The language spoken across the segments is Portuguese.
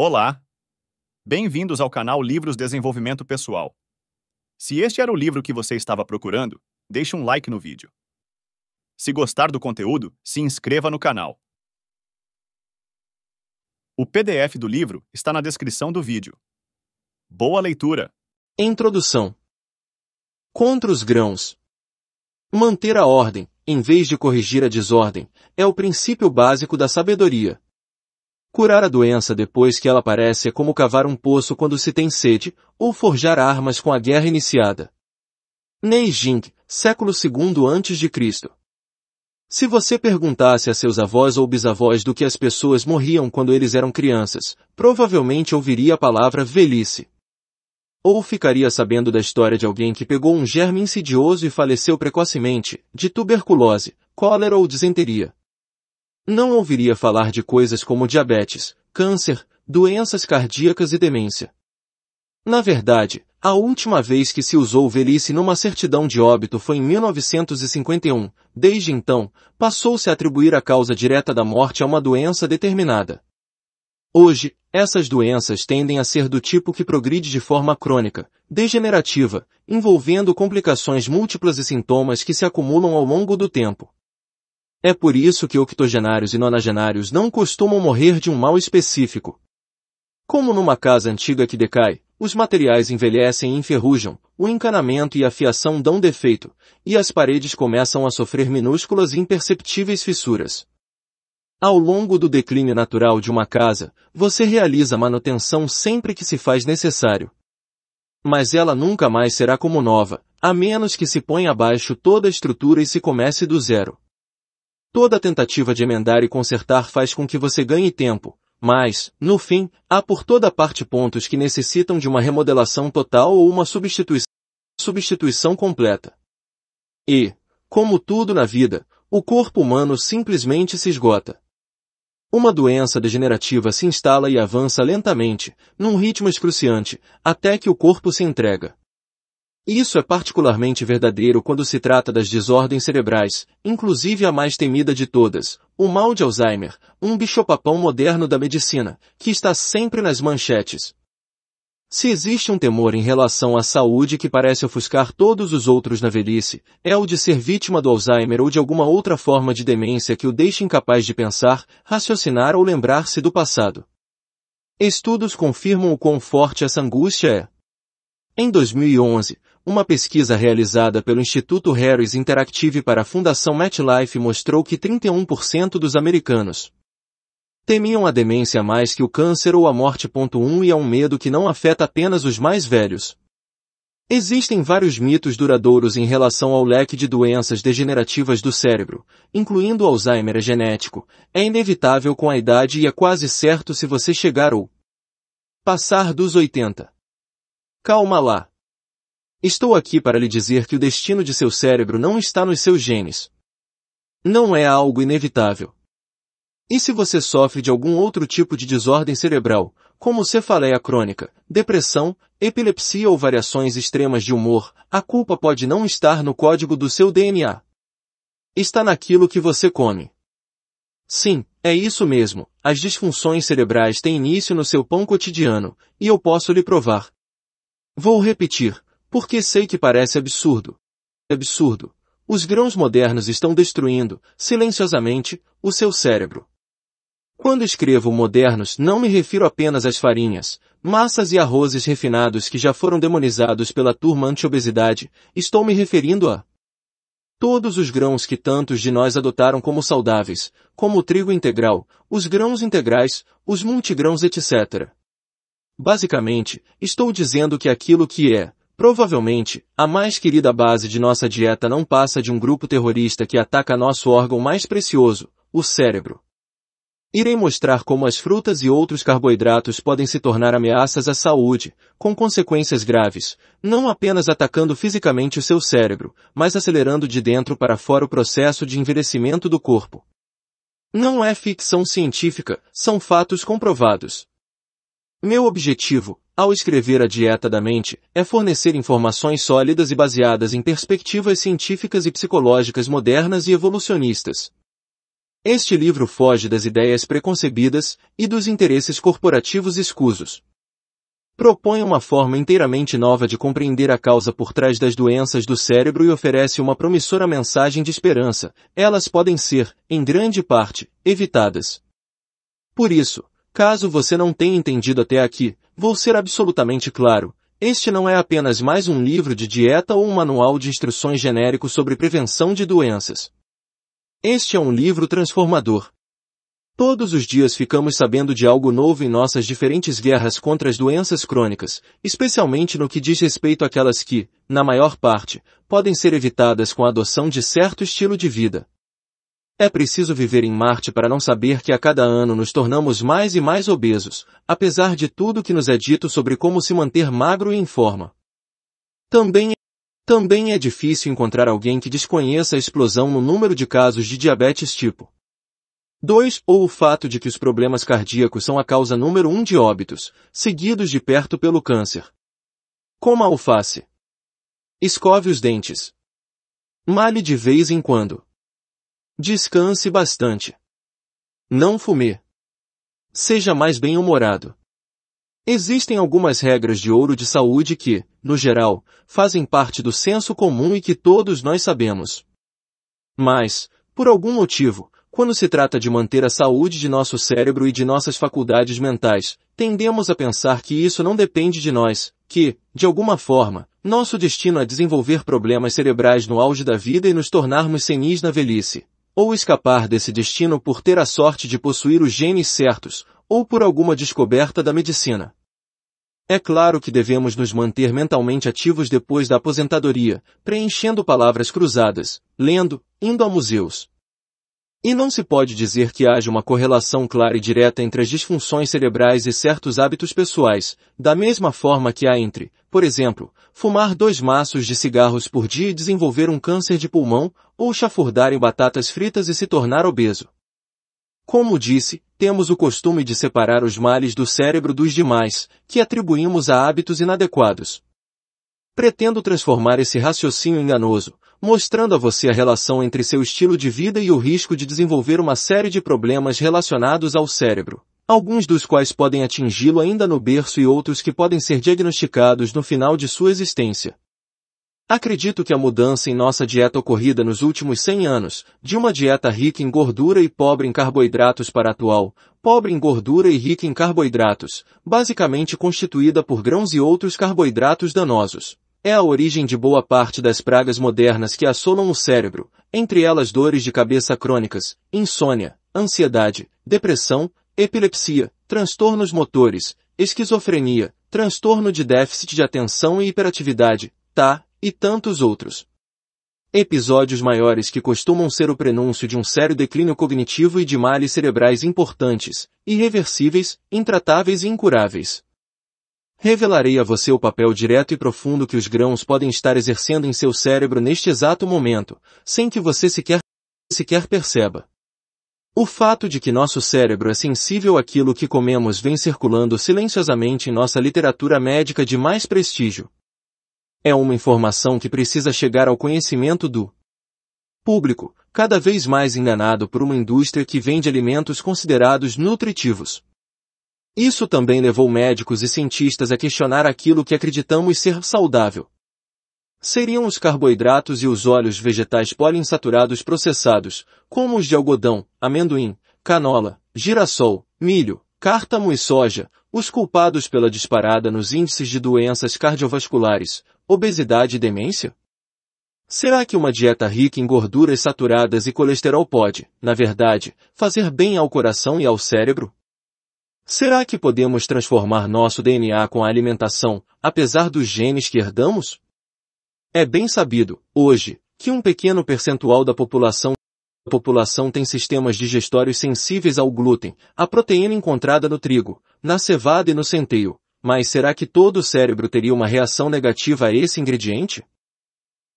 Olá! Bem-vindos ao canal Livros Desenvolvimento Pessoal. Se este era o livro que você estava procurando, deixe um like no vídeo. Se gostar do conteúdo, se inscreva no canal. O PDF do livro está na descrição do vídeo. Boa leitura! Introdução Contra os grãos Manter a ordem, em vez de corrigir a desordem, é o princípio básico da sabedoria. Curar a doença depois que ela aparece é como cavar um poço quando se tem sede, ou forjar armas com a guerra iniciada. Nei Jing, século II a.C. Se você perguntasse a seus avós ou bisavós do que as pessoas morriam quando eles eram crianças, provavelmente ouviria a palavra velhice. Ou ficaria sabendo da história de alguém que pegou um germe insidioso e faleceu precocemente, de tuberculose, cólera ou disenteria não ouviria falar de coisas como diabetes, câncer, doenças cardíacas e demência. Na verdade, a última vez que se usou velhice numa certidão de óbito foi em 1951. Desde então, passou-se a atribuir a causa direta da morte a uma doença determinada. Hoje, essas doenças tendem a ser do tipo que progride de forma crônica, degenerativa, envolvendo complicações múltiplas e sintomas que se acumulam ao longo do tempo. É por isso que octogenários e nonagenários não costumam morrer de um mal específico. Como numa casa antiga que decai, os materiais envelhecem e enferrujam, o encanamento e a fiação dão defeito, e as paredes começam a sofrer minúsculas e imperceptíveis fissuras. Ao longo do declínio natural de uma casa, você realiza manutenção sempre que se faz necessário. Mas ela nunca mais será como nova, a menos que se ponha abaixo toda a estrutura e se comece do zero. Toda tentativa de emendar e consertar faz com que você ganhe tempo, mas, no fim, há por toda parte pontos que necessitam de uma remodelação total ou uma substituição, substituição completa. E, como tudo na vida, o corpo humano simplesmente se esgota. Uma doença degenerativa se instala e avança lentamente, num ritmo excruciante, até que o corpo se entrega. Isso é particularmente verdadeiro quando se trata das desordens cerebrais, inclusive a mais temida de todas, o mal de Alzheimer, um bichopapão moderno da medicina, que está sempre nas manchetes. Se existe um temor em relação à saúde que parece ofuscar todos os outros na velhice, é o de ser vítima do Alzheimer ou de alguma outra forma de demência que o deixe incapaz de pensar, raciocinar ou lembrar-se do passado. Estudos confirmam o quão forte essa angústia é. Em 2011, uma pesquisa realizada pelo Instituto Harris Interactive para a Fundação MetLife mostrou que 31% dos americanos temiam a demência mais que o câncer ou a morte. Um e é um medo que não afeta apenas os mais velhos. Existem vários mitos duradouros em relação ao leque de doenças degenerativas do cérebro, incluindo Alzheimer é genético. É inevitável com a idade e é quase certo se você chegar ou passar dos 80. Calma lá. Estou aqui para lhe dizer que o destino de seu cérebro não está nos seus genes. Não é algo inevitável. E se você sofre de algum outro tipo de desordem cerebral, como cefaleia crônica, depressão, epilepsia ou variações extremas de humor, a culpa pode não estar no código do seu DNA. Está naquilo que você come. Sim, é isso mesmo. As disfunções cerebrais têm início no seu pão cotidiano, e eu posso lhe provar. Vou repetir, porque sei que parece absurdo. Absurdo. Os grãos modernos estão destruindo, silenciosamente, o seu cérebro. Quando escrevo modernos não me refiro apenas às farinhas, massas e arrozes refinados que já foram demonizados pela turma anti-obesidade, estou me referindo a todos os grãos que tantos de nós adotaram como saudáveis, como o trigo integral, os grãos integrais, os multigrãos etc. Basicamente, estou dizendo que aquilo que é Provavelmente, a mais querida base de nossa dieta não passa de um grupo terrorista que ataca nosso órgão mais precioso, o cérebro. Irei mostrar como as frutas e outros carboidratos podem se tornar ameaças à saúde, com consequências graves, não apenas atacando fisicamente o seu cérebro, mas acelerando de dentro para fora o processo de envelhecimento do corpo. Não é ficção científica, são fatos comprovados. Meu objetivo, ao escrever a dieta da mente, é fornecer informações sólidas e baseadas em perspectivas científicas e psicológicas modernas e evolucionistas. Este livro foge das ideias preconcebidas e dos interesses corporativos escusos. Propõe uma forma inteiramente nova de compreender a causa por trás das doenças do cérebro e oferece uma promissora mensagem de esperança. Elas podem ser, em grande parte, evitadas. Por isso, Caso você não tenha entendido até aqui, vou ser absolutamente claro. Este não é apenas mais um livro de dieta ou um manual de instruções genérico sobre prevenção de doenças. Este é um livro transformador. Todos os dias ficamos sabendo de algo novo em nossas diferentes guerras contra as doenças crônicas, especialmente no que diz respeito àquelas que, na maior parte, podem ser evitadas com a adoção de certo estilo de vida. É preciso viver em Marte para não saber que a cada ano nos tornamos mais e mais obesos, apesar de tudo que nos é dito sobre como se manter magro e em forma. Também, é, também é difícil encontrar alguém que desconheça a explosão no número de casos de diabetes tipo 2 ou o fato de que os problemas cardíacos são a causa número 1 um de óbitos, seguidos de perto pelo câncer. Coma alface. Escove os dentes. Male de vez em quando. Descanse bastante. Não fume. Seja mais bem-humorado. Existem algumas regras de ouro de saúde que, no geral, fazem parte do senso comum e que todos nós sabemos. Mas, por algum motivo, quando se trata de manter a saúde de nosso cérebro e de nossas faculdades mentais, tendemos a pensar que isso não depende de nós, que, de alguma forma, nosso destino é desenvolver problemas cerebrais no auge da vida e nos tornarmos senis na velhice ou escapar desse destino por ter a sorte de possuir os genes certos, ou por alguma descoberta da medicina. É claro que devemos nos manter mentalmente ativos depois da aposentadoria, preenchendo palavras cruzadas, lendo, indo a museus, e não se pode dizer que haja uma correlação clara e direta entre as disfunções cerebrais e certos hábitos pessoais, da mesma forma que há entre, por exemplo, fumar dois maços de cigarros por dia e desenvolver um câncer de pulmão, ou chafurdar em batatas fritas e se tornar obeso. Como disse, temos o costume de separar os males do cérebro dos demais, que atribuímos a hábitos inadequados. Pretendo transformar esse raciocínio enganoso, mostrando a você a relação entre seu estilo de vida e o risco de desenvolver uma série de problemas relacionados ao cérebro, alguns dos quais podem atingi-lo ainda no berço e outros que podem ser diagnosticados no final de sua existência. Acredito que a mudança em nossa dieta ocorrida nos últimos 100 anos, de uma dieta rica em gordura e pobre em carboidratos para a atual, pobre em gordura e rica em carboidratos, basicamente constituída por grãos e outros carboidratos danosos, é a origem de boa parte das pragas modernas que assolam o cérebro, entre elas dores de cabeça crônicas, insônia, ansiedade, depressão, epilepsia, transtornos motores, esquizofrenia, transtorno de déficit de atenção e hiperatividade, TA, tá, e tantos outros. Episódios maiores que costumam ser o prenúncio de um sério declínio cognitivo e de males cerebrais importantes, irreversíveis, intratáveis e incuráveis. Revelarei a você o papel direto e profundo que os grãos podem estar exercendo em seu cérebro neste exato momento, sem que você sequer, sequer perceba. O fato de que nosso cérebro é sensível àquilo que comemos vem circulando silenciosamente em nossa literatura médica de mais prestígio. É uma informação que precisa chegar ao conhecimento do público, cada vez mais enganado por uma indústria que vende alimentos considerados nutritivos. Isso também levou médicos e cientistas a questionar aquilo que acreditamos ser saudável. Seriam os carboidratos e os óleos vegetais poliinsaturados processados, como os de algodão, amendoim, canola, girassol, milho, cártamo e soja, os culpados pela disparada nos índices de doenças cardiovasculares, obesidade e demência? Será que uma dieta rica em gorduras saturadas e colesterol pode, na verdade, fazer bem ao coração e ao cérebro? Será que podemos transformar nosso DNA com a alimentação, apesar dos genes que herdamos? É bem sabido, hoje, que um pequeno percentual da população a população tem sistemas digestórios sensíveis ao glúten, a proteína encontrada no trigo, na cevada e no centeio. Mas será que todo o cérebro teria uma reação negativa a esse ingrediente?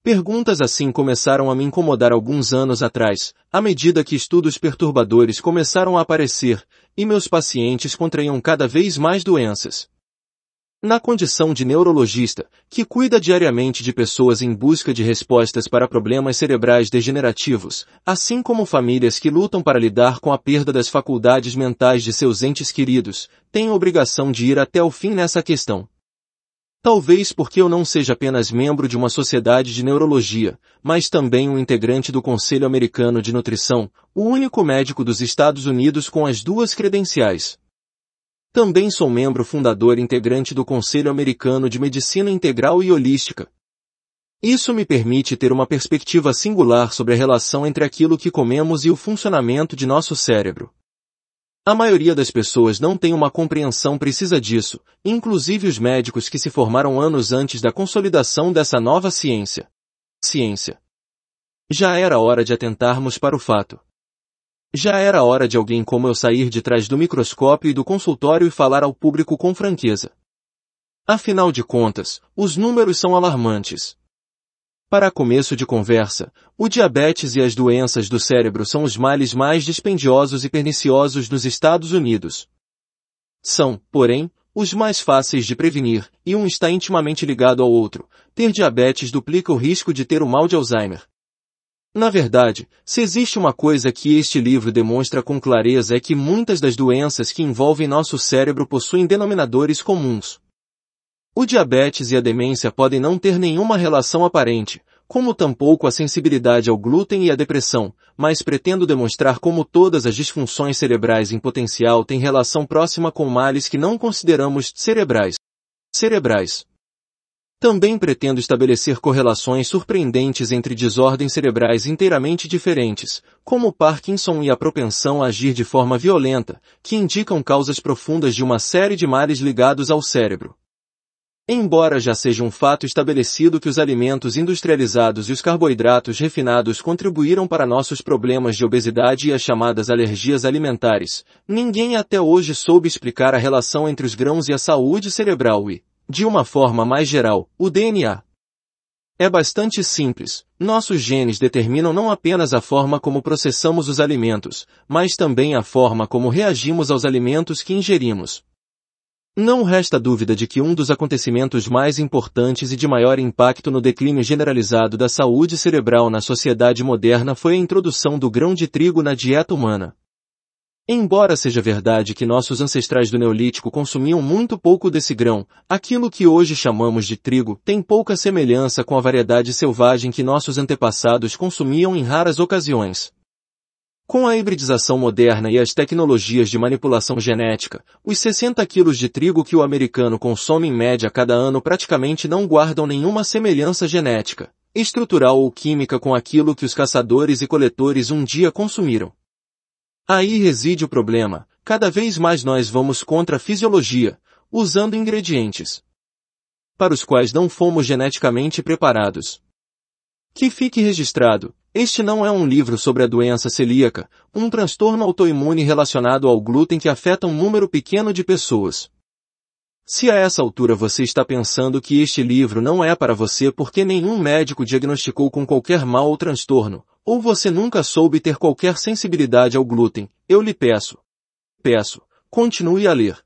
Perguntas assim começaram a me incomodar alguns anos atrás, à medida que estudos perturbadores começaram a aparecer e meus pacientes contraíam cada vez mais doenças. Na condição de neurologista, que cuida diariamente de pessoas em busca de respostas para problemas cerebrais degenerativos, assim como famílias que lutam para lidar com a perda das faculdades mentais de seus entes queridos, tenho obrigação de ir até o fim nessa questão. Talvez porque eu não seja apenas membro de uma sociedade de neurologia, mas também um integrante do Conselho Americano de Nutrição, o único médico dos Estados Unidos com as duas credenciais. Também sou membro fundador integrante do Conselho Americano de Medicina Integral e Holística. Isso me permite ter uma perspectiva singular sobre a relação entre aquilo que comemos e o funcionamento de nosso cérebro. A maioria das pessoas não tem uma compreensão precisa disso, inclusive os médicos que se formaram anos antes da consolidação dessa nova ciência. Ciência. Já era hora de atentarmos para o fato. Já era hora de alguém como eu sair de trás do microscópio e do consultório e falar ao público com franqueza. Afinal de contas, os números são alarmantes. Para começo de conversa, o diabetes e as doenças do cérebro são os males mais dispendiosos e perniciosos nos Estados Unidos. São, porém, os mais fáceis de prevenir, e um está intimamente ligado ao outro. Ter diabetes duplica o risco de ter o mal de Alzheimer. Na verdade, se existe uma coisa que este livro demonstra com clareza é que muitas das doenças que envolvem nosso cérebro possuem denominadores comuns. O diabetes e a demência podem não ter nenhuma relação aparente, como tampouco a sensibilidade ao glúten e a depressão, mas pretendo demonstrar como todas as disfunções cerebrais em potencial têm relação próxima com males que não consideramos cerebrais. Cerebrais. Também pretendo estabelecer correlações surpreendentes entre desordens cerebrais inteiramente diferentes, como o Parkinson e a propensão a agir de forma violenta, que indicam causas profundas de uma série de males ligados ao cérebro. Embora já seja um fato estabelecido que os alimentos industrializados e os carboidratos refinados contribuíram para nossos problemas de obesidade e as chamadas alergias alimentares, ninguém até hoje soube explicar a relação entre os grãos e a saúde cerebral e, de uma forma mais geral, o DNA. É bastante simples. Nossos genes determinam não apenas a forma como processamos os alimentos, mas também a forma como reagimos aos alimentos que ingerimos, não resta dúvida de que um dos acontecimentos mais importantes e de maior impacto no declínio generalizado da saúde cerebral na sociedade moderna foi a introdução do grão de trigo na dieta humana. Embora seja verdade que nossos ancestrais do Neolítico consumiam muito pouco desse grão, aquilo que hoje chamamos de trigo tem pouca semelhança com a variedade selvagem que nossos antepassados consumiam em raras ocasiões. Com a hibridização moderna e as tecnologias de manipulação genética, os 60 quilos de trigo que o americano consome em média cada ano praticamente não guardam nenhuma semelhança genética, estrutural ou química com aquilo que os caçadores e coletores um dia consumiram. Aí reside o problema, cada vez mais nós vamos contra a fisiologia, usando ingredientes para os quais não fomos geneticamente preparados, que fique registrado, este não é um livro sobre a doença celíaca, um transtorno autoimune relacionado ao glúten que afeta um número pequeno de pessoas. Se a essa altura você está pensando que este livro não é para você porque nenhum médico diagnosticou com qualquer mal ou transtorno, ou você nunca soube ter qualquer sensibilidade ao glúten, eu lhe peço. Peço, continue a ler.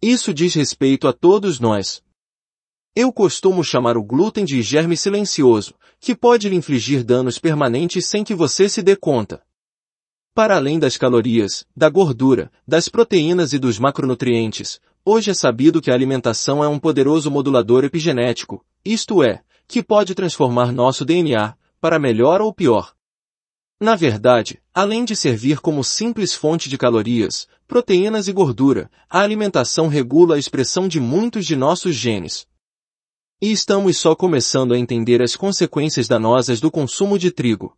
Isso diz respeito a todos nós. Eu costumo chamar o glúten de germe silencioso, que pode lhe infligir danos permanentes sem que você se dê conta. Para além das calorias, da gordura, das proteínas e dos macronutrientes, hoje é sabido que a alimentação é um poderoso modulador epigenético, isto é, que pode transformar nosso DNA, para melhor ou pior. Na verdade, além de servir como simples fonte de calorias, proteínas e gordura, a alimentação regula a expressão de muitos de nossos genes. E estamos só começando a entender as consequências danosas do consumo de trigo.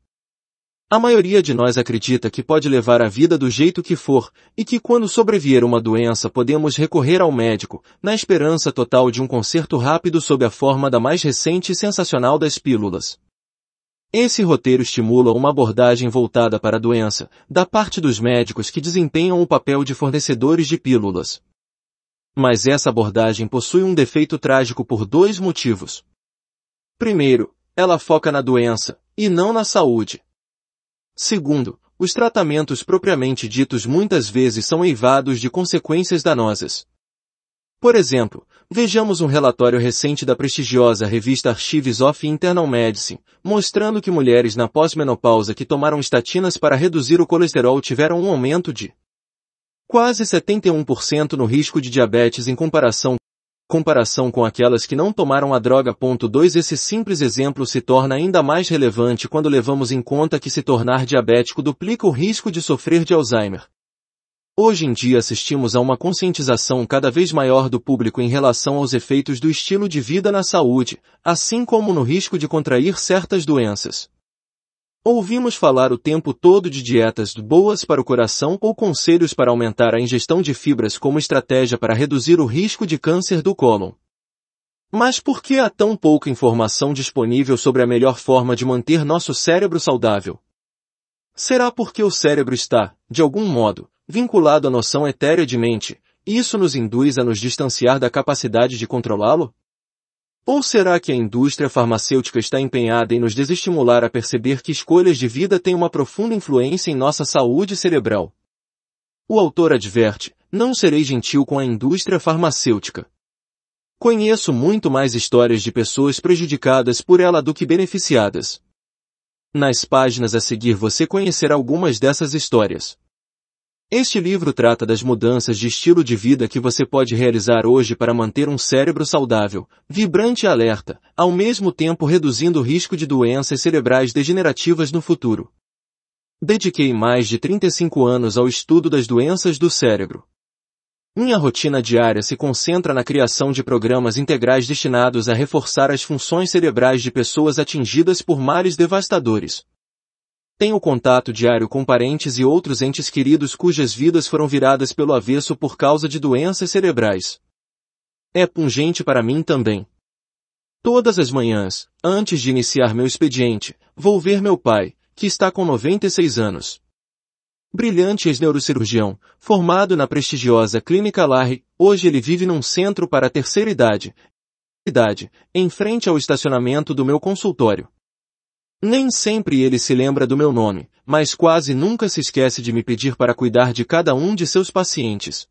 A maioria de nós acredita que pode levar a vida do jeito que for e que quando sobrevier uma doença podemos recorrer ao médico, na esperança total de um conserto rápido sob a forma da mais recente e sensacional das pílulas. Esse roteiro estimula uma abordagem voltada para a doença, da parte dos médicos que desempenham o papel de fornecedores de pílulas. Mas essa abordagem possui um defeito trágico por dois motivos. Primeiro, ela foca na doença, e não na saúde. Segundo, os tratamentos propriamente ditos muitas vezes são eivados de consequências danosas. Por exemplo, vejamos um relatório recente da prestigiosa revista Archives of Internal Medicine, mostrando que mulheres na pós-menopausa que tomaram estatinas para reduzir o colesterol tiveram um aumento de quase 71% no risco de diabetes em comparação, comparação com aquelas que não tomaram a droga. 2 Esse simples exemplo se torna ainda mais relevante quando levamos em conta que se tornar diabético duplica o risco de sofrer de Alzheimer. Hoje em dia assistimos a uma conscientização cada vez maior do público em relação aos efeitos do estilo de vida na saúde, assim como no risco de contrair certas doenças. Ouvimos falar o tempo todo de dietas boas para o coração ou conselhos para aumentar a ingestão de fibras como estratégia para reduzir o risco de câncer do cólon. Mas por que há tão pouca informação disponível sobre a melhor forma de manter nosso cérebro saudável? Será porque o cérebro está, de algum modo, vinculado à noção etérea de mente, e isso nos induz a nos distanciar da capacidade de controlá-lo? Ou será que a indústria farmacêutica está empenhada em nos desestimular a perceber que escolhas de vida têm uma profunda influência em nossa saúde cerebral? O autor adverte, não serei gentil com a indústria farmacêutica. Conheço muito mais histórias de pessoas prejudicadas por ela do que beneficiadas. Nas páginas a seguir você conhecerá algumas dessas histórias. Este livro trata das mudanças de estilo de vida que você pode realizar hoje para manter um cérebro saudável, vibrante e alerta, ao mesmo tempo reduzindo o risco de doenças cerebrais degenerativas no futuro. Dediquei mais de 35 anos ao estudo das doenças do cérebro. Minha rotina diária se concentra na criação de programas integrais destinados a reforçar as funções cerebrais de pessoas atingidas por mares devastadores, tenho contato diário com parentes e outros entes queridos cujas vidas foram viradas pelo avesso por causa de doenças cerebrais. É pungente para mim também. Todas as manhãs, antes de iniciar meu expediente, vou ver meu pai, que está com 96 anos. Brilhante ex-neurocirurgião, formado na prestigiosa Clínica Larry, hoje ele vive num centro para a terceira idade, idade, em frente ao estacionamento do meu consultório. Nem sempre ele se lembra do meu nome, mas quase nunca se esquece de me pedir para cuidar de cada um de seus pacientes.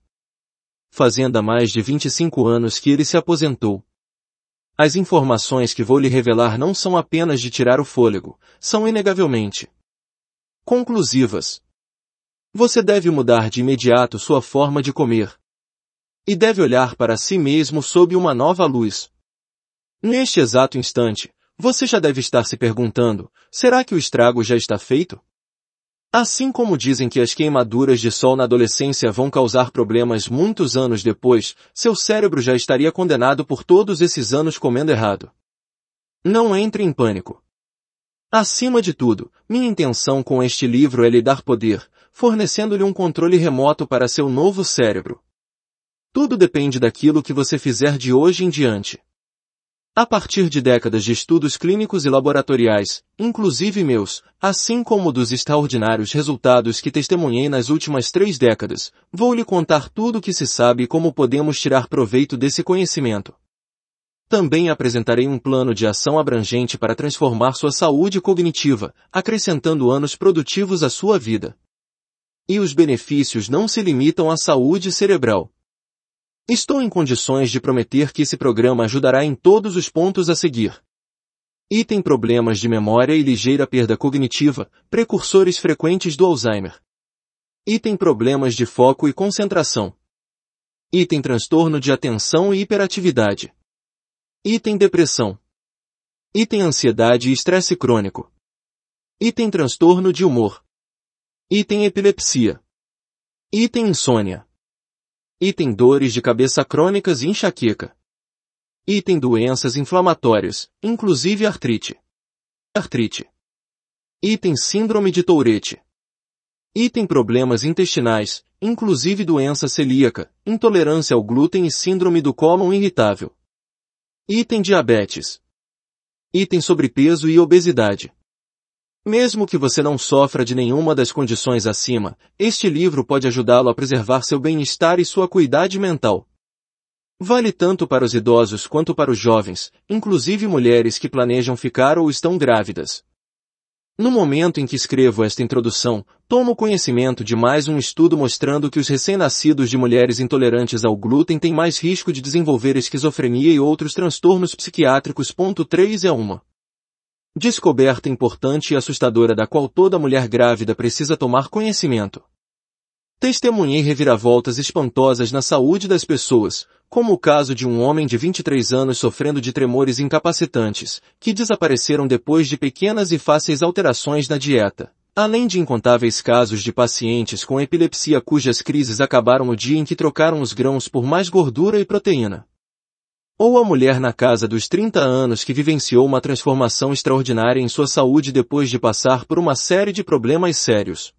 Fazendo há mais de 25 anos que ele se aposentou. As informações que vou lhe revelar não são apenas de tirar o fôlego, são inegavelmente conclusivas. Você deve mudar de imediato sua forma de comer. E deve olhar para si mesmo sob uma nova luz. Neste exato instante, você já deve estar se perguntando, será que o estrago já está feito? Assim como dizem que as queimaduras de sol na adolescência vão causar problemas muitos anos depois, seu cérebro já estaria condenado por todos esses anos comendo errado. Não entre em pânico. Acima de tudo, minha intenção com este livro é lhe dar poder, fornecendo-lhe um controle remoto para seu novo cérebro. Tudo depende daquilo que você fizer de hoje em diante. A partir de décadas de estudos clínicos e laboratoriais, inclusive meus, assim como dos extraordinários resultados que testemunhei nas últimas três décadas, vou lhe contar tudo o que se sabe e como podemos tirar proveito desse conhecimento. Também apresentarei um plano de ação abrangente para transformar sua saúde cognitiva, acrescentando anos produtivos à sua vida. E os benefícios não se limitam à saúde cerebral, Estou em condições de prometer que esse programa ajudará em todos os pontos a seguir. Item problemas de memória e ligeira perda cognitiva, precursores frequentes do Alzheimer. Item problemas de foco e concentração. Item transtorno de atenção e hiperatividade. Item depressão. Item ansiedade e estresse crônico. Item transtorno de humor. Item epilepsia. Item insônia. Item dores de cabeça crônicas e enxaqueca. Item doenças inflamatórias, inclusive artrite. Artrite. Item síndrome de Tourette. Item problemas intestinais, inclusive doença celíaca, intolerância ao glúten e síndrome do cólon irritável. Item diabetes. Item sobrepeso e obesidade. Mesmo que você não sofra de nenhuma das condições acima, este livro pode ajudá-lo a preservar seu bem-estar e sua cuidade mental. Vale tanto para os idosos quanto para os jovens, inclusive mulheres que planejam ficar ou estão grávidas. No momento em que escrevo esta introdução, tomo conhecimento de mais um estudo mostrando que os recém-nascidos de mulheres intolerantes ao glúten têm mais risco de desenvolver esquizofrenia e outros transtornos psiquiátricos. 3 é uma. Descoberta importante e assustadora da qual toda mulher grávida precisa tomar conhecimento. Testemunhei reviravoltas espantosas na saúde das pessoas, como o caso de um homem de 23 anos sofrendo de tremores incapacitantes, que desapareceram depois de pequenas e fáceis alterações na dieta, além de incontáveis casos de pacientes com epilepsia cujas crises acabaram no dia em que trocaram os grãos por mais gordura e proteína. Ou a mulher na casa dos 30 anos que vivenciou uma transformação extraordinária em sua saúde depois de passar por uma série de problemas sérios.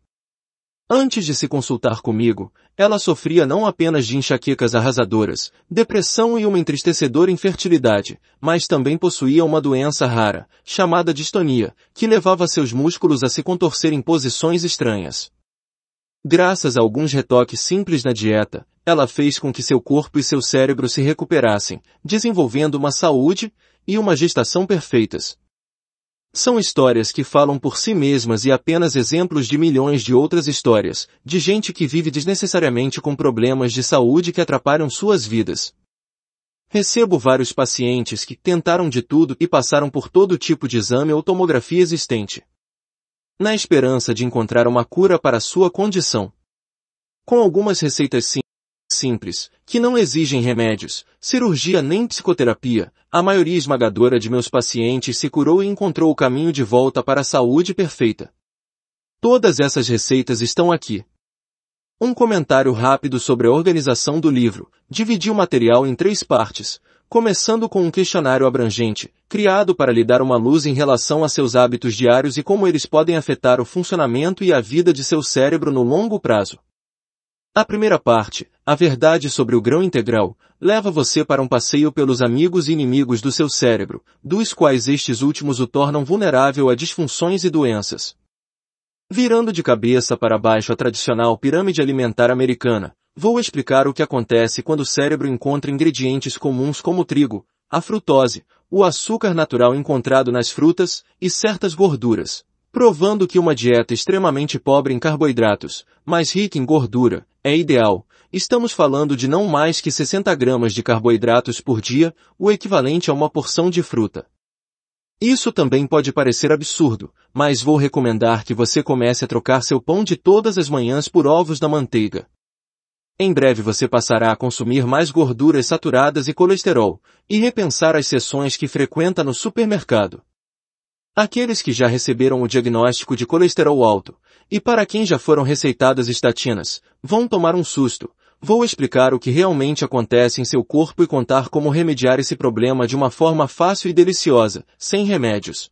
Antes de se consultar comigo, ela sofria não apenas de enxaquecas arrasadoras, depressão e uma entristecedora infertilidade, mas também possuía uma doença rara, chamada distonia, que levava seus músculos a se contorcer em posições estranhas. Graças a alguns retoques simples na dieta, ela fez com que seu corpo e seu cérebro se recuperassem, desenvolvendo uma saúde e uma gestação perfeitas. São histórias que falam por si mesmas e apenas exemplos de milhões de outras histórias, de gente que vive desnecessariamente com problemas de saúde que atrapalham suas vidas. Recebo vários pacientes que tentaram de tudo e passaram por todo tipo de exame ou tomografia existente. Na esperança de encontrar uma cura para sua condição. Com algumas receitas simples, simples, que não exigem remédios, cirurgia nem psicoterapia, a maioria esmagadora de meus pacientes se curou e encontrou o caminho de volta para a saúde perfeita. Todas essas receitas estão aqui. Um comentário rápido sobre a organização do livro. Dividi o material em três partes, começando com um questionário abrangente, criado para lhe dar uma luz em relação a seus hábitos diários e como eles podem afetar o funcionamento e a vida de seu cérebro no longo prazo. A primeira parte, a verdade sobre o grão integral leva você para um passeio pelos amigos e inimigos do seu cérebro, dos quais estes últimos o tornam vulnerável a disfunções e doenças. Virando de cabeça para baixo a tradicional pirâmide alimentar americana, vou explicar o que acontece quando o cérebro encontra ingredientes comuns como o trigo, a frutose, o açúcar natural encontrado nas frutas e certas gorduras provando que uma dieta extremamente pobre em carboidratos, mas rica em gordura, é ideal. Estamos falando de não mais que 60 gramas de carboidratos por dia, o equivalente a uma porção de fruta. Isso também pode parecer absurdo, mas vou recomendar que você comece a trocar seu pão de todas as manhãs por ovos na manteiga. Em breve você passará a consumir mais gorduras saturadas e colesterol, e repensar as sessões que frequenta no supermercado. Aqueles que já receberam o diagnóstico de colesterol alto, e para quem já foram receitadas estatinas, vão tomar um susto. Vou explicar o que realmente acontece em seu corpo e contar como remediar esse problema de uma forma fácil e deliciosa, sem remédios.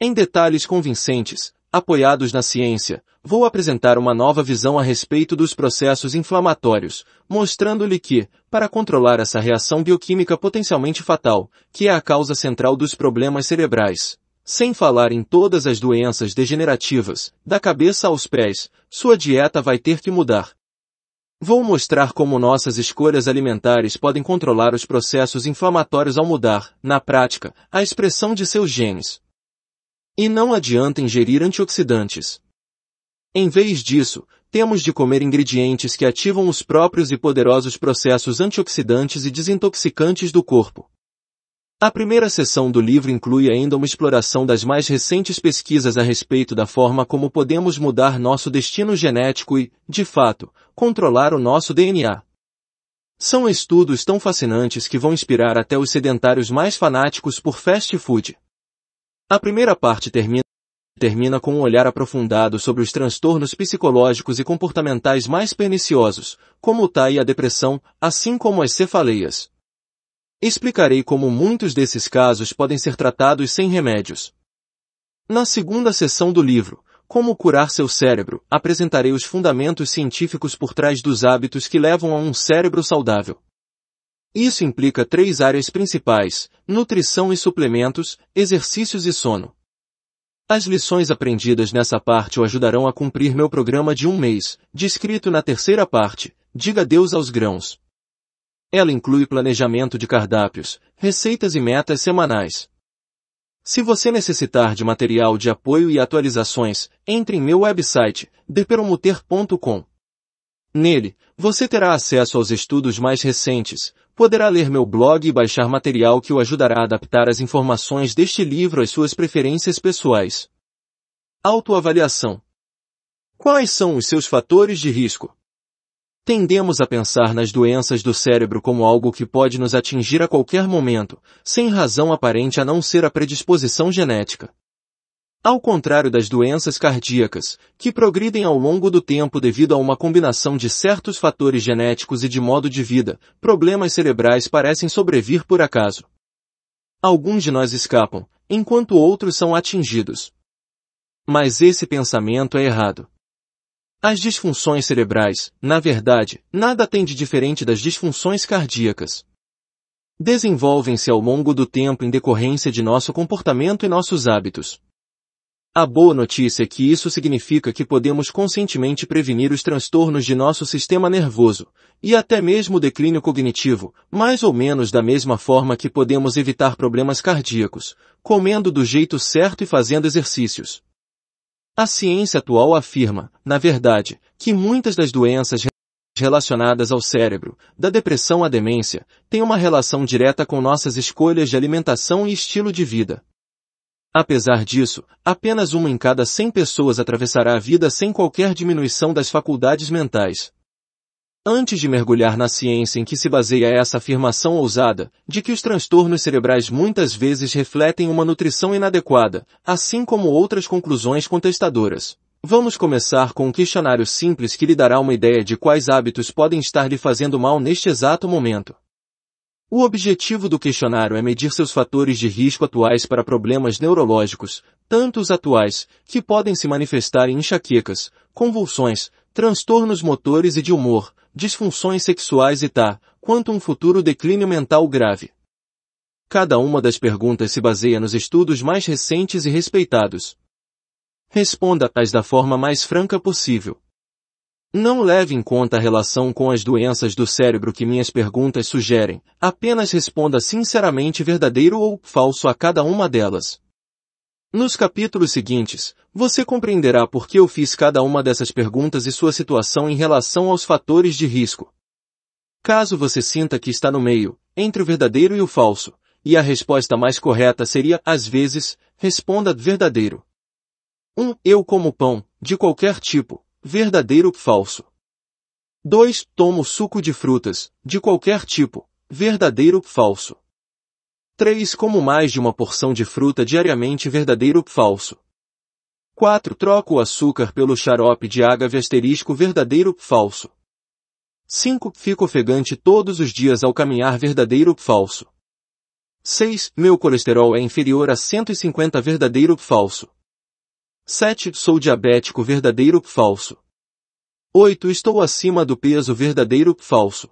Em detalhes convincentes, apoiados na ciência, vou apresentar uma nova visão a respeito dos processos inflamatórios, mostrando-lhe que, para controlar essa reação bioquímica potencialmente fatal, que é a causa central dos problemas cerebrais, sem falar em todas as doenças degenerativas, da cabeça aos pés, sua dieta vai ter que mudar. Vou mostrar como nossas escolhas alimentares podem controlar os processos inflamatórios ao mudar, na prática, a expressão de seus genes. E não adianta ingerir antioxidantes. Em vez disso, temos de comer ingredientes que ativam os próprios e poderosos processos antioxidantes e desintoxicantes do corpo. A primeira seção do livro inclui ainda uma exploração das mais recentes pesquisas a respeito da forma como podemos mudar nosso destino genético e, de fato, controlar o nosso DNA. São estudos tão fascinantes que vão inspirar até os sedentários mais fanáticos por fast food. A primeira parte termina, termina com um olhar aprofundado sobre os transtornos psicológicos e comportamentais mais perniciosos, como o TAI e a depressão, assim como as cefaleias. Explicarei como muitos desses casos podem ser tratados sem remédios. Na segunda sessão do livro, Como Curar Seu Cérebro, apresentarei os fundamentos científicos por trás dos hábitos que levam a um cérebro saudável. Isso implica três áreas principais, nutrição e suplementos, exercícios e sono. As lições aprendidas nessa parte o ajudarão a cumprir meu programa de um mês, descrito na terceira parte, Diga Deus aos grãos. Ela inclui planejamento de cardápios, receitas e metas semanais. Se você necessitar de material de apoio e atualizações, entre em meu website, deperomuter.com. Nele, você terá acesso aos estudos mais recentes, poderá ler meu blog e baixar material que o ajudará a adaptar as informações deste livro às suas preferências pessoais. Autoavaliação. Quais são os seus fatores de risco? Tendemos a pensar nas doenças do cérebro como algo que pode nos atingir a qualquer momento, sem razão aparente a não ser a predisposição genética. Ao contrário das doenças cardíacas, que progridem ao longo do tempo devido a uma combinação de certos fatores genéticos e de modo de vida, problemas cerebrais parecem sobrevir por acaso. Alguns de nós escapam, enquanto outros são atingidos. Mas esse pensamento é errado. As disfunções cerebrais, na verdade, nada têm de diferente das disfunções cardíacas. Desenvolvem-se ao longo do tempo em decorrência de nosso comportamento e nossos hábitos. A boa notícia é que isso significa que podemos conscientemente prevenir os transtornos de nosso sistema nervoso, e até mesmo o declínio cognitivo, mais ou menos da mesma forma que podemos evitar problemas cardíacos, comendo do jeito certo e fazendo exercícios. A ciência atual afirma, na verdade, que muitas das doenças relacionadas ao cérebro, da depressão à demência, têm uma relação direta com nossas escolhas de alimentação e estilo de vida. Apesar disso, apenas uma em cada 100 pessoas atravessará a vida sem qualquer diminuição das faculdades mentais. Antes de mergulhar na ciência em que se baseia essa afirmação ousada, de que os transtornos cerebrais muitas vezes refletem uma nutrição inadequada, assim como outras conclusões contestadoras. Vamos começar com um questionário simples que lhe dará uma ideia de quais hábitos podem estar lhe fazendo mal neste exato momento. O objetivo do questionário é medir seus fatores de risco atuais para problemas neurológicos, tanto os atuais, que podem se manifestar em enxaquecas, convulsões, transtornos motores e de humor, disfunções sexuais e tá, quanto um futuro declínio mental grave. Cada uma das perguntas se baseia nos estudos mais recentes e respeitados. Responda-as da forma mais franca possível. Não leve em conta a relação com as doenças do cérebro que minhas perguntas sugerem, apenas responda sinceramente verdadeiro ou falso a cada uma delas. Nos capítulos seguintes, você compreenderá por que eu fiz cada uma dessas perguntas e sua situação em relação aos fatores de risco. Caso você sinta que está no meio, entre o verdadeiro e o falso, e a resposta mais correta seria, às vezes, responda verdadeiro. 1. Um, eu como pão, de qualquer tipo, verdadeiro falso. 2. Tomo suco de frutas, de qualquer tipo, verdadeiro falso. 3. Como mais de uma porção de fruta diariamente verdadeiro falso. 4. Troco o açúcar pelo xarope de ágave asterisco verdadeiro falso. 5. Fico ofegante todos os dias ao caminhar verdadeiro falso. 6. Meu colesterol é inferior a 150 verdadeiro falso. 7. Sou diabético verdadeiro falso. 8. Estou acima do peso verdadeiro falso.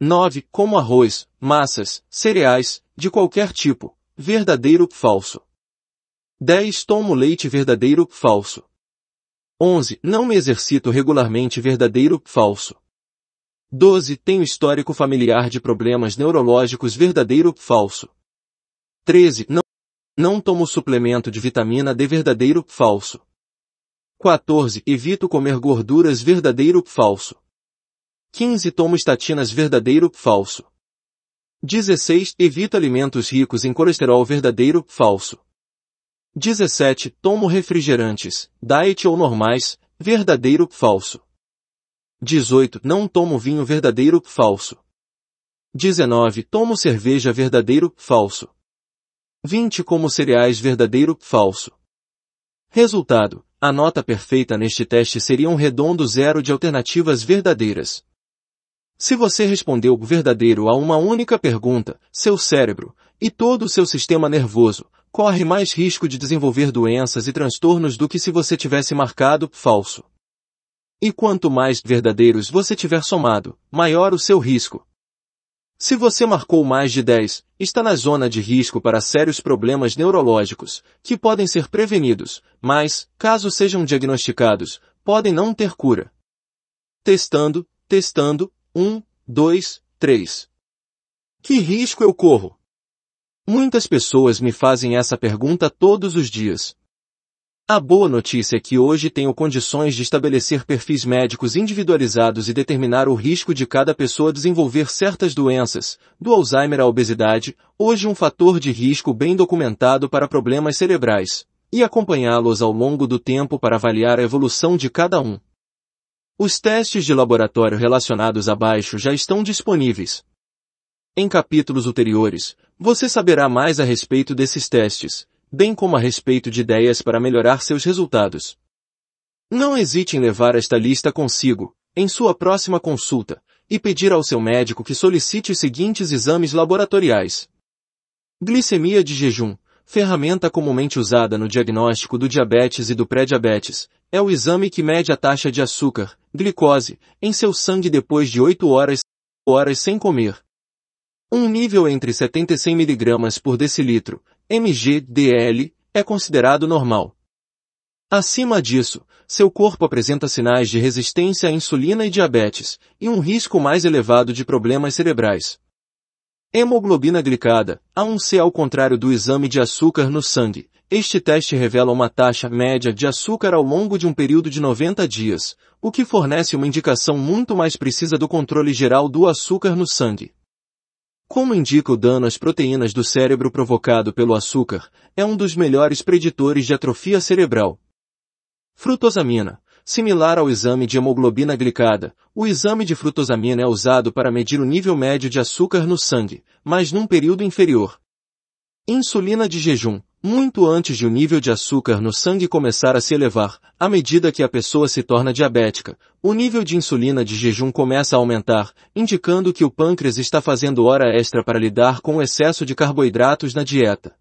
9. Como arroz, massas, cereais, de qualquer tipo, verdadeiro, falso. 10. Tomo leite verdadeiro, falso. 11. Não me exercito regularmente verdadeiro, falso. 12. Tenho histórico familiar de problemas neurológicos verdadeiro, falso. 13. Não, não tomo suplemento de vitamina D verdadeiro, falso. 14. Evito comer gorduras verdadeiro, falso. 15. Tomo estatinas verdadeiro, falso. 16. Evita alimentos ricos em colesterol verdadeiro, falso. 17. Tomo refrigerantes, diet ou normais, verdadeiro, falso. 18. Não tomo vinho verdadeiro, falso. 19. Tomo cerveja verdadeiro, falso. 20. Como cereais verdadeiro, falso. Resultado. A nota perfeita neste teste seria um redondo zero de alternativas verdadeiras, se você respondeu verdadeiro a uma única pergunta, seu cérebro e todo o seu sistema nervoso corre mais risco de desenvolver doenças e transtornos do que se você tivesse marcado falso. E quanto mais verdadeiros você tiver somado, maior o seu risco. Se você marcou mais de 10, está na zona de risco para sérios problemas neurológicos, que podem ser prevenidos, mas, caso sejam diagnosticados, podem não ter cura. Testando, testando, um, dois, três. Que risco eu corro? Muitas pessoas me fazem essa pergunta todos os dias. A boa notícia é que hoje tenho condições de estabelecer perfis médicos individualizados e determinar o risco de cada pessoa desenvolver certas doenças, do Alzheimer à obesidade, hoje um fator de risco bem documentado para problemas cerebrais, e acompanhá-los ao longo do tempo para avaliar a evolução de cada um. Os testes de laboratório relacionados abaixo já estão disponíveis. Em capítulos ulteriores, você saberá mais a respeito desses testes, bem como a respeito de ideias para melhorar seus resultados. Não hesite em levar esta lista consigo, em sua próxima consulta, e pedir ao seu médico que solicite os seguintes exames laboratoriais. Glicemia de jejum, ferramenta comumente usada no diagnóstico do diabetes e do pré-diabetes, é o exame que mede a taxa de açúcar, glicose, em seu sangue depois de 8 horas, horas sem comer. Um nível entre 70 e 100 mg por decilitro, mg/dl, é considerado normal. Acima disso, seu corpo apresenta sinais de resistência à insulina e diabetes, e um risco mais elevado de problemas cerebrais. Hemoglobina glicada, A1C ao contrário do exame de açúcar no sangue, este teste revela uma taxa média de açúcar ao longo de um período de 90 dias, o que fornece uma indicação muito mais precisa do controle geral do açúcar no sangue. Como indica o dano às proteínas do cérebro provocado pelo açúcar, é um dos melhores preditores de atrofia cerebral. Frutosamina. Similar ao exame de hemoglobina glicada, o exame de frutosamina é usado para medir o nível médio de açúcar no sangue, mas num período inferior. Insulina de jejum muito antes de o nível de açúcar no sangue começar a se elevar, à medida que a pessoa se torna diabética, o nível de insulina de jejum começa a aumentar, indicando que o pâncreas está fazendo hora extra para lidar com o excesso de carboidratos na dieta.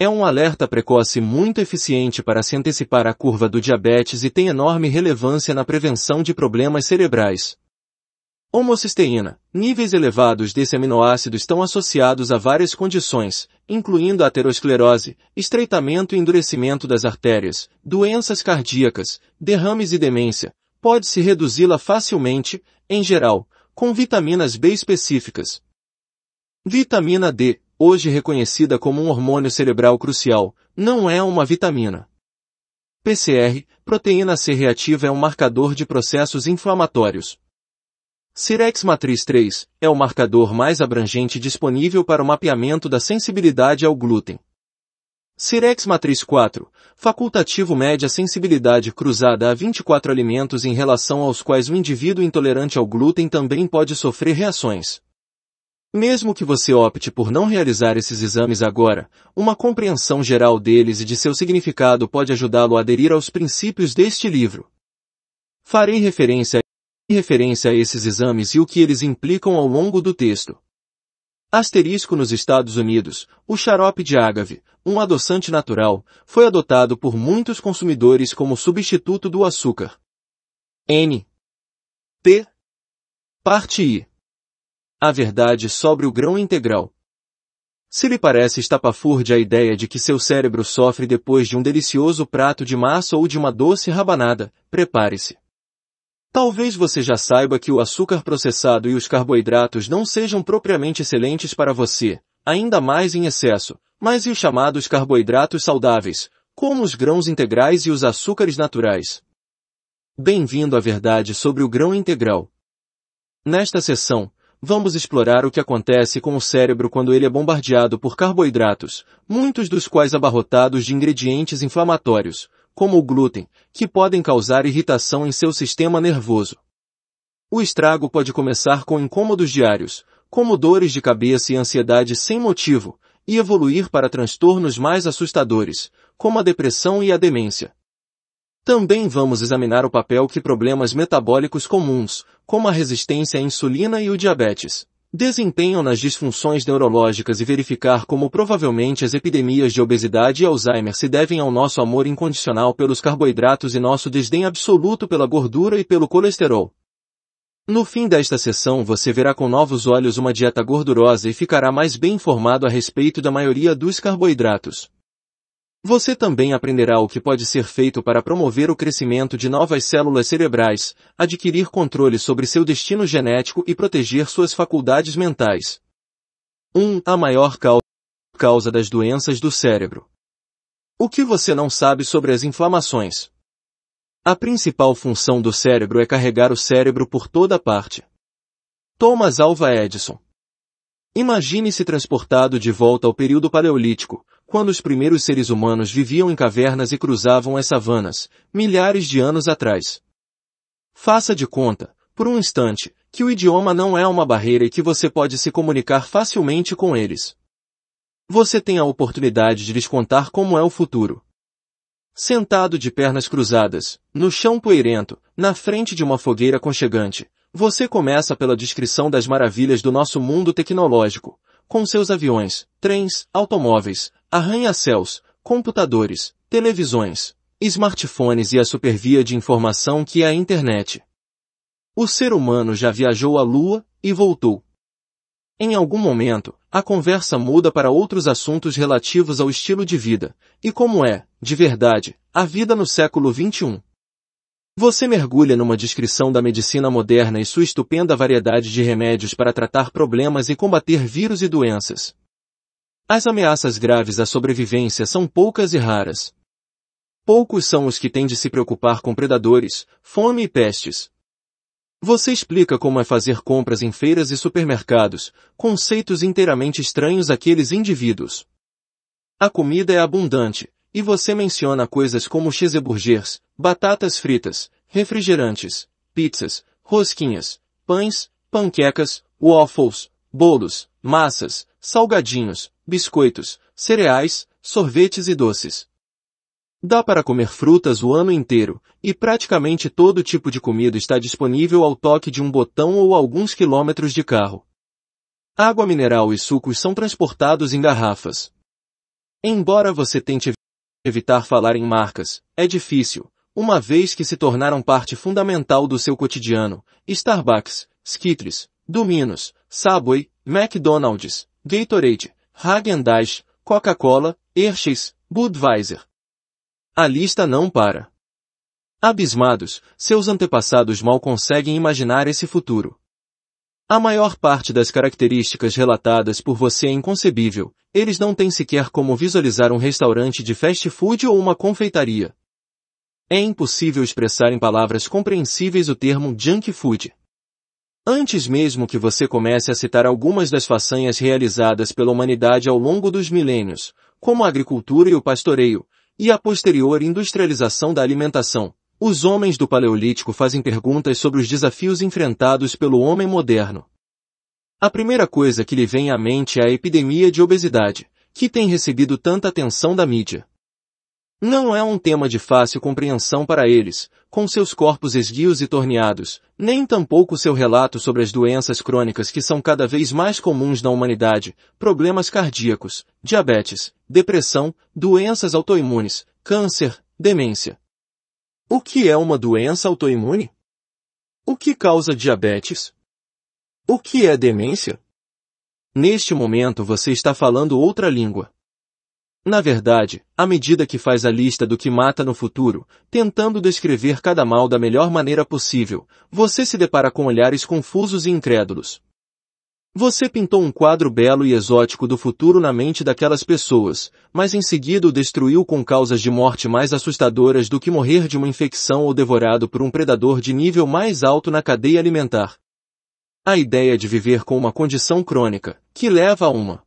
É um alerta precoce muito eficiente para se antecipar à curva do diabetes e tem enorme relevância na prevenção de problemas cerebrais. Homocisteína. Níveis elevados desse aminoácido estão associados a várias condições, incluindo aterosclerose, estreitamento e endurecimento das artérias, doenças cardíacas, derrames e demência. Pode-se reduzi-la facilmente, em geral, com vitaminas B específicas. Vitamina D, hoje reconhecida como um hormônio cerebral crucial, não é uma vitamina. PCR, proteína C reativa é um marcador de processos inflamatórios, Cirex Matriz 3 é o marcador mais abrangente disponível para o mapeamento da sensibilidade ao glúten. Cirex Matriz 4 facultativo mede a sensibilidade cruzada a 24 alimentos em relação aos quais o indivíduo intolerante ao glúten também pode sofrer reações. Mesmo que você opte por não realizar esses exames agora, uma compreensão geral deles e de seu significado pode ajudá-lo a aderir aos princípios deste livro. Farei referência referência a esses exames e o que eles implicam ao longo do texto. Asterisco nos Estados Unidos, o xarope de ágave, um adoçante natural, foi adotado por muitos consumidores como substituto do açúcar. N. T. Parte I. A verdade sobre o grão integral. Se lhe parece estapafúrdia a ideia de que seu cérebro sofre depois de um delicioso prato de massa ou de uma doce rabanada, prepare-se. Talvez você já saiba que o açúcar processado e os carboidratos não sejam propriamente excelentes para você, ainda mais em excesso, mas e os chamados carboidratos saudáveis, como os grãos integrais e os açúcares naturais? Bem-vindo à verdade sobre o grão integral. Nesta sessão, vamos explorar o que acontece com o cérebro quando ele é bombardeado por carboidratos, muitos dos quais abarrotados de ingredientes inflamatórios, como o glúten, que podem causar irritação em seu sistema nervoso. O estrago pode começar com incômodos diários, como dores de cabeça e ansiedade sem motivo, e evoluir para transtornos mais assustadores, como a depressão e a demência. Também vamos examinar o papel que problemas metabólicos comuns, como a resistência à insulina e o diabetes, desempenham nas disfunções neurológicas e verificar como provavelmente as epidemias de obesidade e Alzheimer se devem ao nosso amor incondicional pelos carboidratos e nosso desdém absoluto pela gordura e pelo colesterol. No fim desta sessão você verá com novos olhos uma dieta gordurosa e ficará mais bem informado a respeito da maioria dos carboidratos. Você também aprenderá o que pode ser feito para promover o crescimento de novas células cerebrais, adquirir controle sobre seu destino genético e proteger suas faculdades mentais. 1. A maior causa das doenças do cérebro. O que você não sabe sobre as inflamações? A principal função do cérebro é carregar o cérebro por toda parte. Thomas Alva Edison. Imagine-se transportado de volta ao período paleolítico, quando os primeiros seres humanos viviam em cavernas e cruzavam as savanas, milhares de anos atrás. Faça de conta, por um instante, que o idioma não é uma barreira e que você pode se comunicar facilmente com eles. Você tem a oportunidade de lhes contar como é o futuro. Sentado de pernas cruzadas, no chão poeirento, na frente de uma fogueira conchegante, você começa pela descrição das maravilhas do nosso mundo tecnológico, com seus aviões, trens, automóveis, arranha-céus, computadores, televisões, smartphones e a supervia de informação que é a internet. O ser humano já viajou à Lua e voltou. Em algum momento, a conversa muda para outros assuntos relativos ao estilo de vida e como é, de verdade, a vida no século XXI. Você mergulha numa descrição da medicina moderna e sua estupenda variedade de remédios para tratar problemas e combater vírus e doenças, as ameaças graves à sobrevivência são poucas e raras. Poucos são os que têm de se preocupar com predadores, fome e pestes. Você explica como é fazer compras em feiras e supermercados, conceitos inteiramente estranhos àqueles indivíduos. A comida é abundante, e você menciona coisas como cheeseburgers, batatas fritas, refrigerantes, pizzas, rosquinhas, pães, panquecas, waffles, bolos, massas, salgadinhos, biscoitos, cereais, sorvetes e doces. Dá para comer frutas o ano inteiro, e praticamente todo tipo de comida está disponível ao toque de um botão ou alguns quilômetros de carro. Água mineral e sucos são transportados em garrafas. Embora você tente evitar falar em marcas, é difícil, uma vez que se tornaram parte fundamental do seu cotidiano, Starbucks, Skittles, Domino's, Subway, McDonald's, Gatorade, Häagen-Dazs, Coca-Cola, Hershey's, Budweiser. A lista não para. Abismados, seus antepassados mal conseguem imaginar esse futuro. A maior parte das características relatadas por você é inconcebível, eles não têm sequer como visualizar um restaurante de fast food ou uma confeitaria. É impossível expressar em palavras compreensíveis o termo junk food. Antes mesmo que você comece a citar algumas das façanhas realizadas pela humanidade ao longo dos milênios, como a agricultura e o pastoreio, e a posterior industrialização da alimentação, os homens do Paleolítico fazem perguntas sobre os desafios enfrentados pelo homem moderno. A primeira coisa que lhe vem à mente é a epidemia de obesidade, que tem recebido tanta atenção da mídia. Não é um tema de fácil compreensão para eles, com seus corpos esguios e torneados, nem tampouco seu relato sobre as doenças crônicas que são cada vez mais comuns na humanidade, problemas cardíacos, diabetes, depressão, doenças autoimunes, câncer, demência. O que é uma doença autoimune? O que causa diabetes? O que é demência? Neste momento você está falando outra língua. Na verdade, à medida que faz a lista do que mata no futuro, tentando descrever cada mal da melhor maneira possível, você se depara com olhares confusos e incrédulos. Você pintou um quadro belo e exótico do futuro na mente daquelas pessoas, mas em seguida o destruiu com causas de morte mais assustadoras do que morrer de uma infecção ou devorado por um predador de nível mais alto na cadeia alimentar. A ideia de viver com uma condição crônica, que leva a uma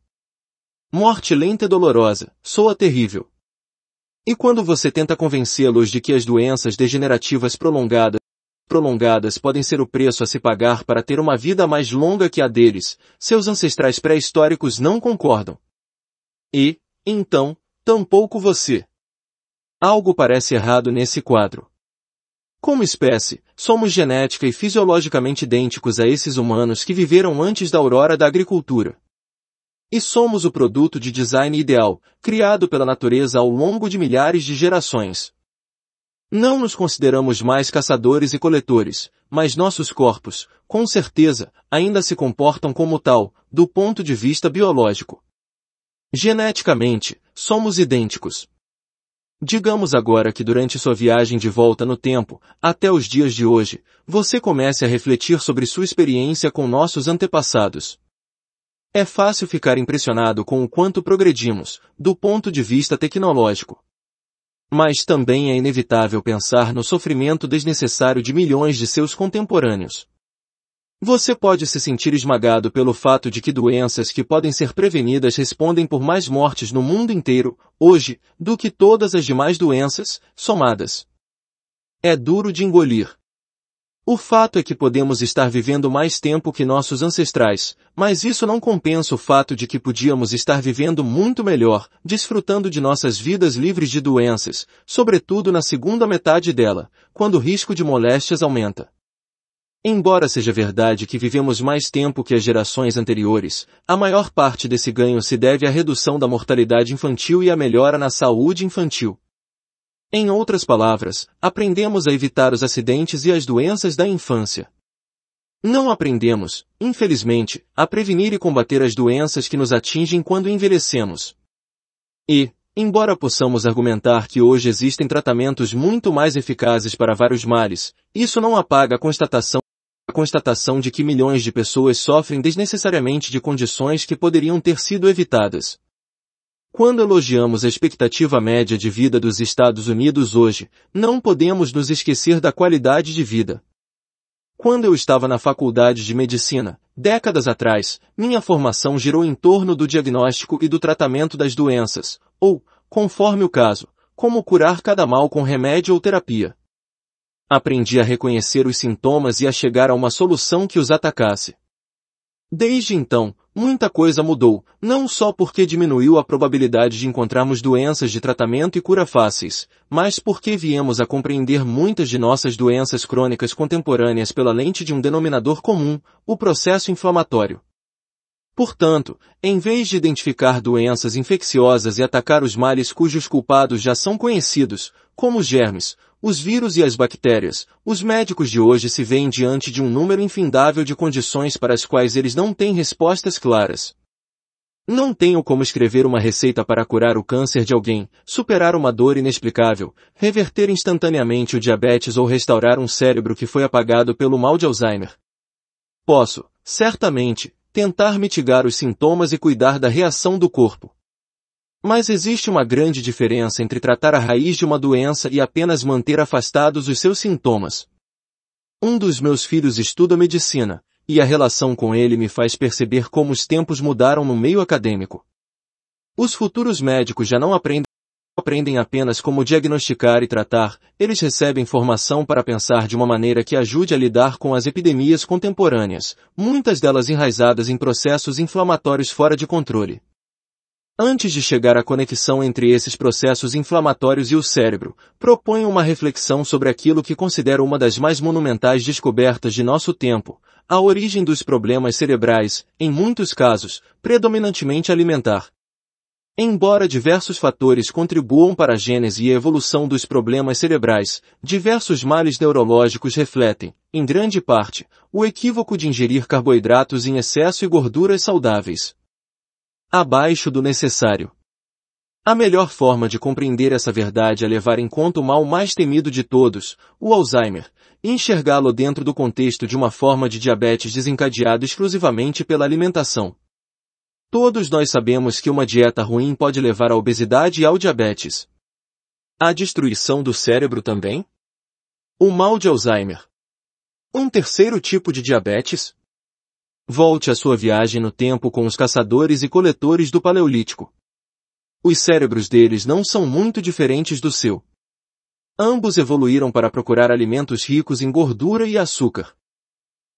Morte lenta e dolorosa, soa terrível. E quando você tenta convencê-los de que as doenças degenerativas prolongadas, prolongadas podem ser o preço a se pagar para ter uma vida mais longa que a deles, seus ancestrais pré-históricos não concordam. E, então, tampouco você. Algo parece errado nesse quadro. Como espécie, somos genética e fisiologicamente idênticos a esses humanos que viveram antes da aurora da agricultura. E somos o produto de design ideal, criado pela natureza ao longo de milhares de gerações. Não nos consideramos mais caçadores e coletores, mas nossos corpos, com certeza, ainda se comportam como tal, do ponto de vista biológico. Geneticamente, somos idênticos. Digamos agora que durante sua viagem de volta no tempo, até os dias de hoje, você comece a refletir sobre sua experiência com nossos antepassados. É fácil ficar impressionado com o quanto progredimos, do ponto de vista tecnológico. Mas também é inevitável pensar no sofrimento desnecessário de milhões de seus contemporâneos. Você pode se sentir esmagado pelo fato de que doenças que podem ser prevenidas respondem por mais mortes no mundo inteiro, hoje, do que todas as demais doenças, somadas. É duro de engolir. O fato é que podemos estar vivendo mais tempo que nossos ancestrais, mas isso não compensa o fato de que podíamos estar vivendo muito melhor, desfrutando de nossas vidas livres de doenças, sobretudo na segunda metade dela, quando o risco de moléstias aumenta. Embora seja verdade que vivemos mais tempo que as gerações anteriores, a maior parte desse ganho se deve à redução da mortalidade infantil e à melhora na saúde infantil. Em outras palavras, aprendemos a evitar os acidentes e as doenças da infância. Não aprendemos, infelizmente, a prevenir e combater as doenças que nos atingem quando envelhecemos. E, embora possamos argumentar que hoje existem tratamentos muito mais eficazes para vários males, isso não apaga a constatação, a constatação de que milhões de pessoas sofrem desnecessariamente de condições que poderiam ter sido evitadas. Quando elogiamos a expectativa média de vida dos Estados Unidos hoje, não podemos nos esquecer da qualidade de vida. Quando eu estava na faculdade de medicina, décadas atrás, minha formação girou em torno do diagnóstico e do tratamento das doenças, ou, conforme o caso, como curar cada mal com remédio ou terapia. Aprendi a reconhecer os sintomas e a chegar a uma solução que os atacasse. Desde então, muita coisa mudou, não só porque diminuiu a probabilidade de encontrarmos doenças de tratamento e cura fáceis, mas porque viemos a compreender muitas de nossas doenças crônicas contemporâneas pela lente de um denominador comum, o processo inflamatório. Portanto, em vez de identificar doenças infecciosas e atacar os males cujos culpados já são conhecidos, como os germes, os vírus e as bactérias, os médicos de hoje se veem diante de um número infindável de condições para as quais eles não têm respostas claras. Não tenho como escrever uma receita para curar o câncer de alguém, superar uma dor inexplicável, reverter instantaneamente o diabetes ou restaurar um cérebro que foi apagado pelo mal de Alzheimer. Posso, certamente, tentar mitigar os sintomas e cuidar da reação do corpo. Mas existe uma grande diferença entre tratar a raiz de uma doença e apenas manter afastados os seus sintomas. Um dos meus filhos estuda medicina, e a relação com ele me faz perceber como os tempos mudaram no meio acadêmico. Os futuros médicos já não aprendem, aprendem apenas como diagnosticar e tratar, eles recebem formação para pensar de uma maneira que ajude a lidar com as epidemias contemporâneas, muitas delas enraizadas em processos inflamatórios fora de controle. Antes de chegar à conexão entre esses processos inflamatórios e o cérebro, proponho uma reflexão sobre aquilo que considero uma das mais monumentais descobertas de nosso tempo, a origem dos problemas cerebrais, em muitos casos, predominantemente alimentar. Embora diversos fatores contribuam para a gênese e evolução dos problemas cerebrais, diversos males neurológicos refletem, em grande parte, o equívoco de ingerir carboidratos em excesso e gorduras saudáveis, abaixo do necessário. A melhor forma de compreender essa verdade é levar em conta o mal mais temido de todos, o Alzheimer, e enxergá-lo dentro do contexto de uma forma de diabetes desencadeado exclusivamente pela alimentação. Todos nós sabemos que uma dieta ruim pode levar à obesidade e ao diabetes. À destruição do cérebro também? O mal de Alzheimer. Um terceiro tipo de diabetes, Volte à sua viagem no tempo com os caçadores e coletores do Paleolítico. Os cérebros deles não são muito diferentes do seu. Ambos evoluíram para procurar alimentos ricos em gordura e açúcar.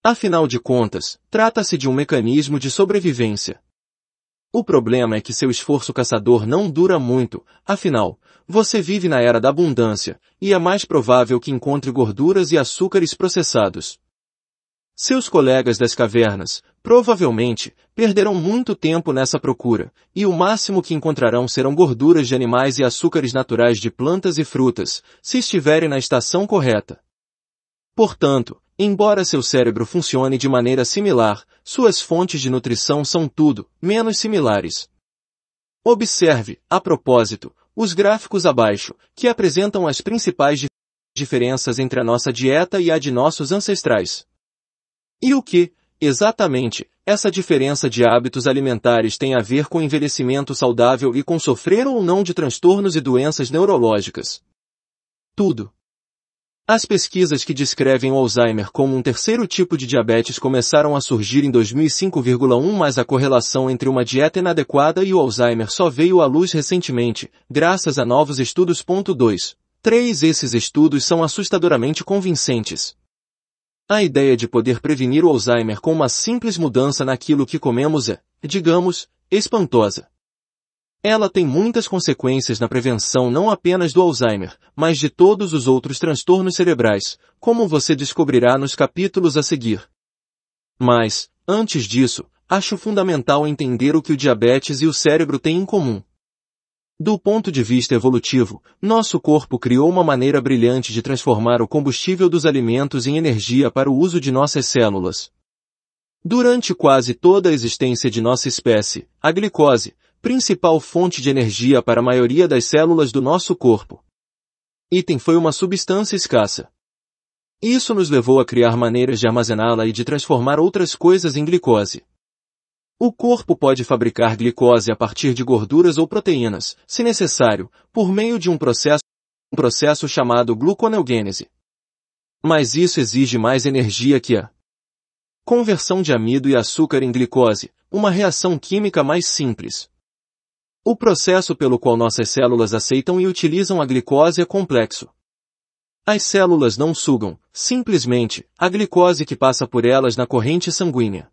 Afinal de contas, trata-se de um mecanismo de sobrevivência. O problema é que seu esforço caçador não dura muito, afinal, você vive na era da abundância, e é mais provável que encontre gorduras e açúcares processados. Seus colegas das cavernas, provavelmente, perderão muito tempo nessa procura, e o máximo que encontrarão serão gorduras de animais e açúcares naturais de plantas e frutas, se estiverem na estação correta. Portanto, embora seu cérebro funcione de maneira similar, suas fontes de nutrição são tudo, menos similares. Observe, a propósito, os gráficos abaixo, que apresentam as principais diferenças entre a nossa dieta e a de nossos ancestrais. E o que, exatamente, essa diferença de hábitos alimentares tem a ver com envelhecimento saudável e com sofrer ou não de transtornos e doenças neurológicas? Tudo. As pesquisas que descrevem o Alzheimer como um terceiro tipo de diabetes começaram a surgir em 2005,1 mas a correlação entre uma dieta inadequada e o Alzheimer só veio à luz recentemente, graças a novos estudos. 2. 3. Esses estudos são assustadoramente convincentes. A ideia de poder prevenir o Alzheimer com uma simples mudança naquilo que comemos é, digamos, espantosa. Ela tem muitas consequências na prevenção não apenas do Alzheimer, mas de todos os outros transtornos cerebrais, como você descobrirá nos capítulos a seguir. Mas, antes disso, acho fundamental entender o que o diabetes e o cérebro têm em comum. Do ponto de vista evolutivo, nosso corpo criou uma maneira brilhante de transformar o combustível dos alimentos em energia para o uso de nossas células. Durante quase toda a existência de nossa espécie, a glicose, principal fonte de energia para a maioria das células do nosso corpo. Item foi uma substância escassa. Isso nos levou a criar maneiras de armazená-la e de transformar outras coisas em glicose. O corpo pode fabricar glicose a partir de gorduras ou proteínas, se necessário, por meio de um processo, um processo chamado gluconeogênese. Mas isso exige mais energia que a conversão de amido e açúcar em glicose, uma reação química mais simples. O processo pelo qual nossas células aceitam e utilizam a glicose é complexo. As células não sugam, simplesmente, a glicose que passa por elas na corrente sanguínea.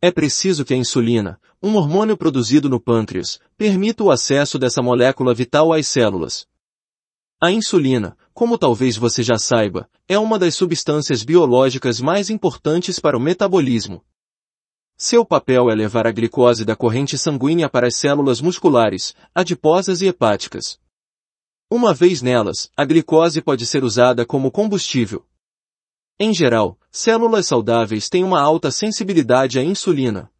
É preciso que a insulina, um hormônio produzido no pâncreas, permita o acesso dessa molécula vital às células. A insulina, como talvez você já saiba, é uma das substâncias biológicas mais importantes para o metabolismo. Seu papel é levar a glicose da corrente sanguínea para as células musculares, adiposas e hepáticas. Uma vez nelas, a glicose pode ser usada como combustível, em geral, células saudáveis têm uma alta sensibilidade à insulina.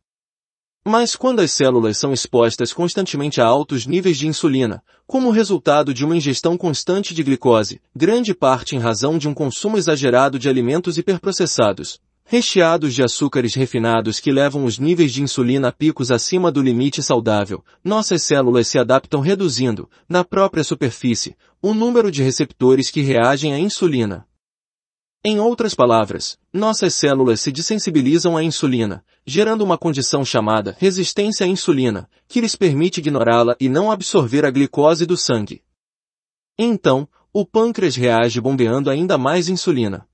Mas quando as células são expostas constantemente a altos níveis de insulina, como resultado de uma ingestão constante de glicose, grande parte em razão de um consumo exagerado de alimentos hiperprocessados, recheados de açúcares refinados que levam os níveis de insulina a picos acima do limite saudável, nossas células se adaptam reduzindo, na própria superfície, o número de receptores que reagem à insulina. Em outras palavras, nossas células se desensibilizam à insulina, gerando uma condição chamada resistência à insulina, que lhes permite ignorá-la e não absorver a glicose do sangue. Então, o pâncreas reage bombeando ainda mais insulina.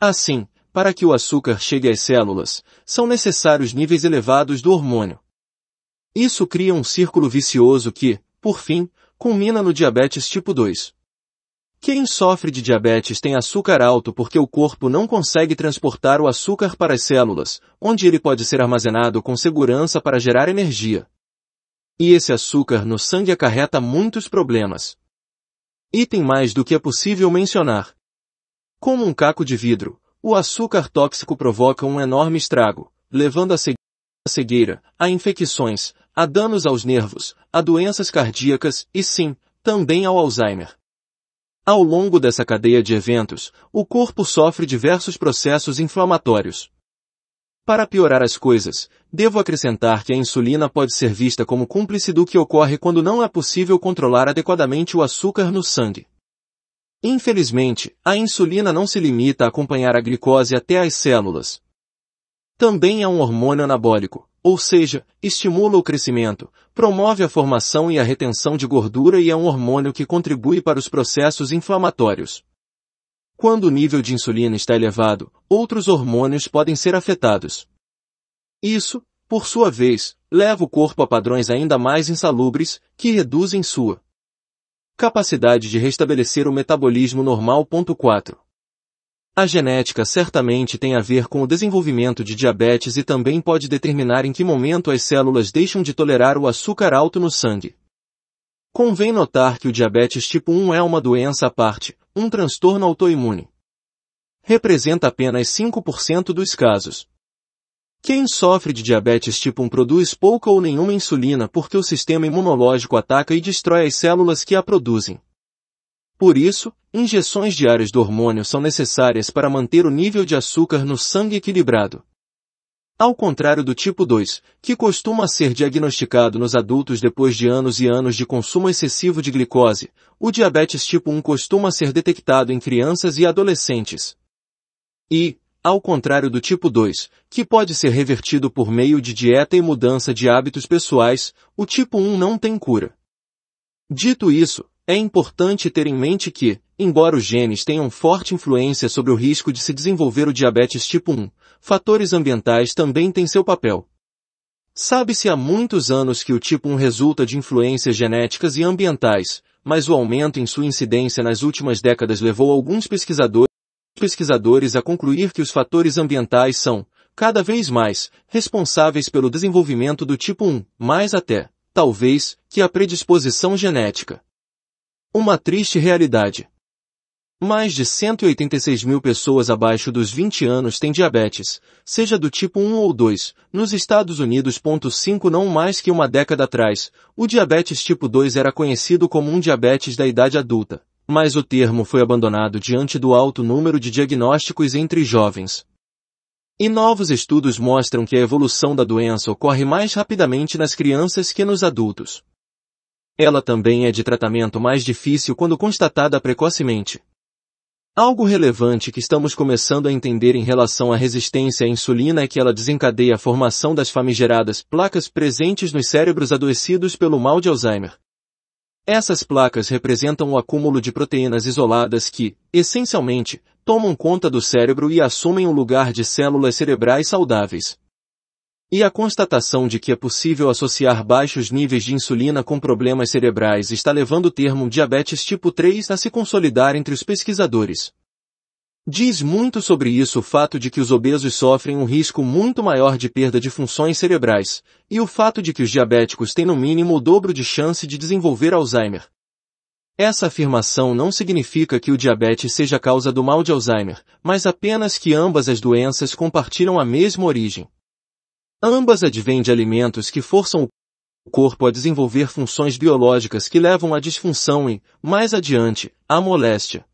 Assim, para que o açúcar chegue às células, são necessários níveis elevados do hormônio. Isso cria um círculo vicioso que, por fim, culmina no diabetes tipo 2. Quem sofre de diabetes tem açúcar alto porque o corpo não consegue transportar o açúcar para as células, onde ele pode ser armazenado com segurança para gerar energia. E esse açúcar no sangue acarreta muitos problemas. Item mais do que é possível mencionar. Como um caco de vidro, o açúcar tóxico provoca um enorme estrago, levando a cegueira, a infecções, a danos aos nervos, a doenças cardíacas e sim, também ao Alzheimer. Ao longo dessa cadeia de eventos, o corpo sofre diversos processos inflamatórios. Para piorar as coisas, devo acrescentar que a insulina pode ser vista como cúmplice do que ocorre quando não é possível controlar adequadamente o açúcar no sangue. Infelizmente, a insulina não se limita a acompanhar a glicose até as células. Também é um hormônio anabólico, ou seja, estimula o crescimento, promove a formação e a retenção de gordura e é um hormônio que contribui para os processos inflamatórios. Quando o nível de insulina está elevado, outros hormônios podem ser afetados. Isso, por sua vez, leva o corpo a padrões ainda mais insalubres, que reduzem sua capacidade de restabelecer o metabolismo normal. 4. A genética certamente tem a ver com o desenvolvimento de diabetes e também pode determinar em que momento as células deixam de tolerar o açúcar alto no sangue. Convém notar que o diabetes tipo 1 é uma doença à parte, um transtorno autoimune. Representa apenas 5% dos casos. Quem sofre de diabetes tipo 1 produz pouca ou nenhuma insulina porque o sistema imunológico ataca e destrói as células que a produzem. Por isso, Injeções diárias do hormônio são necessárias para manter o nível de açúcar no sangue equilibrado. Ao contrário do tipo 2, que costuma ser diagnosticado nos adultos depois de anos e anos de consumo excessivo de glicose, o diabetes tipo 1 costuma ser detectado em crianças e adolescentes. E, ao contrário do tipo 2, que pode ser revertido por meio de dieta e mudança de hábitos pessoais, o tipo 1 não tem cura. Dito isso, é importante ter em mente que, Embora os genes tenham forte influência sobre o risco de se desenvolver o diabetes tipo 1, fatores ambientais também têm seu papel. Sabe-se há muitos anos que o tipo 1 resulta de influências genéticas e ambientais, mas o aumento em sua incidência nas últimas décadas levou alguns pesquisadores, a concluir que os fatores ambientais são, cada vez mais, responsáveis pelo desenvolvimento do tipo 1, mais até, talvez, que a predisposição genética. Uma triste realidade. Mais de 186 mil pessoas abaixo dos 20 anos têm diabetes, seja do tipo 1 ou 2. Nos Estados Unidos, 5 não mais que uma década atrás, o diabetes tipo 2 era conhecido como um diabetes da idade adulta, mas o termo foi abandonado diante do alto número de diagnósticos entre jovens. E novos estudos mostram que a evolução da doença ocorre mais rapidamente nas crianças que nos adultos. Ela também é de tratamento mais difícil quando constatada precocemente. Algo relevante que estamos começando a entender em relação à resistência à insulina é que ela desencadeia a formação das famigeradas placas presentes nos cérebros adoecidos pelo mal de Alzheimer. Essas placas representam o acúmulo de proteínas isoladas que, essencialmente, tomam conta do cérebro e assumem o lugar de células cerebrais saudáveis. E a constatação de que é possível associar baixos níveis de insulina com problemas cerebrais está levando o termo diabetes tipo 3 a se consolidar entre os pesquisadores. Diz muito sobre isso o fato de que os obesos sofrem um risco muito maior de perda de funções cerebrais, e o fato de que os diabéticos têm no mínimo o dobro de chance de desenvolver Alzheimer. Essa afirmação não significa que o diabetes seja causa do mal de Alzheimer, mas apenas que ambas as doenças compartilham a mesma origem. Ambas advêm de alimentos que forçam o corpo a desenvolver funções biológicas que levam à disfunção e, mais adiante, à moléstia.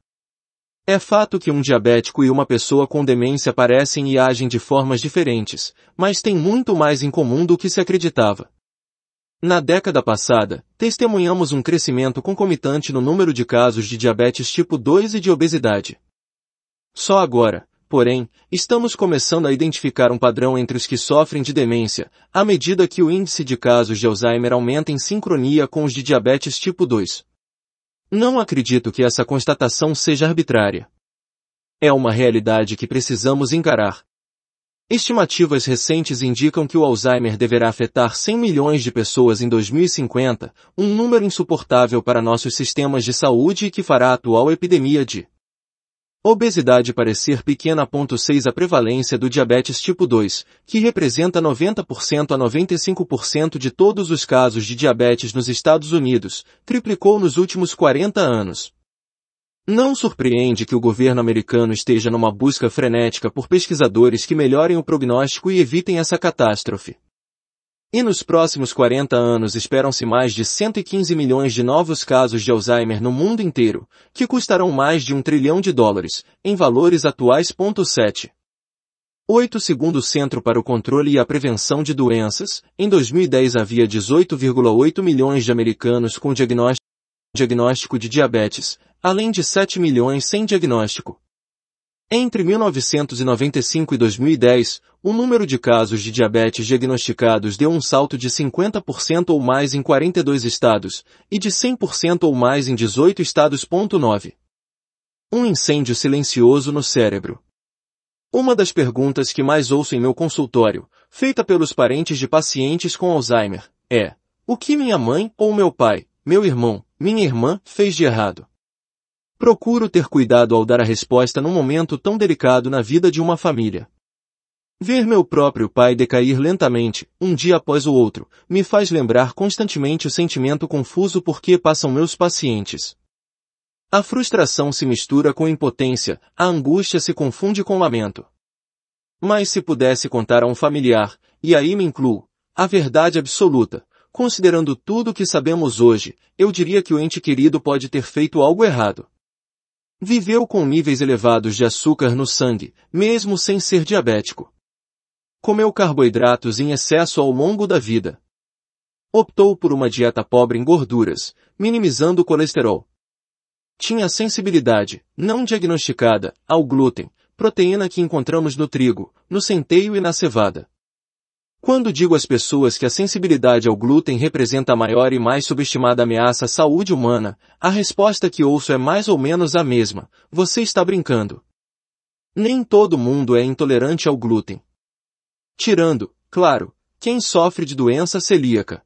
É fato que um diabético e uma pessoa com demência parecem e agem de formas diferentes, mas têm muito mais em comum do que se acreditava. Na década passada, testemunhamos um crescimento concomitante no número de casos de diabetes tipo 2 e de obesidade. Só agora, Porém, estamos começando a identificar um padrão entre os que sofrem de demência, à medida que o índice de casos de Alzheimer aumenta em sincronia com os de diabetes tipo 2. Não acredito que essa constatação seja arbitrária. É uma realidade que precisamos encarar. Estimativas recentes indicam que o Alzheimer deverá afetar 100 milhões de pessoas em 2050, um número insuportável para nossos sistemas de saúde e que fará a atual epidemia de Obesidade parecer pequena. 6 A prevalência do diabetes tipo 2, que representa 90% a 95% de todos os casos de diabetes nos Estados Unidos, triplicou nos últimos 40 anos. Não surpreende que o governo americano esteja numa busca frenética por pesquisadores que melhorem o prognóstico e evitem essa catástrofe. E nos próximos 40 anos esperam-se mais de 115 milhões de novos casos de Alzheimer no mundo inteiro, que custarão mais de um trilhão de dólares, em valores atuais. 7. 8 segundo o Centro para o Controle e a Prevenção de Doenças, em 2010 havia 18,8 milhões de americanos com diagnóstico de diabetes, além de 7 milhões sem diagnóstico. Entre 1995 e 2010, o número de casos de diabetes diagnosticados deu um salto de 50% ou mais em 42 estados e de 100% ou mais em 18 estados. 9. Um incêndio silencioso no cérebro. Uma das perguntas que mais ouço em meu consultório, feita pelos parentes de pacientes com Alzheimer, é: o que minha mãe ou meu pai, meu irmão, minha irmã fez de errado? Procuro ter cuidado ao dar a resposta num momento tão delicado na vida de uma família. Ver meu próprio pai decair lentamente, um dia após o outro, me faz lembrar constantemente o sentimento confuso por que passam meus pacientes. A frustração se mistura com impotência, a angústia se confunde com lamento. Mas se pudesse contar a um familiar, e aí me incluo, a verdade absoluta, considerando tudo o que sabemos hoje, eu diria que o ente querido pode ter feito algo errado. Viveu com níveis elevados de açúcar no sangue, mesmo sem ser diabético. Comeu carboidratos em excesso ao longo da vida. Optou por uma dieta pobre em gorduras, minimizando o colesterol. Tinha sensibilidade, não diagnosticada, ao glúten, proteína que encontramos no trigo, no centeio e na cevada. Quando digo às pessoas que a sensibilidade ao glúten representa a maior e mais subestimada ameaça à saúde humana, a resposta que ouço é mais ou menos a mesma. Você está brincando. Nem todo mundo é intolerante ao glúten. Tirando, claro, quem sofre de doença celíaca.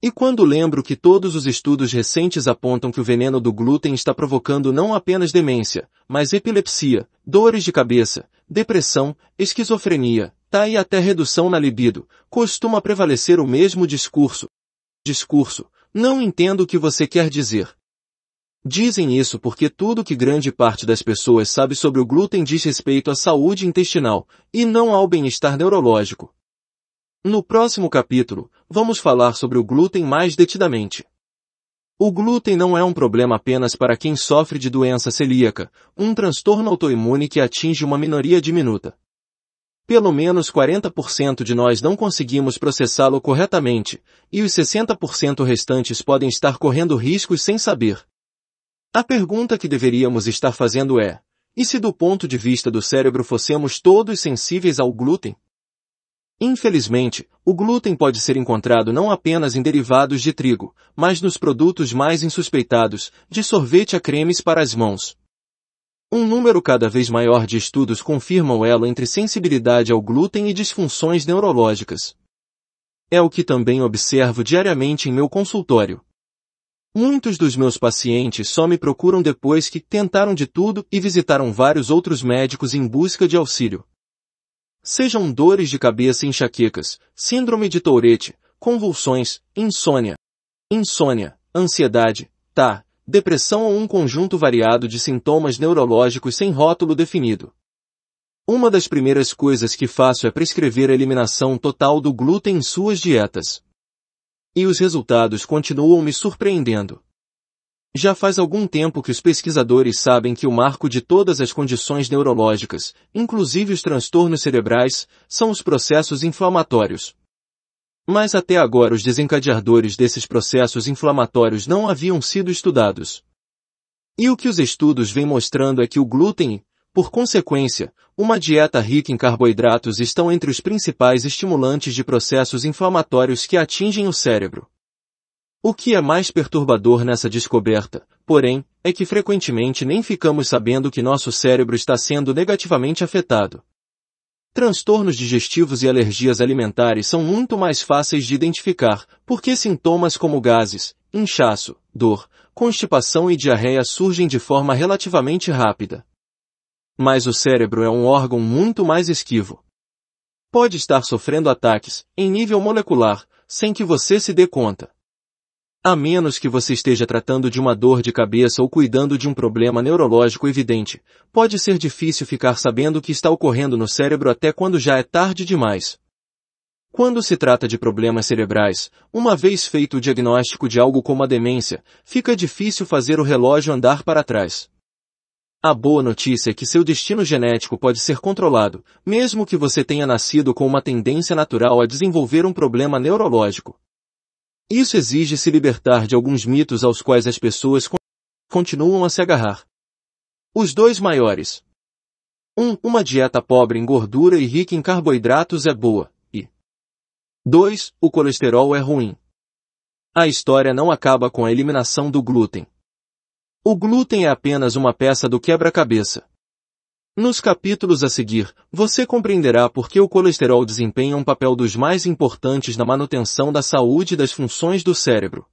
E quando lembro que todos os estudos recentes apontam que o veneno do glúten está provocando não apenas demência, mas epilepsia, dores de cabeça, depressão, esquizofrenia, Tá e até redução na libido, costuma prevalecer o mesmo discurso. Discurso, não entendo o que você quer dizer. Dizem isso porque tudo que grande parte das pessoas sabe sobre o glúten diz respeito à saúde intestinal, e não ao bem-estar neurológico. No próximo capítulo, vamos falar sobre o glúten mais detidamente. O glúten não é um problema apenas para quem sofre de doença celíaca, um transtorno autoimune que atinge uma minoria diminuta. Pelo menos 40% de nós não conseguimos processá-lo corretamente, e os 60% restantes podem estar correndo riscos sem saber. A pergunta que deveríamos estar fazendo é, e se do ponto de vista do cérebro fossemos todos sensíveis ao glúten? Infelizmente, o glúten pode ser encontrado não apenas em derivados de trigo, mas nos produtos mais insuspeitados, de sorvete a cremes para as mãos, um número cada vez maior de estudos confirma o elo entre sensibilidade ao glúten e disfunções neurológicas. É o que também observo diariamente em meu consultório. Muitos dos meus pacientes só me procuram depois que tentaram de tudo e visitaram vários outros médicos em busca de auxílio. Sejam dores de cabeça enxaquecas, síndrome de tourette, convulsões, insônia, insônia, ansiedade, tá, depressão ou um conjunto variado de sintomas neurológicos sem rótulo definido. Uma das primeiras coisas que faço é prescrever a eliminação total do glúten em suas dietas. E os resultados continuam me surpreendendo. Já faz algum tempo que os pesquisadores sabem que o marco de todas as condições neurológicas, inclusive os transtornos cerebrais, são os processos inflamatórios. Mas até agora os desencadeadores desses processos inflamatórios não haviam sido estudados. E o que os estudos vêm mostrando é que o glúten, por consequência, uma dieta rica em carboidratos estão entre os principais estimulantes de processos inflamatórios que atingem o cérebro. O que é mais perturbador nessa descoberta, porém, é que frequentemente nem ficamos sabendo que nosso cérebro está sendo negativamente afetado. Transtornos digestivos e alergias alimentares são muito mais fáceis de identificar, porque sintomas como gases, inchaço, dor, constipação e diarreia surgem de forma relativamente rápida. Mas o cérebro é um órgão muito mais esquivo. Pode estar sofrendo ataques, em nível molecular, sem que você se dê conta. A menos que você esteja tratando de uma dor de cabeça ou cuidando de um problema neurológico evidente, pode ser difícil ficar sabendo o que está ocorrendo no cérebro até quando já é tarde demais. Quando se trata de problemas cerebrais, uma vez feito o diagnóstico de algo como a demência, fica difícil fazer o relógio andar para trás. A boa notícia é que seu destino genético pode ser controlado, mesmo que você tenha nascido com uma tendência natural a desenvolver um problema neurológico. Isso exige se libertar de alguns mitos aos quais as pessoas continuam a se agarrar. Os dois maiores. 1. Um, uma dieta pobre em gordura e rica em carboidratos é boa. E 2. O colesterol é ruim. A história não acaba com a eliminação do glúten. O glúten é apenas uma peça do quebra-cabeça. Nos capítulos a seguir, você compreenderá por que o colesterol desempenha um papel dos mais importantes na manutenção da saúde e das funções do cérebro.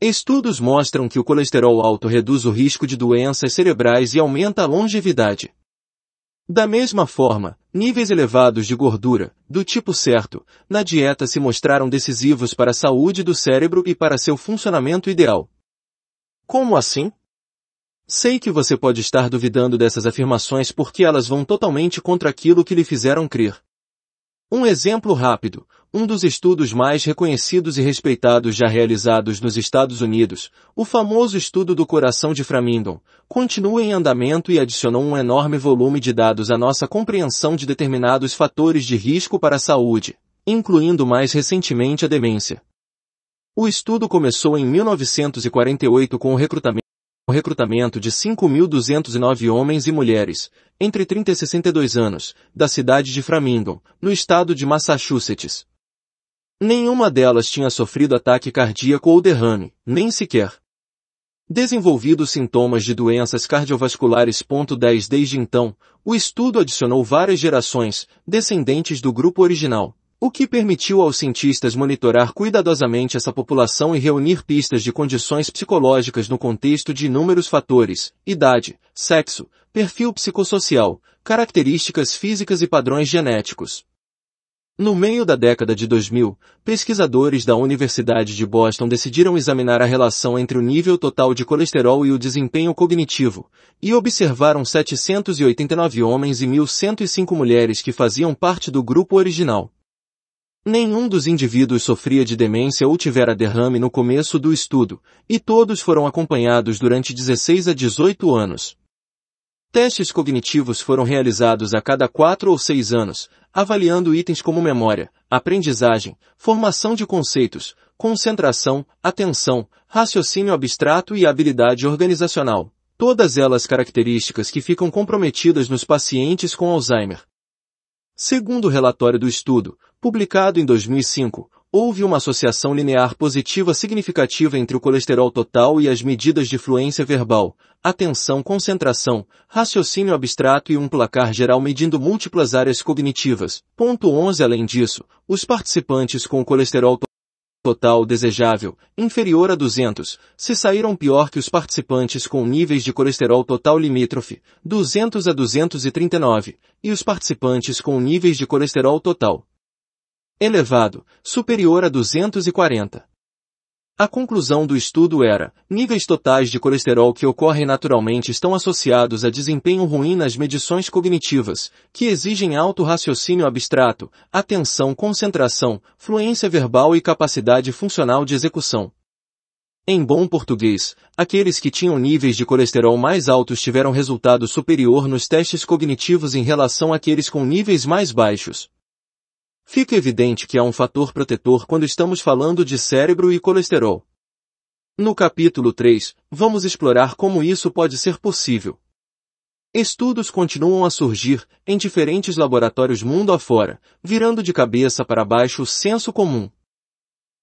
Estudos mostram que o colesterol alto reduz o risco de doenças cerebrais e aumenta a longevidade. Da mesma forma, níveis elevados de gordura, do tipo certo, na dieta se mostraram decisivos para a saúde do cérebro e para seu funcionamento ideal. Como assim? Sei que você pode estar duvidando dessas afirmações porque elas vão totalmente contra aquilo que lhe fizeram crer. Um exemplo rápido, um dos estudos mais reconhecidos e respeitados já realizados nos Estados Unidos, o famoso estudo do coração de Framindon, continua em andamento e adicionou um enorme volume de dados à nossa compreensão de determinados fatores de risco para a saúde, incluindo mais recentemente a demência. O estudo começou em 1948 com o recrutamento o recrutamento de 5.209 homens e mulheres, entre 30 e 62 anos, da cidade de Framingham, no estado de Massachusetts. Nenhuma delas tinha sofrido ataque cardíaco ou derrame, nem sequer desenvolvido sintomas de doenças cardiovasculares. 10 Desde então, o estudo adicionou várias gerações, descendentes do grupo original, o que permitiu aos cientistas monitorar cuidadosamente essa população e reunir pistas de condições psicológicas no contexto de inúmeros fatores, idade, sexo, perfil psicossocial, características físicas e padrões genéticos. No meio da década de 2000, pesquisadores da Universidade de Boston decidiram examinar a relação entre o nível total de colesterol e o desempenho cognitivo, e observaram 789 homens e 1.105 mulheres que faziam parte do grupo original. Nenhum dos indivíduos sofria de demência ou tivera derrame no começo do estudo, e todos foram acompanhados durante 16 a 18 anos. Testes cognitivos foram realizados a cada 4 ou 6 anos, avaliando itens como memória, aprendizagem, formação de conceitos, concentração, atenção, raciocínio abstrato e habilidade organizacional, todas elas características que ficam comprometidas nos pacientes com Alzheimer. Segundo o relatório do estudo, publicado em 2005, houve uma associação linear positiva significativa entre o colesterol total e as medidas de fluência verbal, atenção, concentração, raciocínio abstrato e um placar geral medindo múltiplas áreas cognitivas. Ponto 11 Além disso, os participantes com colesterol total desejável, inferior a 200, se saíram pior que os participantes com níveis de colesterol total limítrofe, 200 a 239, e os participantes com níveis de colesterol total elevado, superior a 240. A conclusão do estudo era, níveis totais de colesterol que ocorrem naturalmente estão associados a desempenho ruim nas medições cognitivas, que exigem alto raciocínio abstrato, atenção, concentração, fluência verbal e capacidade funcional de execução. Em bom português, aqueles que tinham níveis de colesterol mais altos tiveram resultado superior nos testes cognitivos em relação àqueles com níveis mais baixos. Fica evidente que há um fator protetor quando estamos falando de cérebro e colesterol. No capítulo 3, vamos explorar como isso pode ser possível. Estudos continuam a surgir em diferentes laboratórios mundo afora, virando de cabeça para baixo o senso comum.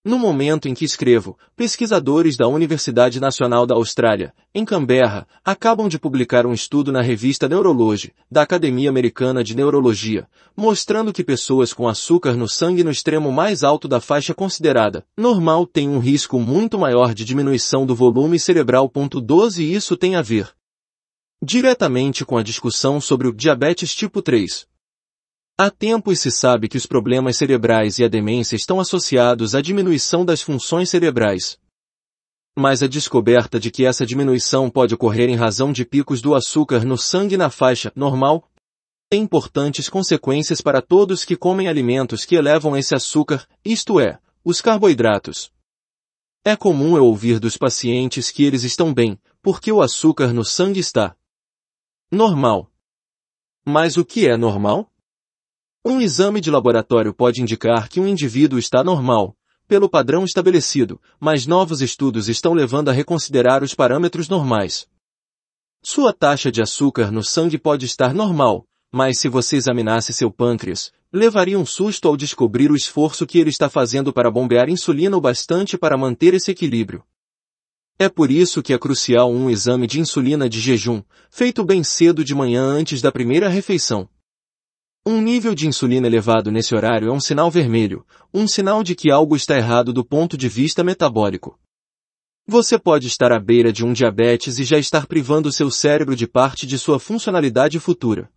No momento em que escrevo, pesquisadores da Universidade Nacional da Austrália, em Canberra, acabam de publicar um estudo na revista Neurology, da Academia Americana de Neurologia, mostrando que pessoas com açúcar no sangue no extremo mais alto da faixa considerada normal têm um risco muito maior de diminuição do volume cerebral. 12 e isso tem a ver diretamente com a discussão sobre o diabetes tipo 3, Há tempos se sabe que os problemas cerebrais e a demência estão associados à diminuição das funções cerebrais. Mas a descoberta de que essa diminuição pode ocorrer em razão de picos do açúcar no sangue na faixa normal tem importantes consequências para todos que comem alimentos que elevam esse açúcar, isto é, os carboidratos. É comum eu ouvir dos pacientes que eles estão bem, porque o açúcar no sangue está normal. Mas o que é normal? Um exame de laboratório pode indicar que um indivíduo está normal, pelo padrão estabelecido, mas novos estudos estão levando a reconsiderar os parâmetros normais. Sua taxa de açúcar no sangue pode estar normal, mas se você examinasse seu pâncreas, levaria um susto ao descobrir o esforço que ele está fazendo para bombear insulina o bastante para manter esse equilíbrio. É por isso que é crucial um exame de insulina de jejum, feito bem cedo de manhã antes da primeira refeição. Um nível de insulina elevado nesse horário é um sinal vermelho, um sinal de que algo está errado do ponto de vista metabólico. Você pode estar à beira de um diabetes e já estar privando seu cérebro de parte de sua funcionalidade futura.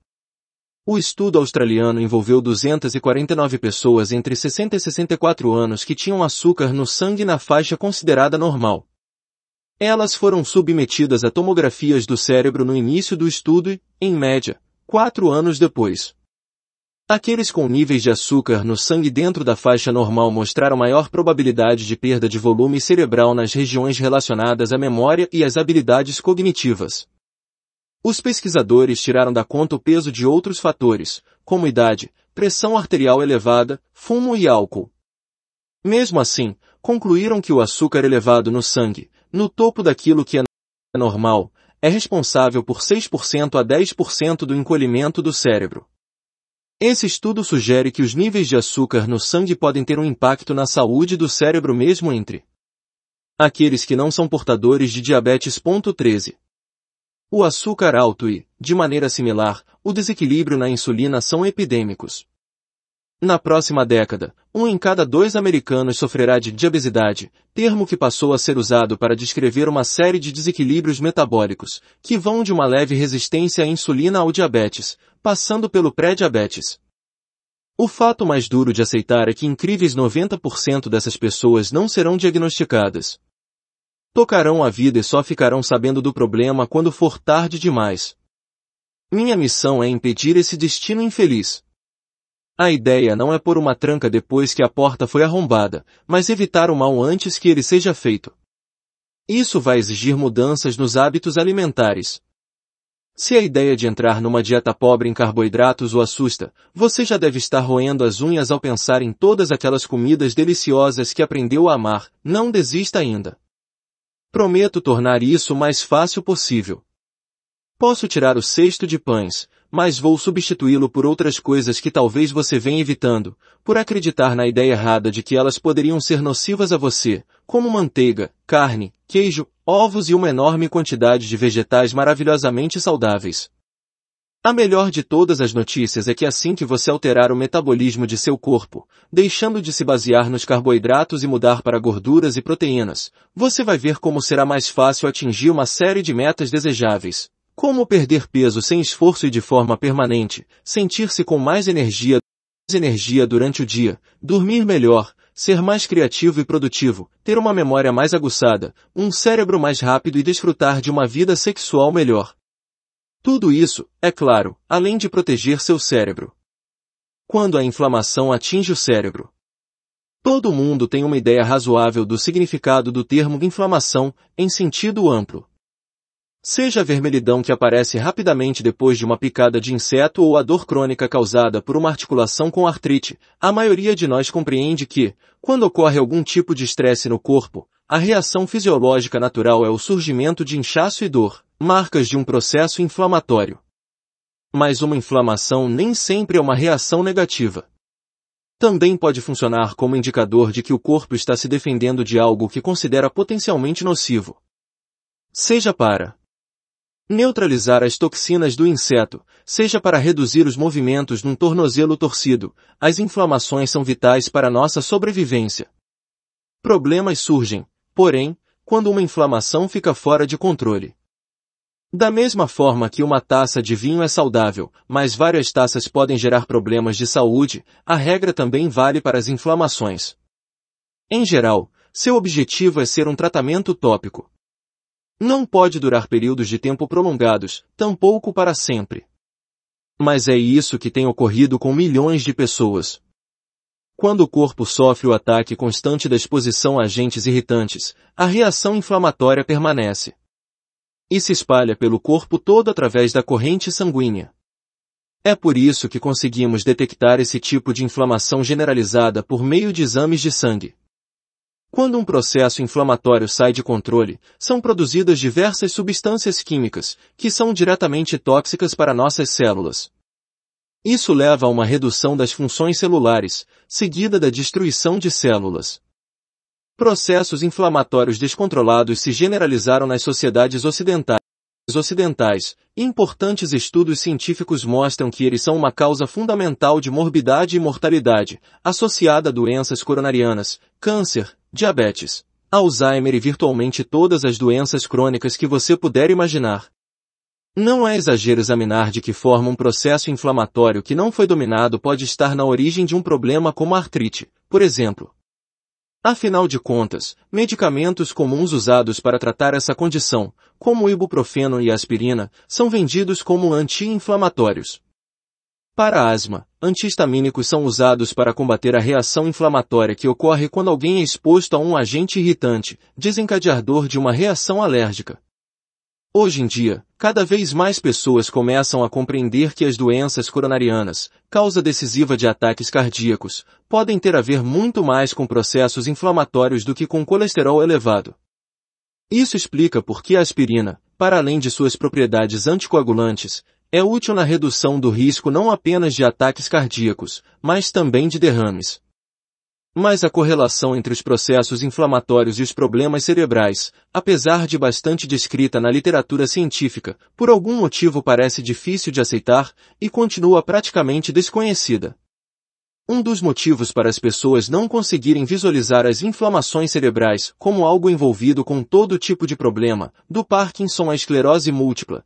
O estudo australiano envolveu 249 pessoas entre 60 e 64 anos que tinham açúcar no sangue na faixa considerada normal. Elas foram submetidas a tomografias do cérebro no início do estudo e, em média, quatro anos depois, Aqueles com níveis de açúcar no sangue dentro da faixa normal mostraram maior probabilidade de perda de volume cerebral nas regiões relacionadas à memória e às habilidades cognitivas. Os pesquisadores tiraram da conta o peso de outros fatores, como idade, pressão arterial elevada, fumo e álcool. Mesmo assim, concluíram que o açúcar elevado no sangue, no topo daquilo que é normal, é responsável por 6% a 10% do encolhimento do cérebro. Esse estudo sugere que os níveis de açúcar no sangue podem ter um impacto na saúde do cérebro mesmo entre aqueles que não são portadores de diabetes. 13. O açúcar alto e, de maneira similar, o desequilíbrio na insulina são epidêmicos. Na próxima década, um em cada dois americanos sofrerá de diabetes, termo que passou a ser usado para descrever uma série de desequilíbrios metabólicos, que vão de uma leve resistência à insulina ao diabetes, passando pelo pré-diabetes. O fato mais duro de aceitar é que incríveis 90% dessas pessoas não serão diagnosticadas. Tocarão a vida e só ficarão sabendo do problema quando for tarde demais. Minha missão é impedir esse destino infeliz. A ideia não é pôr uma tranca depois que a porta foi arrombada, mas evitar o mal antes que ele seja feito. Isso vai exigir mudanças nos hábitos alimentares. Se a ideia de entrar numa dieta pobre em carboidratos o assusta, você já deve estar roendo as unhas ao pensar em todas aquelas comidas deliciosas que aprendeu a amar, não desista ainda. Prometo tornar isso o mais fácil possível. Posso tirar o cesto de pães, mas vou substituí-lo por outras coisas que talvez você venha evitando, por acreditar na ideia errada de que elas poderiam ser nocivas a você, como manteiga, carne, queijo, ovos e uma enorme quantidade de vegetais maravilhosamente saudáveis. A melhor de todas as notícias é que assim que você alterar o metabolismo de seu corpo, deixando de se basear nos carboidratos e mudar para gorduras e proteínas, você vai ver como será mais fácil atingir uma série de metas desejáveis. Como perder peso sem esforço e de forma permanente, sentir-se com mais energia, mais energia durante o dia, dormir melhor, ser mais criativo e produtivo, ter uma memória mais aguçada, um cérebro mais rápido e desfrutar de uma vida sexual melhor. Tudo isso, é claro, além de proteger seu cérebro. Quando a inflamação atinge o cérebro, Todo mundo tem uma ideia razoável do significado do termo inflamação, em sentido amplo. Seja a vermelhidão que aparece rapidamente depois de uma picada de inseto ou a dor crônica causada por uma articulação com artrite, a maioria de nós compreende que, quando ocorre algum tipo de estresse no corpo, a reação fisiológica natural é o surgimento de inchaço e dor, marcas de um processo inflamatório. Mas uma inflamação nem sempre é uma reação negativa. Também pode funcionar como indicador de que o corpo está se defendendo de algo que considera potencialmente nocivo. Seja para Neutralizar as toxinas do inseto, seja para reduzir os movimentos num tornozelo torcido, as inflamações são vitais para nossa sobrevivência. Problemas surgem, porém, quando uma inflamação fica fora de controle. Da mesma forma que uma taça de vinho é saudável, mas várias taças podem gerar problemas de saúde, a regra também vale para as inflamações. Em geral, seu objetivo é ser um tratamento tópico. Não pode durar períodos de tempo prolongados, tampouco para sempre. Mas é isso que tem ocorrido com milhões de pessoas. Quando o corpo sofre o ataque constante da exposição a agentes irritantes, a reação inflamatória permanece. E se espalha pelo corpo todo através da corrente sanguínea. É por isso que conseguimos detectar esse tipo de inflamação generalizada por meio de exames de sangue. Quando um processo inflamatório sai de controle, são produzidas diversas substâncias químicas, que são diretamente tóxicas para nossas células. Isso leva a uma redução das funções celulares, seguida da destruição de células. Processos inflamatórios descontrolados se generalizaram nas sociedades ocidentais. ocidentais. Importantes estudos científicos mostram que eles são uma causa fundamental de morbidade e mortalidade, associada a doenças coronarianas, câncer, diabetes, Alzheimer e virtualmente todas as doenças crônicas que você puder imaginar. Não é exagero examinar de que forma um processo inflamatório que não foi dominado pode estar na origem de um problema como a artrite, por exemplo. Afinal de contas, medicamentos comuns usados para tratar essa condição, como o ibuprofeno e a aspirina, são vendidos como anti-inflamatórios. Para asma, Antihistamínicos são usados para combater a reação inflamatória que ocorre quando alguém é exposto a um agente irritante, desencadeador de uma reação alérgica. Hoje em dia, cada vez mais pessoas começam a compreender que as doenças coronarianas, causa decisiva de ataques cardíacos, podem ter a ver muito mais com processos inflamatórios do que com colesterol elevado. Isso explica por que a aspirina, para além de suas propriedades anticoagulantes, é útil na redução do risco não apenas de ataques cardíacos, mas também de derrames. Mas a correlação entre os processos inflamatórios e os problemas cerebrais, apesar de bastante descrita na literatura científica, por algum motivo parece difícil de aceitar e continua praticamente desconhecida. Um dos motivos para as pessoas não conseguirem visualizar as inflamações cerebrais como algo envolvido com todo tipo de problema, do Parkinson à esclerose múltipla,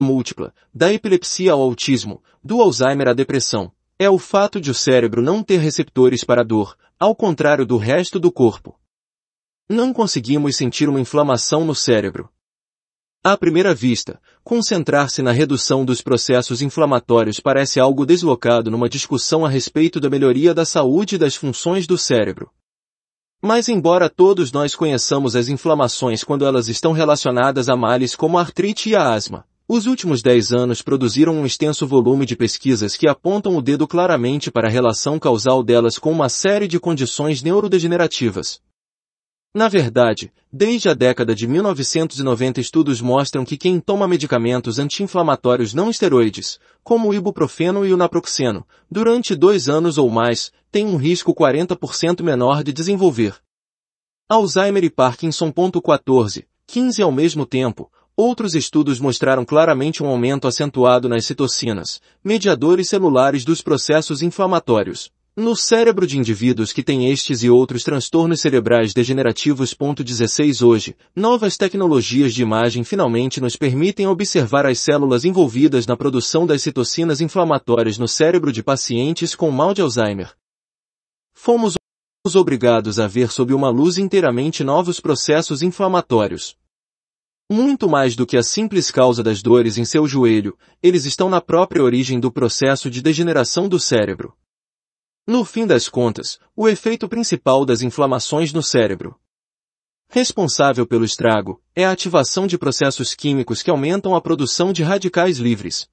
múltipla, da epilepsia ao autismo, do Alzheimer à depressão, é o fato de o cérebro não ter receptores para dor, ao contrário do resto do corpo. Não conseguimos sentir uma inflamação no cérebro. À primeira vista, concentrar-se na redução dos processos inflamatórios parece algo deslocado numa discussão a respeito da melhoria da saúde e das funções do cérebro. Mas embora todos nós conheçamos as inflamações quando elas estão relacionadas a males como a artrite e a asma, os últimos dez anos produziram um extenso volume de pesquisas que apontam o dedo claramente para a relação causal delas com uma série de condições neurodegenerativas. Na verdade, desde a década de 1990 estudos mostram que quem toma medicamentos anti-inflamatórios não esteroides, como o ibuprofeno e o naproxeno, durante dois anos ou mais, tem um risco 40% menor de desenvolver Alzheimer e Parkinson. 14, 15 ao mesmo tempo, Outros estudos mostraram claramente um aumento acentuado nas citocinas, mediadores celulares dos processos inflamatórios. No cérebro de indivíduos que têm estes e outros transtornos cerebrais degenerativos. 16 Hoje, novas tecnologias de imagem finalmente nos permitem observar as células envolvidas na produção das citocinas inflamatórias no cérebro de pacientes com mal de Alzheimer. Fomos obrigados a ver sob uma luz inteiramente novos processos inflamatórios, muito mais do que a simples causa das dores em seu joelho, eles estão na própria origem do processo de degeneração do cérebro. No fim das contas, o efeito principal das inflamações no cérebro, responsável pelo estrago, é a ativação de processos químicos que aumentam a produção de radicais livres.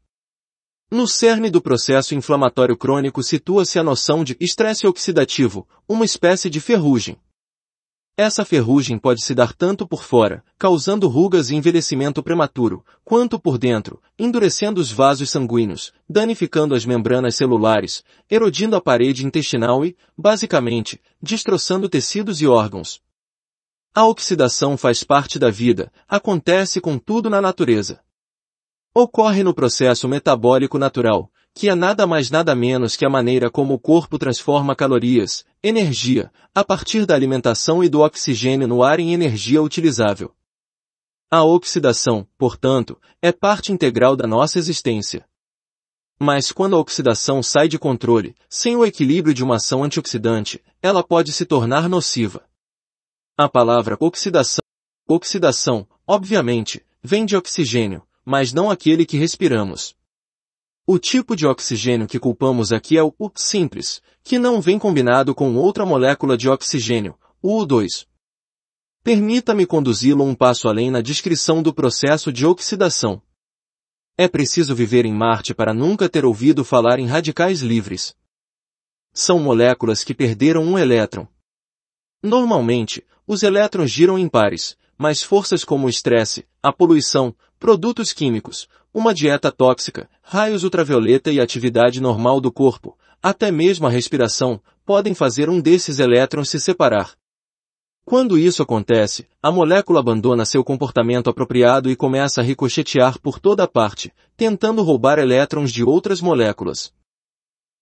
No cerne do processo inflamatório crônico situa-se a noção de estresse oxidativo, uma espécie de ferrugem. Essa ferrugem pode se dar tanto por fora, causando rugas e envelhecimento prematuro, quanto por dentro, endurecendo os vasos sanguíneos, danificando as membranas celulares, erodindo a parede intestinal e, basicamente, destroçando tecidos e órgãos. A oxidação faz parte da vida, acontece com tudo na natureza. Ocorre no processo metabólico natural, que é nada mais nada menos que a maneira como o corpo transforma calorias, energia, a partir da alimentação e do oxigênio no ar em energia utilizável. A oxidação, portanto, é parte integral da nossa existência. Mas quando a oxidação sai de controle, sem o equilíbrio de uma ação antioxidante, ela pode se tornar nociva. A palavra oxidação, oxidação, obviamente, vem de oxigênio, mas não aquele que respiramos. O tipo de oxigênio que culpamos aqui é o U simples, que não vem combinado com outra molécula de oxigênio, o U2. Permita-me conduzi-lo um passo além na descrição do processo de oxidação. É preciso viver em Marte para nunca ter ouvido falar em radicais livres. São moléculas que perderam um elétron. Normalmente, os elétrons giram em pares, mas forças como o estresse, a poluição, produtos químicos, uma dieta tóxica, raios ultravioleta e atividade normal do corpo, até mesmo a respiração, podem fazer um desses elétrons se separar. Quando isso acontece, a molécula abandona seu comportamento apropriado e começa a ricochetear por toda a parte, tentando roubar elétrons de outras moléculas.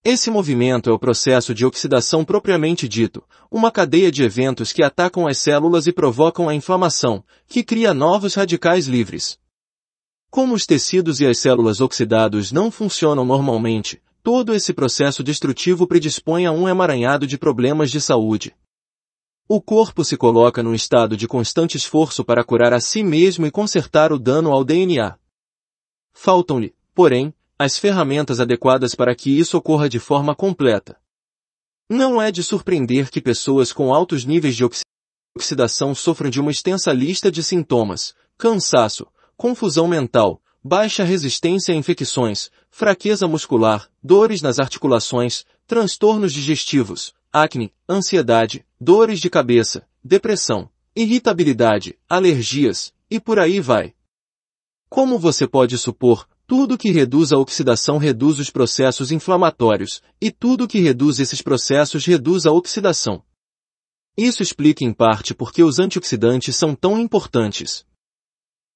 Esse movimento é o processo de oxidação propriamente dito, uma cadeia de eventos que atacam as células e provocam a inflamação, que cria novos radicais livres. Como os tecidos e as células oxidados não funcionam normalmente, todo esse processo destrutivo predispõe a um emaranhado de problemas de saúde. O corpo se coloca num estado de constante esforço para curar a si mesmo e consertar o dano ao DNA. Faltam-lhe, porém, as ferramentas adequadas para que isso ocorra de forma completa. Não é de surpreender que pessoas com altos níveis de oxidação sofram de uma extensa lista de sintomas, cansaço, confusão mental, baixa resistência a infecções, fraqueza muscular, dores nas articulações, transtornos digestivos, acne, ansiedade, dores de cabeça, depressão, irritabilidade, alergias, e por aí vai. Como você pode supor, tudo que reduz a oxidação reduz os processos inflamatórios, e tudo que reduz esses processos reduz a oxidação. Isso explica em parte porque os antioxidantes são tão importantes.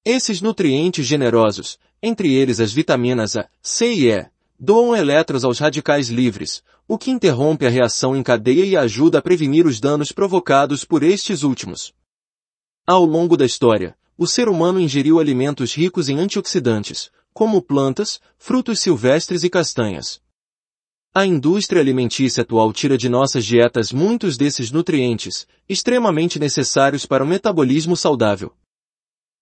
Esses nutrientes generosos, entre eles as vitaminas A, C e E, doam elétrons aos radicais livres, o que interrompe a reação em cadeia e ajuda a prevenir os danos provocados por estes últimos. Ao longo da história, o ser humano ingeriu alimentos ricos em antioxidantes, como plantas, frutos silvestres e castanhas. A indústria alimentícia atual tira de nossas dietas muitos desses nutrientes, extremamente necessários para o metabolismo saudável.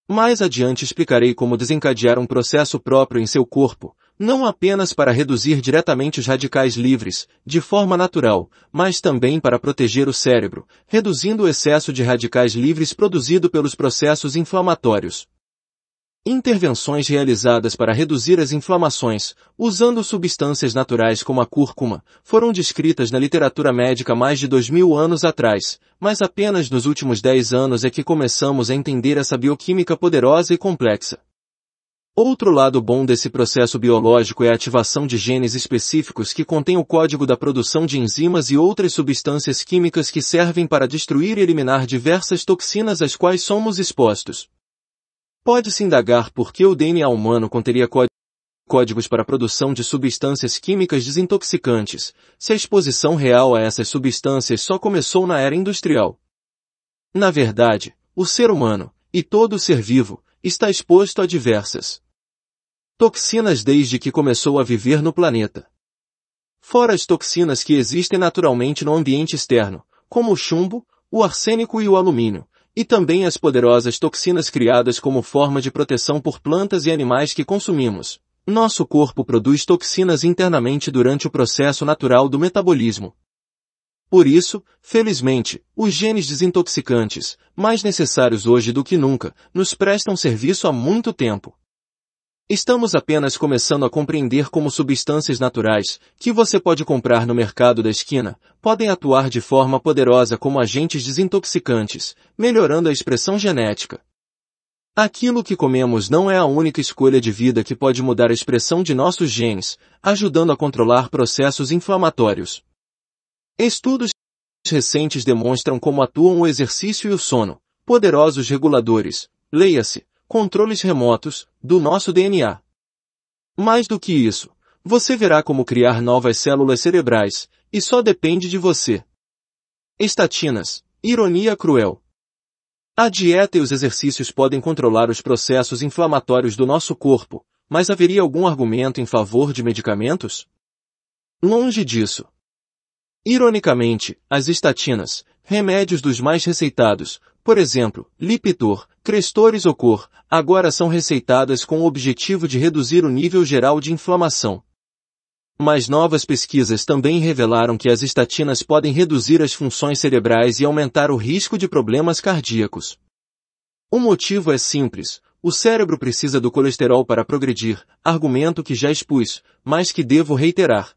Mais adiante explicarei como desencadear um processo próprio em seu corpo, não apenas para reduzir diretamente os radicais livres, de forma natural, mas também para proteger o cérebro, reduzindo o excesso de radicais livres produzido pelos processos inflamatórios, intervenções realizadas para reduzir as inflamações, usando substâncias naturais como a cúrcuma, foram descritas na literatura médica mais de 2.000 anos atrás, mas apenas nos últimos dez anos é que começamos a entender essa bioquímica poderosa e complexa. Outro lado bom desse processo biológico é a ativação de genes específicos que contêm o código da produção de enzimas e outras substâncias químicas que servem para destruir e eliminar diversas toxinas às quais somos expostos. Pode-se indagar por que o DNA humano conteria códigos para a produção de substâncias químicas desintoxicantes, se a exposição real a essas substâncias só começou na era industrial. Na verdade, o ser humano, e todo ser vivo, está exposto a diversas toxinas desde que começou a viver no planeta. Fora as toxinas que existem naturalmente no ambiente externo, como o chumbo, o arsênico e o alumínio, e também as poderosas toxinas criadas como forma de proteção por plantas e animais que consumimos. Nosso corpo produz toxinas internamente durante o processo natural do metabolismo. Por isso, felizmente, os genes desintoxicantes, mais necessários hoje do que nunca, nos prestam serviço há muito tempo. Estamos apenas começando a compreender como substâncias naturais, que você pode comprar no mercado da esquina, podem atuar de forma poderosa como agentes desintoxicantes, melhorando a expressão genética. Aquilo que comemos não é a única escolha de vida que pode mudar a expressão de nossos genes, ajudando a controlar processos inflamatórios. Estudos recentes demonstram como atuam o exercício e o sono, poderosos reguladores, leia-se, controles remotos, do nosso DNA. Mais do que isso, você verá como criar novas células cerebrais, e só depende de você. Estatinas. Ironia cruel. A dieta e os exercícios podem controlar os processos inflamatórios do nosso corpo, mas haveria algum argumento em favor de medicamentos? Longe disso. Ironicamente, as estatinas, remédios dos mais receitados, por exemplo, Lipitor, Crestores ou Cor, agora são receitadas com o objetivo de reduzir o nível geral de inflamação. Mas novas pesquisas também revelaram que as estatinas podem reduzir as funções cerebrais e aumentar o risco de problemas cardíacos. O motivo é simples. O cérebro precisa do colesterol para progredir, argumento que já expus, mas que devo reiterar.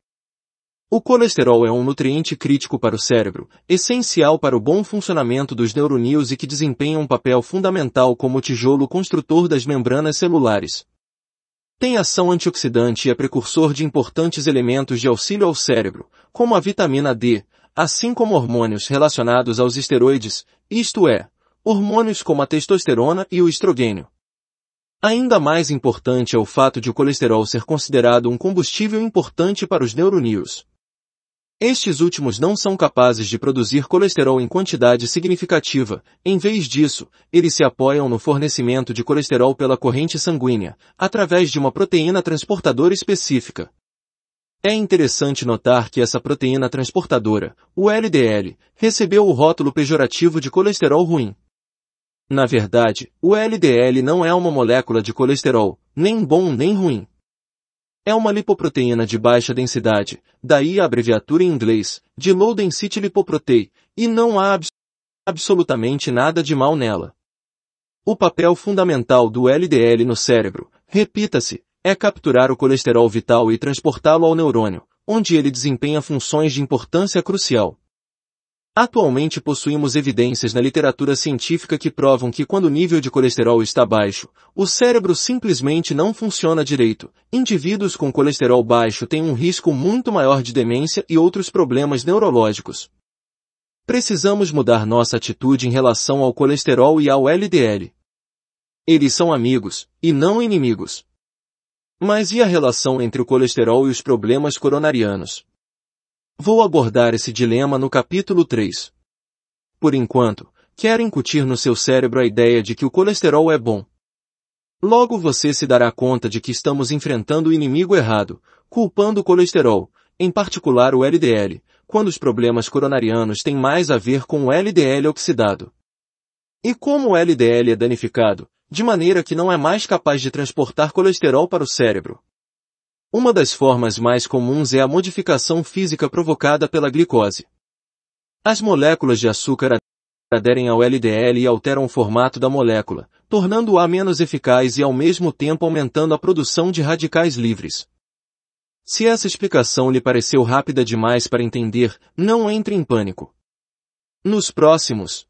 O colesterol é um nutriente crítico para o cérebro, essencial para o bom funcionamento dos neurônios e que desempenha um papel fundamental como tijolo construtor das membranas celulares. Tem ação antioxidante e é precursor de importantes elementos de auxílio ao cérebro, como a vitamina D, assim como hormônios relacionados aos esteroides, isto é, hormônios como a testosterona e o estrogênio. Ainda mais importante é o fato de o colesterol ser considerado um combustível importante para os neurônios. Estes últimos não são capazes de produzir colesterol em quantidade significativa, em vez disso, eles se apoiam no fornecimento de colesterol pela corrente sanguínea, através de uma proteína transportadora específica. É interessante notar que essa proteína transportadora, o LDL, recebeu o rótulo pejorativo de colesterol ruim. Na verdade, o LDL não é uma molécula de colesterol, nem bom nem ruim. É uma lipoproteína de baixa densidade, daí a abreviatura em inglês, de Low Density Lipoprotein, e não há abs absolutamente nada de mal nela. O papel fundamental do LDL no cérebro, repita-se, é capturar o colesterol vital e transportá-lo ao neurônio, onde ele desempenha funções de importância crucial. Atualmente possuímos evidências na literatura científica que provam que quando o nível de colesterol está baixo, o cérebro simplesmente não funciona direito. Indivíduos com colesterol baixo têm um risco muito maior de demência e outros problemas neurológicos. Precisamos mudar nossa atitude em relação ao colesterol e ao LDL. Eles são amigos, e não inimigos. Mas e a relação entre o colesterol e os problemas coronarianos? Vou abordar esse dilema no capítulo 3. Por enquanto, quero incutir no seu cérebro a ideia de que o colesterol é bom. Logo você se dará conta de que estamos enfrentando o inimigo errado, culpando o colesterol, em particular o LDL, quando os problemas coronarianos têm mais a ver com o LDL oxidado. E como o LDL é danificado, de maneira que não é mais capaz de transportar colesterol para o cérebro, uma das formas mais comuns é a modificação física provocada pela glicose. As moléculas de açúcar aderem ao LDL e alteram o formato da molécula, tornando-a menos eficaz e ao mesmo tempo aumentando a produção de radicais livres. Se essa explicação lhe pareceu rápida demais para entender, não entre em pânico. Nos próximos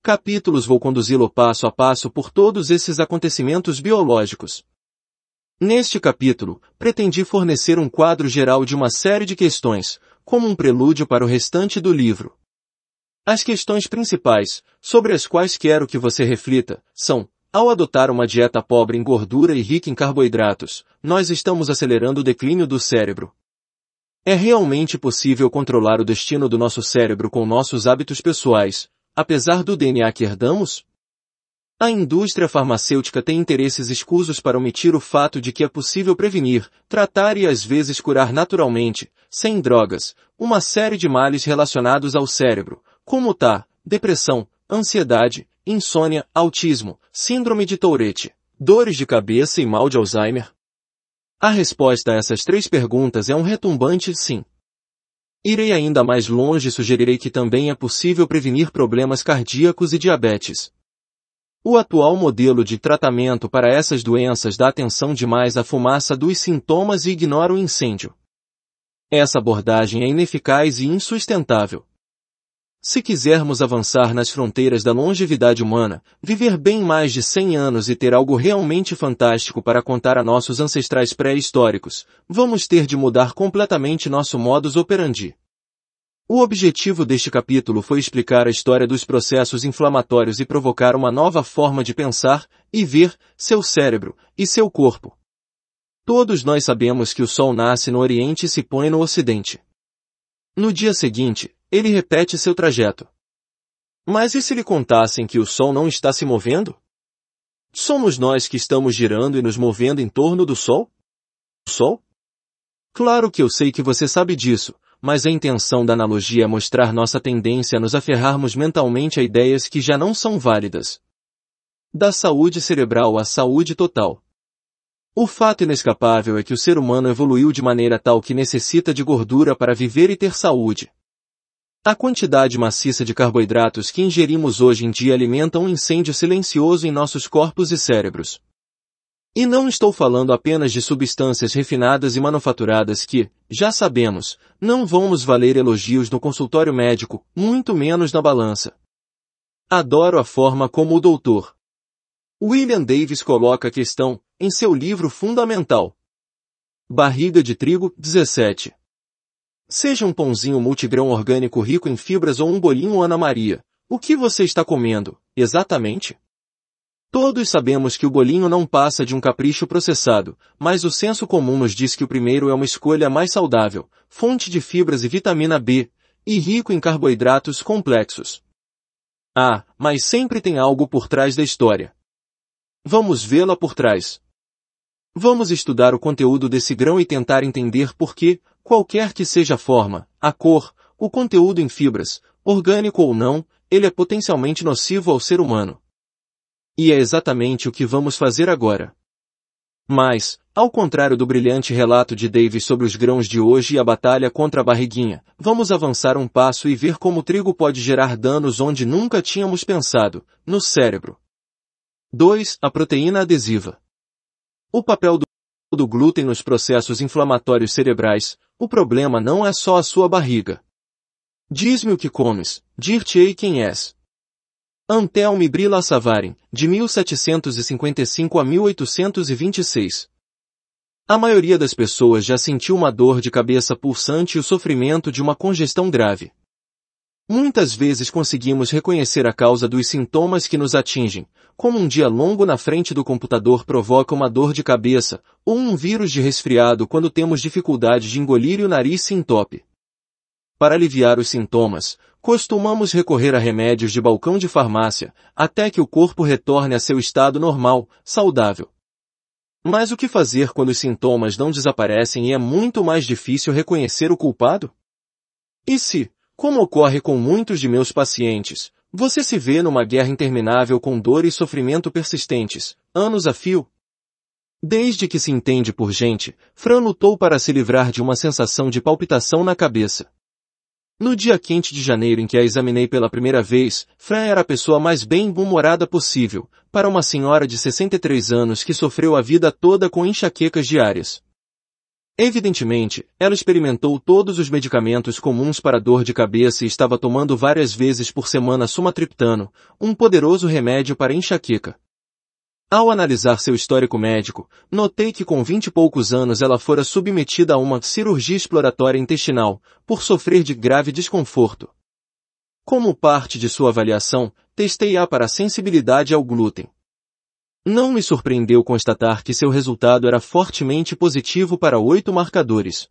capítulos vou conduzi-lo passo a passo por todos esses acontecimentos biológicos. Neste capítulo, pretendi fornecer um quadro geral de uma série de questões, como um prelúdio para o restante do livro. As questões principais, sobre as quais quero que você reflita, são, ao adotar uma dieta pobre em gordura e rica em carboidratos, nós estamos acelerando o declínio do cérebro. É realmente possível controlar o destino do nosso cérebro com nossos hábitos pessoais, apesar do DNA que herdamos? A indústria farmacêutica tem interesses escusos para omitir o fato de que é possível prevenir, tratar e às vezes curar naturalmente, sem drogas, uma série de males relacionados ao cérebro, como tá, depressão, ansiedade, insônia, autismo, síndrome de Tourette, dores de cabeça e mal de Alzheimer. A resposta a essas três perguntas é um retumbante sim. Irei ainda mais longe e sugerirei que também é possível prevenir problemas cardíacos e diabetes, o atual modelo de tratamento para essas doenças dá atenção demais à fumaça dos sintomas e ignora o incêndio. Essa abordagem é ineficaz e insustentável. Se quisermos avançar nas fronteiras da longevidade humana, viver bem mais de 100 anos e ter algo realmente fantástico para contar a nossos ancestrais pré-históricos, vamos ter de mudar completamente nosso modus operandi. O objetivo deste capítulo foi explicar a história dos processos inflamatórios e provocar uma nova forma de pensar e ver seu cérebro e seu corpo. Todos nós sabemos que o sol nasce no Oriente e se põe no Ocidente. No dia seguinte, ele repete seu trajeto. Mas e se lhe contassem que o sol não está se movendo? Somos nós que estamos girando e nos movendo em torno do sol? sol? Claro que eu sei que você sabe disso, mas a intenção da analogia é mostrar nossa tendência a nos aferrarmos mentalmente a ideias que já não são válidas. Da saúde cerebral à saúde total. O fato inescapável é que o ser humano evoluiu de maneira tal que necessita de gordura para viver e ter saúde. A quantidade maciça de carboidratos que ingerimos hoje em dia alimenta um incêndio silencioso em nossos corpos e cérebros. E não estou falando apenas de substâncias refinadas e manufaturadas que, já sabemos, não vão nos valer elogios no consultório médico, muito menos na balança. Adoro a forma como o doutor William Davis coloca a questão em seu livro fundamental. Barriga de trigo 17. Seja um pãozinho multigrão orgânico rico em fibras ou um bolinho Ana Maria, o que você está comendo, exatamente? Todos sabemos que o bolinho não passa de um capricho processado, mas o senso comum nos diz que o primeiro é uma escolha mais saudável, fonte de fibras e vitamina B, e rico em carboidratos complexos. Ah, mas sempre tem algo por trás da história. Vamos vê-la por trás. Vamos estudar o conteúdo desse grão e tentar entender por que, qualquer que seja a forma, a cor, o conteúdo em fibras, orgânico ou não, ele é potencialmente nocivo ao ser humano. E é exatamente o que vamos fazer agora. Mas, ao contrário do brilhante relato de Davis sobre os grãos de hoje e a batalha contra a barriguinha, vamos avançar um passo e ver como o trigo pode gerar danos onde nunca tínhamos pensado, no cérebro. 2. A proteína adesiva. O papel do, do glúten nos processos inflamatórios cerebrais, o problema não é só a sua barriga. Diz-me o que comes, dir-te-ei quem és, Antelme Brila Savarin, de 1755 a 1826. A maioria das pessoas já sentiu uma dor de cabeça pulsante e o sofrimento de uma congestão grave. Muitas vezes conseguimos reconhecer a causa dos sintomas que nos atingem, como um dia longo na frente do computador provoca uma dor de cabeça, ou um vírus de resfriado quando temos dificuldade de engolir e o nariz se entope. Para aliviar os sintomas, Costumamos recorrer a remédios de balcão de farmácia, até que o corpo retorne a seu estado normal, saudável. Mas o que fazer quando os sintomas não desaparecem e é muito mais difícil reconhecer o culpado? E se, como ocorre com muitos de meus pacientes, você se vê numa guerra interminável com dor e sofrimento persistentes, anos a fio? Desde que se entende por gente, Fran lutou para se livrar de uma sensação de palpitação na cabeça. No dia quente de janeiro em que a examinei pela primeira vez, Fran era a pessoa mais bem-humorada possível, para uma senhora de 63 anos que sofreu a vida toda com enxaquecas diárias. Evidentemente, ela experimentou todos os medicamentos comuns para dor de cabeça e estava tomando várias vezes por semana sumatriptano, um poderoso remédio para enxaqueca. Ao analisar seu histórico médico, notei que com vinte e poucos anos ela fora submetida a uma cirurgia exploratória intestinal, por sofrer de grave desconforto. Como parte de sua avaliação, testei-a para sensibilidade ao glúten. Não me surpreendeu constatar que seu resultado era fortemente positivo para oito marcadores.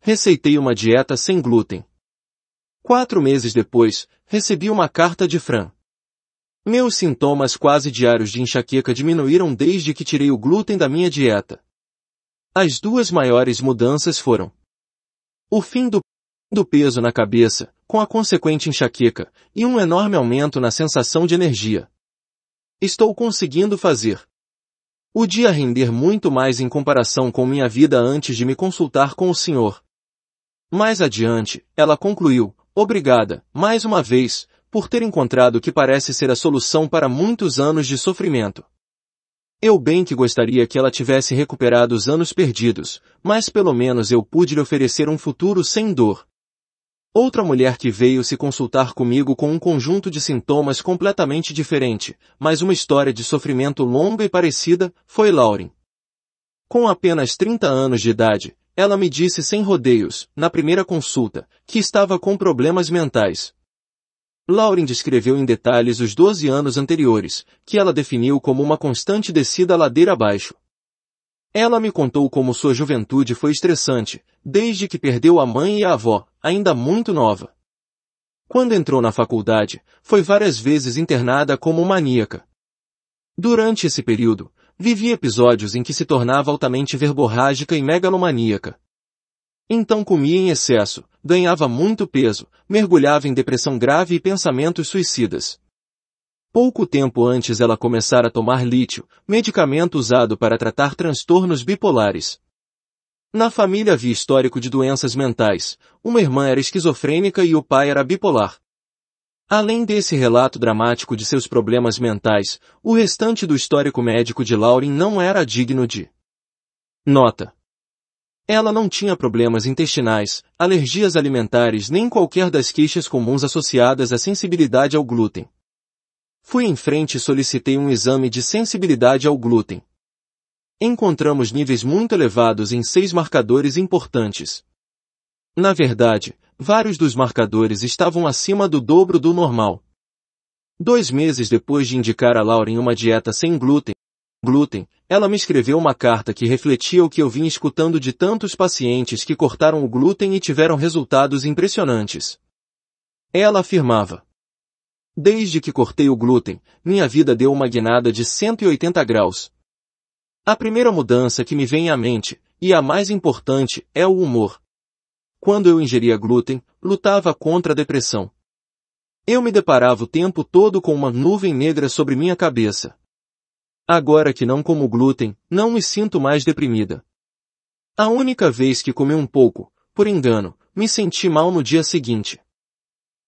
Receitei uma dieta sem glúten. Quatro meses depois, recebi uma carta de Fran. Meus sintomas quase diários de enxaqueca diminuíram desde que tirei o glúten da minha dieta. As duas maiores mudanças foram o fim do, do peso na cabeça, com a consequente enxaqueca, e um enorme aumento na sensação de energia. Estou conseguindo fazer o dia render muito mais em comparação com minha vida antes de me consultar com o senhor. Mais adiante, ela concluiu, obrigada, mais uma vez, por ter encontrado o que parece ser a solução para muitos anos de sofrimento. Eu bem que gostaria que ela tivesse recuperado os anos perdidos, mas pelo menos eu pude lhe oferecer um futuro sem dor. Outra mulher que veio se consultar comigo com um conjunto de sintomas completamente diferente, mas uma história de sofrimento longa e parecida, foi Lauren. Com apenas 30 anos de idade, ela me disse sem rodeios, na primeira consulta, que estava com problemas mentais, Lauren descreveu em detalhes os 12 anos anteriores, que ela definiu como uma constante descida ladeira abaixo. Ela me contou como sua juventude foi estressante, desde que perdeu a mãe e a avó, ainda muito nova. Quando entrou na faculdade, foi várias vezes internada como maníaca. Durante esse período, vivia episódios em que se tornava altamente verborrágica e megalomaníaca. Então comia em excesso, ganhava muito peso, mergulhava em depressão grave e pensamentos suicidas. Pouco tempo antes ela começara a tomar lítio, medicamento usado para tratar transtornos bipolares. Na família havia histórico de doenças mentais, uma irmã era esquizofrênica e o pai era bipolar. Além desse relato dramático de seus problemas mentais, o restante do histórico médico de Lauren não era digno de. Nota. Ela não tinha problemas intestinais, alergias alimentares nem qualquer das queixas comuns associadas à sensibilidade ao glúten. Fui em frente e solicitei um exame de sensibilidade ao glúten. Encontramos níveis muito elevados em seis marcadores importantes. Na verdade, vários dos marcadores estavam acima do dobro do normal. Dois meses depois de indicar a Laura em uma dieta sem glúten, glúten, ela me escreveu uma carta que refletia o que eu vinha escutando de tantos pacientes que cortaram o glúten e tiveram resultados impressionantes. Ela afirmava. Desde que cortei o glúten, minha vida deu uma guinada de 180 graus. A primeira mudança que me vem à mente, e a mais importante, é o humor. Quando eu ingeria glúten, lutava contra a depressão. Eu me deparava o tempo todo com uma nuvem negra sobre minha cabeça. Agora que não como glúten, não me sinto mais deprimida. A única vez que comi um pouco, por engano, me senti mal no dia seguinte.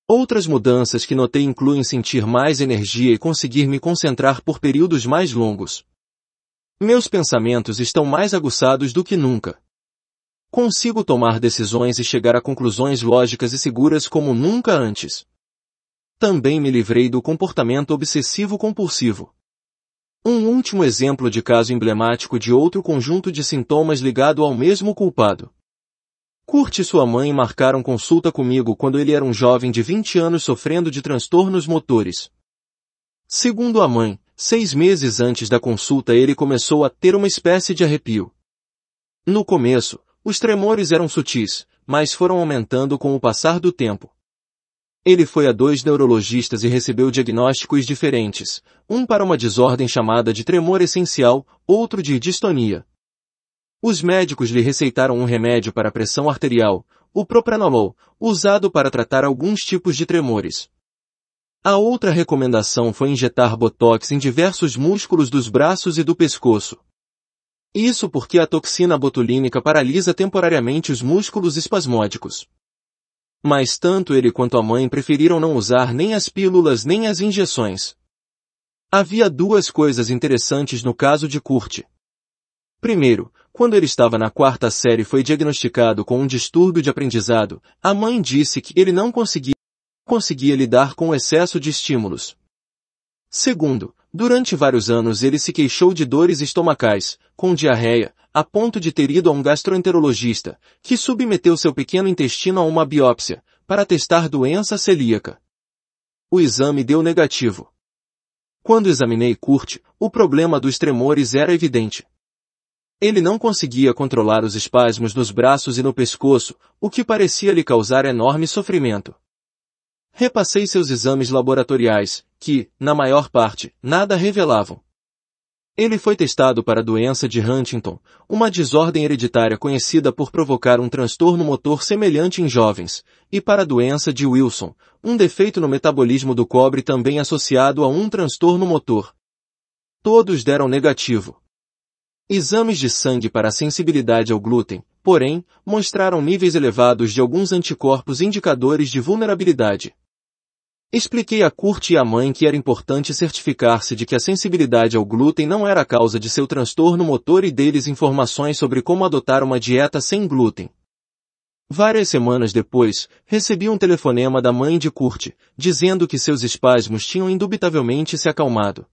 Outras mudanças que notei incluem sentir mais energia e conseguir me concentrar por períodos mais longos. Meus pensamentos estão mais aguçados do que nunca. Consigo tomar decisões e chegar a conclusões lógicas e seguras como nunca antes. Também me livrei do comportamento obsessivo compulsivo. Um último exemplo de caso emblemático de outro conjunto de sintomas ligado ao mesmo culpado. Curte e sua mãe marcaram consulta comigo quando ele era um jovem de 20 anos sofrendo de transtornos motores. Segundo a mãe, seis meses antes da consulta ele começou a ter uma espécie de arrepio. No começo, os tremores eram sutis, mas foram aumentando com o passar do tempo. Ele foi a dois neurologistas e recebeu diagnósticos diferentes, um para uma desordem chamada de tremor essencial, outro de distonia. Os médicos lhe receitaram um remédio para pressão arterial, o propranolol, usado para tratar alguns tipos de tremores. A outra recomendação foi injetar botox em diversos músculos dos braços e do pescoço. Isso porque a toxina botulínica paralisa temporariamente os músculos espasmódicos. Mas tanto ele quanto a mãe preferiram não usar nem as pílulas nem as injeções. Havia duas coisas interessantes no caso de Kurt. Primeiro, quando ele estava na quarta série e foi diagnosticado com um distúrbio de aprendizado, a mãe disse que ele não conseguia, conseguia lidar com o excesso de estímulos. Segundo, durante vários anos ele se queixou de dores estomacais, com diarreia, a ponto de ter ido a um gastroenterologista, que submeteu seu pequeno intestino a uma biópsia, para testar doença celíaca. O exame deu negativo. Quando examinei Kurt, o problema dos tremores era evidente. Ele não conseguia controlar os espasmos nos braços e no pescoço, o que parecia lhe causar enorme sofrimento. Repassei seus exames laboratoriais, que, na maior parte, nada revelavam. Ele foi testado para a doença de Huntington, uma desordem hereditária conhecida por provocar um transtorno motor semelhante em jovens, e para a doença de Wilson, um defeito no metabolismo do cobre também associado a um transtorno motor. Todos deram negativo. Exames de sangue para sensibilidade ao glúten, porém, mostraram níveis elevados de alguns anticorpos indicadores de vulnerabilidade. Expliquei à Kurt e à mãe que era importante certificar-se de que a sensibilidade ao glúten não era a causa de seu transtorno motor e deles informações sobre como adotar uma dieta sem glúten. Várias semanas depois, recebi um telefonema da mãe de Kurt, dizendo que seus espasmos tinham indubitavelmente se acalmado.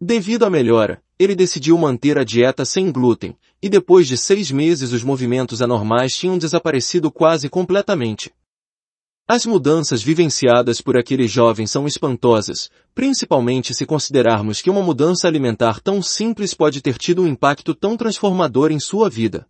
Devido à melhora, ele decidiu manter a dieta sem glúten, e depois de seis meses os movimentos anormais tinham desaparecido quase completamente. As mudanças vivenciadas por aqueles jovens são espantosas, principalmente se considerarmos que uma mudança alimentar tão simples pode ter tido um impacto tão transformador em sua vida.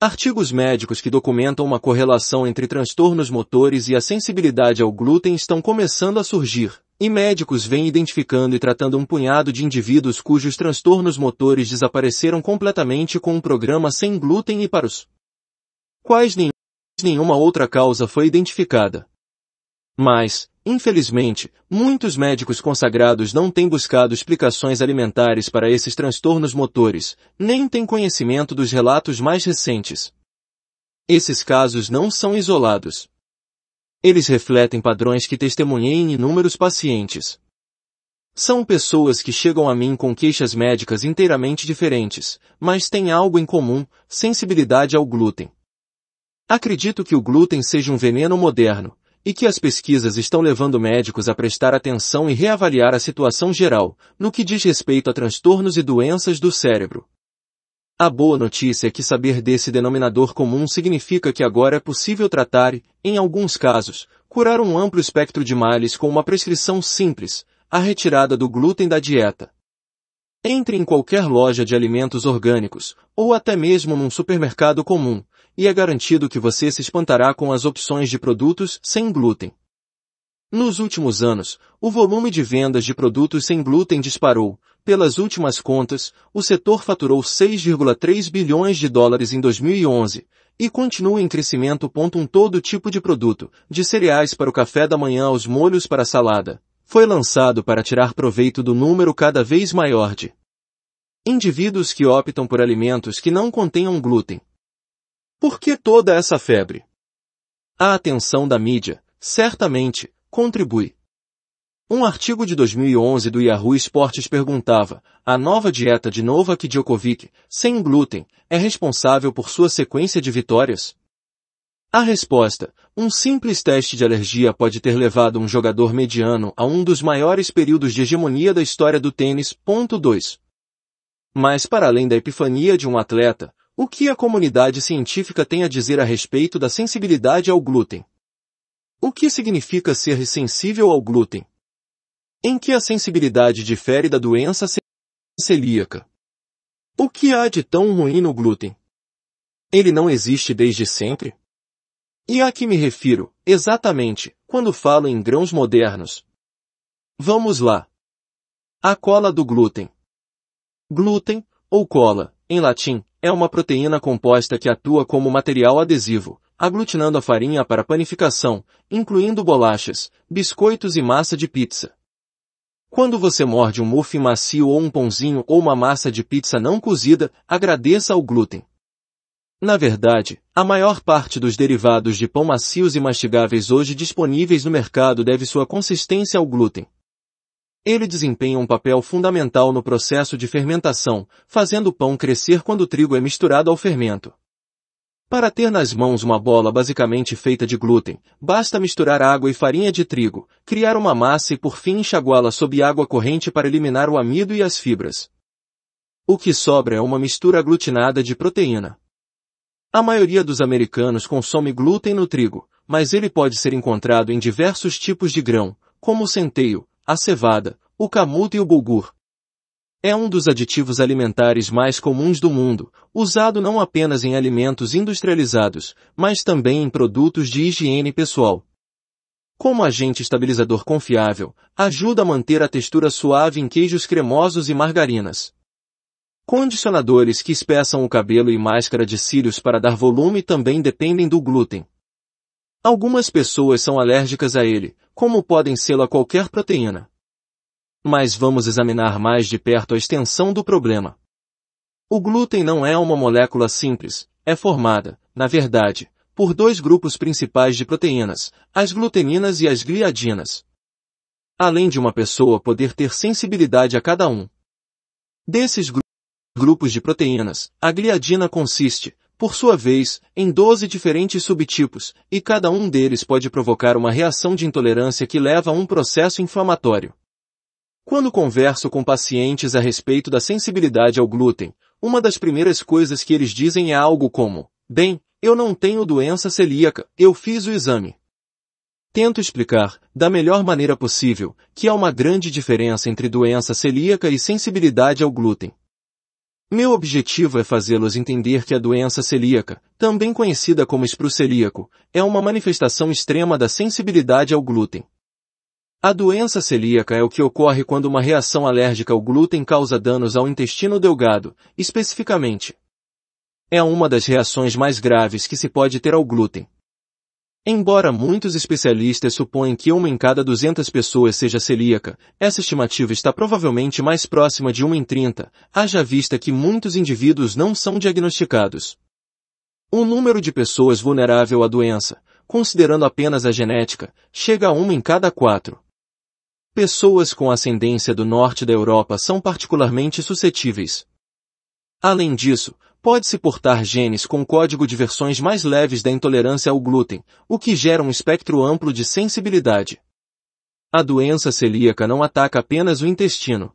Artigos médicos que documentam uma correlação entre transtornos motores e a sensibilidade ao glúten estão começando a surgir, e médicos vêm identificando e tratando um punhado de indivíduos cujos transtornos motores desapareceram completamente com um programa sem glúten e para os quais nenhum nenhuma outra causa foi identificada. Mas, infelizmente, muitos médicos consagrados não têm buscado explicações alimentares para esses transtornos motores, nem têm conhecimento dos relatos mais recentes. Esses casos não são isolados. Eles refletem padrões que testemunhei em inúmeros pacientes. São pessoas que chegam a mim com queixas médicas inteiramente diferentes, mas têm algo em comum, sensibilidade ao glúten. Acredito que o glúten seja um veneno moderno, e que as pesquisas estão levando médicos a prestar atenção e reavaliar a situação geral, no que diz respeito a transtornos e doenças do cérebro. A boa notícia é que saber desse denominador comum significa que agora é possível tratar e, em alguns casos, curar um amplo espectro de males com uma prescrição simples, a retirada do glúten da dieta. Entre em qualquer loja de alimentos orgânicos, ou até mesmo num supermercado comum, e é garantido que você se espantará com as opções de produtos sem glúten. Nos últimos anos, o volume de vendas de produtos sem glúten disparou. Pelas últimas contas, o setor faturou 6,3 bilhões de dólares em 2011 e continua em crescimento. Um todo tipo de produto, de cereais para o café da manhã aos molhos para a salada, foi lançado para tirar proveito do número cada vez maior de indivíduos que optam por alimentos que não contenham glúten, por que toda essa febre? A atenção da mídia, certamente, contribui. Um artigo de 2011 do Yahoo Esportes perguntava, a nova dieta de Novak Djokovic, sem glúten, é responsável por sua sequência de vitórias? A resposta, um simples teste de alergia pode ter levado um jogador mediano a um dos maiores períodos de hegemonia da história do tênis. 2. Mas para além da epifania de um atleta, o que a comunidade científica tem a dizer a respeito da sensibilidade ao glúten? O que significa ser sensível ao glúten? Em que a sensibilidade difere da doença celíaca? O que há de tão ruim no glúten? Ele não existe desde sempre? E a que me refiro, exatamente, quando falo em grãos modernos? Vamos lá. A cola do glúten. Glúten, ou cola, em latim, é uma proteína composta que atua como material adesivo, aglutinando a farinha para panificação, incluindo bolachas, biscoitos e massa de pizza. Quando você morde um muffin macio ou um pãozinho ou uma massa de pizza não cozida, agradeça ao glúten. Na verdade, a maior parte dos derivados de pão macios e mastigáveis hoje disponíveis no mercado deve sua consistência ao glúten. Ele desempenha um papel fundamental no processo de fermentação, fazendo o pão crescer quando o trigo é misturado ao fermento. Para ter nas mãos uma bola basicamente feita de glúten, basta misturar água e farinha de trigo, criar uma massa e por fim enxaguá-la sob água corrente para eliminar o amido e as fibras. O que sobra é uma mistura aglutinada de proteína. A maioria dos americanos consome glúten no trigo, mas ele pode ser encontrado em diversos tipos de grão, como centeio, a cevada, o camuto e o bulgur. É um dos aditivos alimentares mais comuns do mundo, usado não apenas em alimentos industrializados, mas também em produtos de higiene pessoal. Como agente estabilizador confiável, ajuda a manter a textura suave em queijos cremosos e margarinas. Condicionadores que espessam o cabelo e máscara de cílios para dar volume também dependem do glúten. Algumas pessoas são alérgicas a ele, como podem sê-lo a qualquer proteína. Mas vamos examinar mais de perto a extensão do problema. O glúten não é uma molécula simples, é formada, na verdade, por dois grupos principais de proteínas, as gluteninas e as gliadinas. Além de uma pessoa poder ter sensibilidade a cada um. Desses grupos de proteínas, a gliadina consiste, por sua vez, em 12 diferentes subtipos, e cada um deles pode provocar uma reação de intolerância que leva a um processo inflamatório. Quando converso com pacientes a respeito da sensibilidade ao glúten, uma das primeiras coisas que eles dizem é algo como, bem, eu não tenho doença celíaca, eu fiz o exame. Tento explicar, da melhor maneira possível, que há uma grande diferença entre doença celíaca e sensibilidade ao glúten. Meu objetivo é fazê-los entender que a doença celíaca, também conhecida como espro-celíaco, é uma manifestação extrema da sensibilidade ao glúten. A doença celíaca é o que ocorre quando uma reação alérgica ao glúten causa danos ao intestino delgado, especificamente. É uma das reações mais graves que se pode ter ao glúten. Embora muitos especialistas supõem que uma em cada 200 pessoas seja celíaca, essa estimativa está provavelmente mais próxima de uma em 30, haja vista que muitos indivíduos não são diagnosticados. O número de pessoas vulnerável à doença, considerando apenas a genética, chega a uma em cada quatro. Pessoas com ascendência do norte da Europa são particularmente suscetíveis. Além disso, Pode-se portar genes com código de versões mais leves da intolerância ao glúten, o que gera um espectro amplo de sensibilidade. A doença celíaca não ataca apenas o intestino.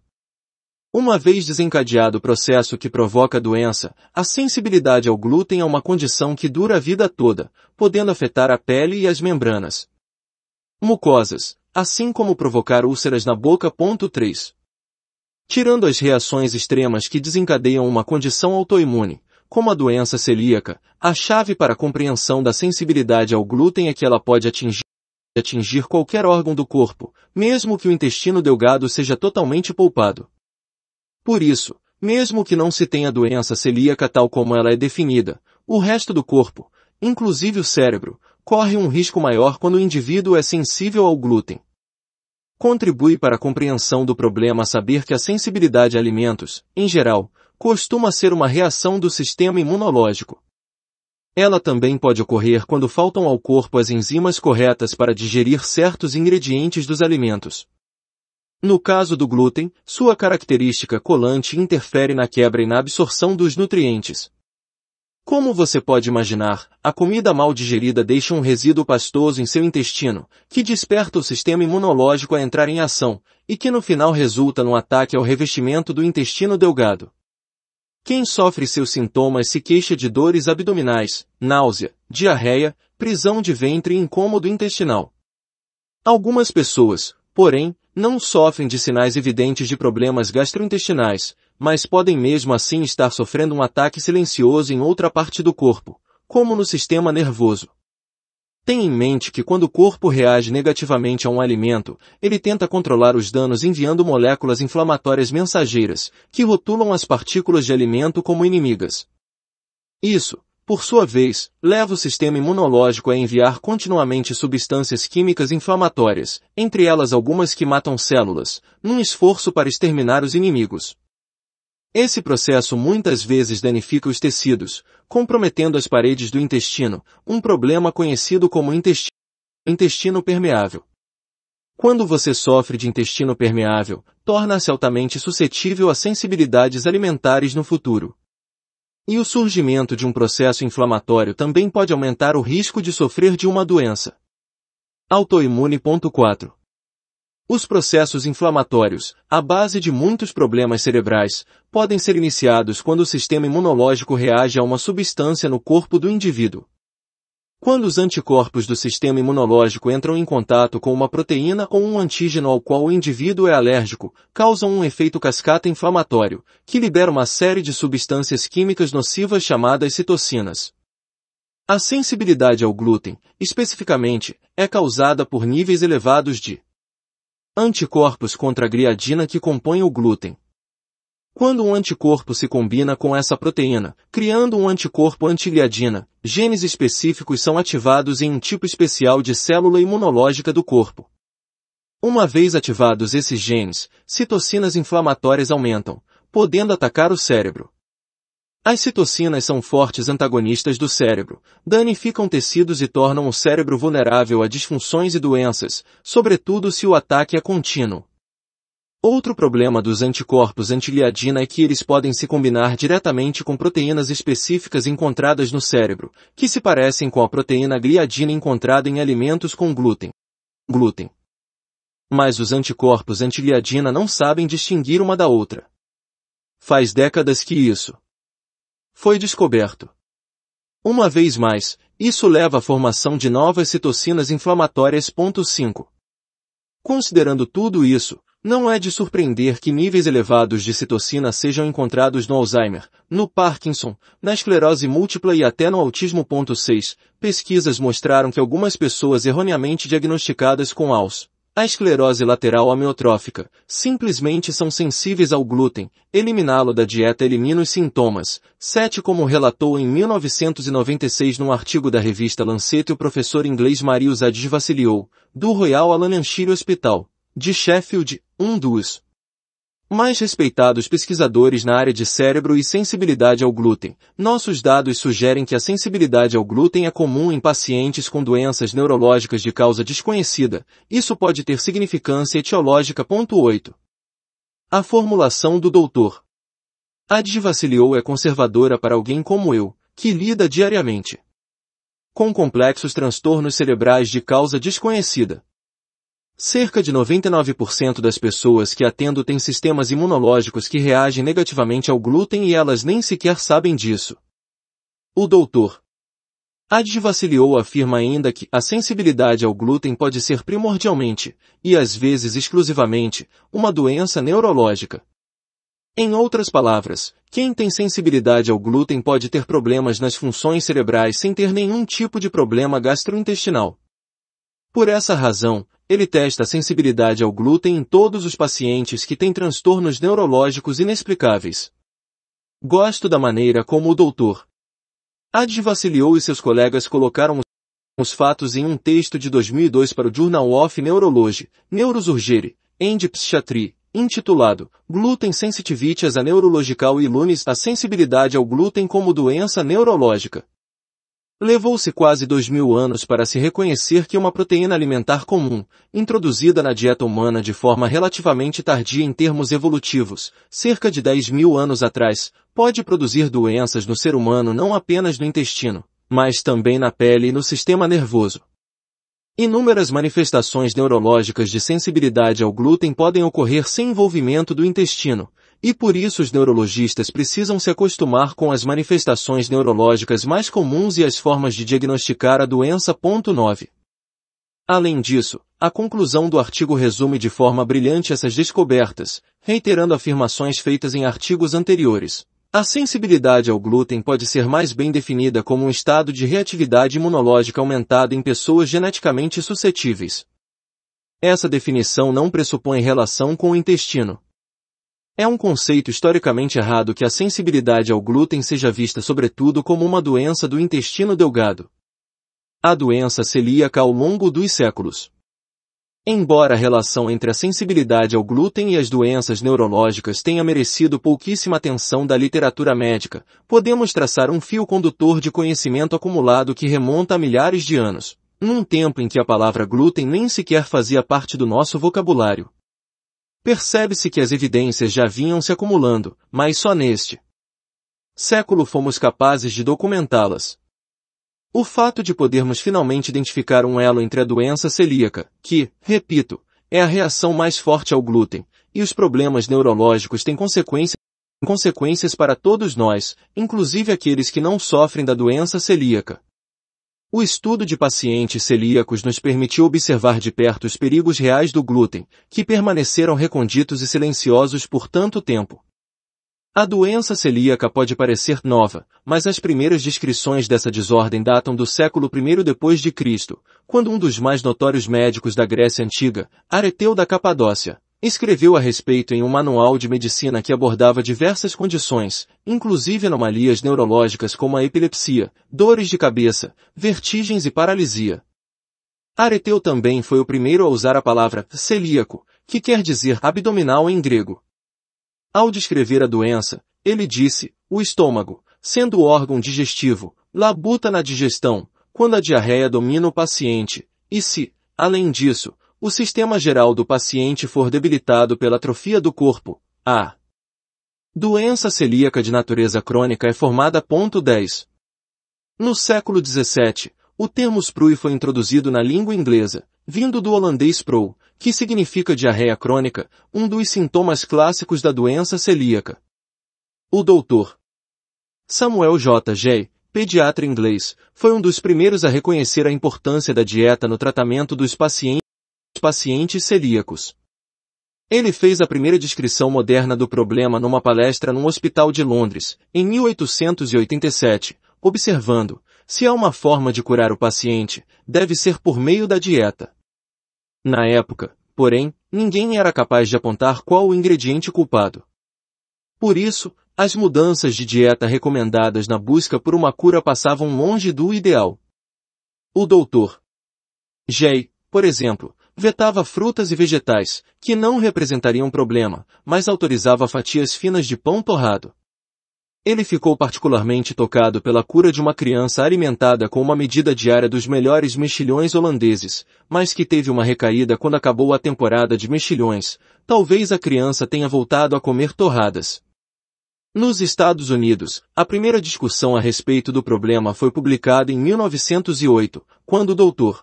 Uma vez desencadeado o processo que provoca a doença, a sensibilidade ao glúten é uma condição que dura a vida toda, podendo afetar a pele e as membranas. Mucosas, assim como provocar úlceras na boca. 3. Tirando as reações extremas que desencadeiam uma condição autoimune, como a doença celíaca, a chave para a compreensão da sensibilidade ao glúten é que ela pode atingir, atingir qualquer órgão do corpo, mesmo que o intestino delgado seja totalmente poupado. Por isso, mesmo que não se tenha doença celíaca tal como ela é definida, o resto do corpo, inclusive o cérebro, corre um risco maior quando o indivíduo é sensível ao glúten. Contribui para a compreensão do problema saber que a sensibilidade a alimentos, em geral, costuma ser uma reação do sistema imunológico. Ela também pode ocorrer quando faltam ao corpo as enzimas corretas para digerir certos ingredientes dos alimentos. No caso do glúten, sua característica colante interfere na quebra e na absorção dos nutrientes. Como você pode imaginar, a comida mal digerida deixa um resíduo pastoso em seu intestino, que desperta o sistema imunológico a entrar em ação, e que no final resulta num ataque ao revestimento do intestino delgado. Quem sofre seus sintomas se queixa de dores abdominais, náusea, diarreia, prisão de ventre e incômodo intestinal. Algumas pessoas, porém, não sofrem de sinais evidentes de problemas gastrointestinais, mas podem mesmo assim estar sofrendo um ataque silencioso em outra parte do corpo, como no sistema nervoso. Tenha em mente que quando o corpo reage negativamente a um alimento, ele tenta controlar os danos enviando moléculas inflamatórias mensageiras, que rotulam as partículas de alimento como inimigas. Isso, por sua vez, leva o sistema imunológico a enviar continuamente substâncias químicas inflamatórias, entre elas algumas que matam células, num esforço para exterminar os inimigos. Esse processo muitas vezes danifica os tecidos, comprometendo as paredes do intestino, um problema conhecido como intestino, intestino permeável. Quando você sofre de intestino permeável, torna-se altamente suscetível a sensibilidades alimentares no futuro. E o surgimento de um processo inflamatório também pode aumentar o risco de sofrer de uma doença. Autoimune.4 os processos inflamatórios, a base de muitos problemas cerebrais, podem ser iniciados quando o sistema imunológico reage a uma substância no corpo do indivíduo. Quando os anticorpos do sistema imunológico entram em contato com uma proteína ou um antígeno ao qual o indivíduo é alérgico, causam um efeito cascata inflamatório, que libera uma série de substâncias químicas nocivas chamadas citocinas. A sensibilidade ao glúten, especificamente, é causada por níveis elevados de anticorpos contra a gliadina que compõe o glúten. Quando um anticorpo se combina com essa proteína, criando um anticorpo antigliadina, genes específicos são ativados em um tipo especial de célula imunológica do corpo. Uma vez ativados esses genes, citocinas inflamatórias aumentam, podendo atacar o cérebro. As citocinas são fortes antagonistas do cérebro, danificam tecidos e tornam o cérebro vulnerável a disfunções e doenças, sobretudo se o ataque é contínuo. Outro problema dos anticorpos anti é que eles podem se combinar diretamente com proteínas específicas encontradas no cérebro, que se parecem com a proteína gliadina encontrada em alimentos com glúten. Glúten. Mas os anticorpos anti não sabem distinguir uma da outra. Faz décadas que isso, foi descoberto. Uma vez mais, isso leva à formação de novas citocinas inflamatórias. 5. Considerando tudo isso, não é de surpreender que níveis elevados de citocina sejam encontrados no Alzheimer, no Parkinson, na esclerose múltipla e até no autismo. 6. Pesquisas mostraram que algumas pessoas erroneamente diagnosticadas com ALS a esclerose lateral amiotrófica simplesmente são sensíveis ao glúten. Eliminá-lo da dieta elimina os sintomas. 7 Como relatou em 1996 num artigo da revista Lancet o professor inglês Marius Adis do Royal Alan Hospital, de Sheffield, um dos mais respeitados pesquisadores na área de cérebro e sensibilidade ao glúten. Nossos dados sugerem que a sensibilidade ao glúten é comum em pacientes com doenças neurológicas de causa desconhecida. Isso pode ter significância etiológica. 8. A formulação do doutor. A é conservadora para alguém como eu, que lida diariamente com complexos transtornos cerebrais de causa desconhecida. Cerca de 99% das pessoas que atendo têm sistemas imunológicos que reagem negativamente ao glúten e elas nem sequer sabem disso. O doutor Adjivacilio afirma ainda que a sensibilidade ao glúten pode ser primordialmente, e às vezes exclusivamente, uma doença neurológica. Em outras palavras, quem tem sensibilidade ao glúten pode ter problemas nas funções cerebrais sem ter nenhum tipo de problema gastrointestinal. Por essa razão, ele testa a sensibilidade ao glúten em todos os pacientes que têm transtornos neurológicos inexplicáveis. Gosto da maneira como o doutor Ad e seus colegas colocaram os fatos em um texto de 2002 para o Journal of Neurology, Neurosurgery, and Psychiatry, intitulado Gluten Sensitivities a Neurological e Lunes a Sensibilidade ao Glúten como Doença Neurológica. Levou-se quase dois mil anos para se reconhecer que uma proteína alimentar comum, introduzida na dieta humana de forma relativamente tardia em termos evolutivos, cerca de dez mil anos atrás, pode produzir doenças no ser humano não apenas no intestino, mas também na pele e no sistema nervoso. Inúmeras manifestações neurológicas de sensibilidade ao glúten podem ocorrer sem envolvimento do intestino, e por isso os neurologistas precisam se acostumar com as manifestações neurológicas mais comuns e as formas de diagnosticar a doença. 9. Além disso, a conclusão do artigo resume de forma brilhante essas descobertas, reiterando afirmações feitas em artigos anteriores. A sensibilidade ao glúten pode ser mais bem definida como um estado de reatividade imunológica aumentada em pessoas geneticamente suscetíveis. Essa definição não pressupõe relação com o intestino, é um conceito historicamente errado que a sensibilidade ao glúten seja vista sobretudo como uma doença do intestino delgado. A doença celíaca ao longo dos séculos. Embora a relação entre a sensibilidade ao glúten e as doenças neurológicas tenha merecido pouquíssima atenção da literatura médica, podemos traçar um fio condutor de conhecimento acumulado que remonta a milhares de anos, num tempo em que a palavra glúten nem sequer fazia parte do nosso vocabulário Percebe-se que as evidências já vinham se acumulando, mas só neste século fomos capazes de documentá-las. O fato de podermos finalmente identificar um elo entre a doença celíaca, que, repito, é a reação mais forte ao glúten, e os problemas neurológicos têm consequências consequências para todos nós, inclusive aqueles que não sofrem da doença celíaca. O estudo de pacientes celíacos nos permitiu observar de perto os perigos reais do glúten, que permaneceram reconditos e silenciosos por tanto tempo. A doença celíaca pode parecer nova, mas as primeiras descrições dessa desordem datam do século I depois de Cristo, quando um dos mais notórios médicos da Grécia Antiga, Areteu da Capadócia, Escreveu a respeito em um manual de medicina que abordava diversas condições, inclusive anomalias neurológicas como a epilepsia, dores de cabeça, vertigens e paralisia. Areteu também foi o primeiro a usar a palavra celíaco, que quer dizer abdominal em grego. Ao descrever a doença, ele disse, o estômago, sendo o órgão digestivo, labuta na digestão, quando a diarreia domina o paciente, e se, além disso, o sistema geral do paciente for debilitado pela atrofia do corpo. A doença celíaca de natureza crônica é formada. 10. No século XVII, o termo sprue foi introduzido na língua inglesa, vindo do holandês pro, que significa diarreia crônica, um dos sintomas clássicos da doença celíaca. O doutor Samuel J. Jay, pediatra inglês, foi um dos primeiros a reconhecer a importância da dieta no tratamento dos pacientes pacientes celíacos. Ele fez a primeira descrição moderna do problema numa palestra num hospital de Londres, em 1887, observando, se há uma forma de curar o paciente, deve ser por meio da dieta. Na época, porém, ninguém era capaz de apontar qual o ingrediente culpado. Por isso, as mudanças de dieta recomendadas na busca por uma cura passavam longe do ideal. O doutor Jay, por exemplo, vetava frutas e vegetais, que não representariam problema, mas autorizava fatias finas de pão torrado. Ele ficou particularmente tocado pela cura de uma criança alimentada com uma medida diária dos melhores mexilhões holandeses, mas que teve uma recaída quando acabou a temporada de mexilhões. Talvez a criança tenha voltado a comer torradas. Nos Estados Unidos, a primeira discussão a respeito do problema foi publicada em 1908, quando o Dr.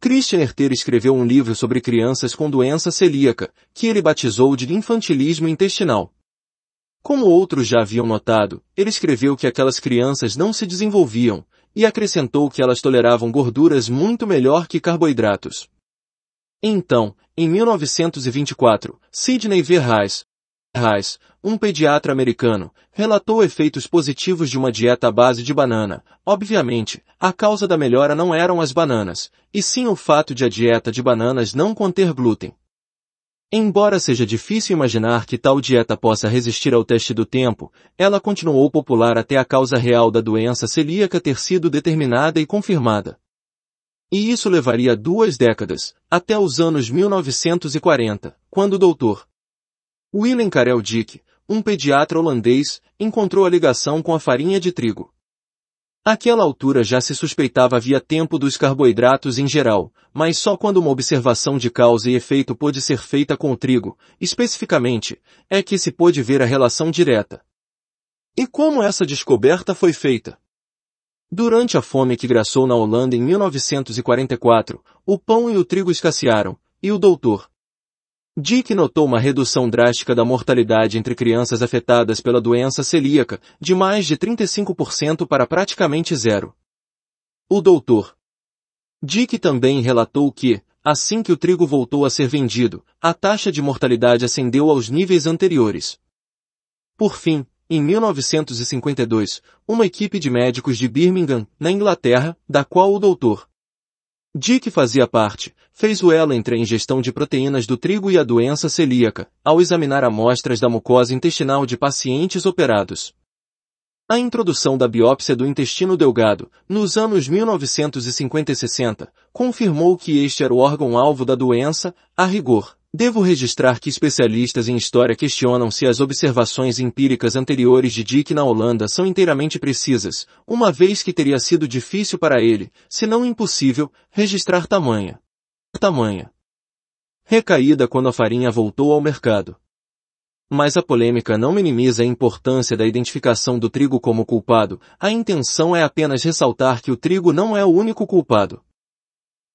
Christian Herter escreveu um livro sobre crianças com doença celíaca, que ele batizou de infantilismo intestinal. Como outros já haviam notado, ele escreveu que aquelas crianças não se desenvolviam, e acrescentou que elas toleravam gorduras muito melhor que carboidratos. Então, em 1924, Sidney V. Reis, Rice, um pediatra americano, relatou efeitos positivos de uma dieta à base de banana. Obviamente, a causa da melhora não eram as bananas, e sim o fato de a dieta de bananas não conter glúten. Embora seja difícil imaginar que tal dieta possa resistir ao teste do tempo, ela continuou popular até a causa real da doença celíaca ter sido determinada e confirmada. E isso levaria duas décadas, até os anos 1940, quando o Dr. Willem Karel Dick, um pediatra holandês, encontrou a ligação com a farinha de trigo. Aquela altura já se suspeitava havia tempo dos carboidratos em geral, mas só quando uma observação de causa e efeito pôde ser feita com o trigo, especificamente, é que se pôde ver a relação direta. E como essa descoberta foi feita? Durante a fome que graçou na Holanda em 1944, o pão e o trigo escassearam, e o doutor, Dick notou uma redução drástica da mortalidade entre crianças afetadas pela doença celíaca, de mais de 35% para praticamente zero. O doutor Dick também relatou que, assim que o trigo voltou a ser vendido, a taxa de mortalidade ascendeu aos níveis anteriores. Por fim, em 1952, uma equipe de médicos de Birmingham, na Inglaterra, da qual o doutor Dick fazia parte, fez o elo entre a ingestão de proteínas do trigo e a doença celíaca, ao examinar amostras da mucosa intestinal de pacientes operados. A introdução da biópsia do intestino delgado, nos anos 1950 e 60, confirmou que este era o órgão-alvo da doença, a rigor. Devo registrar que especialistas em história questionam se as observações empíricas anteriores de Dick na Holanda são inteiramente precisas, uma vez que teria sido difícil para ele, se não impossível, registrar tamanha tamanha recaída quando a farinha voltou ao mercado. Mas a polêmica não minimiza a importância da identificação do trigo como culpado, a intenção é apenas ressaltar que o trigo não é o único culpado.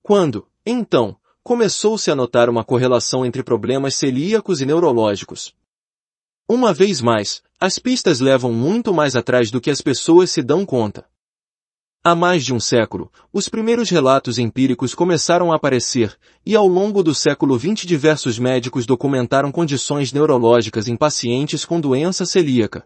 Quando, então, começou-se a notar uma correlação entre problemas celíacos e neurológicos? Uma vez mais, as pistas levam muito mais atrás do que as pessoas se dão conta. Há mais de um século, os primeiros relatos empíricos começaram a aparecer, e ao longo do século XX diversos médicos documentaram condições neurológicas em pacientes com doença celíaca.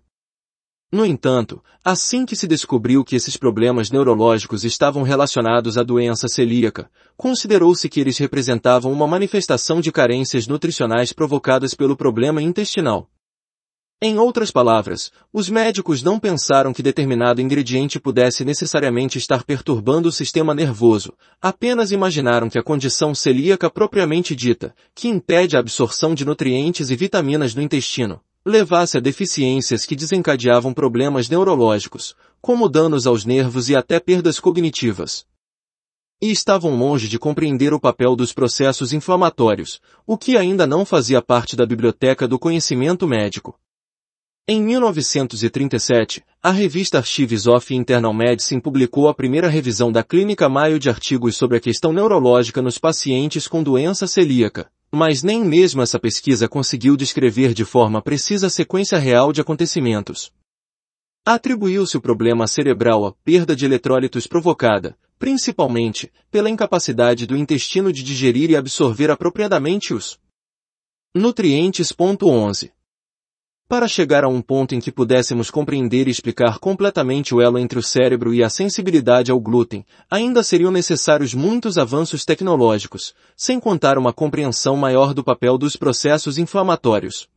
No entanto, assim que se descobriu que esses problemas neurológicos estavam relacionados à doença celíaca, considerou-se que eles representavam uma manifestação de carências nutricionais provocadas pelo problema intestinal. Em outras palavras, os médicos não pensaram que determinado ingrediente pudesse necessariamente estar perturbando o sistema nervoso, apenas imaginaram que a condição celíaca propriamente dita, que impede a absorção de nutrientes e vitaminas no intestino, levasse a deficiências que desencadeavam problemas neurológicos, como danos aos nervos e até perdas cognitivas. E estavam longe de compreender o papel dos processos inflamatórios, o que ainda não fazia parte da biblioteca do conhecimento médico. Em 1937, a revista Archives of Internal Medicine publicou a primeira revisão da Clínica Mayo de artigos sobre a questão neurológica nos pacientes com doença celíaca, mas nem mesmo essa pesquisa conseguiu descrever de forma precisa a sequência real de acontecimentos. Atribuiu-se o problema cerebral à perda de eletrólitos provocada, principalmente, pela incapacidade do intestino de digerir e absorver apropriadamente os nutrientes. 11. Para chegar a um ponto em que pudéssemos compreender e explicar completamente o elo entre o cérebro e a sensibilidade ao glúten, ainda seriam necessários muitos avanços tecnológicos, sem contar uma compreensão maior do papel dos processos inflamatórios.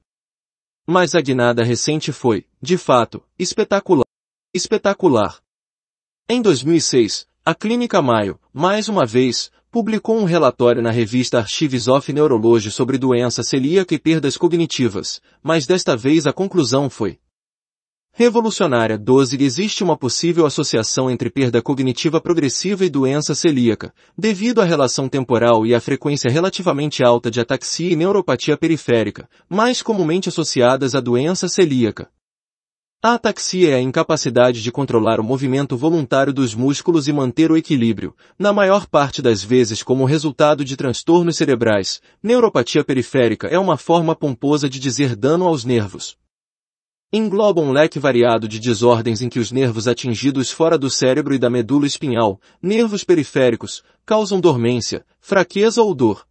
Mas a guinada recente foi, de fato, espetacular. espetacular. Em 2006, a Clínica Mayo, mais uma vez, publicou um relatório na revista Archives of Neurology sobre doença celíaca e perdas cognitivas, mas desta vez a conclusão foi revolucionária 12 existe uma possível associação entre perda cognitiva progressiva e doença celíaca, devido à relação temporal e à frequência relativamente alta de ataxia e neuropatia periférica, mais comumente associadas à doença celíaca. A ataxia é a incapacidade de controlar o movimento voluntário dos músculos e manter o equilíbrio, na maior parte das vezes como resultado de transtornos cerebrais. Neuropatia periférica é uma forma pomposa de dizer dano aos nervos. Engloba um leque variado de desordens em que os nervos atingidos fora do cérebro e da medula espinhal, nervos periféricos, causam dormência, fraqueza ou dor,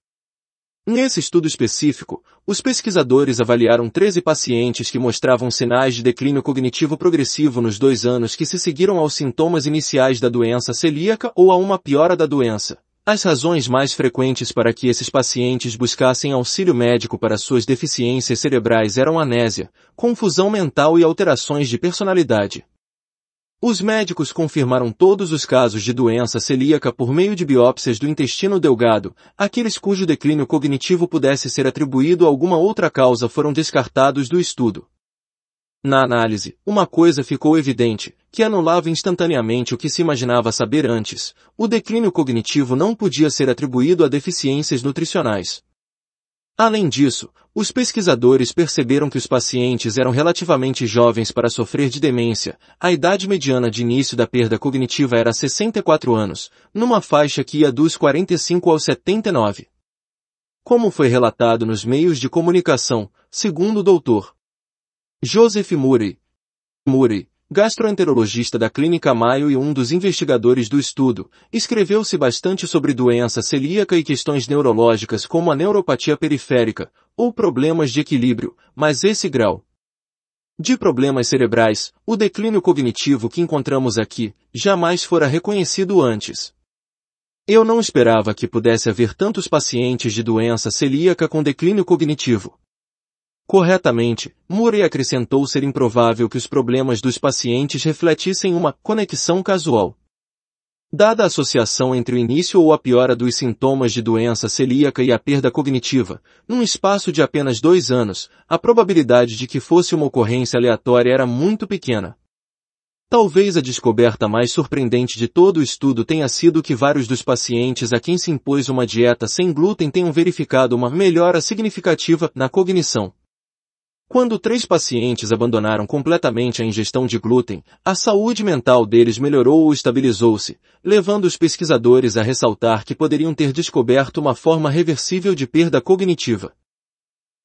Nesse estudo específico, os pesquisadores avaliaram 13 pacientes que mostravam sinais de declínio cognitivo progressivo nos dois anos que se seguiram aos sintomas iniciais da doença celíaca ou a uma piora da doença. As razões mais frequentes para que esses pacientes buscassem auxílio médico para suas deficiências cerebrais eram anésia, confusão mental e alterações de personalidade. Os médicos confirmaram todos os casos de doença celíaca por meio de biópsias do intestino delgado. Aqueles cujo declínio cognitivo pudesse ser atribuído a alguma outra causa foram descartados do estudo. Na análise, uma coisa ficou evidente, que anulava instantaneamente o que se imaginava saber antes. O declínio cognitivo não podia ser atribuído a deficiências nutricionais. Além disso, os pesquisadores perceberam que os pacientes eram relativamente jovens para sofrer de demência. A idade mediana de início da perda cognitiva era 64 anos, numa faixa que ia dos 45 aos 79. Como foi relatado nos meios de comunicação, segundo o Dr. Joseph Murray, Murray gastroenterologista da Clínica Mayo e um dos investigadores do estudo, escreveu-se bastante sobre doença celíaca e questões neurológicas como a neuropatia periférica, ou problemas de equilíbrio, mas esse grau de problemas cerebrais, o declínio cognitivo que encontramos aqui, jamais fora reconhecido antes. Eu não esperava que pudesse haver tantos pacientes de doença celíaca com declínio cognitivo. Corretamente, Murray acrescentou ser improvável que os problemas dos pacientes refletissem uma conexão casual. Dada a associação entre o início ou a piora dos sintomas de doença celíaca e a perda cognitiva, num espaço de apenas dois anos, a probabilidade de que fosse uma ocorrência aleatória era muito pequena. Talvez a descoberta mais surpreendente de todo o estudo tenha sido que vários dos pacientes a quem se impôs uma dieta sem glúten tenham verificado uma melhora significativa na cognição. Quando três pacientes abandonaram completamente a ingestão de glúten, a saúde mental deles melhorou ou estabilizou-se, levando os pesquisadores a ressaltar que poderiam ter descoberto uma forma reversível de perda cognitiva.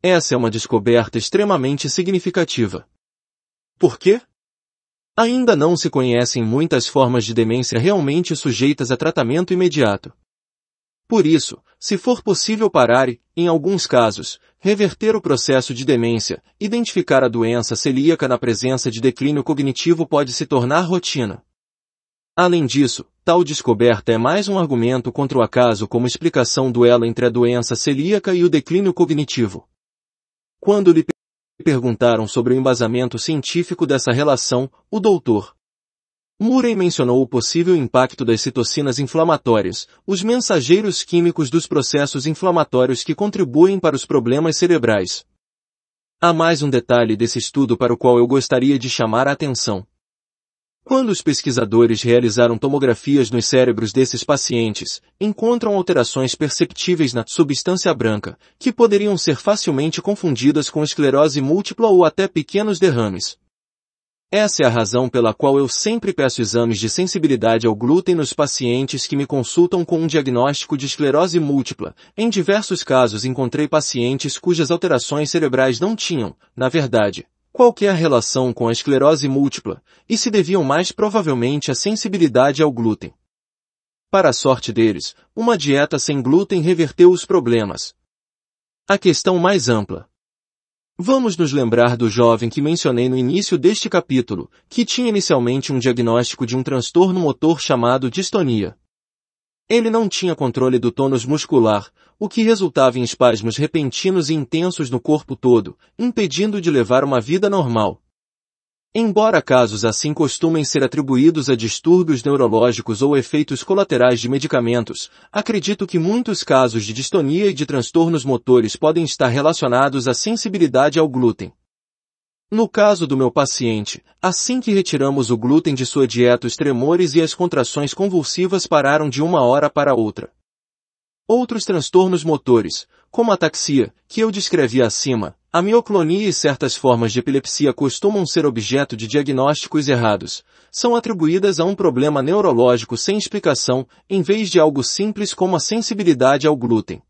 Essa é uma descoberta extremamente significativa. Por quê? Ainda não se conhecem muitas formas de demência realmente sujeitas a tratamento imediato. Por isso, se for possível parar e, em alguns casos, reverter o processo de demência, identificar a doença celíaca na presença de declínio cognitivo pode se tornar rotina. Além disso, tal descoberta é mais um argumento contra o acaso como explicação do entre a doença celíaca e o declínio cognitivo. Quando lhe perguntaram sobre o embasamento científico dessa relação, o doutor Murray mencionou o possível impacto das citocinas inflamatórias, os mensageiros químicos dos processos inflamatórios que contribuem para os problemas cerebrais. Há mais um detalhe desse estudo para o qual eu gostaria de chamar a atenção. Quando os pesquisadores realizaram tomografias nos cérebros desses pacientes, encontram alterações perceptíveis na substância branca, que poderiam ser facilmente confundidas com esclerose múltipla ou até pequenos derrames. Essa é a razão pela qual eu sempre peço exames de sensibilidade ao glúten nos pacientes que me consultam com um diagnóstico de esclerose múltipla. Em diversos casos encontrei pacientes cujas alterações cerebrais não tinham, na verdade, qualquer relação com a esclerose múltipla e se deviam mais provavelmente à sensibilidade ao glúten. Para a sorte deles, uma dieta sem glúten reverteu os problemas. A questão mais ampla, Vamos nos lembrar do jovem que mencionei no início deste capítulo, que tinha inicialmente um diagnóstico de um transtorno motor chamado distonia. Ele não tinha controle do tônus muscular, o que resultava em espasmos repentinos e intensos no corpo todo, impedindo de levar uma vida normal. Embora casos assim costumem ser atribuídos a distúrbios neurológicos ou efeitos colaterais de medicamentos, acredito que muitos casos de distonia e de transtornos motores podem estar relacionados à sensibilidade ao glúten. No caso do meu paciente, assim que retiramos o glúten de sua dieta, os tremores e as contrações convulsivas pararam de uma hora para outra. Outros transtornos motores, como a taxia, que eu descrevi acima, a mioclonia e certas formas de epilepsia costumam ser objeto de diagnósticos errados. São atribuídas a um problema neurológico sem explicação, em vez de algo simples como a sensibilidade ao glúten.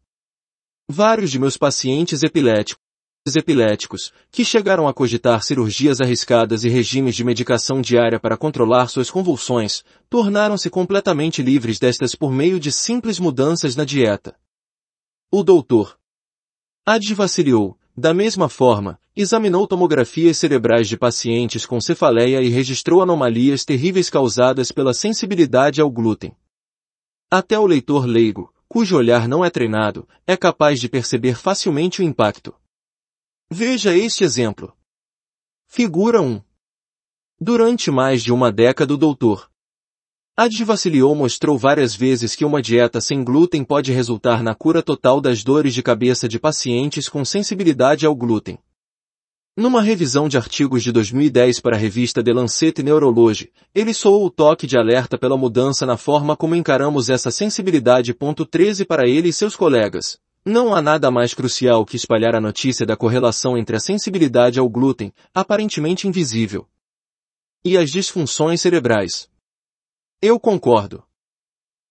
Vários de meus pacientes epiléticos epiléticos, que chegaram a cogitar cirurgias arriscadas e regimes de medicação diária para controlar suas convulsões, tornaram-se completamente livres destas por meio de simples mudanças na dieta. O doutor Advaciliou, da mesma forma, examinou tomografias cerebrais de pacientes com cefaleia e registrou anomalias terríveis causadas pela sensibilidade ao glúten. Até o leitor leigo, cujo olhar não é treinado, é capaz de perceber facilmente o impacto. Veja este exemplo. Figura 1. Durante mais de uma década o doutor Advacilio mostrou várias vezes que uma dieta sem glúten pode resultar na cura total das dores de cabeça de pacientes com sensibilidade ao glúten. Numa revisão de artigos de 2010 para a revista The Lancet Neurology, ele soou o toque de alerta pela mudança na forma como encaramos essa sensibilidade. 13 para ele e seus colegas. Não há nada mais crucial que espalhar a notícia da correlação entre a sensibilidade ao glúten, aparentemente invisível, e as disfunções cerebrais. Eu concordo.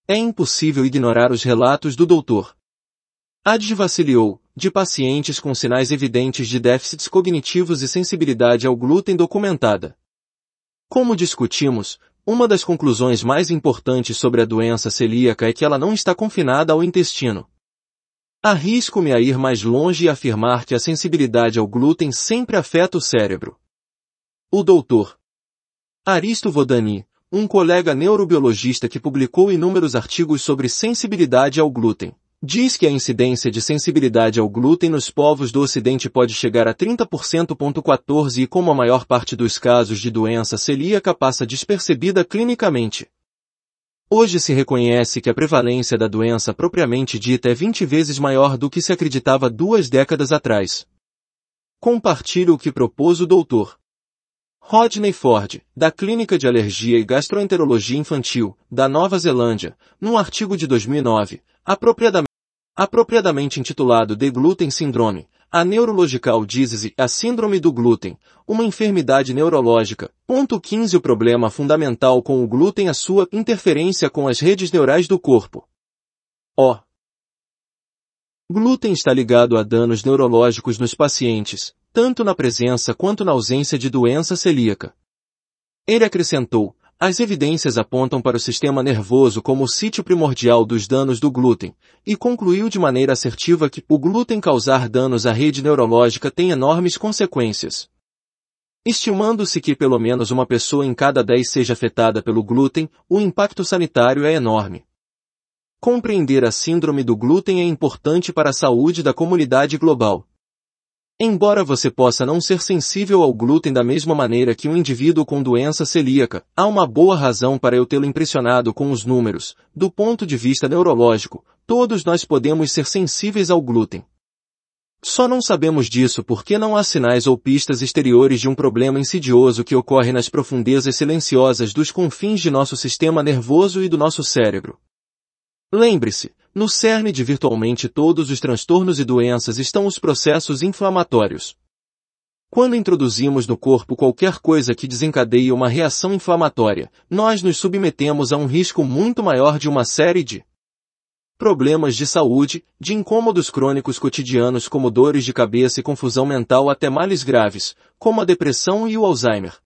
É impossível ignorar os relatos do doutor. Adj de pacientes com sinais evidentes de déficits cognitivos e sensibilidade ao glúten documentada. Como discutimos, uma das conclusões mais importantes sobre a doença celíaca é que ela não está confinada ao intestino. Arrisco-me a ir mais longe e afirmar que a sensibilidade ao glúten sempre afeta o cérebro. O doutor Aristo Vodani, um colega neurobiologista que publicou inúmeros artigos sobre sensibilidade ao glúten. Diz que a incidência de sensibilidade ao glúten nos povos do Ocidente pode chegar a 30%.14 e como a maior parte dos casos de doença celíaca passa despercebida clinicamente. Hoje se reconhece que a prevalência da doença propriamente dita é 20 vezes maior do que se acreditava duas décadas atrás. Compartilho o que propôs o doutor. Rodney Ford, da Clínica de Alergia e Gastroenterologia Infantil, da Nova Zelândia, num artigo de 2009, apropriadamente, apropriadamente intitulado The Gluten Syndrome, a Neurological Disease a Síndrome do Glúten, uma enfermidade neurológica. Ponto 15 O problema fundamental com o glúten é sua interferência com as redes neurais do corpo. O. Glúten está ligado a danos neurológicos nos pacientes, tanto na presença quanto na ausência de doença celíaca. Ele acrescentou, as evidências apontam para o sistema nervoso como o sítio primordial dos danos do glúten, e concluiu de maneira assertiva que o glúten causar danos à rede neurológica tem enormes consequências. Estimando-se que pelo menos uma pessoa em cada dez seja afetada pelo glúten, o impacto sanitário é enorme. Compreender a síndrome do glúten é importante para a saúde da comunidade global. Embora você possa não ser sensível ao glúten da mesma maneira que um indivíduo com doença celíaca, há uma boa razão para eu tê-lo impressionado com os números. Do ponto de vista neurológico, todos nós podemos ser sensíveis ao glúten. Só não sabemos disso porque não há sinais ou pistas exteriores de um problema insidioso que ocorre nas profundezas silenciosas dos confins de nosso sistema nervoso e do nosso cérebro. Lembre-se, no cerne de virtualmente todos os transtornos e doenças estão os processos inflamatórios. Quando introduzimos no corpo qualquer coisa que desencadeie uma reação inflamatória, nós nos submetemos a um risco muito maior de uma série de problemas de saúde, de incômodos crônicos cotidianos como dores de cabeça e confusão mental até males graves, como a depressão e o Alzheimer.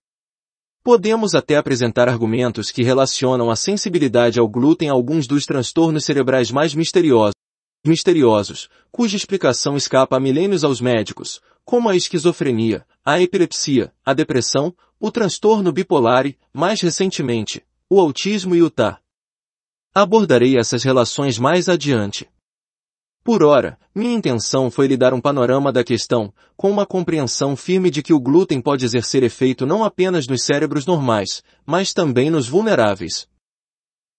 Podemos até apresentar argumentos que relacionam a sensibilidade ao glúten a alguns dos transtornos cerebrais mais misteriosos, misteriosos, cuja explicação escapa há milênios aos médicos, como a esquizofrenia, a epilepsia, a depressão, o transtorno bipolar e, mais recentemente, o autismo e o TA. Abordarei essas relações mais adiante. Por ora, minha intenção foi lhe dar um panorama da questão, com uma compreensão firme de que o glúten pode exercer efeito não apenas nos cérebros normais, mas também nos vulneráveis.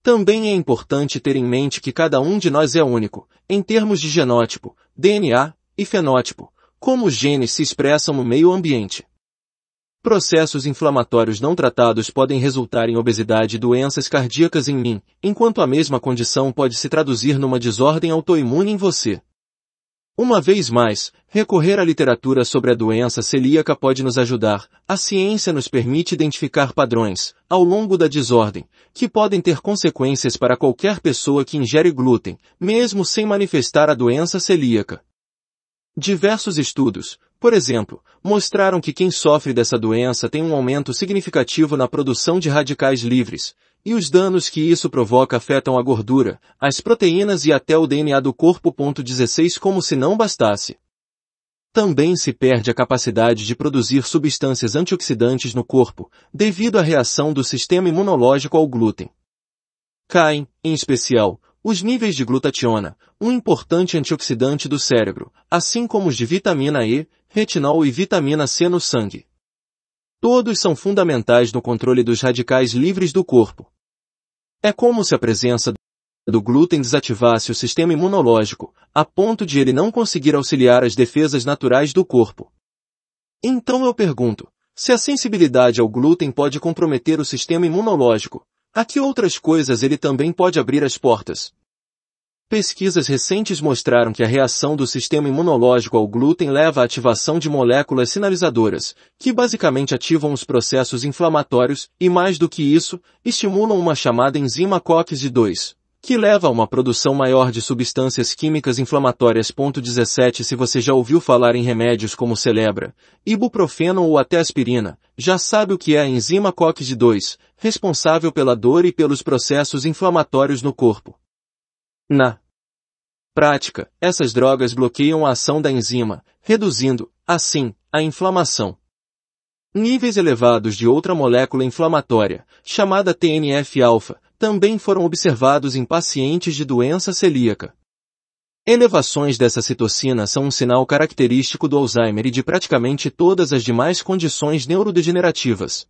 Também é importante ter em mente que cada um de nós é único, em termos de genótipo, DNA e fenótipo, como os genes se expressam no meio ambiente. Processos inflamatórios não tratados podem resultar em obesidade e doenças cardíacas em mim, enquanto a mesma condição pode se traduzir numa desordem autoimune em você. Uma vez mais, recorrer à literatura sobre a doença celíaca pode nos ajudar. A ciência nos permite identificar padrões, ao longo da desordem, que podem ter consequências para qualquer pessoa que ingere glúten, mesmo sem manifestar a doença celíaca. Diversos estudos, por exemplo, mostraram que quem sofre dessa doença tem um aumento significativo na produção de radicais livres, e os danos que isso provoca afetam a gordura, as proteínas e até o DNA do corpo. 16 Como se não bastasse. Também se perde a capacidade de produzir substâncias antioxidantes no corpo, devido à reação do sistema imunológico ao glúten. Caem, em especial, os níveis de glutationa, um importante antioxidante do cérebro, assim como os de vitamina E, retinol e vitamina C no sangue. Todos são fundamentais no controle dos radicais livres do corpo. É como se a presença do glúten desativasse o sistema imunológico, a ponto de ele não conseguir auxiliar as defesas naturais do corpo. Então eu pergunto, se a sensibilidade ao glúten pode comprometer o sistema imunológico, a que outras coisas ele também pode abrir as portas? Pesquisas recentes mostraram que a reação do sistema imunológico ao glúten leva à ativação de moléculas sinalizadoras, que basicamente ativam os processos inflamatórios e, mais do que isso, estimulam uma chamada enzima COX-2, que leva a uma produção maior de substâncias químicas inflamatórias. 17 Se você já ouviu falar em remédios como Celebra, ibuprofeno ou até aspirina, já sabe o que é a enzima COX-2, responsável pela dor e pelos processos inflamatórios no corpo. Na prática, essas drogas bloqueiam a ação da enzima, reduzindo, assim, a inflamação. Níveis elevados de outra molécula inflamatória, chamada TNF-alfa, também foram observados em pacientes de doença celíaca. Elevações dessa citocina são um sinal característico do Alzheimer e de praticamente todas as demais condições neurodegenerativas.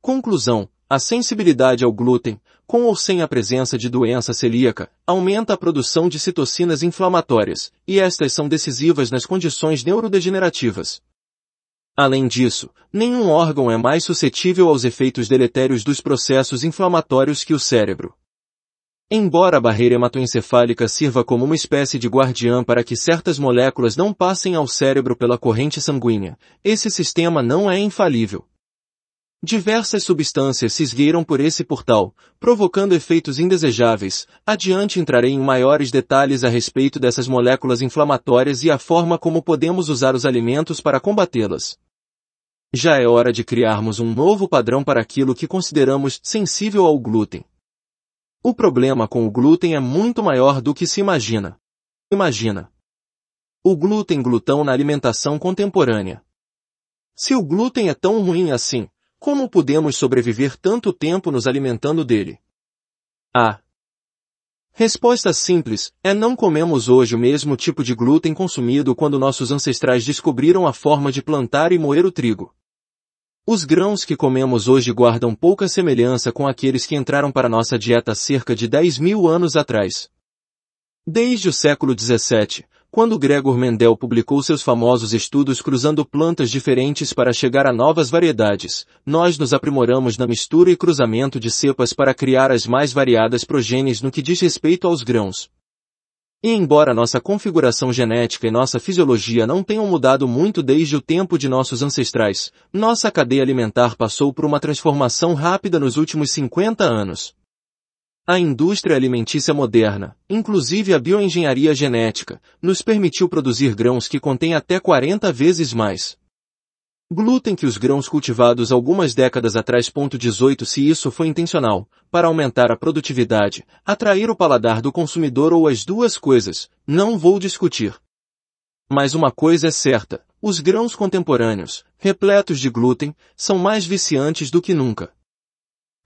Conclusão: a sensibilidade ao glúten, com ou sem a presença de doença celíaca, aumenta a produção de citocinas inflamatórias, e estas são decisivas nas condições neurodegenerativas. Além disso, nenhum órgão é mais suscetível aos efeitos deletérios dos processos inflamatórios que o cérebro. Embora a barreira hematoencefálica sirva como uma espécie de guardiã para que certas moléculas não passem ao cérebro pela corrente sanguínea, esse sistema não é infalível, Diversas substâncias se esgueiram por esse portal, provocando efeitos indesejáveis. Adiante entrarei em maiores detalhes a respeito dessas moléculas inflamatórias e a forma como podemos usar os alimentos para combatê-las. Já é hora de criarmos um novo padrão para aquilo que consideramos sensível ao glúten. O problema com o glúten é muito maior do que se imagina. Imagina. O glúten glutão na alimentação contemporânea. Se o glúten é tão ruim assim, como podemos sobreviver tanto tempo nos alimentando dele? A resposta simples é não comemos hoje o mesmo tipo de glúten consumido quando nossos ancestrais descobriram a forma de plantar e moer o trigo. Os grãos que comemos hoje guardam pouca semelhança com aqueles que entraram para nossa dieta cerca de 10 mil anos atrás. Desde o século 17 quando Gregor Mendel publicou seus famosos estudos cruzando plantas diferentes para chegar a novas variedades, nós nos aprimoramos na mistura e cruzamento de cepas para criar as mais variadas progênies no que diz respeito aos grãos. E embora nossa configuração genética e nossa fisiologia não tenham mudado muito desde o tempo de nossos ancestrais, nossa cadeia alimentar passou por uma transformação rápida nos últimos 50 anos. A indústria alimentícia moderna, inclusive a bioengenharia genética, nos permitiu produzir grãos que contêm até 40 vezes mais glúten que os grãos cultivados algumas décadas atrás. 18 Se isso foi intencional, para aumentar a produtividade, atrair o paladar do consumidor ou as duas coisas, não vou discutir. Mas uma coisa é certa, os grãos contemporâneos, repletos de glúten, são mais viciantes do que nunca.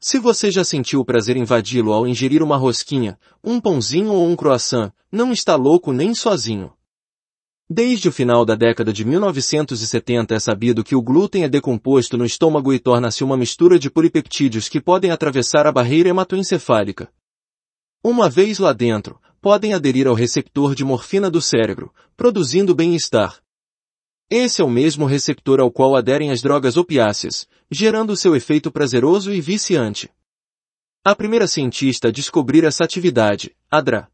Se você já sentiu o prazer invadi-lo ao ingerir uma rosquinha, um pãozinho ou um croissant, não está louco nem sozinho. Desde o final da década de 1970 é sabido que o glúten é decomposto no estômago e torna-se uma mistura de polipeptídeos que podem atravessar a barreira hematoencefálica. Uma vez lá dentro, podem aderir ao receptor de morfina do cérebro, produzindo bem-estar, esse é o mesmo receptor ao qual aderem as drogas opiáceas, gerando seu efeito prazeroso e viciante. A primeira cientista a descobrir essa atividade, Adra.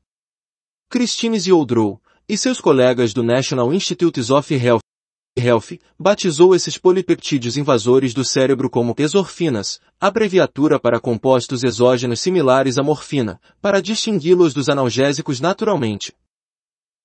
Christine Zioldrow e seus colegas do National Institutes of Health, Health batizou esses polipeptídeos invasores do cérebro como exorfinas, abreviatura para compostos exógenos similares à morfina, para distingui-los dos analgésicos naturalmente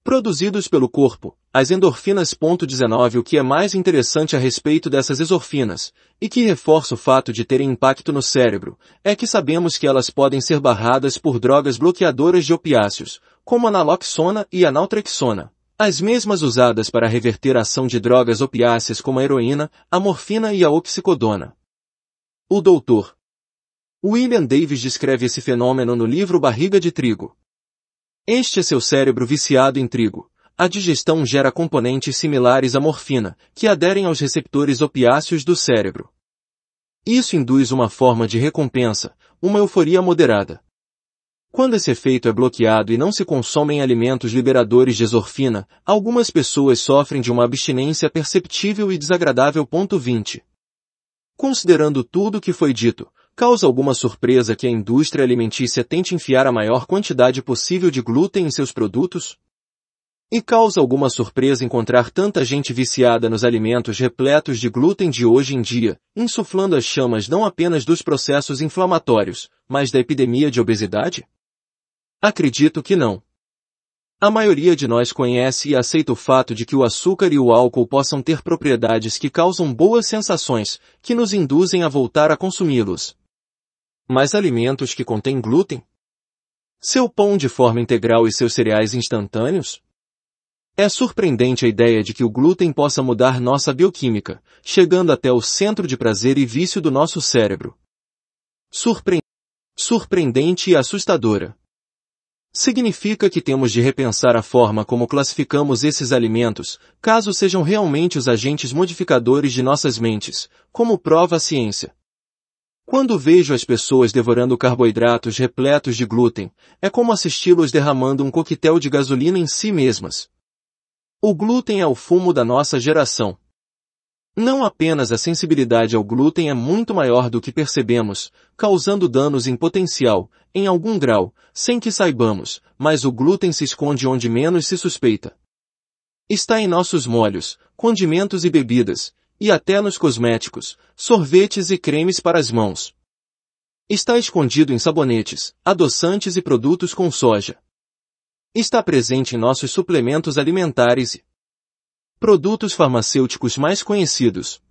produzidos pelo corpo, as endorfinas. 19 O que é mais interessante a respeito dessas exorfinas, e que reforça o fato de terem impacto no cérebro, é que sabemos que elas podem ser barradas por drogas bloqueadoras de opiáceos, como a naloxona e a naltrexona. As mesmas usadas para reverter a ação de drogas opiáceas como a heroína, a morfina e a oxicodona. O doutor William Davis descreve esse fenômeno no livro Barriga de Trigo, este é seu cérebro viciado em trigo. A digestão gera componentes similares à morfina, que aderem aos receptores opiáceos do cérebro. Isso induz uma forma de recompensa, uma euforia moderada. Quando esse efeito é bloqueado e não se consomem alimentos liberadores de exorfina, algumas pessoas sofrem de uma abstinência perceptível e desagradável. 20. Considerando tudo o que foi dito, causa alguma surpresa que a indústria alimentícia tente enfiar a maior quantidade possível de glúten em seus produtos? E causa alguma surpresa encontrar tanta gente viciada nos alimentos repletos de glúten de hoje em dia, insuflando as chamas não apenas dos processos inflamatórios, mas da epidemia de obesidade? Acredito que não. A maioria de nós conhece e aceita o fato de que o açúcar e o álcool possam ter propriedades que causam boas sensações, que nos induzem a voltar a consumi-los mas alimentos que contêm glúten? Seu pão de forma integral e seus cereais instantâneos? É surpreendente a ideia de que o glúten possa mudar nossa bioquímica, chegando até o centro de prazer e vício do nosso cérebro. Surpre... Surpreendente e assustadora. Significa que temos de repensar a forma como classificamos esses alimentos, caso sejam realmente os agentes modificadores de nossas mentes, como prova a ciência. Quando vejo as pessoas devorando carboidratos repletos de glúten, é como assisti-los derramando um coquetel de gasolina em si mesmas. O glúten é o fumo da nossa geração. Não apenas a sensibilidade ao glúten é muito maior do que percebemos, causando danos em potencial, em algum grau, sem que saibamos, mas o glúten se esconde onde menos se suspeita. Está em nossos molhos, condimentos e bebidas, e até nos cosméticos, sorvetes e cremes para as mãos. Está escondido em sabonetes, adoçantes e produtos com soja. Está presente em nossos suplementos alimentares e produtos farmacêuticos mais conhecidos.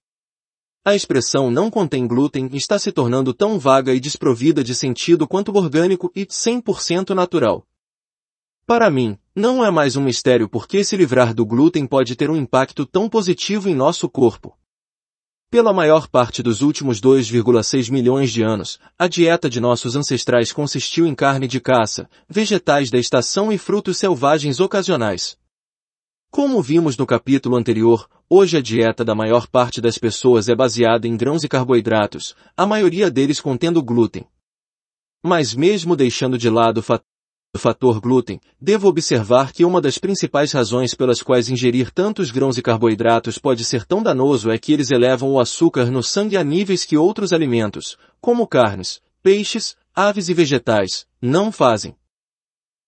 A expressão não contém glúten está se tornando tão vaga e desprovida de sentido quanto orgânico e 100% natural. Para mim, não é mais um mistério porque se livrar do glúten pode ter um impacto tão positivo em nosso corpo. Pela maior parte dos últimos 2,6 milhões de anos, a dieta de nossos ancestrais consistiu em carne de caça, vegetais da estação e frutos selvagens ocasionais. Como vimos no capítulo anterior, hoje a dieta da maior parte das pessoas é baseada em grãos e carboidratos, a maioria deles contendo glúten. Mas mesmo deixando de lado o do fator glúten, devo observar que uma das principais razões pelas quais ingerir tantos grãos e carboidratos pode ser tão danoso é que eles elevam o açúcar no sangue a níveis que outros alimentos, como carnes, peixes, aves e vegetais, não fazem.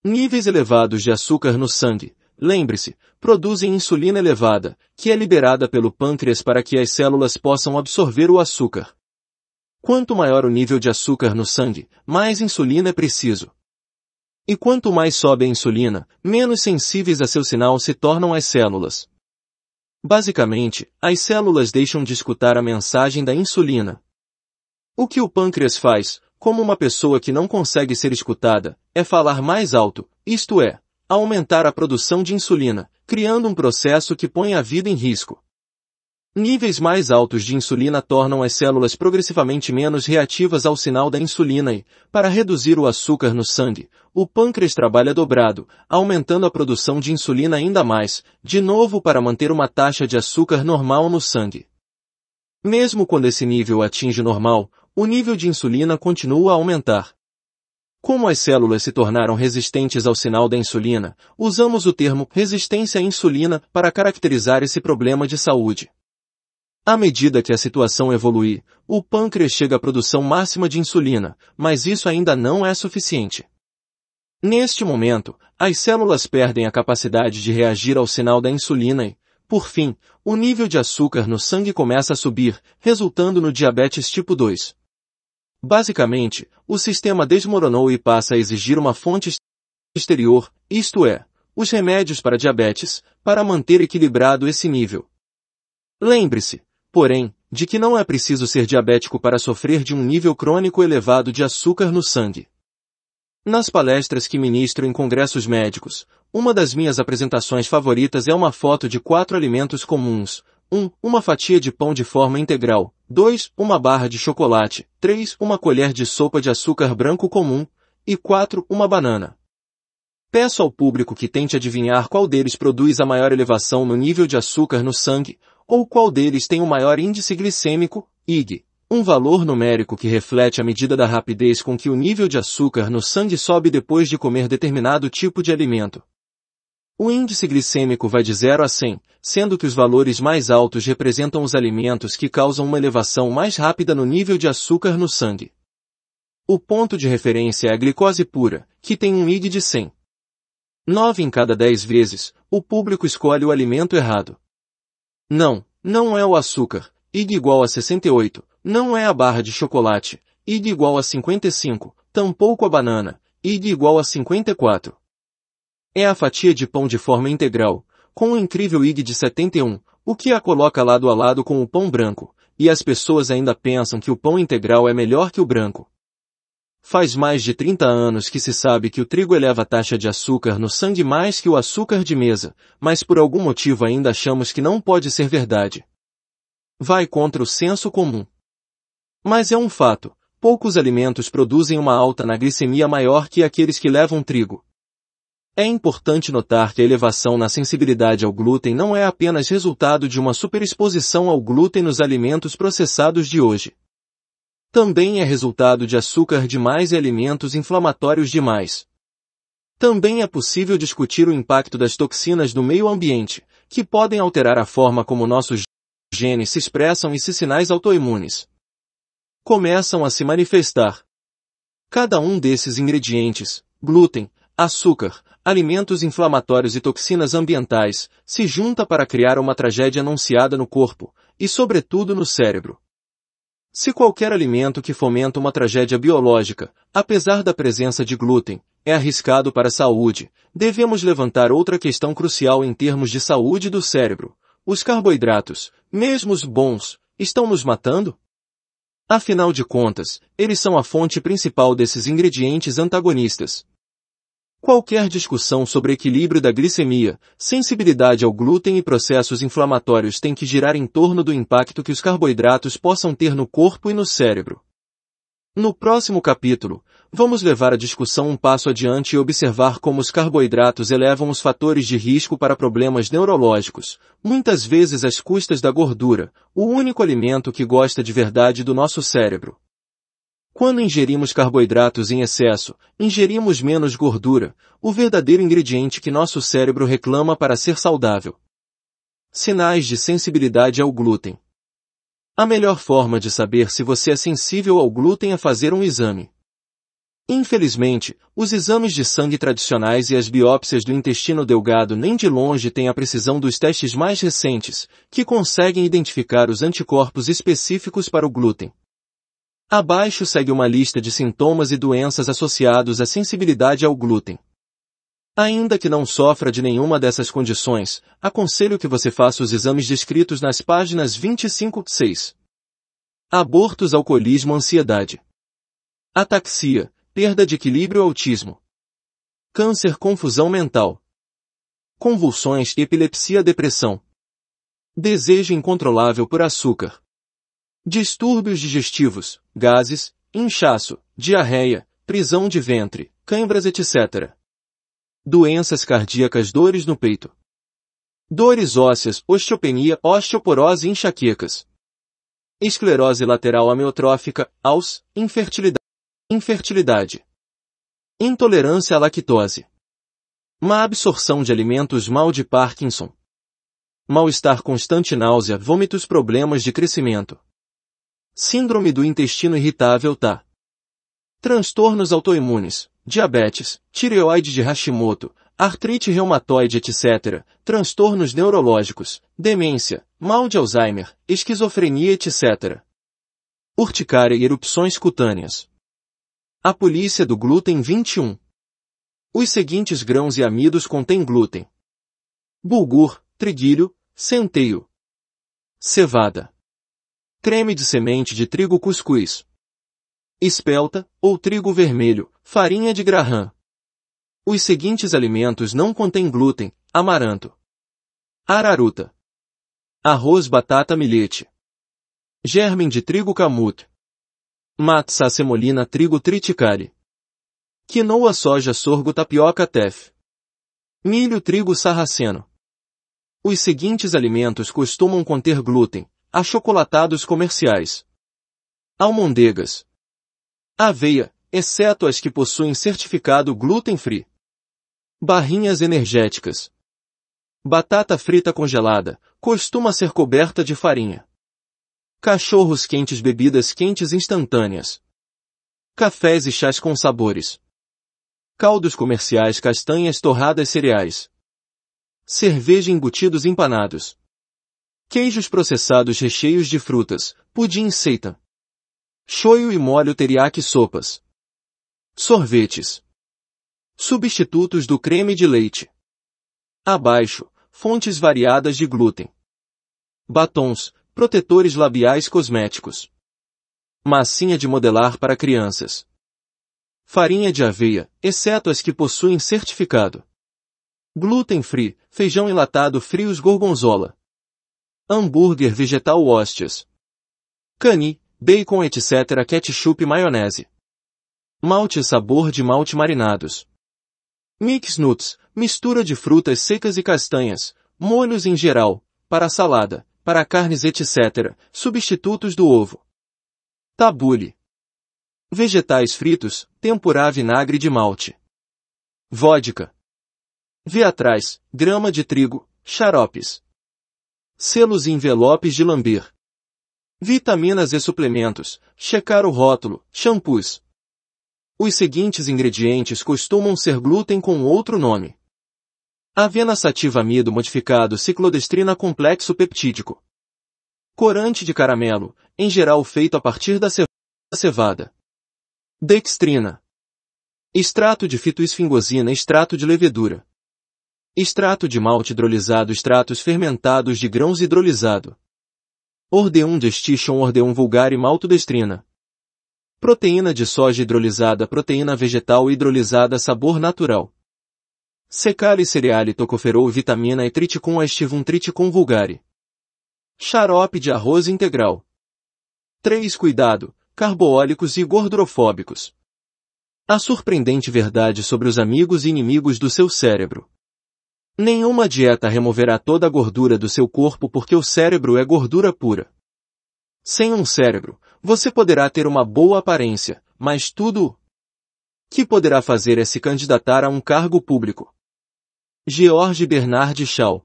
Níveis elevados de açúcar no sangue, lembre-se, produzem insulina elevada, que é liberada pelo pâncreas para que as células possam absorver o açúcar. Quanto maior o nível de açúcar no sangue, mais insulina é preciso. E quanto mais sobe a insulina, menos sensíveis a seu sinal se tornam as células. Basicamente, as células deixam de escutar a mensagem da insulina. O que o pâncreas faz, como uma pessoa que não consegue ser escutada, é falar mais alto, isto é, aumentar a produção de insulina, criando um processo que põe a vida em risco. Níveis mais altos de insulina tornam as células progressivamente menos reativas ao sinal da insulina e, para reduzir o açúcar no sangue, o pâncreas trabalha dobrado, aumentando a produção de insulina ainda mais, de novo para manter uma taxa de açúcar normal no sangue. Mesmo quando esse nível atinge normal, o nível de insulina continua a aumentar. Como as células se tornaram resistentes ao sinal da insulina, usamos o termo resistência à insulina para caracterizar esse problema de saúde. À medida que a situação evolui, o pâncreas chega à produção máxima de insulina, mas isso ainda não é suficiente. Neste momento, as células perdem a capacidade de reagir ao sinal da insulina e, por fim, o nível de açúcar no sangue começa a subir, resultando no diabetes tipo 2. Basicamente, o sistema desmoronou e passa a exigir uma fonte exterior, isto é, os remédios para diabetes, para manter equilibrado esse nível. Lembre-se, porém, de que não é preciso ser diabético para sofrer de um nível crônico elevado de açúcar no sangue. Nas palestras que ministro em congressos médicos, uma das minhas apresentações favoritas é uma foto de quatro alimentos comuns. 1. Um, uma fatia de pão de forma integral. 2. Uma barra de chocolate. 3. Uma colher de sopa de açúcar branco comum. E 4. Uma banana. Peço ao público que tente adivinhar qual deles produz a maior elevação no nível de açúcar no sangue, ou qual deles tem o maior índice glicêmico, IG, um valor numérico que reflete a medida da rapidez com que o nível de açúcar no sangue sobe depois de comer determinado tipo de alimento. O índice glicêmico vai de 0 a 100, sendo que os valores mais altos representam os alimentos que causam uma elevação mais rápida no nível de açúcar no sangue. O ponto de referência é a glicose pura, que tem um IG de 100. 9 em cada 10 vezes, o público escolhe o alimento errado. Não, não é o açúcar, id igual a 68, não é a barra de chocolate, id igual a 55, tampouco a banana, id igual a 54. É a fatia de pão de forma integral, com o um incrível id de 71, o que a coloca lado a lado com o pão branco, e as pessoas ainda pensam que o pão integral é melhor que o branco. Faz mais de 30 anos que se sabe que o trigo eleva a taxa de açúcar no sangue mais que o açúcar de mesa, mas por algum motivo ainda achamos que não pode ser verdade. Vai contra o senso comum. Mas é um fato, poucos alimentos produzem uma alta na glicemia maior que aqueles que levam trigo. É importante notar que a elevação na sensibilidade ao glúten não é apenas resultado de uma superexposição ao glúten nos alimentos processados de hoje. Também é resultado de açúcar demais e alimentos inflamatórios demais. Também é possível discutir o impacto das toxinas do meio ambiente, que podem alterar a forma como nossos genes se expressam e se sinais autoimunes começam a se manifestar. Cada um desses ingredientes, glúten, açúcar, alimentos inflamatórios e toxinas ambientais, se junta para criar uma tragédia anunciada no corpo, e sobretudo no cérebro. Se qualquer alimento que fomenta uma tragédia biológica, apesar da presença de glúten, é arriscado para a saúde, devemos levantar outra questão crucial em termos de saúde do cérebro. Os carboidratos, mesmo os bons, estão nos matando? Afinal de contas, eles são a fonte principal desses ingredientes antagonistas, Qualquer discussão sobre equilíbrio da glicemia, sensibilidade ao glúten e processos inflamatórios tem que girar em torno do impacto que os carboidratos possam ter no corpo e no cérebro. No próximo capítulo, vamos levar a discussão um passo adiante e observar como os carboidratos elevam os fatores de risco para problemas neurológicos, muitas vezes às custas da gordura, o único alimento que gosta de verdade do nosso cérebro. Quando ingerimos carboidratos em excesso, ingerimos menos gordura, o verdadeiro ingrediente que nosso cérebro reclama para ser saudável. Sinais de sensibilidade ao glúten. A melhor forma de saber se você é sensível ao glúten é fazer um exame. Infelizmente, os exames de sangue tradicionais e as biópsias do intestino delgado nem de longe têm a precisão dos testes mais recentes, que conseguem identificar os anticorpos específicos para o glúten. Abaixo segue uma lista de sintomas e doenças associados à sensibilidade ao glúten. Ainda que não sofra de nenhuma dessas condições, aconselho que você faça os exames descritos nas páginas 25 6. Abortos, alcoolismo, ansiedade. Ataxia, perda de equilíbrio, autismo. Câncer, confusão mental. Convulsões, epilepsia, depressão. Desejo incontrolável por açúcar. Distúrbios digestivos, gases, inchaço, diarreia, prisão de ventre, câimbras, etc. Doenças cardíacas, dores no peito. Dores ósseas, osteopenia, osteoporose, enxaquecas. Esclerose lateral amiotrófica, aos, infertilidade. Infertilidade. Intolerância à lactose. Má absorção de alimentos, mal de Parkinson. Mal-estar constante, náusea, vômitos, problemas de crescimento. Síndrome do intestino irritável tá. Transtornos autoimunes, diabetes, tireoide de Hashimoto, artrite reumatoide, etc., transtornos neurológicos, demência, mal de Alzheimer, esquizofrenia, etc. Urticária e erupções cutâneas. A polícia do glúten 21. Os seguintes grãos e amidos contêm glúten. Bulgur, triguilho, centeio, cevada creme de semente de trigo cuscuz, espelta, ou trigo vermelho, farinha de graham. Os seguintes alimentos não contêm glúten, amaranto, araruta, arroz batata milhete, germen de trigo camut, matsa semolina trigo triticale, quinoa soja sorgo tapioca tef, milho trigo sarraceno. Os seguintes alimentos costumam conter glúten, achocolatados comerciais, almôndegas, aveia, exceto as que possuem certificado glúten-free, barrinhas energéticas, batata frita congelada, costuma ser coberta de farinha, cachorros quentes bebidas quentes instantâneas, cafés e chás com sabores, caldos comerciais castanhas torradas cereais, cerveja embutidos empanados, queijos processados recheios de frutas, pudim seita. Shoyu e molho teriyaki sopas. Sorvetes. Substitutos do creme de leite. Abaixo, fontes variadas de glúten. Batons, protetores labiais cosméticos. Massinha de modelar para crianças. Farinha de aveia, exceto as que possuem certificado. Glúten free, feijão enlatado frios gorgonzola, hambúrguer vegetal hóstias, cani, bacon etc. ketchup maionese. Malte sabor de malte marinados. Mix nuts, mistura de frutas secas e castanhas, molhos em geral, para salada, para carnes etc., substitutos do ovo. Tabule. Vegetais fritos, tempurá vinagre de malte. Vodka. Vê atrás, grama de trigo, xaropes selos e envelopes de lambir. Vitaminas e suplementos, checar o rótulo, shampoos. Os seguintes ingredientes costumam ser glúten com outro nome. Avena sativa amido modificado ciclodestrina complexo peptídico. Corante de caramelo, em geral feito a partir da cevada. Dextrina. Extrato de fitoesfingosina, extrato de levedura. Extrato de malte hidrolisado Extratos fermentados de grãos hidrolisado. Ordeum gestation Ordeum vulgare maltodestrina. Proteína de soja hidrolisada Proteína vegetal hidrolisada Sabor natural. Secale cereale tocoferol vitamina e triticum estivum triticum vulgare. Xarope de arroz integral. 3. Cuidado, carboólicos e gordurofóbicos. A surpreendente verdade sobre os amigos e inimigos do seu cérebro. Nenhuma dieta removerá toda a gordura do seu corpo porque o cérebro é gordura pura. Sem um cérebro, você poderá ter uma boa aparência, mas tudo que poderá fazer é se candidatar a um cargo público. George Bernard Shaw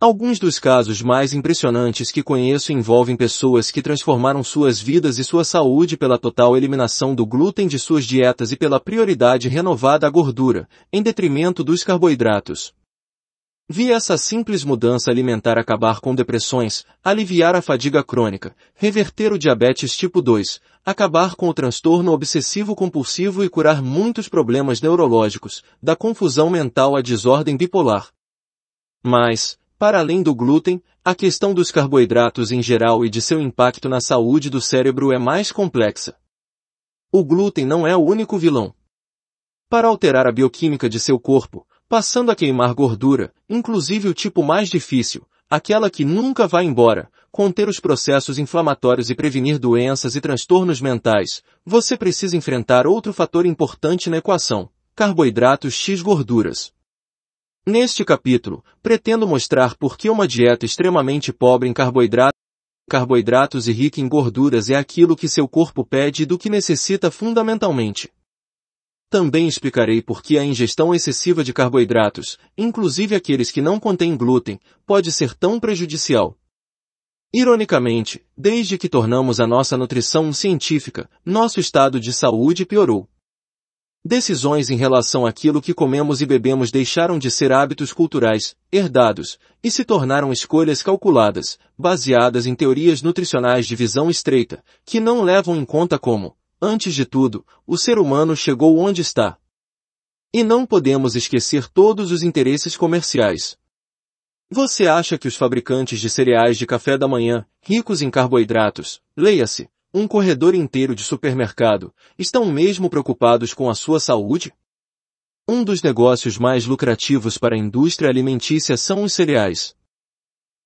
Alguns dos casos mais impressionantes que conheço envolvem pessoas que transformaram suas vidas e sua saúde pela total eliminação do glúten de suas dietas e pela prioridade renovada à gordura, em detrimento dos carboidratos. Vi essa simples mudança alimentar acabar com depressões, aliviar a fadiga crônica, reverter o diabetes tipo 2, acabar com o transtorno obsessivo-compulsivo e curar muitos problemas neurológicos, da confusão mental à desordem bipolar. Mas, para além do glúten, a questão dos carboidratos em geral e de seu impacto na saúde do cérebro é mais complexa. O glúten não é o único vilão. Para alterar a bioquímica de seu corpo, passando a queimar gordura, inclusive o tipo mais difícil, aquela que nunca vai embora, conter os processos inflamatórios e prevenir doenças e transtornos mentais, você precisa enfrentar outro fator importante na equação, carboidratos x gorduras. Neste capítulo, pretendo mostrar por que uma dieta extremamente pobre em carboidratos carboidratos e rica em gorduras é aquilo que seu corpo pede e do que necessita fundamentalmente. Também explicarei por que a ingestão excessiva de carboidratos, inclusive aqueles que não contêm glúten, pode ser tão prejudicial. Ironicamente, desde que tornamos a nossa nutrição científica, nosso estado de saúde piorou. Decisões em relação àquilo que comemos e bebemos deixaram de ser hábitos culturais, herdados, e se tornaram escolhas calculadas, baseadas em teorias nutricionais de visão estreita, que não levam em conta como Antes de tudo, o ser humano chegou onde está. E não podemos esquecer todos os interesses comerciais. Você acha que os fabricantes de cereais de café da manhã, ricos em carboidratos, leia-se, um corredor inteiro de supermercado, estão mesmo preocupados com a sua saúde? Um dos negócios mais lucrativos para a indústria alimentícia são os cereais.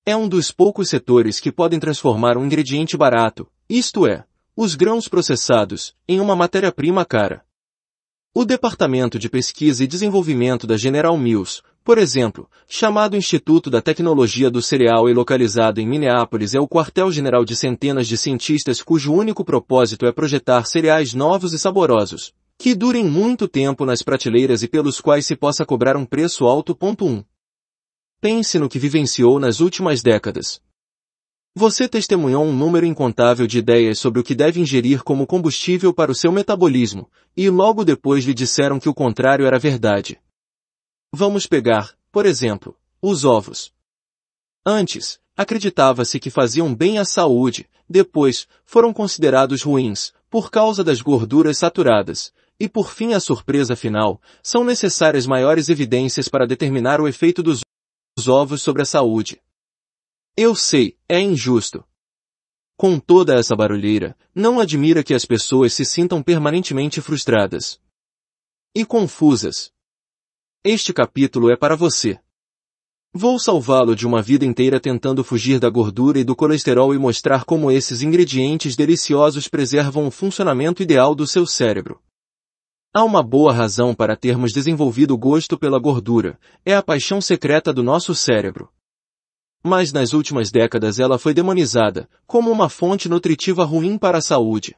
É um dos poucos setores que podem transformar um ingrediente barato, isto é, os grãos processados, em uma matéria-prima cara. O Departamento de Pesquisa e Desenvolvimento da General Mills, por exemplo, chamado Instituto da Tecnologia do Cereal e localizado em Minneapolis é o quartel-general de centenas de cientistas cujo único propósito é projetar cereais novos e saborosos, que durem muito tempo nas prateleiras e pelos quais se possa cobrar um preço alto. 1. Pense no que vivenciou nas últimas décadas. Você testemunhou um número incontável de ideias sobre o que deve ingerir como combustível para o seu metabolismo, e logo depois lhe disseram que o contrário era verdade. Vamos pegar, por exemplo, os ovos. Antes, acreditava-se que faziam bem à saúde, depois, foram considerados ruins, por causa das gorduras saturadas, e por fim a surpresa final, são necessárias maiores evidências para determinar o efeito dos ovos sobre a saúde. Eu sei, é injusto. Com toda essa barulheira, não admira que as pessoas se sintam permanentemente frustradas e confusas. Este capítulo é para você. Vou salvá-lo de uma vida inteira tentando fugir da gordura e do colesterol e mostrar como esses ingredientes deliciosos preservam o funcionamento ideal do seu cérebro. Há uma boa razão para termos desenvolvido o gosto pela gordura, é a paixão secreta do nosso cérebro mas nas últimas décadas ela foi demonizada como uma fonte nutritiva ruim para a saúde.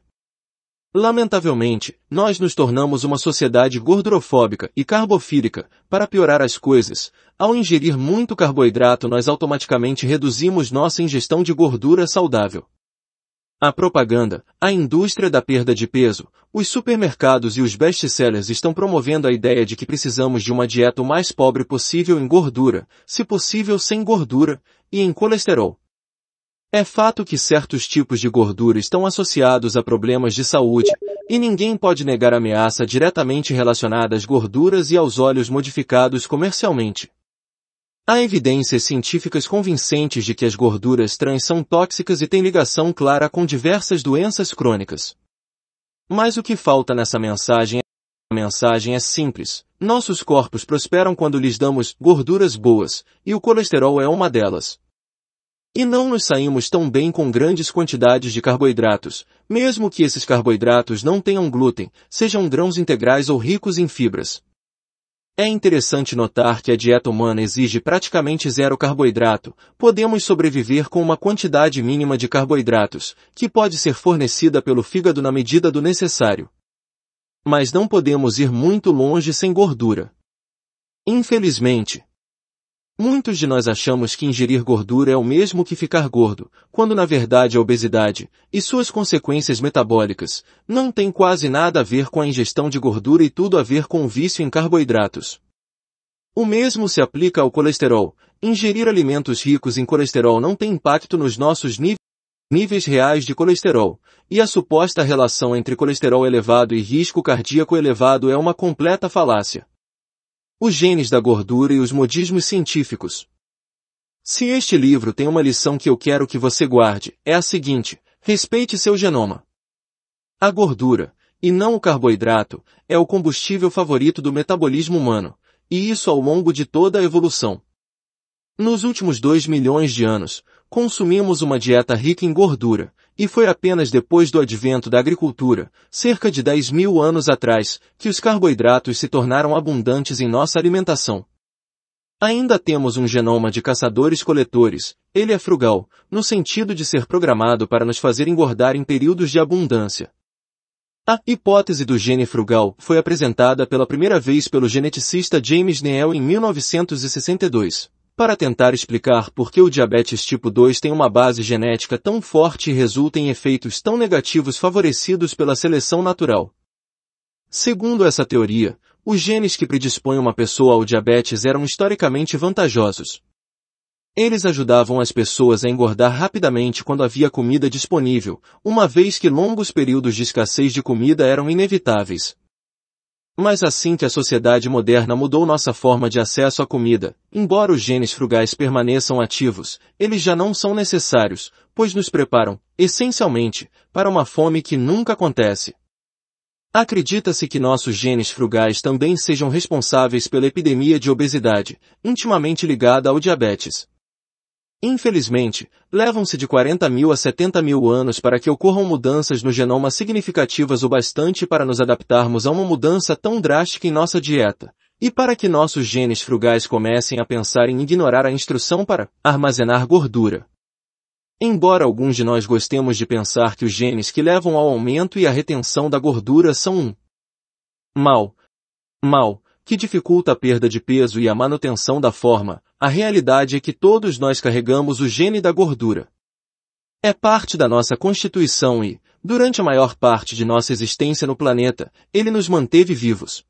Lamentavelmente, nós nos tornamos uma sociedade gordurofóbica e carbofílica. Para piorar as coisas, ao ingerir muito carboidrato nós automaticamente reduzimos nossa ingestão de gordura saudável. A propaganda, a indústria da perda de peso, os supermercados e os best-sellers estão promovendo a ideia de que precisamos de uma dieta o mais pobre possível em gordura, se possível sem gordura, e em colesterol. É fato que certos tipos de gordura estão associados a problemas de saúde, e ninguém pode negar a ameaça diretamente relacionada às gorduras e aos óleos modificados comercialmente. Há evidências científicas convincentes de que as gorduras trans são tóxicas e têm ligação clara com diversas doenças crônicas. Mas o que falta nessa mensagem é a mensagem é simples. Nossos corpos prosperam quando lhes damos gorduras boas, e o colesterol é uma delas. E não nos saímos tão bem com grandes quantidades de carboidratos, mesmo que esses carboidratos não tenham glúten, sejam grãos integrais ou ricos em fibras. É interessante notar que a dieta humana exige praticamente zero carboidrato. Podemos sobreviver com uma quantidade mínima de carboidratos, que pode ser fornecida pelo fígado na medida do necessário. Mas não podemos ir muito longe sem gordura. Infelizmente, Muitos de nós achamos que ingerir gordura é o mesmo que ficar gordo, quando na verdade a obesidade e suas consequências metabólicas não tem quase nada a ver com a ingestão de gordura e tudo a ver com o vício em carboidratos. O mesmo se aplica ao colesterol. Ingerir alimentos ricos em colesterol não tem impacto nos nossos níveis níveis reais de colesterol, e a suposta relação entre colesterol elevado e risco cardíaco elevado é uma completa falácia. Os genes da gordura e os modismos científicos. Se este livro tem uma lição que eu quero que você guarde, é a seguinte, respeite seu genoma. A gordura, e não o carboidrato, é o combustível favorito do metabolismo humano, e isso ao longo de toda a evolução. Nos últimos dois milhões de anos, consumimos uma dieta rica em gordura, e foi apenas depois do advento da agricultura, cerca de 10 mil anos atrás, que os carboidratos se tornaram abundantes em nossa alimentação. Ainda temos um genoma de caçadores-coletores, ele é frugal, no sentido de ser programado para nos fazer engordar em períodos de abundância. A hipótese do gene frugal foi apresentada pela primeira vez pelo geneticista James Neal em 1962 para tentar explicar por que o diabetes tipo 2 tem uma base genética tão forte e resulta em efeitos tão negativos favorecidos pela seleção natural. Segundo essa teoria, os genes que predispõem uma pessoa ao diabetes eram historicamente vantajosos. Eles ajudavam as pessoas a engordar rapidamente quando havia comida disponível, uma vez que longos períodos de escassez de comida eram inevitáveis. Mas assim que a sociedade moderna mudou nossa forma de acesso à comida, embora os genes frugais permaneçam ativos, eles já não são necessários, pois nos preparam, essencialmente, para uma fome que nunca acontece. Acredita-se que nossos genes frugais também sejam responsáveis pela epidemia de obesidade, intimamente ligada ao diabetes. Infelizmente, levam-se de 40 mil a 70 mil anos para que ocorram mudanças no genoma significativas o bastante para nos adaptarmos a uma mudança tão drástica em nossa dieta, e para que nossos genes frugais comecem a pensar em ignorar a instrução para armazenar gordura. Embora alguns de nós gostemos de pensar que os genes que levam ao aumento e à retenção da gordura são um mal, mal, que dificulta a perda de peso e a manutenção da forma, a realidade é que todos nós carregamos o gene da gordura. É parte da nossa constituição e, durante a maior parte de nossa existência no planeta, ele nos manteve vivos.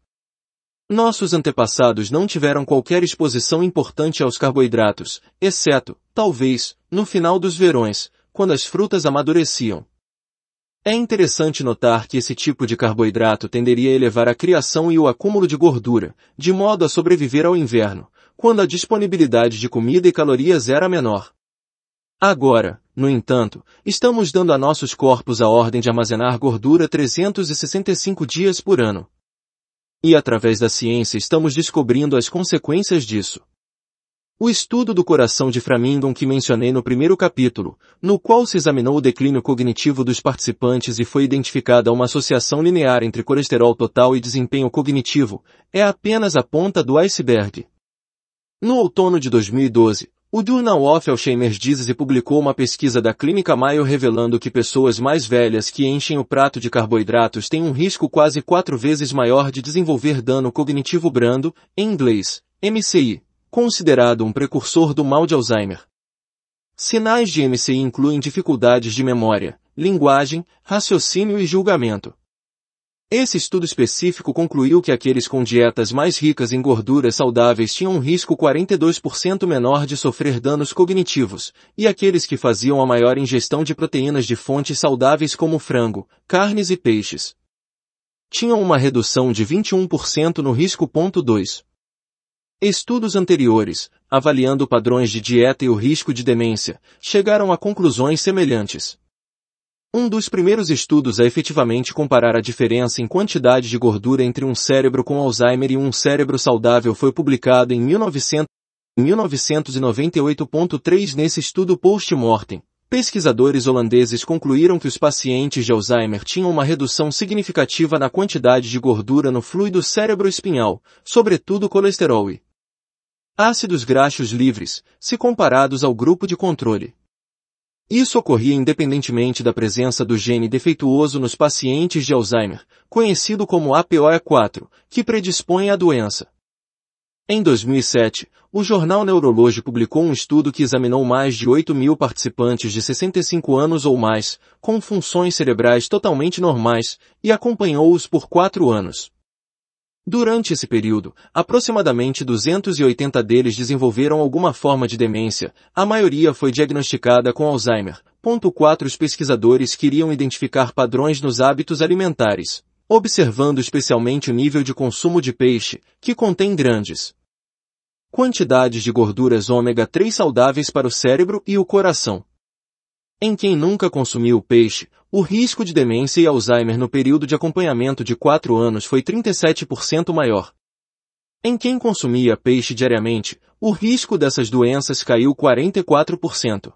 Nossos antepassados não tiveram qualquer exposição importante aos carboidratos, exceto, talvez, no final dos verões, quando as frutas amadureciam. É interessante notar que esse tipo de carboidrato tenderia a elevar a criação e o acúmulo de gordura, de modo a sobreviver ao inverno, quando a disponibilidade de comida e calorias era menor. Agora, no entanto, estamos dando a nossos corpos a ordem de armazenar gordura 365 dias por ano. E através da ciência estamos descobrindo as consequências disso. O estudo do coração de Framingham que mencionei no primeiro capítulo, no qual se examinou o declínio cognitivo dos participantes e foi identificada uma associação linear entre colesterol total e desempenho cognitivo, é apenas a ponta do iceberg. No outono de 2012, o Journal of Alzheimer's Disease publicou uma pesquisa da Clínica Mayo revelando que pessoas mais velhas que enchem o prato de carboidratos têm um risco quase quatro vezes maior de desenvolver dano cognitivo brando, em inglês, MCI, considerado um precursor do mal de Alzheimer. Sinais de MCI incluem dificuldades de memória, linguagem, raciocínio e julgamento. Esse estudo específico concluiu que aqueles com dietas mais ricas em gorduras saudáveis tinham um risco 42% menor de sofrer danos cognitivos, e aqueles que faziam a maior ingestão de proteínas de fontes saudáveis como frango, carnes e peixes tinham uma redução de 21% no risco. 2. Estudos anteriores, avaliando padrões de dieta e o risco de demência, chegaram a conclusões semelhantes. Um dos primeiros estudos a efetivamente comparar a diferença em quantidade de gordura entre um cérebro com Alzheimer e um cérebro saudável foi publicado em 1998.3 nesse estudo post-mortem. Pesquisadores holandeses concluíram que os pacientes de Alzheimer tinham uma redução significativa na quantidade de gordura no fluido cérebro-espinhal, sobretudo colesterol e ácidos graxos livres, se comparados ao grupo de controle. Isso ocorria independentemente da presença do gene defeituoso nos pacientes de Alzheimer, conhecido como APOE4, que predispõe à doença. Em 2007, o jornal Neurology publicou um estudo que examinou mais de 8 mil participantes de 65 anos ou mais, com funções cerebrais totalmente normais, e acompanhou-os por quatro anos. Durante esse período, aproximadamente 280 deles desenvolveram alguma forma de demência, a maioria foi diagnosticada com Alzheimer. 4 Os pesquisadores queriam identificar padrões nos hábitos alimentares, observando especialmente o nível de consumo de peixe, que contém grandes quantidades de gorduras ômega 3 saudáveis para o cérebro e o coração. Em quem nunca consumiu peixe, o risco de demência e Alzheimer no período de acompanhamento de 4 anos foi 37% maior. Em quem consumia peixe diariamente, o risco dessas doenças caiu 44%.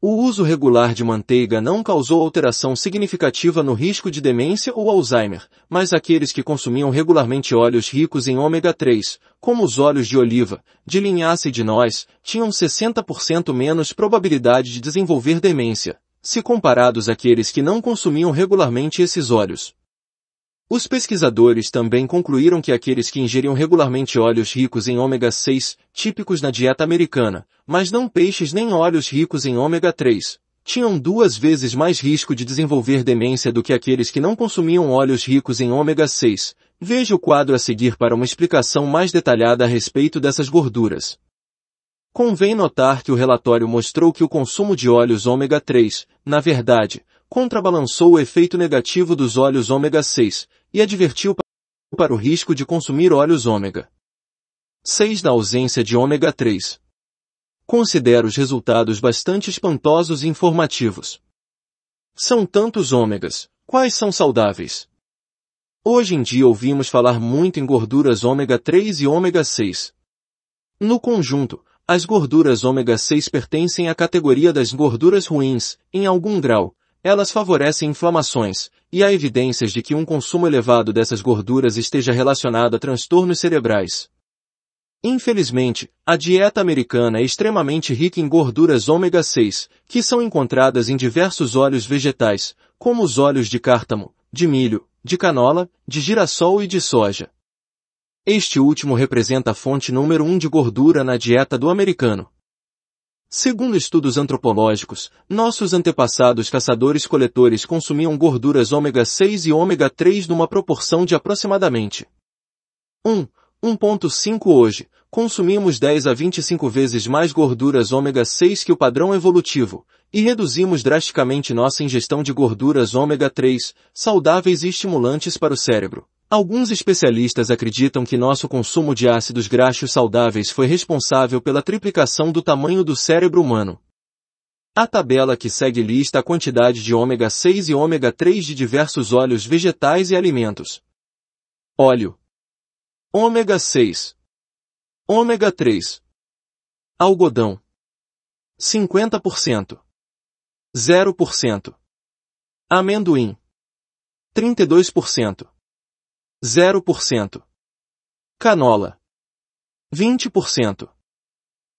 O uso regular de manteiga não causou alteração significativa no risco de demência ou Alzheimer, mas aqueles que consumiam regularmente óleos ricos em ômega 3, como os óleos de oliva, de linhaça e de noz, tinham 60% menos probabilidade de desenvolver demência, se comparados àqueles que não consumiam regularmente esses óleos. Os pesquisadores também concluíram que aqueles que ingeriam regularmente óleos ricos em ômega 6, típicos na dieta americana, mas não peixes nem óleos ricos em ômega 3, tinham duas vezes mais risco de desenvolver demência do que aqueles que não consumiam óleos ricos em ômega 6. Veja o quadro a seguir para uma explicação mais detalhada a respeito dessas gorduras. Convém notar que o relatório mostrou que o consumo de óleos ômega 3, na verdade, contrabalançou o efeito negativo dos óleos ômega 6 e advertiu para o risco de consumir óleos ômega 6 na ausência de ômega 3. Considero os resultados bastante espantosos e informativos. São tantos ômegas, quais são saudáveis? Hoje em dia ouvimos falar muito em gorduras ômega 3 e ômega 6. No conjunto, as gorduras ômega 6 pertencem à categoria das gorduras ruins, em algum grau. Elas favorecem inflamações, e há evidências de que um consumo elevado dessas gorduras esteja relacionado a transtornos cerebrais. Infelizmente, a dieta americana é extremamente rica em gorduras ômega 6, que são encontradas em diversos óleos vegetais, como os óleos de cártamo, de milho, de canola, de girassol e de soja. Este último representa a fonte número um de gordura na dieta do americano. Segundo estudos antropológicos, nossos antepassados caçadores-coletores consumiam gorduras ômega 6 e ômega 3 numa proporção de aproximadamente 1. 1.5 hoje, consumimos 10 a 25 vezes mais gorduras ômega 6 que o padrão evolutivo, e reduzimos drasticamente nossa ingestão de gorduras ômega 3, saudáveis e estimulantes para o cérebro. Alguns especialistas acreditam que nosso consumo de ácidos graxos saudáveis foi responsável pela triplicação do tamanho do cérebro humano. A tabela que segue lista a quantidade de ômega 6 e ômega 3 de diversos óleos vegetais e alimentos. Óleo. Ômega 6. Ômega 3. Algodão. 50%. 0%. Amendoim. 32%. 0%. Canola. 20%.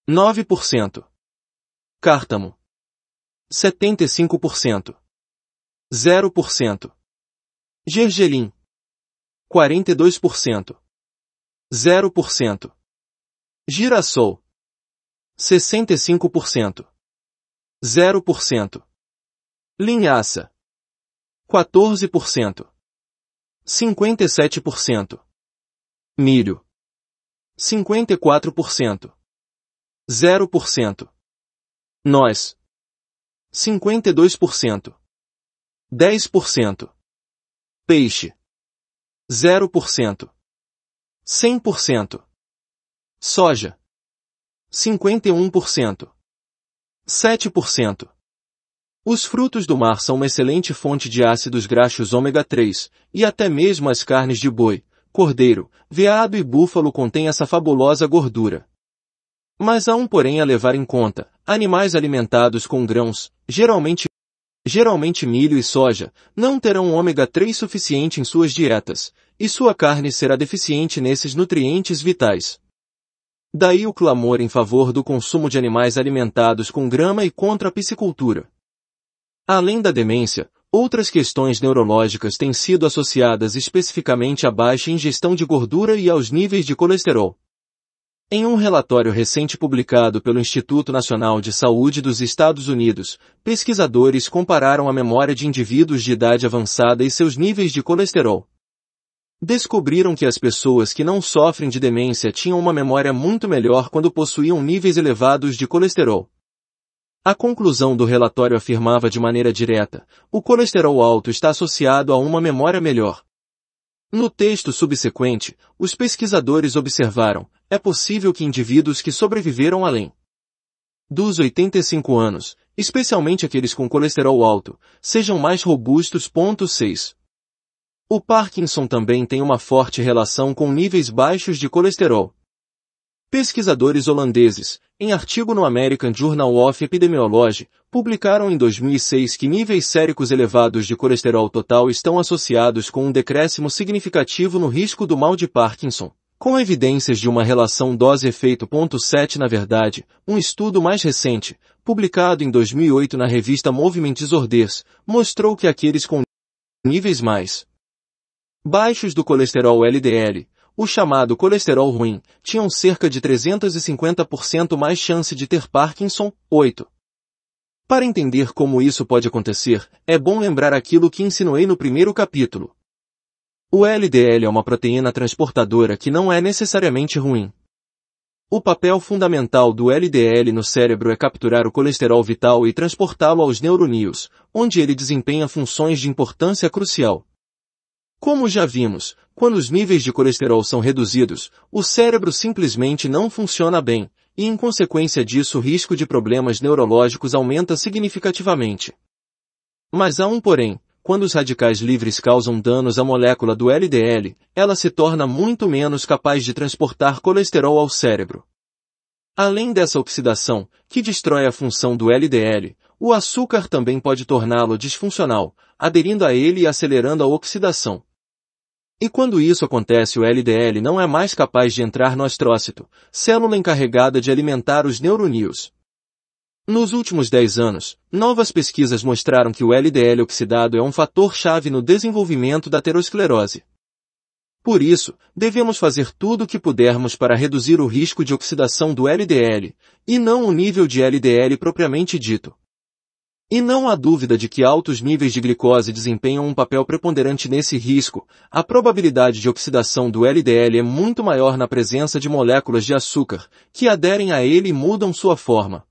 9%. Cártamo. 75%. 0%. Gergelim. 42%. 0%. Girassol. 65%. 0%. Linhaça. 14%. 57%. Milho. 54%. 0%. Nós. 52%. 10%. Peixe. 0%. 100%. Soja. 51%. 7%. Os frutos do mar são uma excelente fonte de ácidos graxos ômega 3, e até mesmo as carnes de boi, cordeiro, veado e búfalo contêm essa fabulosa gordura. Mas há um porém a levar em conta. Animais alimentados com grãos, geralmente, geralmente milho e soja, não terão ômega 3 suficiente em suas dietas, e sua carne será deficiente nesses nutrientes vitais. Daí o clamor em favor do consumo de animais alimentados com grama e contra a piscicultura. Além da demência, outras questões neurológicas têm sido associadas especificamente à baixa ingestão de gordura e aos níveis de colesterol. Em um relatório recente publicado pelo Instituto Nacional de Saúde dos Estados Unidos, pesquisadores compararam a memória de indivíduos de idade avançada e seus níveis de colesterol. Descobriram que as pessoas que não sofrem de demência tinham uma memória muito melhor quando possuíam níveis elevados de colesterol. A conclusão do relatório afirmava de maneira direta, o colesterol alto está associado a uma memória melhor. No texto subsequente, os pesquisadores observaram, é possível que indivíduos que sobreviveram além dos 85 anos, especialmente aqueles com colesterol alto, sejam mais robustos. 6. O Parkinson também tem uma forte relação com níveis baixos de colesterol. Pesquisadores holandeses, em artigo no American Journal of Epidemiology, publicaram em 2006 que níveis séricos elevados de colesterol total estão associados com um decréscimo significativo no risco do mal de Parkinson. Com evidências de uma relação dose-efeito. na verdade, um estudo mais recente, publicado em 2008 na revista Movement Disorders, mostrou que aqueles com níveis mais baixos do colesterol LDL o chamado colesterol ruim, tinham cerca de 350% mais chance de ter Parkinson, 8. Para entender como isso pode acontecer, é bom lembrar aquilo que insinuei no primeiro capítulo. O LDL é uma proteína transportadora que não é necessariamente ruim. O papel fundamental do LDL no cérebro é capturar o colesterol vital e transportá-lo aos neurônios, onde ele desempenha funções de importância crucial. Como já vimos, quando os níveis de colesterol são reduzidos, o cérebro simplesmente não funciona bem, e em consequência disso o risco de problemas neurológicos aumenta significativamente. Mas há um porém, quando os radicais livres causam danos à molécula do LDL, ela se torna muito menos capaz de transportar colesterol ao cérebro. Além dessa oxidação, que destrói a função do LDL, o açúcar também pode torná-lo disfuncional, aderindo a ele e acelerando a oxidação, e quando isso acontece o LDL não é mais capaz de entrar no astrócito, célula encarregada de alimentar os neurônios. Nos últimos 10 anos, novas pesquisas mostraram que o LDL oxidado é um fator-chave no desenvolvimento da aterosclerose. Por isso, devemos fazer tudo o que pudermos para reduzir o risco de oxidação do LDL, e não o nível de LDL propriamente dito. E não há dúvida de que altos níveis de glicose desempenham um papel preponderante nesse risco. A probabilidade de oxidação do LDL é muito maior na presença de moléculas de açúcar, que aderem a ele e mudam sua forma.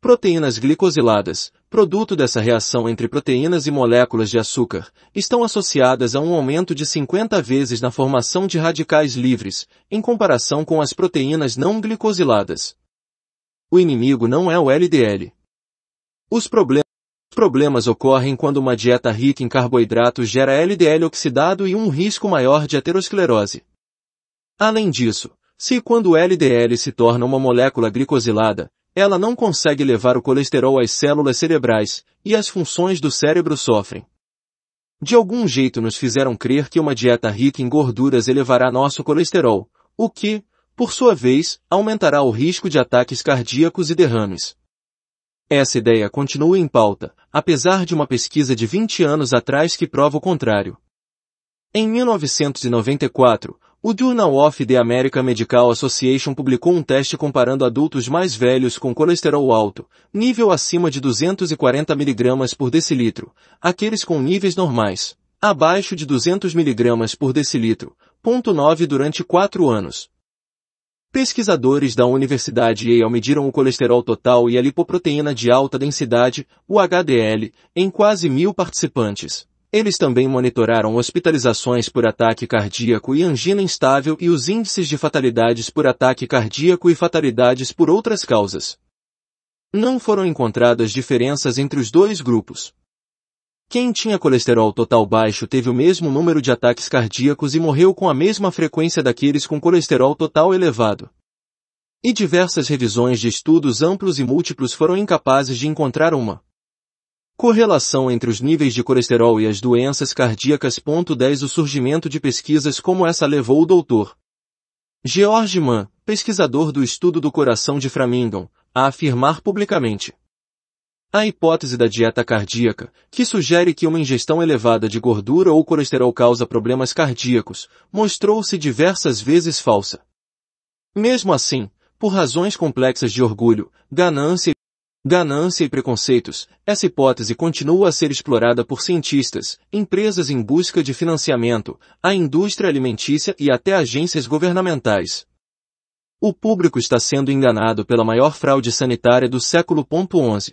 Proteínas glicosiladas, produto dessa reação entre proteínas e moléculas de açúcar, estão associadas a um aumento de 50 vezes na formação de radicais livres, em comparação com as proteínas não glicosiladas. O inimigo não é o LDL, os problemas problemas ocorrem quando uma dieta rica em carboidratos gera LDL oxidado e um risco maior de aterosclerose. Além disso, se quando o LDL se torna uma molécula glicosilada, ela não consegue levar o colesterol às células cerebrais, e as funções do cérebro sofrem. De algum jeito nos fizeram crer que uma dieta rica em gorduras elevará nosso colesterol, o que, por sua vez, aumentará o risco de ataques cardíacos e derrames. Essa ideia continua em pauta, apesar de uma pesquisa de 20 anos atrás que prova o contrário. Em 1994, o Journal of the American Medical Association publicou um teste comparando adultos mais velhos com colesterol alto, nível acima de 240 mg por decilitro, aqueles com níveis normais, abaixo de 200 mg por decilitro, 0,9 durante 4 anos, Pesquisadores da Universidade Yale mediram o colesterol total e a lipoproteína de alta densidade, o HDL, em quase mil participantes. Eles também monitoraram hospitalizações por ataque cardíaco e angina instável e os índices de fatalidades por ataque cardíaco e fatalidades por outras causas. Não foram encontradas diferenças entre os dois grupos. Quem tinha colesterol total baixo teve o mesmo número de ataques cardíacos e morreu com a mesma frequência daqueles com colesterol total elevado. E diversas revisões de estudos amplos e múltiplos foram incapazes de encontrar uma correlação entre os níveis de colesterol e as doenças cardíacas. 10 O surgimento de pesquisas como essa levou o doutor George Mann, pesquisador do estudo do coração de Framingham, a afirmar publicamente. A hipótese da dieta cardíaca, que sugere que uma ingestão elevada de gordura ou colesterol causa problemas cardíacos, mostrou-se diversas vezes falsa. Mesmo assim, por razões complexas de orgulho, ganância, ganância e preconceitos, essa hipótese continua a ser explorada por cientistas, empresas em busca de financiamento, a indústria alimentícia e até agências governamentais. O público está sendo enganado pela maior fraude sanitária do século XI.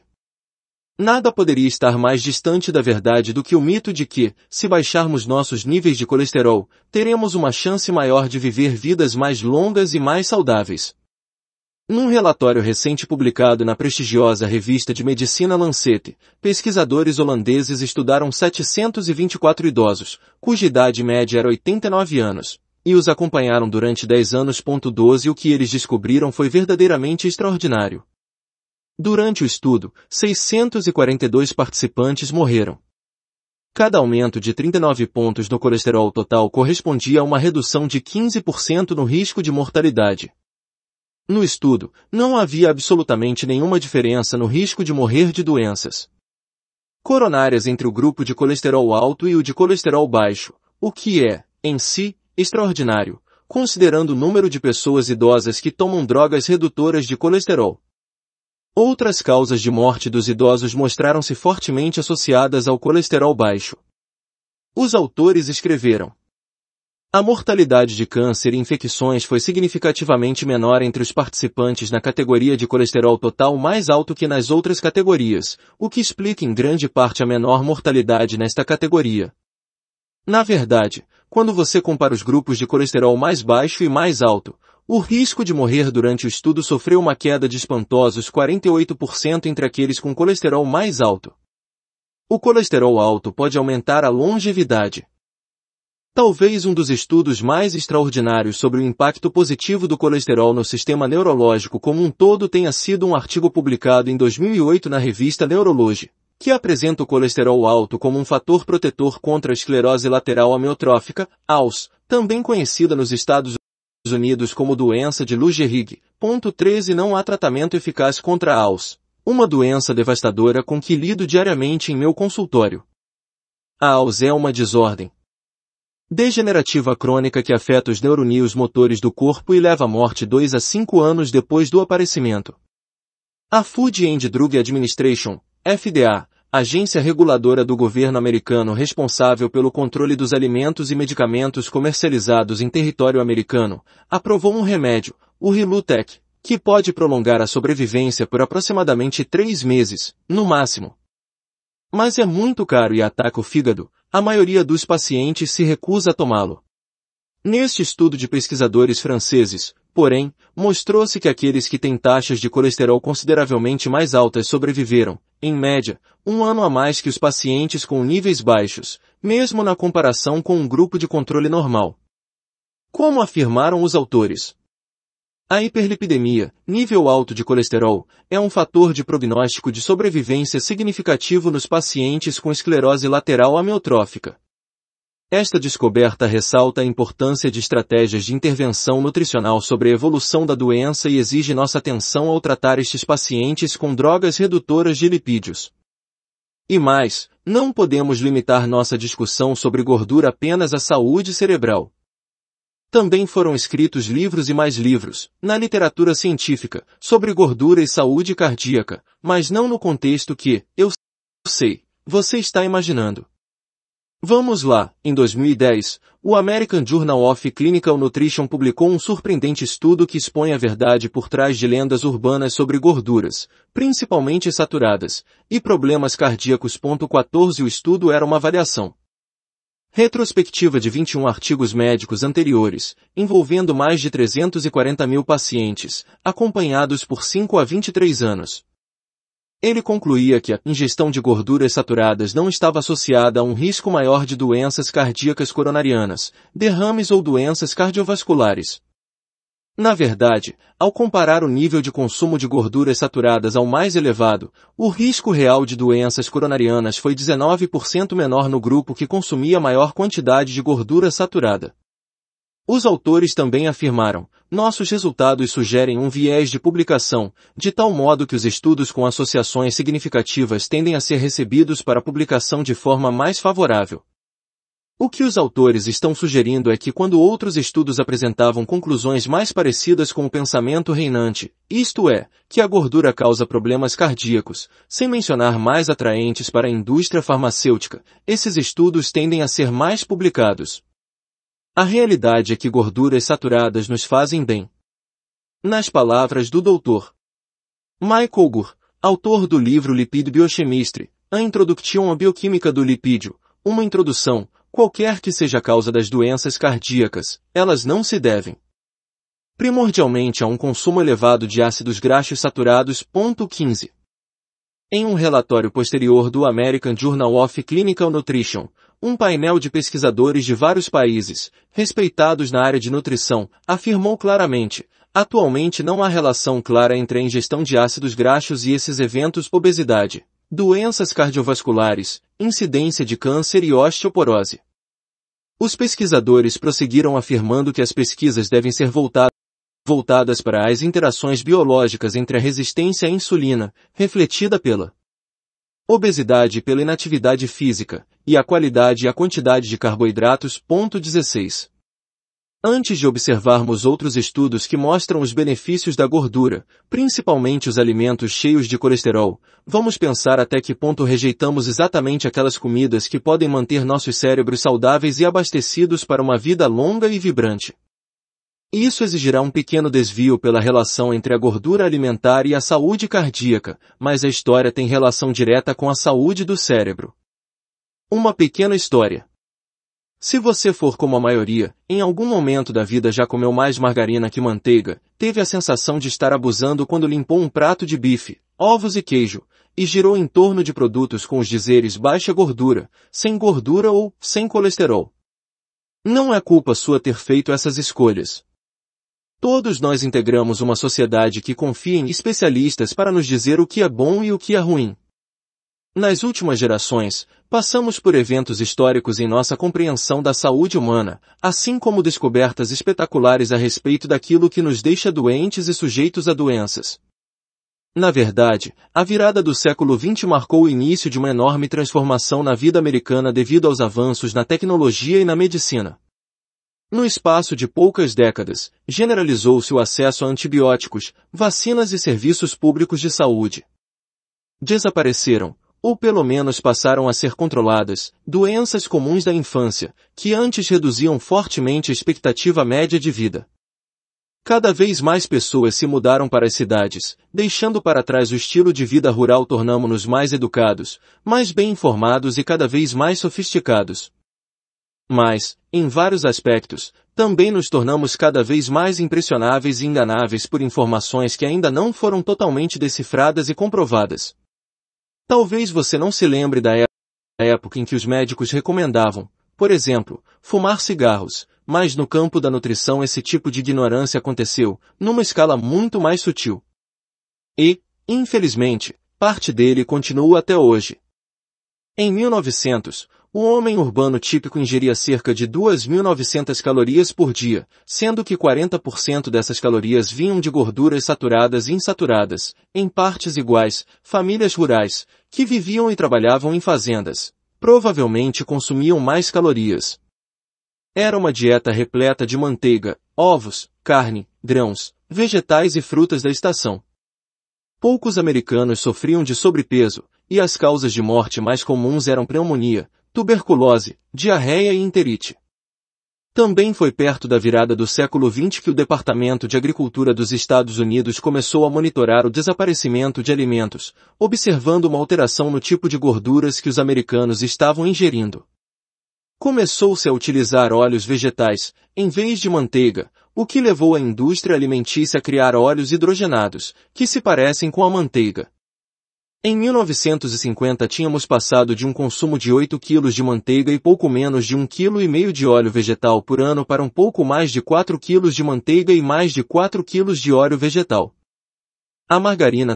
Nada poderia estar mais distante da verdade do que o mito de que, se baixarmos nossos níveis de colesterol, teremos uma chance maior de viver vidas mais longas e mais saudáveis. Num relatório recente publicado na prestigiosa revista de medicina Lancet, pesquisadores holandeses estudaram 724 idosos, cuja idade média era 89 anos, e os acompanharam durante 10 anos. 12 e o que eles descobriram foi verdadeiramente extraordinário. Durante o estudo, 642 participantes morreram. Cada aumento de 39 pontos no colesterol total correspondia a uma redução de 15% no risco de mortalidade. No estudo, não havia absolutamente nenhuma diferença no risco de morrer de doenças coronárias entre o grupo de colesterol alto e o de colesterol baixo, o que é, em si, extraordinário, considerando o número de pessoas idosas que tomam drogas redutoras de colesterol. Outras causas de morte dos idosos mostraram-se fortemente associadas ao colesterol baixo. Os autores escreveram. A mortalidade de câncer e infecções foi significativamente menor entre os participantes na categoria de colesterol total mais alto que nas outras categorias, o que explica em grande parte a menor mortalidade nesta categoria. Na verdade, quando você compara os grupos de colesterol mais baixo e mais alto, o risco de morrer durante o estudo sofreu uma queda de espantosos 48% entre aqueles com colesterol mais alto. O colesterol alto pode aumentar a longevidade. Talvez um dos estudos mais extraordinários sobre o impacto positivo do colesterol no sistema neurológico como um todo tenha sido um artigo publicado em 2008 na revista Neurology, que apresenta o colesterol alto como um fator protetor contra a esclerose lateral amiotrófica, ALS, também conhecida nos Estados Unidos como doença de Lou Gehrig. Ponto 13 Não há tratamento eficaz contra a ALS, uma doença devastadora com que lido diariamente em meu consultório. A ALS é uma desordem degenerativa crônica que afeta os neurônios motores do corpo e leva à morte 2 a 5 anos depois do aparecimento. A Food and Drug Administration, FDA, agência reguladora do governo americano responsável pelo controle dos alimentos e medicamentos comercializados em território americano, aprovou um remédio, o Rilutec, que pode prolongar a sobrevivência por aproximadamente três meses, no máximo. Mas é muito caro e ataca o fígado, a maioria dos pacientes se recusa a tomá-lo. Neste estudo de pesquisadores franceses, Porém, mostrou-se que aqueles que têm taxas de colesterol consideravelmente mais altas sobreviveram, em média, um ano a mais que os pacientes com níveis baixos, mesmo na comparação com um grupo de controle normal. Como afirmaram os autores, a hiperlipidemia, nível alto de colesterol, é um fator de prognóstico de sobrevivência significativo nos pacientes com esclerose lateral amiotrófica, esta descoberta ressalta a importância de estratégias de intervenção nutricional sobre a evolução da doença e exige nossa atenção ao tratar estes pacientes com drogas redutoras de lipídios. E mais, não podemos limitar nossa discussão sobre gordura apenas à saúde cerebral. Também foram escritos livros e mais livros, na literatura científica, sobre gordura e saúde cardíaca, mas não no contexto que, eu sei, você está imaginando. Vamos lá, em 2010, o American Journal of Clinical Nutrition publicou um surpreendente estudo que expõe a verdade por trás de lendas urbanas sobre gorduras, principalmente saturadas, e problemas cardíacos. 14 O estudo era uma avaliação retrospectiva de 21 artigos médicos anteriores, envolvendo mais de 340 mil pacientes, acompanhados por 5 a 23 anos. Ele concluía que a ingestão de gorduras saturadas não estava associada a um risco maior de doenças cardíacas coronarianas, derrames ou doenças cardiovasculares. Na verdade, ao comparar o nível de consumo de gorduras saturadas ao mais elevado, o risco real de doenças coronarianas foi 19% menor no grupo que consumia maior quantidade de gordura saturada. Os autores também afirmaram, nossos resultados sugerem um viés de publicação, de tal modo que os estudos com associações significativas tendem a ser recebidos para publicação de forma mais favorável. O que os autores estão sugerindo é que quando outros estudos apresentavam conclusões mais parecidas com o pensamento reinante, isto é, que a gordura causa problemas cardíacos, sem mencionar mais atraentes para a indústria farmacêutica, esses estudos tendem a ser mais publicados. A realidade é que gorduras saturadas nos fazem bem. Nas palavras do Dr. Michael Gur, autor do livro Lipid Biochemistry, a Introduction à bioquímica do lipídio, uma introdução, qualquer que seja a causa das doenças cardíacas, elas não se devem primordialmente a um consumo elevado de ácidos graxos saturados. 15. Em um relatório posterior do American Journal of Clinical Nutrition, um painel de pesquisadores de vários países, respeitados na área de nutrição, afirmou claramente, atualmente não há relação clara entre a ingestão de ácidos graxos e esses eventos obesidade, doenças cardiovasculares, incidência de câncer e osteoporose. Os pesquisadores prosseguiram afirmando que as pesquisas devem ser voltadas voltadas para as interações biológicas entre a resistência à insulina, refletida pela Obesidade pela inatividade física, e a qualidade e a quantidade de carboidratos. 16. Antes de observarmos outros estudos que mostram os benefícios da gordura, principalmente os alimentos cheios de colesterol, vamos pensar até que ponto rejeitamos exatamente aquelas comidas que podem manter nossos cérebros saudáveis e abastecidos para uma vida longa e vibrante. Isso exigirá um pequeno desvio pela relação entre a gordura alimentar e a saúde cardíaca, mas a história tem relação direta com a saúde do cérebro. Uma pequena história. Se você for como a maioria, em algum momento da vida já comeu mais margarina que manteiga, teve a sensação de estar abusando quando limpou um prato de bife, ovos e queijo, e girou em torno de produtos com os dizeres baixa gordura, sem gordura ou sem colesterol. Não é culpa sua ter feito essas escolhas, Todos nós integramos uma sociedade que confia em especialistas para nos dizer o que é bom e o que é ruim. Nas últimas gerações, passamos por eventos históricos em nossa compreensão da saúde humana, assim como descobertas espetaculares a respeito daquilo que nos deixa doentes e sujeitos a doenças. Na verdade, a virada do século XX marcou o início de uma enorme transformação na vida americana devido aos avanços na tecnologia e na medicina. No espaço de poucas décadas, generalizou-se o acesso a antibióticos, vacinas e serviços públicos de saúde. Desapareceram, ou pelo menos passaram a ser controladas, doenças comuns da infância, que antes reduziam fortemente a expectativa média de vida. Cada vez mais pessoas se mudaram para as cidades, deixando para trás o estilo de vida rural tornamo-nos mais educados, mais bem informados e cada vez mais sofisticados, mas, em vários aspectos, também nos tornamos cada vez mais impressionáveis e enganáveis por informações que ainda não foram totalmente decifradas e comprovadas. Talvez você não se lembre é-, da época em que os médicos recomendavam, por exemplo, fumar cigarros, mas no campo da nutrição esse tipo de ignorância aconteceu, numa escala muito mais sutil. E, infelizmente, parte dele continua até hoje. Em 1900, o homem urbano típico ingeria cerca de 2.900 calorias por dia, sendo que 40% dessas calorias vinham de gorduras saturadas e insaturadas, em partes iguais, famílias rurais, que viviam e trabalhavam em fazendas. Provavelmente consumiam mais calorias. Era uma dieta repleta de manteiga, ovos, carne, grãos, vegetais e frutas da estação. Poucos americanos sofriam de sobrepeso, e as causas de morte mais comuns eram pneumonia, tuberculose, diarreia e enterite. Também foi perto da virada do século XX que o Departamento de Agricultura dos Estados Unidos começou a monitorar o desaparecimento de alimentos, observando uma alteração no tipo de gorduras que os americanos estavam ingerindo. Começou-se a utilizar óleos vegetais, em vez de manteiga, o que levou a indústria alimentícia a criar óleos hidrogenados, que se parecem com a manteiga, em 1950 tínhamos passado de um consumo de 8 kg de manteiga e pouco menos de 1,5 kg de óleo vegetal por ano para um pouco mais de 4 kg de manteiga e mais de 4 kg de óleo vegetal. A margarina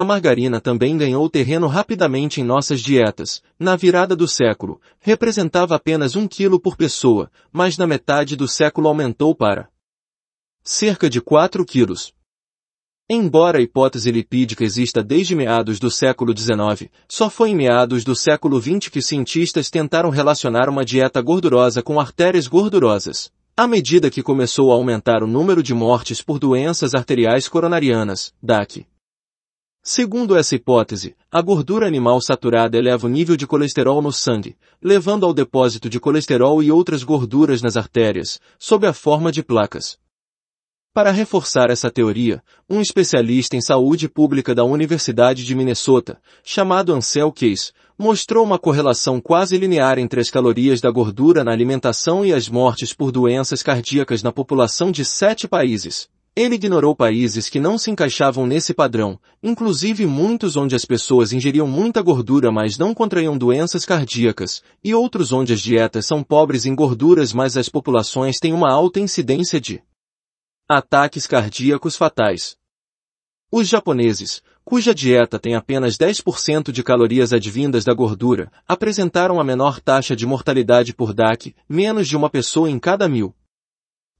a margarina também ganhou terreno rapidamente em nossas dietas. Na virada do século, representava apenas 1 kg por pessoa, mas na metade do século aumentou para cerca de 4 quilos. Embora a hipótese lipídica exista desde meados do século XIX, só foi em meados do século XX que cientistas tentaram relacionar uma dieta gordurosa com artérias gordurosas. À medida que começou a aumentar o número de mortes por doenças arteriais coronarianas, DAC. Segundo essa hipótese, a gordura animal saturada eleva o nível de colesterol no sangue, levando ao depósito de colesterol e outras gorduras nas artérias, sob a forma de placas. Para reforçar essa teoria, um especialista em saúde pública da Universidade de Minnesota, chamado Ansel Keys, mostrou uma correlação quase linear entre as calorias da gordura na alimentação e as mortes por doenças cardíacas na população de sete países. Ele ignorou países que não se encaixavam nesse padrão, inclusive muitos onde as pessoas ingeriam muita gordura mas não contraíam doenças cardíacas, e outros onde as dietas são pobres em gorduras mas as populações têm uma alta incidência de Ataques cardíacos fatais. Os japoneses, cuja dieta tem apenas 10% de calorias advindas da gordura, apresentaram a menor taxa de mortalidade por DAC, menos de uma pessoa em cada mil.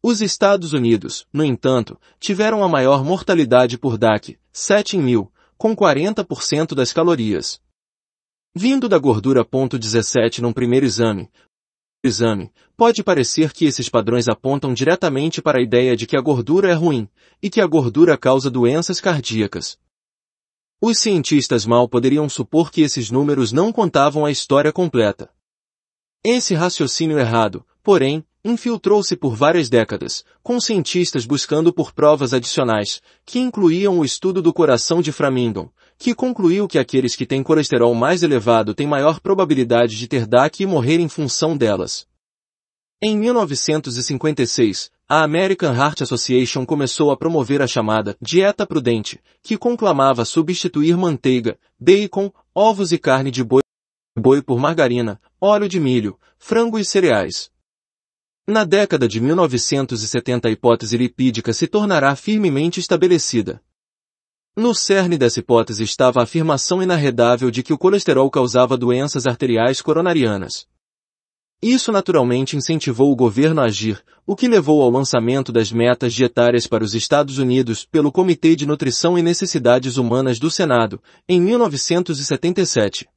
Os Estados Unidos, no entanto, tiveram a maior mortalidade por DAC, 7 em mil, com 40% das calorias. Vindo da gordura. 17 num primeiro exame, exame, pode parecer que esses padrões apontam diretamente para a ideia de que a gordura é ruim e que a gordura causa doenças cardíacas. Os cientistas mal poderiam supor que esses números não contavam a história completa. Esse raciocínio errado, porém, infiltrou-se por várias décadas, com cientistas buscando por provas adicionais, que incluíam o estudo do coração de Framingham, que concluiu que aqueles que têm colesterol mais elevado têm maior probabilidade de ter DAC e morrer em função delas. Em 1956, a American Heart Association começou a promover a chamada dieta prudente, que conclamava substituir manteiga, bacon, ovos e carne de boi, boi por margarina, óleo de milho, frango e cereais. Na década de 1970 a hipótese lipídica se tornará firmemente estabelecida. No cerne dessa hipótese estava a afirmação inarredável de que o colesterol causava doenças arteriais coronarianas. Isso naturalmente incentivou o governo a agir, o que levou ao lançamento das metas dietárias para os Estados Unidos pelo Comitê de Nutrição e Necessidades Humanas do Senado, em 1977.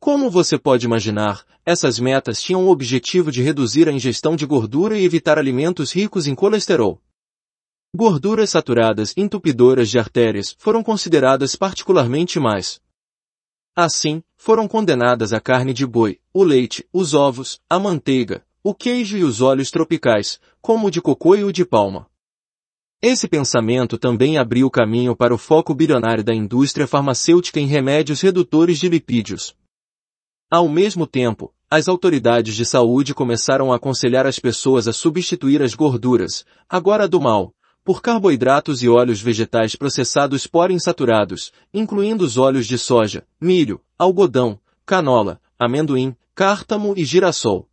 Como você pode imaginar, essas metas tinham o objetivo de reduzir a ingestão de gordura e evitar alimentos ricos em colesterol. Gorduras saturadas entupidoras de artérias foram consideradas particularmente mais. Assim, foram condenadas a carne de boi, o leite, os ovos, a manteiga, o queijo e os óleos tropicais, como o de cocô e o de palma. Esse pensamento também abriu caminho para o foco bilionário da indústria farmacêutica em remédios redutores de lipídios. Ao mesmo tempo, as autoridades de saúde começaram a aconselhar as pessoas a substituir as gorduras, agora do mal, por carboidratos e óleos vegetais processados saturados, incluindo os óleos de soja, milho, algodão, canola, amendoim, cártamo e girassol.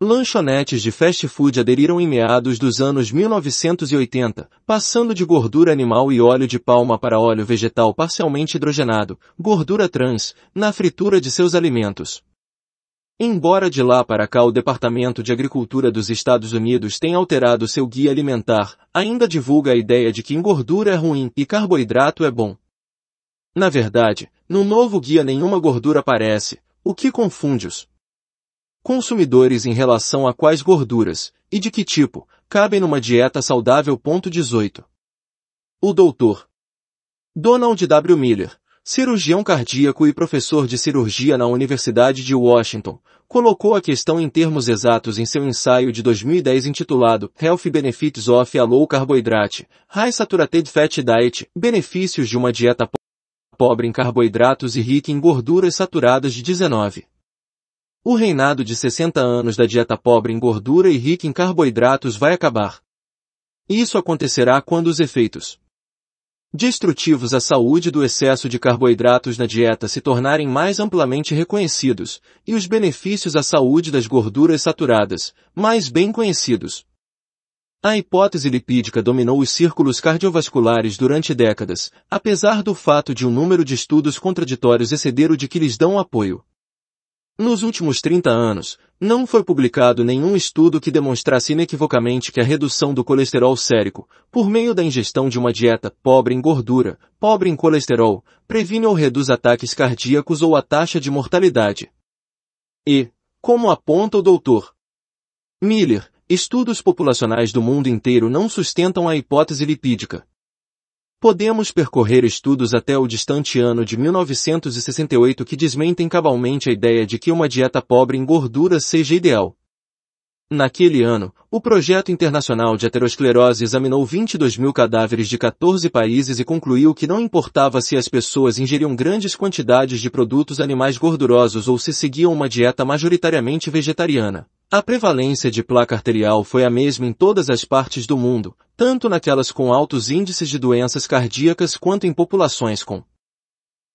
Lanchonetes de fast food aderiram em meados dos anos 1980, passando de gordura animal e óleo de palma para óleo vegetal parcialmente hidrogenado, gordura trans, na fritura de seus alimentos. Embora de lá para cá o Departamento de Agricultura dos Estados Unidos tenha alterado seu guia alimentar, ainda divulga a ideia de que engordura é ruim e carboidrato é bom. Na verdade, no novo guia nenhuma gordura aparece, o que confunde-os. Consumidores em relação a quais gorduras, e de que tipo, cabem numa dieta saudável. 18. O Dr. Donald W. Miller, cirurgião cardíaco e professor de cirurgia na Universidade de Washington, colocou a questão em termos exatos em seu ensaio de 2010 intitulado Health Benefits of a Low Carbohydrate, High Saturated Fat Diet, Benefícios de uma Dieta Pobre em Carboidratos e Rica em Gorduras Saturadas de 19. O reinado de 60 anos da dieta pobre em gordura e rica em carboidratos vai acabar. Isso acontecerá quando os efeitos destrutivos à saúde do excesso de carboidratos na dieta se tornarem mais amplamente reconhecidos, e os benefícios à saúde das gorduras saturadas, mais bem conhecidos. A hipótese lipídica dominou os círculos cardiovasculares durante décadas, apesar do fato de um número de estudos contraditórios exceder o de que lhes dão apoio. Nos últimos 30 anos, não foi publicado nenhum estudo que demonstrasse inequivocamente que a redução do colesterol sérico, por meio da ingestão de uma dieta pobre em gordura, pobre em colesterol, previne ou reduz ataques cardíacos ou a taxa de mortalidade. E, como aponta o Dr. Miller, estudos populacionais do mundo inteiro não sustentam a hipótese lipídica. Podemos percorrer estudos até o distante ano de 1968 que desmentem cabalmente a ideia de que uma dieta pobre em gordura seja ideal. Naquele ano, o Projeto Internacional de Aterosclerose examinou 22 mil cadáveres de 14 países e concluiu que não importava se as pessoas ingeriam grandes quantidades de produtos animais gordurosos ou se seguiam uma dieta majoritariamente vegetariana. A prevalência de placa arterial foi a mesma em todas as partes do mundo, tanto naquelas com altos índices de doenças cardíacas quanto em populações com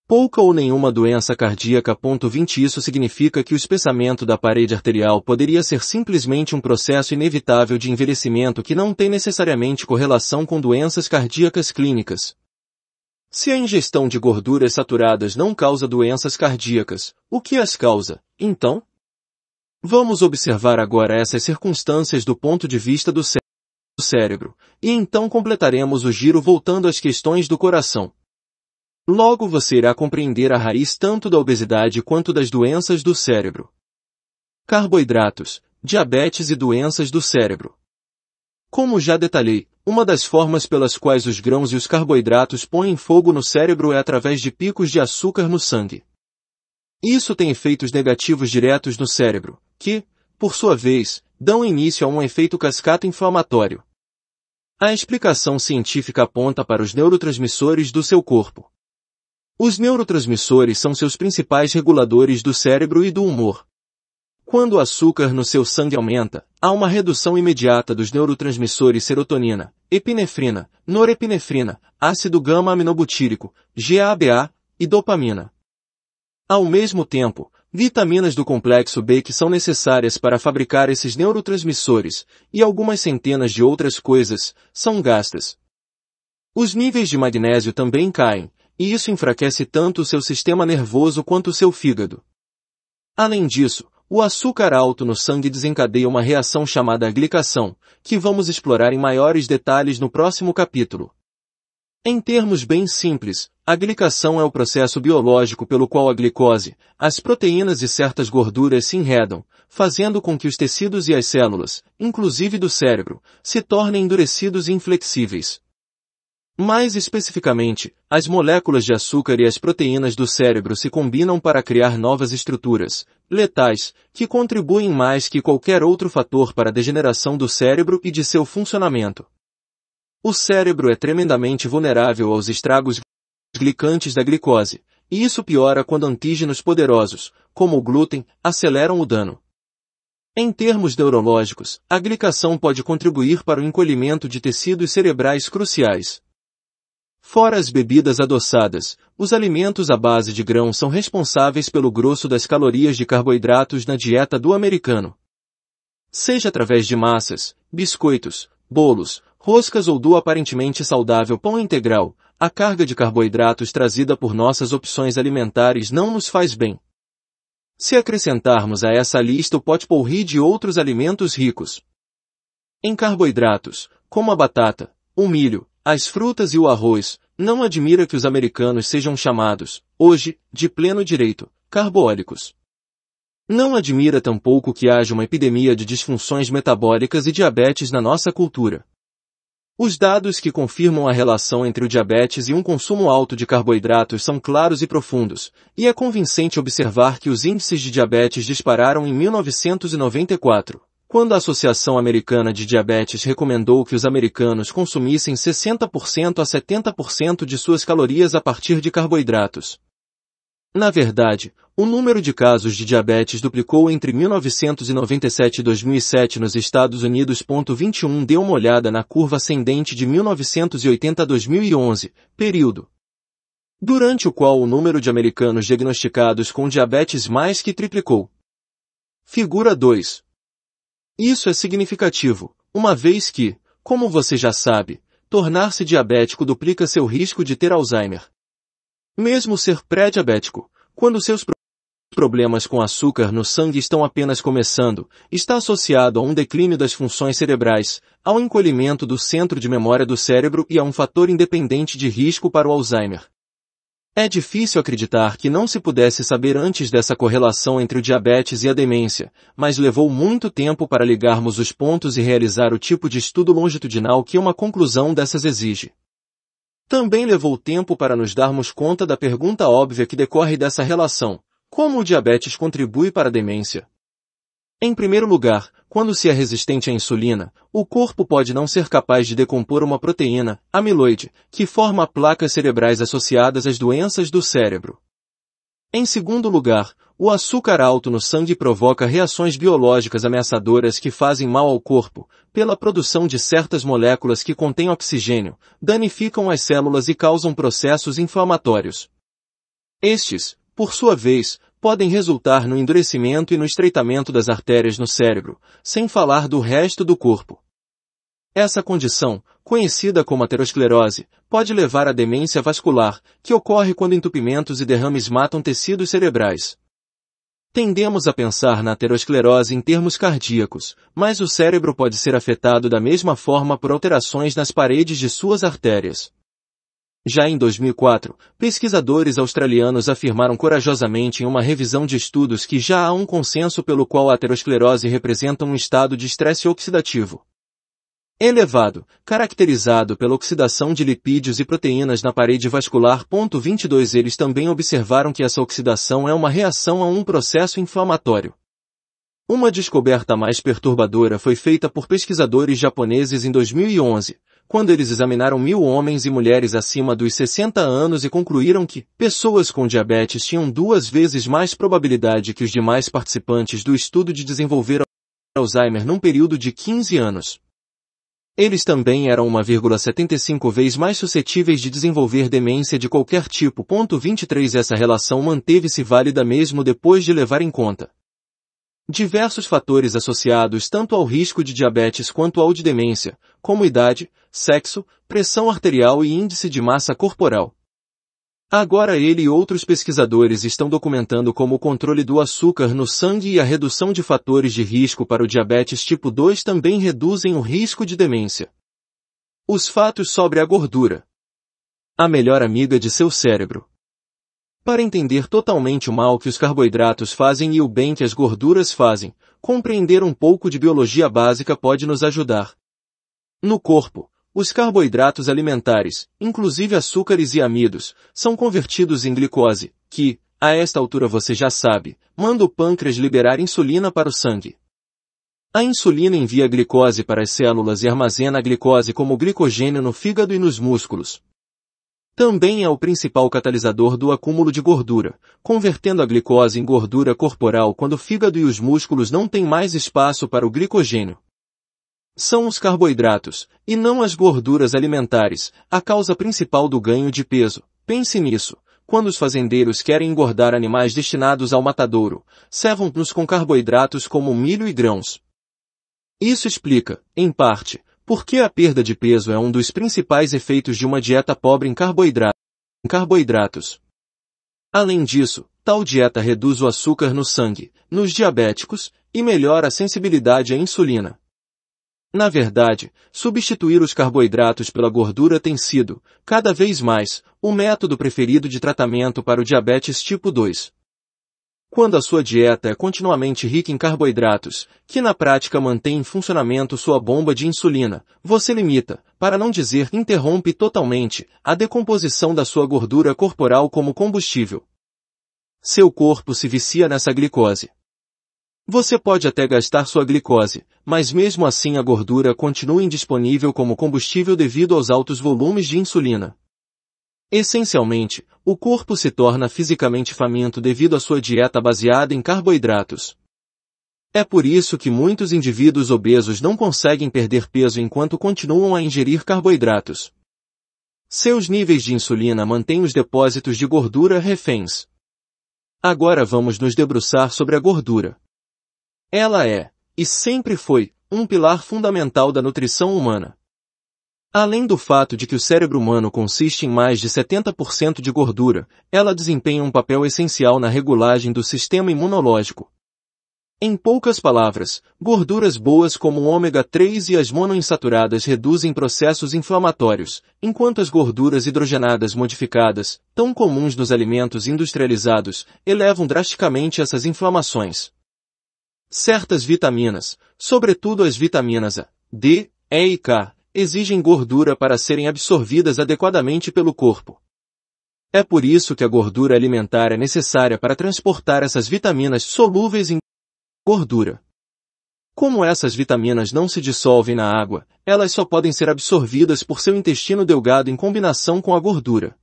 pouca ou nenhuma doença cardíaca. 20 Isso significa que o espessamento da parede arterial poderia ser simplesmente um processo inevitável de envelhecimento que não tem necessariamente correlação com doenças cardíacas clínicas. Se a ingestão de gorduras saturadas não causa doenças cardíacas, o que as causa, então? Vamos observar agora essas circunstâncias do ponto de vista do cérebro, e então completaremos o giro voltando às questões do coração. Logo você irá compreender a raiz tanto da obesidade quanto das doenças do cérebro. Carboidratos, diabetes e doenças do cérebro. Como já detalhei, uma das formas pelas quais os grãos e os carboidratos põem fogo no cérebro é através de picos de açúcar no sangue. Isso tem efeitos negativos diretos no cérebro, que, por sua vez, dão início a um efeito cascata inflamatório. A explicação científica aponta para os neurotransmissores do seu corpo. Os neurotransmissores são seus principais reguladores do cérebro e do humor. Quando o açúcar no seu sangue aumenta, há uma redução imediata dos neurotransmissores serotonina, epinefrina, norepinefrina, ácido gama-aminobutírico, GABA e dopamina. Ao mesmo tempo, vitaminas do complexo B que são necessárias para fabricar esses neurotransmissores e algumas centenas de outras coisas são gastas. Os níveis de magnésio também caem, e isso enfraquece tanto o seu sistema nervoso quanto o seu fígado. Além disso, o açúcar alto no sangue desencadeia uma reação chamada glicação, que vamos explorar em maiores detalhes no próximo capítulo. Em termos bem simples, a glicação é o processo biológico pelo qual a glicose, as proteínas e certas gorduras se enredam, fazendo com que os tecidos e as células, inclusive do cérebro, se tornem endurecidos e inflexíveis. Mais especificamente, as moléculas de açúcar e as proteínas do cérebro se combinam para criar novas estruturas, letais, que contribuem mais que qualquer outro fator para a degeneração do cérebro e de seu funcionamento. O cérebro é tremendamente vulnerável aos estragos glicantes da glicose, e isso piora quando antígenos poderosos, como o glúten, aceleram o dano. Em termos neurológicos, a glicação pode contribuir para o encolhimento de tecidos cerebrais cruciais. Fora as bebidas adoçadas, os alimentos à base de grão são responsáveis pelo grosso das calorias de carboidratos na dieta do americano. Seja através de massas, biscoitos, bolos, roscas ou do aparentemente saudável pão integral, a carga de carboidratos trazida por nossas opções alimentares não nos faz bem. Se acrescentarmos a essa lista o potpourri de outros alimentos ricos em carboidratos, como a batata, o milho, as frutas e o arroz, não admira que os americanos sejam chamados, hoje, de pleno direito, carbólicos. Não admira tampouco que haja uma epidemia de disfunções metabólicas e diabetes na nossa cultura. Os dados que confirmam a relação entre o diabetes e um consumo alto de carboidratos são claros e profundos, e é convincente observar que os índices de diabetes dispararam em 1994, quando a Associação Americana de Diabetes recomendou que os americanos consumissem 60% a 70% de suas calorias a partir de carboidratos. Na verdade, o número de casos de diabetes duplicou entre 1997 e 2007 nos Estados Unidos. 21 deu uma olhada na curva ascendente de 1980 a 2011, período durante o qual o número de americanos diagnosticados com diabetes mais que triplicou. Figura 2. Isso é significativo, uma vez que, como você já sabe, tornar-se diabético duplica seu risco de ter Alzheimer. Mesmo ser pré-diabético, quando seus problemas com açúcar no sangue estão apenas começando, está associado a um declínio das funções cerebrais, ao encolhimento do centro de memória do cérebro e a um fator independente de risco para o Alzheimer. É difícil acreditar que não se pudesse saber antes dessa correlação entre o diabetes e a demência, mas levou muito tempo para ligarmos os pontos e realizar o tipo de estudo longitudinal que uma conclusão dessas exige. Também levou tempo para nos darmos conta da pergunta óbvia que decorre dessa relação. Como o diabetes contribui para a demência? Em primeiro lugar, quando se é resistente à insulina, o corpo pode não ser capaz de decompor uma proteína, amiloide, que forma placas cerebrais associadas às doenças do cérebro. Em segundo lugar, o açúcar alto no sangue provoca reações biológicas ameaçadoras que fazem mal ao corpo, pela produção de certas moléculas que contêm oxigênio, danificam as células e causam processos inflamatórios. Estes, por sua vez, podem resultar no endurecimento e no estreitamento das artérias no cérebro, sem falar do resto do corpo. Essa condição, conhecida como aterosclerose, pode levar à demência vascular, que ocorre quando entupimentos e derrames matam tecidos cerebrais. Tendemos a pensar na aterosclerose em termos cardíacos, mas o cérebro pode ser afetado da mesma forma por alterações nas paredes de suas artérias. Já em 2004, pesquisadores australianos afirmaram corajosamente em uma revisão de estudos que já há um consenso pelo qual a aterosclerose representa um estado de estresse oxidativo elevado, caracterizado pela oxidação de lipídios e proteínas na parede vascular. 22 Eles também observaram que essa oxidação é uma reação a um processo inflamatório. Uma descoberta mais perturbadora foi feita por pesquisadores japoneses em 2011, quando eles examinaram mil homens e mulheres acima dos 60 anos e concluíram que pessoas com diabetes tinham duas vezes mais probabilidade que os demais participantes do estudo de desenvolver Alzheimer num período de 15 anos. Eles também eram 1,75 vezes mais suscetíveis de desenvolver demência de qualquer tipo. 23 Essa relação manteve-se válida mesmo depois de levar em conta diversos fatores associados tanto ao risco de diabetes quanto ao de demência, como idade, sexo, pressão arterial e índice de massa corporal. Agora ele e outros pesquisadores estão documentando como o controle do açúcar no sangue e a redução de fatores de risco para o diabetes tipo 2 também reduzem o risco de demência. Os fatos sobre a gordura. A melhor amiga de seu cérebro. Para entender totalmente o mal que os carboidratos fazem e o bem que as gorduras fazem, compreender um pouco de biologia básica pode nos ajudar. No corpo, os carboidratos alimentares, inclusive açúcares e amidos, são convertidos em glicose, que, a esta altura você já sabe, manda o pâncreas liberar insulina para o sangue. A insulina envia glicose para as células e armazena a glicose como glicogênio no fígado e nos músculos. Também é o principal catalisador do acúmulo de gordura, convertendo a glicose em gordura corporal quando o fígado e os músculos não têm mais espaço para o glicogênio. São os carboidratos, e não as gorduras alimentares, a causa principal do ganho de peso. Pense nisso. Quando os fazendeiros querem engordar animais destinados ao matadouro, servam-nos com carboidratos como milho e grãos. Isso explica, em parte, por que a perda de peso é um dos principais efeitos de uma dieta pobre em carboidratos. Além disso, tal dieta reduz o açúcar no sangue, nos diabéticos, e melhora a sensibilidade à insulina. Na verdade, substituir os carboidratos pela gordura tem sido, cada vez mais, o método preferido de tratamento para o diabetes tipo 2. Quando a sua dieta é continuamente rica em carboidratos, que na prática mantém em funcionamento sua bomba de insulina, você limita, para não dizer interrompe totalmente, a decomposição da sua gordura corporal como combustível. Seu corpo se vicia nessa glicose. Você pode até gastar sua glicose, mas mesmo assim a gordura continua indisponível como combustível devido aos altos volumes de insulina. Essencialmente, o corpo se torna fisicamente faminto devido à sua dieta baseada em carboidratos. É por isso que muitos indivíduos obesos não conseguem perder peso enquanto continuam a ingerir carboidratos. Seus níveis de insulina mantêm os depósitos de gordura reféns. Agora vamos nos debruçar sobre a gordura. Ela é, e sempre foi, um pilar fundamental da nutrição humana. Além do fato de que o cérebro humano consiste em mais de 70% de gordura, ela desempenha um papel essencial na regulagem do sistema imunológico. Em poucas palavras, gorduras boas como o ômega 3 e as monoinsaturadas reduzem processos inflamatórios, enquanto as gorduras hidrogenadas modificadas, tão comuns nos alimentos industrializados, elevam drasticamente essas inflamações, Certas vitaminas, sobretudo as vitaminas A, D, E e K, exigem gordura para serem absorvidas adequadamente pelo corpo. É por isso que a gordura alimentar é necessária para transportar essas vitaminas solúveis em gordura. Como essas vitaminas não se dissolvem na água, elas só podem ser absorvidas por seu intestino delgado em combinação com a gordura.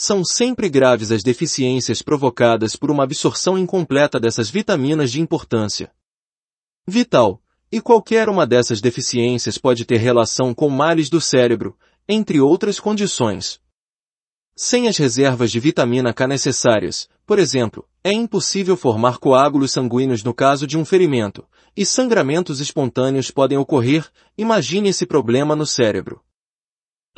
São sempre graves as deficiências provocadas por uma absorção incompleta dessas vitaminas de importância vital, e qualquer uma dessas deficiências pode ter relação com males do cérebro, entre outras condições. Sem as reservas de vitamina K necessárias, por exemplo, é impossível formar coágulos sanguíneos no caso de um ferimento, e sangramentos espontâneos podem ocorrer, imagine esse problema no cérebro.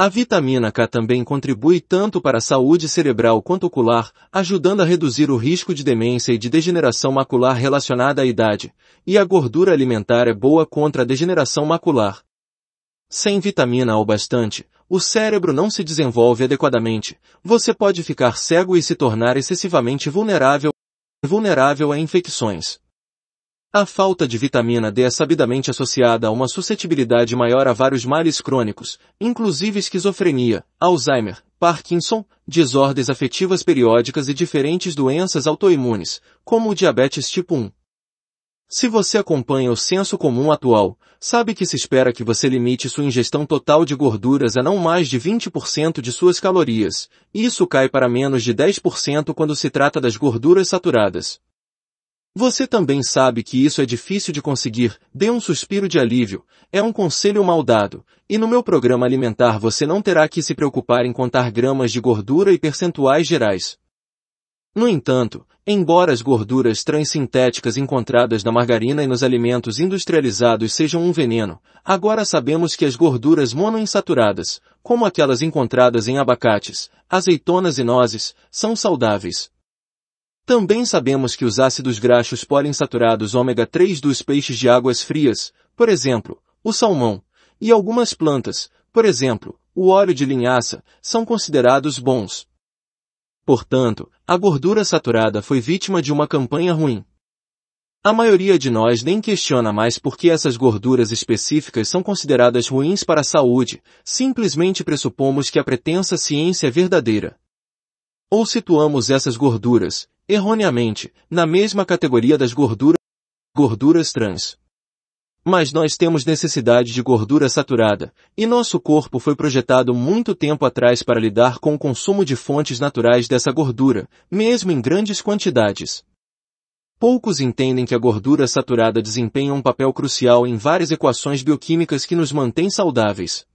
A vitamina K também contribui tanto para a saúde cerebral quanto ocular, ajudando a reduzir o risco de demência e de degeneração macular relacionada à idade, e a gordura alimentar é boa contra a degeneração macular. Sem vitamina ao bastante, o cérebro não se desenvolve adequadamente, você pode ficar cego e se tornar excessivamente vulnerável, vulnerável a infecções. A falta de vitamina D é sabidamente associada a uma suscetibilidade maior a vários males crônicos, inclusive esquizofrenia, Alzheimer, Parkinson, desordens afetivas periódicas e diferentes doenças autoimunes, como o diabetes tipo 1. Se você acompanha o senso comum atual, sabe que se espera que você limite sua ingestão total de gorduras a não mais de 20% de suas calorias, e isso cai para menos de 10% quando se trata das gorduras saturadas. Você também sabe que isso é difícil de conseguir, dê um suspiro de alívio, é um conselho mal dado, e no meu programa alimentar você não terá que se preocupar em contar gramas de gordura e percentuais gerais. No entanto, embora as gorduras trans sintéticas encontradas na margarina e nos alimentos industrializados sejam um veneno, agora sabemos que as gorduras monoinsaturadas, como aquelas encontradas em abacates, azeitonas e nozes, são saudáveis. Também sabemos que os ácidos graxos poliinsaturados ômega 3 dos peixes de águas frias, por exemplo, o salmão, e algumas plantas, por exemplo, o óleo de linhaça, são considerados bons. Portanto, a gordura saturada foi vítima de uma campanha ruim. A maioria de nós nem questiona mais por que essas gorduras específicas são consideradas ruins para a saúde, simplesmente pressupomos que a pretensa ciência é verdadeira. Ou situamos essas gorduras, erroneamente, na mesma categoria das gorduras, gorduras trans. Mas nós temos necessidade de gordura saturada, e nosso corpo foi projetado muito tempo atrás para lidar com o consumo de fontes naturais dessa gordura, mesmo em grandes quantidades. Poucos entendem que a gordura saturada desempenha um papel crucial em várias equações bioquímicas que nos mantêm saudáveis.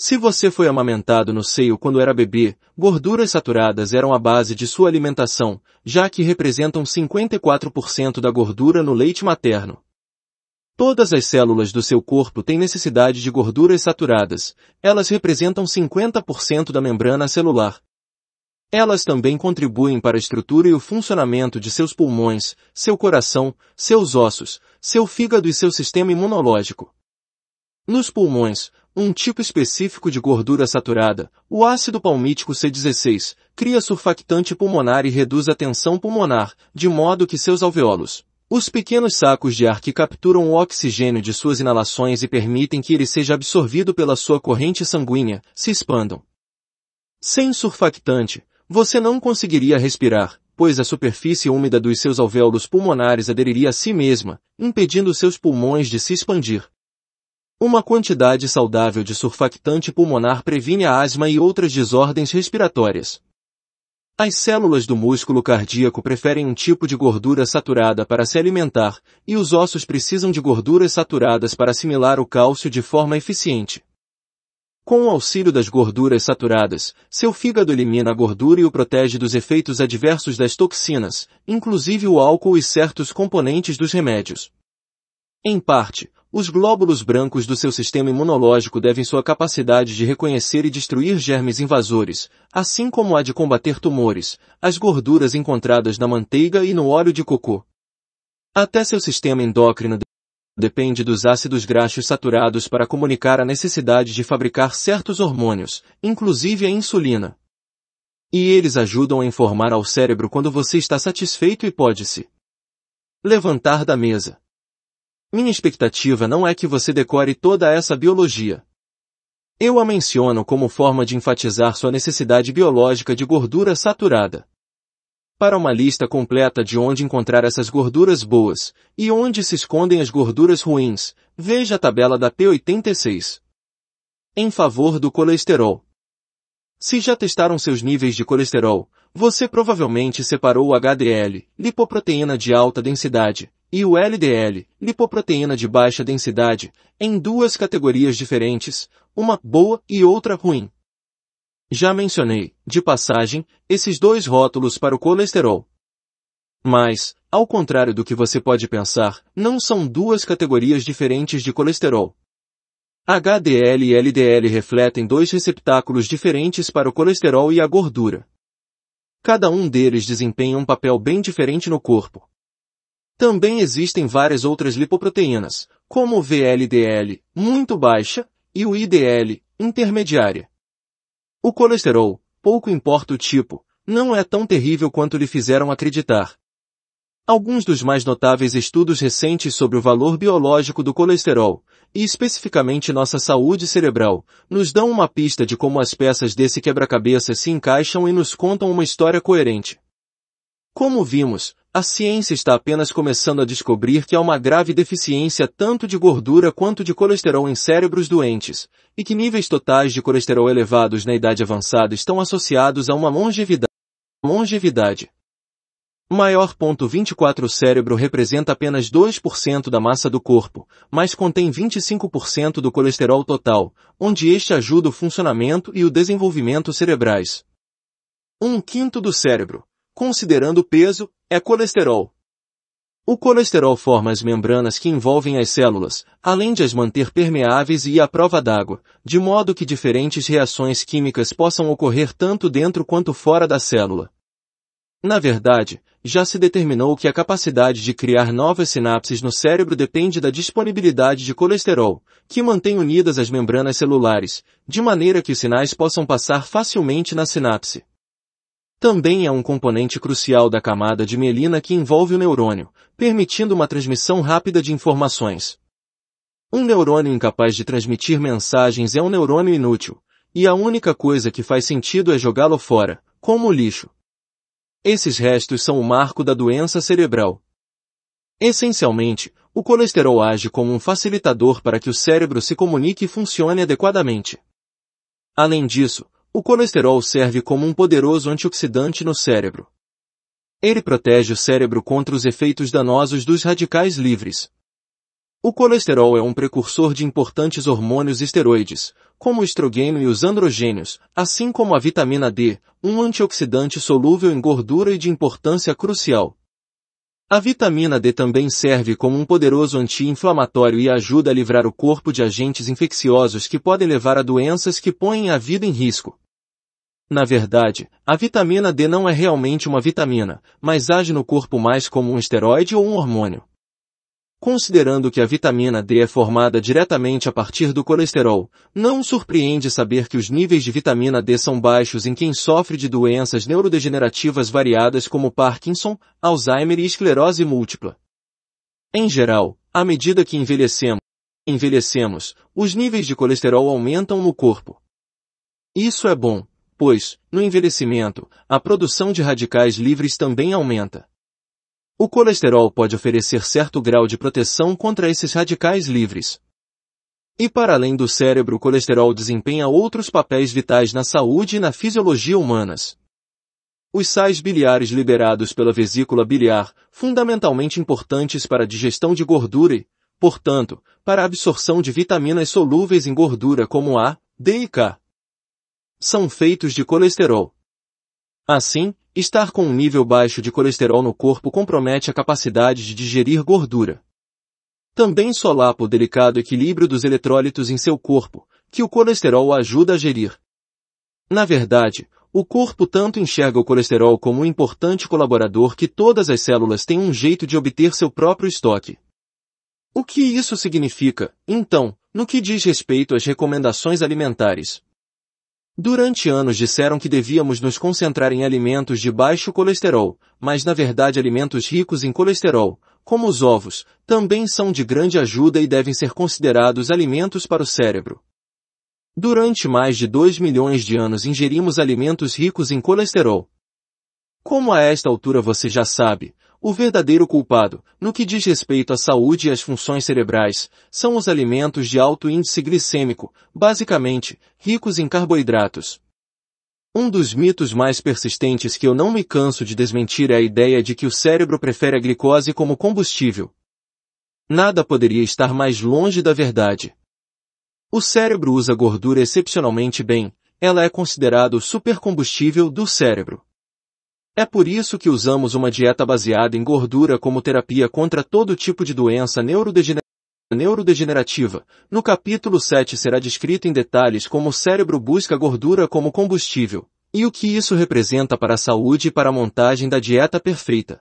Se você foi amamentado no seio quando era bebê, gorduras saturadas eram a base de sua alimentação, já que representam 54% da gordura no leite materno. Todas as células do seu corpo têm necessidade de gorduras saturadas, elas representam 50% da membrana celular. Elas também contribuem para a estrutura e o funcionamento de seus pulmões, seu coração, seus ossos, seu fígado e seu sistema imunológico. Nos pulmões, um tipo específico de gordura saturada, o ácido palmítico C16, cria surfactante pulmonar e reduz a tensão pulmonar, de modo que seus alvéolos, os pequenos sacos de ar que capturam o oxigênio de suas inalações e permitem que ele seja absorvido pela sua corrente sanguínea, se expandam. Sem surfactante, você não conseguiria respirar, pois a superfície úmida dos seus alvéolos pulmonares aderiria a si mesma, impedindo seus pulmões de se expandir. Uma quantidade saudável de surfactante pulmonar previne a asma e outras desordens respiratórias. As células do músculo cardíaco preferem um tipo de gordura saturada para se alimentar, e os ossos precisam de gorduras saturadas para assimilar o cálcio de forma eficiente. Com o auxílio das gorduras saturadas, seu fígado elimina a gordura e o protege dos efeitos adversos das toxinas, inclusive o álcool e certos componentes dos remédios. Em parte, os glóbulos brancos do seu sistema imunológico devem sua capacidade de reconhecer e destruir germes invasores, assim como a de combater tumores, as gorduras encontradas na manteiga e no óleo de cocô. Até seu sistema endócrino depende dos ácidos graxos saturados para comunicar a necessidade de fabricar certos hormônios, inclusive a insulina. E eles ajudam a informar ao cérebro quando você está satisfeito e pode se levantar da mesa. Minha expectativa não é que você decore toda essa biologia. Eu a menciono como forma de enfatizar sua necessidade biológica de gordura saturada. Para uma lista completa de onde encontrar essas gorduras boas e onde se escondem as gorduras ruins, veja a tabela da P86. Em favor do colesterol. Se já testaram seus níveis de colesterol, você provavelmente separou o HDL, lipoproteína de alta densidade, e o LDL, lipoproteína de baixa densidade, em duas categorias diferentes, uma boa e outra ruim. Já mencionei, de passagem, esses dois rótulos para o colesterol. Mas, ao contrário do que você pode pensar, não são duas categorias diferentes de colesterol. HDL e LDL refletem dois receptáculos diferentes para o colesterol e a gordura. Cada um deles desempenha um papel bem diferente no corpo. Também existem várias outras lipoproteínas, como o VLDL, muito baixa, e o IDL, intermediária. O colesterol, pouco importa o tipo, não é tão terrível quanto lhe fizeram acreditar. Alguns dos mais notáveis estudos recentes sobre o valor biológico do colesterol, e especificamente nossa saúde cerebral, nos dão uma pista de como as peças desse quebra-cabeça se encaixam e nos contam uma história coerente. Como vimos, a ciência está apenas começando a descobrir que há uma grave deficiência tanto de gordura quanto de colesterol em cérebros doentes, e que níveis totais de colesterol elevados na idade avançada estão associados a uma longevidade. longevidade. Maior ponto 24 O cérebro representa apenas 2% da massa do corpo, mas contém 25% do colesterol total, onde este ajuda o funcionamento e o desenvolvimento cerebrais. Um quinto do cérebro, considerando o peso, é colesterol. O colesterol forma as membranas que envolvem as células, além de as manter permeáveis e à prova d'água, de modo que diferentes reações químicas possam ocorrer tanto dentro quanto fora da célula. Na verdade, já se determinou que a capacidade de criar novas sinapses no cérebro depende da disponibilidade de colesterol, que mantém unidas as membranas celulares, de maneira que os sinais possam passar facilmente na sinapse também é um componente crucial da camada de mielina que envolve o neurônio, permitindo uma transmissão rápida de informações. Um neurônio incapaz de transmitir mensagens é um neurônio inútil, e a única coisa que faz sentido é jogá-lo fora, como lixo. Esses restos são o marco da doença cerebral. Essencialmente, o colesterol age como um facilitador para que o cérebro se comunique e funcione adequadamente. Além disso, o colesterol serve como um poderoso antioxidante no cérebro. Ele protege o cérebro contra os efeitos danosos dos radicais livres. O colesterol é um precursor de importantes hormônios esteroides, como o estrogênio e os androgênios, assim como a vitamina D, um antioxidante solúvel em gordura e de importância crucial. A vitamina D também serve como um poderoso anti-inflamatório e ajuda a livrar o corpo de agentes infecciosos que podem levar a doenças que põem a vida em risco. Na verdade, a vitamina D não é realmente uma vitamina, mas age no corpo mais como um esteroide ou um hormônio. Considerando que a vitamina D é formada diretamente a partir do colesterol, não surpreende saber que os níveis de vitamina D são baixos em quem sofre de doenças neurodegenerativas variadas como Parkinson, Alzheimer e esclerose múltipla. Em geral, à medida que envelhecemos, envelhecemos, os níveis de colesterol aumentam no corpo. Isso é bom, pois, no envelhecimento, a produção de radicais livres também aumenta. O colesterol pode oferecer certo grau de proteção contra esses radicais livres. E para além do cérebro, o colesterol desempenha outros papéis vitais na saúde e na fisiologia humanas. Os sais biliares liberados pela vesícula biliar, fundamentalmente importantes para a digestão de gordura e, portanto, para a absorção de vitaminas solúveis em gordura como A, D e K são feitos de colesterol. Assim, estar com um nível baixo de colesterol no corpo compromete a capacidade de digerir gordura. Também solapa o delicado equilíbrio dos eletrólitos em seu corpo, que o colesterol ajuda a gerir. Na verdade, o corpo tanto enxerga o colesterol como um importante colaborador que todas as células têm um jeito de obter seu próprio estoque. O que isso significa, então, no que diz respeito às recomendações alimentares? Durante anos disseram que devíamos nos concentrar em alimentos de baixo colesterol, mas na verdade alimentos ricos em colesterol, como os ovos, também são de grande ajuda e devem ser considerados alimentos para o cérebro. Durante mais de 2 milhões de anos ingerimos alimentos ricos em colesterol. Como a esta altura você já sabe, o verdadeiro culpado, no que diz respeito à saúde e às funções cerebrais, são os alimentos de alto índice glicêmico, basicamente, ricos em carboidratos. Um dos mitos mais persistentes que eu não me canso de desmentir é a ideia de que o cérebro prefere a glicose como combustível. Nada poderia estar mais longe da verdade. O cérebro usa gordura excepcionalmente bem, ela é considerado o supercombustível do cérebro. É por isso que usamos uma dieta baseada em gordura como terapia contra todo tipo de doença neurodegenerativa neurodegenerativa. No capítulo 7 será descrito em detalhes como o cérebro busca gordura como combustível e o que isso representa para a saúde e para a montagem da dieta perfeita.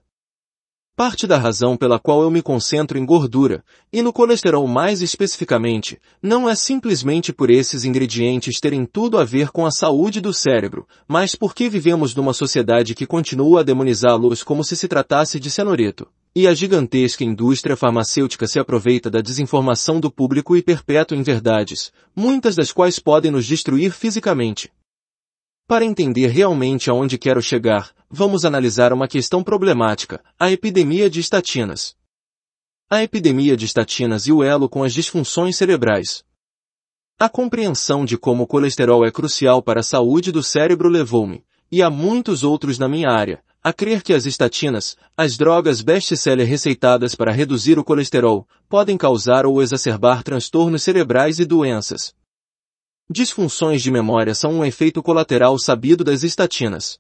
Parte da razão pela qual eu me concentro em gordura, e no colesterol mais especificamente, não é simplesmente por esses ingredientes terem tudo a ver com a saúde do cérebro, mas porque vivemos numa sociedade que continua a demonizá-los como se se tratasse de cianureto. E a gigantesca indústria farmacêutica se aproveita da desinformação do público e perpetua inverdades, muitas das quais podem nos destruir fisicamente. Para entender realmente aonde quero chegar, vamos analisar uma questão problemática, a epidemia de estatinas. A epidemia de estatinas e o elo com as disfunções cerebrais. A compreensão de como o colesterol é crucial para a saúde do cérebro levou-me, e há muitos outros na minha área, a crer que as estatinas, as drogas best-seller receitadas para reduzir o colesterol, podem causar ou exacerbar transtornos cerebrais e doenças. Disfunções de memória são um efeito colateral sabido das estatinas.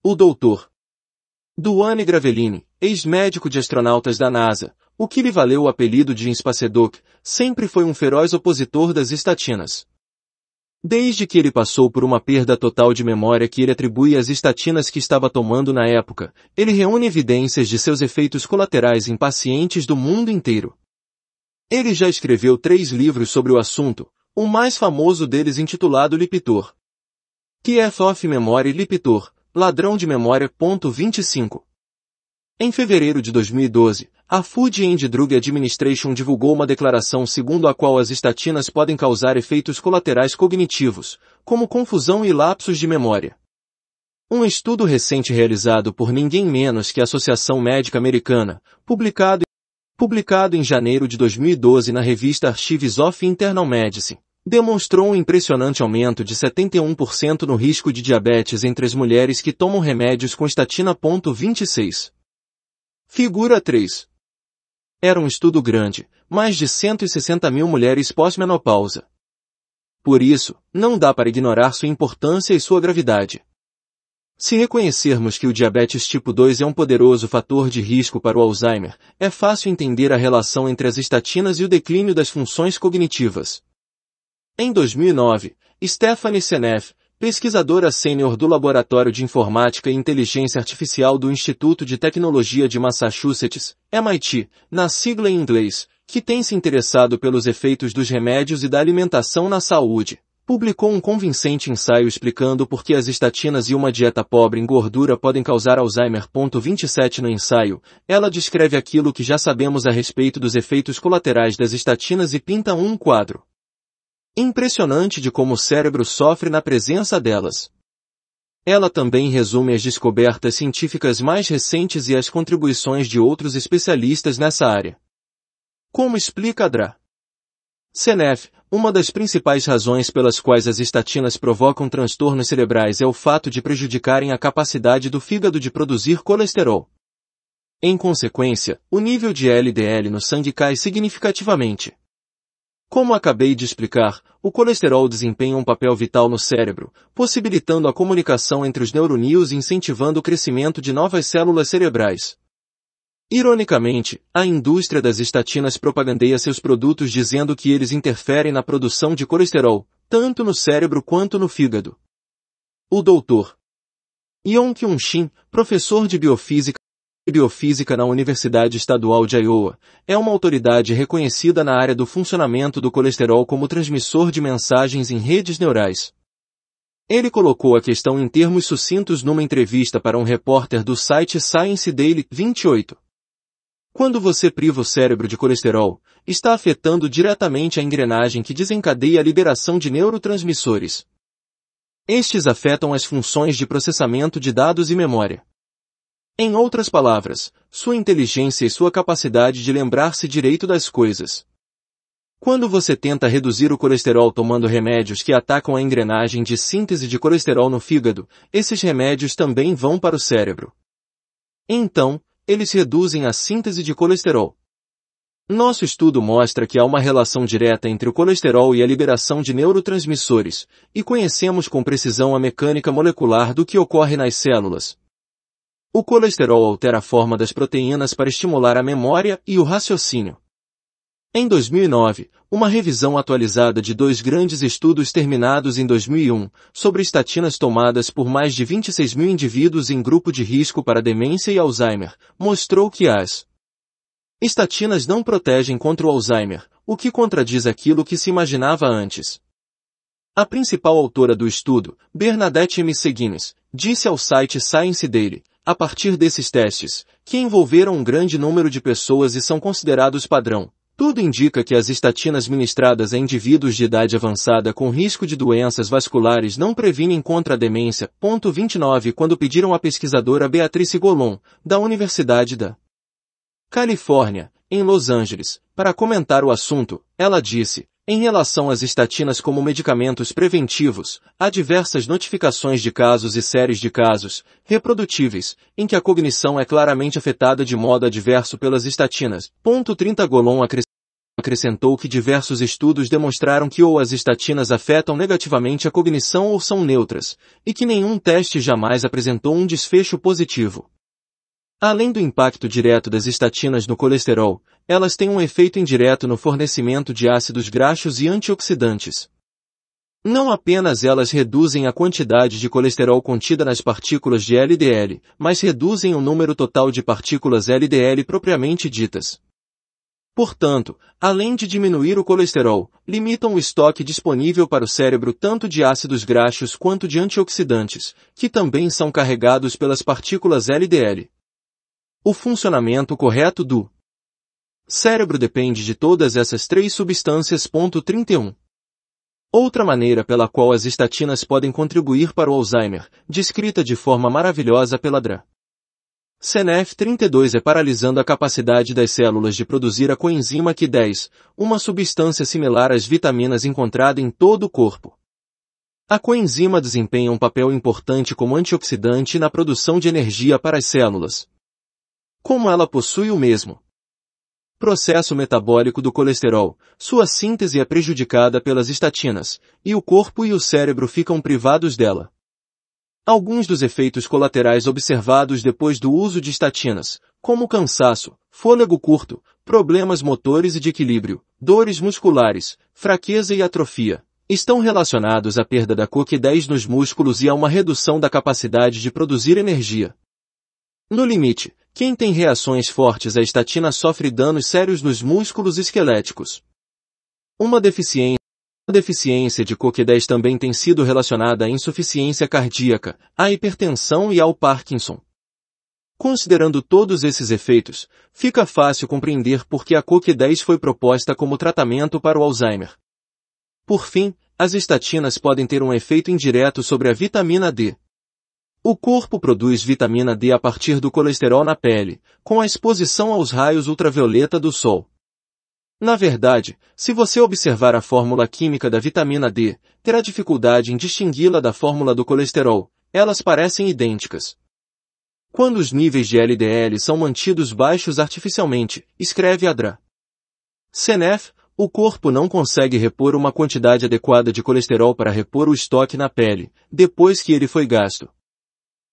O doutor Duane Gravelini, ex-médico de astronautas da NASA, o que lhe valeu o apelido de Inspacedoc, sempre foi um feroz opositor das estatinas. Desde que ele passou por uma perda total de memória que ele atribui às estatinas que estava tomando na época, ele reúne evidências de seus efeitos colaterais em pacientes do mundo inteiro. Ele já escreveu três livros sobre o assunto, o mais famoso deles intitulado Lipitor. É TF of Memory Lipitor, ladrão de memória. 25. Em fevereiro de 2012, a Food and Drug Administration divulgou uma declaração segundo a qual as estatinas podem causar efeitos colaterais cognitivos, como confusão e lapsos de memória. Um estudo recente realizado por ninguém menos que a Associação Médica Americana, publicado, publicado em janeiro de 2012 na revista Archives of Internal Medicine, demonstrou um impressionante aumento de 71% no risco de diabetes entre as mulheres que tomam remédios com estatina. 26. Figura 3. Era um estudo grande, mais de 160 mil mulheres pós-menopausa. Por isso, não dá para ignorar sua importância e sua gravidade. Se reconhecermos que o diabetes tipo 2 é um poderoso fator de risco para o Alzheimer, é fácil entender a relação entre as estatinas e o declínio das funções cognitivas. Em 2009, Stephanie Seneff, pesquisadora sênior do Laboratório de Informática e Inteligência Artificial do Instituto de Tecnologia de Massachusetts, MIT, na sigla em inglês, que tem se interessado pelos efeitos dos remédios e da alimentação na saúde, publicou um convincente ensaio explicando por que as estatinas e uma dieta pobre em gordura podem causar Alzheimer. 27 No ensaio, ela descreve aquilo que já sabemos a respeito dos efeitos colaterais das estatinas e pinta um quadro Impressionante de como o cérebro sofre na presença delas. Ela também resume as descobertas científicas mais recentes e as contribuições de outros especialistas nessa área. Como explica a DRA? CNF, uma das principais razões pelas quais as estatinas provocam transtornos cerebrais é o fato de prejudicarem a capacidade do fígado de produzir colesterol. Em consequência, o nível de LDL no sangue cai significativamente. Como acabei de explicar, o colesterol desempenha um papel vital no cérebro, possibilitando a comunicação entre os neurônios e incentivando o crescimento de novas células cerebrais. Ironicamente, a indústria das estatinas propagandeia seus produtos dizendo que eles interferem na produção de colesterol, tanto no cérebro quanto no fígado. O Dr. Yong Kyung-shin, professor de biofísica Biofísica na Universidade Estadual de Iowa, é uma autoridade reconhecida na área do funcionamento do colesterol como transmissor de mensagens em redes neurais. Ele colocou a questão em termos sucintos numa entrevista para um repórter do site Science Daily 28. Quando você priva o cérebro de colesterol, está afetando diretamente a engrenagem que desencadeia a liberação de neurotransmissores. Estes afetam as funções de processamento de dados e memória. Em outras palavras, sua inteligência e sua capacidade de lembrar-se direito das coisas. Quando você tenta reduzir o colesterol tomando remédios que atacam a engrenagem de síntese de colesterol no fígado, esses remédios também vão para o cérebro. Então, eles reduzem a síntese de colesterol. Nosso estudo mostra que há uma relação direta entre o colesterol e a liberação de neurotransmissores, e conhecemos com precisão a mecânica molecular do que ocorre nas células, o colesterol altera a forma das proteínas para estimular a memória e o raciocínio. Em 2009, uma revisão atualizada de dois grandes estudos terminados em 2001 sobre estatinas tomadas por mais de 26 mil indivíduos em grupo de risco para demência e Alzheimer mostrou que as estatinas não protegem contra o Alzheimer, o que contradiz aquilo que se imaginava antes. A principal autora do estudo, Bernadette M. Seguines, disse ao site Science Daily a partir desses testes, que envolveram um grande número de pessoas e são considerados padrão, tudo indica que as estatinas ministradas a indivíduos de idade avançada com risco de doenças vasculares não previnem contra a demência. Ponto 29 Quando pediram à pesquisadora Beatrice Golon, da Universidade da Califórnia, em Los Angeles, para comentar o assunto, ela disse, em relação às estatinas como medicamentos preventivos, há diversas notificações de casos e séries de casos, reprodutíveis, em que a cognição é claramente afetada de modo adverso pelas estatinas. Ponto 30 Golon acrescentou que diversos estudos demonstraram que ou as estatinas afetam negativamente a cognição ou são neutras, e que nenhum teste jamais apresentou um desfecho positivo. Além do impacto direto das estatinas no colesterol, elas têm um efeito indireto no fornecimento de ácidos graxos e antioxidantes. Não apenas elas reduzem a quantidade de colesterol contida nas partículas de LDL, mas reduzem o número total de partículas LDL propriamente ditas. Portanto, além de diminuir o colesterol, limitam o estoque disponível para o cérebro tanto de ácidos graxos quanto de antioxidantes, que também são carregados pelas partículas LDL. O funcionamento correto do Cérebro depende de todas essas três substâncias. 31. Outra maneira pela qual as estatinas podem contribuir para o Alzheimer, descrita de forma maravilhosa pela DRA. CNF32 é paralisando a capacidade das células de produzir a coenzima Q10, uma substância similar às vitaminas encontrada em todo o corpo. A coenzima desempenha um papel importante como antioxidante na produção de energia para as células. Como ela possui o mesmo Processo metabólico do colesterol. Sua síntese é prejudicada pelas estatinas, e o corpo e o cérebro ficam privados dela. Alguns dos efeitos colaterais observados depois do uso de estatinas, como cansaço, fôlego curto, problemas motores e de equilíbrio, dores musculares, fraqueza e atrofia, estão relacionados à perda da 10 nos músculos e a uma redução da capacidade de produzir energia. No limite, quem tem reações fortes à estatina sofre danos sérios nos músculos esqueléticos. Uma deficiência a deficiência de CoQ10 também tem sido relacionada à insuficiência cardíaca, à hipertensão e ao Parkinson. Considerando todos esses efeitos, fica fácil compreender por que a CoQ10 foi proposta como tratamento para o Alzheimer. Por fim, as estatinas podem ter um efeito indireto sobre a vitamina D, o corpo produz vitamina D a partir do colesterol na pele, com a exposição aos raios ultravioleta do sol. Na verdade, se você observar a fórmula química da vitamina D, terá dificuldade em distingui-la da fórmula do colesterol, elas parecem idênticas. Quando os níveis de LDL são mantidos baixos artificialmente, escreve Adra. Senef, o corpo não consegue repor uma quantidade adequada de colesterol para repor o estoque na pele, depois que ele foi gasto.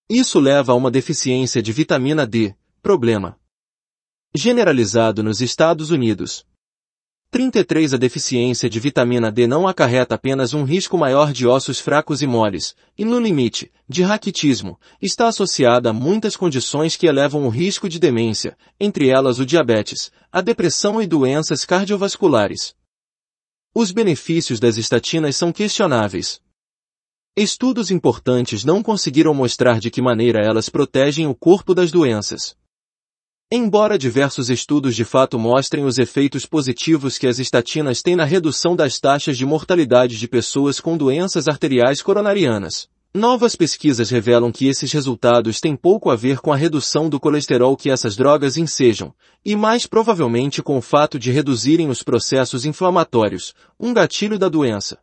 Isso leva a uma deficiência de vitamina D, problema generalizado nos Estados Unidos. 33 A deficiência de vitamina D não acarreta apenas um risco maior de ossos fracos e moles, e no limite, de raquitismo, está associada a muitas condições que elevam o risco de demência, entre elas o diabetes, a depressão e doenças cardiovasculares. Os benefícios das estatinas são questionáveis. Estudos importantes não conseguiram mostrar de que maneira elas protegem o corpo das doenças. Embora diversos estudos de fato mostrem os efeitos positivos que as estatinas têm na redução das taxas de mortalidade de pessoas com doenças arteriais coronarianas, novas pesquisas revelam que esses resultados têm pouco a ver com a redução do colesterol que essas drogas ensejam, e mais provavelmente com o fato de reduzirem os processos inflamatórios, um gatilho da doença.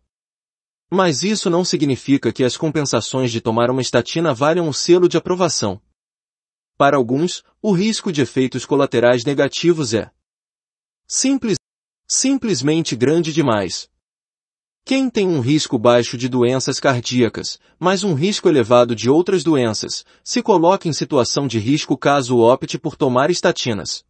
Mas isso não significa que as compensações de tomar uma estatina valham um selo de aprovação. Para alguns, o risco de efeitos colaterais negativos é simples, simplesmente grande demais. Quem tem um risco baixo de doenças cardíacas, mas um risco elevado de outras doenças, se coloca em situação de risco caso opte por tomar estatinas.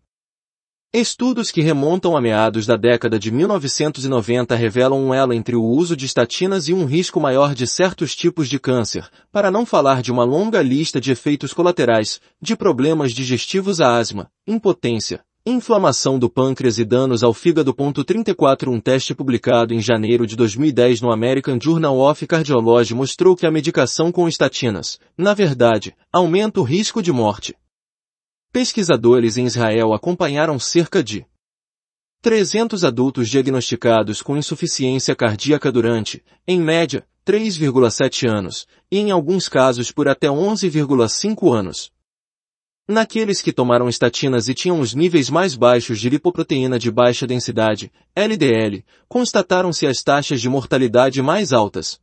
Estudos que remontam a meados da década de 1990 revelam um elo entre o uso de estatinas e um risco maior de certos tipos de câncer, para não falar de uma longa lista de efeitos colaterais, de problemas digestivos a asma, impotência, inflamação do pâncreas e danos ao fígado. 34 Um teste publicado em janeiro de 2010 no American Journal of Cardiology mostrou que a medicação com estatinas, na verdade, aumenta o risco de morte Pesquisadores em Israel acompanharam cerca de 300 adultos diagnosticados com insuficiência cardíaca durante, em média, 3,7 anos, e em alguns casos por até 11,5 anos. Naqueles que tomaram estatinas e tinham os níveis mais baixos de lipoproteína de baixa densidade, LDL, constataram-se as taxas de mortalidade mais altas.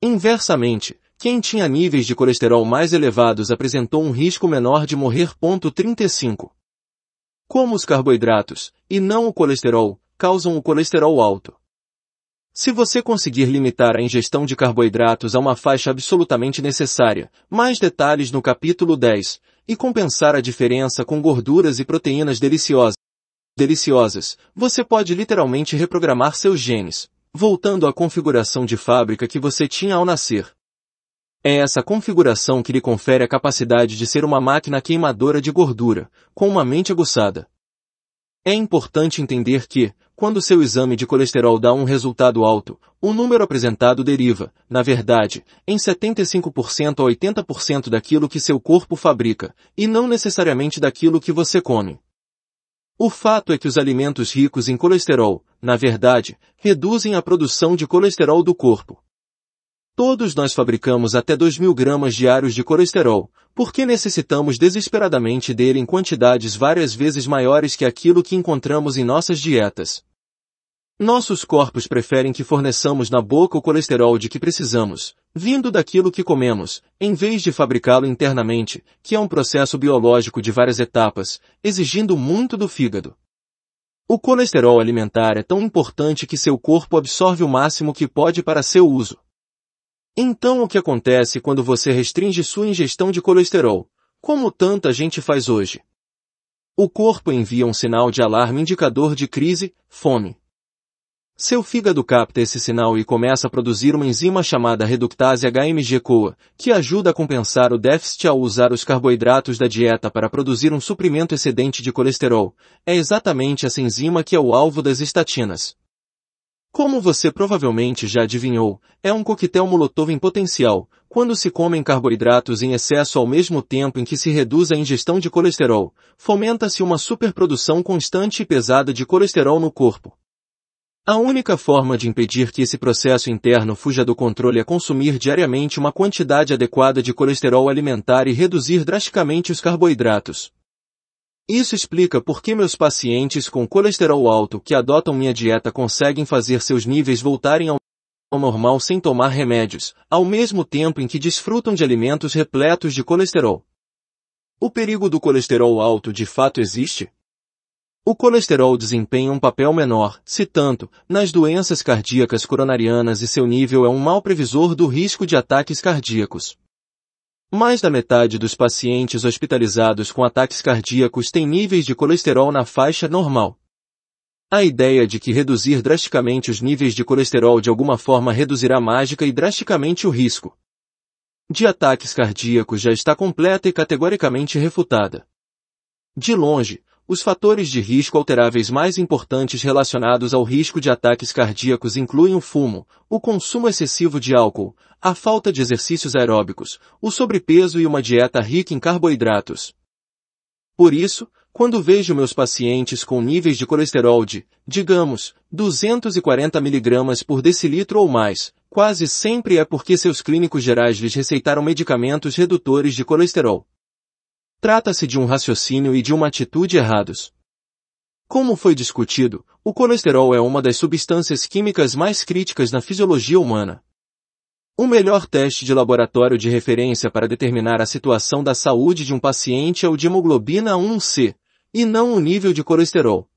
Inversamente, quem tinha níveis de colesterol mais elevados apresentou um risco menor de morrer. 35. Como os carboidratos, e não o colesterol, causam o colesterol alto. Se você conseguir limitar a ingestão de carboidratos a uma faixa absolutamente necessária, mais detalhes no capítulo 10, e compensar a diferença com gorduras e proteínas deliciosas, deliciosas, você pode literalmente reprogramar seus genes, voltando à configuração de fábrica que você tinha ao nascer. É essa configuração que lhe confere a capacidade de ser uma máquina queimadora de gordura, com uma mente aguçada. É importante entender que, quando seu exame de colesterol dá um resultado alto, o número apresentado deriva, na verdade, em 75% a 80% daquilo que seu corpo fabrica, e não necessariamente daquilo que você come. O fato é que os alimentos ricos em colesterol, na verdade, reduzem a produção de colesterol do corpo, Todos nós fabricamos até 2.000 gramas diários de colesterol, porque necessitamos desesperadamente dele em quantidades várias vezes maiores que aquilo que encontramos em nossas dietas. Nossos corpos preferem que forneçamos na boca o colesterol de que precisamos, vindo daquilo que comemos, em vez de fabricá-lo internamente, que é um processo biológico de várias etapas, exigindo muito do fígado. O colesterol alimentar é tão importante que seu corpo absorve o máximo que pode para seu uso. Então o que acontece quando você restringe sua ingestão de colesterol, como tanta gente faz hoje? O corpo envia um sinal de alarme indicador de crise, fome. Seu fígado capta esse sinal e começa a produzir uma enzima chamada reductase HMG-CoA, que ajuda a compensar o déficit ao usar os carboidratos da dieta para produzir um suprimento excedente de colesterol. É exatamente essa enzima que é o alvo das estatinas. Como você provavelmente já adivinhou, é um coquetel molotov em potencial, quando se comem carboidratos em excesso ao mesmo tempo em que se reduz a ingestão de colesterol, fomenta-se uma superprodução constante e pesada de colesterol no corpo. A única forma de impedir que esse processo interno fuja do controle é consumir diariamente uma quantidade adequada de colesterol alimentar e reduzir drasticamente os carboidratos. Isso explica por que meus pacientes com colesterol alto que adotam minha dieta conseguem fazer seus níveis voltarem ao normal sem tomar remédios, ao mesmo tempo em que desfrutam de alimentos repletos de colesterol. O perigo do colesterol alto de fato existe? O colesterol desempenha um papel menor, se tanto, nas doenças cardíacas coronarianas e seu nível é um mau previsor do risco de ataques cardíacos. Mais da metade dos pacientes hospitalizados com ataques cardíacos tem níveis de colesterol na faixa normal. A ideia de que reduzir drasticamente os níveis de colesterol de alguma forma reduzirá mágica e drasticamente o risco de ataques cardíacos já está completa e categoricamente refutada. De longe, os fatores de risco alteráveis mais importantes relacionados ao risco de ataques cardíacos incluem o fumo, o consumo excessivo de álcool, a falta de exercícios aeróbicos, o sobrepeso e uma dieta rica em carboidratos. Por isso, quando vejo meus pacientes com níveis de colesterol de, digamos, 240 mg por decilitro ou mais, quase sempre é porque seus clínicos gerais lhes receitaram medicamentos redutores de colesterol. Trata-se de um raciocínio e de uma atitude errados. Como foi discutido, o colesterol é uma das substâncias químicas mais críticas na fisiologia humana. O melhor teste de laboratório de referência para determinar a situação da saúde de um paciente é o de hemoglobina 1C, e não o nível de colesterol.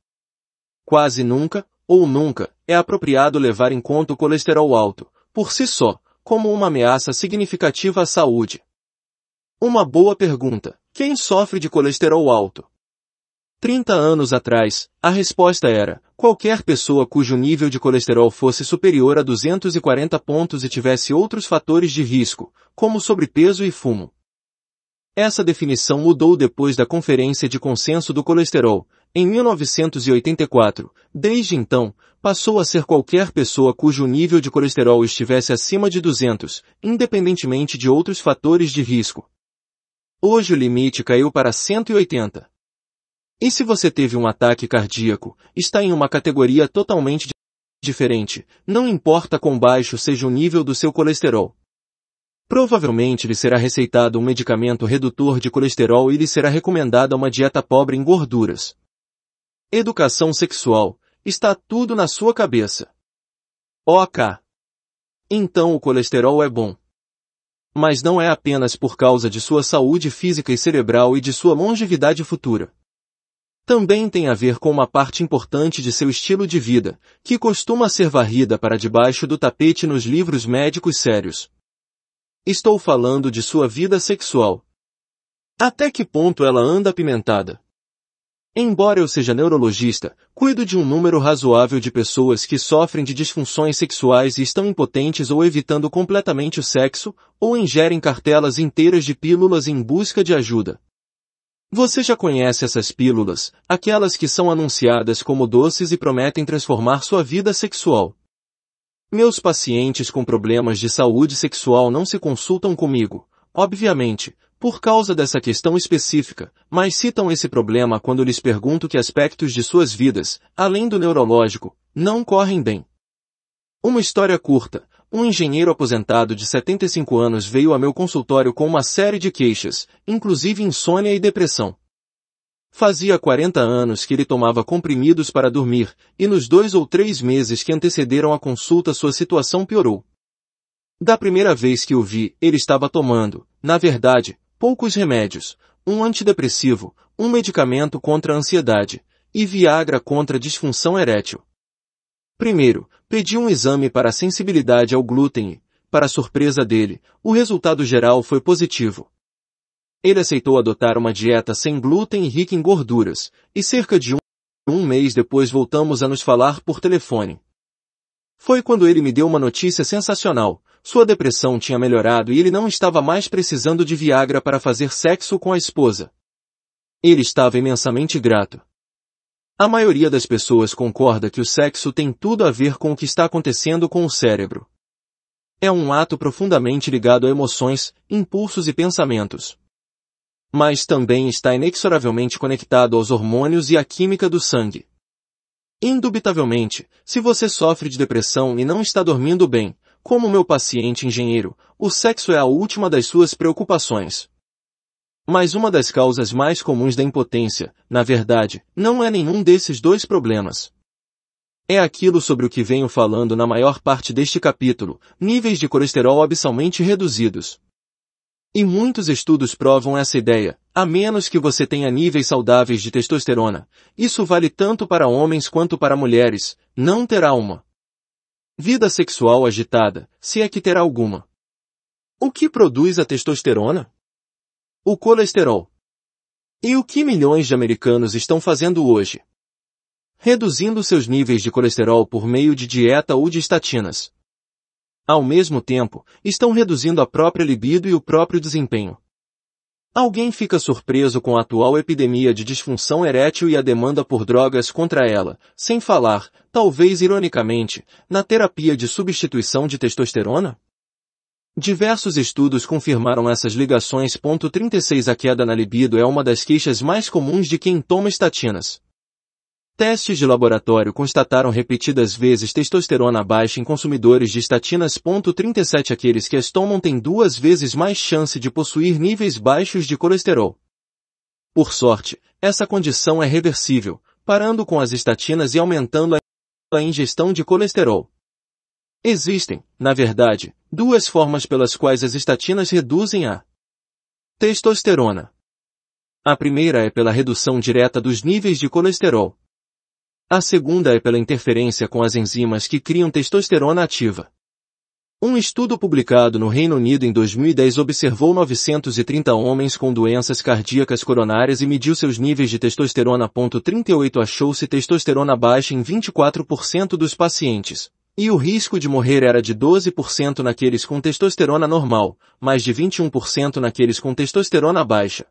Quase nunca, ou nunca, é apropriado levar em conta o colesterol alto, por si só, como uma ameaça significativa à saúde. Uma boa pergunta. Quem sofre de colesterol alto? 30 anos atrás, a resposta era, qualquer pessoa cujo nível de colesterol fosse superior a 240 pontos e tivesse outros fatores de risco, como sobrepeso e fumo. Essa definição mudou depois da Conferência de Consenso do Colesterol, em 1984. Desde então, passou a ser qualquer pessoa cujo nível de colesterol estivesse acima de 200, independentemente de outros fatores de risco. Hoje o limite caiu para 180. E se você teve um ataque cardíaco, está em uma categoria totalmente diferente, não importa quão baixo seja o nível do seu colesterol. Provavelmente lhe será receitado um medicamento redutor de colesterol e lhe será recomendada uma dieta pobre em gorduras. Educação sexual. Está tudo na sua cabeça. Ok. Então o colesterol é bom. Mas não é apenas por causa de sua saúde física e cerebral e de sua longevidade futura. Também tem a ver com uma parte importante de seu estilo de vida, que costuma ser varrida para debaixo do tapete nos livros médicos sérios. Estou falando de sua vida sexual. Até que ponto ela anda apimentada? Embora eu seja neurologista, cuido de um número razoável de pessoas que sofrem de disfunções sexuais e estão impotentes ou evitando completamente o sexo, ou ingerem cartelas inteiras de pílulas em busca de ajuda. Você já conhece essas pílulas, aquelas que são anunciadas como doces e prometem transformar sua vida sexual. Meus pacientes com problemas de saúde sexual não se consultam comigo, obviamente, por causa dessa questão específica, mas citam esse problema quando lhes pergunto que aspectos de suas vidas, além do neurológico, não correm bem. Uma história curta. Um engenheiro aposentado de 75 anos veio a meu consultório com uma série de queixas, inclusive insônia e depressão. Fazia 40 anos que ele tomava comprimidos para dormir, e nos dois ou três meses que antecederam a consulta sua situação piorou. Da primeira vez que o vi, ele estava tomando, na verdade, poucos remédios, um antidepressivo, um medicamento contra a ansiedade e Viagra contra a disfunção erétil. Primeiro, pedi um exame para a sensibilidade ao glúten e, para surpresa dele, o resultado geral foi positivo. Ele aceitou adotar uma dieta sem glúten e rica em gorduras, e cerca de um, um mês depois voltamos a nos falar por telefone. Foi quando ele me deu uma notícia sensacional, sua depressão tinha melhorado e ele não estava mais precisando de Viagra para fazer sexo com a esposa. Ele estava imensamente grato. A maioria das pessoas concorda que o sexo tem tudo a ver com o que está acontecendo com o cérebro. É um ato profundamente ligado a emoções, impulsos e pensamentos. Mas também está inexoravelmente conectado aos hormônios e à química do sangue. Indubitavelmente, se você sofre de depressão e não está dormindo bem, como meu paciente engenheiro, o sexo é a última das suas preocupações. Mas uma das causas mais comuns da impotência, na verdade, não é nenhum desses dois problemas. É aquilo sobre o que venho falando na maior parte deste capítulo, níveis de colesterol abissalmente reduzidos. E muitos estudos provam essa ideia, a menos que você tenha níveis saudáveis de testosterona. Isso vale tanto para homens quanto para mulheres, não terá uma Vida sexual agitada, se é que terá alguma. O que produz a testosterona? O colesterol. E o que milhões de americanos estão fazendo hoje? Reduzindo seus níveis de colesterol por meio de dieta ou de estatinas. Ao mesmo tempo, estão reduzindo a própria libido e o próprio desempenho. Alguém fica surpreso com a atual epidemia de disfunção erétil e a demanda por drogas contra ela, sem falar, talvez ironicamente, na terapia de substituição de testosterona? Diversos estudos confirmaram essas ligações. 36 A queda na libido é uma das queixas mais comuns de quem toma estatinas. Testes de laboratório constataram repetidas vezes testosterona baixa em consumidores de estatinas. 37 Aqueles que as tomam têm duas vezes mais chance de possuir níveis baixos de colesterol. Por sorte, essa condição é reversível, parando com as estatinas e aumentando a ingestão de colesterol. Existem, na verdade, duas formas pelas quais as estatinas reduzem a testosterona. A primeira é pela redução direta dos níveis de colesterol. A segunda é pela interferência com as enzimas que criam testosterona ativa. Um estudo publicado no Reino Unido em 2010 observou 930 homens com doenças cardíacas coronárias e mediu seus níveis de testosterona. 38 achou-se testosterona baixa em 24% dos pacientes, e o risco de morrer era de 12% naqueles com testosterona normal, mais de 21% naqueles com testosterona baixa.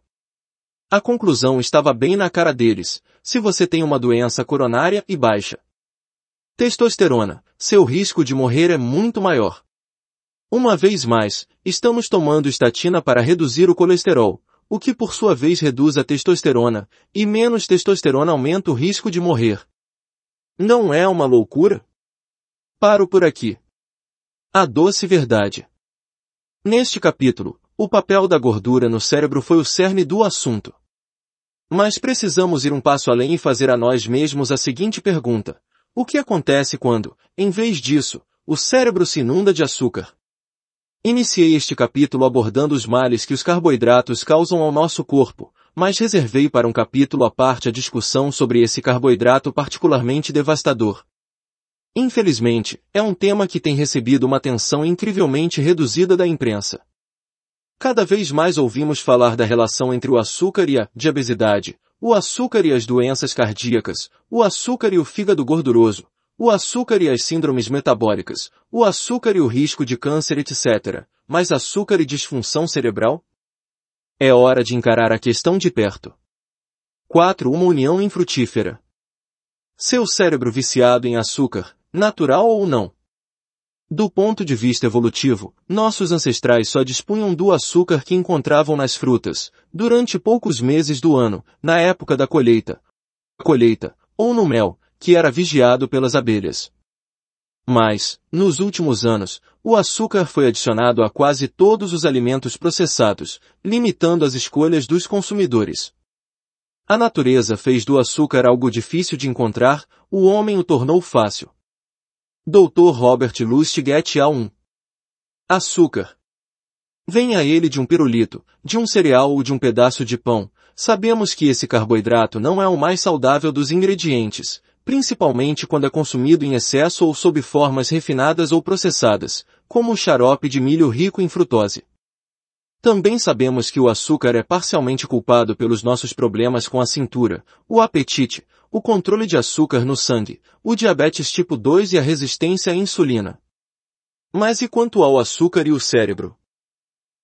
A conclusão estava bem na cara deles, se você tem uma doença coronária e baixa testosterona, seu risco de morrer é muito maior. Uma vez mais, estamos tomando estatina para reduzir o colesterol, o que por sua vez reduz a testosterona, e menos testosterona aumenta o risco de morrer. Não é uma loucura? Paro por aqui. A doce verdade. Neste capítulo, o papel da gordura no cérebro foi o cerne do assunto. Mas precisamos ir um passo além e fazer a nós mesmos a seguinte pergunta. O que acontece quando, em vez disso, o cérebro se inunda de açúcar? Iniciei este capítulo abordando os males que os carboidratos causam ao nosso corpo, mas reservei para um capítulo à parte a discussão sobre esse carboidrato particularmente devastador. Infelizmente, é um tema que tem recebido uma atenção incrivelmente reduzida da imprensa. Cada vez mais ouvimos falar da relação entre o açúcar e a diabesidade, o açúcar e as doenças cardíacas, o açúcar e o fígado gorduroso, o açúcar e as síndromes metabólicas, o açúcar e o risco de câncer, etc. Mas açúcar e disfunção cerebral? É hora de encarar a questão de perto. 4. Uma união infrutífera. Seu cérebro viciado em açúcar, natural ou não, do ponto de vista evolutivo, nossos ancestrais só dispunham do açúcar que encontravam nas frutas, durante poucos meses do ano, na época da colheita, colheita, ou no mel, que era vigiado pelas abelhas. Mas, nos últimos anos, o açúcar foi adicionado a quase todos os alimentos processados, limitando as escolhas dos consumidores. A natureza fez do açúcar algo difícil de encontrar, o homem o tornou fácil. Dr. Robert Lustig et A1. Açúcar. Venha ele de um pirulito, de um cereal ou de um pedaço de pão, sabemos que esse carboidrato não é o mais saudável dos ingredientes, principalmente quando é consumido em excesso ou sob formas refinadas ou processadas, como o xarope de milho rico em frutose. Também sabemos que o açúcar é parcialmente culpado pelos nossos problemas com a cintura, o apetite, o controle de açúcar no sangue, o diabetes tipo 2 e a resistência à insulina. Mas e quanto ao açúcar e o cérebro?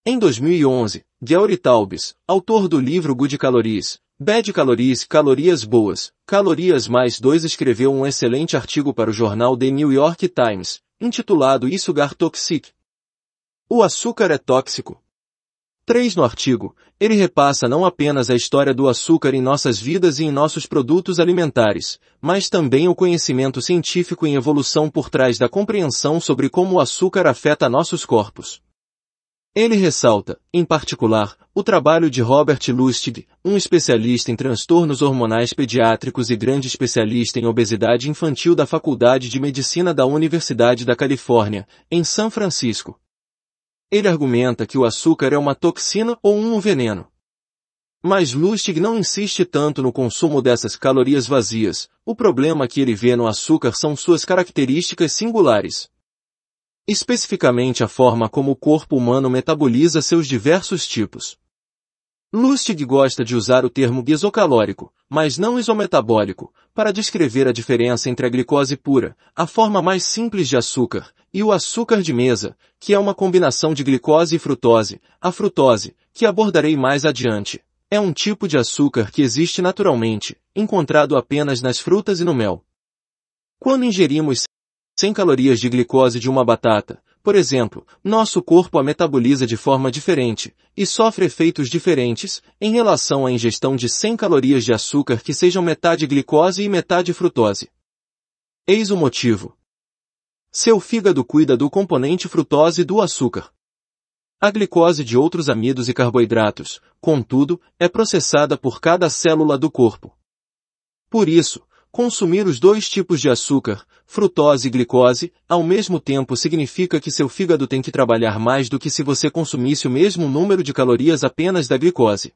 Em 2011, Gary Taubes, autor do livro Good Calories, Bad Calories Calorias Boas, Calorias Mais 2 escreveu um excelente artigo para o jornal The New York Times, intitulado Isugar Toxic. O açúcar é tóxico, 3. No artigo, ele repassa não apenas a história do açúcar em nossas vidas e em nossos produtos alimentares, mas também o conhecimento científico em evolução por trás da compreensão sobre como o açúcar afeta nossos corpos. Ele ressalta, em particular, o trabalho de Robert Lustig, um especialista em transtornos hormonais pediátricos e grande especialista em obesidade infantil da Faculdade de Medicina da Universidade da Califórnia, em São Francisco, ele argumenta que o açúcar é uma toxina ou um veneno. Mas Lustig não insiste tanto no consumo dessas calorias vazias, o problema que ele vê no açúcar são suas características singulares. Especificamente a forma como o corpo humano metaboliza seus diversos tipos. Lustig gosta de usar o termo isocalórico, mas não isometabólico, para descrever a diferença entre a glicose pura, a forma mais simples de açúcar, e o açúcar de mesa, que é uma combinação de glicose e frutose, a frutose, que abordarei mais adiante. É um tipo de açúcar que existe naturalmente, encontrado apenas nas frutas e no mel. Quando ingerimos 100 calorias de glicose de uma batata, por exemplo, nosso corpo a metaboliza de forma diferente e sofre efeitos diferentes em relação à ingestão de 100 calorias de açúcar que sejam metade glicose e metade frutose. Eis o motivo. Seu fígado cuida do componente frutose do açúcar. A glicose de outros amidos e carboidratos, contudo, é processada por cada célula do corpo. Por isso, Consumir os dois tipos de açúcar, frutose e glicose, ao mesmo tempo significa que seu fígado tem que trabalhar mais do que se você consumisse o mesmo número de calorias apenas da glicose.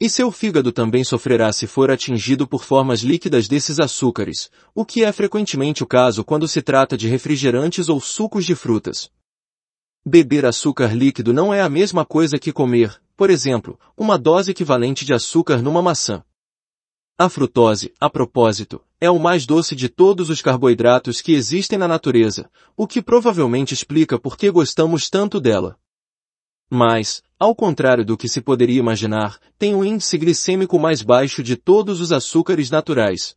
E seu fígado também sofrerá se for atingido por formas líquidas desses açúcares, o que é frequentemente o caso quando se trata de refrigerantes ou sucos de frutas. Beber açúcar líquido não é a mesma coisa que comer, por exemplo, uma dose equivalente de açúcar numa maçã. A frutose, a propósito, é o mais doce de todos os carboidratos que existem na natureza, o que provavelmente explica por que gostamos tanto dela. Mas, ao contrário do que se poderia imaginar, tem o um índice glicêmico mais baixo de todos os açúcares naturais.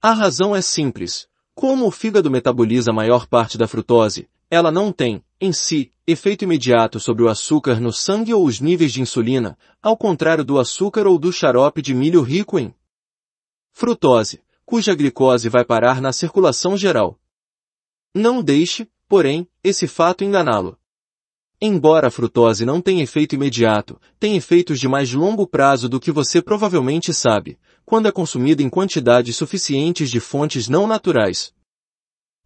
A razão é simples. Como o fígado metaboliza a maior parte da frutose, ela não tem, em si, efeito imediato sobre o açúcar no sangue ou os níveis de insulina, ao contrário do açúcar ou do xarope de milho rico em frutose, cuja glicose vai parar na circulação geral. Não deixe, porém, esse fato enganá-lo. Embora a frutose não tenha efeito imediato, tem efeitos de mais longo prazo do que você provavelmente sabe, quando é consumida em quantidades suficientes de fontes não naturais.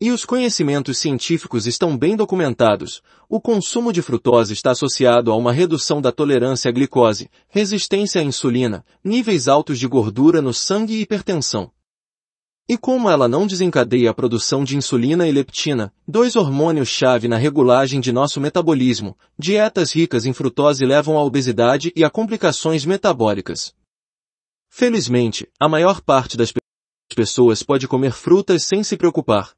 E os conhecimentos científicos estão bem documentados. O consumo de frutose está associado a uma redução da tolerância à glicose, resistência à insulina, níveis altos de gordura no sangue e hipertensão. E como ela não desencadeia a produção de insulina e leptina, dois hormônios-chave na regulagem de nosso metabolismo, dietas ricas em frutose levam à obesidade e a complicações metabólicas. Felizmente, a maior parte das pessoas pode comer frutas sem se preocupar.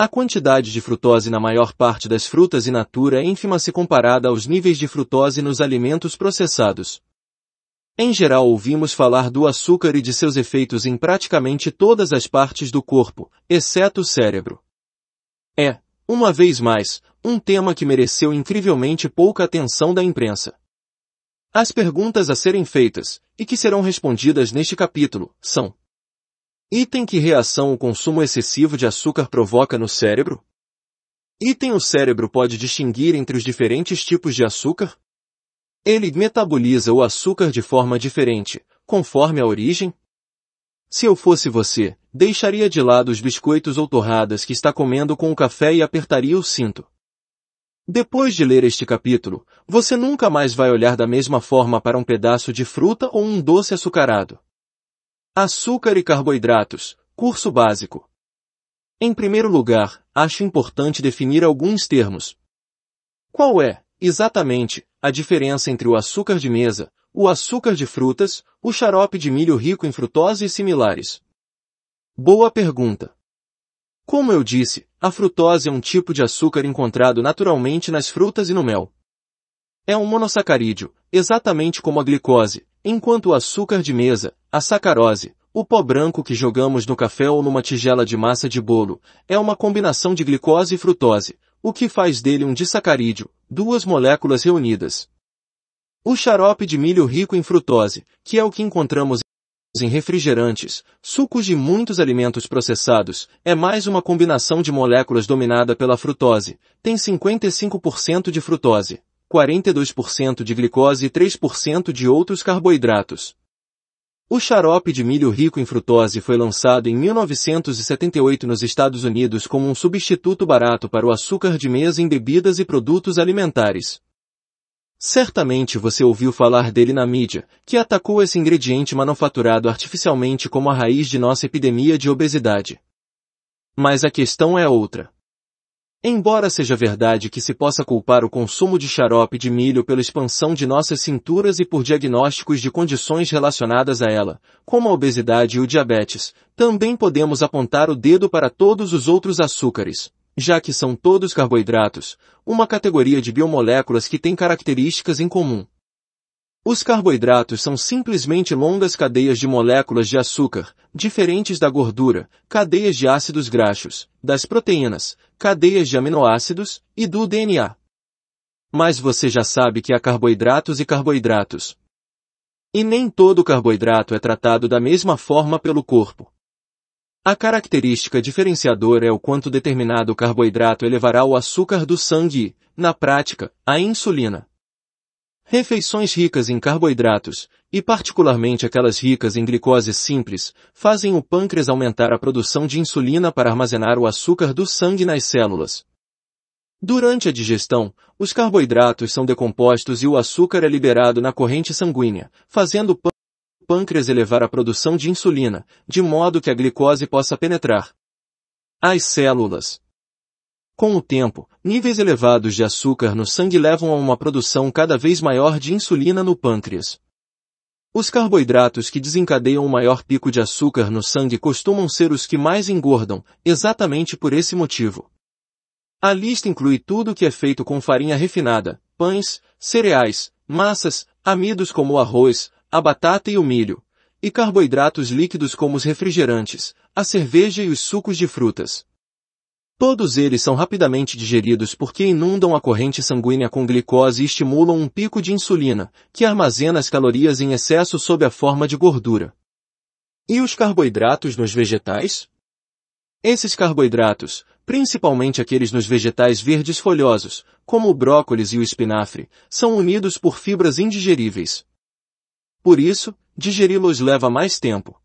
A quantidade de frutose na maior parte das frutas in natura é ínfima se comparada aos níveis de frutose nos alimentos processados. Em geral ouvimos falar do açúcar e de seus efeitos em praticamente todas as partes do corpo, exceto o cérebro. É, uma vez mais, um tema que mereceu incrivelmente pouca atenção da imprensa. As perguntas a serem feitas, e que serão respondidas neste capítulo, são Item que reação o consumo excessivo de açúcar provoca no cérebro? Item o cérebro pode distinguir entre os diferentes tipos de açúcar? Ele metaboliza o açúcar de forma diferente, conforme a origem? Se eu fosse você, deixaria de lado os biscoitos ou torradas que está comendo com o café e apertaria o cinto. Depois de ler este capítulo, você nunca mais vai olhar da mesma forma para um pedaço de fruta ou um doce açucarado. Açúcar e carboidratos. Curso básico. Em primeiro lugar, acho importante definir alguns termos. Qual é, exatamente, a diferença entre o açúcar de mesa, o açúcar de frutas, o xarope de milho rico em frutose e similares? Boa pergunta. Como eu disse, a frutose é um tipo de açúcar encontrado naturalmente nas frutas e no mel. É um monossacarídeo, exatamente como a glicose, enquanto o açúcar de mesa, a sacarose, o pó branco que jogamos no café ou numa tigela de massa de bolo, é uma combinação de glicose e frutose, o que faz dele um disacarídeo, duas moléculas reunidas. O xarope de milho rico em frutose, que é o que encontramos em refrigerantes, sucos de muitos alimentos processados, é mais uma combinação de moléculas dominada pela frutose, tem 55% de frutose, 42% de glicose e 3% de outros carboidratos. O xarope de milho rico em frutose foi lançado em 1978 nos Estados Unidos como um substituto barato para o açúcar de mesa em bebidas e produtos alimentares. Certamente você ouviu falar dele na mídia, que atacou esse ingrediente manufaturado artificialmente como a raiz de nossa epidemia de obesidade. Mas a questão é outra. Embora seja verdade que se possa culpar o consumo de xarope de milho pela expansão de nossas cinturas e por diagnósticos de condições relacionadas a ela, como a obesidade e o diabetes, também podemos apontar o dedo para todos os outros açúcares, já que são todos carboidratos, uma categoria de biomoléculas que tem características em comum. Os carboidratos são simplesmente longas cadeias de moléculas de açúcar, diferentes da gordura, cadeias de ácidos graxos, das proteínas, cadeias de aminoácidos e do DNA. Mas você já sabe que há carboidratos e carboidratos. E nem todo carboidrato é tratado da mesma forma pelo corpo. A característica diferenciadora é o quanto determinado carboidrato elevará o açúcar do sangue e, na prática, a insulina. Refeições ricas em carboidratos, e particularmente aquelas ricas em glicose simples, fazem o pâncreas aumentar a produção de insulina para armazenar o açúcar do sangue nas células. Durante a digestão, os carboidratos são decompostos e o açúcar é liberado na corrente sanguínea, fazendo o pâncreas elevar a produção de insulina, de modo que a glicose possa penetrar as células. Com o tempo, níveis elevados de açúcar no sangue levam a uma produção cada vez maior de insulina no pâncreas. Os carboidratos que desencadeiam o maior pico de açúcar no sangue costumam ser os que mais engordam, exatamente por esse motivo. A lista inclui tudo o que é feito com farinha refinada, pães, cereais, massas, amidos como o arroz, a batata e o milho, e carboidratos líquidos como os refrigerantes, a cerveja e os sucos de frutas. Todos eles são rapidamente digeridos porque inundam a corrente sanguínea com glicose e estimulam um pico de insulina, que armazena as calorias em excesso sob a forma de gordura. E os carboidratos nos vegetais? Esses carboidratos, principalmente aqueles nos vegetais verdes folhosos, como o brócolis e o espinafre, são unidos por fibras indigeríveis. Por isso, digeri-los leva mais tempo.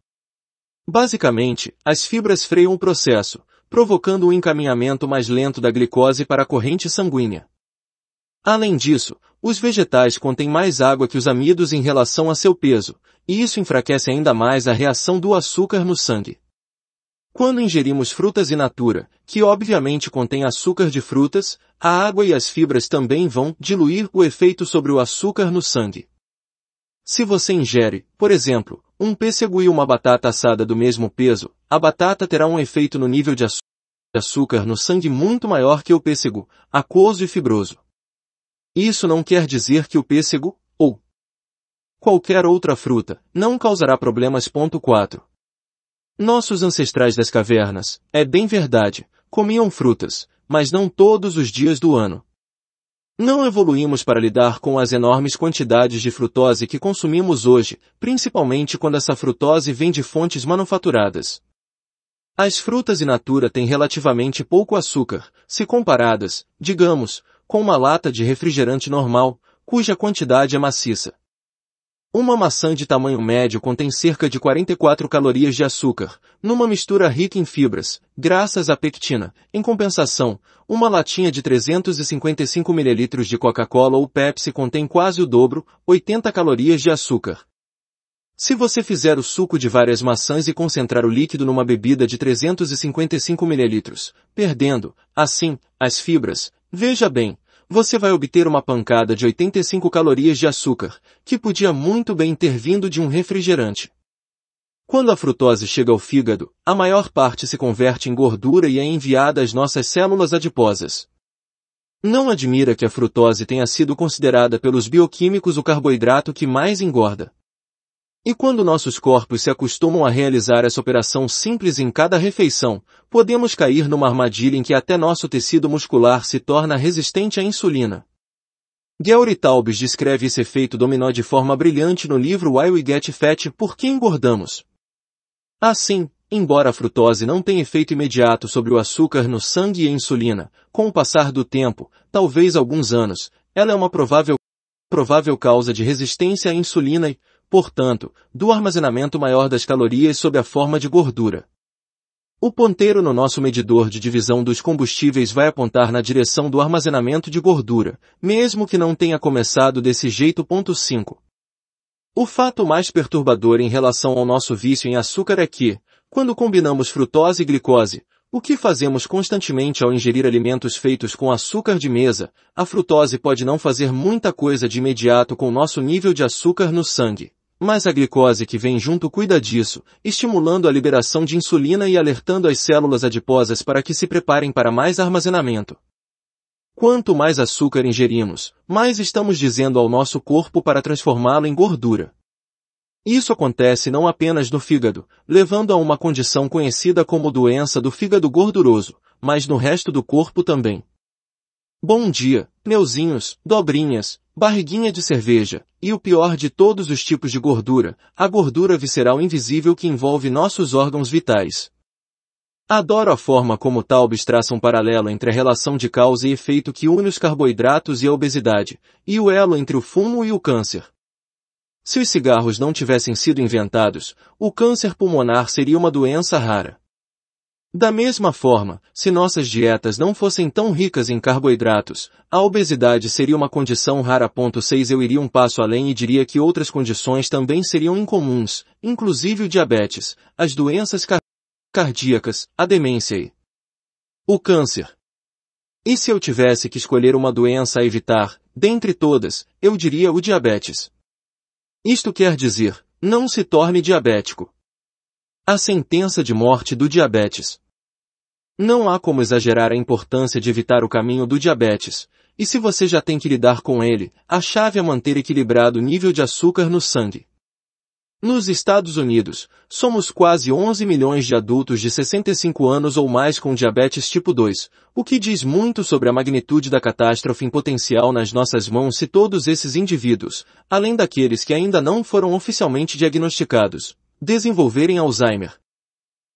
Basicamente, as fibras freiam o processo, provocando o encaminhamento mais lento da glicose para a corrente sanguínea. Além disso, os vegetais contêm mais água que os amidos em relação a seu peso, e isso enfraquece ainda mais a reação do açúcar no sangue. Quando ingerimos frutas in natura, que obviamente contém açúcar de frutas, a água e as fibras também vão diluir o efeito sobre o açúcar no sangue. Se você ingere, por exemplo, um pêssego e uma batata assada do mesmo peso, a batata terá um efeito no nível de açúcar no sangue muito maior que o pêssego, aquoso e fibroso. Isso não quer dizer que o pêssego, ou qualquer outra fruta, não causará problemas. 4. Nossos ancestrais das cavernas, é bem verdade, comiam frutas, mas não todos os dias do ano. Não evoluímos para lidar com as enormes quantidades de frutose que consumimos hoje, principalmente quando essa frutose vem de fontes manufaturadas. As frutas in natura têm relativamente pouco açúcar, se comparadas, digamos, com uma lata de refrigerante normal, cuja quantidade é maciça. Uma maçã de tamanho médio contém cerca de 44 calorias de açúcar, numa mistura rica em fibras, graças à pectina. Em compensação, uma latinha de 355 ml de Coca-Cola ou Pepsi contém quase o dobro, 80 calorias de açúcar. Se você fizer o suco de várias maçãs e concentrar o líquido numa bebida de 355 ml, perdendo, assim, as fibras, veja bem, você vai obter uma pancada de 85 calorias de açúcar, que podia muito bem ter vindo de um refrigerante. Quando a frutose chega ao fígado, a maior parte se converte em gordura e é enviada às nossas células adiposas. Não admira que a frutose tenha sido considerada pelos bioquímicos o carboidrato que mais engorda. E quando nossos corpos se acostumam a realizar essa operação simples em cada refeição, podemos cair numa armadilha em que até nosso tecido muscular se torna resistente à insulina. Gary Taubes descreve esse efeito dominó de forma brilhante no livro Why We Get Fat Por que Engordamos. Assim, embora a frutose não tenha efeito imediato sobre o açúcar no sangue e a insulina, com o passar do tempo, talvez alguns anos, ela é uma provável, provável causa de resistência à insulina e, portanto, do armazenamento maior das calorias sob a forma de gordura. O ponteiro no nosso medidor de divisão dos combustíveis vai apontar na direção do armazenamento de gordura, mesmo que não tenha começado desse jeito. 5. O fato mais perturbador em relação ao nosso vício em açúcar é que, quando combinamos frutose e glicose, o que fazemos constantemente ao ingerir alimentos feitos com açúcar de mesa, a frutose pode não fazer muita coisa de imediato com nosso nível de açúcar no sangue. Mas a glicose que vem junto cuida disso, estimulando a liberação de insulina e alertando as células adiposas para que se preparem para mais armazenamento. Quanto mais açúcar ingerimos, mais estamos dizendo ao nosso corpo para transformá-lo em gordura. Isso acontece não apenas no fígado, levando a uma condição conhecida como doença do fígado gorduroso, mas no resto do corpo também. Bom dia, neuzinhos, dobrinhas, barriguinha de cerveja, e o pior de todos os tipos de gordura, a gordura visceral invisível que envolve nossos órgãos vitais. Adoro a forma como Taubes traça um paralelo entre a relação de causa e efeito que une os carboidratos e a obesidade, e o elo entre o fumo e o câncer. Se os cigarros não tivessem sido inventados, o câncer pulmonar seria uma doença rara. Da mesma forma, se nossas dietas não fossem tão ricas em carboidratos, a obesidade seria uma condição rara. 6 Eu iria um passo além e diria que outras condições também seriam incomuns, inclusive o diabetes, as doenças car cardíacas, a demência e o câncer. E se eu tivesse que escolher uma doença a evitar, dentre todas, eu diria o diabetes. Isto quer dizer, não se torne diabético. A sentença de morte do diabetes. Não há como exagerar a importância de evitar o caminho do diabetes, e se você já tem que lidar com ele, a chave é manter equilibrado o nível de açúcar no sangue. Nos Estados Unidos, somos quase 11 milhões de adultos de 65 anos ou mais com diabetes tipo 2, o que diz muito sobre a magnitude da catástrofe em potencial nas nossas mãos se todos esses indivíduos, além daqueles que ainda não foram oficialmente diagnosticados, desenvolverem Alzheimer,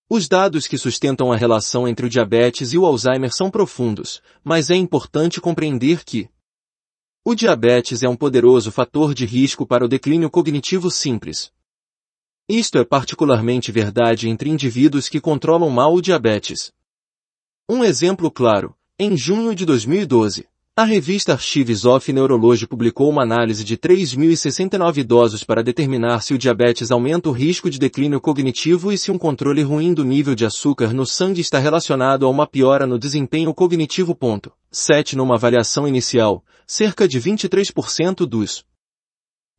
os dados que sustentam a relação entre o diabetes e o Alzheimer são profundos, mas é importante compreender que o diabetes é um poderoso fator de risco para o declínio cognitivo simples. Isto é particularmente verdade entre indivíduos que controlam mal o diabetes. Um exemplo claro, em junho de 2012, a revista Archives of Neurology publicou uma análise de 3.069 idosos para determinar se o diabetes aumenta o risco de declínio cognitivo e se um controle ruim do nível de açúcar no sangue está relacionado a uma piora no desempenho cognitivo. Ponto. 7. Numa avaliação inicial, cerca de 23% dos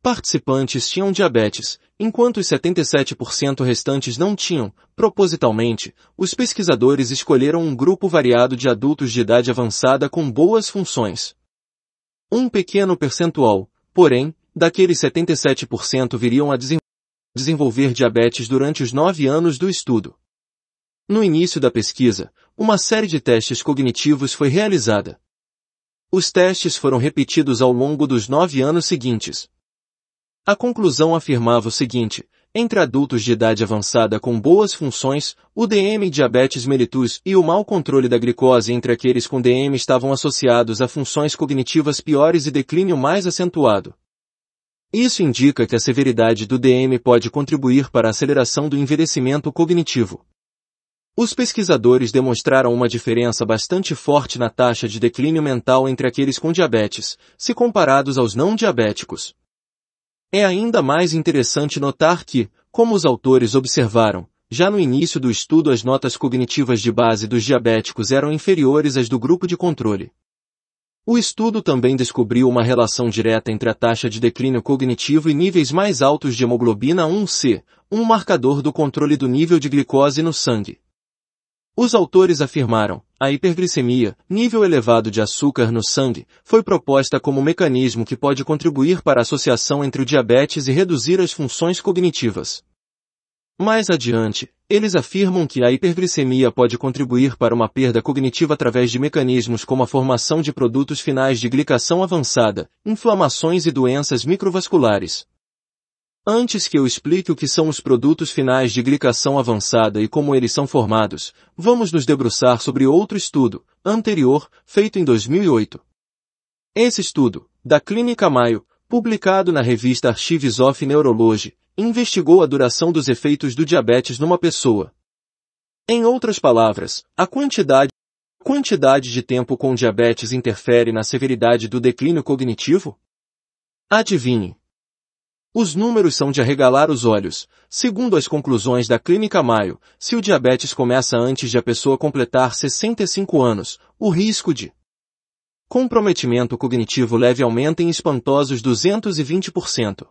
participantes tinham diabetes, Enquanto os 77% restantes não tinham, propositalmente, os pesquisadores escolheram um grupo variado de adultos de idade avançada com boas funções. Um pequeno percentual, porém, daqueles 77% viriam a desenvolver diabetes durante os nove anos do estudo. No início da pesquisa, uma série de testes cognitivos foi realizada. Os testes foram repetidos ao longo dos nove anos seguintes. A conclusão afirmava o seguinte, entre adultos de idade avançada com boas funções, o DM diabetes mellitus e o mau controle da glicose entre aqueles com DM estavam associados a funções cognitivas piores e declínio mais acentuado. Isso indica que a severidade do DM pode contribuir para a aceleração do envelhecimento cognitivo. Os pesquisadores demonstraram uma diferença bastante forte na taxa de declínio mental entre aqueles com diabetes, se comparados aos não diabéticos, é ainda mais interessante notar que, como os autores observaram, já no início do estudo as notas cognitivas de base dos diabéticos eram inferiores às do grupo de controle. O estudo também descobriu uma relação direta entre a taxa de declínio cognitivo e níveis mais altos de hemoglobina 1C, um marcador do controle do nível de glicose no sangue. Os autores afirmaram, a hiperglicemia, nível elevado de açúcar no sangue, foi proposta como mecanismo que pode contribuir para a associação entre o diabetes e reduzir as funções cognitivas. Mais adiante, eles afirmam que a hiperglicemia pode contribuir para uma perda cognitiva através de mecanismos como a formação de produtos finais de glicação avançada, inflamações e doenças microvasculares. Antes que eu explique o que são os produtos finais de glicação avançada e como eles são formados, vamos nos debruçar sobre outro estudo, anterior, feito em 2008. Esse estudo, da Clínica Mayo, publicado na revista Archives of Neurology, investigou a duração dos efeitos do diabetes numa pessoa. Em outras palavras, a quantidade, a quantidade de tempo com diabetes interfere na severidade do declínio cognitivo? Adivinhe. Os números são de arregalar os olhos. Segundo as conclusões da Clínica Maio, se o diabetes começa antes de a pessoa completar 65 anos, o risco de comprometimento cognitivo leve aumenta em espantosos 220%.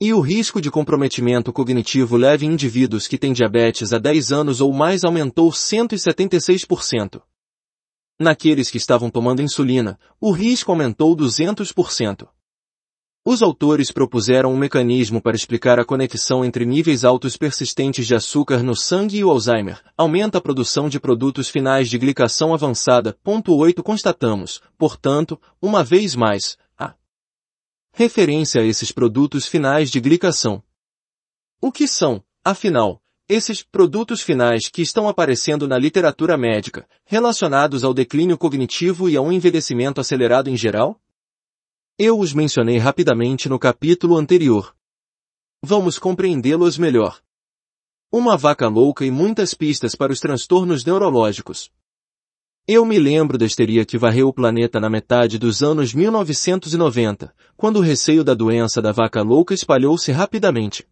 E o risco de comprometimento cognitivo leve em indivíduos que têm diabetes há 10 anos ou mais aumentou 176%. Naqueles que estavam tomando insulina, o risco aumentou 200%. Os autores propuseram um mecanismo para explicar a conexão entre níveis altos persistentes de açúcar no sangue e o Alzheimer. Aumenta a produção de produtos finais de glicação avançada. Ponto 8 constatamos, portanto, uma vez mais, a referência a esses produtos finais de glicação. O que são, afinal, esses produtos finais que estão aparecendo na literatura médica, relacionados ao declínio cognitivo e ao envelhecimento acelerado em geral? Eu os mencionei rapidamente no capítulo anterior. Vamos compreendê-los melhor. Uma vaca louca e muitas pistas para os transtornos neurológicos. Eu me lembro da histeria que varreu o planeta na metade dos anos 1990, quando o receio da doença da vaca louca espalhou-se rapidamente.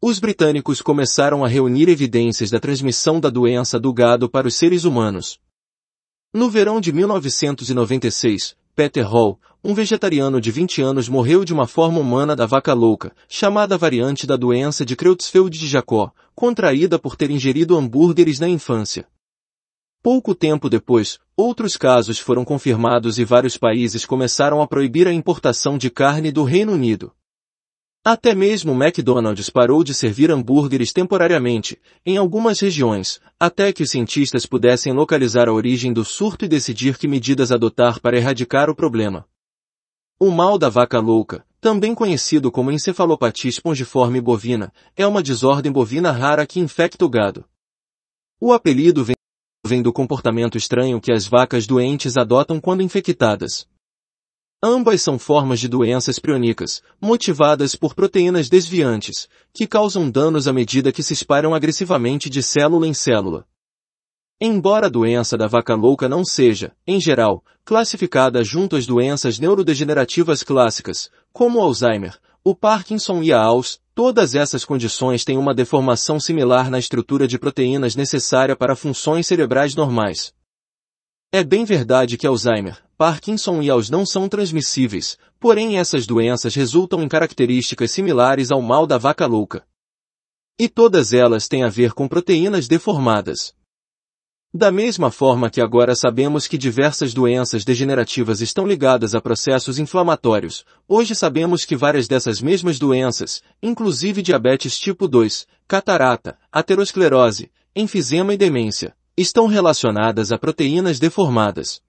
Os britânicos começaram a reunir evidências da transmissão da doença do gado para os seres humanos. No verão de 1996, Peter Hall, um vegetariano de 20 anos morreu de uma forma humana da vaca louca, chamada variante da doença de Creutzfeldt de Jacó, contraída por ter ingerido hambúrgueres na infância. Pouco tempo depois, outros casos foram confirmados e vários países começaram a proibir a importação de carne do Reino Unido. Até mesmo McDonald's parou de servir hambúrgueres temporariamente, em algumas regiões, até que os cientistas pudessem localizar a origem do surto e decidir que medidas adotar para erradicar o problema. O mal da vaca louca, também conhecido como encefalopatia espongiforme bovina, é uma desordem bovina rara que infecta o gado. O apelido vem vem do comportamento estranho que as vacas doentes adotam quando infectadas. Ambas são formas de doenças prionicas, motivadas por proteínas desviantes, que causam danos à medida que se espalham agressivamente de célula em célula. Embora a doença da vaca louca não seja, em geral, classificada junto às doenças neurodegenerativas clássicas, como o Alzheimer, o Parkinson e a ALS, todas essas condições têm uma deformação similar na estrutura de proteínas necessária para funções cerebrais normais. É bem verdade que Alzheimer, Parkinson e ALS não são transmissíveis, porém essas doenças resultam em características similares ao mal da vaca louca. E todas elas têm a ver com proteínas deformadas. Da mesma forma que agora sabemos que diversas doenças degenerativas estão ligadas a processos inflamatórios, hoje sabemos que várias dessas mesmas doenças, inclusive diabetes tipo 2, catarata, aterosclerose, enfisema e demência, estão relacionadas a proteínas deformadas,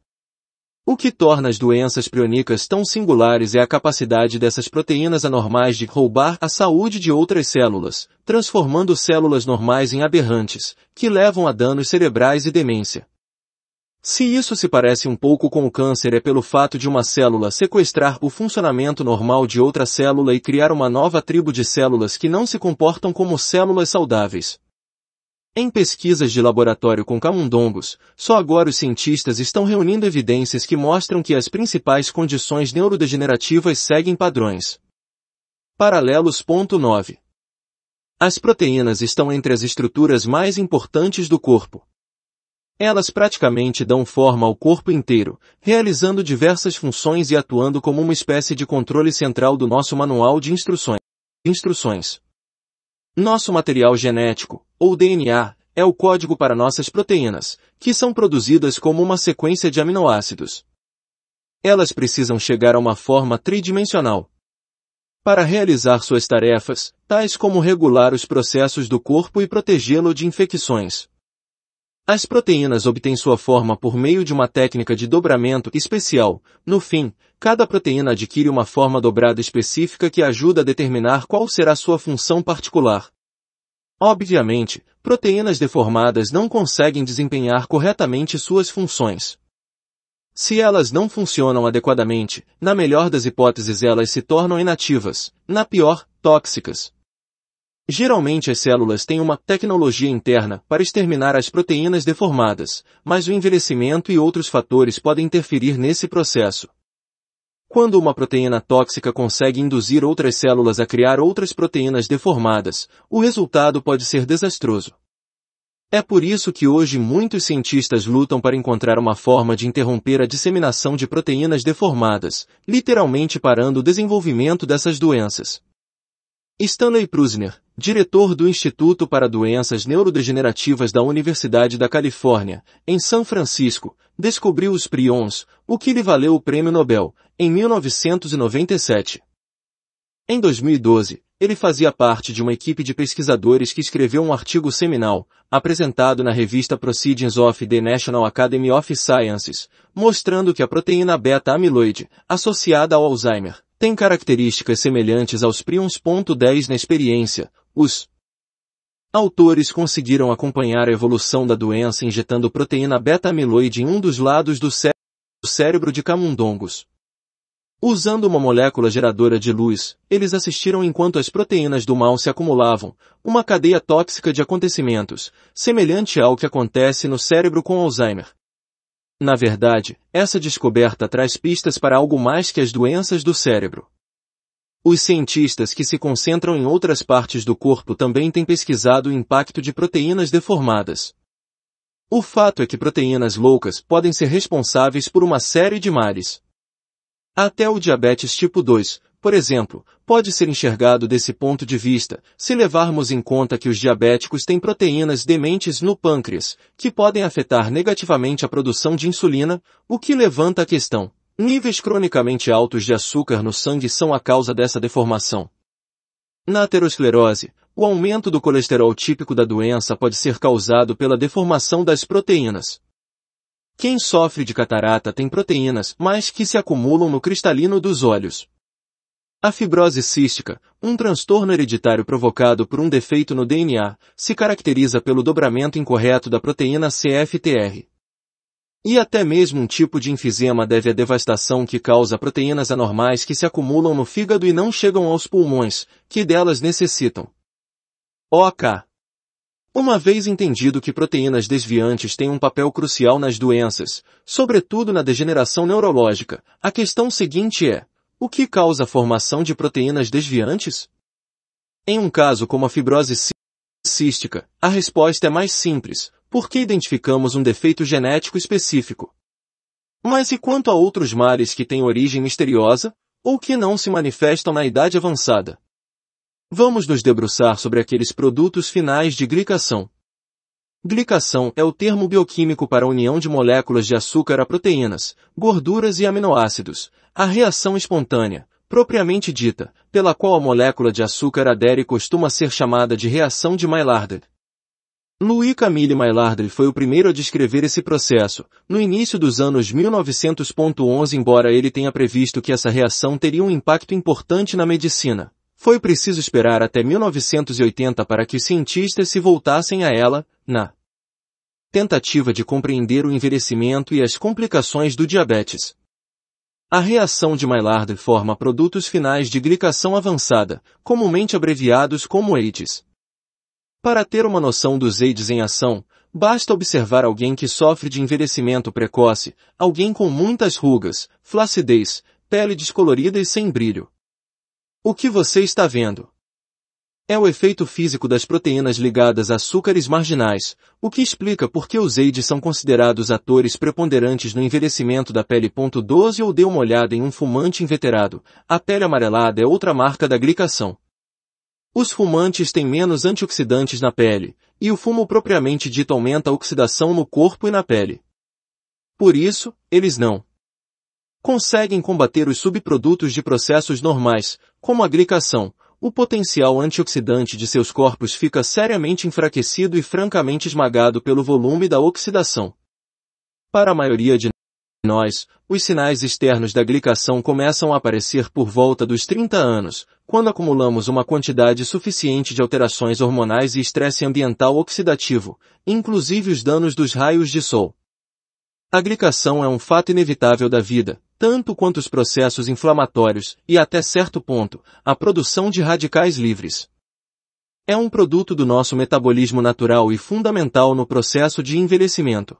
o que torna as doenças priônicas tão singulares é a capacidade dessas proteínas anormais de roubar a saúde de outras células, transformando células normais em aberrantes, que levam a danos cerebrais e demência. Se isso se parece um pouco com o câncer é pelo fato de uma célula sequestrar o funcionamento normal de outra célula e criar uma nova tribo de células que não se comportam como células saudáveis, em pesquisas de laboratório com camundongos, só agora os cientistas estão reunindo evidências que mostram que as principais condições neurodegenerativas seguem padrões. Paralelos. 9. As proteínas estão entre as estruturas mais importantes do corpo. Elas praticamente dão forma ao corpo inteiro, realizando diversas funções e atuando como uma espécie de controle central do nosso manual de instruções. instruções. Nosso material genético, ou DNA, é o código para nossas proteínas, que são produzidas como uma sequência de aminoácidos. Elas precisam chegar a uma forma tridimensional. Para realizar suas tarefas, tais como regular os processos do corpo e protegê-lo de infecções. As proteínas obtêm sua forma por meio de uma técnica de dobramento especial. No fim, cada proteína adquire uma forma dobrada específica que ajuda a determinar qual será sua função particular. Obviamente, proteínas deformadas não conseguem desempenhar corretamente suas funções. Se elas não funcionam adequadamente, na melhor das hipóteses elas se tornam inativas, na pior, tóxicas. Geralmente as células têm uma tecnologia interna para exterminar as proteínas deformadas, mas o envelhecimento e outros fatores podem interferir nesse processo. Quando uma proteína tóxica consegue induzir outras células a criar outras proteínas deformadas, o resultado pode ser desastroso. É por isso que hoje muitos cientistas lutam para encontrar uma forma de interromper a disseminação de proteínas deformadas, literalmente parando o desenvolvimento dessas doenças. Stanley Prusner, diretor do Instituto para Doenças Neurodegenerativas da Universidade da Califórnia, em São Francisco, descobriu os prions, o que lhe valeu o Prêmio Nobel, em 1997. Em 2012, ele fazia parte de uma equipe de pesquisadores que escreveu um artigo seminal, apresentado na revista Proceedings of the National Academy of Sciences, mostrando que a proteína beta-amiloide, associada ao Alzheimer, têm características semelhantes aos prions.10 Na experiência, os autores conseguiram acompanhar a evolução da doença injetando proteína beta-amiloide em um dos lados do cérebro de camundongos. Usando uma molécula geradora de luz, eles assistiram enquanto as proteínas do mal se acumulavam, uma cadeia tóxica de acontecimentos, semelhante ao que acontece no cérebro com Alzheimer. Na verdade, essa descoberta traz pistas para algo mais que as doenças do cérebro. Os cientistas que se concentram em outras partes do corpo também têm pesquisado o impacto de proteínas deformadas. O fato é que proteínas loucas podem ser responsáveis por uma série de males. Até o diabetes tipo 2, por exemplo, pode ser enxergado desse ponto de vista, se levarmos em conta que os diabéticos têm proteínas dementes no pâncreas, que podem afetar negativamente a produção de insulina, o que levanta a questão. Níveis cronicamente altos de açúcar no sangue são a causa dessa deformação. Na aterosclerose, o aumento do colesterol típico da doença pode ser causado pela deformação das proteínas. Quem sofre de catarata tem proteínas, mas que se acumulam no cristalino dos olhos. A fibrose cística, um transtorno hereditário provocado por um defeito no DNA, se caracteriza pelo dobramento incorreto da proteína CFTR. E até mesmo um tipo de enfisema deve à devastação que causa proteínas anormais que se acumulam no fígado e não chegam aos pulmões, que delas necessitam. OK. Uma vez entendido que proteínas desviantes têm um papel crucial nas doenças, sobretudo na degeneração neurológica, a questão seguinte é, o que causa a formação de proteínas desviantes? Em um caso como a fibrose cística, a resposta é mais simples, porque identificamos um defeito genético específico. Mas e quanto a outros males que têm origem misteriosa, ou que não se manifestam na idade avançada? Vamos nos debruçar sobre aqueles produtos finais de glicação, Glicação é o termo bioquímico para a união de moléculas de açúcar a proteínas, gorduras e aminoácidos, a reação espontânea, propriamente dita, pela qual a molécula de açúcar adere costuma ser chamada de reação de Maillard. Louis Camille Maillard foi o primeiro a descrever esse processo, no início dos anos 1900.11 embora ele tenha previsto que essa reação teria um impacto importante na medicina. Foi preciso esperar até 1980 para que os cientistas se voltassem a ela, na tentativa de compreender o envelhecimento e as complicações do diabetes. A reação de Maillard forma produtos finais de glicação avançada, comumente abreviados como AIDS. Para ter uma noção dos AIDS em ação, basta observar alguém que sofre de envelhecimento precoce, alguém com muitas rugas, flacidez, pele descolorida e sem brilho. O que você está vendo? É o efeito físico das proteínas ligadas a açúcares marginais, o que explica por que os AIDS são considerados atores preponderantes no envelhecimento da pele. 12 ou dê uma olhada em um fumante inveterado, a pele amarelada é outra marca da glicação. Os fumantes têm menos antioxidantes na pele, e o fumo propriamente dito aumenta a oxidação no corpo e na pele. Por isso, eles não conseguem combater os subprodutos de processos normais, como a glicação, o potencial antioxidante de seus corpos fica seriamente enfraquecido e francamente esmagado pelo volume da oxidação. Para a maioria de nós, os sinais externos da glicação começam a aparecer por volta dos 30 anos, quando acumulamos uma quantidade suficiente de alterações hormonais e estresse ambiental oxidativo, inclusive os danos dos raios de sol. A glicação é um fato inevitável da vida, tanto quanto os processos inflamatórios e, até certo ponto, a produção de radicais livres. É um produto do nosso metabolismo natural e fundamental no processo de envelhecimento.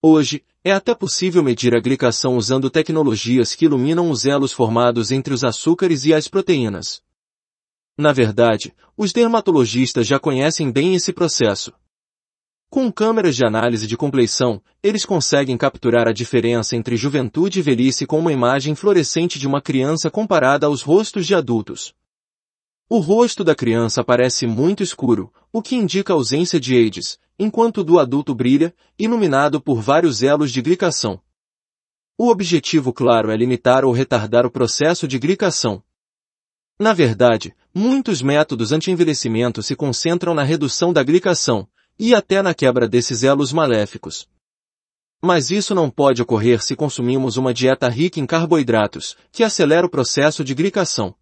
Hoje, é até possível medir a glicação usando tecnologias que iluminam os elos formados entre os açúcares e as proteínas. Na verdade, os dermatologistas já conhecem bem esse processo, com câmeras de análise de compleição, eles conseguem capturar a diferença entre juventude e velhice com uma imagem fluorescente de uma criança comparada aos rostos de adultos. O rosto da criança parece muito escuro, o que indica ausência de AIDS, enquanto do adulto brilha, iluminado por vários elos de glicação. O objetivo claro é limitar ou retardar o processo de glicação. Na verdade, muitos métodos anti-envelhecimento se concentram na redução da glicação, e até na quebra desses elos maléficos. Mas isso não pode ocorrer se consumimos uma dieta rica em carboidratos, que acelera o processo de glicação.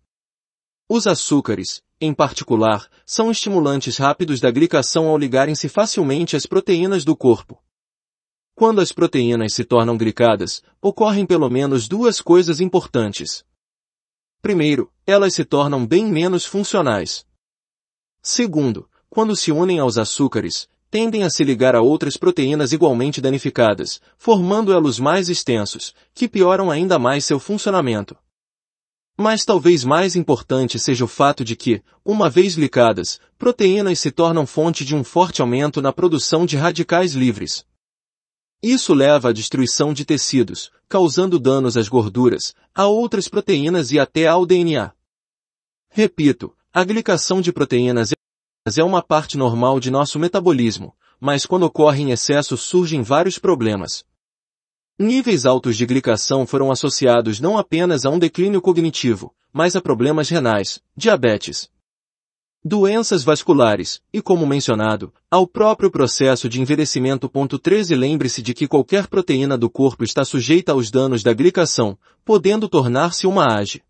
Os açúcares, em particular, são estimulantes rápidos da glicação ao ligarem-se facilmente às proteínas do corpo. Quando as proteínas se tornam glicadas, ocorrem pelo menos duas coisas importantes. Primeiro, elas se tornam bem menos funcionais. Segundo, quando se unem aos açúcares, tendem a se ligar a outras proteínas igualmente danificadas, formando elos mais extensos, que pioram ainda mais seu funcionamento. Mas talvez mais importante seja o fato de que, uma vez licadas, proteínas se tornam fonte de um forte aumento na produção de radicais livres. Isso leva à destruição de tecidos, causando danos às gorduras, a outras proteínas e até ao DNA. Repito, a glicação de proteínas é uma parte normal de nosso metabolismo, mas quando ocorre em excesso surgem vários problemas. Níveis altos de glicação foram associados não apenas a um declínio cognitivo, mas a problemas renais, diabetes, doenças vasculares e, como mencionado, ao próprio processo de envelhecimento. 13 Lembre-se de que qualquer proteína do corpo está sujeita aos danos da glicação, podendo tornar-se uma age.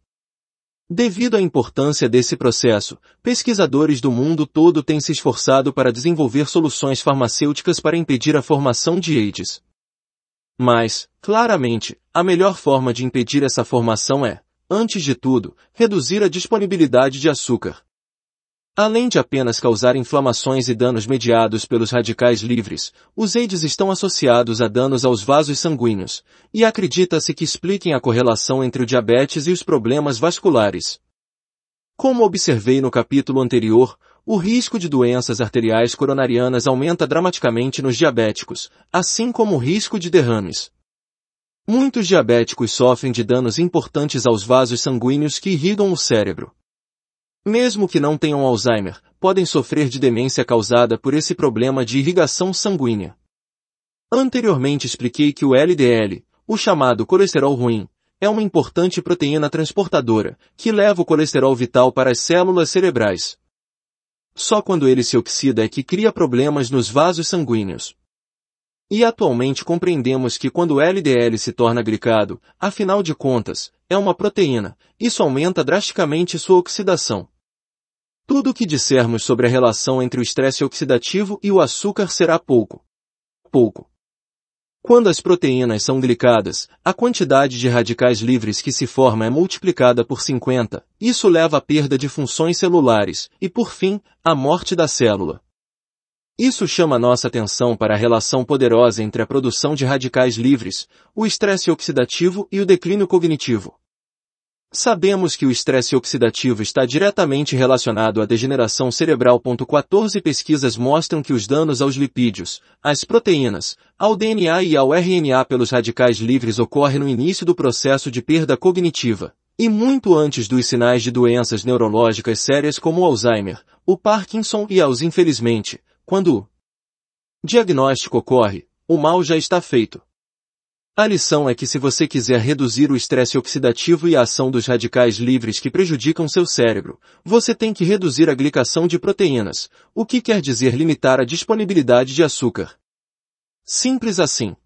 Devido à importância desse processo, pesquisadores do mundo todo têm se esforçado para desenvolver soluções farmacêuticas para impedir a formação de AIDS. Mas, claramente, a melhor forma de impedir essa formação é, antes de tudo, reduzir a disponibilidade de açúcar, Além de apenas causar inflamações e danos mediados pelos radicais livres, os AIDS estão associados a danos aos vasos sanguíneos, e acredita-se que expliquem a correlação entre o diabetes e os problemas vasculares. Como observei no capítulo anterior, o risco de doenças arteriais coronarianas aumenta dramaticamente nos diabéticos, assim como o risco de derrames. Muitos diabéticos sofrem de danos importantes aos vasos sanguíneos que irrigam o cérebro. Mesmo que não tenham Alzheimer, podem sofrer de demência causada por esse problema de irrigação sanguínea. Anteriormente expliquei que o LDL, o chamado colesterol ruim, é uma importante proteína transportadora, que leva o colesterol vital para as células cerebrais. Só quando ele se oxida é que cria problemas nos vasos sanguíneos. E atualmente compreendemos que quando o LDL se torna glicado, afinal de contas, é uma proteína, isso aumenta drasticamente sua oxidação. Tudo o que dissermos sobre a relação entre o estresse oxidativo e o açúcar será pouco. Pouco. Quando as proteínas são glicadas, a quantidade de radicais livres que se forma é multiplicada por 50, isso leva à perda de funções celulares e, por fim, à morte da célula. Isso chama nossa atenção para a relação poderosa entre a produção de radicais livres, o estresse oxidativo e o declínio cognitivo. Sabemos que o estresse oxidativo está diretamente relacionado à degeneração cerebral. 14 pesquisas mostram que os danos aos lipídios, às proteínas, ao DNA e ao RNA pelos radicais livres ocorrem no início do processo de perda cognitiva, e muito antes dos sinais de doenças neurológicas sérias como o Alzheimer, o Parkinson e aos infelizmente, quando o diagnóstico ocorre, o mal já está feito. A lição é que se você quiser reduzir o estresse oxidativo e a ação dos radicais livres que prejudicam seu cérebro, você tem que reduzir a glicação de proteínas, o que quer dizer limitar a disponibilidade de açúcar. Simples assim.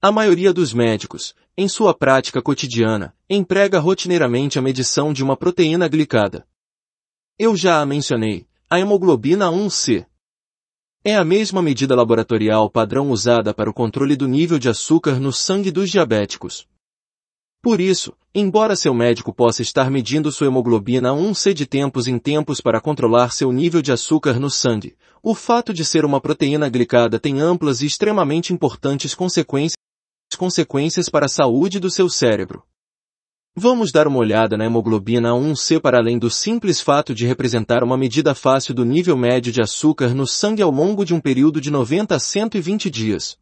A maioria dos médicos, em sua prática cotidiana, emprega rotineiramente a medição de uma proteína glicada. Eu já a mencionei, a hemoglobina 1C. É a mesma medida laboratorial padrão usada para o controle do nível de açúcar no sangue dos diabéticos. Por isso, embora seu médico possa estar medindo sua hemoglobina 1C de tempos em tempos para controlar seu nível de açúcar no sangue, o fato de ser uma proteína glicada tem amplas e extremamente importantes consequências, consequências para a saúde do seu cérebro. Vamos dar uma olhada na hemoglobina A1C para além do simples fato de representar uma medida fácil do nível médio de açúcar no sangue ao longo de um período de 90 a 120 dias.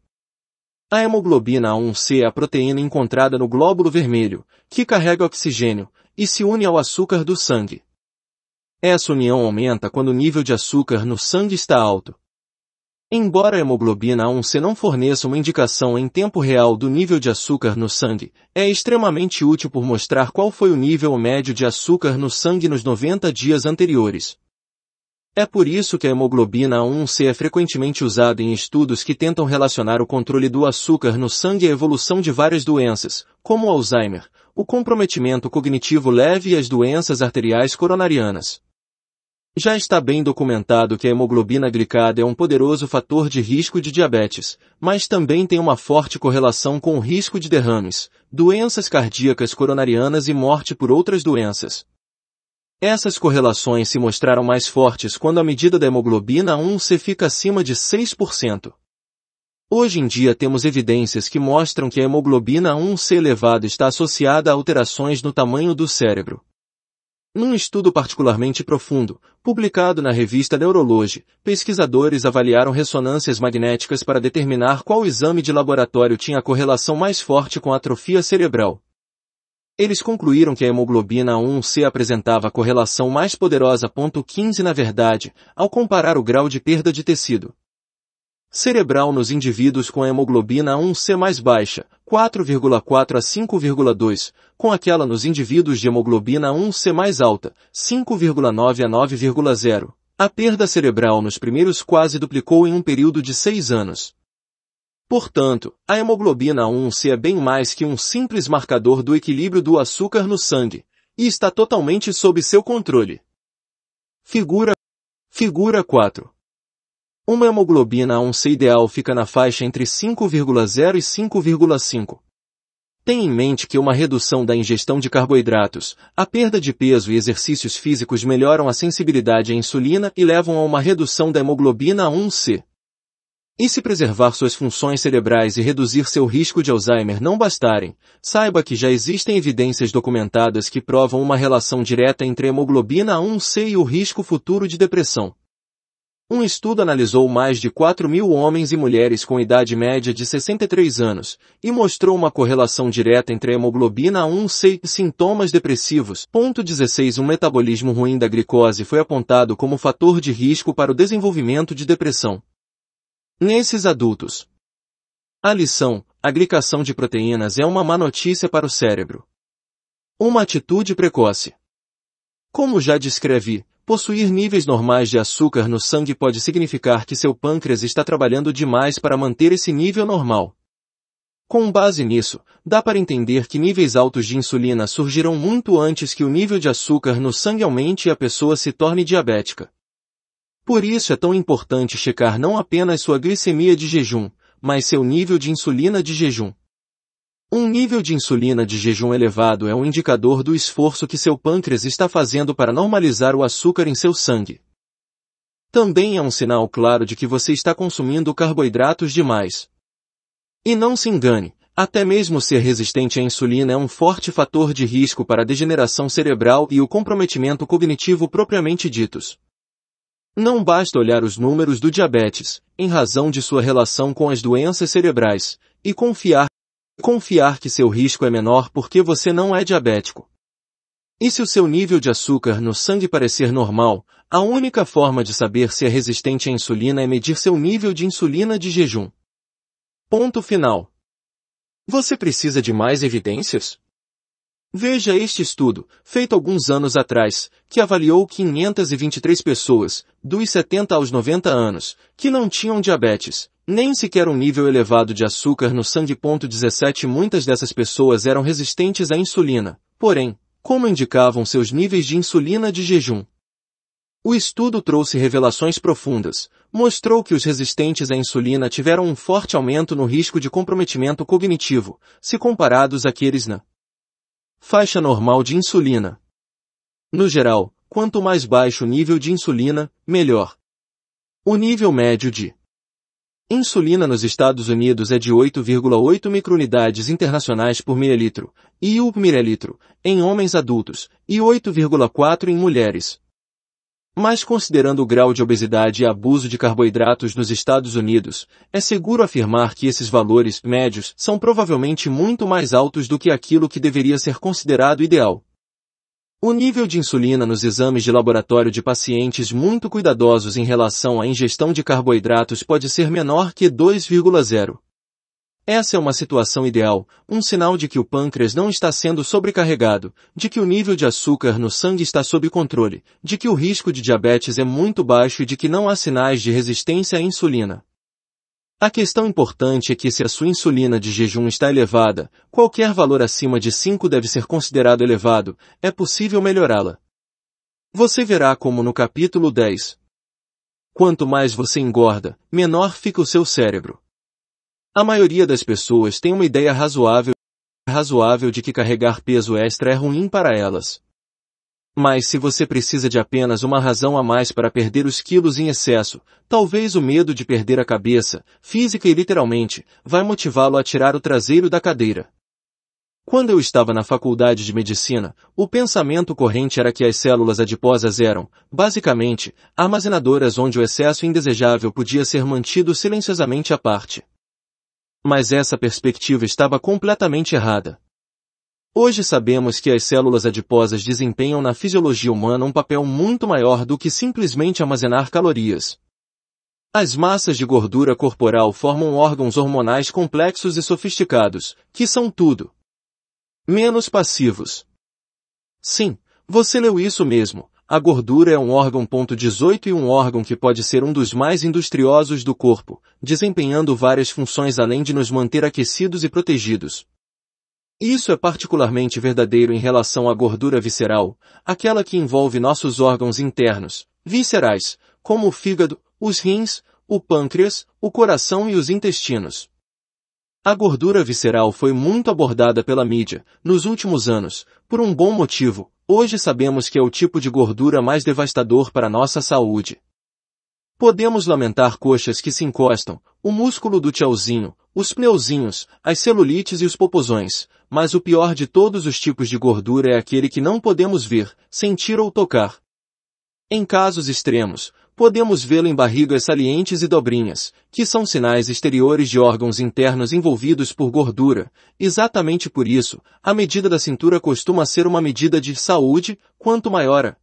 A hemoglobina A1C é a proteína encontrada no glóbulo vermelho, que carrega oxigênio, e se une ao açúcar do sangue. Essa união aumenta quando o nível de açúcar no sangue está alto, Embora a hemoglobina A1C não forneça uma indicação em tempo real do nível de açúcar no sangue, é extremamente útil por mostrar qual foi o nível médio de açúcar no sangue nos 90 dias anteriores. É por isso que a hemoglobina A1C é frequentemente usada em estudos que tentam relacionar o controle do açúcar no sangue à evolução de várias doenças, como o Alzheimer, o comprometimento cognitivo leve e as doenças arteriais coronarianas. Já está bem documentado que a hemoglobina glicada é um poderoso fator de risco de diabetes, mas também tem uma forte correlação com o risco de derrames, doenças cardíacas coronarianas e morte por outras doenças. Essas correlações se mostraram mais fortes quando a medida da hemoglobina 1C fica acima de 6%. Hoje em dia temos evidências que mostram que a hemoglobina 1C elevada está associada a alterações no tamanho do cérebro, num estudo particularmente profundo, publicado na revista Neurology, pesquisadores avaliaram ressonâncias magnéticas para determinar qual exame de laboratório tinha a correlação mais forte com a atrofia cerebral. Eles concluíram que a hemoglobina 1C apresentava a correlação mais poderosa. 15 Na verdade, ao comparar o grau de perda de tecido, cerebral nos indivíduos com hemoglobina 1C mais baixa, 4,4 a 5,2, com aquela nos indivíduos de hemoglobina 1C mais alta, 5,9 a 9,0. A perda cerebral nos primeiros quase duplicou em um período de seis anos. Portanto, a hemoglobina 1C é bem mais que um simples marcador do equilíbrio do açúcar no sangue, e está totalmente sob seu controle. Figura Figura 4 uma hemoglobina A1C ideal fica na faixa entre 5,0 e 5,5. Tenha em mente que uma redução da ingestão de carboidratos, a perda de peso e exercícios físicos melhoram a sensibilidade à insulina e levam a uma redução da hemoglobina A1C. E se preservar suas funções cerebrais e reduzir seu risco de Alzheimer não bastarem, saiba que já existem evidências documentadas que provam uma relação direta entre hemoglobina A1C e o risco futuro de depressão. Um estudo analisou mais de 4 mil homens e mulheres com idade média de 63 anos e mostrou uma correlação direta entre a hemoglobina A1C e sintomas depressivos. Ponto 16 Um metabolismo ruim da glicose foi apontado como fator de risco para o desenvolvimento de depressão. Nesses adultos. A lição, a glicação de proteínas é uma má notícia para o cérebro. Uma atitude precoce. Como já descrevi, Possuir níveis normais de açúcar no sangue pode significar que seu pâncreas está trabalhando demais para manter esse nível normal. Com base nisso, dá para entender que níveis altos de insulina surgirão muito antes que o nível de açúcar no sangue aumente e a pessoa se torne diabética. Por isso é tão importante checar não apenas sua glicemia de jejum, mas seu nível de insulina de jejum. Um nível de insulina de jejum elevado é um indicador do esforço que seu pâncreas está fazendo para normalizar o açúcar em seu sangue. Também é um sinal claro de que você está consumindo carboidratos demais. E não se engane, até mesmo ser resistente à insulina é um forte fator de risco para a degeneração cerebral e o comprometimento cognitivo propriamente ditos. Não basta olhar os números do diabetes, em razão de sua relação com as doenças cerebrais, e confiar confiar que seu risco é menor porque você não é diabético. E se o seu nível de açúcar no sangue parecer normal, a única forma de saber se é resistente à insulina é medir seu nível de insulina de jejum. Ponto final. Você precisa de mais evidências? Veja este estudo, feito alguns anos atrás, que avaliou 523 pessoas, dos 70 aos 90 anos, que não tinham diabetes, nem sequer um nível elevado de açúcar no sangue. 17 Muitas dessas pessoas eram resistentes à insulina, porém, como indicavam seus níveis de insulina de jejum. O estudo trouxe revelações profundas, mostrou que os resistentes à insulina tiveram um forte aumento no risco de comprometimento cognitivo, se comparados àqueles na Faixa normal de insulina. No geral, quanto mais baixo o nível de insulina, melhor. O nível médio de insulina nos Estados Unidos é de 8,8 microunidades internacionais por mililitro, IU por mililitro, em homens adultos, e 8,4 em mulheres, mas considerando o grau de obesidade e abuso de carboidratos nos Estados Unidos, é seguro afirmar que esses valores médios são provavelmente muito mais altos do que aquilo que deveria ser considerado ideal. O nível de insulina nos exames de laboratório de pacientes muito cuidadosos em relação à ingestão de carboidratos pode ser menor que 2,0. Essa é uma situação ideal, um sinal de que o pâncreas não está sendo sobrecarregado, de que o nível de açúcar no sangue está sob controle, de que o risco de diabetes é muito baixo e de que não há sinais de resistência à insulina. A questão importante é que se a sua insulina de jejum está elevada, qualquer valor acima de 5 deve ser considerado elevado, é possível melhorá-la. Você verá como no capítulo 10. Quanto mais você engorda, menor fica o seu cérebro. A maioria das pessoas tem uma ideia razoável, razoável de que carregar peso extra é ruim para elas. Mas se você precisa de apenas uma razão a mais para perder os quilos em excesso, talvez o medo de perder a cabeça, física e literalmente, vai motivá-lo a tirar o traseiro da cadeira. Quando eu estava na faculdade de medicina, o pensamento corrente era que as células adiposas eram, basicamente, armazenadoras onde o excesso indesejável podia ser mantido silenciosamente à parte. Mas essa perspectiva estava completamente errada. Hoje sabemos que as células adiposas desempenham na fisiologia humana um papel muito maior do que simplesmente armazenar calorias. As massas de gordura corporal formam órgãos hormonais complexos e sofisticados, que são tudo. Menos passivos. Sim, você leu isso mesmo. A gordura é um órgão ponto 18 e um órgão que pode ser um dos mais industriosos do corpo, desempenhando várias funções além de nos manter aquecidos e protegidos. Isso é particularmente verdadeiro em relação à gordura visceral, aquela que envolve nossos órgãos internos, viscerais, como o fígado, os rins, o pâncreas, o coração e os intestinos. A gordura visceral foi muito abordada pela mídia, nos últimos anos, por um bom motivo, Hoje sabemos que é o tipo de gordura mais devastador para nossa saúde. Podemos lamentar coxas que se encostam, o músculo do tchauzinho, os pneuzinhos, as celulites e os popozões, mas o pior de todos os tipos de gordura é aquele que não podemos ver, sentir ou tocar. Em casos extremos, podemos vê-lo em barrigas salientes e dobrinhas, que são sinais exteriores de órgãos internos envolvidos por gordura. Exatamente por isso, a medida da cintura costuma ser uma medida de saúde, quanto maior a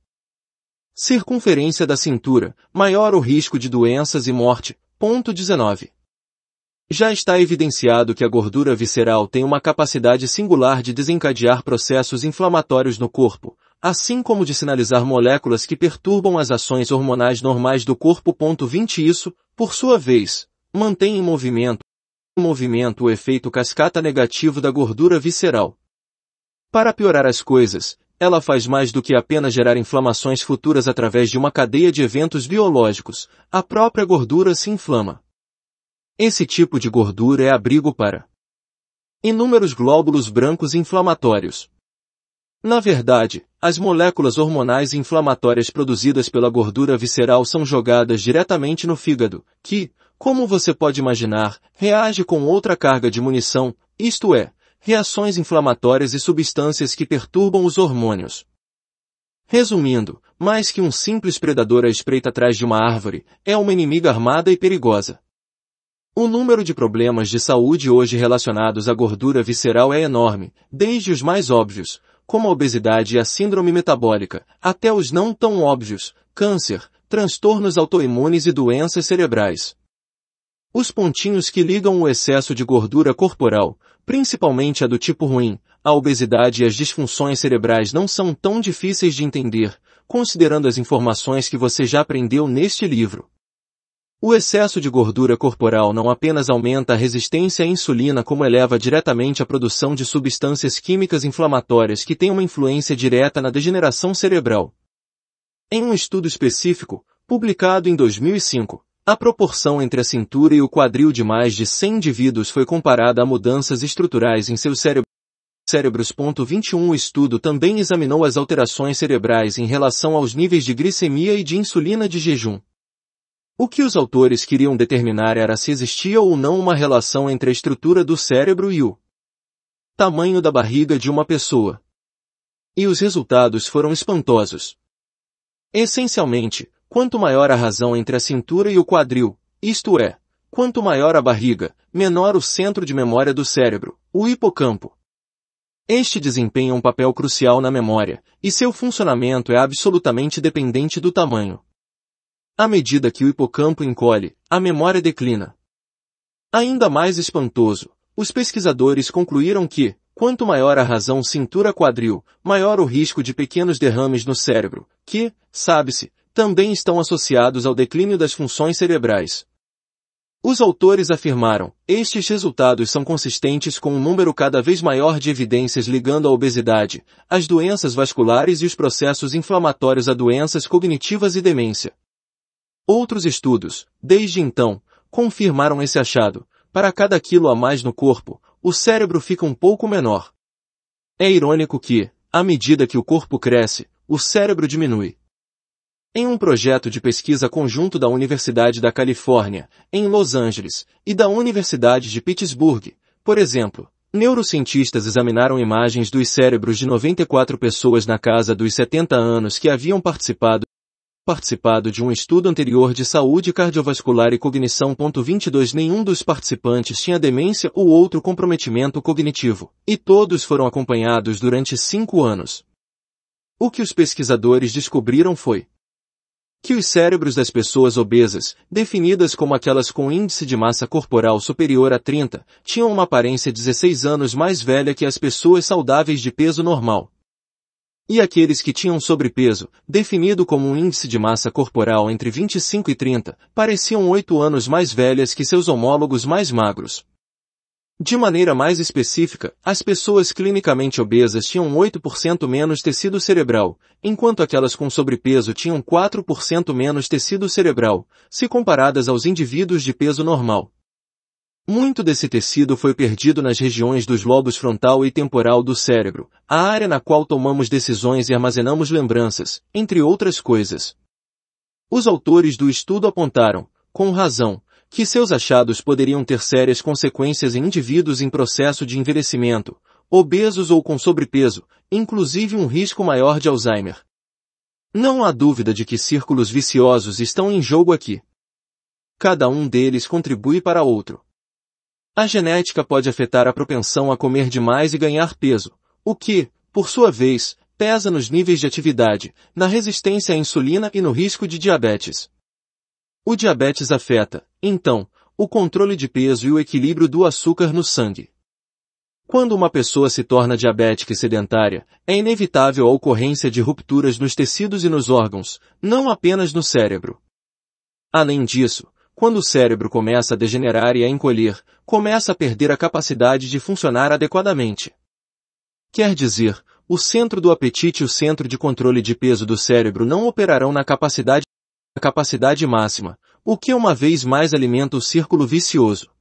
circunferência da cintura, maior o risco de doenças e morte. Ponto 19. Já está evidenciado que a gordura visceral tem uma capacidade singular de desencadear processos inflamatórios no corpo, assim como de sinalizar moléculas que perturbam as ações hormonais normais do corpo. 20 Isso, por sua vez, mantém em movimento, em movimento o efeito cascata negativo da gordura visceral. Para piorar as coisas, ela faz mais do que apenas gerar inflamações futuras através de uma cadeia de eventos biológicos, a própria gordura se inflama. Esse tipo de gordura é abrigo para inúmeros glóbulos brancos inflamatórios, na verdade, as moléculas hormonais inflamatórias produzidas pela gordura visceral são jogadas diretamente no fígado, que, como você pode imaginar, reage com outra carga de munição, isto é, reações inflamatórias e substâncias que perturbam os hormônios. Resumindo, mais que um simples predador à espreita atrás de uma árvore, é uma inimiga armada e perigosa. O número de problemas de saúde hoje relacionados à gordura visceral é enorme, desde os mais óbvios, como a obesidade e a síndrome metabólica, até os não tão óbvios, câncer, transtornos autoimunes e doenças cerebrais. Os pontinhos que ligam o excesso de gordura corporal, principalmente a do tipo ruim, à obesidade e as disfunções cerebrais não são tão difíceis de entender, considerando as informações que você já aprendeu neste livro. O excesso de gordura corporal não apenas aumenta a resistência à insulina como eleva diretamente a produção de substâncias químicas inflamatórias que têm uma influência direta na degeneração cerebral. Em um estudo específico, publicado em 2005, a proporção entre a cintura e o quadril de mais de 100 indivíduos foi comparada a mudanças estruturais em seus cérebros. Cérebros. O estudo também examinou as alterações cerebrais em relação aos níveis de glicemia e de insulina de jejum. O que os autores queriam determinar era se existia ou não uma relação entre a estrutura do cérebro e o tamanho da barriga de uma pessoa. E os resultados foram espantosos. Essencialmente, quanto maior a razão entre a cintura e o quadril, isto é, quanto maior a barriga, menor o centro de memória do cérebro, o hipocampo. Este desempenha um papel crucial na memória, e seu funcionamento é absolutamente dependente do tamanho à medida que o hipocampo encolhe, a memória declina. Ainda mais espantoso, os pesquisadores concluíram que, quanto maior a razão cintura-quadril, maior o risco de pequenos derrames no cérebro, que, sabe-se, também estão associados ao declínio das funções cerebrais. Os autores afirmaram, estes resultados são consistentes com um número cada vez maior de evidências ligando a obesidade, as doenças vasculares e os processos inflamatórios a doenças cognitivas e demência. Outros estudos, desde então, confirmaram esse achado. Para cada quilo a mais no corpo, o cérebro fica um pouco menor. É irônico que, à medida que o corpo cresce, o cérebro diminui. Em um projeto de pesquisa conjunto da Universidade da Califórnia, em Los Angeles, e da Universidade de Pittsburgh, por exemplo, neurocientistas examinaram imagens dos cérebros de 94 pessoas na casa dos 70 anos que haviam participado participado de um estudo anterior de saúde cardiovascular e cognição. 22 Nenhum dos participantes tinha demência ou outro comprometimento cognitivo, e todos foram acompanhados durante cinco anos. O que os pesquisadores descobriram foi que os cérebros das pessoas obesas, definidas como aquelas com índice de massa corporal superior a 30, tinham uma aparência 16 anos mais velha que as pessoas saudáveis de peso normal, e aqueles que tinham sobrepeso, definido como um índice de massa corporal entre 25 e 30, pareciam oito anos mais velhas que seus homólogos mais magros. De maneira mais específica, as pessoas clinicamente obesas tinham 8% menos tecido cerebral, enquanto aquelas com sobrepeso tinham 4% menos tecido cerebral, se comparadas aos indivíduos de peso normal. Muito desse tecido foi perdido nas regiões dos lobos frontal e temporal do cérebro, a área na qual tomamos decisões e armazenamos lembranças, entre outras coisas. Os autores do estudo apontaram, com razão, que seus achados poderiam ter sérias consequências em indivíduos em processo de envelhecimento, obesos ou com sobrepeso, inclusive um risco maior de Alzheimer. Não há dúvida de que círculos viciosos estão em jogo aqui. Cada um deles contribui para outro a genética pode afetar a propensão a comer demais e ganhar peso, o que, por sua vez, pesa nos níveis de atividade, na resistência à insulina e no risco de diabetes. O diabetes afeta, então, o controle de peso e o equilíbrio do açúcar no sangue. Quando uma pessoa se torna diabética e sedentária, é inevitável a ocorrência de rupturas nos tecidos e nos órgãos, não apenas no cérebro. Além disso, quando o cérebro começa a degenerar e a encolher, começa a perder a capacidade de funcionar adequadamente. Quer dizer, o centro do apetite e o centro de controle de peso do cérebro não operarão na capacidade, na capacidade máxima, o que uma vez mais alimenta o círculo vicioso.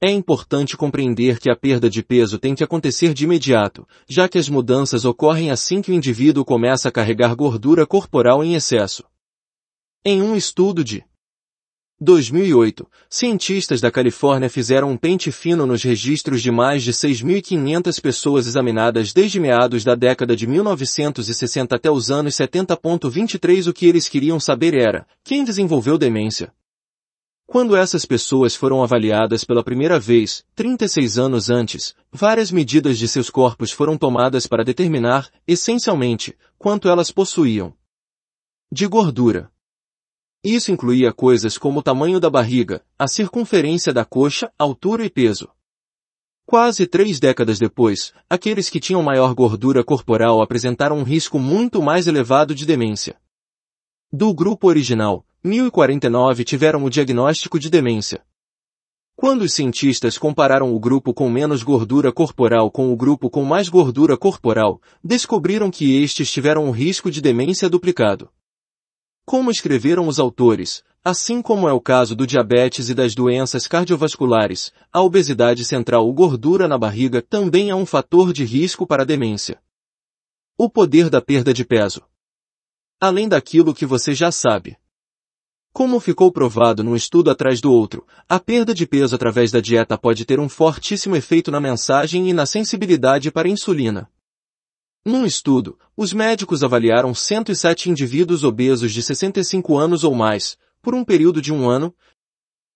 É importante compreender que a perda de peso tem que acontecer de imediato, já que as mudanças ocorrem assim que o indivíduo começa a carregar gordura corporal em excesso. Em um estudo de 2008, cientistas da Califórnia fizeram um pente fino nos registros de mais de 6.500 pessoas examinadas desde meados da década de 1960 até os anos 70.23 o que eles queriam saber era, quem desenvolveu demência? Quando essas pessoas foram avaliadas pela primeira vez, 36 anos antes, várias medidas de seus corpos foram tomadas para determinar, essencialmente, quanto elas possuíam de gordura. Isso incluía coisas como o tamanho da barriga, a circunferência da coxa, altura e peso. Quase três décadas depois, aqueles que tinham maior gordura corporal apresentaram um risco muito mais elevado de demência. Do grupo original, 1049 tiveram o diagnóstico de demência. Quando os cientistas compararam o grupo com menos gordura corporal com o grupo com mais gordura corporal, descobriram que estes tiveram um risco de demência duplicado. Como escreveram os autores, assim como é o caso do diabetes e das doenças cardiovasculares, a obesidade central ou gordura na barriga também é um fator de risco para a demência. O poder da perda de peso. Além daquilo que você já sabe. Como ficou provado num estudo atrás do outro, a perda de peso através da dieta pode ter um fortíssimo efeito na mensagem e na sensibilidade para a insulina. Num estudo, os médicos avaliaram 107 indivíduos obesos de 65 anos ou mais, por um período de um ano,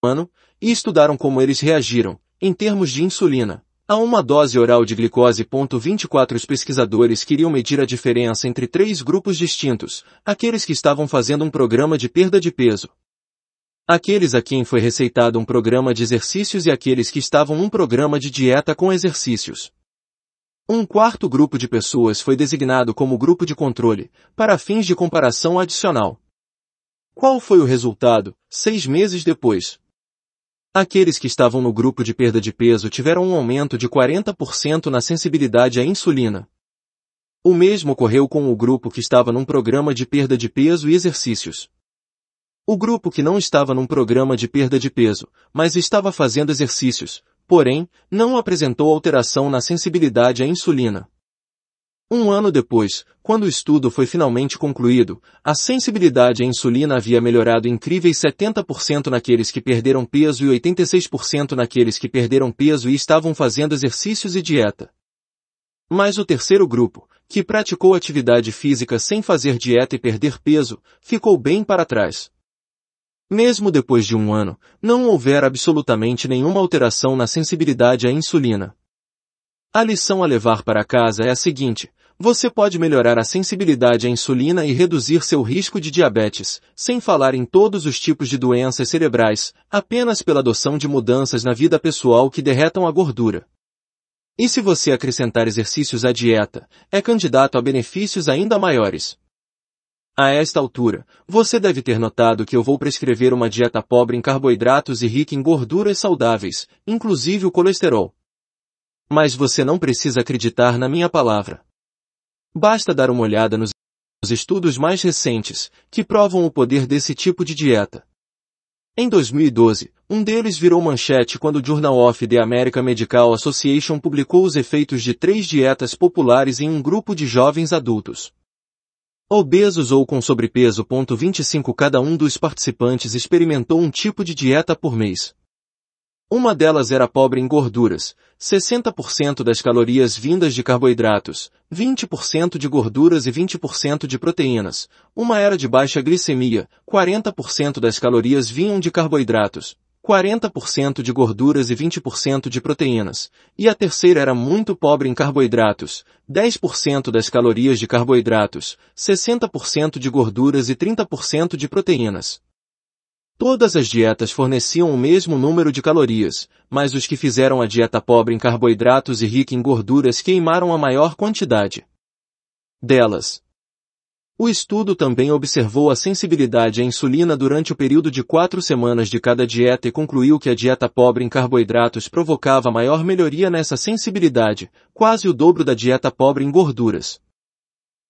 ano e estudaram como eles reagiram, em termos de insulina, a uma dose oral de glicose. 24 Os pesquisadores queriam medir a diferença entre três grupos distintos, aqueles que estavam fazendo um programa de perda de peso, aqueles a quem foi receitado um programa de exercícios e aqueles que estavam um programa de dieta com exercícios. Um quarto grupo de pessoas foi designado como grupo de controle, para fins de comparação adicional. Qual foi o resultado, seis meses depois? Aqueles que estavam no grupo de perda de peso tiveram um aumento de 40% na sensibilidade à insulina. O mesmo ocorreu com o grupo que estava num programa de perda de peso e exercícios. O grupo que não estava num programa de perda de peso, mas estava fazendo exercícios, porém, não apresentou alteração na sensibilidade à insulina. Um ano depois, quando o estudo foi finalmente concluído, a sensibilidade à insulina havia melhorado incríveis 70% naqueles que perderam peso e 86% naqueles que perderam peso e estavam fazendo exercícios e dieta. Mas o terceiro grupo, que praticou atividade física sem fazer dieta e perder peso, ficou bem para trás. Mesmo depois de um ano, não houver absolutamente nenhuma alteração na sensibilidade à insulina. A lição a levar para casa é a seguinte, você pode melhorar a sensibilidade à insulina e reduzir seu risco de diabetes, sem falar em todos os tipos de doenças cerebrais, apenas pela adoção de mudanças na vida pessoal que derretam a gordura. E se você acrescentar exercícios à dieta, é candidato a benefícios ainda maiores. A esta altura, você deve ter notado que eu vou prescrever uma dieta pobre em carboidratos e rica em gorduras saudáveis, inclusive o colesterol. Mas você não precisa acreditar na minha palavra. Basta dar uma olhada nos estudos mais recentes, que provam o poder desse tipo de dieta. Em 2012, um deles virou manchete quando o Journal of the American Medical Association publicou os efeitos de três dietas populares em um grupo de jovens adultos. Obesos ou com sobrepeso. 25 Cada um dos participantes experimentou um tipo de dieta por mês. Uma delas era pobre em gorduras, 60% das calorias vindas de carboidratos, 20% de gorduras e 20% de proteínas. Uma era de baixa glicemia, 40% das calorias vinham de carboidratos, 40% de gorduras e 20% de proteínas, e a terceira era muito pobre em carboidratos, 10% das calorias de carboidratos, 60% de gorduras e 30% de proteínas. Todas as dietas forneciam o mesmo número de calorias, mas os que fizeram a dieta pobre em carboidratos e rica em gorduras queimaram a maior quantidade. Delas, o estudo também observou a sensibilidade à insulina durante o período de quatro semanas de cada dieta e concluiu que a dieta pobre em carboidratos provocava maior melhoria nessa sensibilidade, quase o dobro da dieta pobre em gorduras.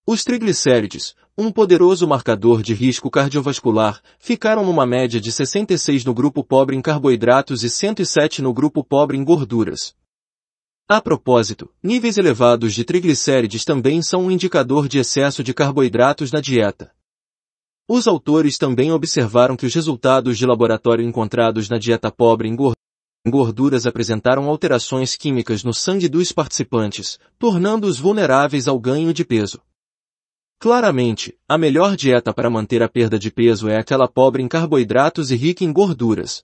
Os triglicérides, um poderoso marcador de risco cardiovascular, ficaram numa média de 66 no grupo pobre em carboidratos e 107 no grupo pobre em gorduras. A propósito, níveis elevados de triglicérides também são um indicador de excesso de carboidratos na dieta. Os autores também observaram que os resultados de laboratório encontrados na dieta pobre em gorduras apresentaram alterações químicas no sangue dos participantes, tornando-os vulneráveis ao ganho de peso. Claramente, a melhor dieta para manter a perda de peso é aquela pobre em carboidratos e rica em gorduras,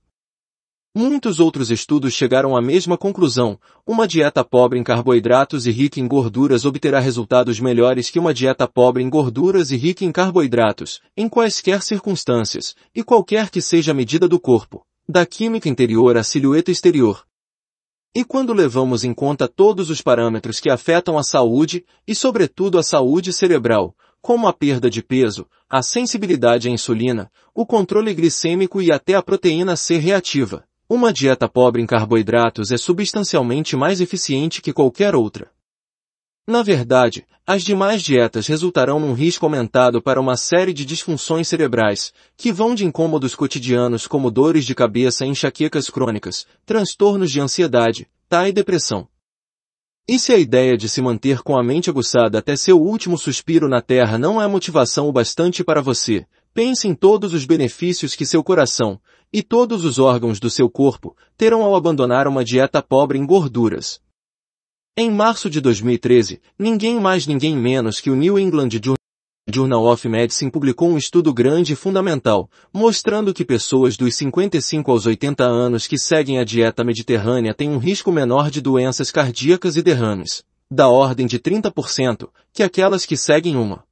Muitos outros estudos chegaram à mesma conclusão. Uma dieta pobre em carboidratos e rica em gorduras obterá resultados melhores que uma dieta pobre em gorduras e rica em carboidratos, em quaisquer circunstâncias, e qualquer que seja a medida do corpo, da química interior à silhueta exterior. E quando levamos em conta todos os parâmetros que afetam a saúde, e sobretudo a saúde cerebral, como a perda de peso, a sensibilidade à insulina, o controle glicêmico e até a proteína C reativa, uma dieta pobre em carboidratos é substancialmente mais eficiente que qualquer outra. Na verdade, as demais dietas resultarão num risco aumentado para uma série de disfunções cerebrais, que vão de incômodos cotidianos como dores de cabeça e enxaquecas crônicas, transtornos de ansiedade, tá e depressão. E se é a ideia de se manter com a mente aguçada até seu último suspiro na Terra não é motivação o bastante para você, pense em todos os benefícios que seu coração, e todos os órgãos do seu corpo terão ao abandonar uma dieta pobre em gorduras. Em março de 2013, ninguém mais ninguém menos que o New England Journal of Medicine publicou um estudo grande e fundamental, mostrando que pessoas dos 55 aos 80 anos que seguem a dieta mediterrânea têm um risco menor de doenças cardíacas e derrames, da ordem de 30%, que aquelas que seguem uma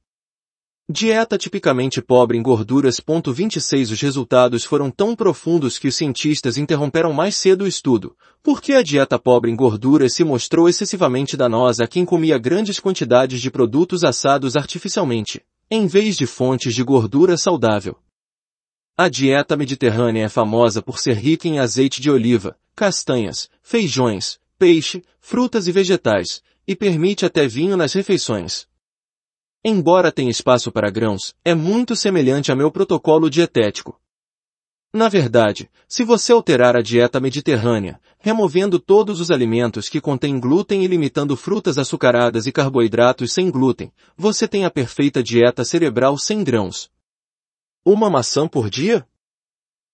Dieta tipicamente pobre em gorduras. 26 Os resultados foram tão profundos que os cientistas interromperam mais cedo o estudo, porque a dieta pobre em gorduras se mostrou excessivamente danosa a quem comia grandes quantidades de produtos assados artificialmente, em vez de fontes de gordura saudável. A dieta mediterrânea é famosa por ser rica em azeite de oliva, castanhas, feijões, peixe, frutas e vegetais, e permite até vinho nas refeições embora tenha espaço para grãos, é muito semelhante a meu protocolo dietético. Na verdade, se você alterar a dieta mediterrânea, removendo todos os alimentos que contêm glúten e limitando frutas açucaradas e carboidratos sem glúten, você tem a perfeita dieta cerebral sem grãos. Uma maçã por dia?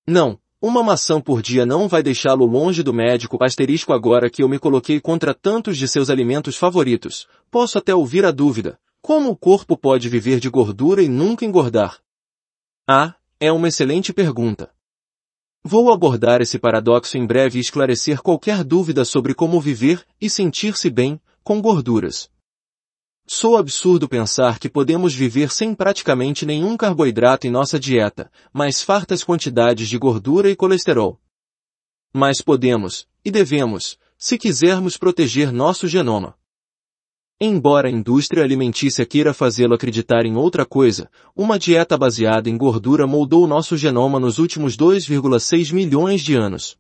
Não, uma maçã por dia não vai deixá-lo longe do médico asterisco agora que eu me coloquei contra tantos de seus alimentos favoritos. Posso até ouvir a dúvida, como o corpo pode viver de gordura e nunca engordar? Ah, é uma excelente pergunta. Vou abordar esse paradoxo em breve e esclarecer qualquer dúvida sobre como viver e sentir-se bem com gorduras. Sou absurdo pensar que podemos viver sem praticamente nenhum carboidrato em nossa dieta, mas fartas quantidades de gordura e colesterol. Mas podemos, e devemos, se quisermos proteger nosso genoma. Embora a indústria alimentícia queira fazê-lo acreditar em outra coisa, uma dieta baseada em gordura moldou nosso genoma nos últimos 2,6 milhões de anos.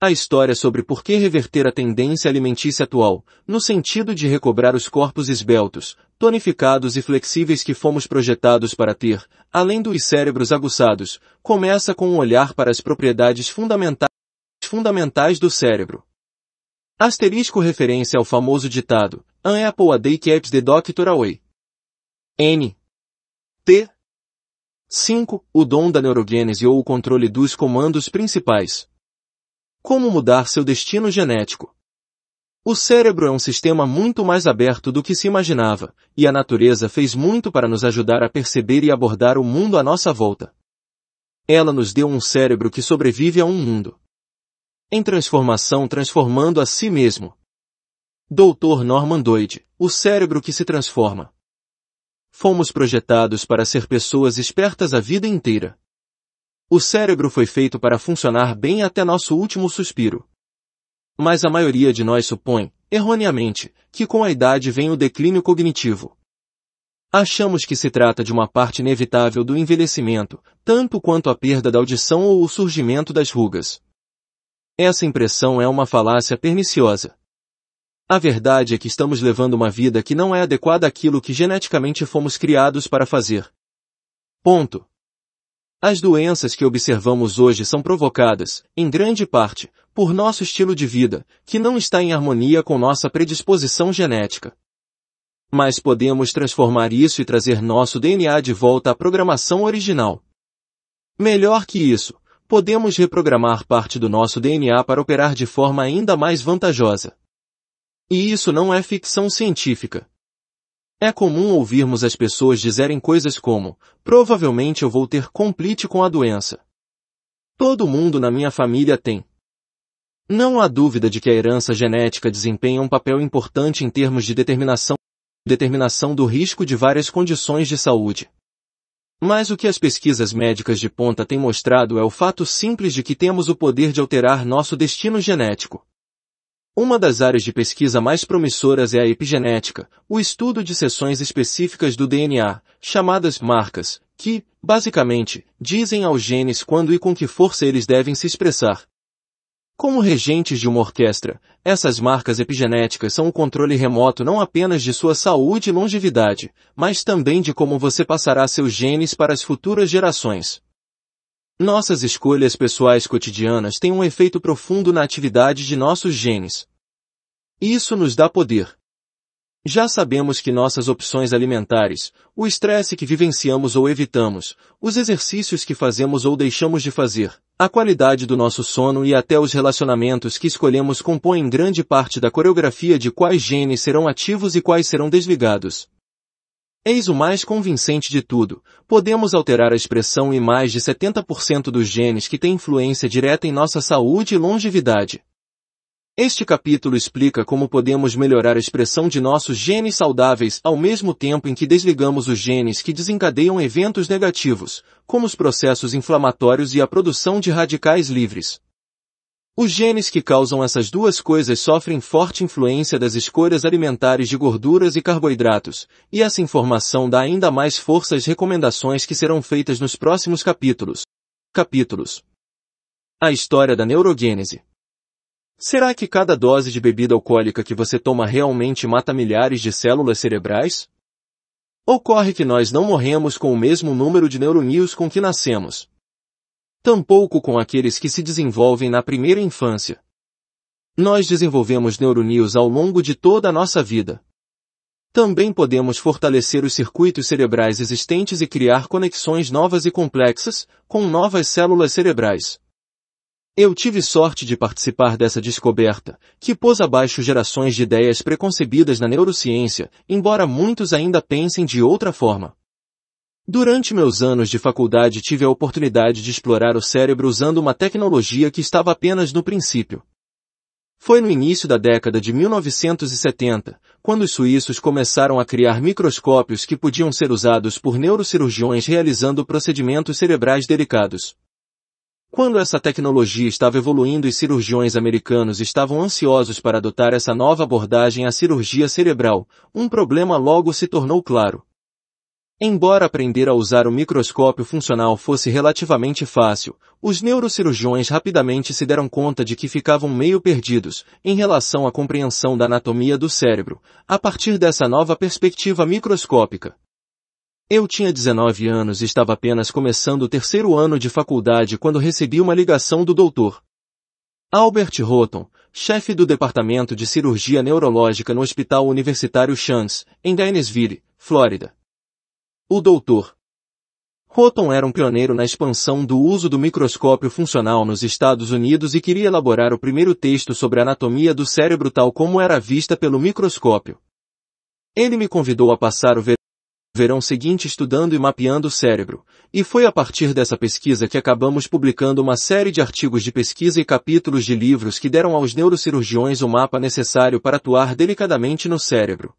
A história sobre por que reverter a tendência alimentícia atual, no sentido de recobrar os corpos esbeltos, tonificados e flexíveis que fomos projetados para ter, além dos cérebros aguçados, começa com um olhar para as propriedades fundamentais do cérebro. Asterisco referência ao famoso ditado, An Apple a Day Keeps the Doctor Away. N. T. 5. O dom da neurogênese ou o controle dos comandos principais. Como mudar seu destino genético? O cérebro é um sistema muito mais aberto do que se imaginava, e a natureza fez muito para nos ajudar a perceber e abordar o mundo à nossa volta. Ela nos deu um cérebro que sobrevive a um mundo em transformação transformando a si mesmo. Dr. Norman Doid, o cérebro que se transforma. Fomos projetados para ser pessoas espertas a vida inteira. O cérebro foi feito para funcionar bem até nosso último suspiro. Mas a maioria de nós supõe, erroneamente, que com a idade vem o declínio cognitivo. Achamos que se trata de uma parte inevitável do envelhecimento, tanto quanto a perda da audição ou o surgimento das rugas. Essa impressão é uma falácia perniciosa. A verdade é que estamos levando uma vida que não é adequada àquilo que geneticamente fomos criados para fazer. Ponto. As doenças que observamos hoje são provocadas, em grande parte, por nosso estilo de vida, que não está em harmonia com nossa predisposição genética. Mas podemos transformar isso e trazer nosso DNA de volta à programação original. Melhor que isso, podemos reprogramar parte do nosso DNA para operar de forma ainda mais vantajosa. E isso não é ficção científica. É comum ouvirmos as pessoas dizerem coisas como, provavelmente eu vou ter complite com a doença. Todo mundo na minha família tem. Não há dúvida de que a herança genética desempenha um papel importante em termos de determinação, determinação do risco de várias condições de saúde. Mas o que as pesquisas médicas de ponta têm mostrado é o fato simples de que temos o poder de alterar nosso destino genético. Uma das áreas de pesquisa mais promissoras é a epigenética, o estudo de seções específicas do DNA, chamadas marcas, que, basicamente, dizem aos genes quando e com que força eles devem se expressar. Como regentes de uma orquestra, essas marcas epigenéticas são o controle remoto não apenas de sua saúde e longevidade, mas também de como você passará seus genes para as futuras gerações. Nossas escolhas pessoais cotidianas têm um efeito profundo na atividade de nossos genes. Isso nos dá poder. Já sabemos que nossas opções alimentares, o estresse que vivenciamos ou evitamos, os exercícios que fazemos ou deixamos de fazer, a qualidade do nosso sono e até os relacionamentos que escolhemos compõem grande parte da coreografia de quais genes serão ativos e quais serão desligados. Eis o mais convincente de tudo. Podemos alterar a expressão em mais de 70% dos genes que têm influência direta em nossa saúde e longevidade. Este capítulo explica como podemos melhorar a expressão de nossos genes saudáveis ao mesmo tempo em que desligamos os genes que desencadeiam eventos negativos, como os processos inflamatórios e a produção de radicais livres. Os genes que causam essas duas coisas sofrem forte influência das escolhas alimentares de gorduras e carboidratos, e essa informação dá ainda mais força às recomendações que serão feitas nos próximos capítulos. Capítulos A história da neurogênese Será que cada dose de bebida alcoólica que você toma realmente mata milhares de células cerebrais? Ocorre que nós não morremos com o mesmo número de neurônios com que nascemos tampouco com aqueles que se desenvolvem na primeira infância. Nós desenvolvemos neurônios ao longo de toda a nossa vida. Também podemos fortalecer os circuitos cerebrais existentes e criar conexões novas e complexas, com novas células cerebrais. Eu tive sorte de participar dessa descoberta, que pôs abaixo gerações de ideias preconcebidas na neurociência, embora muitos ainda pensem de outra forma. Durante meus anos de faculdade tive a oportunidade de explorar o cérebro usando uma tecnologia que estava apenas no princípio. Foi no início da década de 1970, quando os suíços começaram a criar microscópios que podiam ser usados por neurocirurgiões realizando procedimentos cerebrais delicados. Quando essa tecnologia estava evoluindo e cirurgiões americanos estavam ansiosos para adotar essa nova abordagem à cirurgia cerebral, um problema logo se tornou claro. Embora aprender a usar o microscópio funcional fosse relativamente fácil, os neurocirurgiões rapidamente se deram conta de que ficavam meio perdidos em relação à compreensão da anatomia do cérebro, a partir dessa nova perspectiva microscópica. Eu tinha 19 anos e estava apenas começando o terceiro ano de faculdade quando recebi uma ligação do doutor. Albert Roton, chefe do Departamento de Cirurgia Neurológica no Hospital Universitário Shanks, em Gainesville, Flórida o Dr. Houghton era um pioneiro na expansão do uso do microscópio funcional nos Estados Unidos e queria elaborar o primeiro texto sobre a anatomia do cérebro tal como era vista pelo microscópio. Ele me convidou a passar o verão verão seguinte estudando e mapeando o cérebro, e foi a partir dessa pesquisa que acabamos publicando uma série de artigos de pesquisa e capítulos de livros que deram aos neurocirurgiões o mapa necessário para atuar delicadamente no cérebro.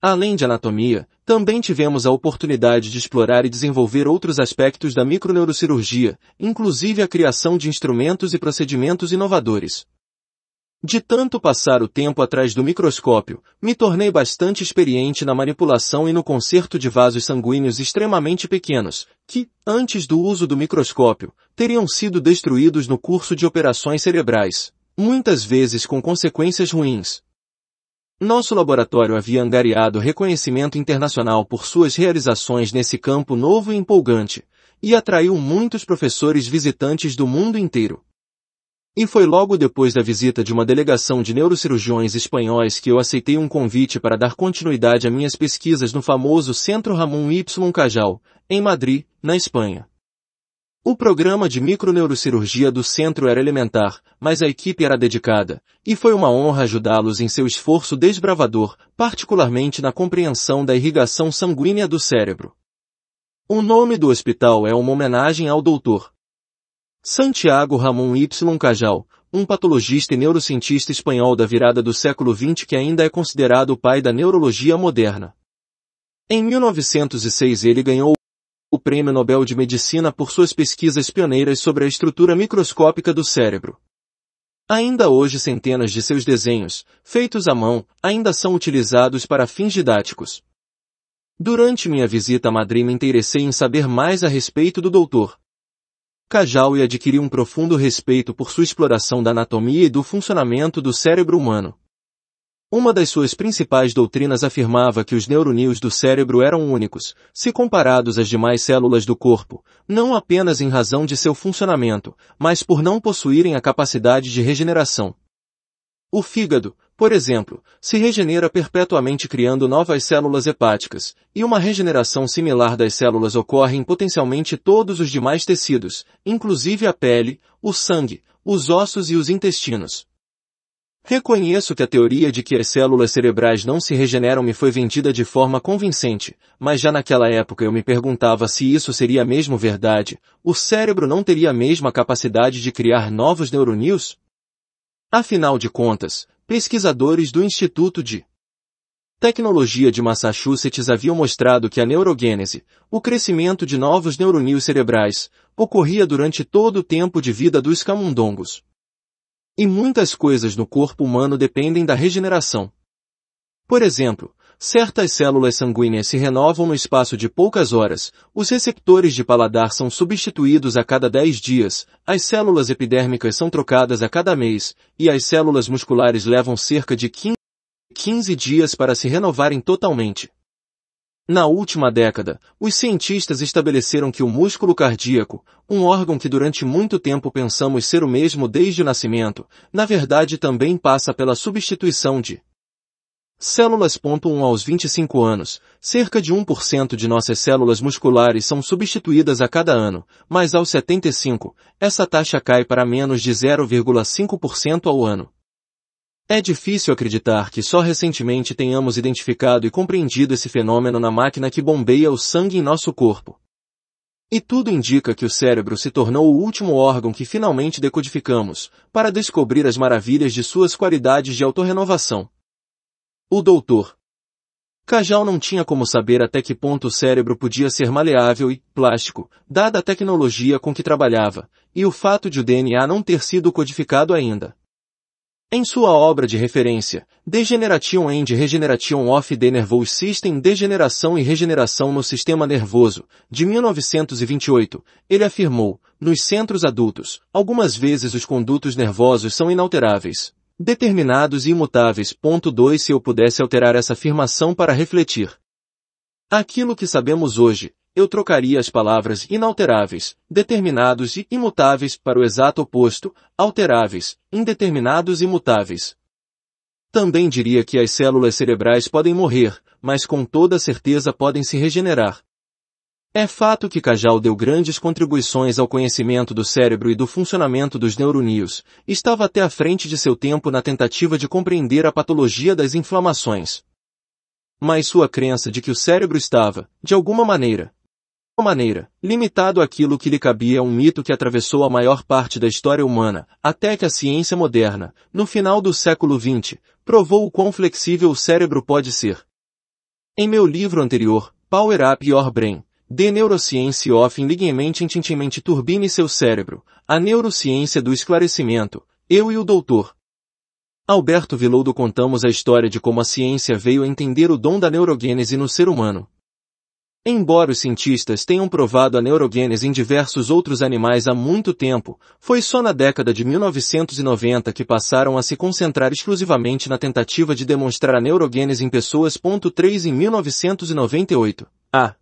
Além de anatomia, também tivemos a oportunidade de explorar e desenvolver outros aspectos da microneurocirurgia, inclusive a criação de instrumentos e procedimentos inovadores. De tanto passar o tempo atrás do microscópio, me tornei bastante experiente na manipulação e no conserto de vasos sanguíneos extremamente pequenos, que, antes do uso do microscópio, teriam sido destruídos no curso de operações cerebrais, muitas vezes com consequências ruins. Nosso laboratório havia angariado reconhecimento internacional por suas realizações nesse campo novo e empolgante, e atraiu muitos professores visitantes do mundo inteiro. E foi logo depois da visita de uma delegação de neurocirurgiões espanhóis que eu aceitei um convite para dar continuidade a minhas pesquisas no famoso Centro Ramon Y Cajal, em Madrid, na Espanha. O programa de microneurocirurgia do centro era elementar, mas a equipe era dedicada, e foi uma honra ajudá-los em seu esforço desbravador, particularmente na compreensão da irrigação sanguínea do cérebro. O nome do hospital é uma homenagem ao Dr. Santiago Ramon Y. Cajal, um patologista e neurocientista espanhol da virada do século XX que ainda é considerado o pai da neurologia moderna. Em 1906 ele ganhou o Prêmio Nobel de Medicina por suas pesquisas pioneiras sobre a estrutura microscópica do cérebro. Ainda hoje centenas de seus desenhos, feitos à mão, ainda são utilizados para fins didáticos. Durante minha visita a Madrid me interessei em saber mais a respeito do doutor. Cajal e adquiri um profundo respeito por sua exploração da anatomia e do funcionamento do cérebro humano. Uma das suas principais doutrinas afirmava que os neurônios do cérebro eram únicos, se comparados às demais células do corpo, não apenas em razão de seu funcionamento, mas por não possuírem a capacidade de regeneração. O fígado, por exemplo, se regenera perpetuamente criando novas células hepáticas, e uma regeneração similar das células ocorre em potencialmente todos os demais tecidos, inclusive a pele, o sangue, os ossos e os intestinos. Reconheço que a teoria de que as células cerebrais não se regeneram me foi vendida de forma convincente, mas já naquela época eu me perguntava se isso seria mesmo verdade. O cérebro não teria a mesma capacidade de criar novos neurônios? Afinal de contas, pesquisadores do Instituto de Tecnologia de Massachusetts haviam mostrado que a neurogênese, o crescimento de novos neurônios cerebrais, ocorria durante todo o tempo de vida dos camundongos. E muitas coisas no corpo humano dependem da regeneração. Por exemplo, certas células sanguíneas se renovam no espaço de poucas horas, os receptores de paladar são substituídos a cada 10 dias, as células epidérmicas são trocadas a cada mês, e as células musculares levam cerca de 15 dias para se renovarem totalmente. Na última década, os cientistas estabeleceram que o músculo cardíaco, um órgão que durante muito tempo pensamos ser o mesmo desde o nascimento, na verdade também passa pela substituição de células. aos 25 anos, cerca de 1% de nossas células musculares são substituídas a cada ano, mas aos 75, essa taxa cai para menos de 0,5% ao ano. É difícil acreditar que só recentemente tenhamos identificado e compreendido esse fenômeno na máquina que bombeia o sangue em nosso corpo. E tudo indica que o cérebro se tornou o último órgão que finalmente decodificamos, para descobrir as maravilhas de suas qualidades de autorrenovação. O doutor Cajal não tinha como saber até que ponto o cérebro podia ser maleável e plástico, dada a tecnologia com que trabalhava, e o fato de o DNA não ter sido codificado ainda. Em sua obra de referência, Degeneration and Regeneration of the Nervous System Degeneração e Regeneração no Sistema Nervoso, de 1928, ele afirmou, nos centros adultos, algumas vezes os condutos nervosos são inalteráveis, determinados e imutáveis. Ponto 2 Se eu pudesse alterar essa afirmação para refletir. Aquilo que sabemos hoje, eu trocaria as palavras inalteráveis, determinados e imutáveis para o exato oposto, alteráveis, indeterminados e mutáveis. Também diria que as células cerebrais podem morrer, mas com toda certeza podem se regenerar. É fato que Cajal deu grandes contribuições ao conhecimento do cérebro e do funcionamento dos neurônios. Estava até à frente de seu tempo na tentativa de compreender a patologia das inflamações. Mas sua crença de que o cérebro estava, de alguma maneira, maneira, limitado aquilo que lhe cabia é um mito que atravessou a maior parte da história humana, até que a ciência moderna, no final do século XX, provou o quão flexível o cérebro pode ser. Em meu livro anterior, Power Up Your Brain, The Neuroscience of Enlightenment Turbine Seu Cérebro, A Neurociência do Esclarecimento, eu e o Doutor. Alberto Viloudo contamos a história de como a ciência veio a entender o dom da neurogênese no ser humano, Embora os cientistas tenham provado a neurogênese em diversos outros animais há muito tempo, foi só na década de 1990 que passaram a se concentrar exclusivamente na tentativa de demonstrar a neurogênese em pessoas. 3 Em 1998, a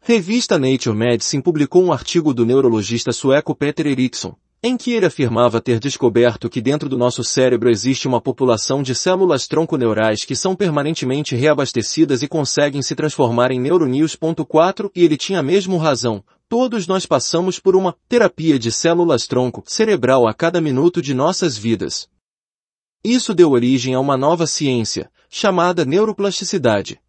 revista Nature Medicine publicou um artigo do neurologista sueco Peter Eriksson, em que ele afirmava ter descoberto que dentro do nosso cérebro existe uma população de células tronco neurais que são permanentemente reabastecidas e conseguem se transformar em neuronews.4 e ele tinha mesmo razão, todos nós passamos por uma terapia de células tronco cerebral a cada minuto de nossas vidas. Isso deu origem a uma nova ciência, chamada neuroplasticidade.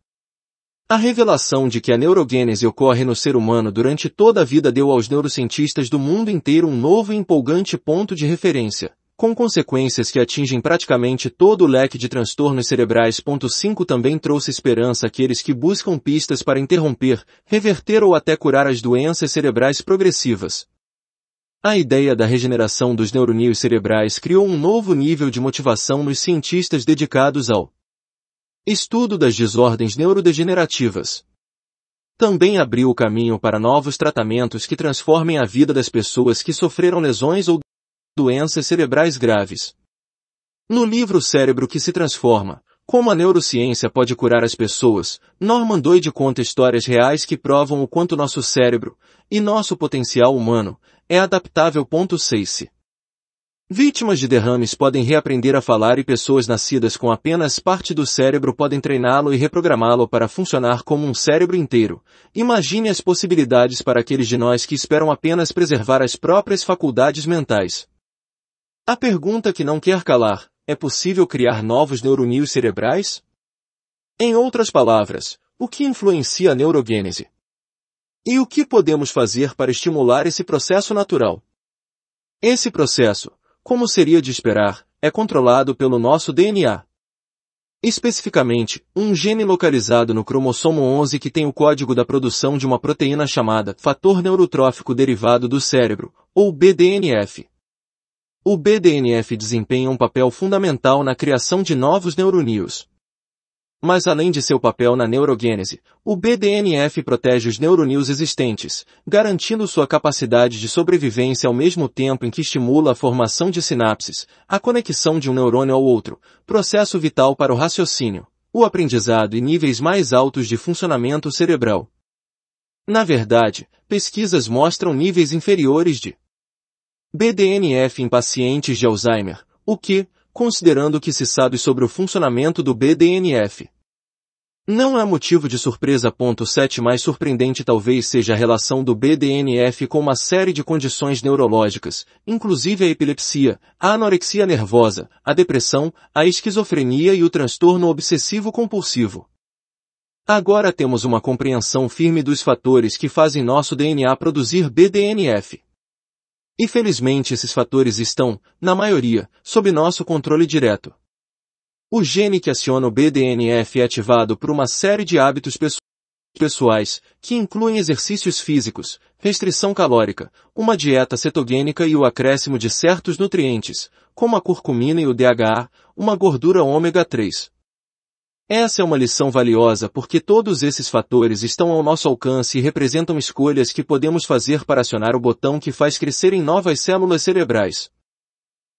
A revelação de que a neurogênese ocorre no ser humano durante toda a vida deu aos neurocientistas do mundo inteiro um novo e empolgante ponto de referência, com consequências que atingem praticamente todo o leque de transtornos cerebrais. 5 também trouxe esperança àqueles que buscam pistas para interromper, reverter ou até curar as doenças cerebrais progressivas. A ideia da regeneração dos neurônios cerebrais criou um novo nível de motivação nos cientistas dedicados ao Estudo das desordens neurodegenerativas. Também abriu o caminho para novos tratamentos que transformem a vida das pessoas que sofreram lesões ou doenças cerebrais graves. No livro Cérebro que se Transforma, Como a Neurociência Pode Curar as Pessoas, Norman Doide conta histórias reais que provam o quanto nosso cérebro, e nosso potencial humano, é adaptável. 6 Vítimas de derrames podem reaprender a falar e pessoas nascidas com apenas parte do cérebro podem treiná-lo e reprogramá-lo para funcionar como um cérebro inteiro. Imagine as possibilidades para aqueles de nós que esperam apenas preservar as próprias faculdades mentais. A pergunta que não quer calar, é possível criar novos neurônios cerebrais? Em outras palavras, o que influencia a neurogênese? E o que podemos fazer para estimular esse processo natural? Esse processo, como seria de esperar, é controlado pelo nosso DNA. Especificamente, um gene localizado no cromossomo 11 que tem o código da produção de uma proteína chamada fator neurotrófico derivado do cérebro, ou BDNF. O BDNF desempenha um papel fundamental na criação de novos neurônios, mas além de seu papel na neurogênese, o BDNF protege os neurônios existentes, garantindo sua capacidade de sobrevivência ao mesmo tempo em que estimula a formação de sinapses, a conexão de um neurônio ao outro, processo vital para o raciocínio, o aprendizado e níveis mais altos de funcionamento cerebral. Na verdade, pesquisas mostram níveis inferiores de BDNF em pacientes de Alzheimer, o que, considerando o que se sabe sobre o funcionamento do BDNF. Não há motivo de surpresa. 7 Mais surpreendente talvez seja a relação do BDNF com uma série de condições neurológicas, inclusive a epilepsia, a anorexia nervosa, a depressão, a esquizofrenia e o transtorno obsessivo-compulsivo. Agora temos uma compreensão firme dos fatores que fazem nosso DNA produzir BDNF. Infelizmente esses fatores estão, na maioria, sob nosso controle direto. O gene que aciona o BDNF é ativado por uma série de hábitos pessoais, que incluem exercícios físicos, restrição calórica, uma dieta cetogênica e o acréscimo de certos nutrientes, como a curcumina e o DHA, uma gordura ômega 3. Essa é uma lição valiosa porque todos esses fatores estão ao nosso alcance e representam escolhas que podemos fazer para acionar o botão que faz crescerem novas células cerebrais.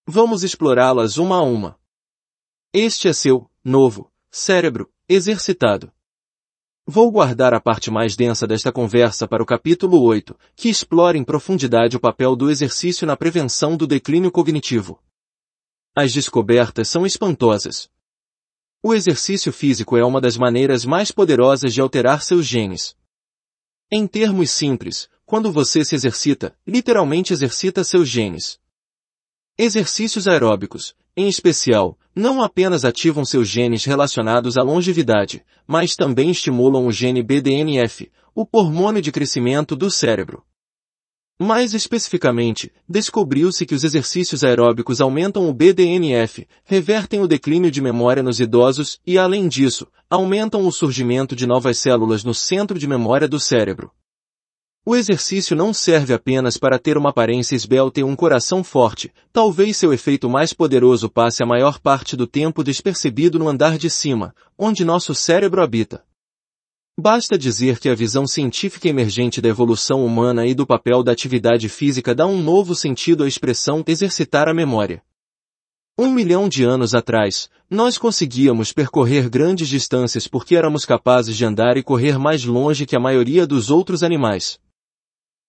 Vamos explorá-las uma a uma. Este é seu, novo, cérebro, exercitado. Vou guardar a parte mais densa desta conversa para o capítulo 8, que explora em profundidade o papel do exercício na prevenção do declínio cognitivo. As descobertas são espantosas. O exercício físico é uma das maneiras mais poderosas de alterar seus genes. Em termos simples, quando você se exercita, literalmente exercita seus genes. Exercícios aeróbicos, em especial, não apenas ativam seus genes relacionados à longevidade, mas também estimulam o gene BDNF, o hormônio de crescimento do cérebro. Mais especificamente, descobriu-se que os exercícios aeróbicos aumentam o BDNF, revertem o declínio de memória nos idosos e, além disso, aumentam o surgimento de novas células no centro de memória do cérebro. O exercício não serve apenas para ter uma aparência esbelta e um coração forte, talvez seu efeito mais poderoso passe a maior parte do tempo despercebido no andar de cima, onde nosso cérebro habita. Basta dizer que a visão científica emergente da evolução humana e do papel da atividade física dá um novo sentido à expressão exercitar a memória. Um milhão de anos atrás, nós conseguíamos percorrer grandes distâncias porque éramos capazes de andar e correr mais longe que a maioria dos outros animais.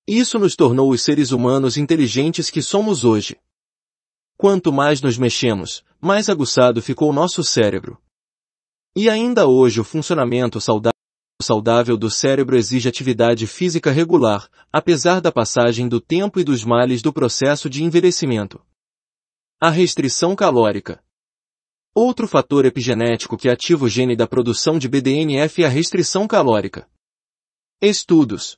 Isso nos tornou os seres humanos inteligentes que somos hoje. Quanto mais nos mexemos, mais aguçado ficou nosso cérebro. E ainda hoje o funcionamento saudável saudável do cérebro exige atividade física regular, apesar da passagem do tempo e dos males do processo de envelhecimento. A restrição calórica. Outro fator epigenético que ativa o gene da produção de BDNF é a restrição calórica. Estudos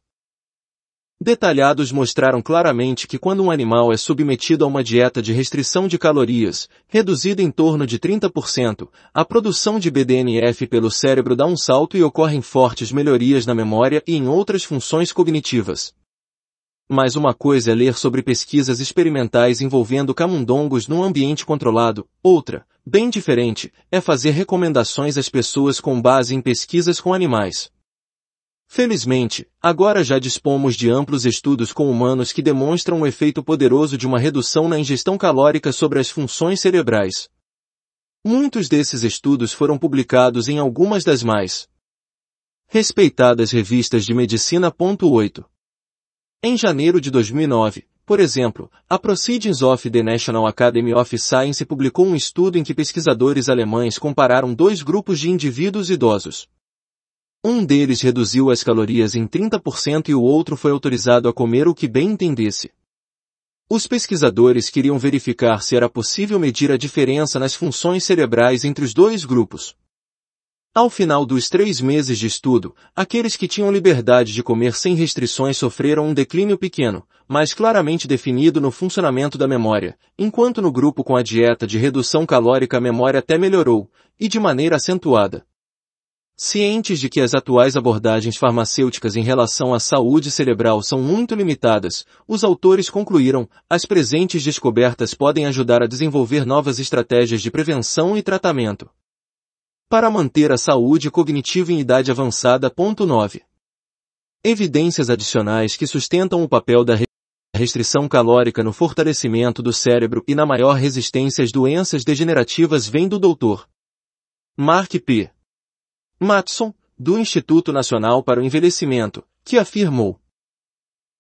detalhados mostraram claramente que quando um animal é submetido a uma dieta de restrição de calorias, reduzida em torno de 30%, a produção de BDNF pelo cérebro dá um salto e ocorrem fortes melhorias na memória e em outras funções cognitivas. Mas uma coisa é ler sobre pesquisas experimentais envolvendo camundongos num ambiente controlado, outra, bem diferente, é fazer recomendações às pessoas com base em pesquisas com animais. Felizmente, agora já dispomos de amplos estudos com humanos que demonstram o efeito poderoso de uma redução na ingestão calórica sobre as funções cerebrais. Muitos desses estudos foram publicados em algumas das mais respeitadas revistas de medicina. 8. Em janeiro de 2009, por exemplo, a Proceedings of the National Academy of Science publicou um estudo em que pesquisadores alemães compararam dois grupos de indivíduos idosos um deles reduziu as calorias em 30% e o outro foi autorizado a comer o que bem entendesse. Os pesquisadores queriam verificar se era possível medir a diferença nas funções cerebrais entre os dois grupos. Ao final dos três meses de estudo, aqueles que tinham liberdade de comer sem restrições sofreram um declínio pequeno, mas claramente definido no funcionamento da memória, enquanto no grupo com a dieta de redução calórica a memória até melhorou, e de maneira acentuada. Cientes de que as atuais abordagens farmacêuticas em relação à saúde cerebral são muito limitadas, os autores concluíram, as presentes descobertas podem ajudar a desenvolver novas estratégias de prevenção e tratamento. Para manter a saúde cognitiva em idade avançada. 9. Evidências adicionais que sustentam o papel da restrição calórica no fortalecimento do cérebro e na maior resistência às doenças degenerativas vêm do Dr. Mark P. Matson, do Instituto Nacional para o Envelhecimento, que afirmou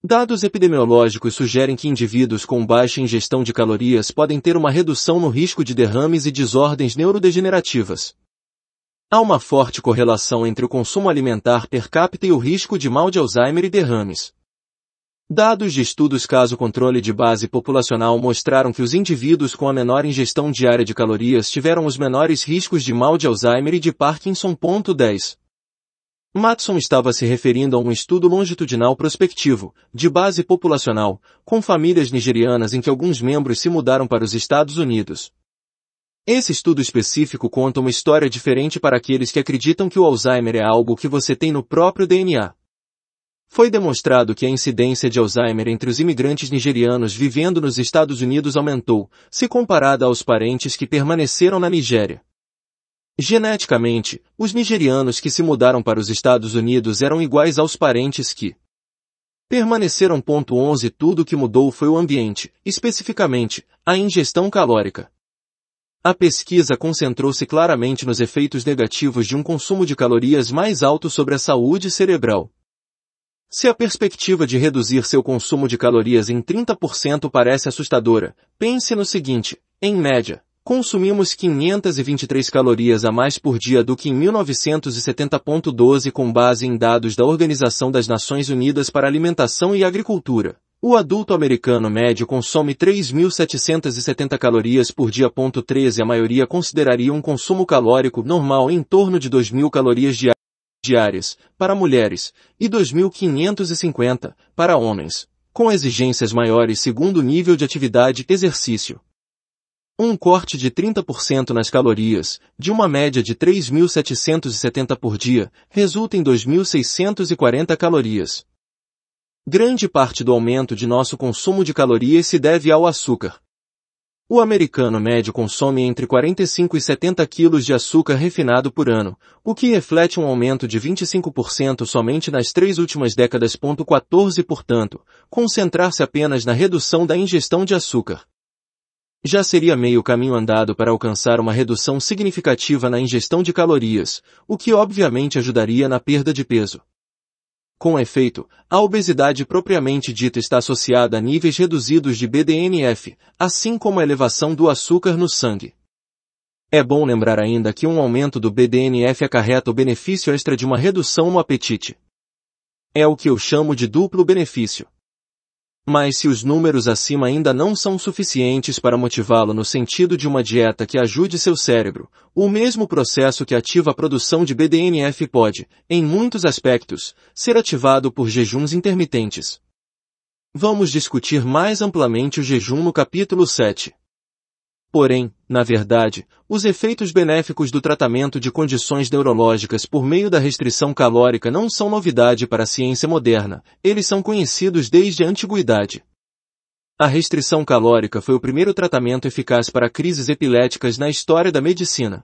Dados epidemiológicos sugerem que indivíduos com baixa ingestão de calorias podem ter uma redução no risco de derrames e desordens neurodegenerativas. Há uma forte correlação entre o consumo alimentar per capita e o risco de mal de Alzheimer e derrames. Dados de estudos caso controle de base populacional mostraram que os indivíduos com a menor ingestão diária de calorias tiveram os menores riscos de mal de Alzheimer e de Parkinson. 10. Matson estava se referindo a um estudo longitudinal prospectivo, de base populacional, com famílias nigerianas em que alguns membros se mudaram para os Estados Unidos. Esse estudo específico conta uma história diferente para aqueles que acreditam que o Alzheimer é algo que você tem no próprio DNA. Foi demonstrado que a incidência de Alzheimer entre os imigrantes nigerianos vivendo nos Estados Unidos aumentou, se comparada aos parentes que permaneceram na Nigéria. Geneticamente, os nigerianos que se mudaram para os Estados Unidos eram iguais aos parentes que permaneceram. 11 Tudo o que mudou foi o ambiente, especificamente, a ingestão calórica. A pesquisa concentrou-se claramente nos efeitos negativos de um consumo de calorias mais alto sobre a saúde cerebral. Se a perspectiva de reduzir seu consumo de calorias em 30% parece assustadora, pense no seguinte, em média, consumimos 523 calorias a mais por dia do que em 1970.12 com base em dados da Organização das Nações Unidas para Alimentação e Agricultura. O adulto americano médio consome 3.770 calorias por dia. 13 A maioria consideraria um consumo calórico normal em torno de 2.000 calorias diárias diárias para mulheres e 2.550 para homens, com exigências maiores segundo o nível de atividade e exercício. Um corte de 30% nas calorias, de uma média de 3.770 por dia, resulta em 2.640 calorias. Grande parte do aumento de nosso consumo de calorias se deve ao açúcar, o americano médio consome entre 45 e 70 quilos de açúcar refinado por ano, o que reflete um aumento de 25% somente nas três últimas décadas. 14 Portanto, concentrar-se apenas na redução da ingestão de açúcar já seria meio caminho andado para alcançar uma redução significativa na ingestão de calorias, o que obviamente ajudaria na perda de peso. Com efeito, a obesidade propriamente dita está associada a níveis reduzidos de BDNF, assim como a elevação do açúcar no sangue. É bom lembrar ainda que um aumento do BDNF acarreta o benefício extra de uma redução no apetite. É o que eu chamo de duplo benefício. Mas se os números acima ainda não são suficientes para motivá-lo no sentido de uma dieta que ajude seu cérebro, o mesmo processo que ativa a produção de BDNF pode, em muitos aspectos, ser ativado por jejuns intermitentes. Vamos discutir mais amplamente o jejum no capítulo 7. Porém, na verdade, os efeitos benéficos do tratamento de condições neurológicas por meio da restrição calórica não são novidade para a ciência moderna, eles são conhecidos desde a antiguidade. A restrição calórica foi o primeiro tratamento eficaz para crises epiléticas na história da medicina.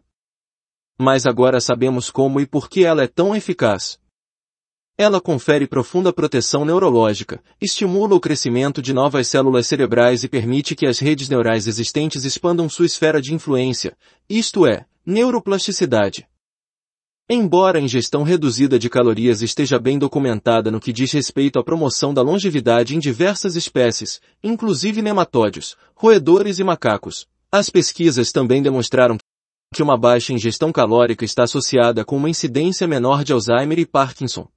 Mas agora sabemos como e por que ela é tão eficaz. Ela confere profunda proteção neurológica, estimula o crescimento de novas células cerebrais e permite que as redes neurais existentes expandam sua esfera de influência, isto é, neuroplasticidade. Embora a ingestão reduzida de calorias esteja bem documentada no que diz respeito à promoção da longevidade em diversas espécies, inclusive nematódios, roedores e macacos, as pesquisas também demonstraram que uma baixa ingestão calórica está associada com uma incidência menor de Alzheimer e Parkinson,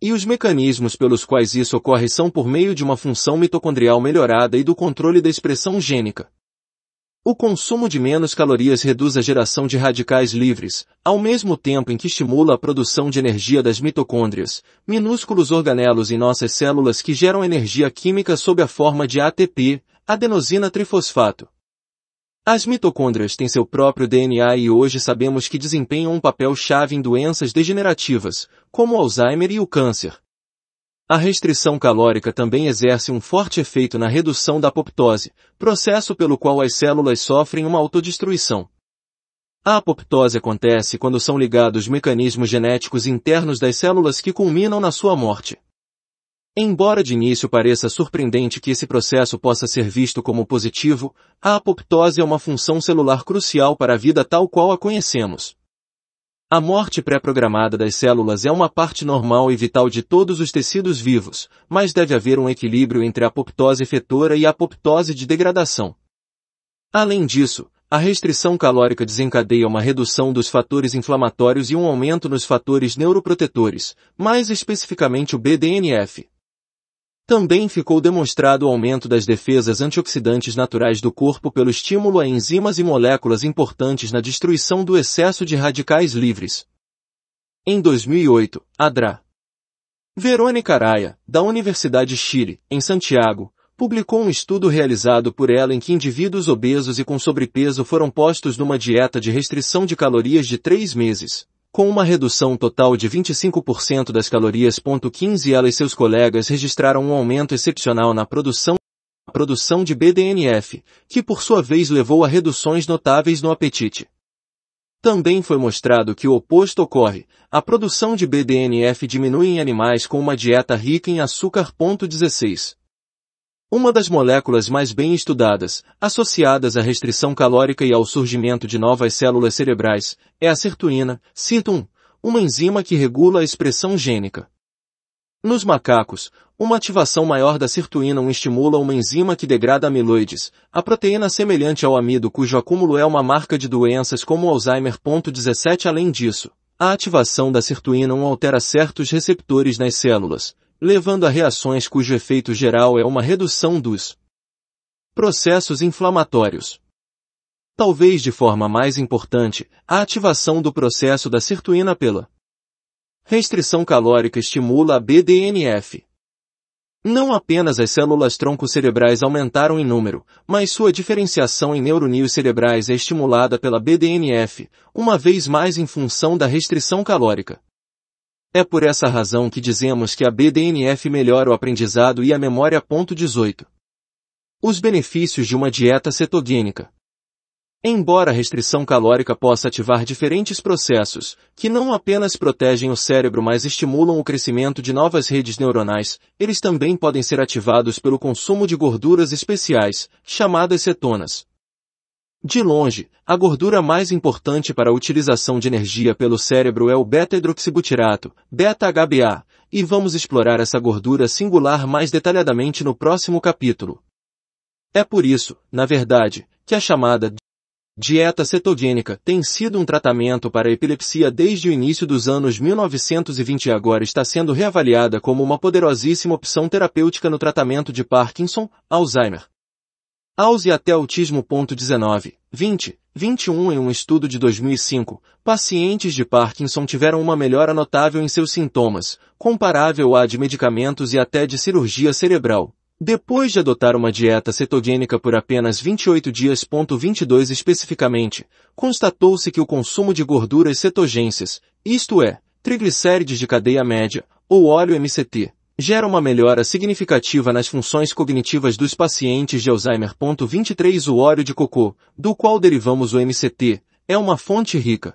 e os mecanismos pelos quais isso ocorre são por meio de uma função mitocondrial melhorada e do controle da expressão gênica. O consumo de menos calorias reduz a geração de radicais livres, ao mesmo tempo em que estimula a produção de energia das mitocôndrias, minúsculos organelos em nossas células que geram energia química sob a forma de ATP, adenosina trifosfato. As mitocôndrias têm seu próprio DNA e hoje sabemos que desempenham um papel chave em doenças degenerativas, como o Alzheimer e o câncer. A restrição calórica também exerce um forte efeito na redução da apoptose, processo pelo qual as células sofrem uma autodestruição. A apoptose acontece quando são ligados mecanismos genéticos internos das células que culminam na sua morte. Embora de início pareça surpreendente que esse processo possa ser visto como positivo, a apoptose é uma função celular crucial para a vida tal qual a conhecemos. A morte pré-programada das células é uma parte normal e vital de todos os tecidos vivos, mas deve haver um equilíbrio entre a apoptose efetora e a apoptose de degradação. Além disso, a restrição calórica desencadeia uma redução dos fatores inflamatórios e um aumento nos fatores neuroprotetores, mais especificamente o BDNF. Também ficou demonstrado o aumento das defesas antioxidantes naturais do corpo pelo estímulo a enzimas e moléculas importantes na destruição do excesso de radicais livres. Em 2008, a DRA. Verônica Araya, da Universidade Chile, em Santiago, publicou um estudo realizado por ela em que indivíduos obesos e com sobrepeso foram postos numa dieta de restrição de calorias de três meses. Com uma redução total de 25% das calorias. 15 ela e seus colegas registraram um aumento excepcional na produção produção de BDNF, que por sua vez levou a reduções notáveis no apetite. Também foi mostrado que o oposto ocorre, a produção de BDNF diminui em animais com uma dieta rica em açúcar. 16. Uma das moléculas mais bem estudadas, associadas à restrição calórica e ao surgimento de novas células cerebrais, é a sirtuína, SIRT1, uma enzima que regula a expressão gênica. Nos macacos, uma ativação maior da sirtuína estimula uma enzima que degrada amiloides, a proteína semelhante ao amido cujo acúmulo é uma marca de doenças como Alzheimer. 17 Além disso, a ativação da sirtuína altera certos receptores nas células, levando a reações cujo efeito geral é uma redução dos processos inflamatórios. Talvez de forma mais importante, a ativação do processo da sirtuína pela restrição calórica estimula a BDNF. Não apenas as células tronco-cerebrais aumentaram em número, mas sua diferenciação em neurônios cerebrais é estimulada pela BDNF, uma vez mais em função da restrição calórica. É por essa razão que dizemos que a BDNF melhora o aprendizado e a memória. 18. Os benefícios de uma dieta cetogênica. Embora a restrição calórica possa ativar diferentes processos, que não apenas protegem o cérebro mas estimulam o crescimento de novas redes neuronais, eles também podem ser ativados pelo consumo de gorduras especiais, chamadas cetonas. De longe, a gordura mais importante para a utilização de energia pelo cérebro é o beta-hidroxibutirato, beta-HBA, e vamos explorar essa gordura singular mais detalhadamente no próximo capítulo. É por isso, na verdade, que a chamada dieta cetogênica tem sido um tratamento para a epilepsia desde o início dos anos 1920 e agora está sendo reavaliada como uma poderosíssima opção terapêutica no tratamento de Parkinson, Alzheimer, e até autismo. 20, 21 Em um estudo de 2005, pacientes de Parkinson tiveram uma melhora notável em seus sintomas, comparável à de medicamentos e até de cirurgia cerebral. Depois de adotar uma dieta cetogênica por apenas 28 dias, especificamente, constatou-se que o consumo de gorduras cetogênicas, isto é, triglicérides de cadeia média, ou óleo MCT, gera uma melhora significativa nas funções cognitivas dos pacientes de Alzheimer. 23 O óleo de cocô, do qual derivamos o MCT, é uma fonte rica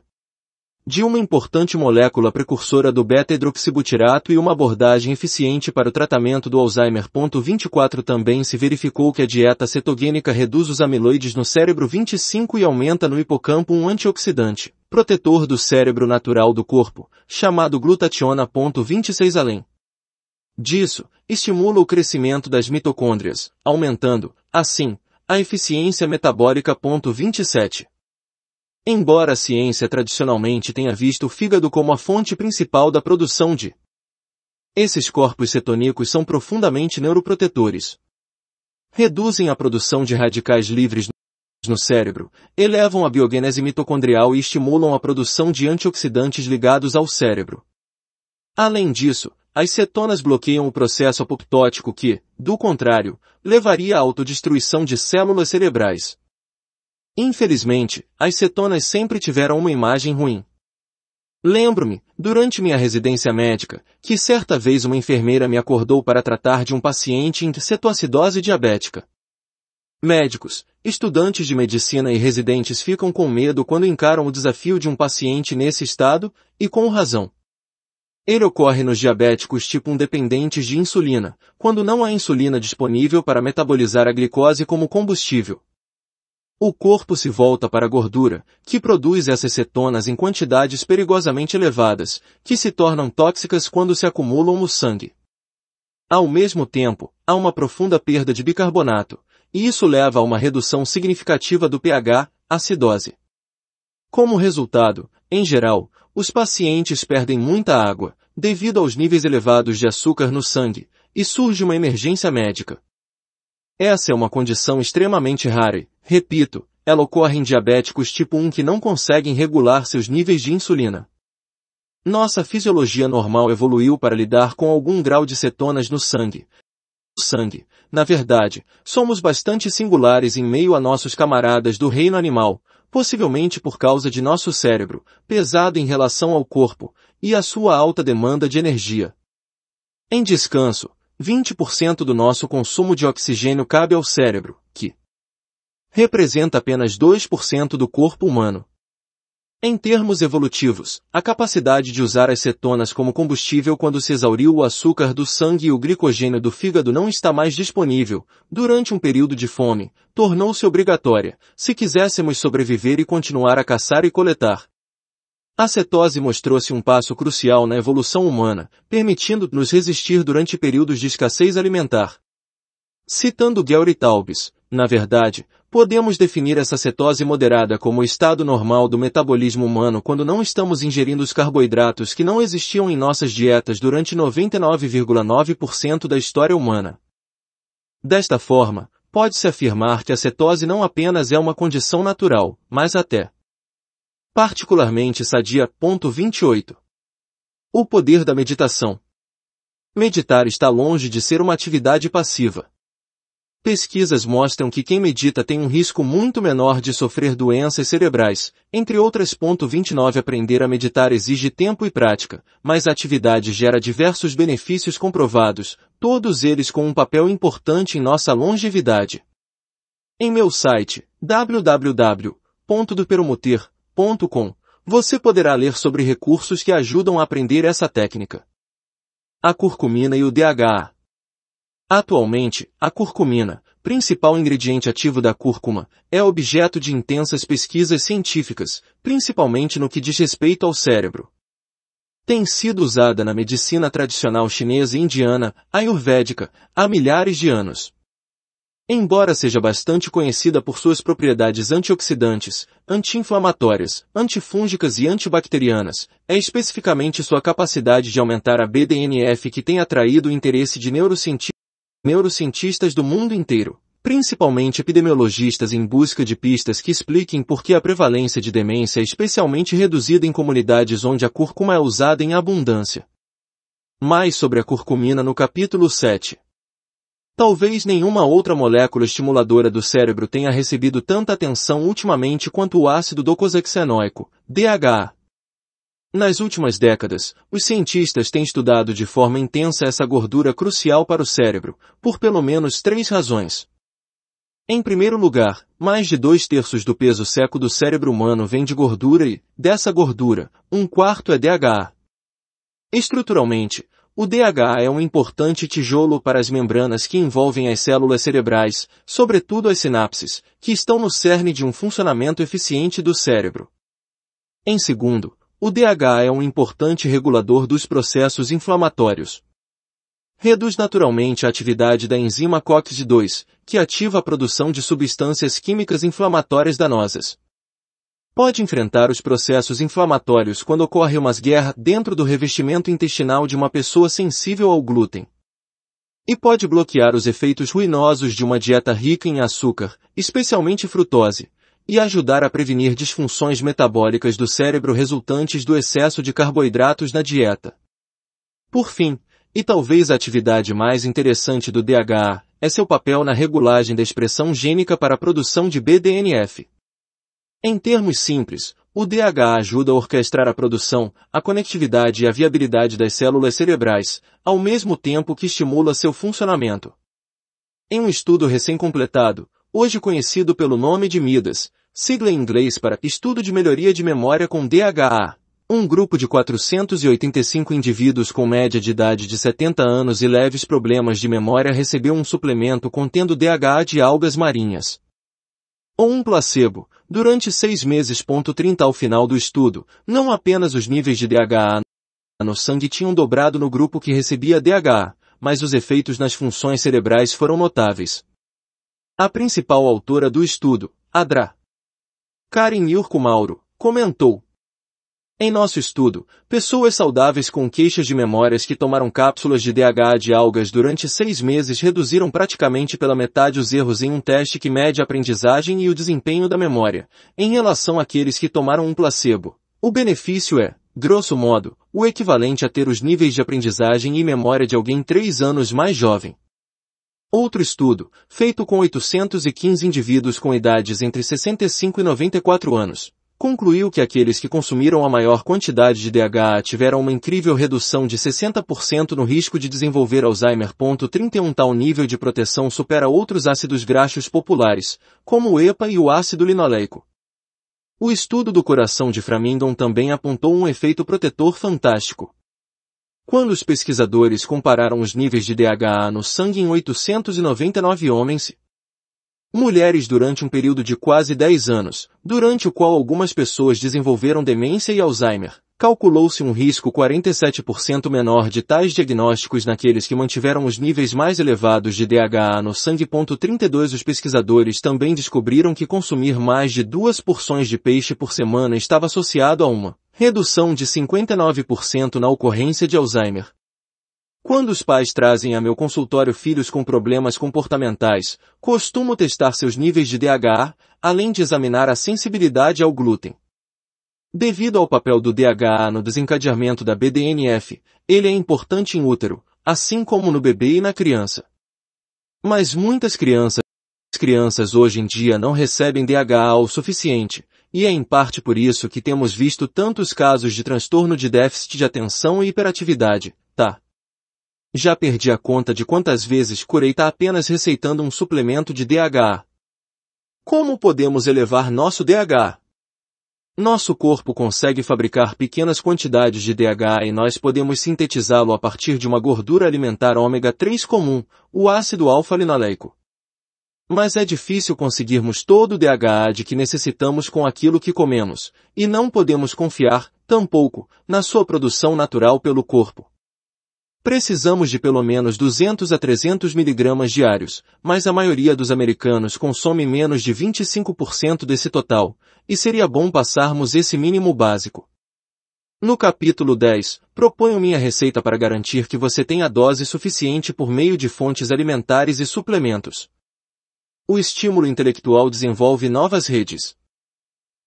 de uma importante molécula precursora do beta-hidroxibutirato e uma abordagem eficiente para o tratamento do Alzheimer. 24 Também se verificou que a dieta cetogênica reduz os amiloides no cérebro 25 e aumenta no hipocampo um antioxidante, protetor do cérebro natural do corpo, chamado glutationa. 26 Além Disso, estimula o crescimento das mitocôndrias, aumentando, assim, a eficiência metabólica. 27. Embora a ciência tradicionalmente tenha visto o fígado como a fonte principal da produção de esses corpos cetônicos são profundamente neuroprotetores. Reduzem a produção de radicais livres no cérebro, elevam a biogênese mitocondrial e estimulam a produção de antioxidantes ligados ao cérebro. Além disso, as cetonas bloqueiam o processo apoptótico que, do contrário, levaria à autodestruição de células cerebrais. Infelizmente, as cetonas sempre tiveram uma imagem ruim. Lembro-me, durante minha residência médica, que certa vez uma enfermeira me acordou para tratar de um paciente em cetoacidose diabética. Médicos, estudantes de medicina e residentes ficam com medo quando encaram o desafio de um paciente nesse estado, e com razão. Ele ocorre nos diabéticos tipo 1 dependentes de insulina, quando não há insulina disponível para metabolizar a glicose como combustível. O corpo se volta para a gordura, que produz essas cetonas em quantidades perigosamente elevadas, que se tornam tóxicas quando se acumulam no sangue. Ao mesmo tempo, há uma profunda perda de bicarbonato, e isso leva a uma redução significativa do pH, acidose. Como resultado, em geral, os pacientes perdem muita água, devido aos níveis elevados de açúcar no sangue, e surge uma emergência médica. Essa é uma condição extremamente rara e, repito, ela ocorre em diabéticos tipo 1 que não conseguem regular seus níveis de insulina. Nossa fisiologia normal evoluiu para lidar com algum grau de cetonas no sangue. No sangue, na verdade, somos bastante singulares em meio a nossos camaradas do reino animal, possivelmente por causa de nosso cérebro, pesado em relação ao corpo, e a sua alta demanda de energia. Em descanso, 20% do nosso consumo de oxigênio cabe ao cérebro, que representa apenas 2% do corpo humano. Em termos evolutivos, a capacidade de usar as cetonas como combustível quando se exauriu o açúcar do sangue e o glicogênio do fígado não está mais disponível, durante um período de fome, tornou-se obrigatória, se quiséssemos sobreviver e continuar a caçar e coletar. A cetose mostrou-se um passo crucial na evolução humana, permitindo-nos resistir durante períodos de escassez alimentar. Citando Gary Taubes, na verdade, Podemos definir essa cetose moderada como o estado normal do metabolismo humano quando não estamos ingerindo os carboidratos que não existiam em nossas dietas durante 99,9% da história humana. Desta forma, pode-se afirmar que a cetose não apenas é uma condição natural, mas até particularmente sadia. Ponto 28. O poder da meditação. Meditar está longe de ser uma atividade passiva. Pesquisas mostram que quem medita tem um risco muito menor de sofrer doenças cerebrais, entre outras. 29 Aprender a meditar exige tempo e prática, mas a atividade gera diversos benefícios comprovados, todos eles com um papel importante em nossa longevidade. Em meu site, www.duperomoter.com, você poderá ler sobre recursos que ajudam a aprender essa técnica. A curcumina e o DHA Atualmente, a curcumina, principal ingrediente ativo da cúrcuma, é objeto de intensas pesquisas científicas, principalmente no que diz respeito ao cérebro. Tem sido usada na medicina tradicional chinesa e indiana, ayurvédica, há milhares de anos. Embora seja bastante conhecida por suas propriedades antioxidantes, anti-inflamatórias, antifúngicas e antibacterianas, é especificamente sua capacidade de aumentar a BDNF que tem atraído o interesse de neurocientistas neurocientistas do mundo inteiro, principalmente epidemiologistas em busca de pistas que expliquem por que a prevalência de demência é especialmente reduzida em comunidades onde a cúrcuma é usada em abundância. Mais sobre a curcumina no capítulo 7. Talvez nenhuma outra molécula estimuladora do cérebro tenha recebido tanta atenção ultimamente quanto o ácido docosexenóico, DHA, nas últimas décadas, os cientistas têm estudado de forma intensa essa gordura crucial para o cérebro, por pelo menos três razões. Em primeiro lugar, mais de dois terços do peso seco do cérebro humano vem de gordura e, dessa gordura, um quarto é DHA. Estruturalmente, o DHA é um importante tijolo para as membranas que envolvem as células cerebrais, sobretudo as sinapses, que estão no cerne de um funcionamento eficiente do cérebro. Em segundo, o DHA é um importante regulador dos processos inflamatórios. Reduz naturalmente a atividade da enzima COX-2, que ativa a produção de substâncias químicas inflamatórias danosas. Pode enfrentar os processos inflamatórios quando ocorre uma guerra dentro do revestimento intestinal de uma pessoa sensível ao glúten. E pode bloquear os efeitos ruinosos de uma dieta rica em açúcar, especialmente frutose, e ajudar a prevenir disfunções metabólicas do cérebro resultantes do excesso de carboidratos na dieta. Por fim, e talvez a atividade mais interessante do DHA é seu papel na regulagem da expressão gênica para a produção de BDNF. Em termos simples, o DHA ajuda a orquestrar a produção, a conectividade e a viabilidade das células cerebrais, ao mesmo tempo que estimula seu funcionamento. Em um estudo recém-completado, hoje conhecido pelo nome de MIDAS, sigla em inglês para Estudo de Melhoria de Memória com DHA. Um grupo de 485 indivíduos com média de idade de 70 anos e leves problemas de memória recebeu um suplemento contendo DHA de algas marinhas. Ou um placebo, durante seis meses. Trinta Ao final do estudo, não apenas os níveis de DHA no sangue tinham dobrado no grupo que recebia DHA, mas os efeitos nas funções cerebrais foram notáveis. A principal autora do estudo, Adra. Karen Yurko Mauro, comentou. Em nosso estudo, pessoas saudáveis com queixas de memórias que tomaram cápsulas de DHA de algas durante seis meses reduziram praticamente pela metade os erros em um teste que mede a aprendizagem e o desempenho da memória, em relação àqueles que tomaram um placebo. O benefício é, grosso modo, o equivalente a ter os níveis de aprendizagem e memória de alguém três anos mais jovem. Outro estudo, feito com 815 indivíduos com idades entre 65 e 94 anos, concluiu que aqueles que consumiram a maior quantidade de DHA tiveram uma incrível redução de 60% no risco de desenvolver Alzheimer. 31 Tal nível de proteção supera outros ácidos graxos populares, como o EPA e o ácido linoleico. O estudo do coração de Framington também apontou um efeito protetor fantástico. Quando os pesquisadores compararam os níveis de DHA no sangue em 899 homens, e mulheres durante um período de quase 10 anos, durante o qual algumas pessoas desenvolveram demência e Alzheimer, calculou-se um risco 47% menor de tais diagnósticos naqueles que mantiveram os níveis mais elevados de DHA no sangue. 32 Os pesquisadores também descobriram que consumir mais de duas porções de peixe por semana estava associado a uma Redução de 59% na ocorrência de Alzheimer. Quando os pais trazem a meu consultório filhos com problemas comportamentais, costumo testar seus níveis de DHA, além de examinar a sensibilidade ao glúten. Devido ao papel do DHA no desencadeamento da BDNF, ele é importante em útero, assim como no bebê e na criança. Mas muitas crianças, crianças hoje em dia não recebem DHA o suficiente, e é em parte por isso que temos visto tantos casos de transtorno de déficit de atenção e hiperatividade, tá? Já perdi a conta de quantas vezes curei tá apenas receitando um suplemento de DHA. Como podemos elevar nosso DHA? Nosso corpo consegue fabricar pequenas quantidades de DHA e nós podemos sintetizá-lo a partir de uma gordura alimentar ômega 3 comum, o ácido alfa-linoleico. Mas é difícil conseguirmos todo o DHA de que necessitamos com aquilo que comemos, e não podemos confiar, tampouco, na sua produção natural pelo corpo. Precisamos de pelo menos 200 a 300 miligramas diários, mas a maioria dos americanos consome menos de 25% desse total, e seria bom passarmos esse mínimo básico. No capítulo 10, proponho minha receita para garantir que você tenha dose suficiente por meio de fontes alimentares e suplementos, o estímulo intelectual desenvolve novas redes.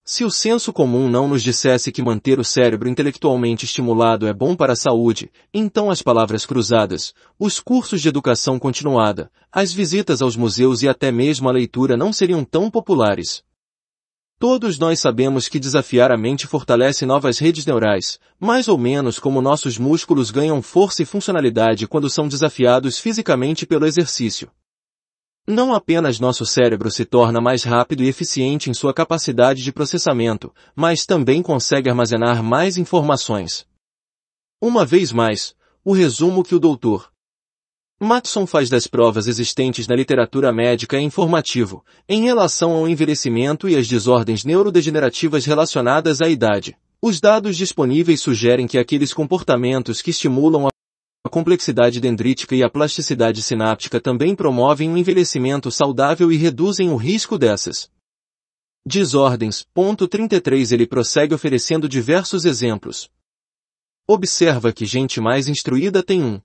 Se o senso comum não nos dissesse que manter o cérebro intelectualmente estimulado é bom para a saúde, então as palavras cruzadas, os cursos de educação continuada, as visitas aos museus e até mesmo a leitura não seriam tão populares. Todos nós sabemos que desafiar a mente fortalece novas redes neurais, mais ou menos como nossos músculos ganham força e funcionalidade quando são desafiados fisicamente pelo exercício. Não apenas nosso cérebro se torna mais rápido e eficiente em sua capacidade de processamento, mas também consegue armazenar mais informações. Uma vez mais, o resumo que o Dr. Matson faz das provas existentes na literatura médica é informativo, em relação ao envelhecimento e às desordens neurodegenerativas relacionadas à idade. Os dados disponíveis sugerem que aqueles comportamentos que estimulam a a complexidade dendrítica e a plasticidade sináptica também promovem um envelhecimento saudável e reduzem o risco dessas desordens. Ponto 33 Ele prossegue oferecendo diversos exemplos. Observa que gente mais instruída tem um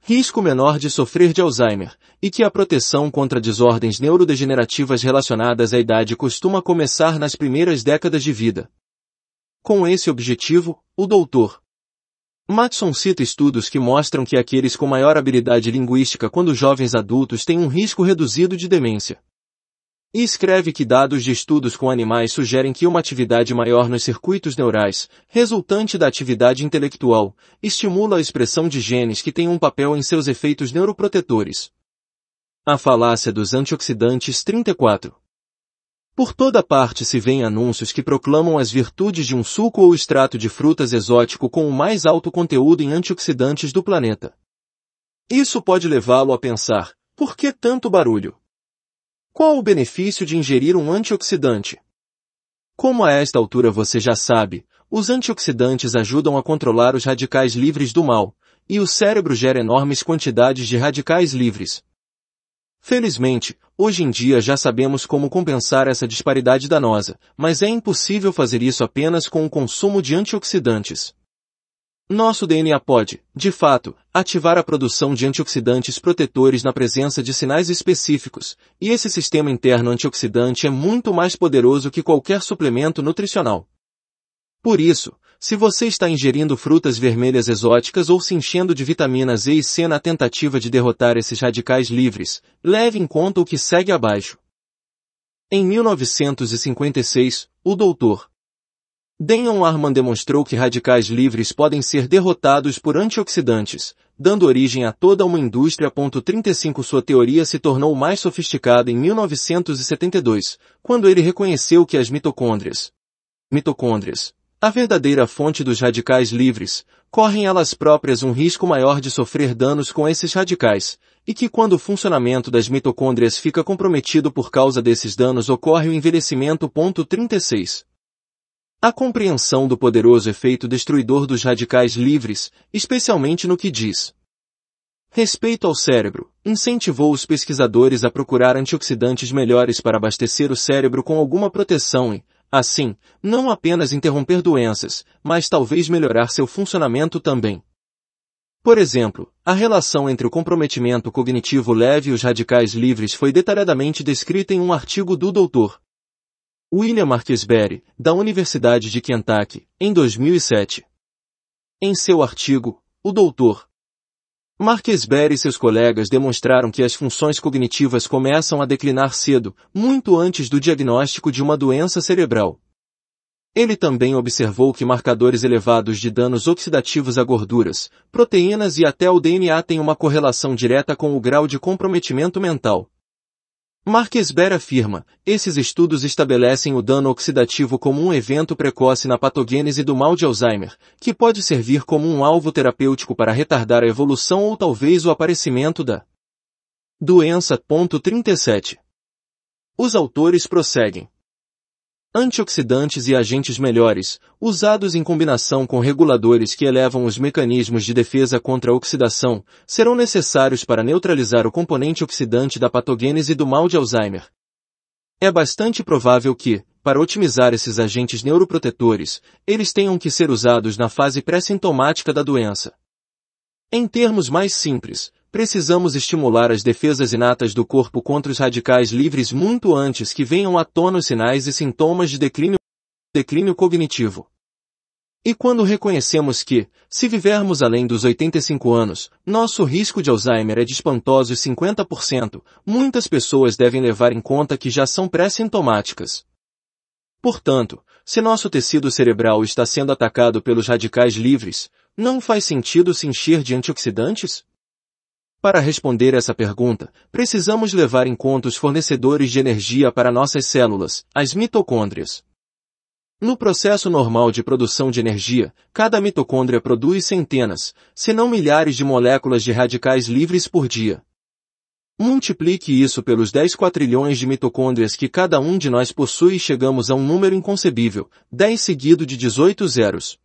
risco menor de sofrer de Alzheimer, e que a proteção contra desordens neurodegenerativas relacionadas à idade costuma começar nas primeiras décadas de vida. Com esse objetivo, o doutor Matson cita estudos que mostram que aqueles com maior habilidade linguística quando jovens adultos têm um risco reduzido de demência. E escreve que dados de estudos com animais sugerem que uma atividade maior nos circuitos neurais, resultante da atividade intelectual, estimula a expressão de genes que têm um papel em seus efeitos neuroprotetores. A falácia dos antioxidantes 34 por toda parte se vêem anúncios que proclamam as virtudes de um suco ou extrato de frutas exótico com o mais alto conteúdo em antioxidantes do planeta. Isso pode levá-lo a pensar, por que tanto barulho? Qual o benefício de ingerir um antioxidante? Como a esta altura você já sabe, os antioxidantes ajudam a controlar os radicais livres do mal, e o cérebro gera enormes quantidades de radicais livres. Felizmente, Hoje em dia já sabemos como compensar essa disparidade danosa, mas é impossível fazer isso apenas com o consumo de antioxidantes. Nosso DNA pode, de fato, ativar a produção de antioxidantes protetores na presença de sinais específicos, e esse sistema interno antioxidante é muito mais poderoso que qualquer suplemento nutricional. Por isso, se você está ingerindo frutas vermelhas exóticas ou se enchendo de vitaminas E e C na tentativa de derrotar esses radicais livres, leve em conta o que segue abaixo. Em 1956, o Dr. Denham Arman demonstrou que radicais livres podem ser derrotados por antioxidantes, dando origem a toda uma indústria. 35 Sua teoria se tornou mais sofisticada em 1972, quando ele reconheceu que as mitocôndrias, mitocôndrias a verdadeira fonte dos radicais livres, correm elas próprias um risco maior de sofrer danos com esses radicais, e que quando o funcionamento das mitocôndrias fica comprometido por causa desses danos ocorre o envelhecimento. 36. A compreensão do poderoso efeito destruidor dos radicais livres, especialmente no que diz respeito ao cérebro, incentivou os pesquisadores a procurar antioxidantes melhores para abastecer o cérebro com alguma proteção e, Assim, não apenas interromper doenças, mas talvez melhorar seu funcionamento também. Por exemplo, a relação entre o comprometimento cognitivo leve e os radicais livres foi detalhadamente descrita em um artigo do Dr. William Berry, da Universidade de Kentucky, em 2007. Em seu artigo, o Dr. Marques Berry e seus colegas demonstraram que as funções cognitivas começam a declinar cedo, muito antes do diagnóstico de uma doença cerebral. Ele também observou que marcadores elevados de danos oxidativos a gorduras, proteínas e até o DNA têm uma correlação direta com o grau de comprometimento mental. Marques Ber afirma, esses estudos estabelecem o dano oxidativo como um evento precoce na patogênese do mal de Alzheimer, que pode servir como um alvo terapêutico para retardar a evolução ou talvez o aparecimento da doença. 37. Os autores prosseguem antioxidantes e agentes melhores, usados em combinação com reguladores que elevam os mecanismos de defesa contra a oxidação, serão necessários para neutralizar o componente oxidante da patogênese do mal de Alzheimer. É bastante provável que, para otimizar esses agentes neuroprotetores, eles tenham que ser usados na fase pré-sintomática da doença. Em termos mais simples, precisamos estimular as defesas inatas do corpo contra os radicais livres muito antes que venham à tona os sinais e sintomas de declínio, declínio cognitivo. E quando reconhecemos que, se vivermos além dos 85 anos, nosso risco de Alzheimer é de espantosos 50%, muitas pessoas devem levar em conta que já são pré-sintomáticas. Portanto, se nosso tecido cerebral está sendo atacado pelos radicais livres, não faz sentido se encher de antioxidantes? Para responder essa pergunta, precisamos levar em conta os fornecedores de energia para nossas células, as mitocôndrias. No processo normal de produção de energia, cada mitocôndria produz centenas, se não milhares de moléculas de radicais livres por dia. Multiplique isso pelos 10 quatrilhões de mitocôndrias que cada um de nós possui e chegamos a um número inconcebível, 10 seguido de 18 zeros.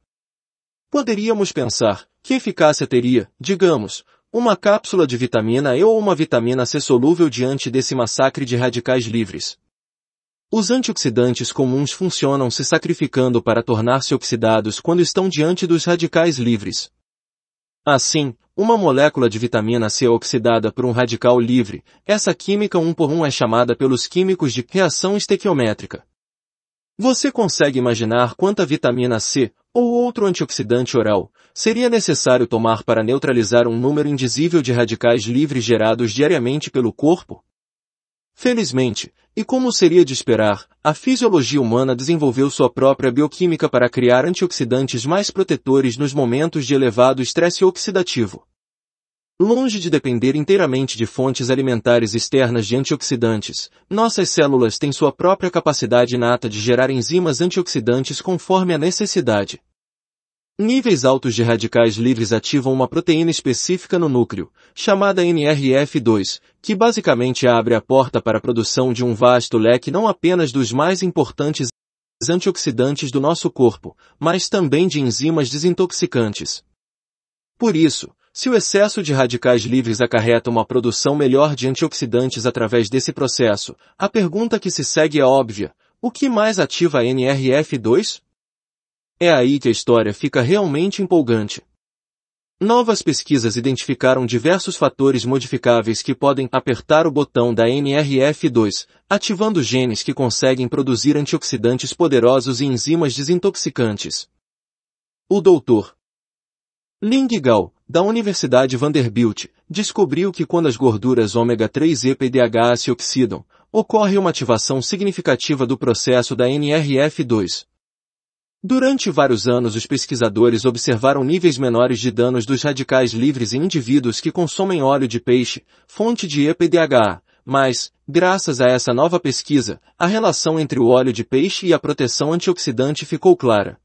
Poderíamos pensar, que eficácia teria, digamos, uma cápsula de vitamina E ou uma vitamina C solúvel diante desse massacre de radicais livres. Os antioxidantes comuns funcionam se sacrificando para tornar-se oxidados quando estão diante dos radicais livres. Assim, uma molécula de vitamina C é oxidada por um radical livre, essa química um por um é chamada pelos químicos de reação estequiométrica. Você consegue imaginar quanta vitamina C, ou outro antioxidante oral, seria necessário tomar para neutralizar um número indizível de radicais livres gerados diariamente pelo corpo? Felizmente, e como seria de esperar, a fisiologia humana desenvolveu sua própria bioquímica para criar antioxidantes mais protetores nos momentos de elevado estresse oxidativo. Longe de depender inteiramente de fontes alimentares externas de antioxidantes, nossas células têm sua própria capacidade inata de gerar enzimas antioxidantes conforme a necessidade. Níveis altos de radicais livres ativam uma proteína específica no núcleo, chamada NRF2, que basicamente abre a porta para a produção de um vasto leque não apenas dos mais importantes antioxidantes do nosso corpo, mas também de enzimas desintoxicantes. Por isso, se o excesso de radicais livres acarreta uma produção melhor de antioxidantes através desse processo, a pergunta que se segue é óbvia, o que mais ativa a NRF2? É aí que a história fica realmente empolgante. Novas pesquisas identificaram diversos fatores modificáveis que podem apertar o botão da NRF2, ativando genes que conseguem produzir antioxidantes poderosos e enzimas desintoxicantes. O Dr. Ling Gao, da Universidade Vanderbilt, descobriu que quando as gorduras ômega 3 e PdH se oxidam, ocorre uma ativação significativa do processo da NRF2. Durante vários anos os pesquisadores observaram níveis menores de danos dos radicais livres em indivíduos que consomem óleo de peixe, fonte de EPDHA, mas, graças a essa nova pesquisa, a relação entre o óleo de peixe e a proteção antioxidante ficou clara.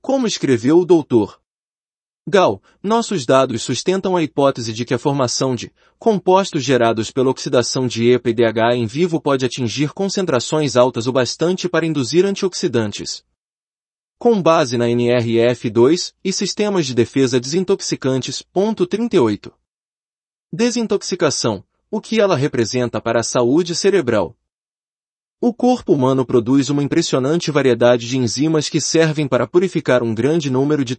Como escreveu o doutor Gal, nossos dados sustentam a hipótese de que a formação de compostos gerados pela oxidação de EPA e em vivo pode atingir concentrações altas o bastante para induzir antioxidantes. Com base na NRF2 e sistemas de defesa desintoxicantes. 38. Desintoxicação. O que ela representa para a saúde cerebral? O corpo humano produz uma impressionante variedade de enzimas que servem para purificar um grande número de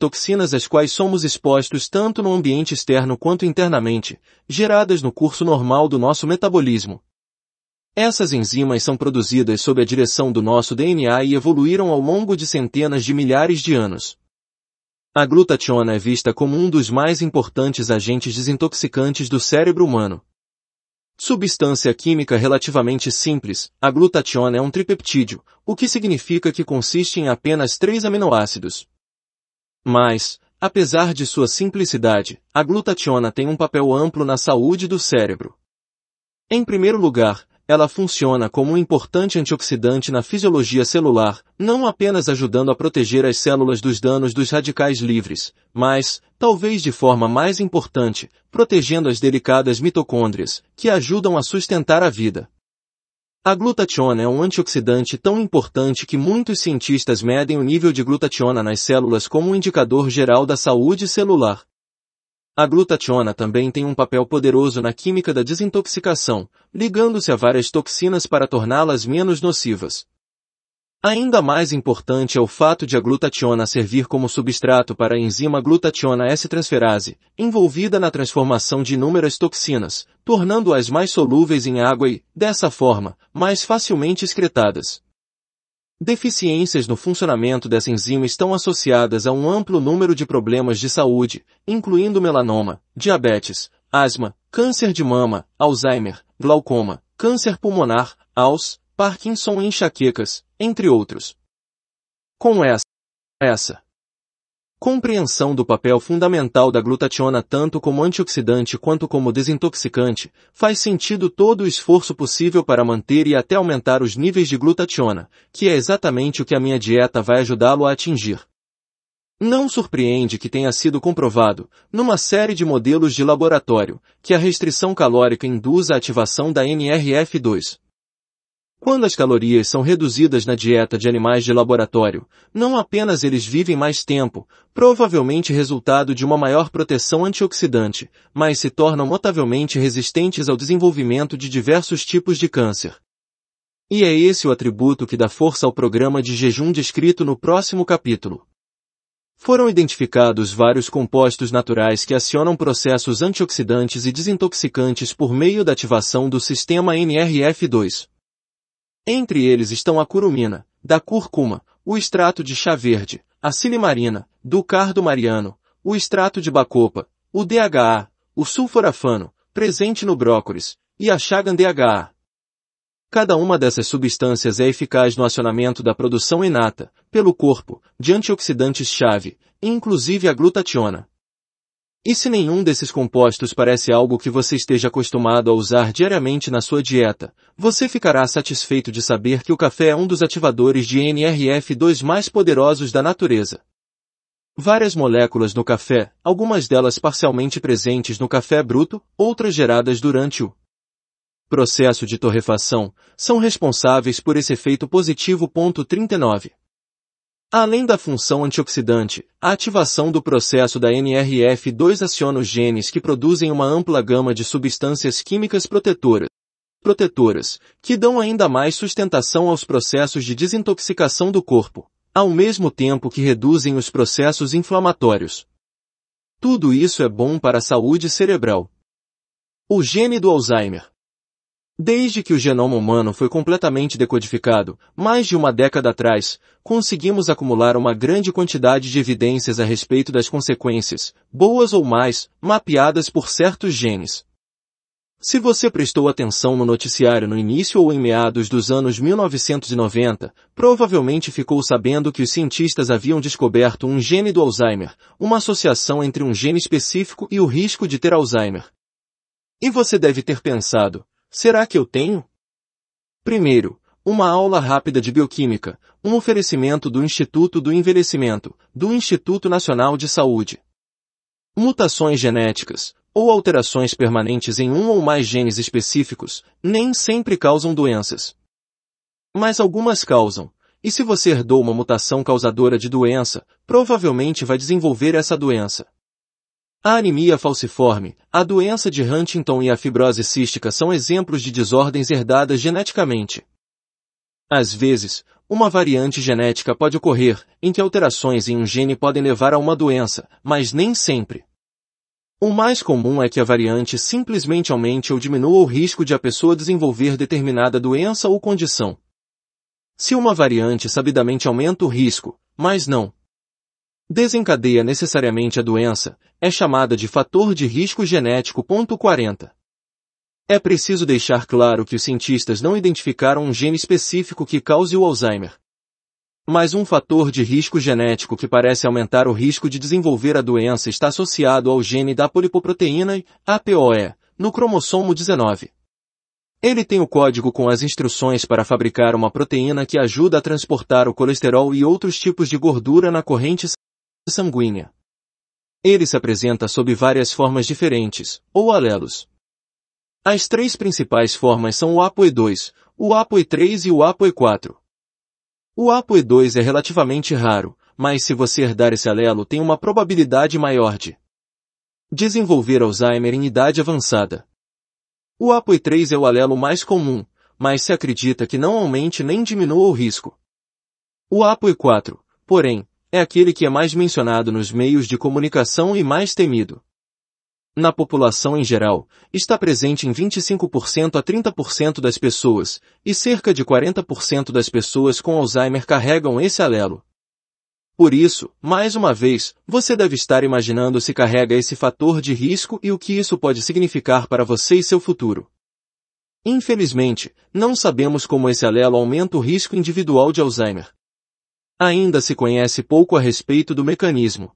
toxinas às quais somos expostos tanto no ambiente externo quanto internamente, geradas no curso normal do nosso metabolismo. Essas enzimas são produzidas sob a direção do nosso DNA e evoluíram ao longo de centenas de milhares de anos. A glutationa é vista como um dos mais importantes agentes desintoxicantes do cérebro humano. Substância química relativamente simples, a glutationa é um tripeptídeo, o que significa que consiste em apenas três aminoácidos, mas, apesar de sua simplicidade, a glutationa tem um papel amplo na saúde do cérebro. Em primeiro lugar, ela funciona como um importante antioxidante na fisiologia celular, não apenas ajudando a proteger as células dos danos dos radicais livres, mas, talvez de forma mais importante, protegendo as delicadas mitocôndrias, que ajudam a sustentar a vida. A glutationa é um antioxidante tão importante que muitos cientistas medem o nível de glutationa nas células como um indicador geral da saúde celular. A glutationa também tem um papel poderoso na química da desintoxicação, ligando-se a várias toxinas para torná-las menos nocivas. Ainda mais importante é o fato de a glutationa servir como substrato para a enzima glutationa S-transferase, envolvida na transformação de inúmeras toxinas, tornando-as mais solúveis em água e, dessa forma, mais facilmente excretadas. Deficiências no funcionamento dessa enzima estão associadas a um amplo número de problemas de saúde, incluindo melanoma, diabetes, asma, câncer de mama, Alzheimer, glaucoma, câncer pulmonar, AUS, Parkinson e enxaquecas, entre outros. Com essa, essa compreensão do papel fundamental da glutationa tanto como antioxidante quanto como desintoxicante, faz sentido todo o esforço possível para manter e até aumentar os níveis de glutationa, que é exatamente o que a minha dieta vai ajudá-lo a atingir. Não surpreende que tenha sido comprovado, numa série de modelos de laboratório, que a restrição calórica induz a ativação da NRF2. Quando as calorias são reduzidas na dieta de animais de laboratório, não apenas eles vivem mais tempo, provavelmente resultado de uma maior proteção antioxidante, mas se tornam notavelmente resistentes ao desenvolvimento de diversos tipos de câncer. E é esse o atributo que dá força ao programa de jejum descrito no próximo capítulo. Foram identificados vários compostos naturais que acionam processos antioxidantes e desintoxicantes por meio da ativação do sistema NRF2, entre eles estão a curumina, da curcuma, o extrato de chá verde, a silimarina, do cardo mariano, o extrato de bacopa, o DHA, o sulforafano, presente no brócolis, e a chagan DHA. Cada uma dessas substâncias é eficaz no acionamento da produção inata, pelo corpo, de antioxidantes-chave, inclusive a glutationa. E se nenhum desses compostos parece algo que você esteja acostumado a usar diariamente na sua dieta, você ficará satisfeito de saber que o café é um dos ativadores de NRF2 mais poderosos da natureza. Várias moléculas no café, algumas delas parcialmente presentes no café bruto, outras geradas durante o processo de torrefação, são responsáveis por esse efeito positivo. 39. Além da função antioxidante, a ativação do processo da NRF2 aciona os genes que produzem uma ampla gama de substâncias químicas protetoras, protetoras, que dão ainda mais sustentação aos processos de desintoxicação do corpo, ao mesmo tempo que reduzem os processos inflamatórios. Tudo isso é bom para a saúde cerebral. O gene do Alzheimer Desde que o genoma humano foi completamente decodificado, mais de uma década atrás, conseguimos acumular uma grande quantidade de evidências a respeito das consequências, boas ou mais, mapeadas por certos genes. Se você prestou atenção no noticiário no início ou em meados dos anos 1990, provavelmente ficou sabendo que os cientistas haviam descoberto um gene do Alzheimer, uma associação entre um gene específico e o risco de ter Alzheimer. E você deve ter pensado, Será que eu tenho? Primeiro, uma aula rápida de bioquímica, um oferecimento do Instituto do Envelhecimento, do Instituto Nacional de Saúde. Mutações genéticas, ou alterações permanentes em um ou mais genes específicos, nem sempre causam doenças. Mas algumas causam, e se você herdou uma mutação causadora de doença, provavelmente vai desenvolver essa doença. A anemia falciforme, a doença de Huntington e a fibrose cística são exemplos de desordens herdadas geneticamente. Às vezes, uma variante genética pode ocorrer, em que alterações em um gene podem levar a uma doença, mas nem sempre. O mais comum é que a variante simplesmente aumente ou diminua o risco de a pessoa desenvolver determinada doença ou condição. Se uma variante sabidamente aumenta o risco, mas não desencadeia necessariamente a doença, é chamada de fator de risco genético. 40. É preciso deixar claro que os cientistas não identificaram um gene específico que cause o Alzheimer. Mas um fator de risco genético que parece aumentar o risco de desenvolver a doença está associado ao gene da polipoproteína APOE, no cromossomo 19. Ele tem o código com as instruções para fabricar uma proteína que ajuda a transportar o colesterol e outros tipos de gordura na corrente sanguínea. Ele se apresenta sob várias formas diferentes, ou alelos. As três principais formas são o APOE2, o APOE3 e o APOE4. O APOE2 é relativamente raro, mas se você herdar esse alelo tem uma probabilidade maior de desenvolver Alzheimer em idade avançada. O APOE3 é o alelo mais comum, mas se acredita que não aumente nem diminua o risco. O APOE4, porém, é aquele que é mais mencionado nos meios de comunicação e mais temido. Na população em geral, está presente em 25% a 30% das pessoas, e cerca de 40% das pessoas com Alzheimer carregam esse alelo. Por isso, mais uma vez, você deve estar imaginando se carrega esse fator de risco e o que isso pode significar para você e seu futuro. Infelizmente, não sabemos como esse alelo aumenta o risco individual de Alzheimer ainda se conhece pouco a respeito do mecanismo.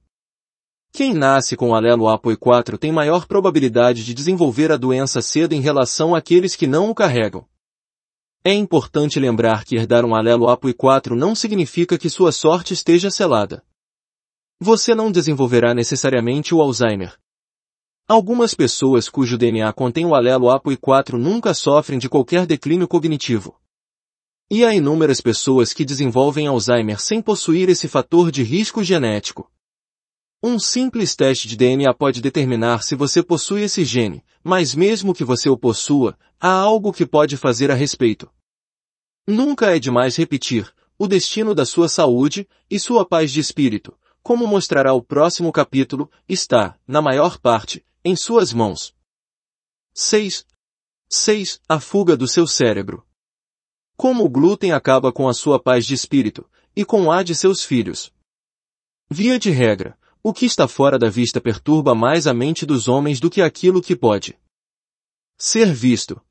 Quem nasce com alelo APOE4 tem maior probabilidade de desenvolver a doença cedo em relação àqueles que não o carregam. É importante lembrar que herdar um alelo APOE4 não significa que sua sorte esteja selada. Você não desenvolverá necessariamente o Alzheimer. Algumas pessoas cujo DNA contém o alelo APOE4 nunca sofrem de qualquer declínio cognitivo. E há inúmeras pessoas que desenvolvem Alzheimer sem possuir esse fator de risco genético. Um simples teste de DNA pode determinar se você possui esse gene, mas mesmo que você o possua, há algo que pode fazer a respeito. Nunca é demais repetir o destino da sua saúde e sua paz de espírito, como mostrará o próximo capítulo, está, na maior parte, em suas mãos. 6. 6. A fuga do seu cérebro. Como o glúten acaba com a sua paz de espírito, e com a de seus filhos. Via de regra, o que está fora da vista perturba mais a mente dos homens do que aquilo que pode ser visto.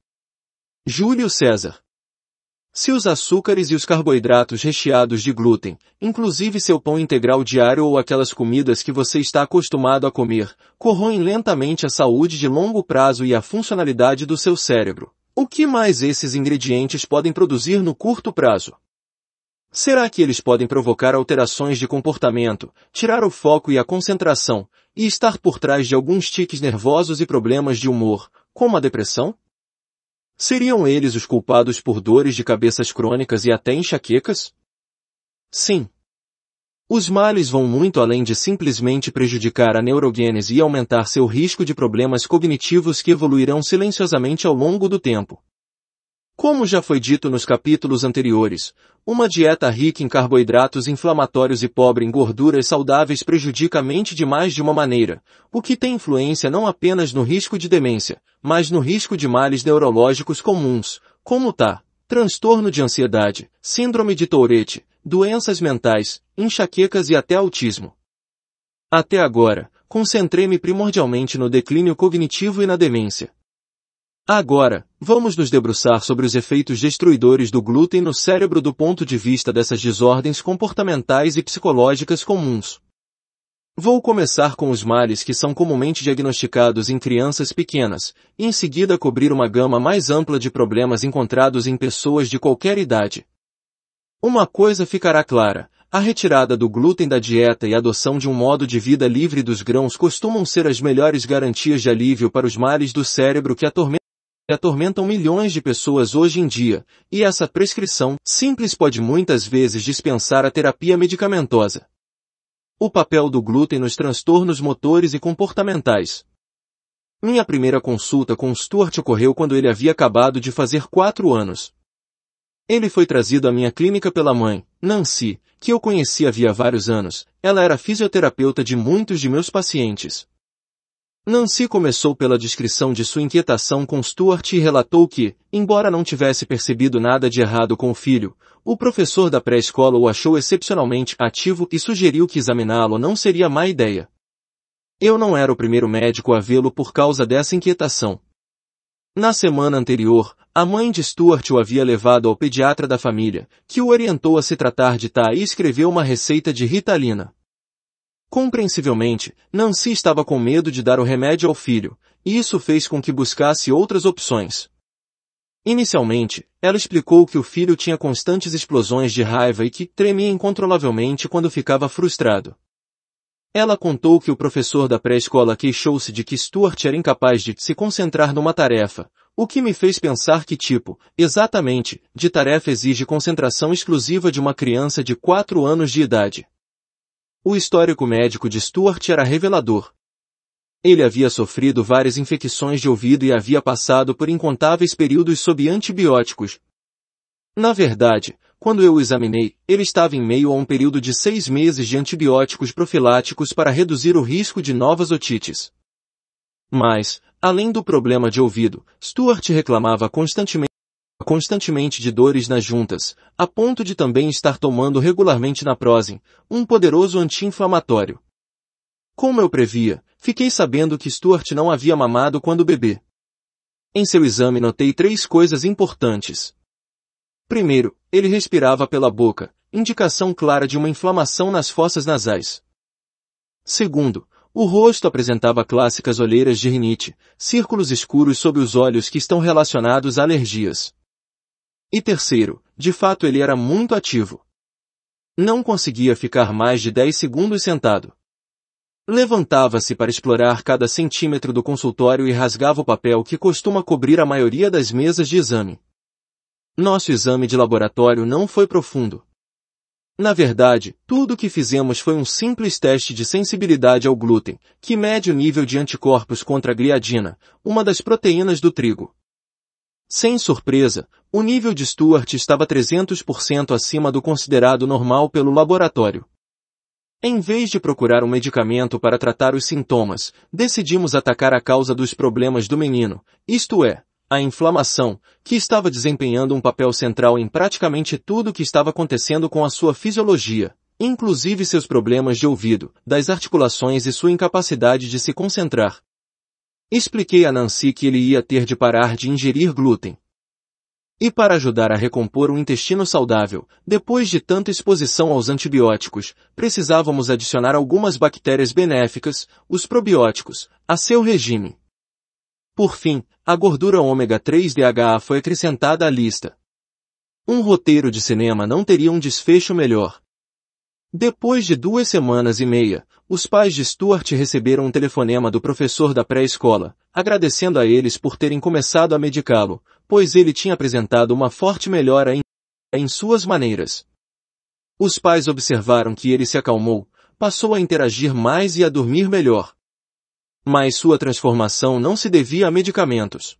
Júlio César. Se os açúcares e os carboidratos recheados de glúten, inclusive seu pão integral diário ou aquelas comidas que você está acostumado a comer, corroem lentamente a saúde de longo prazo e a funcionalidade do seu cérebro, o que mais esses ingredientes podem produzir no curto prazo? Será que eles podem provocar alterações de comportamento, tirar o foco e a concentração, e estar por trás de alguns tiques nervosos e problemas de humor, como a depressão? Seriam eles os culpados por dores de cabeças crônicas e até enxaquecas? Sim, os males vão muito além de simplesmente prejudicar a neurogênese e aumentar seu risco de problemas cognitivos que evoluirão silenciosamente ao longo do tempo. Como já foi dito nos capítulos anteriores, uma dieta rica em carboidratos inflamatórios e pobre em gorduras saudáveis prejudica a mente de mais de uma maneira, o que tem influência não apenas no risco de demência, mas no risco de males neurológicos comuns, como tá, transtorno de ansiedade, síndrome de Tourette, doenças mentais, enxaquecas e até autismo. Até agora, concentrei-me primordialmente no declínio cognitivo e na demência. Agora, vamos nos debruçar sobre os efeitos destruidores do glúten no cérebro do ponto de vista dessas desordens comportamentais e psicológicas comuns. Vou começar com os males que são comumente diagnosticados em crianças pequenas, e em seguida cobrir uma gama mais ampla de problemas encontrados em pessoas de qualquer idade. Uma coisa ficará clara, a retirada do glúten da dieta e a adoção de um modo de vida livre dos grãos costumam ser as melhores garantias de alívio para os males do cérebro que atormentam milhões de pessoas hoje em dia, e essa prescrição simples pode muitas vezes dispensar a terapia medicamentosa. O papel do glúten nos transtornos motores e comportamentais. Minha primeira consulta com Stuart ocorreu quando ele havia acabado de fazer quatro anos. Ele foi trazido à minha clínica pela mãe, Nancy, que eu conheci havia vários anos. Ela era fisioterapeuta de muitos de meus pacientes. Nancy começou pela descrição de sua inquietação com Stuart e relatou que, embora não tivesse percebido nada de errado com o filho, o professor da pré-escola o achou excepcionalmente ativo e sugeriu que examiná-lo não seria má ideia. Eu não era o primeiro médico a vê-lo por causa dessa inquietação, na semana anterior, a mãe de Stuart o havia levado ao pediatra da família, que o orientou a se tratar de tá e escreveu uma receita de ritalina. Compreensivelmente, Nancy estava com medo de dar o remédio ao filho, e isso fez com que buscasse outras opções. Inicialmente, ela explicou que o filho tinha constantes explosões de raiva e que tremia incontrolavelmente quando ficava frustrado. Ela contou que o professor da pré-escola queixou-se de que Stuart era incapaz de se concentrar numa tarefa, o que me fez pensar que tipo, exatamente, de tarefa exige concentração exclusiva de uma criança de 4 anos de idade. O histórico médico de Stuart era revelador. Ele havia sofrido várias infecções de ouvido e havia passado por incontáveis períodos sob antibióticos. Na verdade, quando eu o examinei, ele estava em meio a um período de seis meses de antibióticos profiláticos para reduzir o risco de novas otites. Mas, além do problema de ouvido, Stuart reclamava constantemente constantemente de dores nas juntas, a ponto de também estar tomando regularmente naproxen, um poderoso anti-inflamatório. Como eu previa, fiquei sabendo que Stuart não havia mamado quando bebê. Em seu exame notei três coisas importantes. Primeiro, ele respirava pela boca, indicação clara de uma inflamação nas fossas nasais. Segundo, o rosto apresentava clássicas olheiras de rinite, círculos escuros sob os olhos que estão relacionados a alergias. E terceiro, de fato ele era muito ativo. Não conseguia ficar mais de 10 segundos sentado. Levantava-se para explorar cada centímetro do consultório e rasgava o papel que costuma cobrir a maioria das mesas de exame. Nosso exame de laboratório não foi profundo. Na verdade, tudo o que fizemos foi um simples teste de sensibilidade ao glúten, que mede o nível de anticorpos contra a gliadina, uma das proteínas do trigo. Sem surpresa, o nível de Stuart estava 300% acima do considerado normal pelo laboratório. Em vez de procurar um medicamento para tratar os sintomas, decidimos atacar a causa dos problemas do menino, isto é, a inflamação, que estava desempenhando um papel central em praticamente tudo o que estava acontecendo com a sua fisiologia, inclusive seus problemas de ouvido, das articulações e sua incapacidade de se concentrar. Expliquei a Nancy que ele ia ter de parar de ingerir glúten. E para ajudar a recompor o intestino saudável, depois de tanta exposição aos antibióticos, precisávamos adicionar algumas bactérias benéficas, os probióticos, a seu regime. Por fim, a gordura ômega 3 DHA foi acrescentada à lista. Um roteiro de cinema não teria um desfecho melhor. Depois de duas semanas e meia, os pais de Stuart receberam um telefonema do professor da pré-escola, agradecendo a eles por terem começado a medicá-lo, pois ele tinha apresentado uma forte melhora em, em suas maneiras. Os pais observaram que ele se acalmou, passou a interagir mais e a dormir melhor. Mas sua transformação não se devia a medicamentos.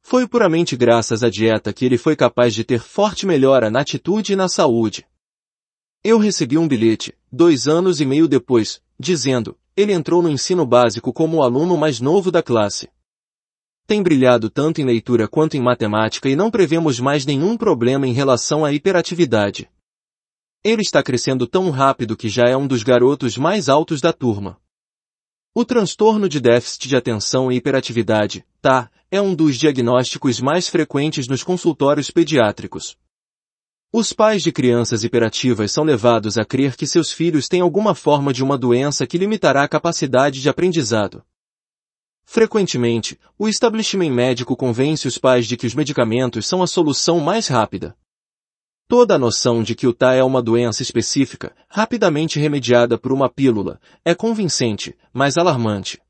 Foi puramente graças à dieta que ele foi capaz de ter forte melhora na atitude e na saúde. Eu recebi um bilhete, dois anos e meio depois, dizendo, ele entrou no ensino básico como o aluno mais novo da classe. Tem brilhado tanto em leitura quanto em matemática e não prevemos mais nenhum problema em relação à hiperatividade. Ele está crescendo tão rápido que já é um dos garotos mais altos da turma. O transtorno de déficit de atenção e hiperatividade, TA, é um dos diagnósticos mais frequentes nos consultórios pediátricos. Os pais de crianças hiperativas são levados a crer que seus filhos têm alguma forma de uma doença que limitará a capacidade de aprendizado. Frequentemente, o estabelecimento médico convence os pais de que os medicamentos são a solução mais rápida. Toda a noção de que o TA tá é uma doença específica, rapidamente remediada por uma pílula, é convincente, mas alarmante.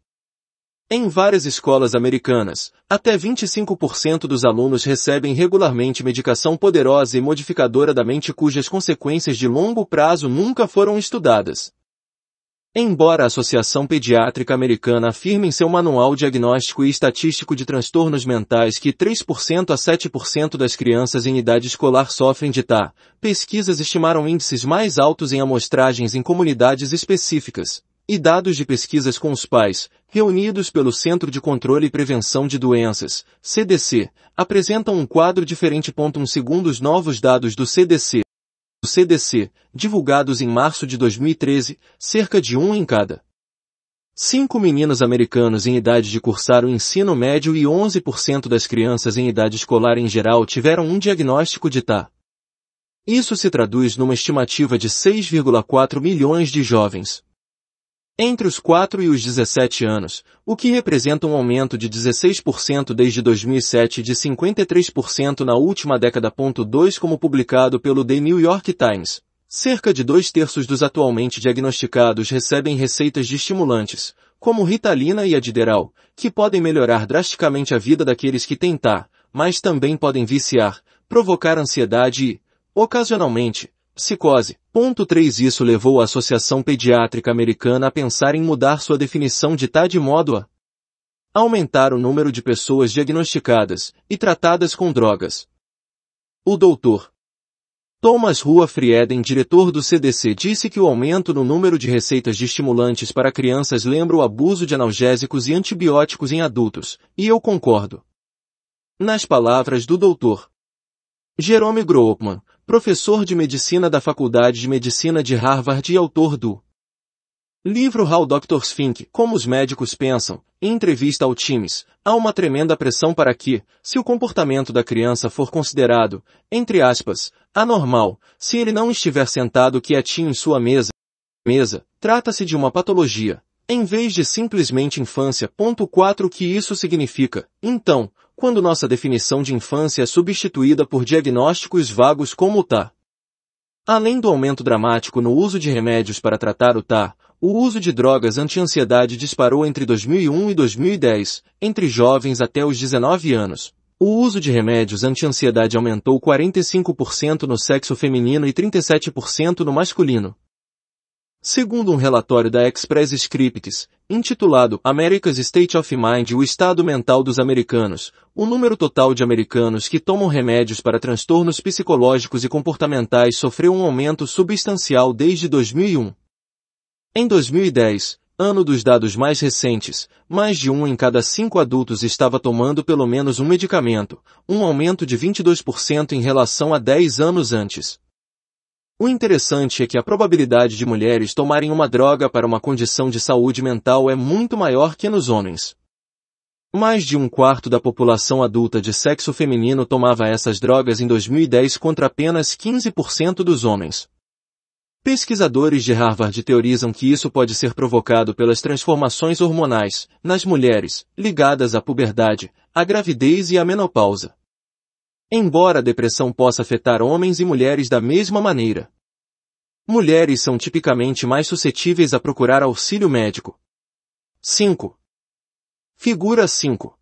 Em várias escolas americanas, até 25% dos alunos recebem regularmente medicação poderosa e modificadora da mente cujas consequências de longo prazo nunca foram estudadas. Embora a Associação Pediátrica Americana afirme em seu Manual Diagnóstico e Estatístico de Transtornos Mentais que 3% a 7% das crianças em idade escolar sofrem de TA, pesquisas estimaram índices mais altos em amostragens em comunidades específicas, e dados de pesquisas com os pais, reunidos pelo Centro de Controle e Prevenção de Doenças, CDC, apresentam um quadro diferente. Um segundo os novos dados do CDC, CDC, divulgados em março de 2013, cerca de um em cada. Cinco meninas americanos em idade de cursar o ensino médio e 11% das crianças em idade escolar em geral tiveram um diagnóstico de TA. Isso se traduz numa estimativa de 6,4 milhões de jovens, entre os 4 e os 17 anos, o que representa um aumento de 16% desde 2007 e de 53% na última década. 2 como publicado pelo The New York Times. Cerca de dois terços dos atualmente diagnosticados recebem receitas de estimulantes, como Ritalina e Adderall, que podem melhorar drasticamente a vida daqueles que tentar, mas também podem viciar, provocar ansiedade e, ocasionalmente, Psicose. Ponto 3 Isso levou a Associação Pediátrica Americana a pensar em mudar sua definição de TAD de modo a aumentar o número de pessoas diagnosticadas e tratadas com drogas. O Dr. Thomas Rua Frieden, diretor do CDC, disse que o aumento no número de receitas de estimulantes para crianças lembra o abuso de analgésicos e antibióticos em adultos, e eu concordo. Nas palavras do Dr. Jerome Groopman, professor de medicina da Faculdade de Medicina de Harvard e autor do livro How Doctors Think, Como os Médicos Pensam, em entrevista ao Times, há uma tremenda pressão para que, se o comportamento da criança for considerado, entre aspas, anormal, se ele não estiver sentado quietinho em sua mesa, mesa, trata-se de uma patologia, em vez de simplesmente infância. 4 que isso significa, então, quando nossa definição de infância é substituída por diagnósticos vagos como o TA. Tá. Além do aumento dramático no uso de remédios para tratar o TA, tá, o uso de drogas anti-ansiedade disparou entre 2001 e 2010, entre jovens até os 19 anos. O uso de remédios anti-ansiedade aumentou 45% no sexo feminino e 37% no masculino. Segundo um relatório da Express Scripts, intitulado America's State of Mind o Estado Mental dos Americanos, o número total de americanos que tomam remédios para transtornos psicológicos e comportamentais sofreu um aumento substancial desde 2001. Em 2010, ano dos dados mais recentes, mais de um em cada cinco adultos estava tomando pelo menos um medicamento, um aumento de 22% em relação a 10 anos antes. O interessante é que a probabilidade de mulheres tomarem uma droga para uma condição de saúde mental é muito maior que nos homens. Mais de um quarto da população adulta de sexo feminino tomava essas drogas em 2010 contra apenas 15% dos homens. Pesquisadores de Harvard teorizam que isso pode ser provocado pelas transformações hormonais nas mulheres, ligadas à puberdade, à gravidez e à menopausa. Embora a depressão possa afetar homens e mulheres da mesma maneira. Mulheres são tipicamente mais suscetíveis a procurar auxílio médico. 5. Figura 5.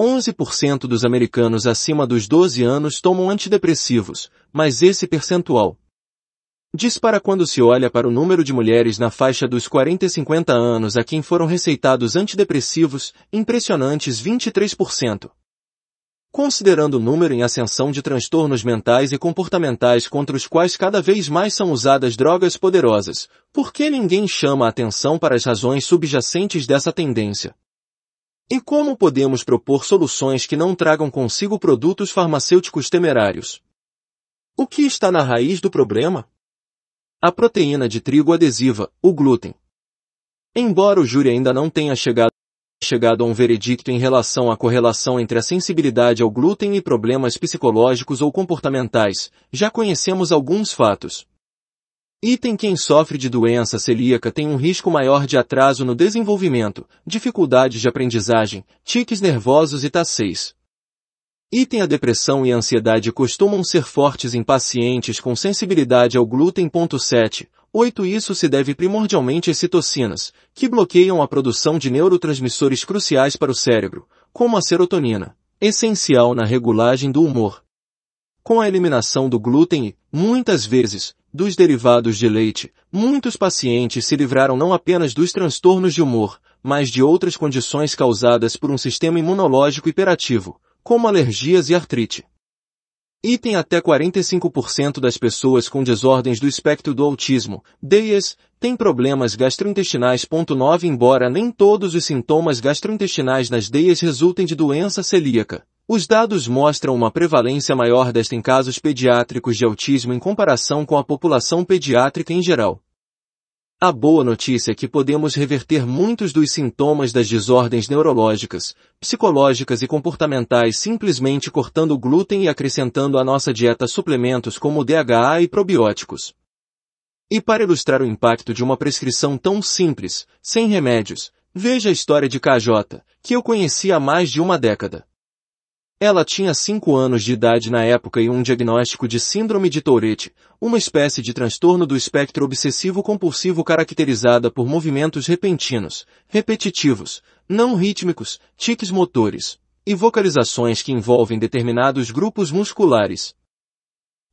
11% dos americanos acima dos 12 anos tomam antidepressivos, mas esse percentual dispara quando se olha para o número de mulheres na faixa dos 40 e 50 anos a quem foram receitados antidepressivos, impressionantes 23% considerando o número em ascensão de transtornos mentais e comportamentais contra os quais cada vez mais são usadas drogas poderosas, por que ninguém chama a atenção para as razões subjacentes dessa tendência? E como podemos propor soluções que não tragam consigo produtos farmacêuticos temerários? O que está na raiz do problema? A proteína de trigo adesiva, o glúten. Embora o júri ainda não tenha chegado chegado a um veredicto em relação à correlação entre a sensibilidade ao glúten e problemas psicológicos ou comportamentais, já conhecemos alguns fatos. Item quem sofre de doença celíaca tem um risco maior de atraso no desenvolvimento, dificuldades de aprendizagem, tiques nervosos e tacês. Item a depressão e a ansiedade costumam ser fortes em pacientes com sensibilidade ao glúten. 7. 8. Isso se deve primordialmente a citocinas, que bloqueiam a produção de neurotransmissores cruciais para o cérebro, como a serotonina, essencial na regulagem do humor. Com a eliminação do glúten e, muitas vezes, dos derivados de leite, muitos pacientes se livraram não apenas dos transtornos de humor, mas de outras condições causadas por um sistema imunológico hiperativo, como alergias e artrite. Item até 45% das pessoas com desordens do espectro do autismo, DIAS, têm problemas gastrointestinais. 9 Embora nem todos os sintomas gastrointestinais nas DIAS resultem de doença celíaca. Os dados mostram uma prevalência maior desta em casos pediátricos de autismo em comparação com a população pediátrica em geral. A boa notícia é que podemos reverter muitos dos sintomas das desordens neurológicas, psicológicas e comportamentais simplesmente cortando o glúten e acrescentando à nossa dieta suplementos como DHA e probióticos. E para ilustrar o impacto de uma prescrição tão simples, sem remédios, veja a história de KJ, que eu conheci há mais de uma década. Ela tinha 5 anos de idade na época e um diagnóstico de síndrome de Tourette, uma espécie de transtorno do espectro obsessivo-compulsivo caracterizada por movimentos repentinos, repetitivos, não rítmicos, tiques motores e vocalizações que envolvem determinados grupos musculares.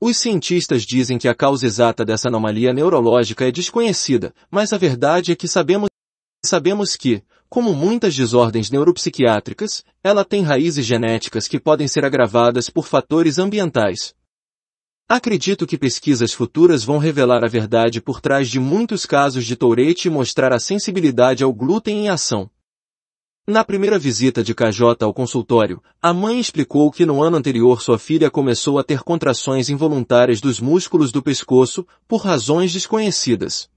Os cientistas dizem que a causa exata dessa anomalia neurológica é desconhecida, mas a verdade é que sabemos, sabemos que, como muitas desordens neuropsiquiátricas, ela tem raízes genéticas que podem ser agravadas por fatores ambientais. Acredito que pesquisas futuras vão revelar a verdade por trás de muitos casos de tourette e mostrar a sensibilidade ao glúten em ação. Na primeira visita de KJ ao consultório, a mãe explicou que no ano anterior sua filha começou a ter contrações involuntárias dos músculos do pescoço por razões desconhecidas.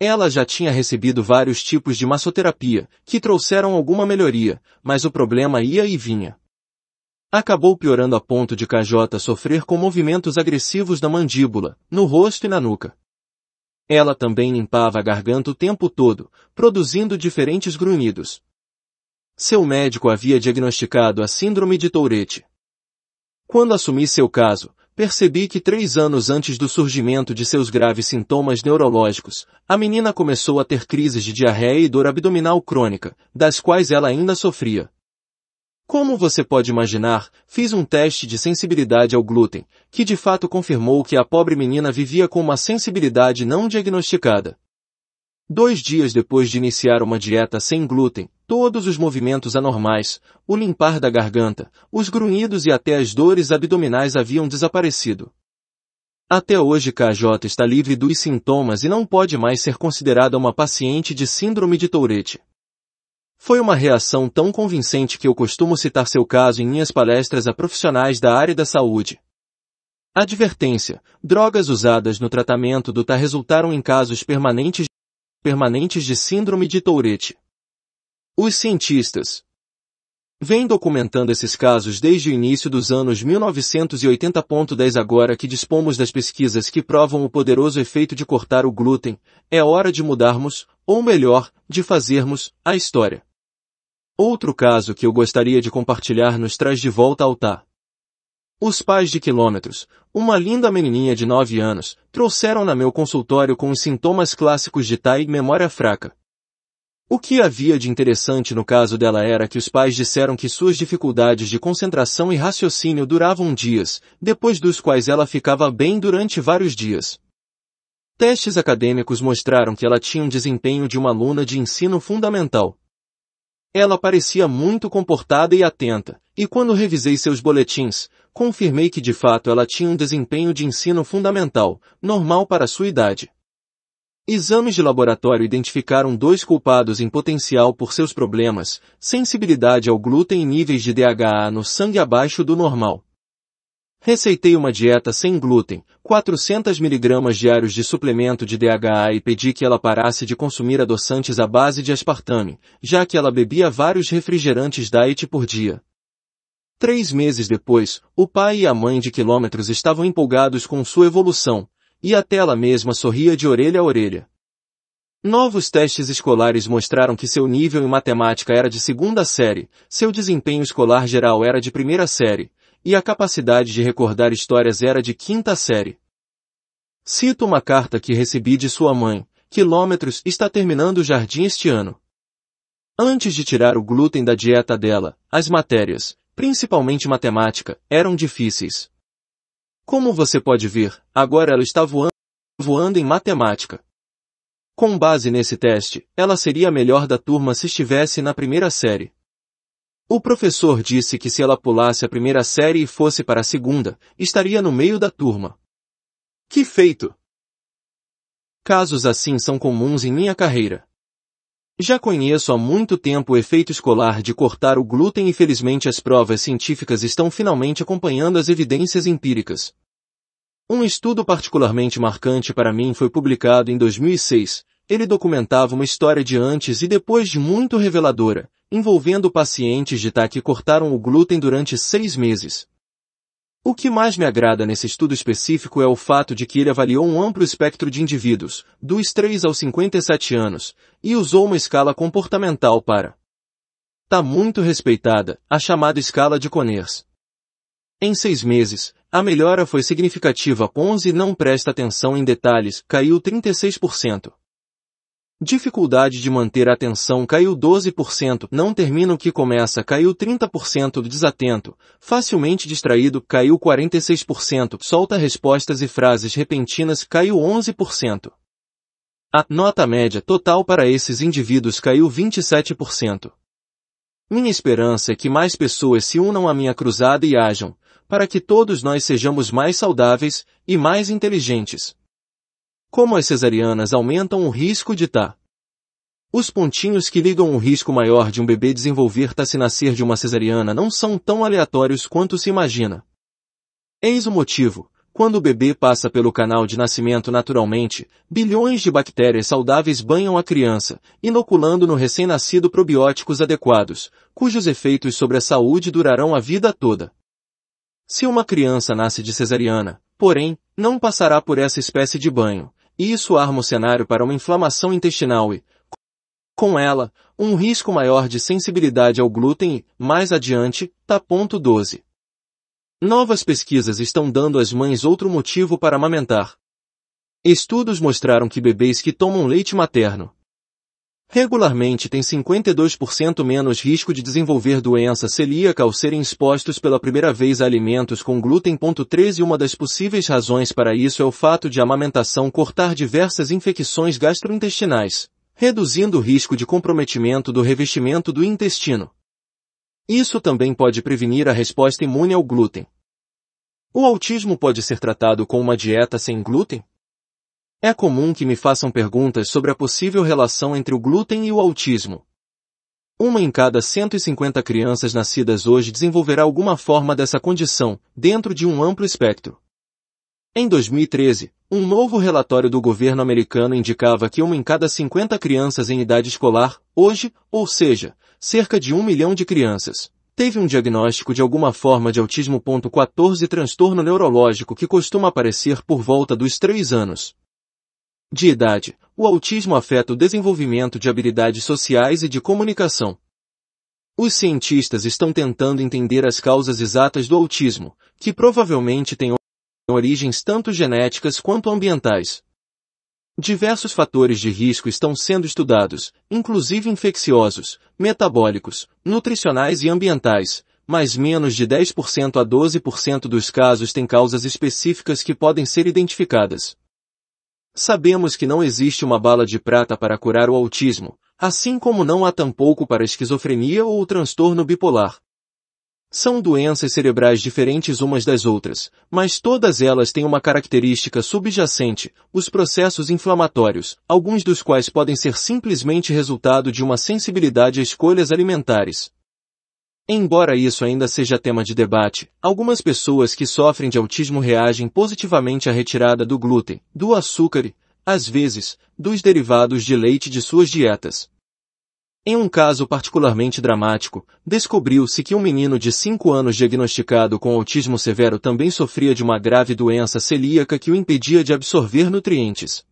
Ela já tinha recebido vários tipos de massoterapia, que trouxeram alguma melhoria, mas o problema ia e vinha. Acabou piorando a ponto de KJ sofrer com movimentos agressivos da mandíbula, no rosto e na nuca. Ela também limpava a garganta o tempo todo, produzindo diferentes grunhidos. Seu médico havia diagnosticado a síndrome de Tourette. Quando assumi seu caso, Percebi que três anos antes do surgimento de seus graves sintomas neurológicos, a menina começou a ter crises de diarreia e dor abdominal crônica, das quais ela ainda sofria. Como você pode imaginar, fiz um teste de sensibilidade ao glúten, que de fato confirmou que a pobre menina vivia com uma sensibilidade não diagnosticada. Dois dias depois de iniciar uma dieta sem glúten, todos os movimentos anormais, o limpar da garganta, os grunhidos e até as dores abdominais haviam desaparecido. Até hoje KJ está livre dos sintomas e não pode mais ser considerada uma paciente de síndrome de Tourette. Foi uma reação tão convincente que eu costumo citar seu caso em minhas palestras a profissionais da área da saúde. Advertência: drogas usadas no tratamento do TA resultaram em casos permanentes permanentes de síndrome de Tourette. Os cientistas vêm documentando esses casos desde o início dos anos 1980.10 agora que dispomos das pesquisas que provam o poderoso efeito de cortar o glúten, é hora de mudarmos, ou melhor, de fazermos, a história. Outro caso que eu gostaria de compartilhar nos traz de volta ao TA. Os pais de quilômetros, uma linda menininha de 9 anos, trouxeram-na meu consultório com os sintomas clássicos de TAI e memória fraca. O que havia de interessante no caso dela era que os pais disseram que suas dificuldades de concentração e raciocínio duravam dias, depois dos quais ela ficava bem durante vários dias. Testes acadêmicos mostraram que ela tinha um desempenho de uma aluna de ensino fundamental. Ela parecia muito comportada e atenta, e quando revisei seus boletins, confirmei que de fato ela tinha um desempenho de ensino fundamental, normal para sua idade. Exames de laboratório identificaram dois culpados em potencial por seus problemas, sensibilidade ao glúten e níveis de DHA no sangue abaixo do normal. Receitei uma dieta sem glúten, 400 mg diários de suplemento de DHA e pedi que ela parasse de consumir adoçantes à base de aspartame, já que ela bebia vários refrigerantes diet por dia. Três meses depois, o pai e a mãe de quilômetros estavam empolgados com sua evolução, e até ela mesma sorria de orelha a orelha. Novos testes escolares mostraram que seu nível em matemática era de segunda série, seu desempenho escolar geral era de primeira série, e a capacidade de recordar histórias era de quinta série. Cito uma carta que recebi de sua mãe, quilômetros está terminando o jardim este ano. Antes de tirar o glúten da dieta dela, as matérias, principalmente matemática, eram difíceis. Como você pode ver, agora ela está voando, voando em matemática. Com base nesse teste, ela seria a melhor da turma se estivesse na primeira série. O professor disse que se ela pulasse a primeira série e fosse para a segunda, estaria no meio da turma. Que feito! Casos assim são comuns em minha carreira. Já conheço há muito tempo o efeito escolar de cortar o glúten e felizmente as provas científicas estão finalmente acompanhando as evidências empíricas. Um estudo particularmente marcante para mim foi publicado em 2006. Ele documentava uma história de antes e depois muito reveladora, envolvendo pacientes de TAC que cortaram o glúten durante seis meses. O que mais me agrada nesse estudo específico é o fato de que ele avaliou um amplo espectro de indivíduos, dos 3 aos 57 anos, e usou uma escala comportamental para. Tá muito respeitada, a chamada escala de Conners. Em seis meses, a melhora foi significativa, 11 não presta atenção em detalhes, caiu 36%. Dificuldade de manter a atenção caiu 12%, não termina o que começa, caiu 30% desatento, facilmente distraído, caiu 46%, solta respostas e frases repentinas, caiu 11%. A nota média total para esses indivíduos caiu 27%. Minha esperança é que mais pessoas se unam à minha cruzada e ajam, para que todos nós sejamos mais saudáveis e mais inteligentes. Como as cesarianas aumentam o risco de TAC? Tá? Os pontinhos que ligam o risco maior de um bebê desenvolver TAC tá se nascer de uma cesariana não são tão aleatórios quanto se imagina. Eis o motivo. Quando o bebê passa pelo canal de nascimento naturalmente, bilhões de bactérias saudáveis banham a criança, inoculando no recém-nascido probióticos adequados, cujos efeitos sobre a saúde durarão a vida toda. Se uma criança nasce de cesariana, porém, não passará por essa espécie de banho, e isso arma o cenário para uma inflamação intestinal e, com ela, um risco maior de sensibilidade ao glúten e, mais adiante, tá ponto 12. Novas pesquisas estão dando às mães outro motivo para amamentar. Estudos mostraram que bebês que tomam leite materno, regularmente têm 52% menos risco de desenvolver doença celíaca ao serem expostos pela primeira vez a alimentos com glúten. E uma das possíveis razões para isso é o fato de a amamentação cortar diversas infecções gastrointestinais, reduzindo o risco de comprometimento do revestimento do intestino. Isso também pode prevenir a resposta imune ao glúten. O autismo pode ser tratado com uma dieta sem glúten, é comum que me façam perguntas sobre a possível relação entre o glúten e o autismo. Uma em cada 150 crianças nascidas hoje desenvolverá alguma forma dessa condição, dentro de um amplo espectro. Em 2013, um novo relatório do governo americano indicava que uma em cada 50 crianças em idade escolar, hoje, ou seja, cerca de um milhão de crianças, teve um diagnóstico de alguma forma de autismo. 14 Transtorno neurológico que costuma aparecer por volta dos três anos, de idade, o autismo afeta o desenvolvimento de habilidades sociais e de comunicação. Os cientistas estão tentando entender as causas exatas do autismo, que provavelmente têm origens tanto genéticas quanto ambientais. Diversos fatores de risco estão sendo estudados, inclusive infecciosos, metabólicos, nutricionais e ambientais, mas menos de 10% a 12% dos casos têm causas específicas que podem ser identificadas. Sabemos que não existe uma bala de prata para curar o autismo, assim como não há tampouco para esquizofrenia ou transtorno bipolar. São doenças cerebrais diferentes umas das outras, mas todas elas têm uma característica subjacente, os processos inflamatórios, alguns dos quais podem ser simplesmente resultado de uma sensibilidade a escolhas alimentares, Embora isso ainda seja tema de debate, algumas pessoas que sofrem de autismo reagem positivamente à retirada do glúten, do açúcar e, às vezes, dos derivados de leite de suas dietas. Em um caso particularmente dramático, descobriu-se que um menino de 5 anos diagnosticado com autismo severo também sofria de uma grave doença celíaca que o impedia de absorver nutrientes.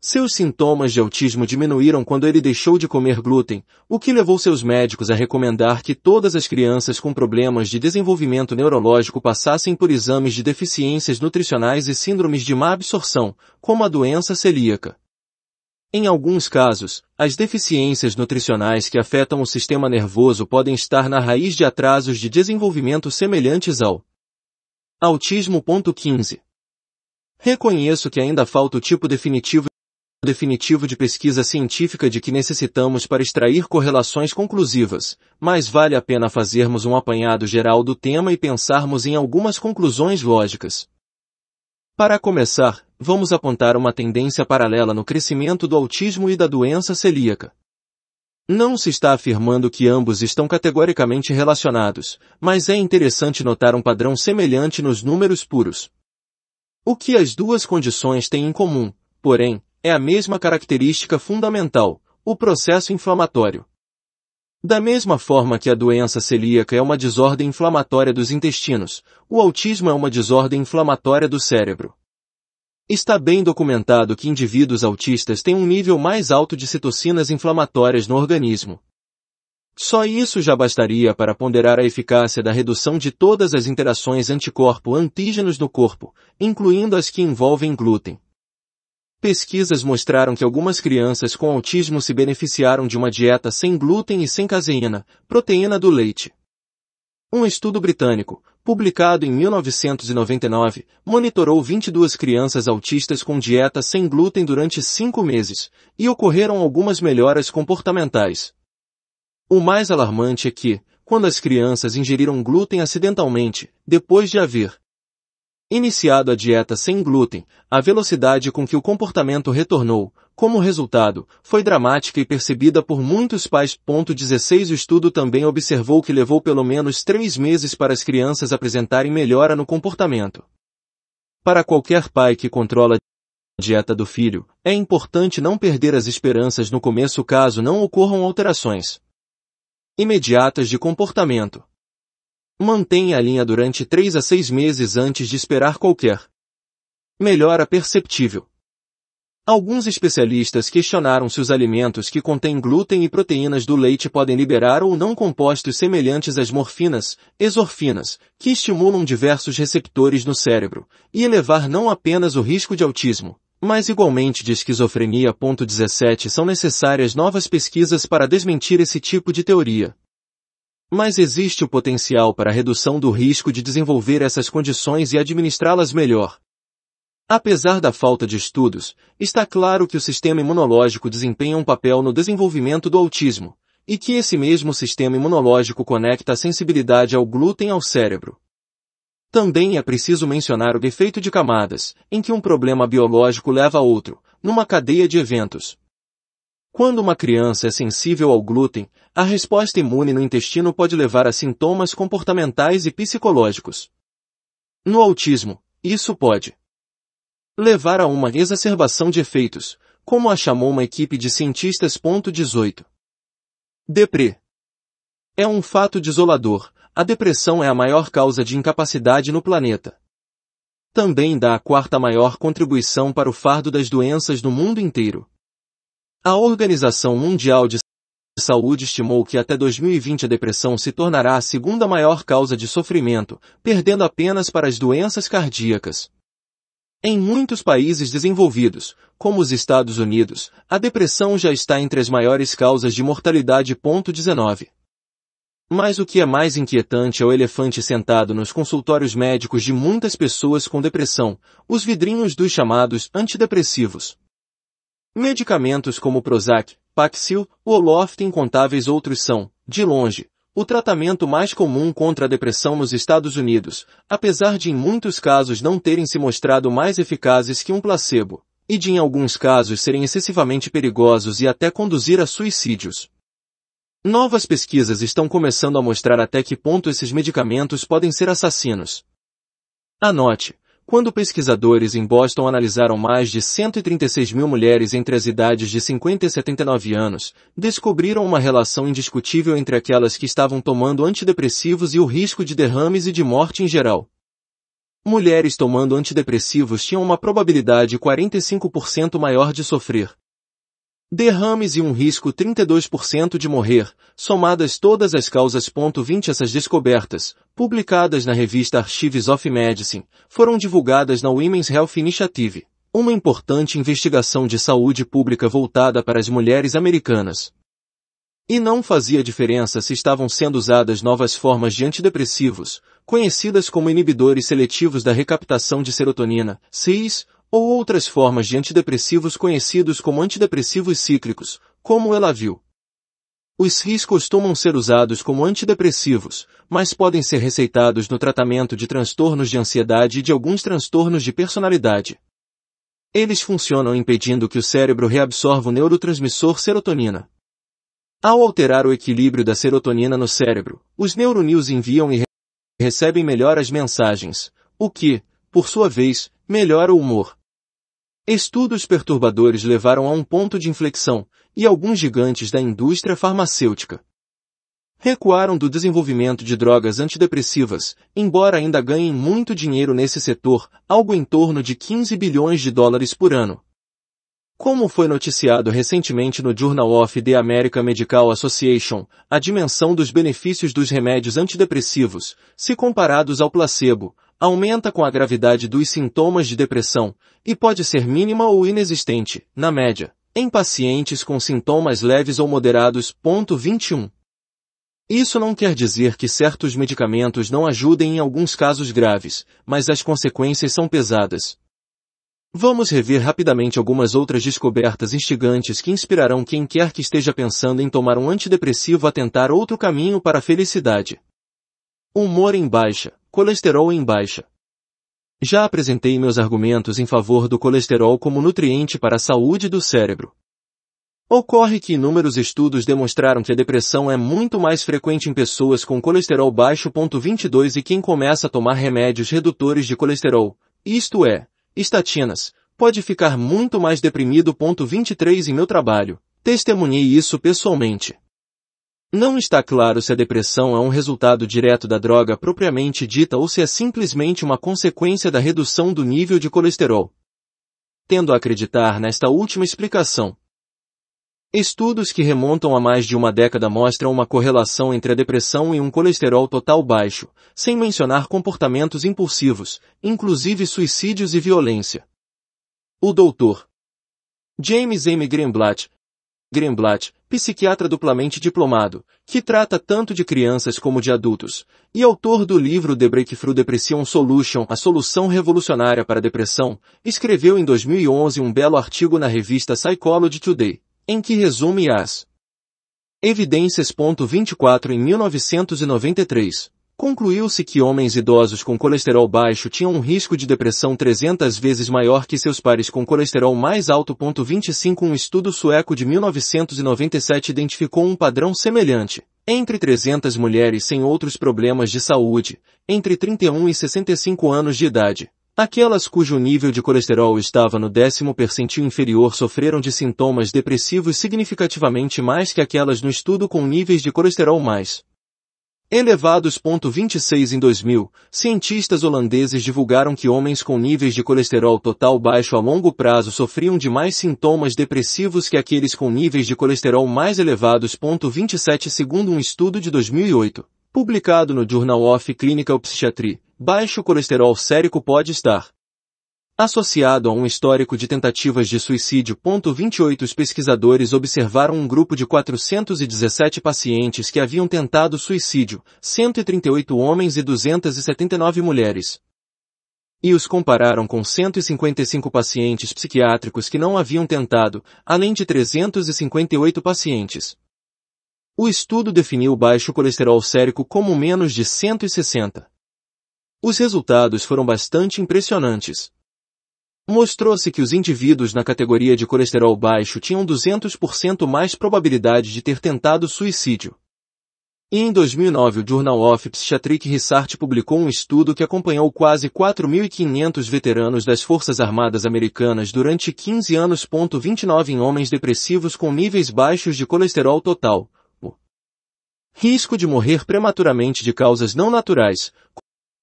Seus sintomas de autismo diminuíram quando ele deixou de comer glúten, o que levou seus médicos a recomendar que todas as crianças com problemas de desenvolvimento neurológico passassem por exames de deficiências nutricionais e síndromes de má absorção, como a doença celíaca. Em alguns casos, as deficiências nutricionais que afetam o sistema nervoso podem estar na raiz de atrasos de desenvolvimento semelhantes ao autismo. Reconheço que ainda falta o tipo definitivo definitivo de pesquisa científica de que necessitamos para extrair correlações conclusivas, mas vale a pena fazermos um apanhado geral do tema e pensarmos em algumas conclusões lógicas. Para começar, vamos apontar uma tendência paralela no crescimento do autismo e da doença celíaca. Não se está afirmando que ambos estão categoricamente relacionados, mas é interessante notar um padrão semelhante nos números puros. O que as duas condições têm em comum, porém, é a mesma característica fundamental, o processo inflamatório. Da mesma forma que a doença celíaca é uma desordem inflamatória dos intestinos, o autismo é uma desordem inflamatória do cérebro. Está bem documentado que indivíduos autistas têm um nível mais alto de citocinas inflamatórias no organismo. Só isso já bastaria para ponderar a eficácia da redução de todas as interações anticorpo-antígenos do corpo, incluindo as que envolvem glúten. Pesquisas mostraram que algumas crianças com autismo se beneficiaram de uma dieta sem glúten e sem caseína, proteína do leite. Um estudo britânico, publicado em 1999, monitorou 22 crianças autistas com dieta sem glúten durante cinco meses, e ocorreram algumas melhoras comportamentais. O mais alarmante é que, quando as crianças ingeriram glúten acidentalmente, depois de haver Iniciado a dieta sem glúten, a velocidade com que o comportamento retornou, como resultado, foi dramática e percebida por muitos pais. 16 O estudo também observou que levou pelo menos três meses para as crianças apresentarem melhora no comportamento. Para qualquer pai que controla a dieta do filho, é importante não perder as esperanças no começo caso não ocorram alterações imediatas de comportamento. Mantenha a linha durante 3 a 6 meses antes de esperar qualquer melhora perceptível. Alguns especialistas questionaram se os alimentos que contêm glúten e proteínas do leite podem liberar ou não compostos semelhantes às morfinas, exorfinas, que estimulam diversos receptores no cérebro, e elevar não apenas o risco de autismo, mas igualmente de esquizofrenia. 17 São necessárias novas pesquisas para desmentir esse tipo de teoria. Mas existe o potencial para redução do risco de desenvolver essas condições e administrá-las melhor. Apesar da falta de estudos, está claro que o sistema imunológico desempenha um papel no desenvolvimento do autismo, e que esse mesmo sistema imunológico conecta a sensibilidade ao glúten ao cérebro. Também é preciso mencionar o efeito de camadas, em que um problema biológico leva a outro, numa cadeia de eventos. Quando uma criança é sensível ao glúten, a resposta imune no intestino pode levar a sintomas comportamentais e psicológicos. No autismo, isso pode levar a uma exacerbação de efeitos, como a chamou uma equipe de cientistas. 18. Deprê. É um fato desolador, a depressão é a maior causa de incapacidade no planeta. Também dá a quarta maior contribuição para o fardo das doenças no mundo inteiro. A Organização Mundial de Saúde estimou que até 2020 a depressão se tornará a segunda maior causa de sofrimento, perdendo apenas para as doenças cardíacas. Em muitos países desenvolvidos, como os Estados Unidos, a depressão já está entre as maiores causas de mortalidade. 19. Mas o que é mais inquietante é o elefante sentado nos consultórios médicos de muitas pessoas com depressão, os vidrinhos dos chamados antidepressivos. Medicamentos como Prozac, Paxil, Woloft e incontáveis outros são, de longe, o tratamento mais comum contra a depressão nos Estados Unidos, apesar de em muitos casos não terem se mostrado mais eficazes que um placebo, e de em alguns casos serem excessivamente perigosos e até conduzir a suicídios. Novas pesquisas estão começando a mostrar até que ponto esses medicamentos podem ser assassinos. Anote, quando pesquisadores em Boston analisaram mais de 136 mil mulheres entre as idades de 50 e 79 anos, descobriram uma relação indiscutível entre aquelas que estavam tomando antidepressivos e o risco de derrames e de morte em geral. Mulheres tomando antidepressivos tinham uma probabilidade 45% maior de sofrer derrames e um risco 32% de morrer, somadas todas as causas. 20 Essas descobertas, publicadas na revista Archives of Medicine, foram divulgadas na Women's Health Initiative, uma importante investigação de saúde pública voltada para as mulheres americanas. E não fazia diferença se estavam sendo usadas novas formas de antidepressivos, conhecidas como inibidores seletivos da recaptação de serotonina, CIS, ou outras formas de antidepressivos conhecidos como antidepressivos cíclicos, como ela viu. Os RIS costumam ser usados como antidepressivos, mas podem ser receitados no tratamento de transtornos de ansiedade e de alguns transtornos de personalidade. Eles funcionam impedindo que o cérebro reabsorva o neurotransmissor serotonina. Ao alterar o equilíbrio da serotonina no cérebro, os neurônios enviam e recebem melhor as mensagens, o que, por sua vez, melhora o humor. Estudos perturbadores levaram a um ponto de inflexão, e alguns gigantes da indústria farmacêutica recuaram do desenvolvimento de drogas antidepressivas, embora ainda ganhem muito dinheiro nesse setor, algo em torno de 15 bilhões de dólares por ano. Como foi noticiado recentemente no Journal of the American Medical Association, a dimensão dos benefícios dos remédios antidepressivos, se comparados ao placebo, aumenta com a gravidade dos sintomas de depressão e pode ser mínima ou inexistente, na média, em pacientes com sintomas leves ou moderados. 21. Isso não quer dizer que certos medicamentos não ajudem em alguns casos graves, mas as consequências são pesadas. Vamos rever rapidamente algumas outras descobertas instigantes que inspirarão quem quer que esteja pensando em tomar um antidepressivo a tentar outro caminho para a felicidade. Humor em baixa colesterol em baixa. Já apresentei meus argumentos em favor do colesterol como nutriente para a saúde do cérebro. Ocorre que inúmeros estudos demonstraram que a depressão é muito mais frequente em pessoas com colesterol baixo. 22 e quem começa a tomar remédios redutores de colesterol, isto é, estatinas, pode ficar muito mais deprimido. 23 em meu trabalho. Testemunhei isso pessoalmente. Não está claro se a depressão é um resultado direto da droga propriamente dita ou se é simplesmente uma consequência da redução do nível de colesterol. Tendo a acreditar nesta última explicação. Estudos que remontam a mais de uma década mostram uma correlação entre a depressão e um colesterol total baixo, sem mencionar comportamentos impulsivos, inclusive suicídios e violência. O doutor James M. Greenblatt, Greenblatt psiquiatra duplamente diplomado, que trata tanto de crianças como de adultos, e autor do livro The Breakthrough Depression Solution, a solução revolucionária para a depressão, escreveu em 2011 um belo artigo na revista Psychology Today, em que resume as Evidências. em 1993. Concluiu-se que homens idosos com colesterol baixo tinham um risco de depressão 300 vezes maior que seus pares com colesterol mais alto. 25 Um estudo sueco de 1997 identificou um padrão semelhante. Entre 300 mulheres sem outros problemas de saúde, entre 31 e 65 anos de idade, Aquelas cujo nível de colesterol estava no décimo percentil inferior sofreram de sintomas depressivos significativamente mais que aquelas no estudo com níveis de colesterol mais elevados. 26 Em 2000, cientistas holandeses divulgaram que homens com níveis de colesterol total baixo a longo prazo sofriam de mais sintomas depressivos que aqueles com níveis de colesterol mais elevados. 27 Segundo um estudo de 2008, publicado no Journal of Clinical Psychiatry, baixo colesterol sérico pode estar associado a um histórico de tentativas de suicídio. 28 Os pesquisadores observaram um grupo de 417 pacientes que haviam tentado suicídio, 138 homens e 279 mulheres. E os compararam com 155 pacientes psiquiátricos que não haviam tentado, além de 358 pacientes. O estudo definiu baixo colesterol sérico como menos de 160. Os resultados foram bastante impressionantes mostrou-se que os indivíduos na categoria de colesterol baixo tinham 200% mais probabilidade de ter tentado suicídio. E em 2009 o Journal of Psychiatric Research publicou um estudo que acompanhou quase 4.500 veteranos das Forças Armadas Americanas durante 15 anos. 29 em homens depressivos com níveis baixos de colesterol total. O risco de morrer prematuramente de causas não naturais,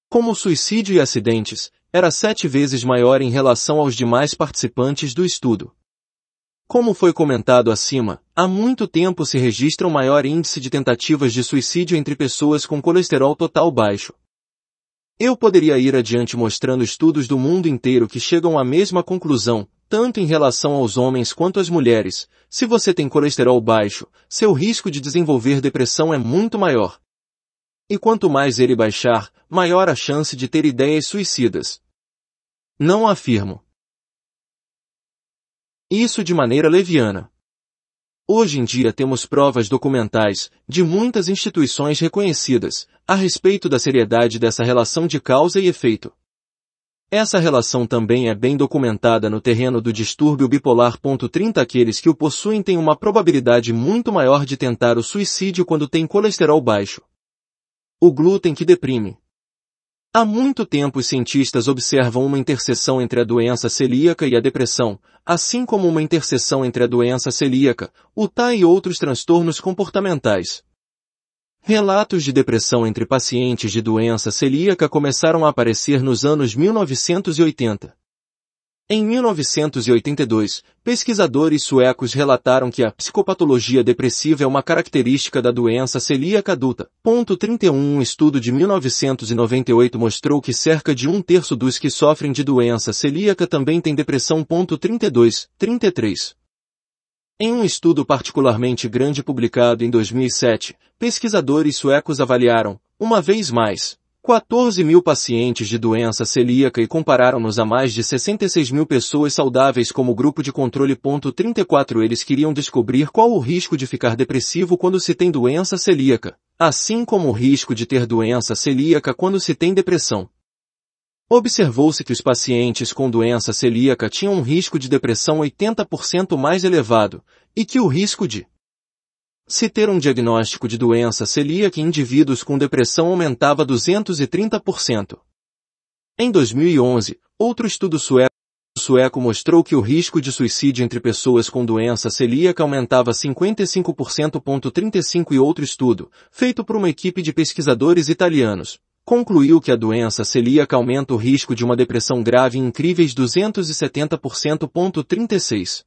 como suicídio e acidentes, era sete vezes maior em relação aos demais participantes do estudo. Como foi comentado acima, há muito tempo se registra um maior índice de tentativas de suicídio entre pessoas com colesterol total baixo. Eu poderia ir adiante mostrando estudos do mundo inteiro que chegam à mesma conclusão, tanto em relação aos homens quanto às mulheres. Se você tem colesterol baixo, seu risco de desenvolver depressão é muito maior. E quanto mais ele baixar, maior a chance de ter ideias suicidas. Não afirmo. Isso de maneira leviana. Hoje em dia temos provas documentais de muitas instituições reconhecidas a respeito da seriedade dessa relação de causa e efeito. Essa relação também é bem documentada no terreno do distúrbio bipolar. 30 Aqueles que o possuem têm uma probabilidade muito maior de tentar o suicídio quando têm colesterol baixo. O glúten que deprime, Há muito tempo os cientistas observam uma interseção entre a doença celíaca e a depressão, assim como uma interseção entre a doença celíaca, o TAI e outros transtornos comportamentais. Relatos de depressão entre pacientes de doença celíaca começaram a aparecer nos anos 1980. Em 1982, pesquisadores suecos relataram que a psicopatologia depressiva é uma característica da doença celíaca adulta. Ponto 31 Um estudo de 1998 mostrou que cerca de um terço dos que sofrem de doença celíaca também tem depressão. Ponto 32, 33. Em um estudo particularmente grande publicado em 2007, pesquisadores suecos avaliaram, uma vez mais, 14 mil pacientes de doença celíaca e compararam-nos a mais de 66 mil pessoas saudáveis como grupo de controle. 34 Eles queriam descobrir qual o risco de ficar depressivo quando se tem doença celíaca, assim como o risco de ter doença celíaca quando se tem depressão. Observou-se que os pacientes com doença celíaca tinham um risco de depressão 80% mais elevado, e que o risco de se ter um diagnóstico de doença celíaca em indivíduos com depressão aumentava 230%. Em 2011, outro estudo sueco sueco mostrou que o risco de suicídio entre pessoas com doença celíaca aumentava 55%.35 e outro estudo, feito por uma equipe de pesquisadores italianos, concluiu que a doença celíaca aumenta o risco de uma depressão grave em incríveis 270.36.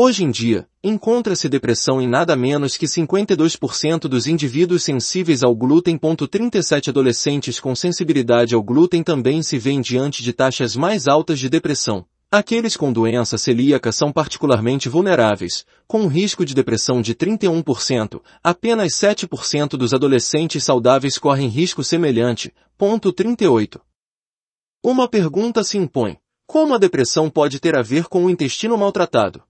Hoje em dia, encontra-se depressão em nada menos que 52% dos indivíduos sensíveis ao glúten. 37 adolescentes com sensibilidade ao glúten também se veem diante de taxas mais altas de depressão. Aqueles com doença celíaca são particularmente vulneráveis, com um risco de depressão de 31%, apenas 7% dos adolescentes saudáveis correm risco semelhante. 38. Uma pergunta se impõe. Como a depressão pode ter a ver com o intestino maltratado?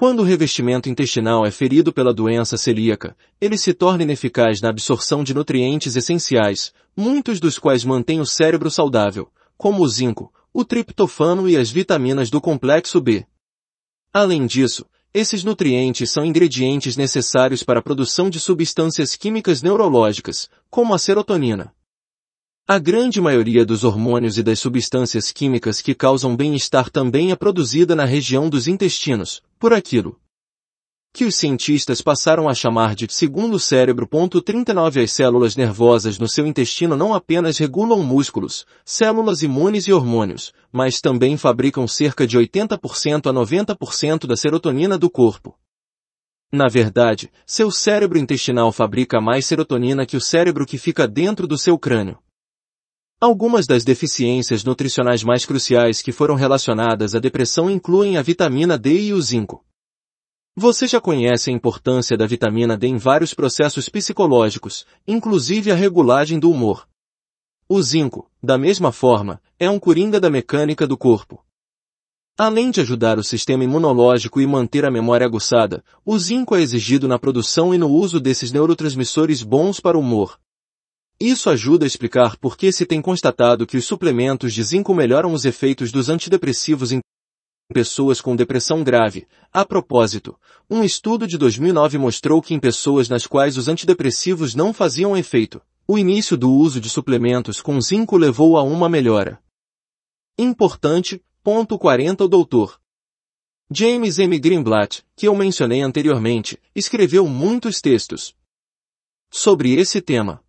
Quando o revestimento intestinal é ferido pela doença celíaca, ele se torna ineficaz na absorção de nutrientes essenciais, muitos dos quais mantêm o cérebro saudável, como o zinco, o triptofano e as vitaminas do complexo B. Além disso, esses nutrientes são ingredientes necessários para a produção de substâncias químicas neurológicas, como a serotonina. A grande maioria dos hormônios e das substâncias químicas que causam bem-estar também é produzida na região dos intestinos, por aquilo que os cientistas passaram a chamar de segundo cérebro. 39 As células nervosas no seu intestino não apenas regulam músculos, células imunes e hormônios, mas também fabricam cerca de 80% a 90% da serotonina do corpo. Na verdade, seu cérebro intestinal fabrica mais serotonina que o cérebro que fica dentro do seu crânio. Algumas das deficiências nutricionais mais cruciais que foram relacionadas à depressão incluem a vitamina D e o zinco. Você já conhece a importância da vitamina D em vários processos psicológicos, inclusive a regulagem do humor. O zinco, da mesma forma, é um coringa da mecânica do corpo. Além de ajudar o sistema imunológico e manter a memória aguçada, o zinco é exigido na produção e no uso desses neurotransmissores bons para o humor. Isso ajuda a explicar por que se tem constatado que os suplementos de zinco melhoram os efeitos dos antidepressivos em pessoas com depressão grave. A propósito, um estudo de 2009 mostrou que em pessoas nas quais os antidepressivos não faziam efeito, o início do uso de suplementos com zinco levou a uma melhora. Importante, ponto 40 O doutor James M. Greenblatt, que eu mencionei anteriormente, escreveu muitos textos sobre esse tema.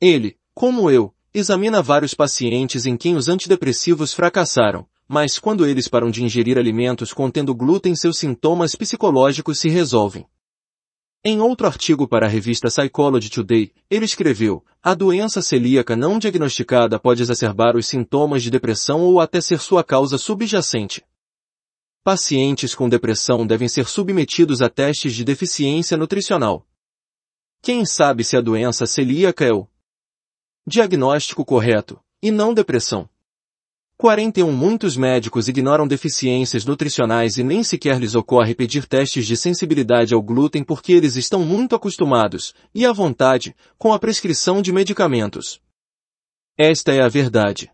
Ele, como eu, examina vários pacientes em quem os antidepressivos fracassaram, mas quando eles param de ingerir alimentos contendo glúten seus sintomas psicológicos se resolvem. Em outro artigo para a revista Psychology Today, ele escreveu, a doença celíaca não diagnosticada pode exacerbar os sintomas de depressão ou até ser sua causa subjacente. Pacientes com depressão devem ser submetidos a testes de deficiência nutricional. Quem sabe se a doença celíaca é o Diagnóstico correto, e não depressão. 41 Muitos médicos ignoram deficiências nutricionais e nem sequer lhes ocorre pedir testes de sensibilidade ao glúten porque eles estão muito acostumados, e à vontade, com a prescrição de medicamentos. Esta é a verdade.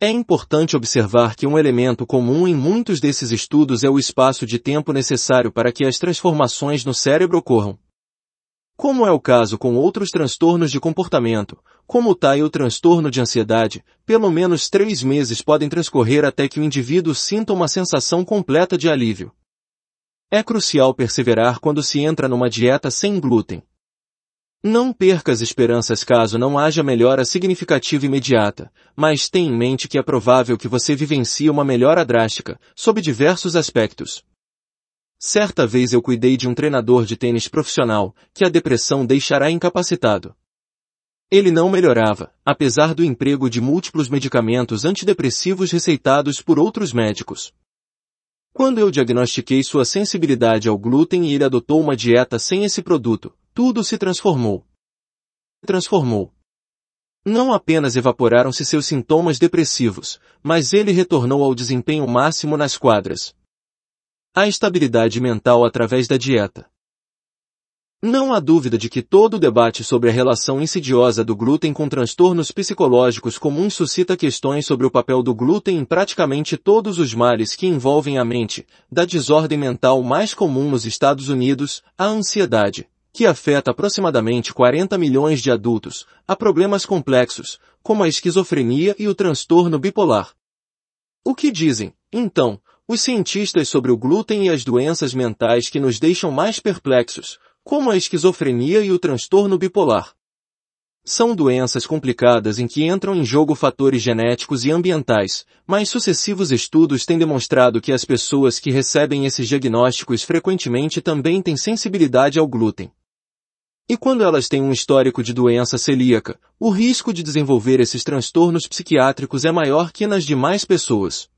É importante observar que um elemento comum em muitos desses estudos é o espaço de tempo necessário para que as transformações no cérebro ocorram. Como é o caso com outros transtornos de comportamento, como tá o TAI ou transtorno de ansiedade, pelo menos três meses podem transcorrer até que o indivíduo sinta uma sensação completa de alívio. É crucial perseverar quando se entra numa dieta sem glúten. Não perca as esperanças caso não haja melhora significativa imediata, mas tenha em mente que é provável que você vivencie uma melhora drástica, sob diversos aspectos. Certa vez eu cuidei de um treinador de tênis profissional, que a depressão deixará incapacitado. Ele não melhorava, apesar do emprego de múltiplos medicamentos antidepressivos receitados por outros médicos. Quando eu diagnostiquei sua sensibilidade ao glúten e ele adotou uma dieta sem esse produto, tudo se transformou. Transformou. Não apenas evaporaram-se seus sintomas depressivos, mas ele retornou ao desempenho máximo nas quadras, a estabilidade mental através da dieta. Não há dúvida de que todo o debate sobre a relação insidiosa do glúten com transtornos psicológicos comuns suscita questões sobre o papel do glúten em praticamente todos os males que envolvem a mente, da desordem mental mais comum nos Estados Unidos, à ansiedade, que afeta aproximadamente 40 milhões de adultos, a problemas complexos, como a esquizofrenia e o transtorno bipolar. O que dizem, então, os cientistas sobre o glúten e as doenças mentais que nos deixam mais perplexos, como a esquizofrenia e o transtorno bipolar. São doenças complicadas em que entram em jogo fatores genéticos e ambientais, mas sucessivos estudos têm demonstrado que as pessoas que recebem esses diagnósticos frequentemente também têm sensibilidade ao glúten. E quando elas têm um histórico de doença celíaca, o risco de desenvolver esses transtornos psiquiátricos é maior que nas demais pessoas.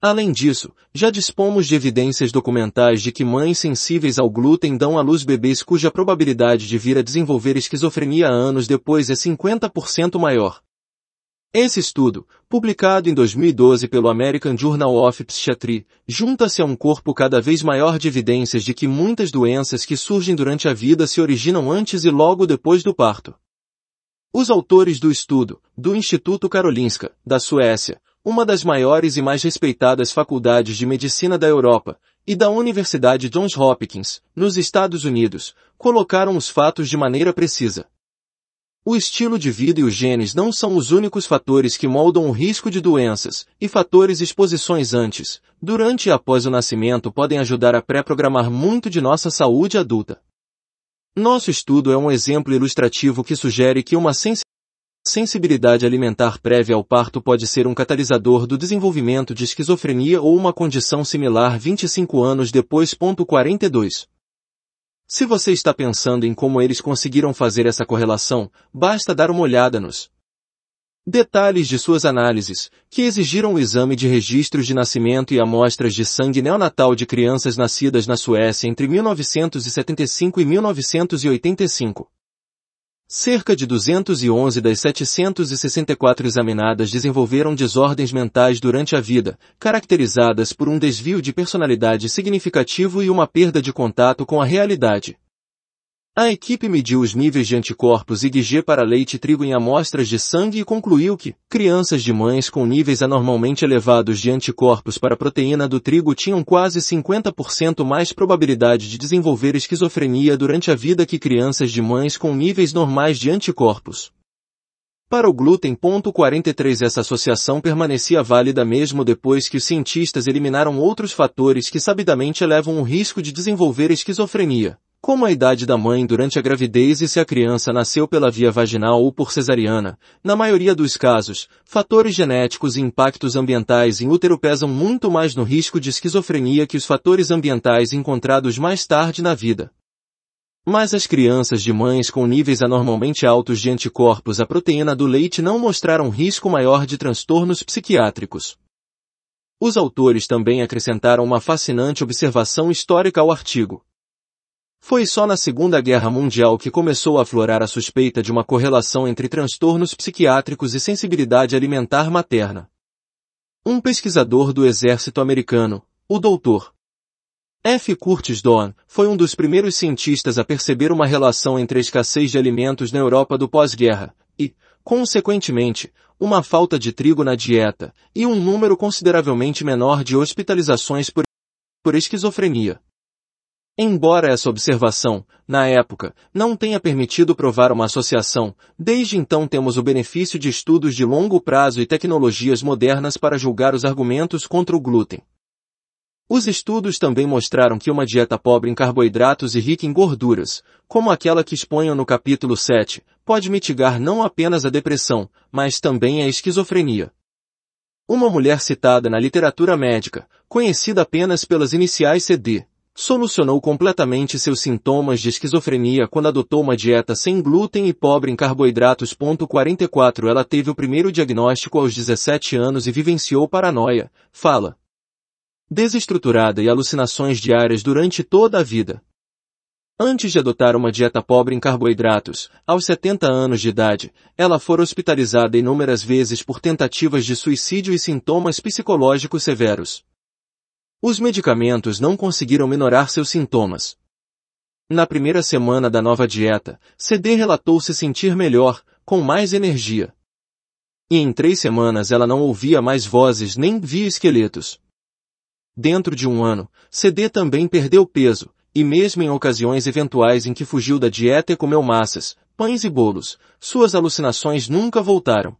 Além disso, já dispomos de evidências documentais de que mães sensíveis ao glúten dão à luz bebês cuja probabilidade de vir a desenvolver esquizofrenia anos depois é 50% maior. Esse estudo, publicado em 2012 pelo American Journal of Psychiatry, junta-se a um corpo cada vez maior de evidências de que muitas doenças que surgem durante a vida se originam antes e logo depois do parto. Os autores do estudo, do Instituto Karolinska, da Suécia, uma das maiores e mais respeitadas faculdades de medicina da Europa, e da Universidade Johns Hopkins, nos Estados Unidos, colocaram os fatos de maneira precisa. O estilo de vida e os genes não são os únicos fatores que moldam o risco de doenças, e fatores exposições antes, durante e após o nascimento podem ajudar a pré-programar muito de nossa saúde adulta. Nosso estudo é um exemplo ilustrativo que sugere que uma sensibilidade Sensibilidade alimentar prévia ao parto pode ser um catalisador do desenvolvimento de esquizofrenia ou uma condição similar 25 anos depois. 42. Se você está pensando em como eles conseguiram fazer essa correlação, basta dar uma olhada nos detalhes de suas análises, que exigiram o exame de registros de nascimento e amostras de sangue neonatal de crianças nascidas na Suécia entre 1975 e 1985. Cerca de 211 das 764 examinadas desenvolveram desordens mentais durante a vida, caracterizadas por um desvio de personalidade significativo e uma perda de contato com a realidade. A equipe mediu os níveis de anticorpos IgG para leite e trigo em amostras de sangue e concluiu que crianças de mães com níveis anormalmente elevados de anticorpos para a proteína do trigo tinham quase 50% mais probabilidade de desenvolver esquizofrenia durante a vida que crianças de mães com níveis normais de anticorpos. Para o glúten, 43 essa associação permanecia válida mesmo depois que os cientistas eliminaram outros fatores que sabidamente elevam o risco de desenvolver esquizofrenia como a idade da mãe durante a gravidez e se a criança nasceu pela via vaginal ou por cesariana, na maioria dos casos, fatores genéticos e impactos ambientais em útero pesam muito mais no risco de esquizofrenia que os fatores ambientais encontrados mais tarde na vida. Mas as crianças de mães com níveis anormalmente altos de anticorpos à proteína do leite não mostraram risco maior de transtornos psiquiátricos. Os autores também acrescentaram uma fascinante observação histórica ao artigo. Foi só na Segunda Guerra Mundial que começou a aflorar a suspeita de uma correlação entre transtornos psiquiátricos e sensibilidade alimentar materna. Um pesquisador do exército americano, o Dr. F. Curtis Don, foi um dos primeiros cientistas a perceber uma relação entre a escassez de alimentos na Europa do pós-guerra e, consequentemente, uma falta de trigo na dieta e um número consideravelmente menor de hospitalizações por, por esquizofrenia. Embora essa observação, na época, não tenha permitido provar uma associação, desde então temos o benefício de estudos de longo prazo e tecnologias modernas para julgar os argumentos contra o glúten. Os estudos também mostraram que uma dieta pobre em carboidratos e rica em gorduras, como aquela que exponho no capítulo 7, pode mitigar não apenas a depressão, mas também a esquizofrenia. Uma mulher citada na literatura médica, conhecida apenas pelas iniciais CD, solucionou completamente seus sintomas de esquizofrenia quando adotou uma dieta sem glúten e pobre em carboidratos. 44 Ela teve o primeiro diagnóstico aos 17 anos e vivenciou paranoia, fala desestruturada e alucinações diárias durante toda a vida. Antes de adotar uma dieta pobre em carboidratos, aos 70 anos de idade, ela foi hospitalizada inúmeras vezes por tentativas de suicídio e sintomas psicológicos severos. Os medicamentos não conseguiram minorar seus sintomas. Na primeira semana da nova dieta, CD relatou se sentir melhor, com mais energia. E em três semanas ela não ouvia mais vozes nem via esqueletos. Dentro de um ano, CD também perdeu peso, e mesmo em ocasiões eventuais em que fugiu da dieta e comeu massas, pães e bolos, suas alucinações nunca voltaram.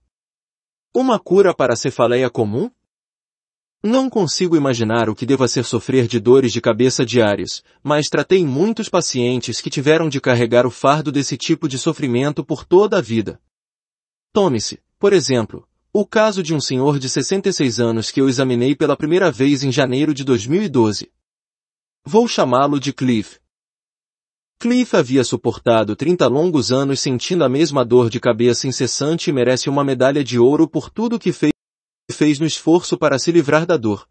Uma cura para a cefaleia comum? Não consigo imaginar o que deva ser sofrer de dores de cabeça diárias, mas tratei muitos pacientes que tiveram de carregar o fardo desse tipo de sofrimento por toda a vida. Tome-se, por exemplo, o caso de um senhor de 66 anos que eu examinei pela primeira vez em janeiro de 2012. Vou chamá-lo de Cliff. Cliff havia suportado 30 longos anos sentindo a mesma dor de cabeça incessante e merece uma medalha de ouro por tudo que fez fez no esforço para se livrar da dor.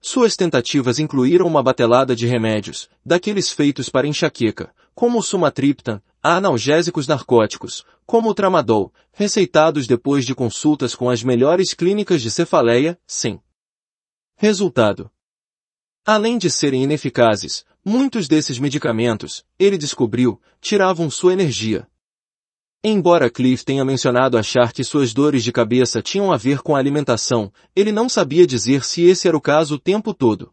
Suas tentativas incluíram uma batelada de remédios, daqueles feitos para enxaqueca, como o sumatriptan, a analgésicos narcóticos, como o tramadol, receitados depois de consultas com as melhores clínicas de cefaleia, sim. Resultado. Além de serem ineficazes, muitos desses medicamentos, ele descobriu, tiravam sua energia, Embora Cliff tenha mencionado achar que suas dores de cabeça tinham a ver com a alimentação, ele não sabia dizer se esse era o caso o tempo todo.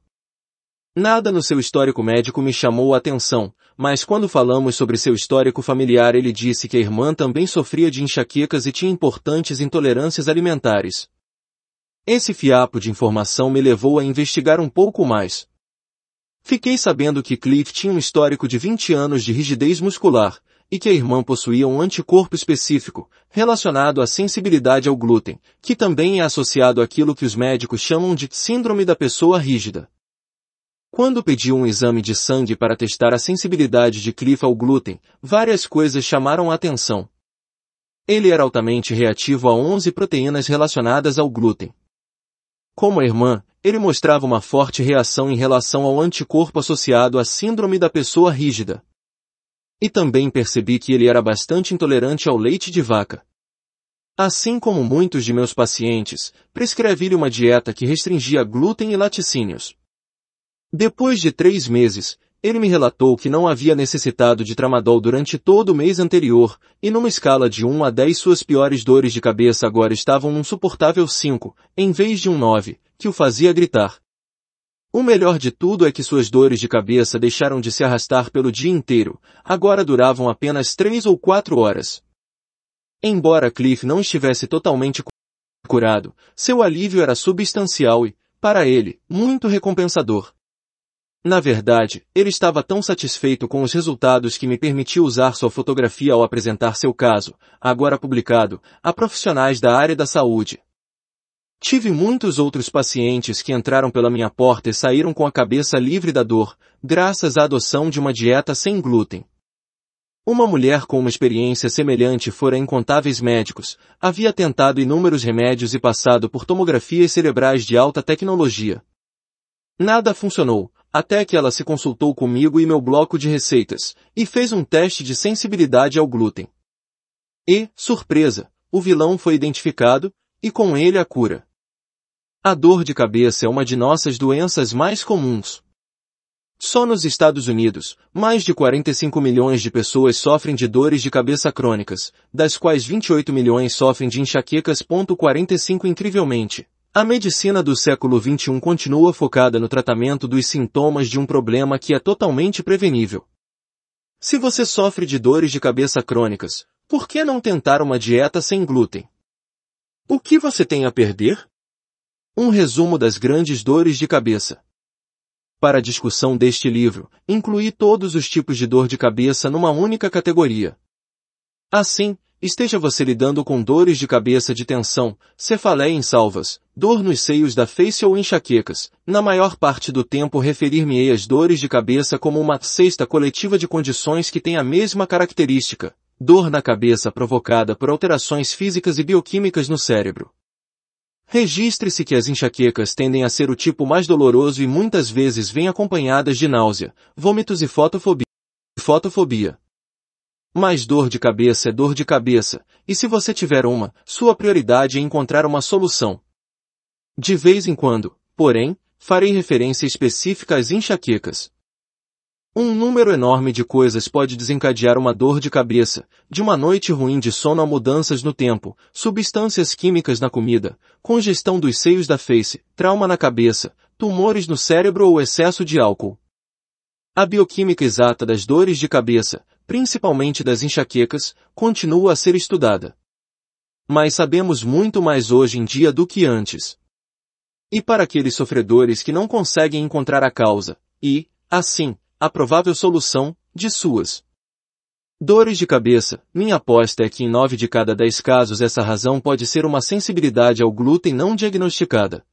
Nada no seu histórico médico me chamou a atenção, mas quando falamos sobre seu histórico familiar ele disse que a irmã também sofria de enxaquecas e tinha importantes intolerâncias alimentares. Esse fiapo de informação me levou a investigar um pouco mais. Fiquei sabendo que Cliff tinha um histórico de 20 anos de rigidez muscular, e que a irmã possuía um anticorpo específico, relacionado à sensibilidade ao glúten, que também é associado àquilo que os médicos chamam de síndrome da pessoa rígida. Quando pediu um exame de sangue para testar a sensibilidade de Cliff ao glúten, várias coisas chamaram a atenção. Ele era altamente reativo a 11 proteínas relacionadas ao glúten. Como a irmã, ele mostrava uma forte reação em relação ao anticorpo associado à síndrome da pessoa rígida. E também percebi que ele era bastante intolerante ao leite de vaca. Assim como muitos de meus pacientes, prescrevi-lhe uma dieta que restringia glúten e laticínios. Depois de três meses, ele me relatou que não havia necessitado de tramadol durante todo o mês anterior, e numa escala de 1 a 10 suas piores dores de cabeça agora estavam num suportável 5, em vez de um 9, que o fazia gritar. O melhor de tudo é que suas dores de cabeça deixaram de se arrastar pelo dia inteiro, agora duravam apenas três ou quatro horas. Embora Cliff não estivesse totalmente curado, seu alívio era substancial e, para ele, muito recompensador. Na verdade, ele estava tão satisfeito com os resultados que me permitiu usar sua fotografia ao apresentar seu caso, agora publicado, a profissionais da área da saúde. Tive muitos outros pacientes que entraram pela minha porta e saíram com a cabeça livre da dor, graças à adoção de uma dieta sem glúten. Uma mulher com uma experiência semelhante fora incontáveis médicos, havia tentado inúmeros remédios e passado por tomografias cerebrais de alta tecnologia. Nada funcionou, até que ela se consultou comigo e meu bloco de receitas, e fez um teste de sensibilidade ao glúten. E, surpresa, o vilão foi identificado, e com ele a cura. A dor de cabeça é uma de nossas doenças mais comuns. Só nos Estados Unidos, mais de 45 milhões de pessoas sofrem de dores de cabeça crônicas, das quais 28 milhões sofrem de enxaquecas. 45 Incrivelmente, a medicina do século XXI continua focada no tratamento dos sintomas de um problema que é totalmente prevenível. Se você sofre de dores de cabeça crônicas, por que não tentar uma dieta sem glúten? O que você tem a perder? Um resumo das grandes dores de cabeça. Para a discussão deste livro, incluí todos os tipos de dor de cabeça numa única categoria. Assim, esteja você lidando com dores de cabeça de tensão, cefaleia em salvas, dor nos seios da face ou enxaquecas, na maior parte do tempo referir-me-ei às dores de cabeça como uma cesta coletiva de condições que tem a mesma característica, dor na cabeça provocada por alterações físicas e bioquímicas no cérebro. Registre-se que as enxaquecas tendem a ser o tipo mais doloroso e muitas vezes vêm acompanhadas de náusea, vômitos e fotofobia. fotofobia. Mas dor de cabeça é dor de cabeça, e se você tiver uma, sua prioridade é encontrar uma solução. De vez em quando, porém, farei referência específica às enxaquecas. Um número enorme de coisas pode desencadear uma dor de cabeça, de uma noite ruim de sono a mudanças no tempo, substâncias químicas na comida, congestão dos seios da face, trauma na cabeça, tumores no cérebro ou excesso de álcool. A bioquímica exata das dores de cabeça, principalmente das enxaquecas, continua a ser estudada. Mas sabemos muito mais hoje em dia do que antes. E para aqueles sofredores que não conseguem encontrar a causa, e, assim, a provável solução de suas dores de cabeça. Minha aposta é que em 9 de cada 10 casos essa razão pode ser uma sensibilidade ao glúten não diagnosticada.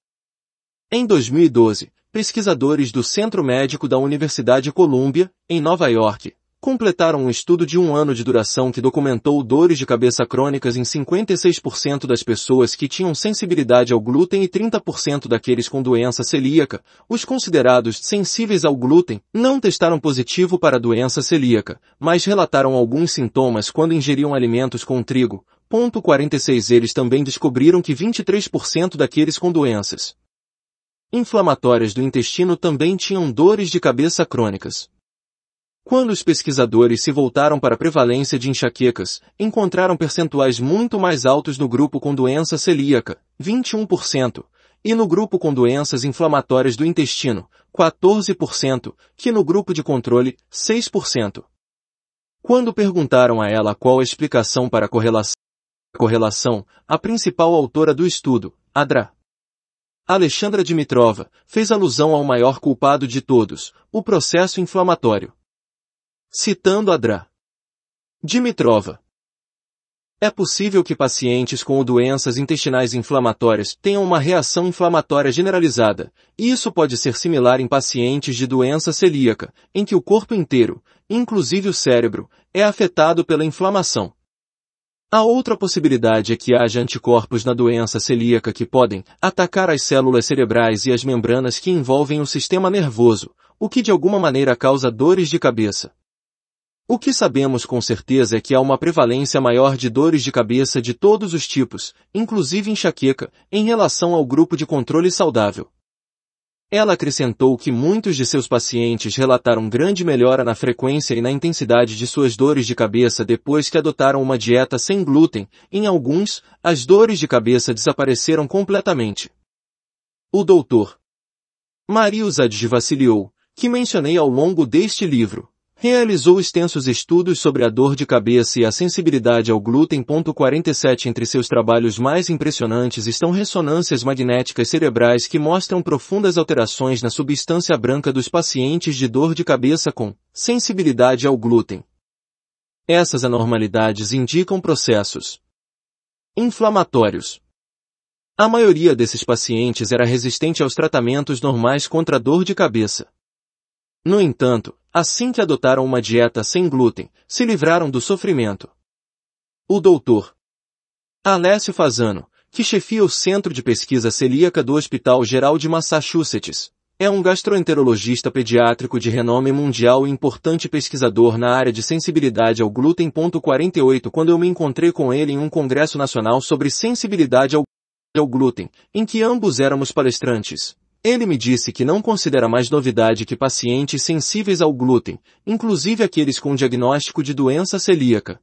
Em 2012, pesquisadores do Centro Médico da Universidade Columbia, em Nova York, completaram um estudo de um ano de duração que documentou dores de cabeça crônicas em 56% das pessoas que tinham sensibilidade ao glúten e 30% daqueles com doença celíaca. Os considerados sensíveis ao glúten não testaram positivo para a doença celíaca, mas relataram alguns sintomas quando ingeriam alimentos com trigo. Ponto 46 Eles também descobriram que 23% daqueles com doenças inflamatórias do intestino também tinham dores de cabeça crônicas. Quando os pesquisadores se voltaram para a prevalência de enxaquecas, encontraram percentuais muito mais altos no grupo com doença celíaca, 21%, e no grupo com doenças inflamatórias do intestino, 14%, que no grupo de controle, 6%. Quando perguntaram a ela qual a explicação para a correlação, a, correlação, a principal autora do estudo, Adra, Alexandra Dimitrova, fez alusão ao maior culpado de todos, o processo inflamatório. Citando a Dra. Dimitrova. É possível que pacientes com doenças intestinais inflamatórias tenham uma reação inflamatória generalizada, e isso pode ser similar em pacientes de doença celíaca, em que o corpo inteiro, inclusive o cérebro, é afetado pela inflamação. A outra possibilidade é que haja anticorpos na doença celíaca que podem atacar as células cerebrais e as membranas que envolvem o sistema nervoso, o que de alguma maneira causa dores de cabeça. O que sabemos com certeza é que há uma prevalência maior de dores de cabeça de todos os tipos, inclusive enxaqueca, em relação ao grupo de controle saudável. Ela acrescentou que muitos de seus pacientes relataram grande melhora na frequência e na intensidade de suas dores de cabeça depois que adotaram uma dieta sem glúten, em alguns, as dores de cabeça desapareceram completamente. O doutor Marius Adjivaciliou, que mencionei ao longo deste livro, Realizou extensos estudos sobre a dor de cabeça e a sensibilidade ao glúten. 47 Entre seus trabalhos mais impressionantes estão ressonâncias magnéticas cerebrais que mostram profundas alterações na substância branca dos pacientes de dor de cabeça com sensibilidade ao glúten. Essas anormalidades indicam processos inflamatórios. A maioria desses pacientes era resistente aos tratamentos normais contra dor de cabeça. No entanto, Assim que adotaram uma dieta sem glúten, se livraram do sofrimento. O doutor Alessio Fazano, que chefia o Centro de Pesquisa Celíaca do Hospital Geral de Massachusetts, é um gastroenterologista pediátrico de renome mundial e importante pesquisador na área de sensibilidade ao glúten. 48 Quando eu me encontrei com ele em um congresso nacional sobre sensibilidade ao glúten, em que ambos éramos palestrantes, ele me disse que não considera mais novidade que pacientes sensíveis ao glúten, inclusive aqueles com diagnóstico de doença celíaca,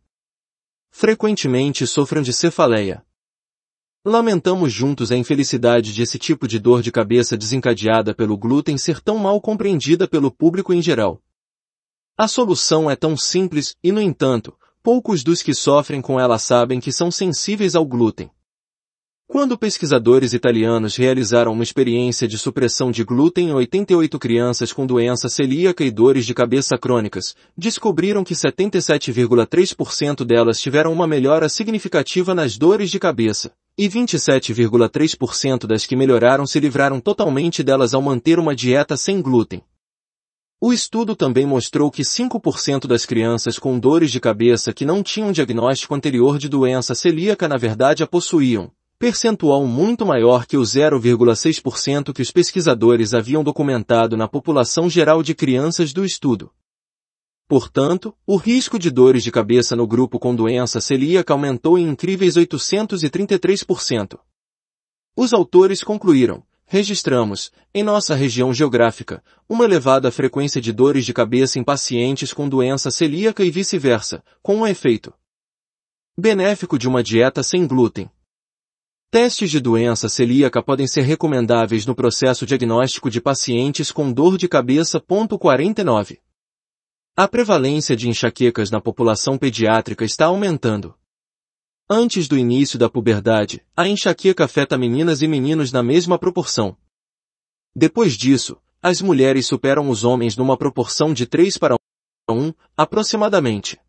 frequentemente sofram de cefaleia. Lamentamos juntos a infelicidade de esse tipo de dor de cabeça desencadeada pelo glúten ser tão mal compreendida pelo público em geral. A solução é tão simples e, no entanto, poucos dos que sofrem com ela sabem que são sensíveis ao glúten. Quando pesquisadores italianos realizaram uma experiência de supressão de glúten em 88 crianças com doença celíaca e dores de cabeça crônicas, descobriram que 77,3% delas tiveram uma melhora significativa nas dores de cabeça, e 27,3% das que melhoraram se livraram totalmente delas ao manter uma dieta sem glúten. O estudo também mostrou que 5% das crianças com dores de cabeça que não tinham diagnóstico anterior de doença celíaca na verdade a possuíam, percentual muito maior que o 0,6% que os pesquisadores haviam documentado na população geral de crianças do estudo. Portanto, o risco de dores de cabeça no grupo com doença celíaca aumentou em incríveis 833%. Os autores concluíram, registramos, em nossa região geográfica, uma elevada frequência de dores de cabeça em pacientes com doença celíaca e vice-versa, com um efeito benéfico de uma dieta sem glúten, Testes de doença celíaca podem ser recomendáveis no processo diagnóstico de pacientes com dor de cabeça. 49. A prevalência de enxaquecas na população pediátrica está aumentando. Antes do início da puberdade, a enxaqueca afeta meninas e meninos na mesma proporção. Depois disso, as mulheres superam os homens numa proporção de 3 para 1, aproximadamente.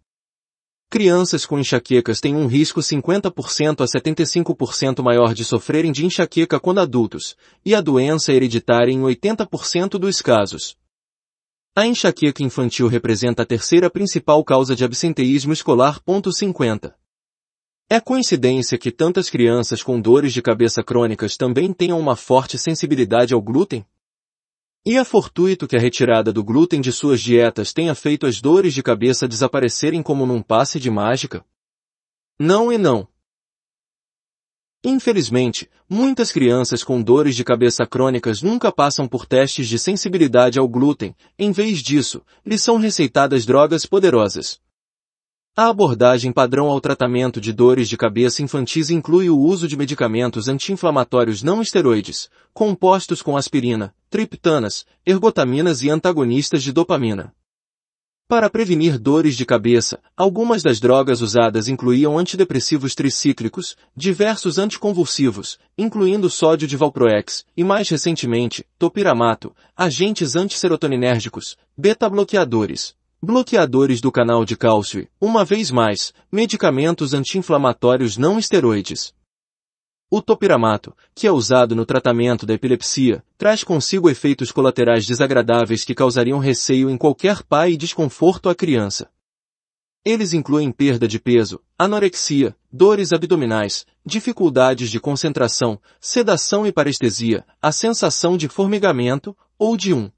Crianças com enxaquecas têm um risco 50% a 75% maior de sofrerem de enxaqueca quando adultos, e a doença é hereditária em 80% dos casos. A enxaqueca infantil representa a terceira principal causa de absenteísmo escolar. 50. É coincidência que tantas crianças com dores de cabeça crônicas também tenham uma forte sensibilidade ao glúten? E é fortuito que a retirada do glúten de suas dietas tenha feito as dores de cabeça desaparecerem como num passe de mágica? Não e não. Infelizmente, muitas crianças com dores de cabeça crônicas nunca passam por testes de sensibilidade ao glúten, em vez disso, lhes são receitadas drogas poderosas, a abordagem padrão ao tratamento de dores de cabeça infantis inclui o uso de medicamentos anti-inflamatórios não esteroides, compostos com aspirina, triptanas, ergotaminas e antagonistas de dopamina. Para prevenir dores de cabeça, algumas das drogas usadas incluíam antidepressivos tricíclicos, diversos anticonvulsivos, incluindo sódio de valproex, e mais recentemente, topiramato, agentes antisserotoninérgicos, beta-bloqueadores, Bloqueadores do canal de cálcio, uma vez mais, medicamentos anti-inflamatórios não esteroides. O topiramato, que é usado no tratamento da epilepsia, traz consigo efeitos colaterais desagradáveis que causariam receio em qualquer pai e desconforto à criança. Eles incluem perda de peso, anorexia, dores abdominais, dificuldades de concentração, sedação e parestesia, a sensação de formigamento ou de um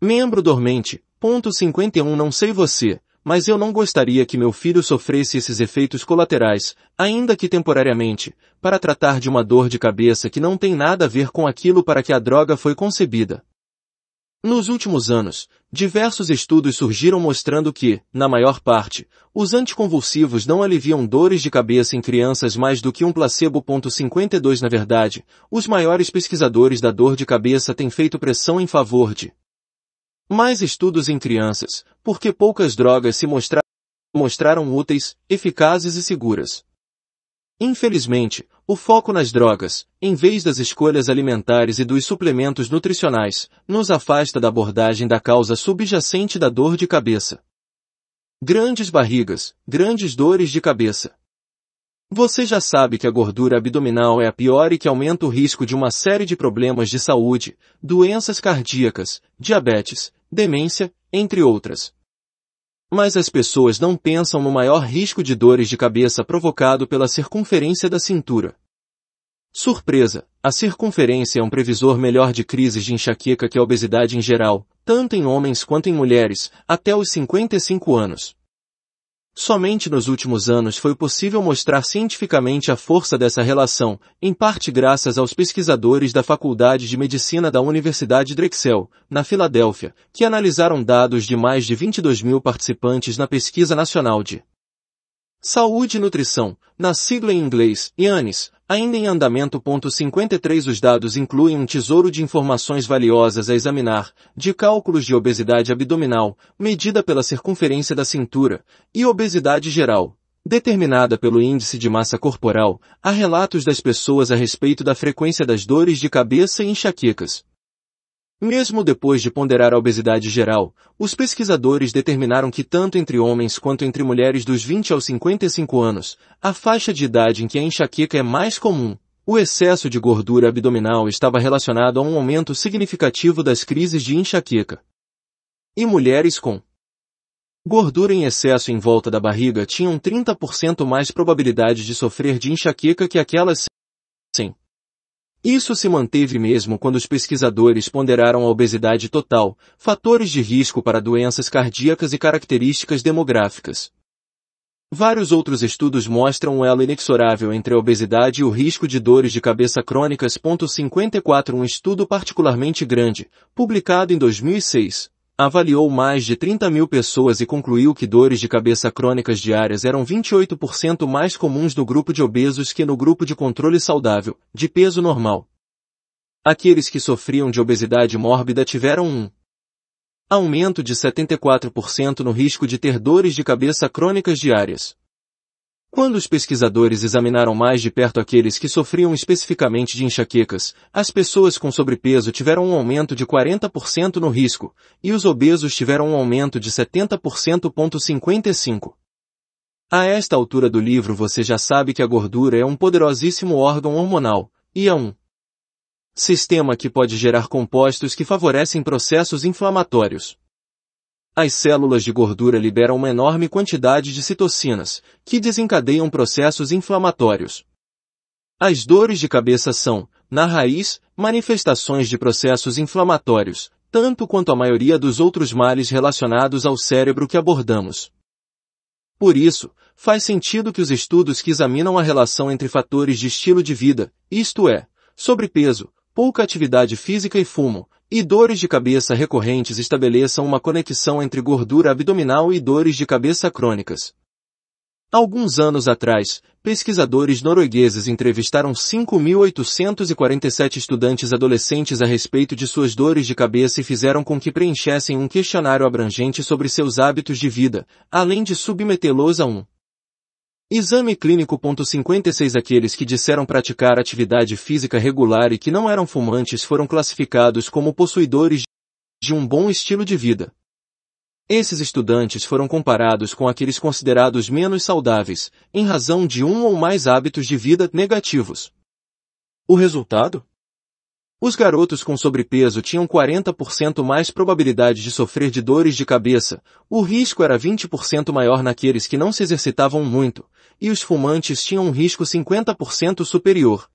membro dormente, Ponto 51 Não sei você, mas eu não gostaria que meu filho sofresse esses efeitos colaterais, ainda que temporariamente, para tratar de uma dor de cabeça que não tem nada a ver com aquilo para que a droga foi concebida. Nos últimos anos, diversos estudos surgiram mostrando que, na maior parte, os anticonvulsivos não aliviam dores de cabeça em crianças mais do que um placebo. 52 Na verdade, os maiores pesquisadores da dor de cabeça têm feito pressão em favor de mais estudos em crianças, porque poucas drogas se mostra mostraram úteis, eficazes e seguras. Infelizmente, o foco nas drogas, em vez das escolhas alimentares e dos suplementos nutricionais, nos afasta da abordagem da causa subjacente da dor de cabeça. Grandes barrigas, grandes dores de cabeça. Você já sabe que a gordura abdominal é a pior e que aumenta o risco de uma série de problemas de saúde, doenças cardíacas, diabetes, demência, entre outras. Mas as pessoas não pensam no maior risco de dores de cabeça provocado pela circunferência da cintura. Surpresa! A circunferência é um previsor melhor de crises de enxaqueca que a obesidade em geral, tanto em homens quanto em mulheres, até os 55 anos. Somente nos últimos anos foi possível mostrar cientificamente a força dessa relação, em parte graças aos pesquisadores da Faculdade de Medicina da Universidade Drexel, na Filadélfia, que analisaram dados de mais de 22 mil participantes na pesquisa nacional de Saúde e Nutrição, na sigla em inglês, IANIS, Ainda em andamento. 53 Os dados incluem um tesouro de informações valiosas a examinar, de cálculos de obesidade abdominal, medida pela circunferência da cintura, e obesidade geral, determinada pelo índice de massa corporal, há relatos das pessoas a respeito da frequência das dores de cabeça e enxaquecas, mesmo depois de ponderar a obesidade geral, os pesquisadores determinaram que tanto entre homens quanto entre mulheres dos 20 aos 55 anos, a faixa de idade em que a enxaqueca é mais comum, o excesso de gordura abdominal estava relacionado a um aumento significativo das crises de enxaqueca. E mulheres com gordura em excesso em volta da barriga tinham 30% mais probabilidade de sofrer de enxaqueca que aquelas isso se manteve mesmo quando os pesquisadores ponderaram a obesidade total, fatores de risco para doenças cardíacas e características demográficas. Vários outros estudos mostram um elo inexorável entre a obesidade e o risco de dores de cabeça crônicas. 54 Um estudo particularmente grande, publicado em 2006, avaliou mais de 30 mil pessoas e concluiu que dores de cabeça crônicas diárias eram 28% mais comuns no grupo de obesos que no grupo de controle saudável, de peso normal. Aqueles que sofriam de obesidade mórbida tiveram um aumento de 74% no risco de ter dores de cabeça crônicas diárias, quando os pesquisadores examinaram mais de perto aqueles que sofriam especificamente de enxaquecas, as pessoas com sobrepeso tiveram um aumento de 40% no risco, e os obesos tiveram um aumento de 70,55%. A esta altura do livro você já sabe que a gordura é um poderosíssimo órgão hormonal, e é um sistema que pode gerar compostos que favorecem processos inflamatórios as células de gordura liberam uma enorme quantidade de citocinas, que desencadeiam processos inflamatórios. As dores de cabeça são, na raiz, manifestações de processos inflamatórios, tanto quanto a maioria dos outros males relacionados ao cérebro que abordamos. Por isso, faz sentido que os estudos que examinam a relação entre fatores de estilo de vida, isto é, sobrepeso, pouca atividade física e fumo, e dores de cabeça recorrentes estabeleçam uma conexão entre gordura abdominal e dores de cabeça crônicas. Alguns anos atrás, pesquisadores noruegueses entrevistaram 5.847 estudantes adolescentes a respeito de suas dores de cabeça e fizeram com que preenchessem um questionário abrangente sobre seus hábitos de vida, além de submetê-los a um Exame clínico. 56 Aqueles que disseram praticar atividade física regular e que não eram fumantes foram classificados como possuidores de um bom estilo de vida. Esses estudantes foram comparados com aqueles considerados menos saudáveis, em razão de um ou mais hábitos de vida negativos. O resultado? Os garotos com sobrepeso tinham 40% mais probabilidade de sofrer de dores de cabeça, o risco era 20% maior naqueles que não se exercitavam muito, e os fumantes tinham um risco 50% superior.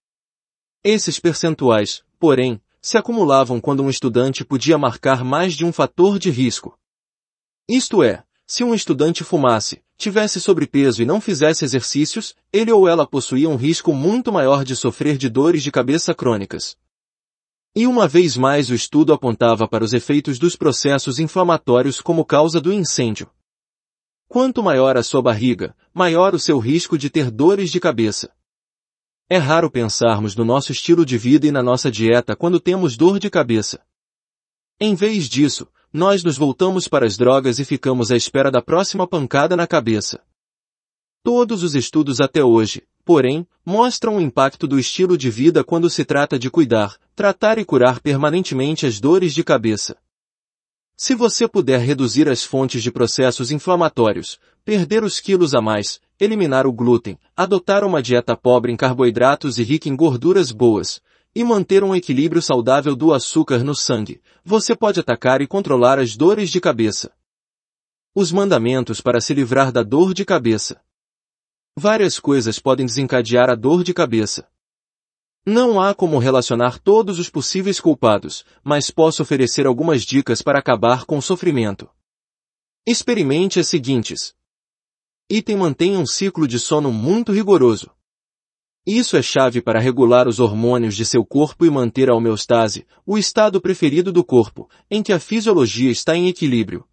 Esses percentuais, porém, se acumulavam quando um estudante podia marcar mais de um fator de risco. Isto é, se um estudante fumasse, tivesse sobrepeso e não fizesse exercícios, ele ou ela possuía um risco muito maior de sofrer de dores de cabeça crônicas. E uma vez mais o estudo apontava para os efeitos dos processos inflamatórios como causa do incêndio. Quanto maior a sua barriga, maior o seu risco de ter dores de cabeça. É raro pensarmos no nosso estilo de vida e na nossa dieta quando temos dor de cabeça. Em vez disso, nós nos voltamos para as drogas e ficamos à espera da próxima pancada na cabeça. Todos os estudos até hoje, porém, mostram o impacto do estilo de vida quando se trata de cuidar, tratar e curar permanentemente as dores de cabeça. Se você puder reduzir as fontes de processos inflamatórios, perder os quilos a mais, eliminar o glúten, adotar uma dieta pobre em carboidratos e rica em gorduras boas, e manter um equilíbrio saudável do açúcar no sangue, você pode atacar e controlar as dores de cabeça. Os mandamentos para se livrar da dor de cabeça. Várias coisas podem desencadear a dor de cabeça. Não há como relacionar todos os possíveis culpados, mas posso oferecer algumas dicas para acabar com o sofrimento. Experimente as seguintes. Item mantenha um ciclo de sono muito rigoroso. Isso é chave para regular os hormônios de seu corpo e manter a homeostase, o estado preferido do corpo, em que a fisiologia está em equilíbrio.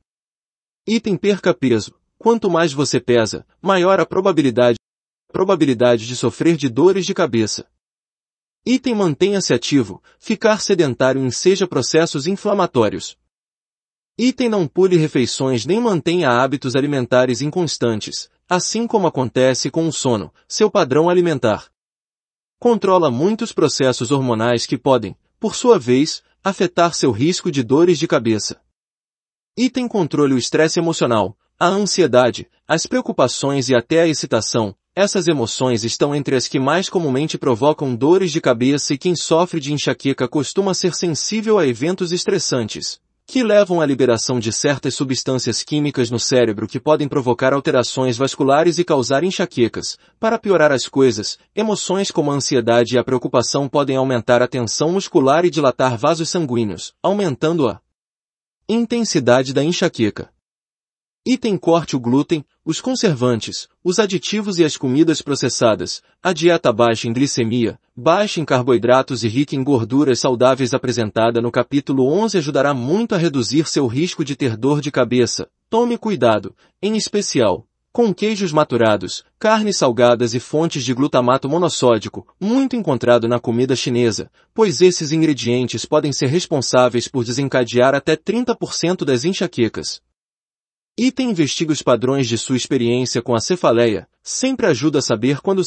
Item perca peso. Quanto mais você pesa, maior a probabilidade, probabilidade de sofrer de dores de cabeça. Item mantenha-se ativo, ficar sedentário enseja processos inflamatórios. Item não pule refeições nem mantenha hábitos alimentares inconstantes, assim como acontece com o sono, seu padrão alimentar. Controla muitos processos hormonais que podem, por sua vez, afetar seu risco de dores de cabeça. Item controle o estresse emocional, a ansiedade, as preocupações e até a excitação, essas emoções estão entre as que mais comumente provocam dores de cabeça e quem sofre de enxaqueca costuma ser sensível a eventos estressantes, que levam à liberação de certas substâncias químicas no cérebro que podem provocar alterações vasculares e causar enxaquecas. Para piorar as coisas, emoções como a ansiedade e a preocupação podem aumentar a tensão muscular e dilatar vasos sanguíneos, aumentando a intensidade da enxaqueca. Item corte o glúten, os conservantes, os aditivos e as comidas processadas, a dieta baixa em glicemia, baixa em carboidratos e rica em gorduras saudáveis apresentada no capítulo 11 ajudará muito a reduzir seu risco de ter dor de cabeça. Tome cuidado, em especial, com queijos maturados, carnes salgadas e fontes de glutamato monossódico, muito encontrado na comida chinesa, pois esses ingredientes podem ser responsáveis por desencadear até 30% das enxaquecas. Item investiga os padrões de sua experiência com a cefaleia, sempre ajuda a saber quando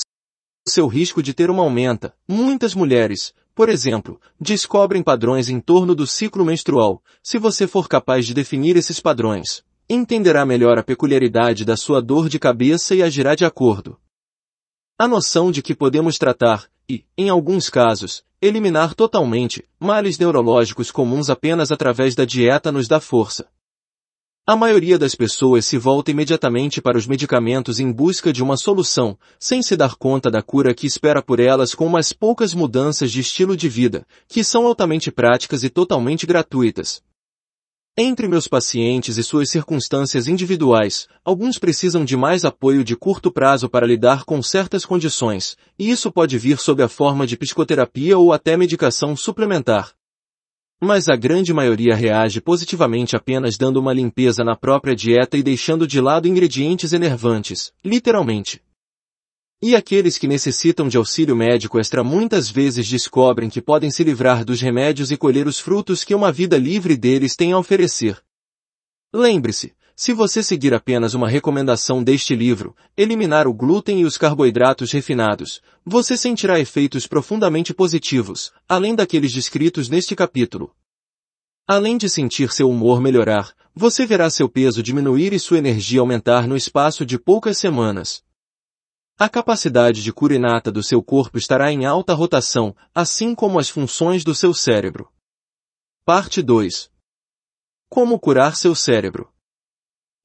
seu risco de ter uma aumenta. Muitas mulheres, por exemplo, descobrem padrões em torno do ciclo menstrual. Se você for capaz de definir esses padrões, entenderá melhor a peculiaridade da sua dor de cabeça e agirá de acordo. A noção de que podemos tratar e, em alguns casos, eliminar totalmente males neurológicos comuns apenas através da dieta nos dá força. A maioria das pessoas se volta imediatamente para os medicamentos em busca de uma solução, sem se dar conta da cura que espera por elas com umas poucas mudanças de estilo de vida, que são altamente práticas e totalmente gratuitas. Entre meus pacientes e suas circunstâncias individuais, alguns precisam de mais apoio de curto prazo para lidar com certas condições, e isso pode vir sob a forma de psicoterapia ou até medicação suplementar. Mas a grande maioria reage positivamente apenas dando uma limpeza na própria dieta e deixando de lado ingredientes enervantes, literalmente. E aqueles que necessitam de auxílio médico extra muitas vezes descobrem que podem se livrar dos remédios e colher os frutos que uma vida livre deles tem a oferecer. Lembre-se, se você seguir apenas uma recomendação deste livro, eliminar o glúten e os carboidratos refinados, você sentirá efeitos profundamente positivos, além daqueles descritos neste capítulo. Além de sentir seu humor melhorar, você verá seu peso diminuir e sua energia aumentar no espaço de poucas semanas. A capacidade de cura inata do seu corpo estará em alta rotação, assim como as funções do seu cérebro. Parte 2. Como curar seu cérebro.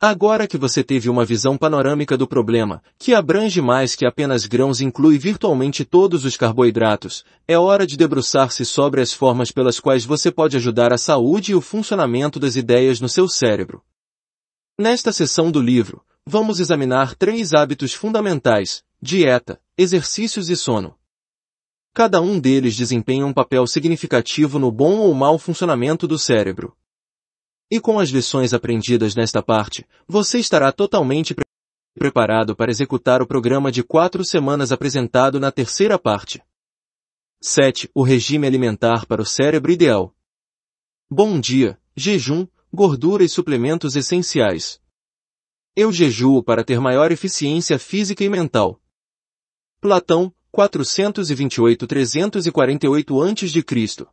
Agora que você teve uma visão panorâmica do problema, que abrange mais que apenas grãos e inclui virtualmente todos os carboidratos, é hora de debruçar-se sobre as formas pelas quais você pode ajudar a saúde e o funcionamento das ideias no seu cérebro. Nesta seção do livro, vamos examinar três hábitos fundamentais, dieta, exercícios e sono. Cada um deles desempenha um papel significativo no bom ou mau funcionamento do cérebro. E com as lições aprendidas nesta parte, você estará totalmente pre preparado para executar o programa de quatro semanas apresentado na terceira parte. 7. O regime alimentar para o cérebro ideal. Bom dia, jejum, gordura e suplementos essenciais. Eu jejuo para ter maior eficiência física e mental. Platão, 428-348 a.C.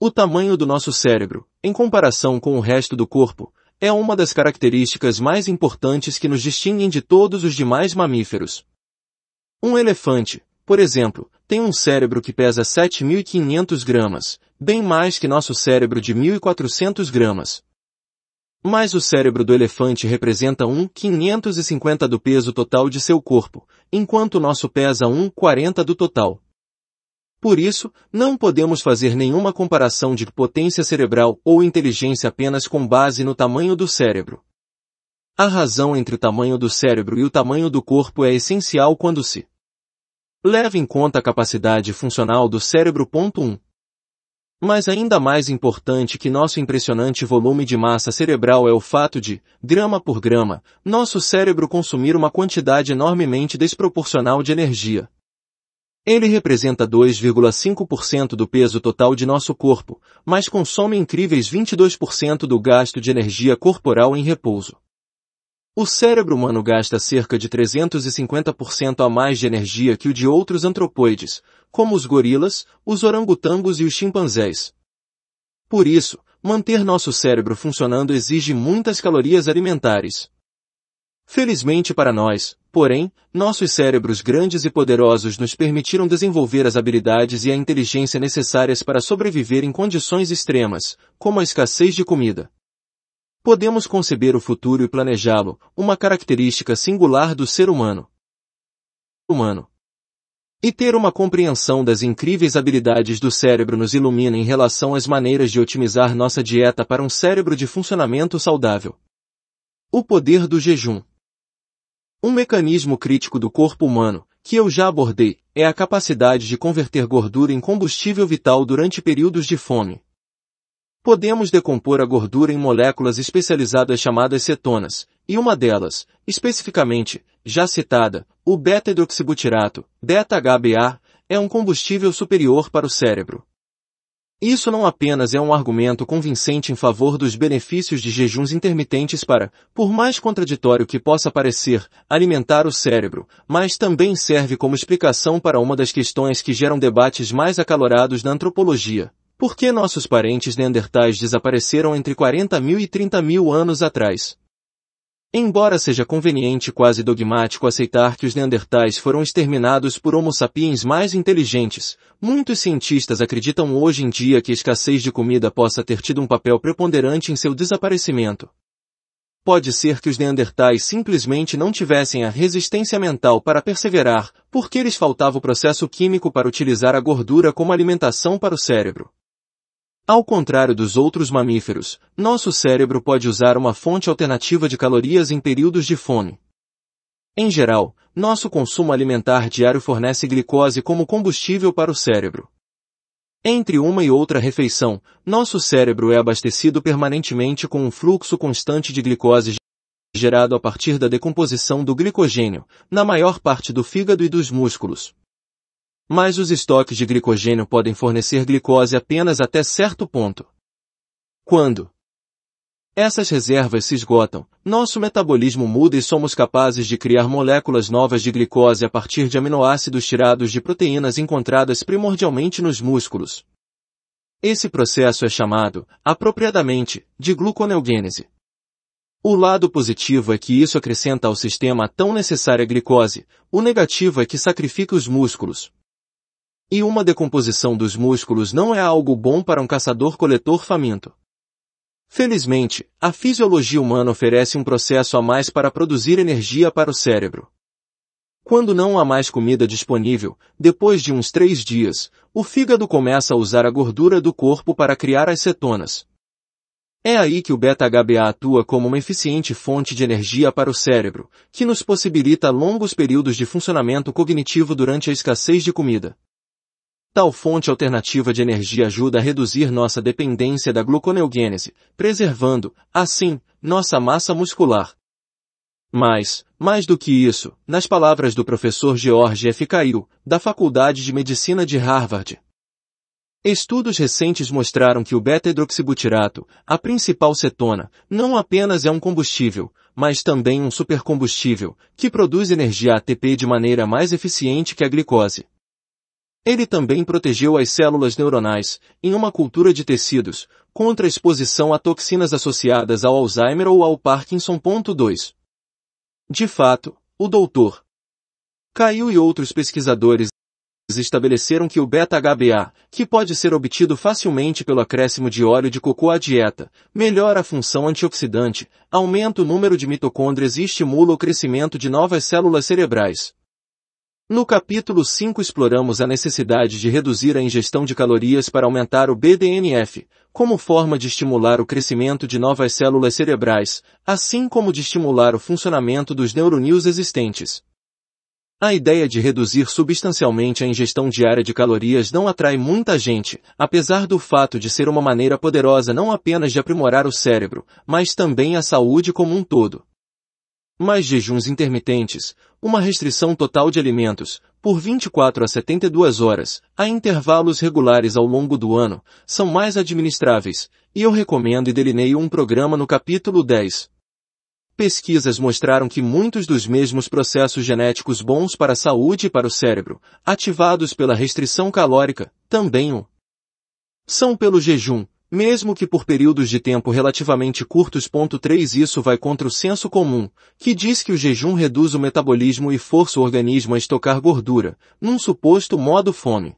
O tamanho do nosso cérebro, em comparação com o resto do corpo, é uma das características mais importantes que nos distinguem de todos os demais mamíferos. Um elefante, por exemplo, tem um cérebro que pesa 7.500 gramas, bem mais que nosso cérebro de 1.400 gramas. Mas o cérebro do elefante representa 1,550 do peso total de seu corpo, enquanto o nosso pesa 1,40 do total. Por isso, não podemos fazer nenhuma comparação de potência cerebral ou inteligência apenas com base no tamanho do cérebro. A razão entre o tamanho do cérebro e o tamanho do corpo é essencial quando se leva em conta a capacidade funcional do cérebro. 1. Mas ainda mais importante que nosso impressionante volume de massa cerebral é o fato de, grama por grama, nosso cérebro consumir uma quantidade enormemente desproporcional de energia. Ele representa 2,5% do peso total de nosso corpo, mas consome incríveis 22% do gasto de energia corporal em repouso. O cérebro humano gasta cerca de 350% a mais de energia que o de outros antropoides, como os gorilas, os orangotangos e os chimpanzés. Por isso, manter nosso cérebro funcionando exige muitas calorias alimentares. Felizmente para nós, porém, nossos cérebros grandes e poderosos nos permitiram desenvolver as habilidades e a inteligência necessárias para sobreviver em condições extremas, como a escassez de comida. Podemos conceber o futuro e planejá-lo, uma característica singular do ser humano. Humano. E ter uma compreensão das incríveis habilidades do cérebro nos ilumina em relação às maneiras de otimizar nossa dieta para um cérebro de funcionamento saudável. O poder do jejum. Um mecanismo crítico do corpo humano, que eu já abordei, é a capacidade de converter gordura em combustível vital durante períodos de fome. Podemos decompor a gordura em moléculas especializadas chamadas cetonas, e uma delas, especificamente, já citada, o beta-hidroxibutirato, beta-HBA, é um combustível superior para o cérebro. Isso não apenas é um argumento convincente em favor dos benefícios de jejuns intermitentes para, por mais contraditório que possa parecer, alimentar o cérebro, mas também serve como explicação para uma das questões que geram debates mais acalorados na antropologia. Por que nossos parentes neandertais desapareceram entre 40 mil e 30 mil anos atrás? Embora seja conveniente quase dogmático aceitar que os neandertais foram exterminados por homo sapiens mais inteligentes, muitos cientistas acreditam hoje em dia que a escassez de comida possa ter tido um papel preponderante em seu desaparecimento. Pode ser que os neandertais simplesmente não tivessem a resistência mental para perseverar, porque lhes faltava o processo químico para utilizar a gordura como alimentação para o cérebro. Ao contrário dos outros mamíferos, nosso cérebro pode usar uma fonte alternativa de calorias em períodos de fome. Em geral, nosso consumo alimentar diário fornece glicose como combustível para o cérebro. Entre uma e outra refeição, nosso cérebro é abastecido permanentemente com um fluxo constante de glicose gerado a partir da decomposição do glicogênio, na maior parte do fígado e dos músculos, mas os estoques de glicogênio podem fornecer glicose apenas até certo ponto. Quando essas reservas se esgotam, nosso metabolismo muda e somos capazes de criar moléculas novas de glicose a partir de aminoácidos tirados de proteínas encontradas primordialmente nos músculos. Esse processo é chamado, apropriadamente, de gluconeogênese. O lado positivo é que isso acrescenta ao sistema a tão necessária glicose, o negativo é que sacrifica os músculos, e uma decomposição dos músculos não é algo bom para um caçador-coletor faminto. Felizmente, a fisiologia humana oferece um processo a mais para produzir energia para o cérebro. Quando não há mais comida disponível, depois de uns três dias, o fígado começa a usar a gordura do corpo para criar as cetonas. É aí que o beta-HBA atua como uma eficiente fonte de energia para o cérebro, que nos possibilita longos períodos de funcionamento cognitivo durante a escassez de comida. Tal fonte alternativa de energia ajuda a reduzir nossa dependência da gluconeogênese, preservando, assim, nossa massa muscular. Mas, mais do que isso, nas palavras do professor George F. Cairo, da Faculdade de Medicina de Harvard, Estudos recentes mostraram que o beta-hidroxibutirato, a principal cetona, não apenas é um combustível, mas também um supercombustível, que produz energia ATP de maneira mais eficiente que a glicose. Ele também protegeu as células neuronais, em uma cultura de tecidos, contra a exposição a toxinas associadas ao Alzheimer ou ao Parkinson. 2. De fato, o Dr. Caiu e outros pesquisadores estabeleceram que o beta-HBA, que pode ser obtido facilmente pelo acréscimo de óleo de coco à dieta, melhora a função antioxidante, aumenta o número de mitocôndrias e estimula o crescimento de novas células cerebrais. No capítulo 5 exploramos a necessidade de reduzir a ingestão de calorias para aumentar o BDNF, como forma de estimular o crescimento de novas células cerebrais, assim como de estimular o funcionamento dos neurônios existentes. A ideia de reduzir substancialmente a ingestão diária de calorias não atrai muita gente, apesar do fato de ser uma maneira poderosa não apenas de aprimorar o cérebro, mas também a saúde como um todo mais jejuns intermitentes, uma restrição total de alimentos, por 24 a 72 horas, a intervalos regulares ao longo do ano, são mais administráveis, e eu recomendo e delineio um programa no capítulo 10. Pesquisas mostraram que muitos dos mesmos processos genéticos bons para a saúde e para o cérebro, ativados pela restrição calórica, também o são pelo jejum, mesmo que por períodos de tempo relativamente curtos. 3 Isso vai contra o senso comum, que diz que o jejum reduz o metabolismo e força o organismo a estocar gordura, num suposto modo fome.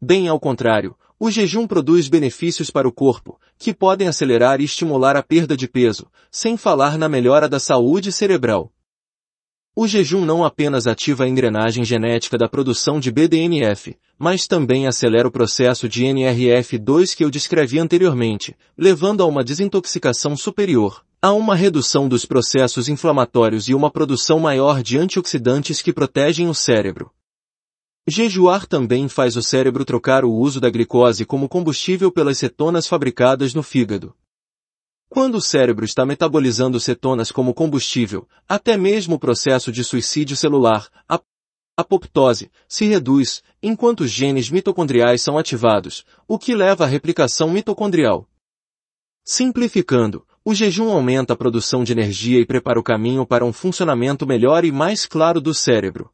Bem ao contrário, o jejum produz benefícios para o corpo, que podem acelerar e estimular a perda de peso, sem falar na melhora da saúde cerebral. O jejum não apenas ativa a engrenagem genética da produção de BDNF, mas também acelera o processo de NRF2 que eu descrevi anteriormente, levando a uma desintoxicação superior, a uma redução dos processos inflamatórios e uma produção maior de antioxidantes que protegem o cérebro. Jejuar também faz o cérebro trocar o uso da glicose como combustível pelas cetonas fabricadas no fígado, quando o cérebro está metabolizando cetonas como combustível, até mesmo o processo de suicídio celular, a apoptose, se reduz, enquanto os genes mitocondriais são ativados, o que leva à replicação mitocondrial. Simplificando, o jejum aumenta a produção de energia e prepara o caminho para um funcionamento melhor e mais claro do cérebro.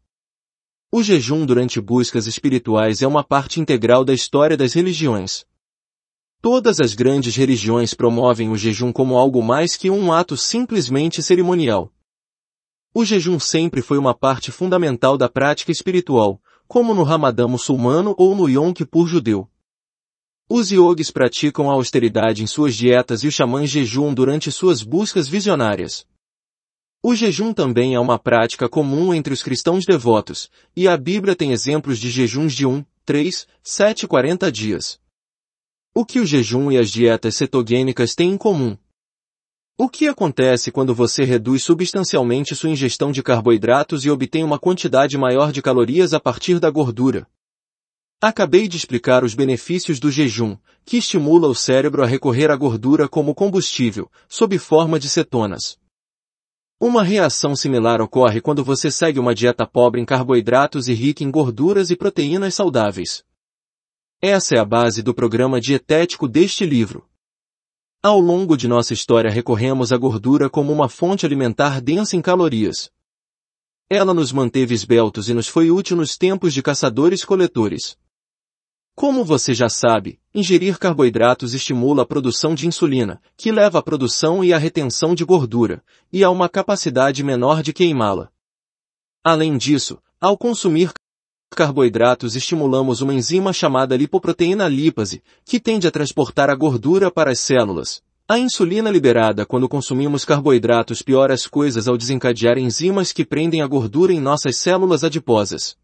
O jejum durante buscas espirituais é uma parte integral da história das religiões. Todas as grandes religiões promovem o jejum como algo mais que um ato simplesmente cerimonial. O jejum sempre foi uma parte fundamental da prática espiritual, como no Ramadã muçulmano ou no Yom Kippur judeu. Os yogis praticam a austeridade em suas dietas e os xamãs jejuam durante suas buscas visionárias. O jejum também é uma prática comum entre os cristãos devotos, e a Bíblia tem exemplos de jejuns de 1, 3, 7 e 40 dias. O que o jejum e as dietas cetogênicas têm em comum? O que acontece quando você reduz substancialmente sua ingestão de carboidratos e obtém uma quantidade maior de calorias a partir da gordura? Acabei de explicar os benefícios do jejum, que estimula o cérebro a recorrer à gordura como combustível, sob forma de cetonas. Uma reação similar ocorre quando você segue uma dieta pobre em carboidratos e rica em gorduras e proteínas saudáveis. Essa é a base do programa dietético deste livro. Ao longo de nossa história recorremos à gordura como uma fonte alimentar densa em calorias. Ela nos manteve esbeltos e nos foi útil nos tempos de caçadores-coletores. Como você já sabe, ingerir carboidratos estimula a produção de insulina, que leva à produção e à retenção de gordura, e a uma capacidade menor de queimá-la. Além disso, ao consumir carboidratos estimulamos uma enzima chamada lipoproteína lipase, que tende a transportar a gordura para as células. A insulina liberada quando consumimos carboidratos piora as coisas ao desencadear enzimas que prendem a gordura em nossas células adiposas.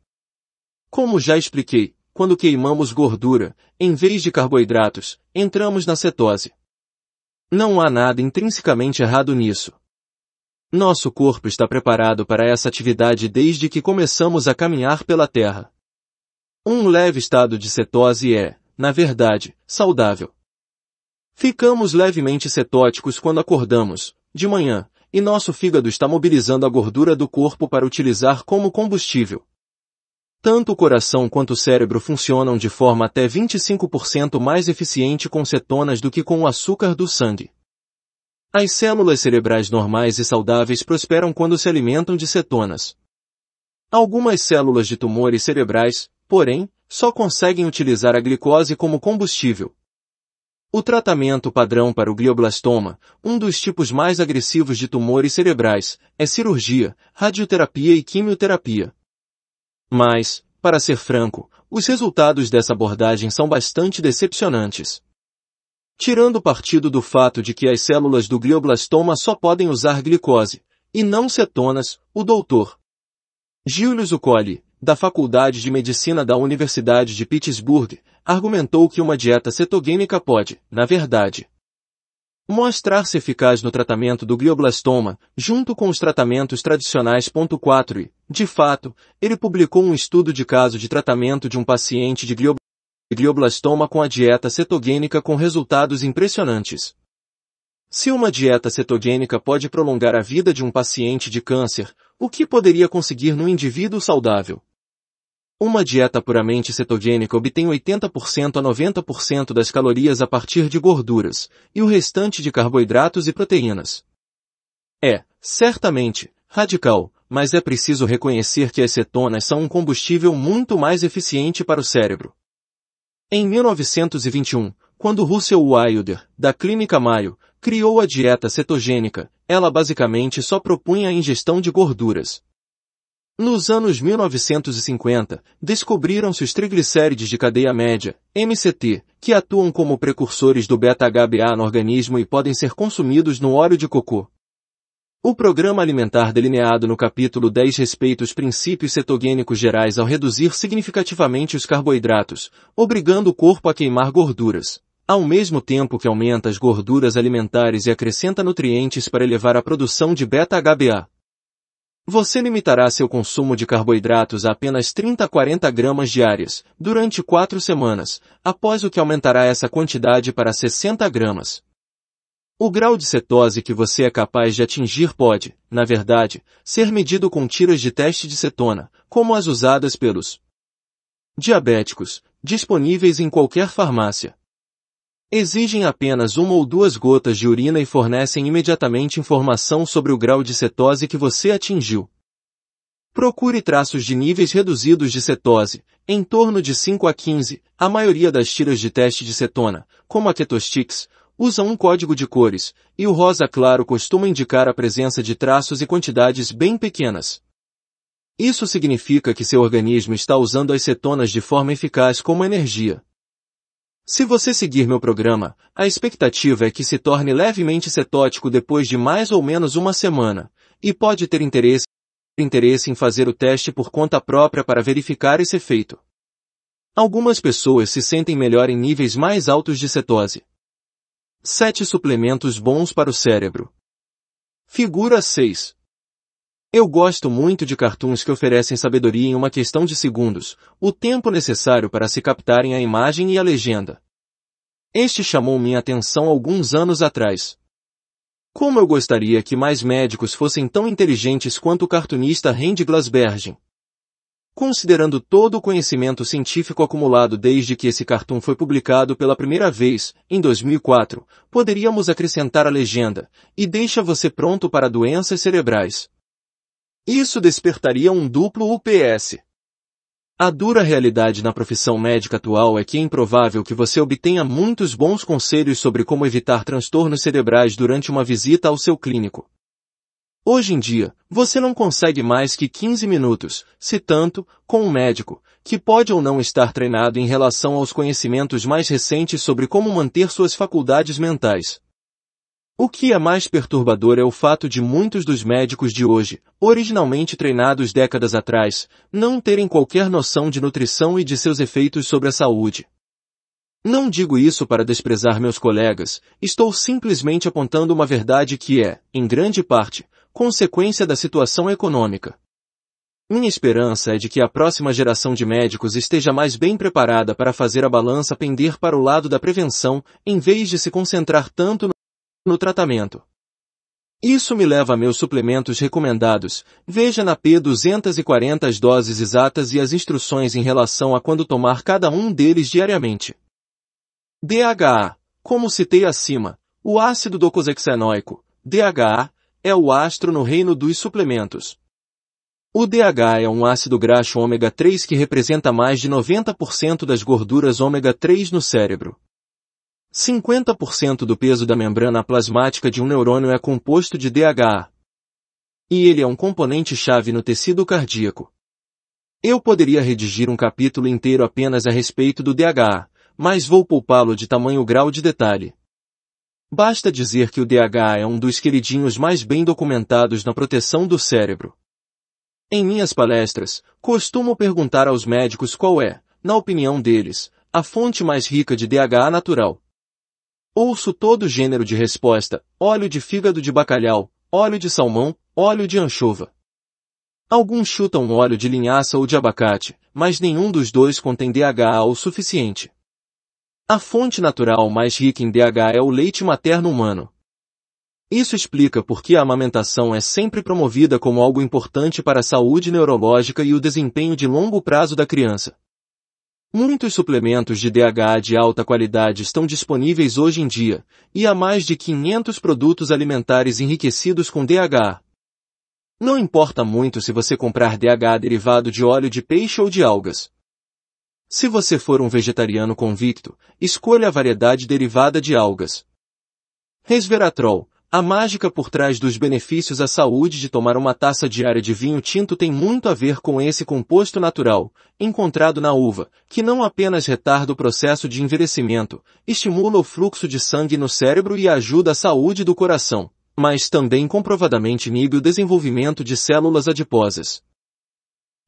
Como já expliquei, quando queimamos gordura, em vez de carboidratos, entramos na cetose. Não há nada intrinsecamente errado nisso. Nosso corpo está preparado para essa atividade desde que começamos a caminhar pela Terra. Um leve estado de cetose é, na verdade, saudável. Ficamos levemente cetóticos quando acordamos, de manhã, e nosso fígado está mobilizando a gordura do corpo para utilizar como combustível. Tanto o coração quanto o cérebro funcionam de forma até 25% mais eficiente com cetonas do que com o açúcar do sangue. As células cerebrais normais e saudáveis prosperam quando se alimentam de cetonas. Algumas células de tumores cerebrais, porém, só conseguem utilizar a glicose como combustível. O tratamento padrão para o glioblastoma, um dos tipos mais agressivos de tumores cerebrais, é cirurgia, radioterapia e quimioterapia. Mas, para ser franco, os resultados dessa abordagem são bastante decepcionantes tirando partido do fato de que as células do glioblastoma só podem usar glicose, e não cetonas, o doutor Gilles Zuccoli, da Faculdade de Medicina da Universidade de Pittsburgh, argumentou que uma dieta cetogênica pode, na verdade, mostrar-se eficaz no tratamento do glioblastoma, junto com os tratamentos tradicionais. 4 e, de fato, ele publicou um estudo de caso de tratamento de um paciente de glioblastoma glioblastoma com a dieta cetogênica com resultados impressionantes. Se uma dieta cetogênica pode prolongar a vida de um paciente de câncer, o que poderia conseguir no indivíduo saudável? Uma dieta puramente cetogênica obtém 80% a 90% das calorias a partir de gorduras, e o restante de carboidratos e proteínas. É, certamente, radical, mas é preciso reconhecer que as cetonas são um combustível muito mais eficiente para o cérebro. Em 1921, quando Russell Wilder, da Clínica Mayo, criou a dieta cetogênica, ela basicamente só propunha a ingestão de gorduras. Nos anos 1950, descobriram-se os triglicérides de cadeia média, MCT, que atuam como precursores do beta-HBA no organismo e podem ser consumidos no óleo de cocô. O programa alimentar delineado no capítulo 10 respeita os princípios cetogênicos gerais ao reduzir significativamente os carboidratos, obrigando o corpo a queimar gorduras, ao mesmo tempo que aumenta as gorduras alimentares e acrescenta nutrientes para elevar a produção de beta-HBA. Você limitará seu consumo de carboidratos a apenas 30 a 40 gramas diárias, durante 4 semanas, após o que aumentará essa quantidade para 60 gramas. O grau de cetose que você é capaz de atingir pode, na verdade, ser medido com tiras de teste de cetona, como as usadas pelos diabéticos, disponíveis em qualquer farmácia. Exigem apenas uma ou duas gotas de urina e fornecem imediatamente informação sobre o grau de cetose que você atingiu. Procure traços de níveis reduzidos de cetose, em torno de 5 a 15, a maioria das tiras de teste de cetona, como a Ketostix, Usa um código de cores, e o rosa claro costuma indicar a presença de traços e quantidades bem pequenas. Isso significa que seu organismo está usando as cetonas de forma eficaz como energia. Se você seguir meu programa, a expectativa é que se torne levemente cetótico depois de mais ou menos uma semana, e pode ter interesse, interesse em fazer o teste por conta própria para verificar esse efeito. Algumas pessoas se sentem melhor em níveis mais altos de cetose. Sete suplementos bons para o cérebro. Figura 6. Eu gosto muito de cartoons que oferecem sabedoria em uma questão de segundos, o tempo necessário para se captarem a imagem e a legenda. Este chamou minha atenção alguns anos atrás. Como eu gostaria que mais médicos fossem tão inteligentes quanto o cartunista Randy Glasbergen. Considerando todo o conhecimento científico acumulado desde que esse cartoon foi publicado pela primeira vez, em 2004, poderíamos acrescentar a legenda, e deixa você pronto para doenças cerebrais. Isso despertaria um duplo UPS. A dura realidade na profissão médica atual é que é improvável que você obtenha muitos bons conselhos sobre como evitar transtornos cerebrais durante uma visita ao seu clínico. Hoje em dia, você não consegue mais que 15 minutos, se tanto, com um médico, que pode ou não estar treinado em relação aos conhecimentos mais recentes sobre como manter suas faculdades mentais. O que é mais perturbador é o fato de muitos dos médicos de hoje, originalmente treinados décadas atrás, não terem qualquer noção de nutrição e de seus efeitos sobre a saúde. Não digo isso para desprezar meus colegas, estou simplesmente apontando uma verdade que é, em grande parte, consequência da situação econômica. Minha esperança é de que a próxima geração de médicos esteja mais bem preparada para fazer a balança pender para o lado da prevenção, em vez de se concentrar tanto no, tratamento. Isso me leva a meus suplementos recomendados. Veja na P240 as doses exatas e as instruções em relação a quando tomar cada um deles diariamente. DHA. Como citei acima, o ácido docosexenoico, DHA, é o astro no reino dos suplementos. O DH é um ácido graxo ômega 3 que representa mais de 90% das gorduras ômega 3 no cérebro. 50% do peso da membrana plasmática de um neurônio é composto de DHA. E ele é um componente-chave no tecido cardíaco. Eu poderia redigir um capítulo inteiro apenas a respeito do DHA, mas vou poupá-lo de tamanho grau de detalhe. Basta dizer que o DHA é um dos queridinhos mais bem documentados na proteção do cérebro. Em minhas palestras, costumo perguntar aos médicos qual é, na opinião deles, a fonte mais rica de DHA natural. Ouço todo gênero de resposta, óleo de fígado de bacalhau, óleo de salmão, óleo de anchova. Alguns chutam óleo de linhaça ou de abacate, mas nenhum dos dois contém DHA o suficiente. A fonte natural mais rica em DH é o leite materno humano. Isso explica por que a amamentação é sempre promovida como algo importante para a saúde neurológica e o desempenho de longo prazo da criança. Muitos suplementos de DHA de alta qualidade estão disponíveis hoje em dia, e há mais de 500 produtos alimentares enriquecidos com DHA. Não importa muito se você comprar DHA derivado de óleo de peixe ou de algas. Se você for um vegetariano convicto, escolha a variedade derivada de algas. Resveratrol. A mágica por trás dos benefícios à saúde de tomar uma taça diária de vinho tinto tem muito a ver com esse composto natural, encontrado na uva, que não apenas retarda o processo de envelhecimento, estimula o fluxo de sangue no cérebro e ajuda a saúde do coração, mas também comprovadamente inibe o desenvolvimento de células adiposas.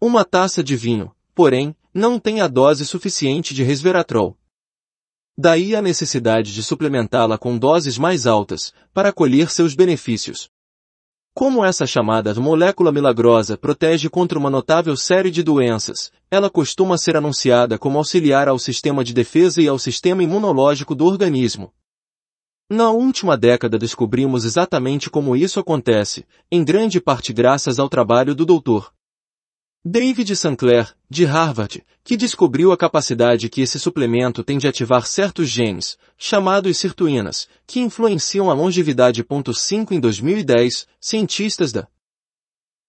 Uma taça de vinho, porém, não tem a dose suficiente de resveratrol. Daí a necessidade de suplementá-la com doses mais altas, para colher seus benefícios. Como essa chamada molécula milagrosa protege contra uma notável série de doenças, ela costuma ser anunciada como auxiliar ao sistema de defesa e ao sistema imunológico do organismo. Na última década descobrimos exatamente como isso acontece, em grande parte graças ao trabalho do Dr. David Sinclair, de Harvard, que descobriu a capacidade que esse suplemento tem de ativar certos genes, chamados sirtuínas, que influenciam a longevidade. 5 Em 2010, cientistas da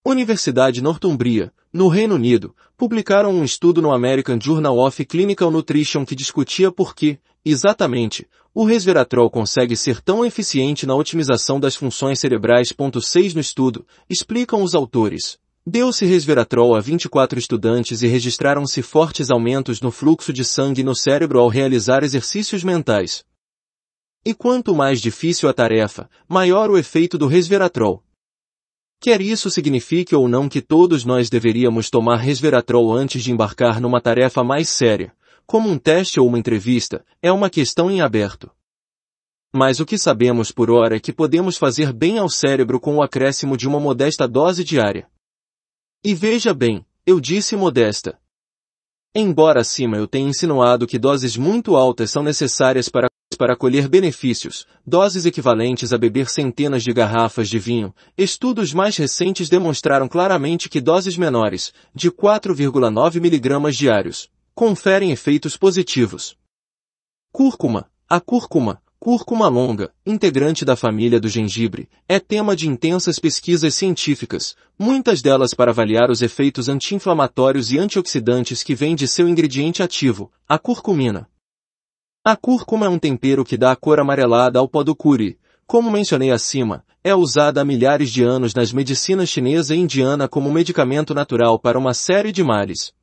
Universidade Northumbria, no Reino Unido, publicaram um estudo no American Journal of Clinical Nutrition que discutia por que, exatamente, o resveratrol consegue ser tão eficiente na otimização das funções cerebrais. 6 No estudo, explicam os autores, Deu-se resveratrol a 24 estudantes e registraram-se fortes aumentos no fluxo de sangue no cérebro ao realizar exercícios mentais. E quanto mais difícil a tarefa, maior o efeito do resveratrol. Quer isso signifique ou não que todos nós deveríamos tomar resveratrol antes de embarcar numa tarefa mais séria, como um teste ou uma entrevista, é uma questão em aberto. Mas o que sabemos por hora é que podemos fazer bem ao cérebro com o acréscimo de uma modesta dose diária. E veja bem, eu disse modesta. Embora acima eu tenha insinuado que doses muito altas são necessárias para, para colher benefícios, doses equivalentes a beber centenas de garrafas de vinho, estudos mais recentes demonstraram claramente que doses menores, de 4,9 mg diários, conferem efeitos positivos. Cúrcuma. A cúrcuma, Cúrcuma longa, integrante da família do gengibre, é tema de intensas pesquisas científicas, muitas delas para avaliar os efeitos anti-inflamatórios e antioxidantes que vêm de seu ingrediente ativo, a curcumina. A cúrcuma é um tempero que dá a cor amarelada ao pó do curi. Como mencionei acima, é usada há milhares de anos nas medicinas chinesa e indiana como medicamento natural para uma série de males,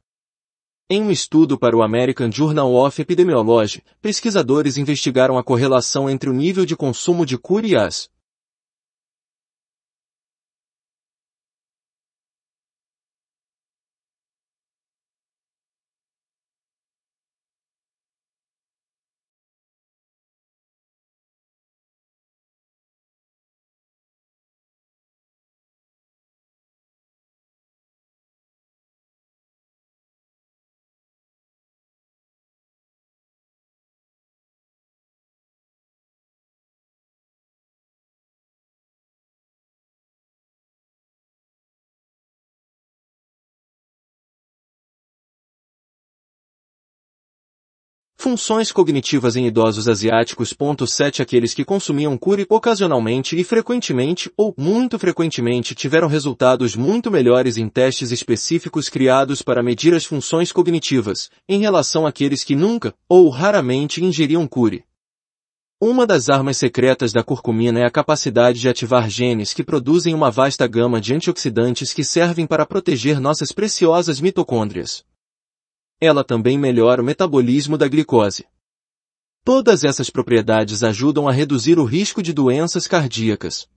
em um estudo para o American Journal of Epidemiology, pesquisadores investigaram a correlação entre o nível de consumo de cura e as Funções cognitivas em idosos asiáticos. 7 Aqueles que consumiam curry ocasionalmente e frequentemente ou muito frequentemente tiveram resultados muito melhores em testes específicos criados para medir as funções cognitivas, em relação àqueles que nunca ou raramente ingeriam curry. Uma das armas secretas da curcumina é a capacidade de ativar genes que produzem uma vasta gama de antioxidantes que servem para proteger nossas preciosas mitocôndrias. Ela também melhora o metabolismo da glicose. Todas essas propriedades ajudam a reduzir o risco de doenças cardíacas.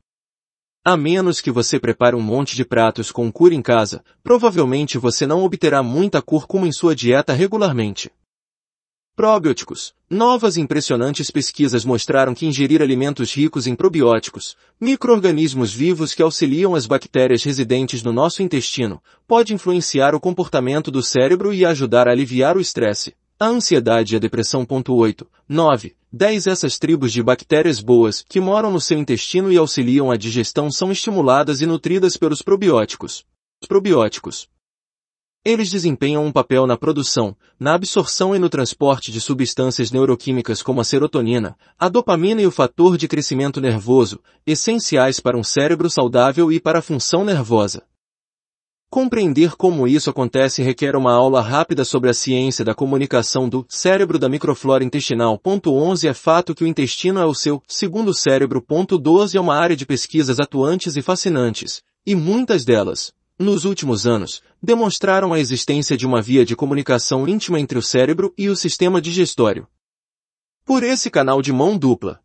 A menos que você prepare um monte de pratos com cura em casa, provavelmente você não obterá muita cúrcuma em sua dieta regularmente. Probióticos. Novas impressionantes pesquisas mostraram que ingerir alimentos ricos em probióticos, microorganismos vivos que auxiliam as bactérias residentes no nosso intestino, pode influenciar o comportamento do cérebro e ajudar a aliviar o estresse. A ansiedade e a depressão. 8, 9, 10 Essas tribos de bactérias boas que moram no seu intestino e auxiliam a digestão são estimuladas e nutridas pelos probióticos. Probióticos. Eles desempenham um papel na produção, na absorção e no transporte de substâncias neuroquímicas como a serotonina, a dopamina e o fator de crescimento nervoso, essenciais para um cérebro saudável e para a função nervosa. Compreender como isso acontece requer uma aula rápida sobre a ciência da comunicação do cérebro da microflora intestinal. 11 É fato que o intestino é o seu segundo cérebro. 12 É uma área de pesquisas atuantes e fascinantes, e muitas delas, nos últimos anos, demonstraram a existência de uma via de comunicação íntima entre o cérebro e o sistema digestório. Por esse canal de mão dupla,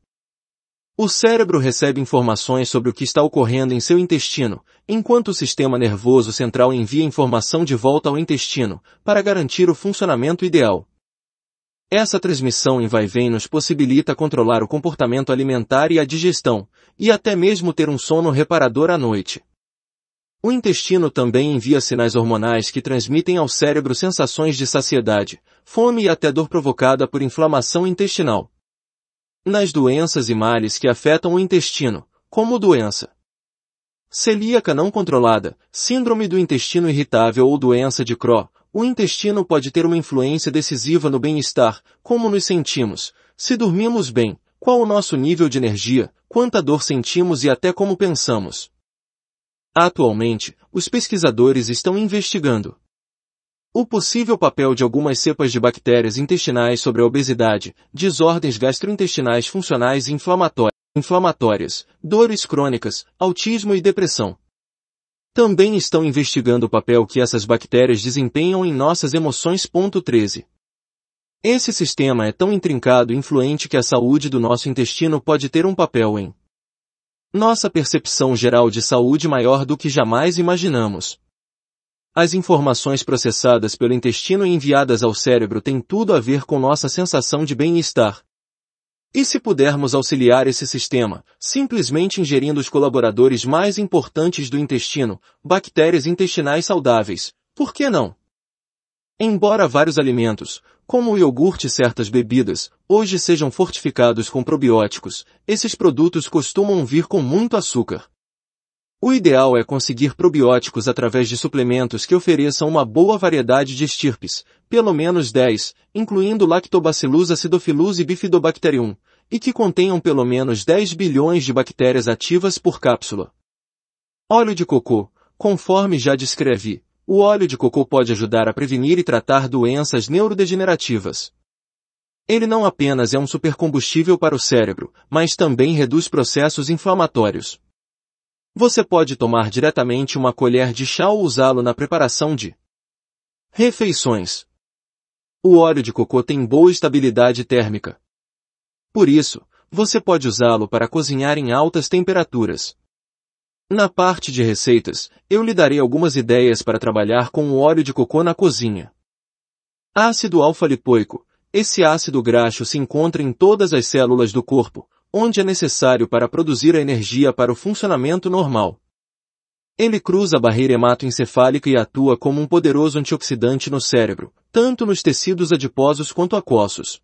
o cérebro recebe informações sobre o que está ocorrendo em seu intestino, enquanto o sistema nervoso central envia informação de volta ao intestino, para garantir o funcionamento ideal. Essa transmissão em vai-vem nos possibilita controlar o comportamento alimentar e a digestão, e até mesmo ter um sono reparador à noite. O intestino também envia sinais hormonais que transmitem ao cérebro sensações de saciedade, fome e até dor provocada por inflamação intestinal. Nas doenças e males que afetam o intestino, como doença celíaca não controlada, síndrome do intestino irritável ou doença de Crohn, o intestino pode ter uma influência decisiva no bem-estar, como nos sentimos, se dormimos bem, qual o nosso nível de energia, quanta dor sentimos e até como pensamos. Atualmente, os pesquisadores estão investigando o possível papel de algumas cepas de bactérias intestinais sobre a obesidade, desordens gastrointestinais funcionais inflamatórias, inflamatórias, dores crônicas, autismo e depressão. Também estão investigando o papel que essas bactérias desempenham em nossas emoções. 13. Esse sistema é tão intrincado e influente que a saúde do nosso intestino pode ter um papel em nossa percepção geral de saúde maior do que jamais imaginamos. As informações processadas pelo intestino e enviadas ao cérebro têm tudo a ver com nossa sensação de bem-estar. E se pudermos auxiliar esse sistema, simplesmente ingerindo os colaboradores mais importantes do intestino, bactérias intestinais saudáveis, por que não? Embora vários alimentos, como o iogurte e certas bebidas, hoje sejam fortificados com probióticos, esses produtos costumam vir com muito açúcar. O ideal é conseguir probióticos através de suplementos que ofereçam uma boa variedade de estirpes, pelo menos 10, incluindo Lactobacillus acidophilus e Bifidobacterium, e que contenham pelo menos 10 bilhões de bactérias ativas por cápsula. Óleo de cocô, conforme já descrevi, o óleo de cocô pode ajudar a prevenir e tratar doenças neurodegenerativas. Ele não apenas é um supercombustível para o cérebro, mas também reduz processos inflamatórios. Você pode tomar diretamente uma colher de chá ou usá-lo na preparação de refeições. O óleo de cocô tem boa estabilidade térmica. Por isso, você pode usá-lo para cozinhar em altas temperaturas. Na parte de receitas, eu lhe darei algumas ideias para trabalhar com o óleo de cocô na cozinha. Ácido alfa-lipoico. Esse ácido graxo se encontra em todas as células do corpo, onde é necessário para produzir a energia para o funcionamento normal. Ele cruza a barreira hematoencefálica e atua como um poderoso antioxidante no cérebro, tanto nos tecidos adiposos quanto aquosos.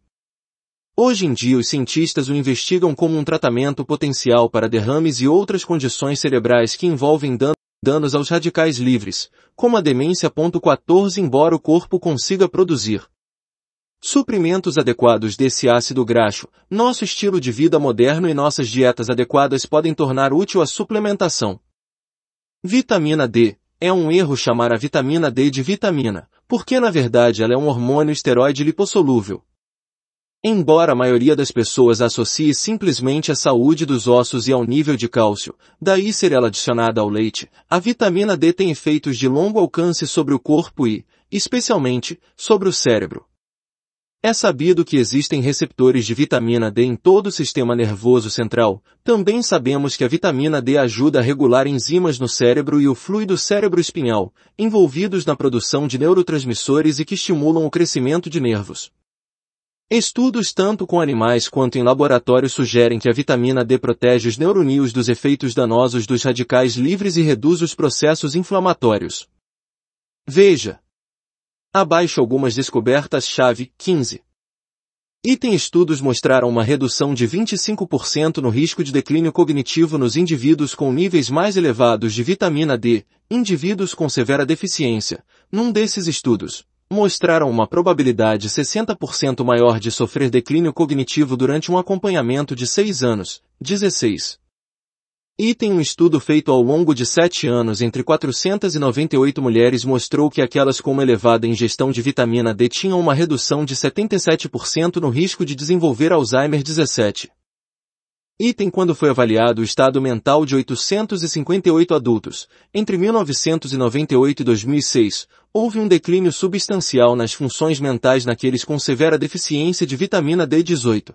Hoje em dia os cientistas o investigam como um tratamento potencial para derrames e outras condições cerebrais que envolvem danos aos radicais livres, como a demência. 14 Embora o corpo consiga produzir suprimentos adequados desse ácido graxo, nosso estilo de vida moderno e nossas dietas adequadas podem tornar útil a suplementação. Vitamina D. É um erro chamar a vitamina D de vitamina, porque na verdade ela é um hormônio esteroide lipossolúvel, Embora a maioria das pessoas associe simplesmente a saúde dos ossos e ao nível de cálcio, daí ser ela adicionada ao leite, a vitamina D tem efeitos de longo alcance sobre o corpo e, especialmente, sobre o cérebro. É sabido que existem receptores de vitamina D em todo o sistema nervoso central. Também sabemos que a vitamina D ajuda a regular enzimas no cérebro e o fluido cérebro-espinhal, envolvidos na produção de neurotransmissores e que estimulam o crescimento de nervos. Estudos tanto com animais quanto em laboratório sugerem que a vitamina D protege os neurônios dos efeitos danosos dos radicais livres e reduz os processos inflamatórios. Veja. Abaixo algumas descobertas-chave 15. Item estudos mostraram uma redução de 25% no risco de declínio cognitivo nos indivíduos com níveis mais elevados de vitamina D, indivíduos com severa deficiência, num desses estudos mostraram uma probabilidade 60% maior de sofrer declínio cognitivo durante um acompanhamento de 6 anos, 16. Item um estudo feito ao longo de 7 anos entre 498 mulheres mostrou que aquelas com uma elevada ingestão de vitamina D tinham uma redução de 77% no risco de desenvolver Alzheimer 17. Item quando foi avaliado o estado mental de 858 adultos, entre 1998 e 2006, houve um declínio substancial nas funções mentais naqueles com severa deficiência de vitamina D18.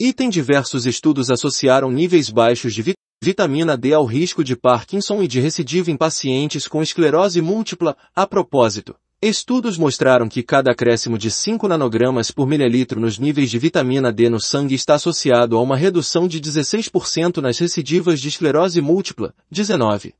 Item diversos estudos associaram níveis baixos de vitamina D ao risco de Parkinson e de recidiva em pacientes com esclerose múltipla, a propósito. Estudos mostraram que cada acréscimo de 5 nanogramas por mililitro nos níveis de vitamina D no sangue está associado a uma redução de 16% nas recidivas de esclerose múltipla, 19.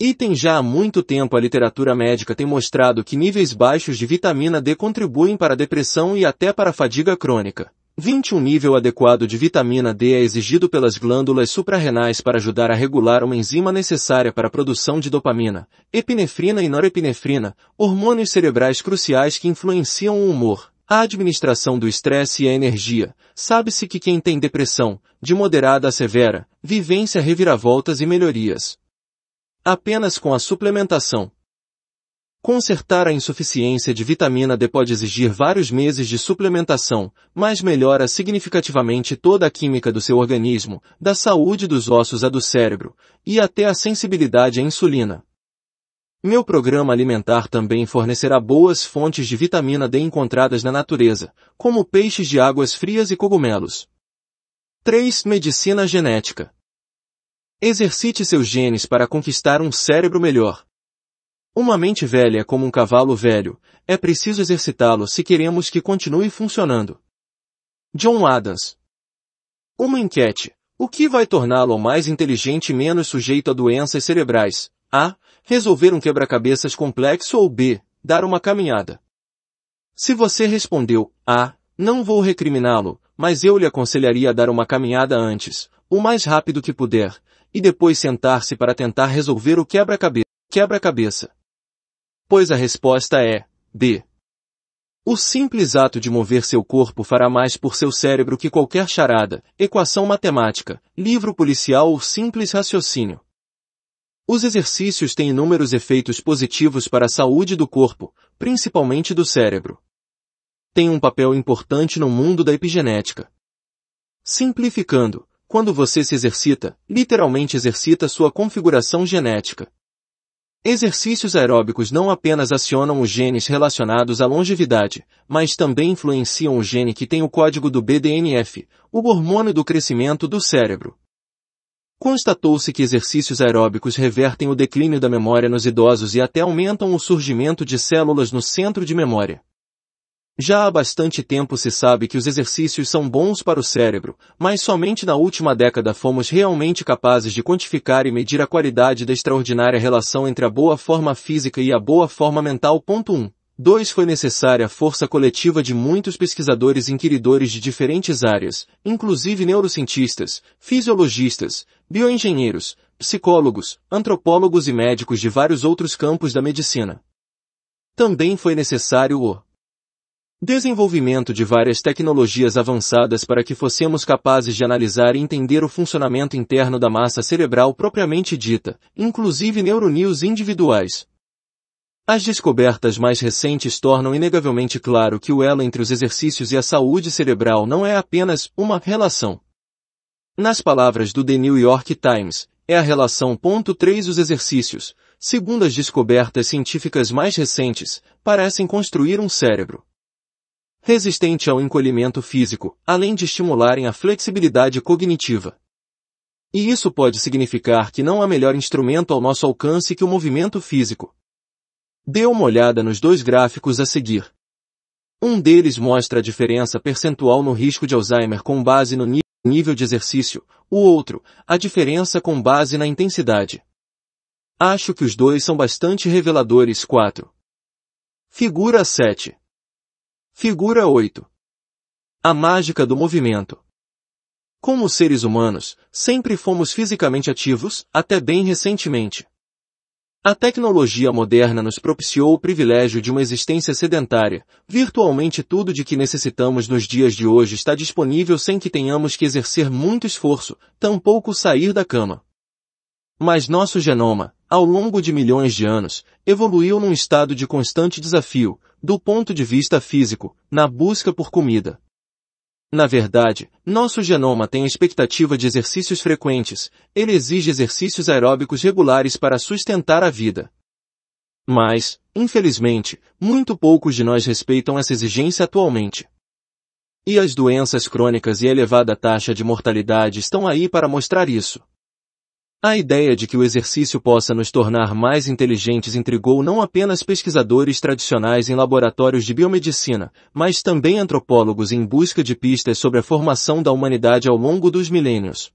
Item já há muito tempo a literatura médica tem mostrado que níveis baixos de vitamina D contribuem para a depressão e até para a fadiga crônica. 20. Um nível adequado de vitamina D é exigido pelas glândulas suprarrenais para ajudar a regular uma enzima necessária para a produção de dopamina, epinefrina e norepinefrina, hormônios cerebrais cruciais que influenciam o humor, a administração do estresse e a energia. Sabe-se que quem tem depressão, de moderada a severa, vivência reviravoltas e melhorias. Apenas com a suplementação, Consertar a insuficiência de vitamina D pode exigir vários meses de suplementação, mas melhora significativamente toda a química do seu organismo, da saúde dos ossos à do cérebro, e até a sensibilidade à insulina. Meu programa alimentar também fornecerá boas fontes de vitamina D encontradas na natureza, como peixes de águas frias e cogumelos. 3. Medicina genética. Exercite seus genes para conquistar um cérebro melhor, uma mente velha é como um cavalo velho, é preciso exercitá-lo se queremos que continue funcionando. John Adams. Uma enquete. O que vai torná-lo mais inteligente e menos sujeito a doenças cerebrais? A. Resolver um quebra-cabeças complexo ou B. Dar uma caminhada. Se você respondeu A, não vou recriminá-lo, mas eu lhe aconselharia a dar uma caminhada antes, o mais rápido que puder, e depois sentar-se para tentar resolver o quebra-cabeça. Quebra Pois a resposta é D. O simples ato de mover seu corpo fará mais por seu cérebro que qualquer charada, equação matemática, livro policial ou simples raciocínio. Os exercícios têm inúmeros efeitos positivos para a saúde do corpo, principalmente do cérebro. Tem um papel importante no mundo da epigenética. Simplificando, quando você se exercita, literalmente exercita sua configuração genética. Exercícios aeróbicos não apenas acionam os genes relacionados à longevidade, mas também influenciam o gene que tem o código do BDNF, o hormônio do crescimento do cérebro. Constatou-se que exercícios aeróbicos revertem o declínio da memória nos idosos e até aumentam o surgimento de células no centro de memória. Já há bastante tempo se sabe que os exercícios são bons para o cérebro, mas somente na última década fomos realmente capazes de quantificar e medir a qualidade da extraordinária relação entre a boa forma física e a boa forma mental. 1. 2. Foi necessária a força coletiva de muitos pesquisadores inquiridores de diferentes áreas, inclusive neurocientistas, fisiologistas, bioengenheiros, psicólogos, antropólogos e médicos de vários outros campos da medicina. Também foi necessário o Desenvolvimento de várias tecnologias avançadas para que fossemos capazes de analisar e entender o funcionamento interno da massa cerebral propriamente dita, inclusive neurônios individuais. As descobertas mais recentes tornam inegavelmente claro que o elo entre os exercícios e a saúde cerebral não é apenas uma relação. Nas palavras do The New York Times, é a relação 3 os exercícios, segundo as descobertas científicas mais recentes, parecem construir um cérebro resistente ao encolhimento físico, além de estimularem a flexibilidade cognitiva. E isso pode significar que não há melhor instrumento ao nosso alcance que o movimento físico. Dê uma olhada nos dois gráficos a seguir. Um deles mostra a diferença percentual no risco de Alzheimer com base no nível de exercício, o outro, a diferença com base na intensidade. Acho que os dois são bastante reveladores. 4. Figura 7. Figura 8. A mágica do movimento. Como seres humanos, sempre fomos fisicamente ativos, até bem recentemente. A tecnologia moderna nos propiciou o privilégio de uma existência sedentária. Virtualmente tudo de que necessitamos nos dias de hoje está disponível sem que tenhamos que exercer muito esforço, tampouco sair da cama. Mas nosso genoma, ao longo de milhões de anos, evoluiu num estado de constante desafio, do ponto de vista físico, na busca por comida. Na verdade, nosso genoma tem expectativa de exercícios frequentes, ele exige exercícios aeróbicos regulares para sustentar a vida. Mas, infelizmente, muito poucos de nós respeitam essa exigência atualmente. E as doenças crônicas e a elevada taxa de mortalidade estão aí para mostrar isso. A ideia de que o exercício possa nos tornar mais inteligentes intrigou não apenas pesquisadores tradicionais em laboratórios de biomedicina, mas também antropólogos em busca de pistas sobre a formação da humanidade ao longo dos milênios.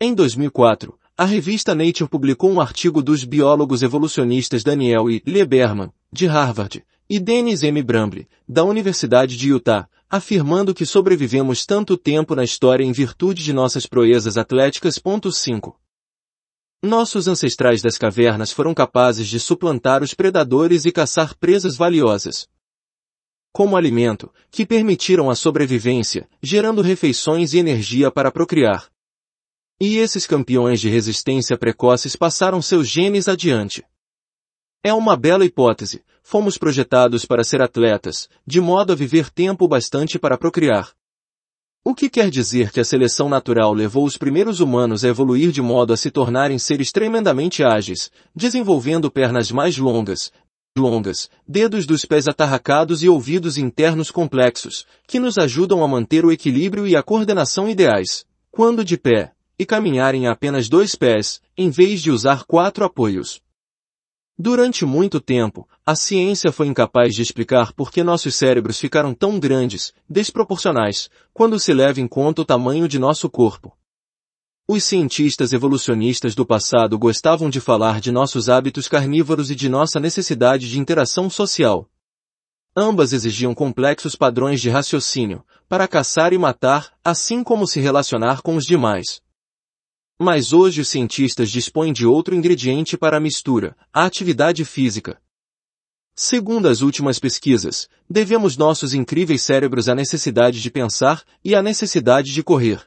Em 2004, a revista Nature publicou um artigo dos biólogos evolucionistas Daniel E. Lieberman, de Harvard, e Dennis M. Bramble, da Universidade de Utah, afirmando que sobrevivemos tanto tempo na história em virtude de nossas proezas atléticas. 5. Nossos ancestrais das cavernas foram capazes de suplantar os predadores e caçar presas valiosas. Como alimento, que permitiram a sobrevivência, gerando refeições e energia para procriar. E esses campeões de resistência precoces passaram seus genes adiante. É uma bela hipótese, fomos projetados para ser atletas, de modo a viver tempo bastante para procriar. O que quer dizer que a seleção natural levou os primeiros humanos a evoluir de modo a se tornarem seres tremendamente ágeis, desenvolvendo pernas mais longas, longas, dedos dos pés atarracados e ouvidos internos complexos, que nos ajudam a manter o equilíbrio e a coordenação ideais, quando de pé, e caminharem apenas dois pés, em vez de usar quatro apoios. Durante muito tempo, a ciência foi incapaz de explicar por que nossos cérebros ficaram tão grandes, desproporcionais, quando se leva em conta o tamanho de nosso corpo. Os cientistas evolucionistas do passado gostavam de falar de nossos hábitos carnívoros e de nossa necessidade de interação social. Ambas exigiam complexos padrões de raciocínio, para caçar e matar, assim como se relacionar com os demais. Mas hoje os cientistas dispõem de outro ingrediente para a mistura, a atividade física. Segundo as últimas pesquisas, devemos nossos incríveis cérebros à necessidade de pensar e à necessidade de correr.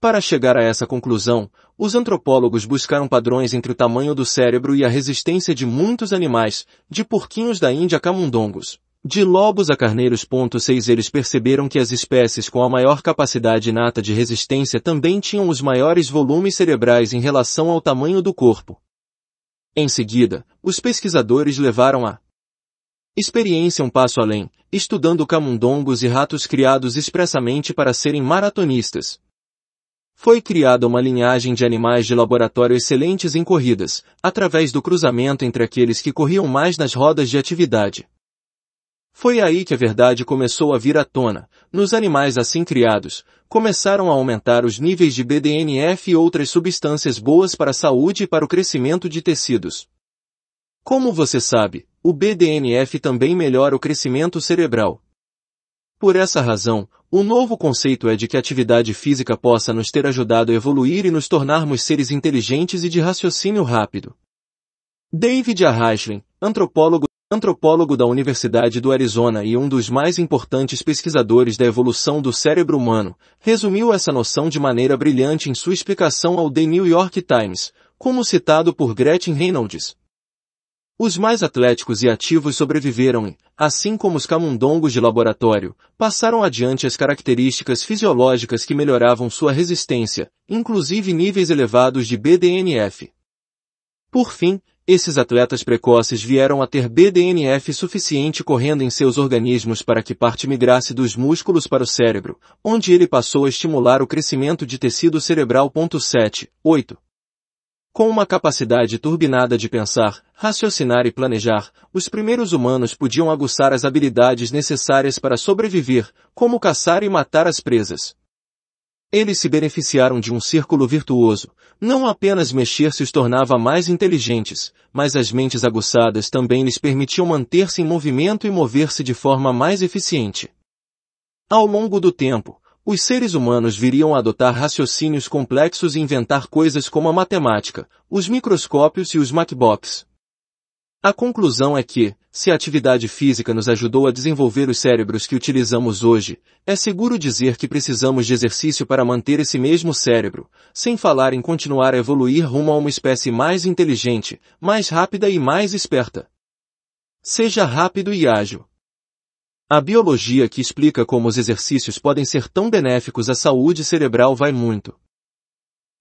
Para chegar a essa conclusão, os antropólogos buscaram padrões entre o tamanho do cérebro e a resistência de muitos animais, de porquinhos da Índia a camundongos. De Lobos a Carneiros. 6 Eles perceberam que as espécies com a maior capacidade inata de resistência também tinham os maiores volumes cerebrais em relação ao tamanho do corpo. Em seguida, os pesquisadores levaram a experiência um passo além, estudando camundongos e ratos criados expressamente para serem maratonistas. Foi criada uma linhagem de animais de laboratório excelentes em corridas, através do cruzamento entre aqueles que corriam mais nas rodas de atividade foi aí que a verdade começou a vir à tona. Nos animais assim criados, começaram a aumentar os níveis de BDNF e outras substâncias boas para a saúde e para o crescimento de tecidos. Como você sabe, o BDNF também melhora o crescimento cerebral. Por essa razão, o novo conceito é de que a atividade física possa nos ter ajudado a evoluir e nos tornarmos seres inteligentes e de raciocínio rápido. David A. antropólogo antropólogo da Universidade do Arizona e um dos mais importantes pesquisadores da evolução do cérebro humano, resumiu essa noção de maneira brilhante em sua explicação ao The New York Times, como citado por Gretchen Reynolds. Os mais atléticos e ativos sobreviveram e, assim como os camundongos de laboratório, passaram adiante as características fisiológicas que melhoravam sua resistência, inclusive níveis elevados de BDNF. Por fim, esses atletas precoces vieram a ter BDNF suficiente correndo em seus organismos para que parte migrasse dos músculos para o cérebro, onde ele passou a estimular o crescimento de tecido cerebral. 7, 8. Com uma capacidade turbinada de pensar, raciocinar e planejar, os primeiros humanos podiam aguçar as habilidades necessárias para sobreviver, como caçar e matar as presas. Eles se beneficiaram de um círculo virtuoso, não apenas mexer-se os tornava mais inteligentes, mas as mentes aguçadas também lhes permitiam manter-se em movimento e mover-se de forma mais eficiente. Ao longo do tempo, os seres humanos viriam a adotar raciocínios complexos e inventar coisas como a matemática, os microscópios e os MacBooks. A conclusão é que, se a atividade física nos ajudou a desenvolver os cérebros que utilizamos hoje, é seguro dizer que precisamos de exercício para manter esse mesmo cérebro, sem falar em continuar a evoluir rumo a uma espécie mais inteligente, mais rápida e mais esperta. Seja rápido e ágil. A biologia que explica como os exercícios podem ser tão benéficos à saúde cerebral vai muito.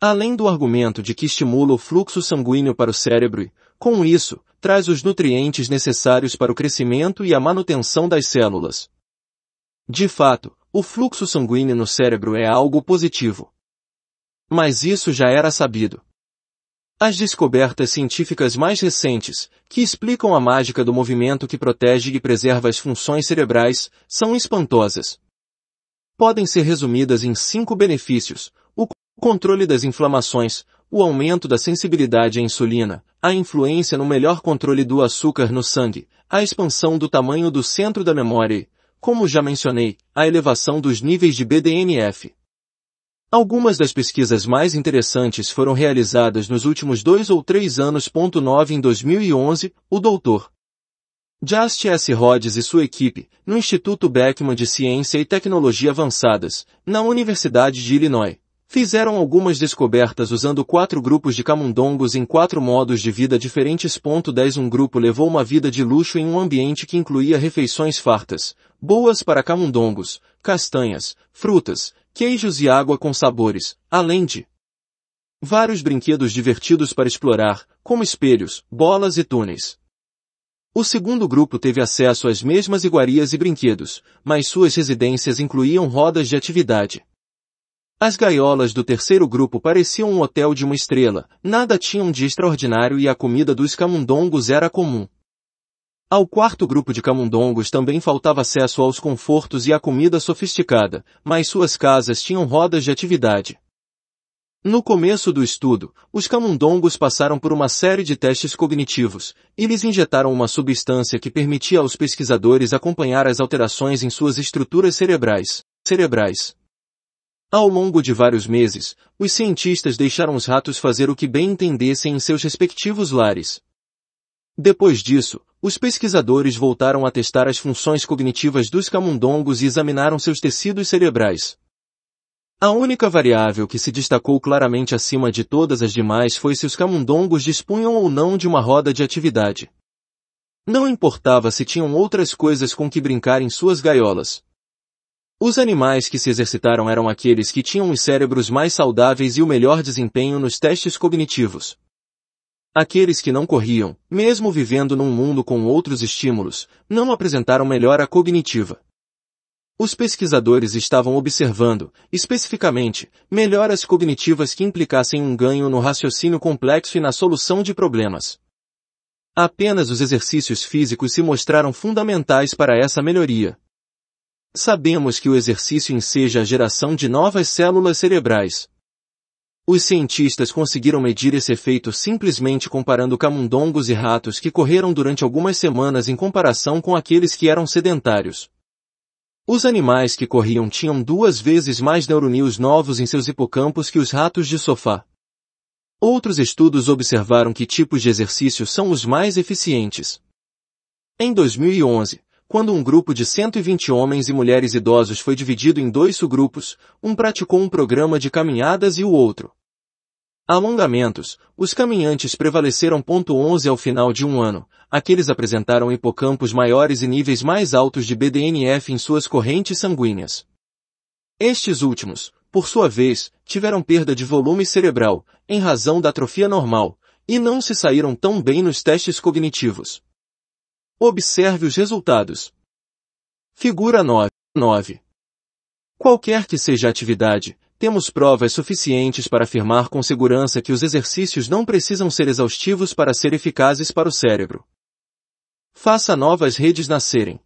Além do argumento de que estimula o fluxo sanguíneo para o cérebro e, com isso, traz os nutrientes necessários para o crescimento e a manutenção das células. De fato, o fluxo sanguíneo no cérebro é algo positivo. Mas isso já era sabido. As descobertas científicas mais recentes, que explicam a mágica do movimento que protege e preserva as funções cerebrais, são espantosas. Podem ser resumidas em cinco benefícios, o controle das inflamações, o aumento da sensibilidade à insulina, a influência no melhor controle do açúcar no sangue, a expansão do tamanho do centro da memória, como já mencionei, a elevação dos níveis de BDNF. Algumas das pesquisas mais interessantes foram realizadas nos últimos dois ou três anos. nove Em 2011, o Dr. Just S. Rhodes e sua equipe, no Instituto Beckman de Ciência e Tecnologia Avançadas, na Universidade de Illinois, Fizeram algumas descobertas usando quatro grupos de camundongos em quatro modos de vida diferentes. 10 Um grupo levou uma vida de luxo em um ambiente que incluía refeições fartas, boas para camundongos, castanhas, frutas, queijos e água com sabores, além de vários brinquedos divertidos para explorar, como espelhos, bolas e túneis. O segundo grupo teve acesso às mesmas iguarias e brinquedos, mas suas residências incluíam rodas de atividade as gaiolas do terceiro grupo pareciam um hotel de uma estrela, nada tinham de extraordinário e a comida dos camundongos era comum. Ao quarto grupo de camundongos também faltava acesso aos confortos e à comida sofisticada, mas suas casas tinham rodas de atividade. No começo do estudo, os camundongos passaram por uma série de testes cognitivos, e lhes injetaram uma substância que permitia aos pesquisadores acompanhar as alterações em suas estruturas cerebrais. cerebrais. Ao longo de vários meses, os cientistas deixaram os ratos fazer o que bem entendessem em seus respectivos lares. Depois disso, os pesquisadores voltaram a testar as funções cognitivas dos camundongos e examinaram seus tecidos cerebrais. A única variável que se destacou claramente acima de todas as demais foi se os camundongos dispunham ou não de uma roda de atividade. Não importava se tinham outras coisas com que brincar em suas gaiolas. Os animais que se exercitaram eram aqueles que tinham os cérebros mais saudáveis e o melhor desempenho nos testes cognitivos. Aqueles que não corriam, mesmo vivendo num mundo com outros estímulos, não apresentaram melhora cognitiva. Os pesquisadores estavam observando, especificamente, melhoras cognitivas que implicassem um ganho no raciocínio complexo e na solução de problemas. Apenas os exercícios físicos se mostraram fundamentais para essa melhoria. Sabemos que o exercício enseja a geração de novas células cerebrais. Os cientistas conseguiram medir esse efeito simplesmente comparando camundongos e ratos que correram durante algumas semanas em comparação com aqueles que eram sedentários. Os animais que corriam tinham duas vezes mais neurônios novos em seus hipocampos que os ratos de sofá. Outros estudos observaram que tipos de exercício são os mais eficientes. Em 2011, quando um grupo de 120 homens e mulheres idosos foi dividido em dois subgrupos, um praticou um programa de caminhadas e o outro. Alongamentos, os caminhantes prevaleceram. 11 Ao final de um ano, aqueles apresentaram hipocampos maiores e níveis mais altos de BDNF em suas correntes sanguíneas. Estes últimos, por sua vez, tiveram perda de volume cerebral, em razão da atrofia normal, e não se saíram tão bem nos testes cognitivos. Observe os resultados. Figura 9. 9. Qualquer que seja a atividade, temos provas suficientes para afirmar com segurança que os exercícios não precisam ser exaustivos para ser eficazes para o cérebro. Faça novas redes nascerem.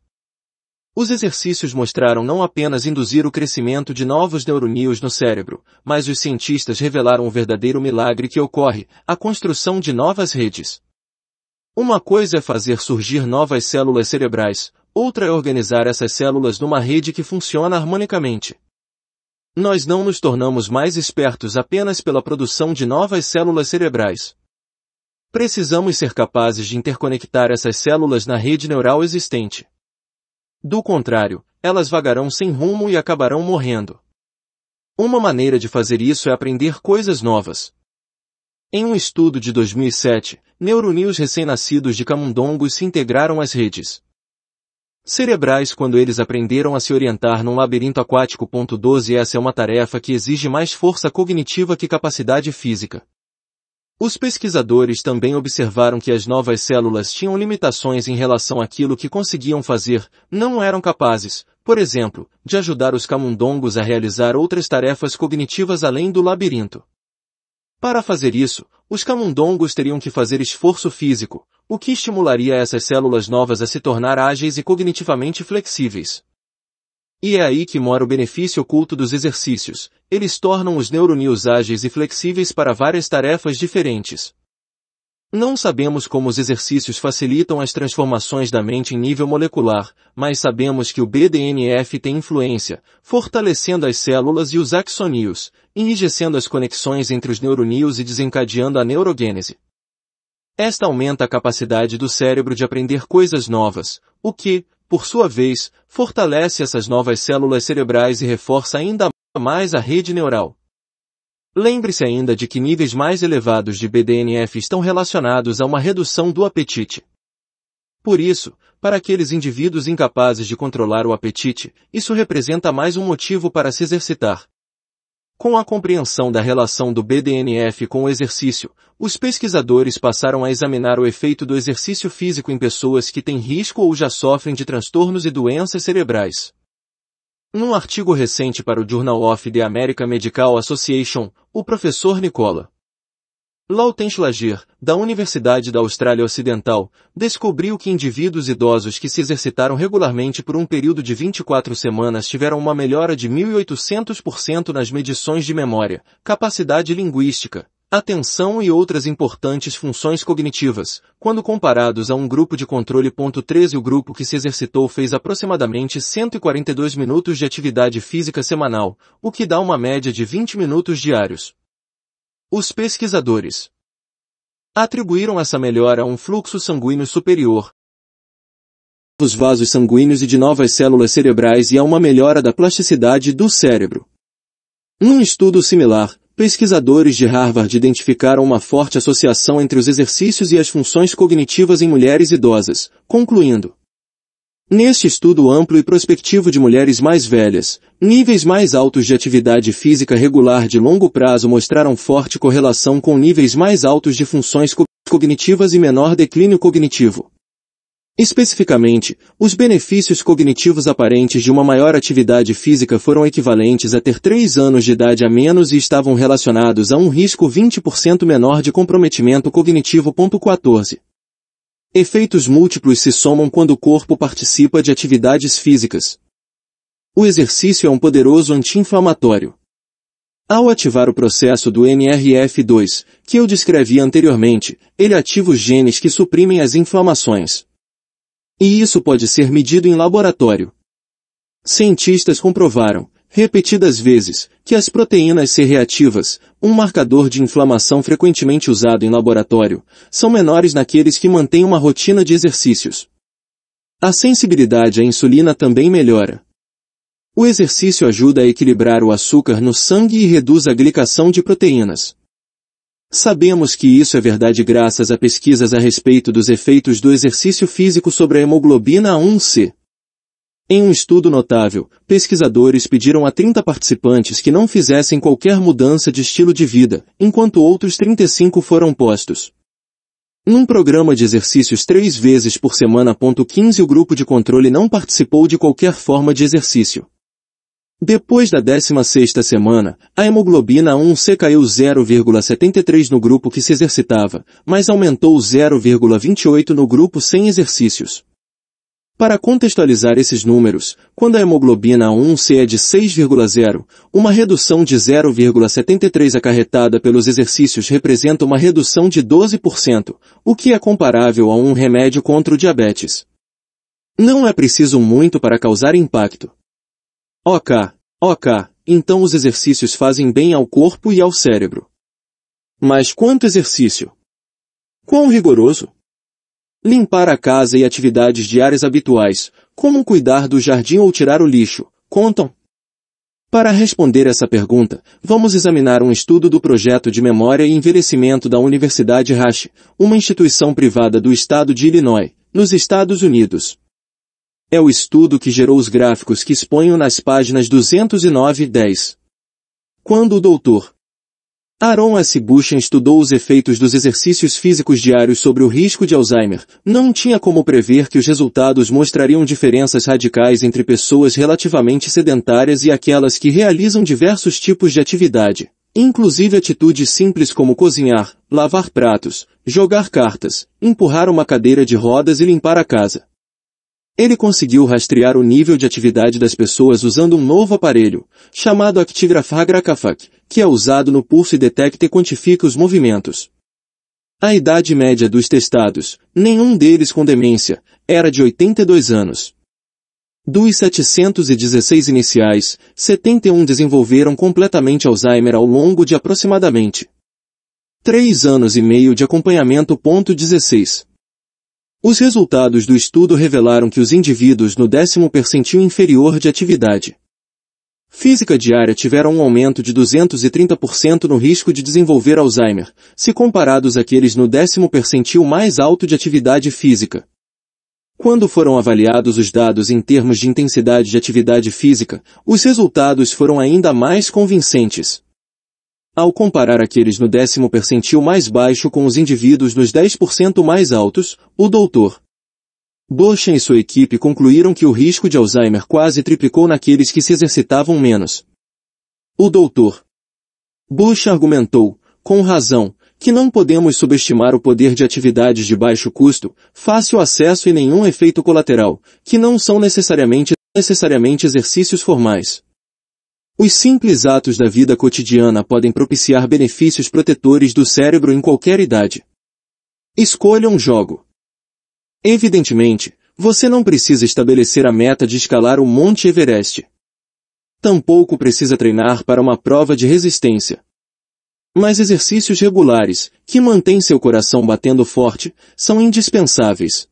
Os exercícios mostraram não apenas induzir o crescimento de novos neurônios no cérebro, mas os cientistas revelaram o verdadeiro milagre que ocorre, a construção de novas redes. Uma coisa é fazer surgir novas células cerebrais, outra é organizar essas células numa rede que funciona harmonicamente. Nós não nos tornamos mais espertos apenas pela produção de novas células cerebrais. Precisamos ser capazes de interconectar essas células na rede neural existente. Do contrário, elas vagarão sem rumo e acabarão morrendo. Uma maneira de fazer isso é aprender coisas novas, em um estudo de 2007, neuronios recém-nascidos de camundongos se integraram às redes cerebrais quando eles aprenderam a se orientar num labirinto aquático. 12 Essa é uma tarefa que exige mais força cognitiva que capacidade física. Os pesquisadores também observaram que as novas células tinham limitações em relação àquilo que conseguiam fazer, não eram capazes, por exemplo, de ajudar os camundongos a realizar outras tarefas cognitivas além do labirinto. Para fazer isso, os camundongos teriam que fazer esforço físico, o que estimularia essas células novas a se tornar ágeis e cognitivamente flexíveis. E é aí que mora o benefício oculto dos exercícios. Eles tornam os neurônios ágeis e flexíveis para várias tarefas diferentes. Não sabemos como os exercícios facilitam as transformações da mente em nível molecular, mas sabemos que o BDNF tem influência, fortalecendo as células e os axonios, enrijecendo as conexões entre os neurônios e desencadeando a neurogênese. Esta aumenta a capacidade do cérebro de aprender coisas novas, o que, por sua vez, fortalece essas novas células cerebrais e reforça ainda mais a rede neural, Lembre-se ainda de que níveis mais elevados de BDNF estão relacionados a uma redução do apetite. Por isso, para aqueles indivíduos incapazes de controlar o apetite, isso representa mais um motivo para se exercitar. Com a compreensão da relação do BDNF com o exercício, os pesquisadores passaram a examinar o efeito do exercício físico em pessoas que têm risco ou já sofrem de transtornos e doenças cerebrais. Num artigo recente para o Journal of the American Medical Association, o professor Nicola Lautenschlager, da Universidade da Austrália Ocidental, descobriu que indivíduos idosos que se exercitaram regularmente por um período de 24 semanas tiveram uma melhora de 1.800% nas medições de memória, capacidade linguística, atenção e outras importantes funções cognitivas, quando comparados a um grupo de controle. 13 O grupo que se exercitou fez aproximadamente 142 minutos de atividade física semanal, o que dá uma média de 20 minutos diários. Os pesquisadores atribuíram essa melhora a um fluxo sanguíneo superior, dos vasos sanguíneos e de novas células cerebrais e a uma melhora da plasticidade do cérebro. Num estudo similar, Pesquisadores de Harvard identificaram uma forte associação entre os exercícios e as funções cognitivas em mulheres idosas, concluindo. Neste estudo amplo e prospectivo de mulheres mais velhas, níveis mais altos de atividade física regular de longo prazo mostraram forte correlação com níveis mais altos de funções co cognitivas e menor declínio cognitivo. Especificamente, os benefícios cognitivos aparentes de uma maior atividade física foram equivalentes a ter 3 anos de idade a menos e estavam relacionados a um risco 20% menor de comprometimento cognitivo. 14. Efeitos múltiplos se somam quando o corpo participa de atividades físicas. O exercício é um poderoso anti-inflamatório. Ao ativar o processo do NRF2, que eu descrevi anteriormente, ele ativa os genes que suprimem as inflamações. E isso pode ser medido em laboratório. Cientistas comprovaram, repetidas vezes, que as proteínas C-reativas, um marcador de inflamação frequentemente usado em laboratório, são menores naqueles que mantêm uma rotina de exercícios. A sensibilidade à insulina também melhora. O exercício ajuda a equilibrar o açúcar no sangue e reduz a glicação de proteínas. Sabemos que isso é verdade graças a pesquisas a respeito dos efeitos do exercício físico sobre a hemoglobina A1C. Em um estudo notável, pesquisadores pediram a 30 participantes que não fizessem qualquer mudança de estilo de vida, enquanto outros 35 foram postos. Num programa de exercícios três vezes por semana, 15 o grupo de controle não participou de qualquer forma de exercício. Depois da 16ª semana, a hemoglobina A1C caiu 0,73 no grupo que se exercitava, mas aumentou 0,28 no grupo sem exercícios. Para contextualizar esses números, quando a hemoglobina A1C é de 6,0, uma redução de 0,73 acarretada pelos exercícios representa uma redução de 12%, o que é comparável a um remédio contra o diabetes. Não é preciso muito para causar impacto. Ok, ok, então os exercícios fazem bem ao corpo e ao cérebro. Mas quanto exercício? Quão rigoroso? Limpar a casa e atividades diárias habituais, como cuidar do jardim ou tirar o lixo, contam? Para responder essa pergunta, vamos examinar um estudo do projeto de memória e envelhecimento da Universidade Rush, uma instituição privada do estado de Illinois, nos Estados Unidos. É o estudo que gerou os gráficos que exponho nas páginas 209 e 10. Quando o Dr. Aaron S. Bushen estudou os efeitos dos exercícios físicos diários sobre o risco de Alzheimer, não tinha como prever que os resultados mostrariam diferenças radicais entre pessoas relativamente sedentárias e aquelas que realizam diversos tipos de atividade, inclusive atitudes simples como cozinhar, lavar pratos, jogar cartas, empurrar uma cadeira de rodas e limpar a casa. Ele conseguiu rastrear o nível de atividade das pessoas usando um novo aparelho, chamado Actigraph Hagrakafac, que é usado no pulso e detecta e quantifica os movimentos. A idade média dos testados, nenhum deles com demência, era de 82 anos. Dos 716 iniciais, 71 desenvolveram completamente Alzheimer ao longo de aproximadamente 3 anos e meio de acompanhamento. 16. Os resultados do estudo revelaram que os indivíduos no décimo percentil inferior de atividade física diária tiveram um aumento de 230% no risco de desenvolver Alzheimer, se comparados àqueles no décimo percentil mais alto de atividade física. Quando foram avaliados os dados em termos de intensidade de atividade física, os resultados foram ainda mais convincentes. Ao comparar aqueles no décimo percentil mais baixo com os indivíduos nos 10% mais altos, o Dr. Boschen e sua equipe concluíram que o risco de Alzheimer quase triplicou naqueles que se exercitavam menos. O Dr. Bush argumentou, com razão, que não podemos subestimar o poder de atividades de baixo custo, fácil acesso e nenhum efeito colateral, que não são necessariamente, necessariamente exercícios formais. Os simples atos da vida cotidiana podem propiciar benefícios protetores do cérebro em qualquer idade. Escolha um jogo. Evidentemente, você não precisa estabelecer a meta de escalar o Monte Everest. Tampouco precisa treinar para uma prova de resistência. Mas exercícios regulares, que mantêm seu coração batendo forte, são indispensáveis.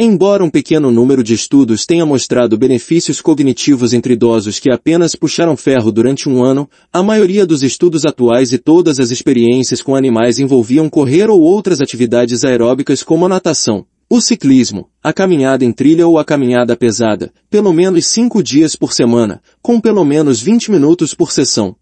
Embora um pequeno número de estudos tenha mostrado benefícios cognitivos entre idosos que apenas puxaram ferro durante um ano, a maioria dos estudos atuais e todas as experiências com animais envolviam correr ou outras atividades aeróbicas como a natação, o ciclismo, a caminhada em trilha ou a caminhada pesada, pelo menos cinco dias por semana, com pelo menos 20 minutos por sessão.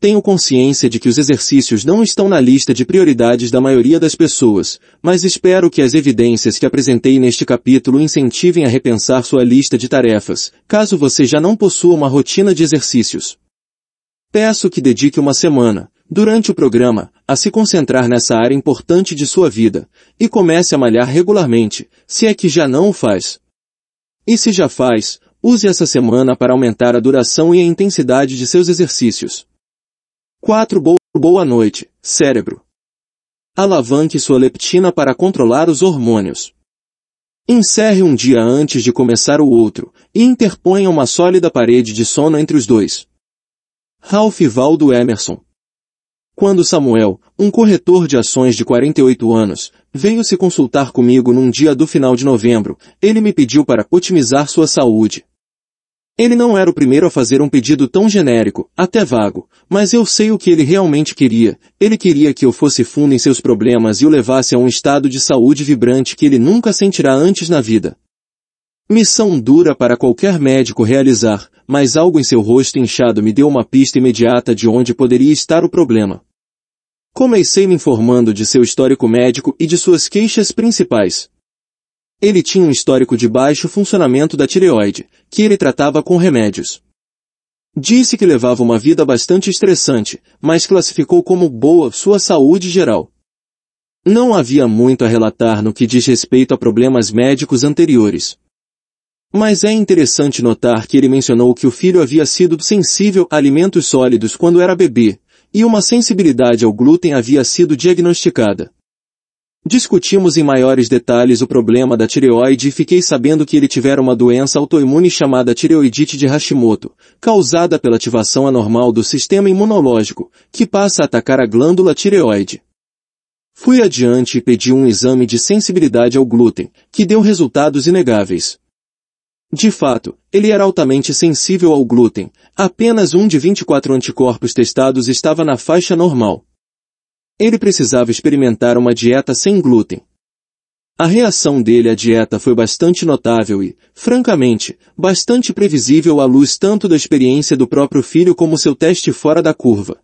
Tenho consciência de que os exercícios não estão na lista de prioridades da maioria das pessoas, mas espero que as evidências que apresentei neste capítulo incentivem a repensar sua lista de tarefas, caso você já não possua uma rotina de exercícios. Peço que dedique uma semana, durante o programa, a se concentrar nessa área importante de sua vida, e comece a malhar regularmente, se é que já não o faz. E se já faz, use essa semana para aumentar a duração e a intensidade de seus exercícios. 4. boa noite, cérebro. Alavanque sua leptina para controlar os hormônios. Encerre um dia antes de começar o outro e interponha uma sólida parede de sono entre os dois. Ralph Valdo Emerson Quando Samuel, um corretor de ações de 48 anos, veio se consultar comigo num dia do final de novembro, ele me pediu para otimizar sua saúde, ele não era o primeiro a fazer um pedido tão genérico, até vago, mas eu sei o que ele realmente queria. Ele queria que eu fosse fundo em seus problemas e o levasse a um estado de saúde vibrante que ele nunca sentirá antes na vida. Missão dura para qualquer médico realizar, mas algo em seu rosto inchado me deu uma pista imediata de onde poderia estar o problema. Comecei me informando de seu histórico médico e de suas queixas principais, ele tinha um histórico de baixo funcionamento da tireoide, que ele tratava com remédios. Disse que levava uma vida bastante estressante, mas classificou como boa sua saúde geral. Não havia muito a relatar no que diz respeito a problemas médicos anteriores. Mas é interessante notar que ele mencionou que o filho havia sido sensível a alimentos sólidos quando era bebê, e uma sensibilidade ao glúten havia sido diagnosticada. Discutimos em maiores detalhes o problema da tireoide e fiquei sabendo que ele tivera uma doença autoimune chamada tireoidite de Hashimoto, causada pela ativação anormal do sistema imunológico, que passa a atacar a glândula tireoide. Fui adiante e pedi um exame de sensibilidade ao glúten, que deu resultados inegáveis. De fato, ele era altamente sensível ao glúten, apenas um de 24 anticorpos testados estava na faixa normal. Ele precisava experimentar uma dieta sem glúten. A reação dele à dieta foi bastante notável e, francamente, bastante previsível à luz tanto da experiência do próprio filho como seu teste fora da curva.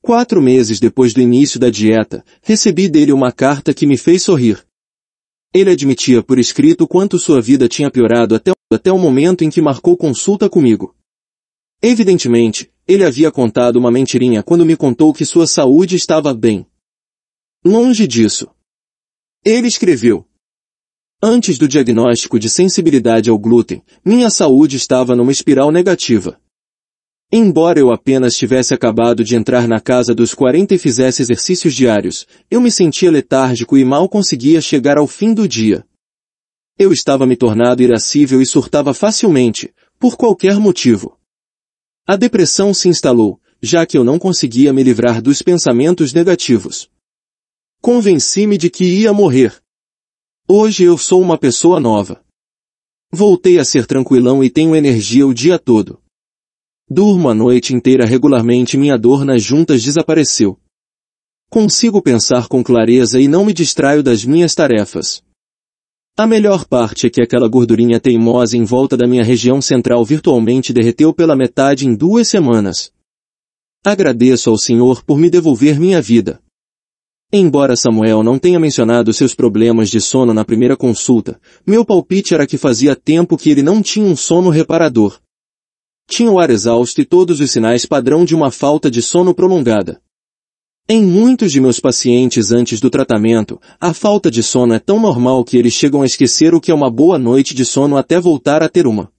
Quatro meses depois do início da dieta, recebi dele uma carta que me fez sorrir. Ele admitia por escrito quanto sua vida tinha piorado até, até o momento em que marcou consulta comigo. Evidentemente, ele havia contado uma mentirinha quando me contou que sua saúde estava bem. Longe disso. Ele escreveu. Antes do diagnóstico de sensibilidade ao glúten, minha saúde estava numa espiral negativa. Embora eu apenas tivesse acabado de entrar na casa dos 40 e fizesse exercícios diários, eu me sentia letárgico e mal conseguia chegar ao fim do dia. Eu estava me tornando irascível e surtava facilmente, por qualquer motivo. A depressão se instalou, já que eu não conseguia me livrar dos pensamentos negativos. Convenci-me de que ia morrer. Hoje eu sou uma pessoa nova. Voltei a ser tranquilão e tenho energia o dia todo. Durmo a noite inteira regularmente e minha dor nas juntas desapareceu. Consigo pensar com clareza e não me distraio das minhas tarefas. A melhor parte é que aquela gordurinha teimosa em volta da minha região central virtualmente derreteu pela metade em duas semanas. Agradeço ao Senhor por me devolver minha vida. Embora Samuel não tenha mencionado seus problemas de sono na primeira consulta, meu palpite era que fazia tempo que ele não tinha um sono reparador. Tinha o ar exausto e todos os sinais padrão de uma falta de sono prolongada. Em muitos de meus pacientes antes do tratamento, a falta de sono é tão normal que eles chegam a esquecer o que é uma boa noite de sono até voltar a ter uma.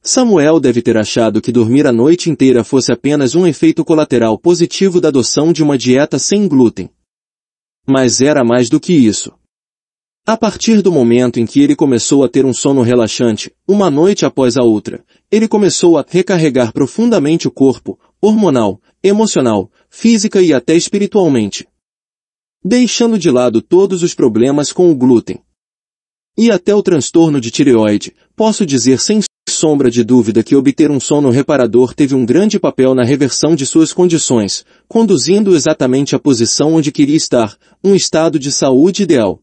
Samuel deve ter achado que dormir a noite inteira fosse apenas um efeito colateral positivo da adoção de uma dieta sem glúten. Mas era mais do que isso. A partir do momento em que ele começou a ter um sono relaxante, uma noite após a outra, ele começou a recarregar profundamente o corpo, hormonal, emocional, física e até espiritualmente. Deixando de lado todos os problemas com o glúten. E até o transtorno de tireoide, posso dizer sem sombra de dúvida que obter um sono reparador teve um grande papel na reversão de suas condições, conduzindo exatamente à posição onde queria estar, um estado de saúde ideal.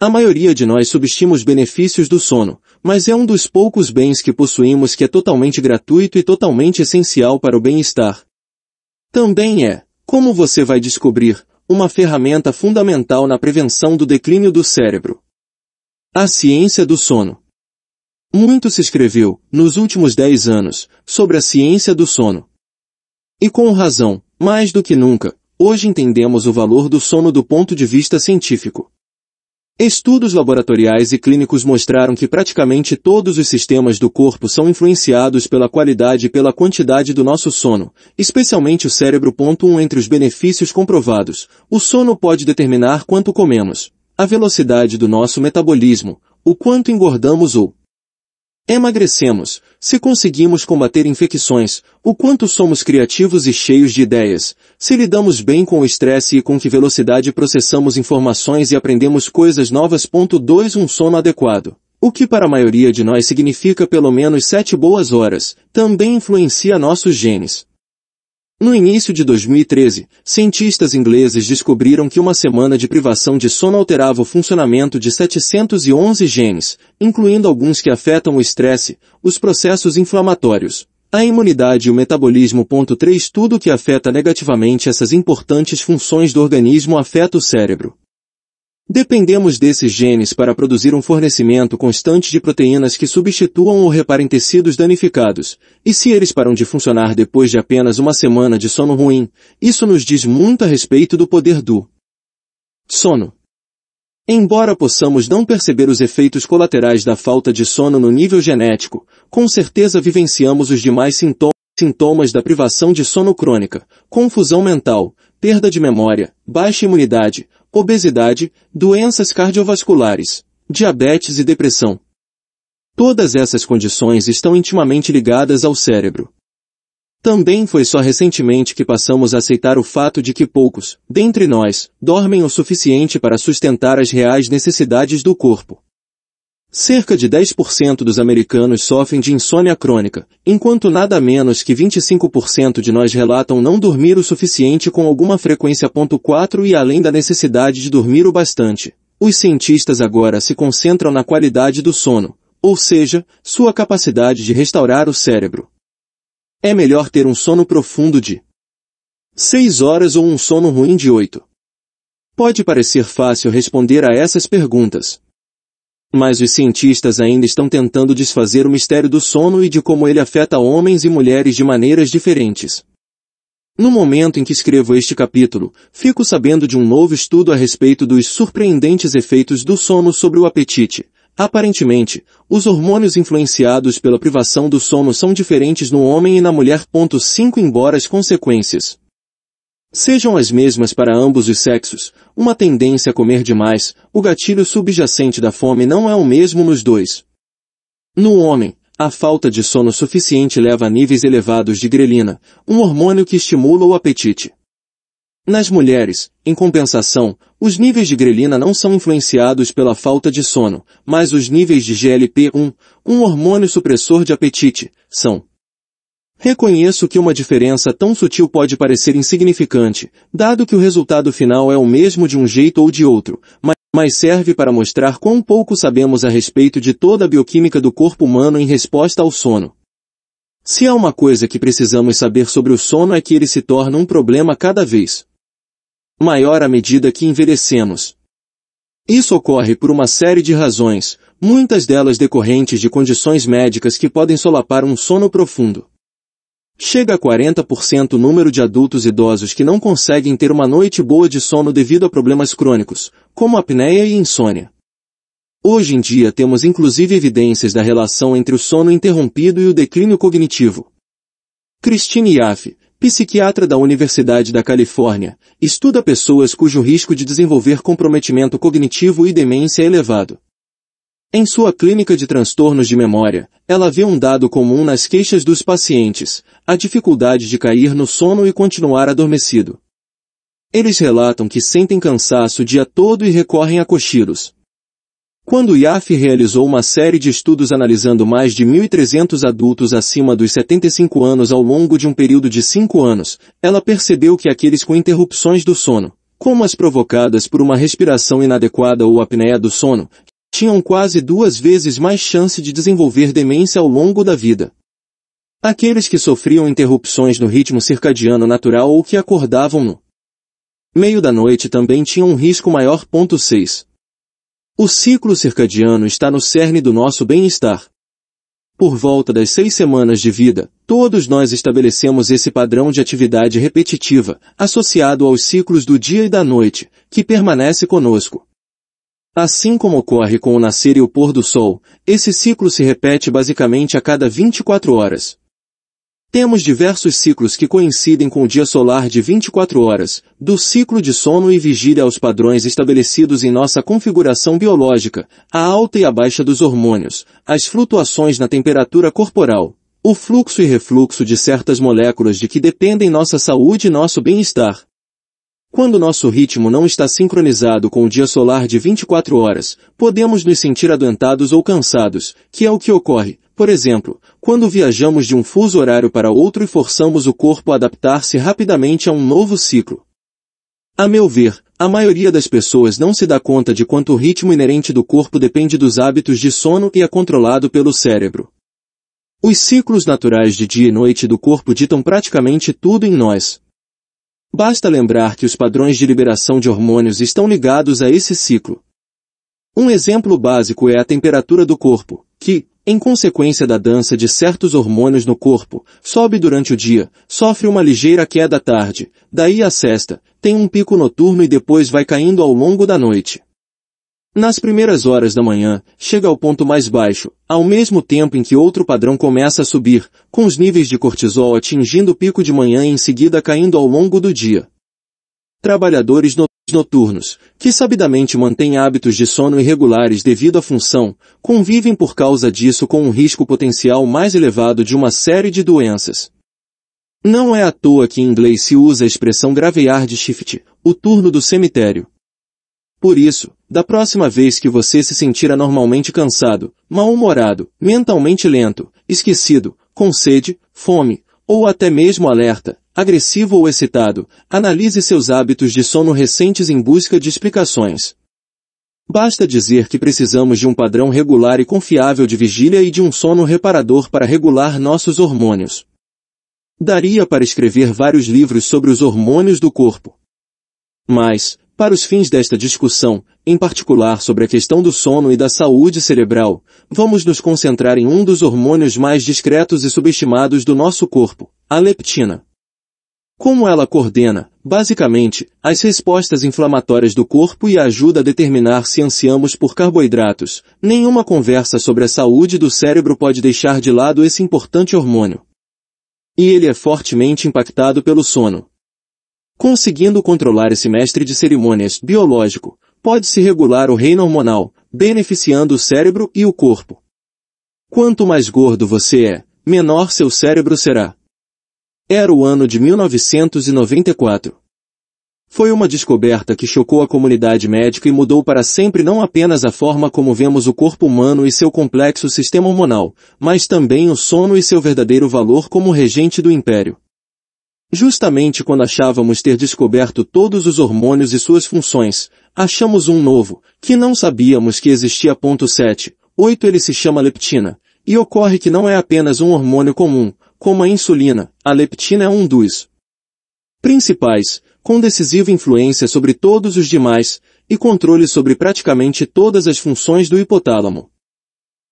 A maioria de nós subestima os benefícios do sono, mas é um dos poucos bens que possuímos que é totalmente gratuito e totalmente essencial para o bem-estar também é, como você vai descobrir, uma ferramenta fundamental na prevenção do declínio do cérebro. A ciência do sono. Muito se escreveu, nos últimos dez anos, sobre a ciência do sono. E com razão, mais do que nunca, hoje entendemos o valor do sono do ponto de vista científico. Estudos laboratoriais e clínicos mostraram que praticamente todos os sistemas do corpo são influenciados pela qualidade e pela quantidade do nosso sono, especialmente o cérebro. Um entre os benefícios comprovados, o sono pode determinar quanto comemos, a velocidade do nosso metabolismo, o quanto engordamos ou, Emagrecemos, se conseguimos combater infecções, o quanto somos criativos e cheios de ideias, se lidamos bem com o estresse e com que velocidade processamos informações e aprendemos coisas novas. 2 Um sono adequado. O que para a maioria de nós significa pelo menos sete boas horas, também influencia nossos genes. No início de 2013, cientistas ingleses descobriram que uma semana de privação de sono alterava o funcionamento de 711 genes, incluindo alguns que afetam o estresse, os processos inflamatórios, a imunidade e o metabolismo. 3 Tudo que afeta negativamente essas importantes funções do organismo afeta o cérebro. Dependemos desses genes para produzir um fornecimento constante de proteínas que substituam ou reparem tecidos danificados, e se eles param de funcionar depois de apenas uma semana de sono ruim, isso nos diz muito a respeito do poder do sono. Embora possamos não perceber os efeitos colaterais da falta de sono no nível genético, com certeza vivenciamos os demais sintomas da privação de sono crônica, confusão mental, perda de memória, baixa imunidade, obesidade, doenças cardiovasculares, diabetes e depressão. Todas essas condições estão intimamente ligadas ao cérebro. Também foi só recentemente que passamos a aceitar o fato de que poucos, dentre nós, dormem o suficiente para sustentar as reais necessidades do corpo. Cerca de 10% dos americanos sofrem de insônia crônica, enquanto nada menos que 25% de nós relatam não dormir o suficiente com alguma frequência. 4 e além da necessidade de dormir o bastante. Os cientistas agora se concentram na qualidade do sono, ou seja, sua capacidade de restaurar o cérebro. É melhor ter um sono profundo de 6 horas ou um sono ruim de 8. Pode parecer fácil responder a essas perguntas, mas os cientistas ainda estão tentando desfazer o mistério do sono e de como ele afeta homens e mulheres de maneiras diferentes. No momento em que escrevo este capítulo, fico sabendo de um novo estudo a respeito dos surpreendentes efeitos do sono sobre o apetite. Aparentemente, os hormônios influenciados pela privação do sono são diferentes no homem e na mulher. 5 Embora as consequências Sejam as mesmas para ambos os sexos, uma tendência a comer demais, o gatilho subjacente da fome não é o mesmo nos dois. No homem, a falta de sono suficiente leva a níveis elevados de grelina, um hormônio que estimula o apetite. Nas mulheres, em compensação, os níveis de grelina não são influenciados pela falta de sono, mas os níveis de GLP-1, um hormônio supressor de apetite, são. Reconheço que uma diferença tão sutil pode parecer insignificante, dado que o resultado final é o mesmo de um jeito ou de outro, mas serve para mostrar quão pouco sabemos a respeito de toda a bioquímica do corpo humano em resposta ao sono. Se há uma coisa que precisamos saber sobre o sono é que ele se torna um problema cada vez maior à medida que envelhecemos. Isso ocorre por uma série de razões, muitas delas decorrentes de condições médicas que podem solapar um sono profundo. Chega a 40% o número de adultos idosos que não conseguem ter uma noite boa de sono devido a problemas crônicos, como apneia e insônia. Hoje em dia temos inclusive evidências da relação entre o sono interrompido e o declínio cognitivo. Christine Yaffe, psiquiatra da Universidade da Califórnia, estuda pessoas cujo risco de desenvolver comprometimento cognitivo e demência é elevado. Em sua clínica de transtornos de memória, ela vê um dado comum nas queixas dos pacientes, a dificuldade de cair no sono e continuar adormecido. Eles relatam que sentem cansaço o dia todo e recorrem a cochilos. Quando IAF realizou uma série de estudos analisando mais de 1.300 adultos acima dos 75 anos ao longo de um período de 5 anos, ela percebeu que aqueles com interrupções do sono, como as provocadas por uma respiração inadequada ou apneia do sono, tinham quase duas vezes mais chance de desenvolver demência ao longo da vida. Aqueles que sofriam interrupções no ritmo circadiano natural ou que acordavam no meio da noite também tinham um risco maior. 6. O ciclo circadiano está no cerne do nosso bem-estar. Por volta das seis semanas de vida, todos nós estabelecemos esse padrão de atividade repetitiva, associado aos ciclos do dia e da noite, que permanece conosco. Assim como ocorre com o nascer e o pôr do sol, esse ciclo se repete basicamente a cada 24 horas. Temos diversos ciclos que coincidem com o dia solar de 24 horas, do ciclo de sono e vigília aos padrões estabelecidos em nossa configuração biológica, a alta e a baixa dos hormônios, as flutuações na temperatura corporal, o fluxo e refluxo de certas moléculas de que dependem nossa saúde e nosso bem-estar, quando nosso ritmo não está sincronizado com o dia solar de 24 horas, podemos nos sentir adoentados ou cansados, que é o que ocorre, por exemplo, quando viajamos de um fuso horário para outro e forçamos o corpo a adaptar-se rapidamente a um novo ciclo. A meu ver, a maioria das pessoas não se dá conta de quanto o ritmo inerente do corpo depende dos hábitos de sono e é controlado pelo cérebro. Os ciclos naturais de dia e noite do corpo ditam praticamente tudo em nós, Basta lembrar que os padrões de liberação de hormônios estão ligados a esse ciclo. Um exemplo básico é a temperatura do corpo, que, em consequência da dança de certos hormônios no corpo, sobe durante o dia, sofre uma ligeira queda à tarde, daí à sexta, tem um pico noturno e depois vai caindo ao longo da noite. Nas primeiras horas da manhã, chega ao ponto mais baixo, ao mesmo tempo em que outro padrão começa a subir, com os níveis de cortisol atingindo o pico de manhã e em seguida caindo ao longo do dia. Trabalhadores noturnos, que sabidamente mantêm hábitos de sono irregulares devido à função, convivem por causa disso com um risco potencial mais elevado de uma série de doenças. Não é à toa que em inglês se usa a expressão graveyard shift, o turno do cemitério. Por isso, da próxima vez que você se sentir anormalmente cansado, mal-humorado, mentalmente lento, esquecido, com sede, fome, ou até mesmo alerta, agressivo ou excitado, analise seus hábitos de sono recentes em busca de explicações. Basta dizer que precisamos de um padrão regular e confiável de vigília e de um sono reparador para regular nossos hormônios. Daria para escrever vários livros sobre os hormônios do corpo. Mas, para os fins desta discussão, em particular sobre a questão do sono e da saúde cerebral, vamos nos concentrar em um dos hormônios mais discretos e subestimados do nosso corpo, a leptina. Como ela coordena, basicamente, as respostas inflamatórias do corpo e ajuda a determinar se ansiamos por carboidratos, nenhuma conversa sobre a saúde do cérebro pode deixar de lado esse importante hormônio. E ele é fortemente impactado pelo sono. Conseguindo controlar esse mestre de cerimônias biológico, pode-se regular o reino hormonal, beneficiando o cérebro e o corpo. Quanto mais gordo você é, menor seu cérebro será. Era o ano de 1994. Foi uma descoberta que chocou a comunidade médica e mudou para sempre não apenas a forma como vemos o corpo humano e seu complexo sistema hormonal, mas também o sono e seu verdadeiro valor como regente do império. Justamente quando achávamos ter descoberto todos os hormônios e suas funções, achamos um novo, que não sabíamos que existia. Ponto 7. 8 Ele se chama leptina, e ocorre que não é apenas um hormônio comum, como a insulina, a leptina é um dos principais, com decisiva influência sobre todos os demais, e controle sobre praticamente todas as funções do hipotálamo.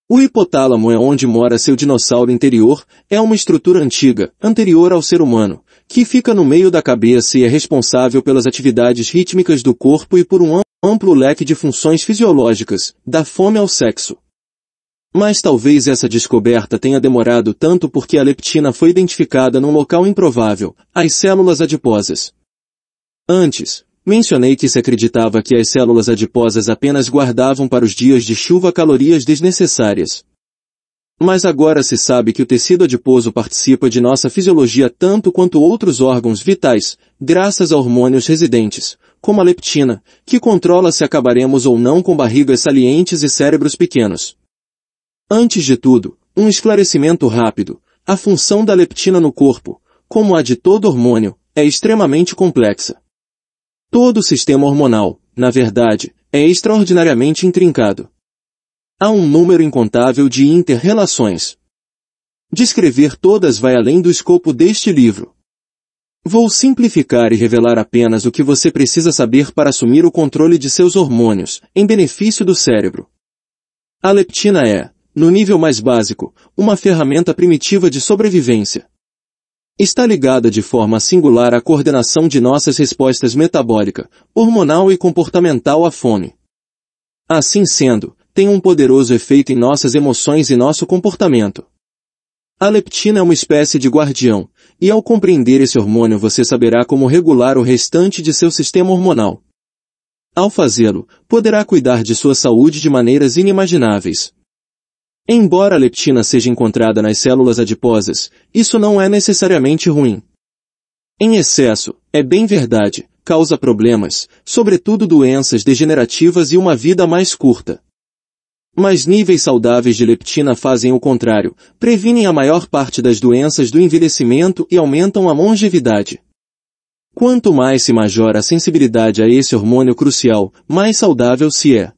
O hipotálamo é onde mora seu dinossauro interior, é uma estrutura antiga, anterior ao ser humano, que fica no meio da cabeça e é responsável pelas atividades rítmicas do corpo e por um amplo leque de funções fisiológicas, da fome ao sexo. Mas talvez essa descoberta tenha demorado tanto porque a leptina foi identificada num local improvável, as células adiposas. Antes, mencionei que se acreditava que as células adiposas apenas guardavam para os dias de chuva calorias desnecessárias. Mas agora se sabe que o tecido adiposo participa de nossa fisiologia tanto quanto outros órgãos vitais, graças a hormônios residentes, como a leptina, que controla se acabaremos ou não com barrigas salientes e cérebros pequenos. Antes de tudo, um esclarecimento rápido. A função da leptina no corpo, como a de todo hormônio, é extremamente complexa. Todo o sistema hormonal, na verdade, é extraordinariamente intrincado. Há um número incontável de interrelações. Descrever todas vai além do escopo deste livro. Vou simplificar e revelar apenas o que você precisa saber para assumir o controle de seus hormônios, em benefício do cérebro. A leptina é, no nível mais básico, uma ferramenta primitiva de sobrevivência. Está ligada de forma singular à coordenação de nossas respostas metabólica, hormonal e comportamental à fome. Assim sendo, tem um poderoso efeito em nossas emoções e nosso comportamento. A leptina é uma espécie de guardião, e ao compreender esse hormônio você saberá como regular o restante de seu sistema hormonal. Ao fazê-lo, poderá cuidar de sua saúde de maneiras inimagináveis. Embora a leptina seja encontrada nas células adiposas, isso não é necessariamente ruim. Em excesso, é bem verdade, causa problemas, sobretudo doenças degenerativas e uma vida mais curta. Mas níveis saudáveis de leptina fazem o contrário, previnem a maior parte das doenças do envelhecimento e aumentam a longevidade. Quanto mais se majora a sensibilidade a esse hormônio crucial, mais saudável se é.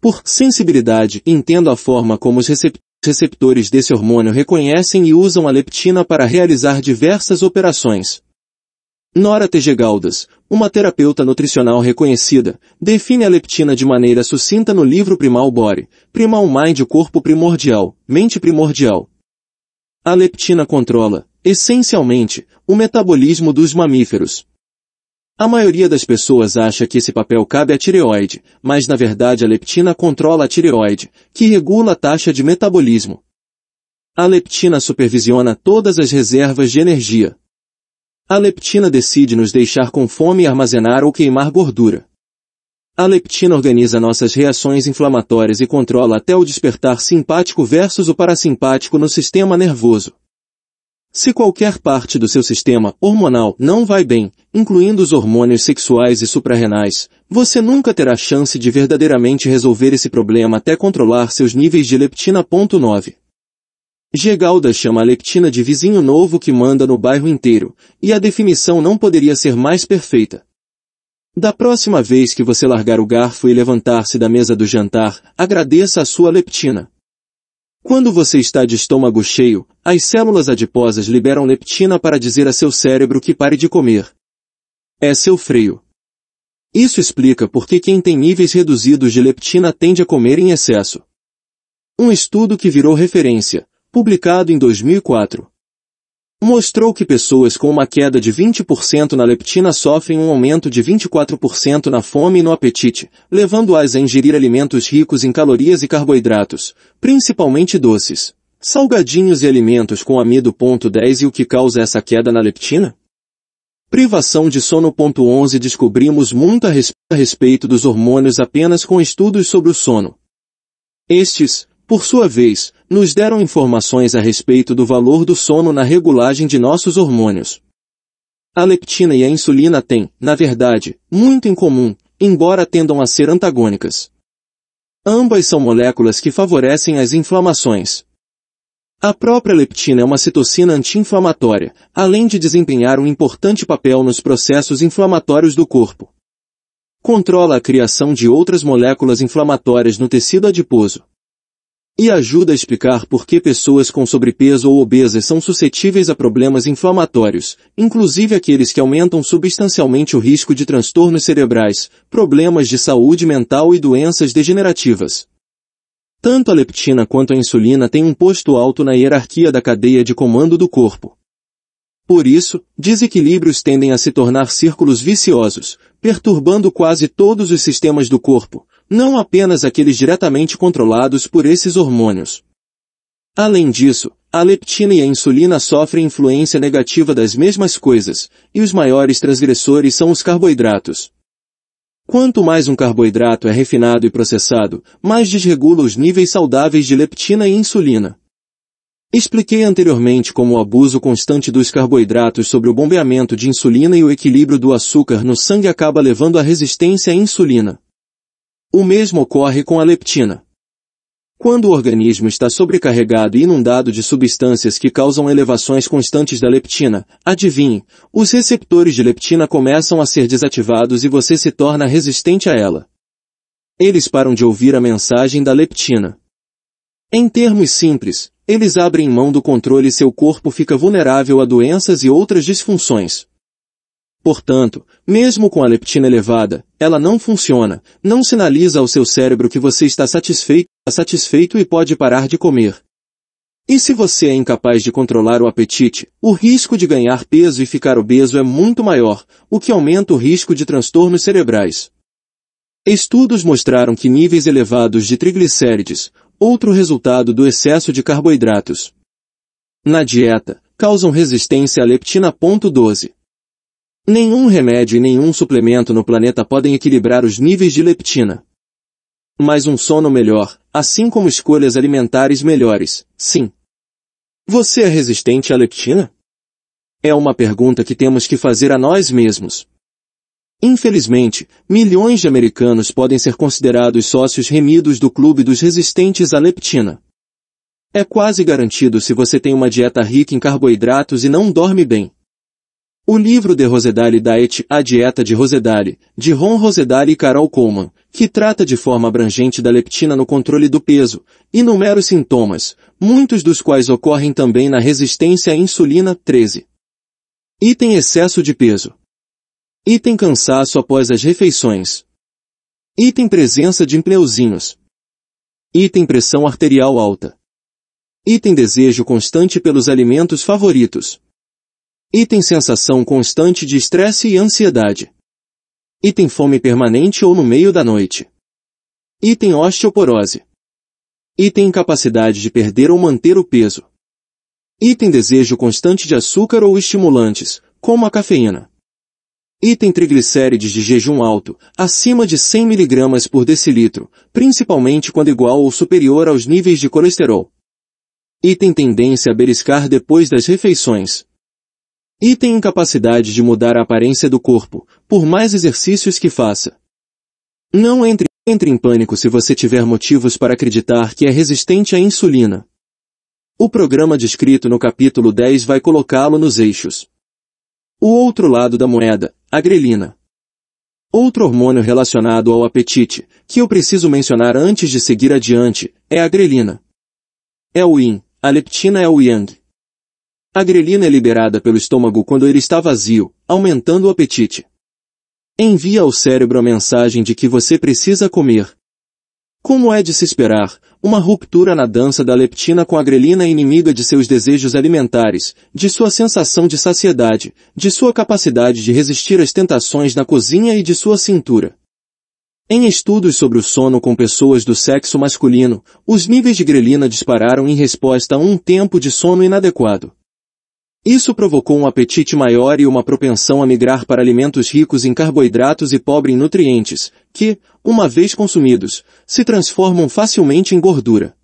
Por sensibilidade, entendo a forma como os receptores desse hormônio reconhecem e usam a leptina para realizar diversas operações. Nora Galdas, uma terapeuta nutricional reconhecida, define a leptina de maneira sucinta no livro Primal Body, Primal Mind Corpo Primordial, Mente Primordial. A leptina controla, essencialmente, o metabolismo dos mamíferos. A maioria das pessoas acha que esse papel cabe à tireoide, mas na verdade a leptina controla a tireoide, que regula a taxa de metabolismo. A leptina supervisiona todas as reservas de energia, a leptina decide nos deixar com fome e armazenar ou queimar gordura. A leptina organiza nossas reações inflamatórias e controla até o despertar simpático versus o parasimpático no sistema nervoso. Se qualquer parte do seu sistema hormonal não vai bem, incluindo os hormônios sexuais e suprarrenais, você nunca terá chance de verdadeiramente resolver esse problema até controlar seus níveis de leptina. 9. Gegalda chama a lectina de vizinho novo que manda no bairro inteiro, e a definição não poderia ser mais perfeita. Da próxima vez que você largar o garfo e levantar-se da mesa do jantar, agradeça a sua leptina. Quando você está de estômago cheio, as células adiposas liberam leptina para dizer a seu cérebro que pare de comer. É seu freio. Isso explica por que quem tem níveis reduzidos de leptina tende a comer em excesso. Um estudo que virou referência, publicado em 2004, mostrou que pessoas com uma queda de 20% na leptina sofrem um aumento de 24% na fome e no apetite, levando-as a ingerir alimentos ricos em calorias e carboidratos, principalmente doces, salgadinhos e alimentos com amido. 10 E o que causa essa queda na leptina? Privação de sono. 11 Descobrimos muito a, respe a respeito dos hormônios apenas com estudos sobre o sono. Estes, por sua vez, nos deram informações a respeito do valor do sono na regulagem de nossos hormônios. A leptina e a insulina têm, na verdade, muito em comum, embora tendam a ser antagônicas. Ambas são moléculas que favorecem as inflamações. A própria leptina é uma citocina anti-inflamatória, além de desempenhar um importante papel nos processos inflamatórios do corpo. Controla a criação de outras moléculas inflamatórias no tecido adiposo, e ajuda a explicar por que pessoas com sobrepeso ou obesas são suscetíveis a problemas inflamatórios, inclusive aqueles que aumentam substancialmente o risco de transtornos cerebrais, problemas de saúde mental e doenças degenerativas. Tanto a leptina quanto a insulina têm um posto alto na hierarquia da cadeia de comando do corpo. Por isso, desequilíbrios tendem a se tornar círculos viciosos, perturbando quase todos os sistemas do corpo, não apenas aqueles diretamente controlados por esses hormônios. Além disso, a leptina e a insulina sofrem influência negativa das mesmas coisas, e os maiores transgressores são os carboidratos. Quanto mais um carboidrato é refinado e processado, mais desregula os níveis saudáveis de leptina e insulina. Expliquei anteriormente como o abuso constante dos carboidratos sobre o bombeamento de insulina e o equilíbrio do açúcar no sangue acaba levando à resistência à insulina. O mesmo ocorre com a leptina. Quando o organismo está sobrecarregado e inundado de substâncias que causam elevações constantes da leptina, adivinhe, os receptores de leptina começam a ser desativados e você se torna resistente a ela. Eles param de ouvir a mensagem da leptina. Em termos simples, eles abrem mão do controle e seu corpo fica vulnerável a doenças e outras disfunções. Portanto, mesmo com a leptina elevada, ela não funciona, não sinaliza ao seu cérebro que você está satisfeito, satisfeito e pode parar de comer. E se você é incapaz de controlar o apetite, o risco de ganhar peso e ficar obeso é muito maior, o que aumenta o risco de transtornos cerebrais. Estudos mostraram que níveis elevados de triglicérides, outro resultado do excesso de carboidratos, na dieta, causam resistência à leptina. 12. Nenhum remédio e nenhum suplemento no planeta podem equilibrar os níveis de leptina. Mas um sono melhor, assim como escolhas alimentares melhores, sim. Você é resistente à leptina? É uma pergunta que temos que fazer a nós mesmos. Infelizmente, milhões de americanos podem ser considerados sócios remidos do clube dos resistentes à leptina. É quase garantido se você tem uma dieta rica em carboidratos e não dorme bem. O livro de Rosedale Diet, A Dieta de Rosedale, de Ron Rosedale e Carol Coleman, que trata de forma abrangente da leptina no controle do peso, enumera os sintomas, muitos dos quais ocorrem também na resistência à insulina 13. Item excesso de peso. Item cansaço após as refeições. Item presença de impleusinhos. Item pressão arterial alta. Item desejo constante pelos alimentos favoritos. Item sensação constante de estresse e ansiedade. Item fome permanente ou no meio da noite. Item osteoporose. Item incapacidade de perder ou manter o peso. Item desejo constante de açúcar ou estimulantes, como a cafeína. Item triglicérides de jejum alto, acima de 100 mg por decilitro, principalmente quando igual ou superior aos níveis de colesterol. Item tendência a beliscar depois das refeições. E tem incapacidade de mudar a aparência do corpo, por mais exercícios que faça. Não entre, entre em pânico se você tiver motivos para acreditar que é resistente à insulina. O programa descrito no capítulo 10 vai colocá-lo nos eixos. O outro lado da moeda, a grelina. Outro hormônio relacionado ao apetite, que eu preciso mencionar antes de seguir adiante, é a grelina. É o yin, a leptina é o yang, a grelina é liberada pelo estômago quando ele está vazio, aumentando o apetite. Envia ao cérebro a mensagem de que você precisa comer. Como é de se esperar, uma ruptura na dança da leptina com a grelina é inimiga de seus desejos alimentares, de sua sensação de saciedade, de sua capacidade de resistir às tentações na cozinha e de sua cintura. Em estudos sobre o sono com pessoas do sexo masculino, os níveis de grelina dispararam em resposta a um tempo de sono inadequado. Isso provocou um apetite maior e uma propensão a migrar para alimentos ricos em carboidratos e pobre em nutrientes, que, uma vez consumidos, se transformam facilmente em gordura.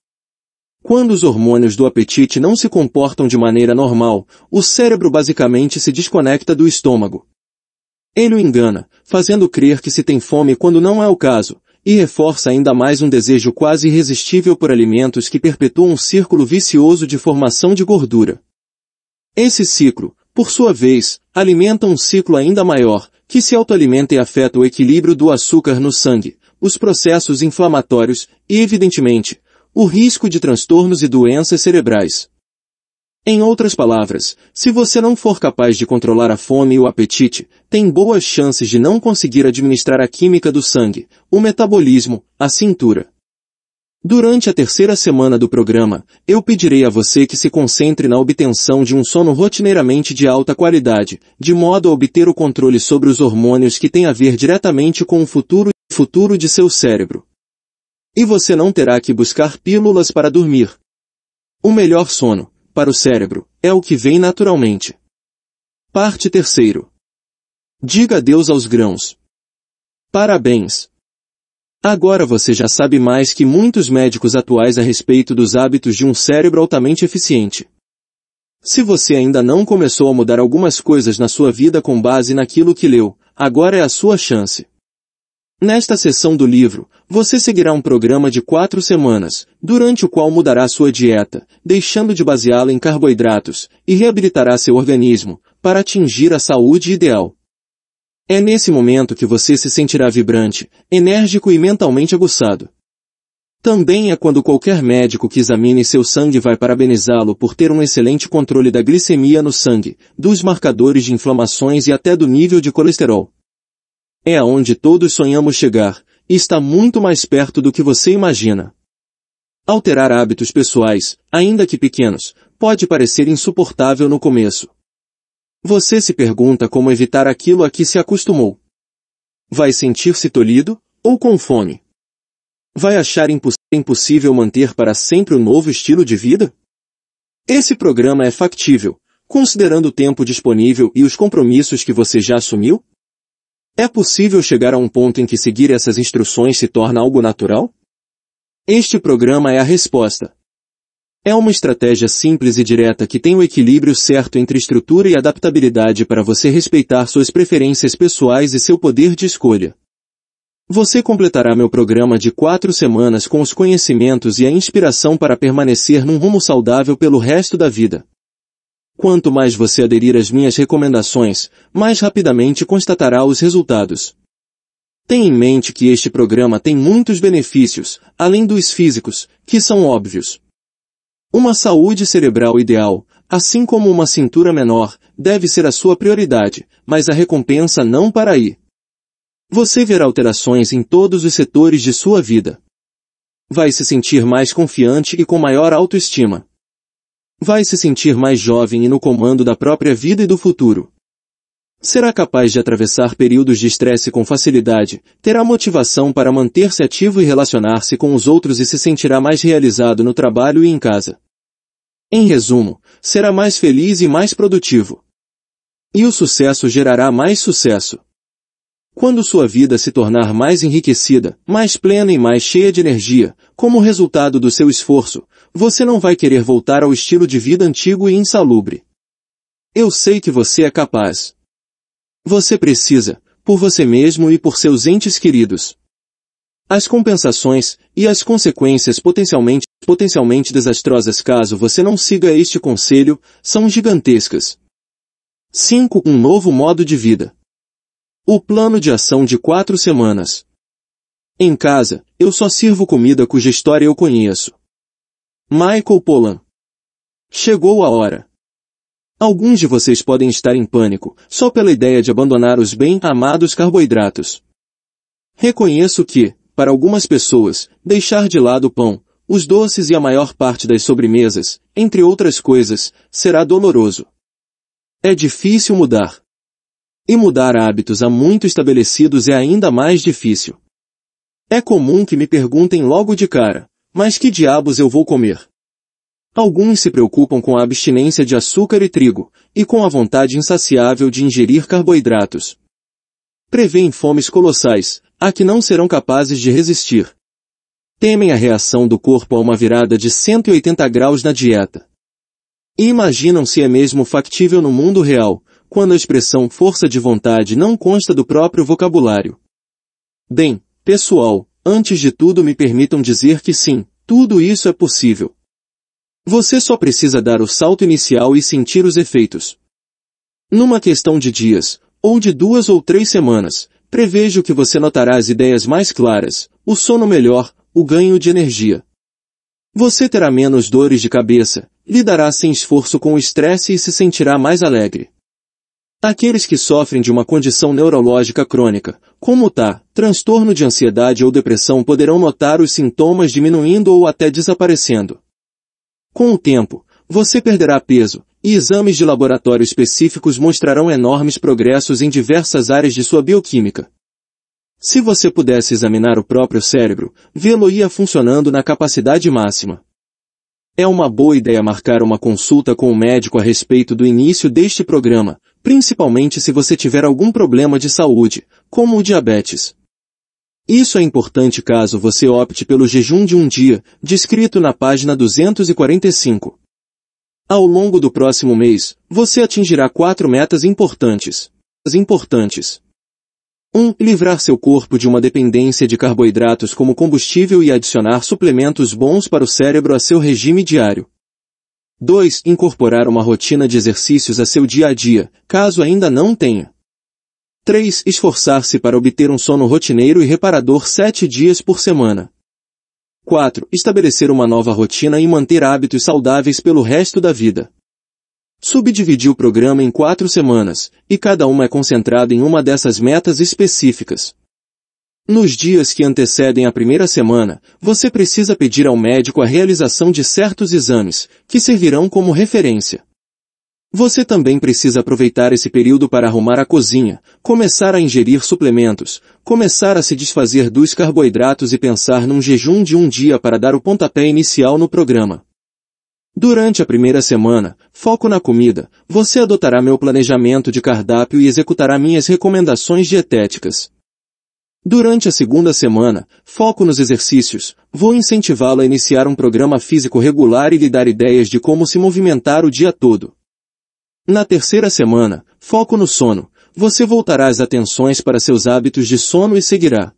Quando os hormônios do apetite não se comportam de maneira normal, o cérebro basicamente se desconecta do estômago. Ele o engana, fazendo crer que se tem fome quando não é o caso, e reforça ainda mais um desejo quase irresistível por alimentos que perpetua um círculo vicioso de formação de gordura. Esse ciclo, por sua vez, alimenta um ciclo ainda maior, que se autoalimenta e afeta o equilíbrio do açúcar no sangue, os processos inflamatórios e, evidentemente, o risco de transtornos e doenças cerebrais. Em outras palavras, se você não for capaz de controlar a fome e o apetite, tem boas chances de não conseguir administrar a química do sangue, o metabolismo, a cintura. Durante a terceira semana do programa, eu pedirei a você que se concentre na obtenção de um sono rotineiramente de alta qualidade, de modo a obter o controle sobre os hormônios que têm a ver diretamente com o futuro futuro de seu cérebro. E você não terá que buscar pílulas para dormir. O melhor sono, para o cérebro, é o que vem naturalmente. Parte terceiro. Diga adeus aos grãos. Parabéns, Agora você já sabe mais que muitos médicos atuais a respeito dos hábitos de um cérebro altamente eficiente. Se você ainda não começou a mudar algumas coisas na sua vida com base naquilo que leu, agora é a sua chance. Nesta sessão do livro, você seguirá um programa de quatro semanas, durante o qual mudará sua dieta, deixando de baseá-la em carboidratos, e reabilitará seu organismo, para atingir a saúde ideal. É nesse momento que você se sentirá vibrante, enérgico e mentalmente aguçado. Também é quando qualquer médico que examine seu sangue vai parabenizá-lo por ter um excelente controle da glicemia no sangue, dos marcadores de inflamações e até do nível de colesterol. É aonde todos sonhamos chegar, e está muito mais perto do que você imagina. Alterar hábitos pessoais, ainda que pequenos, pode parecer insuportável no começo, você se pergunta como evitar aquilo a que se acostumou. Vai sentir-se tolhido ou com fome? Vai achar imposs impossível manter para sempre o novo estilo de vida? Esse programa é factível, considerando o tempo disponível e os compromissos que você já assumiu? É possível chegar a um ponto em que seguir essas instruções se torna algo natural? Este programa é a resposta. É uma estratégia simples e direta que tem o equilíbrio certo entre estrutura e adaptabilidade para você respeitar suas preferências pessoais e seu poder de escolha. Você completará meu programa de quatro semanas com os conhecimentos e a inspiração para permanecer num rumo saudável pelo resto da vida. Quanto mais você aderir às minhas recomendações, mais rapidamente constatará os resultados. Tenha em mente que este programa tem muitos benefícios, além dos físicos, que são óbvios. Uma saúde cerebral ideal, assim como uma cintura menor, deve ser a sua prioridade, mas a recompensa não para aí. Você verá alterações em todos os setores de sua vida. Vai se sentir mais confiante e com maior autoestima. Vai se sentir mais jovem e no comando da própria vida e do futuro. Será capaz de atravessar períodos de estresse com facilidade, terá motivação para manter-se ativo e relacionar-se com os outros e se sentirá mais realizado no trabalho e em casa. Em resumo, será mais feliz e mais produtivo. E o sucesso gerará mais sucesso. Quando sua vida se tornar mais enriquecida, mais plena e mais cheia de energia, como resultado do seu esforço, você não vai querer voltar ao estilo de vida antigo e insalubre. Eu sei que você é capaz. Você precisa, por você mesmo e por seus entes queridos. As compensações e as consequências potencialmente potencialmente desastrosas caso você não siga este conselho, são gigantescas. 5. Um novo modo de vida. O plano de ação de quatro semanas. Em casa, eu só sirvo comida cuja história eu conheço. Michael Pollan. Chegou a hora. Alguns de vocês podem estar em pânico, só pela ideia de abandonar os bem amados carboidratos. Reconheço que, para algumas pessoas, deixar de lado o pão, os doces e a maior parte das sobremesas, entre outras coisas, será doloroso. É difícil mudar. E mudar hábitos há muito estabelecidos é ainda mais difícil. É comum que me perguntem logo de cara, mas que diabos eu vou comer? Alguns se preocupam com a abstinência de açúcar e trigo, e com a vontade insaciável de ingerir carboidratos. Prevêem fomes colossais, a que não serão capazes de resistir temem a reação do corpo a uma virada de 180 graus na dieta. E imaginam se é mesmo factível no mundo real, quando a expressão força de vontade não consta do próprio vocabulário. Bem, pessoal, antes de tudo me permitam dizer que sim, tudo isso é possível. Você só precisa dar o salto inicial e sentir os efeitos. Numa questão de dias, ou de duas ou três semanas, prevejo que você notará as ideias mais claras, o sono melhor, o ganho de energia. Você terá menos dores de cabeça, lidará sem esforço com o estresse e se sentirá mais alegre. Aqueles que sofrem de uma condição neurológica crônica, como Tá, transtorno de ansiedade ou depressão poderão notar os sintomas diminuindo ou até desaparecendo. Com o tempo, você perderá peso, e exames de laboratório específicos mostrarão enormes progressos em diversas áreas de sua bioquímica. Se você pudesse examinar o próprio cérebro, vê-lo-ia funcionando na capacidade máxima. É uma boa ideia marcar uma consulta com o médico a respeito do início deste programa, principalmente se você tiver algum problema de saúde, como o diabetes. Isso é importante caso você opte pelo jejum de um dia, descrito na página 245. Ao longo do próximo mês, você atingirá quatro metas importantes. As importantes. 1. Livrar seu corpo de uma dependência de carboidratos como combustível e adicionar suplementos bons para o cérebro a seu regime diário. 2. Incorporar uma rotina de exercícios a seu dia a dia, caso ainda não tenha. 3. Esforçar-se para obter um sono rotineiro e reparador 7 dias por semana. 4. Estabelecer uma nova rotina e manter hábitos saudáveis pelo resto da vida subdividi o programa em quatro semanas, e cada uma é concentrada em uma dessas metas específicas. Nos dias que antecedem a primeira semana, você precisa pedir ao médico a realização de certos exames, que servirão como referência. Você também precisa aproveitar esse período para arrumar a cozinha, começar a ingerir suplementos, começar a se desfazer dos carboidratos e pensar num jejum de um dia para dar o pontapé inicial no programa. Durante a primeira semana, foco na comida, você adotará meu planejamento de cardápio e executará minhas recomendações dietéticas. Durante a segunda semana, foco nos exercícios, vou incentivá-lo a iniciar um programa físico regular e lhe dar ideias de como se movimentar o dia todo. Na terceira semana, foco no sono, você voltará as atenções para seus hábitos de sono e seguirá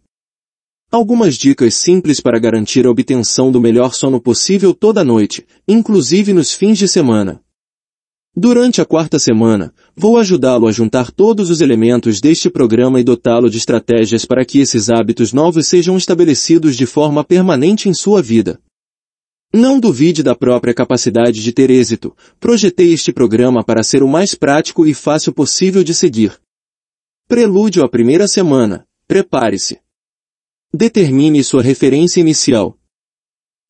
Algumas dicas simples para garantir a obtenção do melhor sono possível toda noite, inclusive nos fins de semana. Durante a quarta semana, vou ajudá-lo a juntar todos os elementos deste programa e dotá-lo de estratégias para que esses hábitos novos sejam estabelecidos de forma permanente em sua vida. Não duvide da própria capacidade de ter êxito. Projetei este programa para ser o mais prático e fácil possível de seguir. Prelúdio à primeira semana. Prepare-se. Determine sua referência inicial.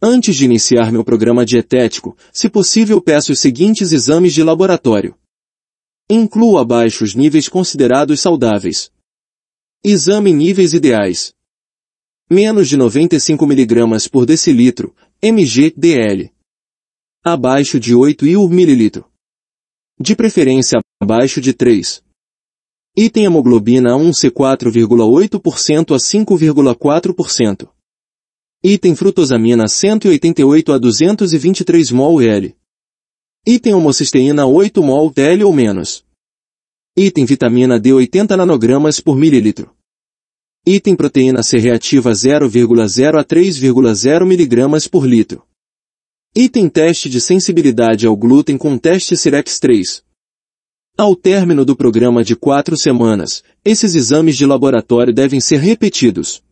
Antes de iniciar meu programa dietético, se possível peço os seguintes exames de laboratório. Incluo abaixo os níveis considerados saudáveis. Exame níveis ideais. Menos de 95 mg por decilitro, mg/dl. Abaixo de 8 IU ml. De preferência abaixo de 3. Item hemoglobina A1C 4,8% a 5,4%. Item frutosamina 188 a 223 mol L. Item homocisteína 8 mol L ou menos. Item vitamina D 80 nanogramas por mililitro. Item proteína C reativa 0,0 a 3,0 miligramas por litro. Item teste de sensibilidade ao glúten com teste Sirex 3. Ao término do programa de quatro semanas, esses exames de laboratório devem ser repetidos.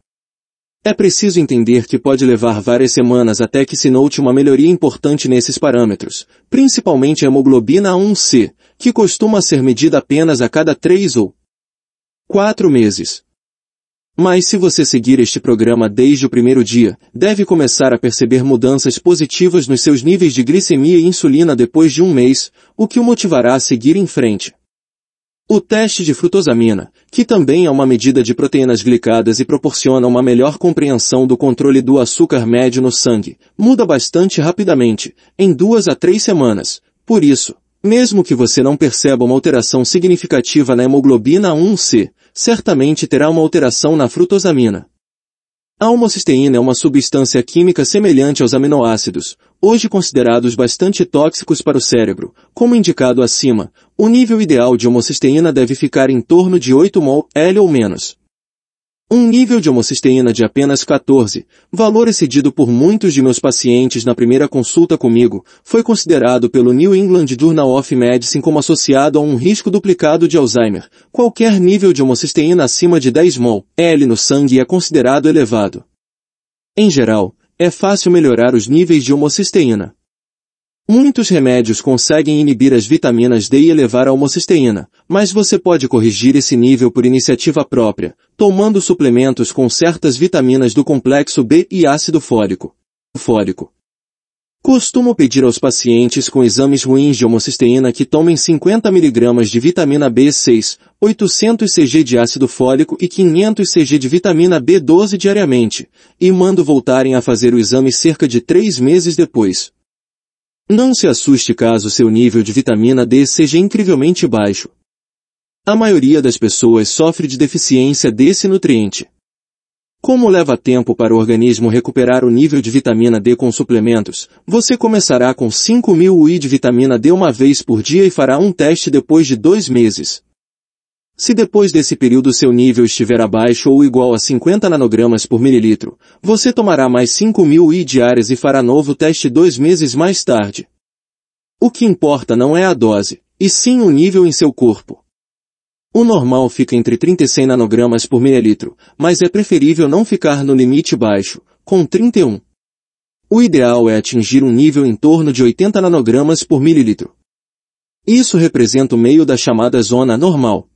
É preciso entender que pode levar várias semanas até que se note uma melhoria importante nesses parâmetros, principalmente a hemoglobina A1C, que costuma ser medida apenas a cada três ou quatro meses. Mas se você seguir este programa desde o primeiro dia, deve começar a perceber mudanças positivas nos seus níveis de glicemia e insulina depois de um mês, o que o motivará a seguir em frente. O teste de frutosamina, que também é uma medida de proteínas glicadas e proporciona uma melhor compreensão do controle do açúcar médio no sangue, muda bastante rapidamente, em duas a três semanas. Por isso, mesmo que você não perceba uma alteração significativa na hemoglobina 1C, certamente terá uma alteração na frutosamina. A homocisteína é uma substância química semelhante aos aminoácidos, hoje considerados bastante tóxicos para o cérebro. Como indicado acima, o nível ideal de homocisteína deve ficar em torno de 8 mol L ou menos. Um nível de homocisteína de apenas 14, valor excedido por muitos de meus pacientes na primeira consulta comigo, foi considerado pelo New England Journal of Medicine como associado a um risco duplicado de Alzheimer. Qualquer nível de homocisteína acima de 10 mol, L no sangue é considerado elevado. Em geral, é fácil melhorar os níveis de homocisteína. Muitos remédios conseguem inibir as vitaminas D e elevar a homocisteína, mas você pode corrigir esse nível por iniciativa própria, tomando suplementos com certas vitaminas do complexo B e ácido fólico. fólico. Costumo pedir aos pacientes com exames ruins de homocisteína que tomem 50 mg de vitamina B6, 800 cg de ácido fólico e 500 cg de vitamina B12 diariamente, e mando voltarem a fazer o exame cerca de 3 meses depois, não se assuste caso seu nível de vitamina D seja incrivelmente baixo. A maioria das pessoas sofre de deficiência desse nutriente. Como leva tempo para o organismo recuperar o nível de vitamina D com suplementos, você começará com 5.000 UI de vitamina D uma vez por dia e fará um teste depois de dois meses. Se depois desse período seu nível estiver abaixo ou igual a 50 nanogramas por mililitro, você tomará mais 5.000 I diárias e fará novo teste dois meses mais tarde. O que importa não é a dose, e sim o nível em seu corpo. O normal fica entre 30 e 100 nanogramas por mililitro, mas é preferível não ficar no limite baixo, com 31. O ideal é atingir um nível em torno de 80 nanogramas por mililitro. Isso representa o meio da chamada zona normal.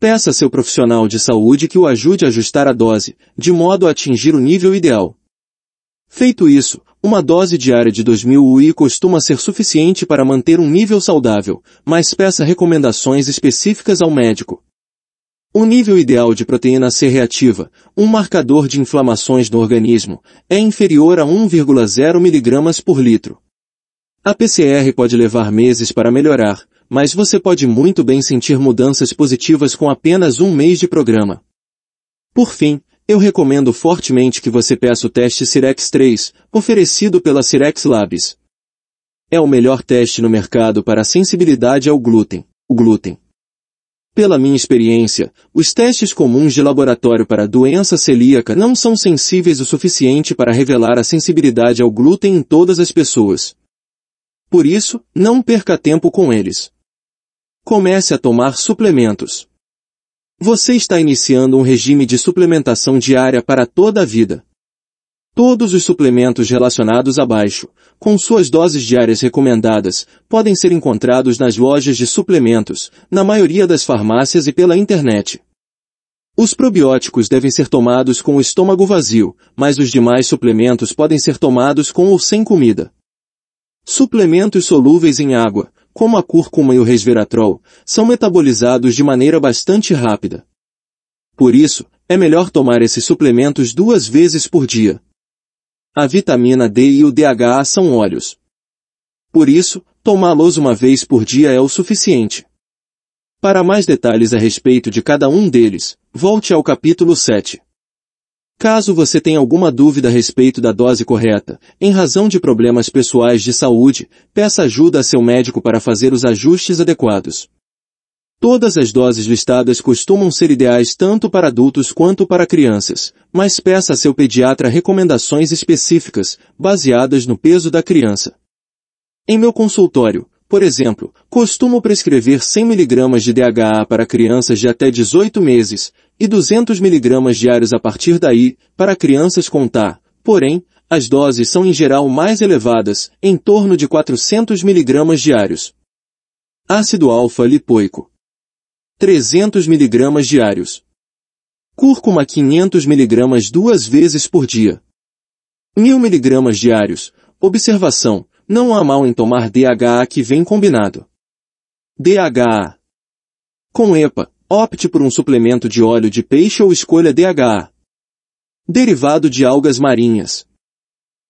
Peça a seu profissional de saúde que o ajude a ajustar a dose, de modo a atingir o nível ideal. Feito isso, uma dose diária de 2000 UI costuma ser suficiente para manter um nível saudável, mas peça recomendações específicas ao médico. O nível ideal de proteína C reativa, um marcador de inflamações no organismo, é inferior a 1,0 mg por litro. A PCR pode levar meses para melhorar, mas você pode muito bem sentir mudanças positivas com apenas um mês de programa. Por fim, eu recomendo fortemente que você peça o teste Cirex 3, oferecido pela Cirex Labs. É o melhor teste no mercado para a sensibilidade ao glúten. O glúten. Pela minha experiência, os testes comuns de laboratório para doença celíaca não são sensíveis o suficiente para revelar a sensibilidade ao glúten em todas as pessoas. Por isso, não perca tempo com eles comece a tomar suplementos. Você está iniciando um regime de suplementação diária para toda a vida. Todos os suplementos relacionados abaixo, com suas doses diárias recomendadas, podem ser encontrados nas lojas de suplementos, na maioria das farmácias e pela internet. Os probióticos devem ser tomados com o estômago vazio, mas os demais suplementos podem ser tomados com ou sem comida. Suplementos solúveis em água, como a cúrcuma e o resveratrol, são metabolizados de maneira bastante rápida. Por isso, é melhor tomar esses suplementos duas vezes por dia. A vitamina D e o DHA são óleos. Por isso, tomá-los uma vez por dia é o suficiente. Para mais detalhes a respeito de cada um deles, volte ao capítulo 7. Caso você tenha alguma dúvida a respeito da dose correta, em razão de problemas pessoais de saúde, peça ajuda a seu médico para fazer os ajustes adequados. Todas as doses listadas costumam ser ideais tanto para adultos quanto para crianças, mas peça a seu pediatra recomendações específicas, baseadas no peso da criança. Em meu consultório, por exemplo, costumo prescrever 100 mg de DHA para crianças de até 18 meses, e 200 miligramas diários a partir daí, para crianças com TA. Porém, as doses são em geral mais elevadas, em torno de 400 miligramas diários. Ácido alfa-lipoico 300 miligramas diários. Cúrcuma 500 miligramas duas vezes por dia. 1000 miligramas diários. Observação, não há mal em tomar DHA que vem combinado. DHA com EPA, Opte por um suplemento de óleo de peixe ou escolha DHA. Derivado de algas marinhas.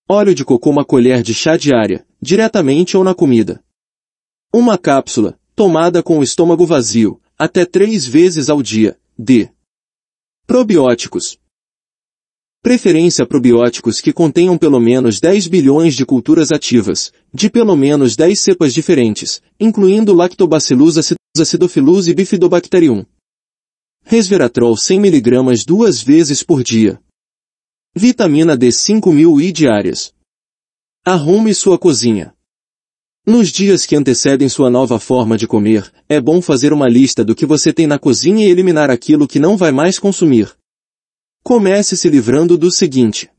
Óleo de coco uma colher de chá diária, diretamente ou na comida. Uma cápsula, tomada com o estômago vazio, até três vezes ao dia. D. Probióticos. Preferência probióticos que contenham pelo menos 10 bilhões de culturas ativas, de pelo menos 10 cepas diferentes, incluindo Lactobacillus acidophilus e Bifidobacterium resveratrol 100mg duas vezes por dia. Vitamina D 5.000 diárias. Arrume sua cozinha. Nos dias que antecedem sua nova forma de comer, é bom fazer uma lista do que você tem na cozinha e eliminar aquilo que não vai mais consumir. Comece se livrando do seguinte.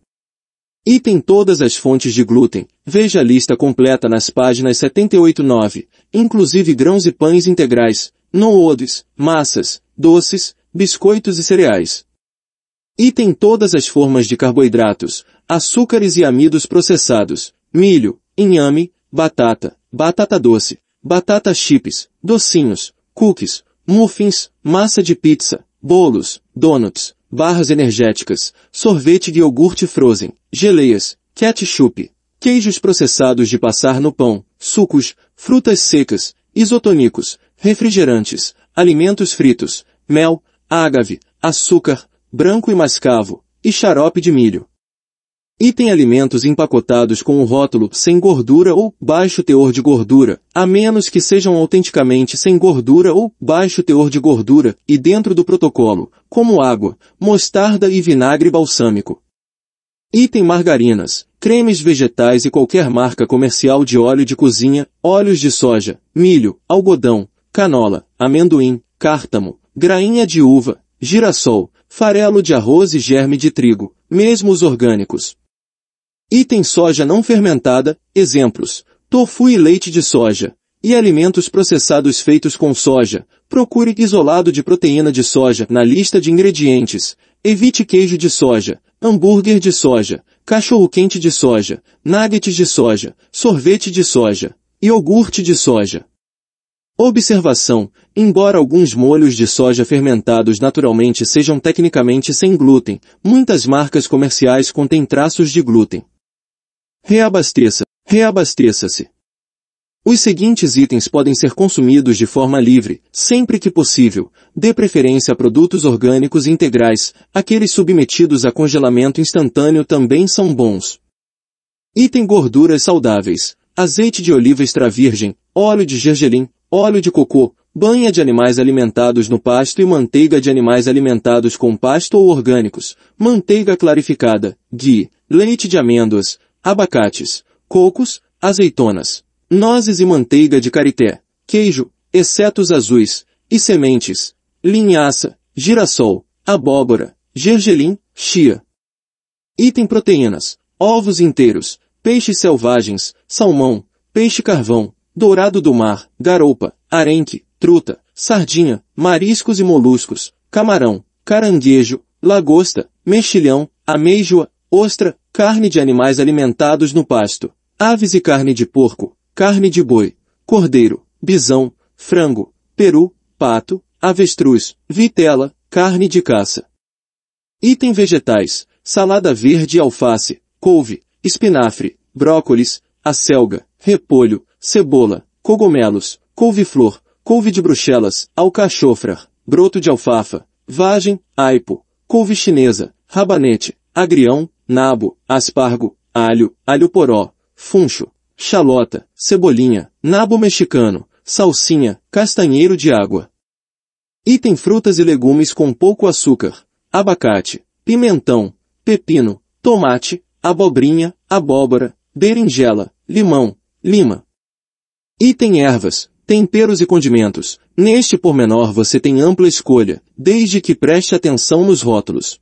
Item todas as fontes de glúten. Veja a lista completa nas páginas 78 9, inclusive grãos e pães integrais, no odes, massas, doces, biscoitos e cereais. E tem todas as formas de carboidratos, açúcares e amidos processados, milho, inhame, batata, batata doce, batata chips, docinhos, cookies, muffins, massa de pizza, bolos, donuts, barras energéticas, sorvete de iogurte frozen, geleias, ketchup, queijos processados de passar no pão, sucos, frutas secas, isotônicos, refrigerantes, alimentos fritos, mel, ágave, açúcar, branco e mascavo, e xarope de milho. Item alimentos empacotados com o rótulo sem gordura ou baixo teor de gordura, a menos que sejam autenticamente sem gordura ou baixo teor de gordura e dentro do protocolo, como água, mostarda e vinagre balsâmico. Item margarinas, cremes vegetais e qualquer marca comercial de óleo de cozinha, óleos de soja, milho, algodão, canola, amendoim, cártamo, grainha de uva, girassol, farelo de arroz e germe de trigo, mesmo os orgânicos. Item soja não fermentada, exemplos, tofu e leite de soja, e alimentos processados feitos com soja, procure isolado de proteína de soja na lista de ingredientes, evite queijo de soja, hambúrguer de soja, cachorro-quente de soja, nuggets de soja, sorvete de soja, iogurte de soja. Observação: embora alguns molhos de soja fermentados naturalmente sejam tecnicamente sem glúten, muitas marcas comerciais contêm traços de glúten. Reabasteça. Reabasteça-se. Os seguintes itens podem ser consumidos de forma livre, sempre que possível, dê preferência a produtos orgânicos integrais, aqueles submetidos a congelamento instantâneo também são bons. Item gorduras saudáveis, azeite de oliva extra virgem, óleo de gergelim, óleo de cocô, banha de animais alimentados no pasto e manteiga de animais alimentados com pasto ou orgânicos, manteiga clarificada, ghee, leite de amêndoas, abacates, cocos, azeitonas, nozes e manteiga de karité, queijo, excetos azuis, e sementes, linhaça, girassol, abóbora, gergelim, chia. Item proteínas, ovos inteiros, peixes selvagens, salmão, peixe carvão, dourado do mar, garoupa, arenque, truta, sardinha, mariscos e moluscos, camarão, caranguejo, lagosta, mexilhão, ameijoa, ostra, carne de animais alimentados no pasto, aves e carne de porco, carne de boi, cordeiro, bisão, frango, peru, pato, avestruz, vitela, carne de caça. Item vegetais, salada verde e alface, couve, espinafre, brócolis, acelga, repolho, cebola, cogumelos, couve-flor, couve de bruxelas, alcachofra, broto de alfafa, vagem, aipo, couve chinesa, rabanete, agrião, nabo, aspargo, alho, alho poró, funcho, chalota, cebolinha, nabo mexicano, salsinha, castanheiro de água. Item frutas e legumes com pouco açúcar, abacate, pimentão, pepino, tomate, abobrinha, abóbora, berinjela, limão, lima. Item ervas, temperos e condimentos. Neste pormenor você tem ampla escolha, desde que preste atenção nos rótulos.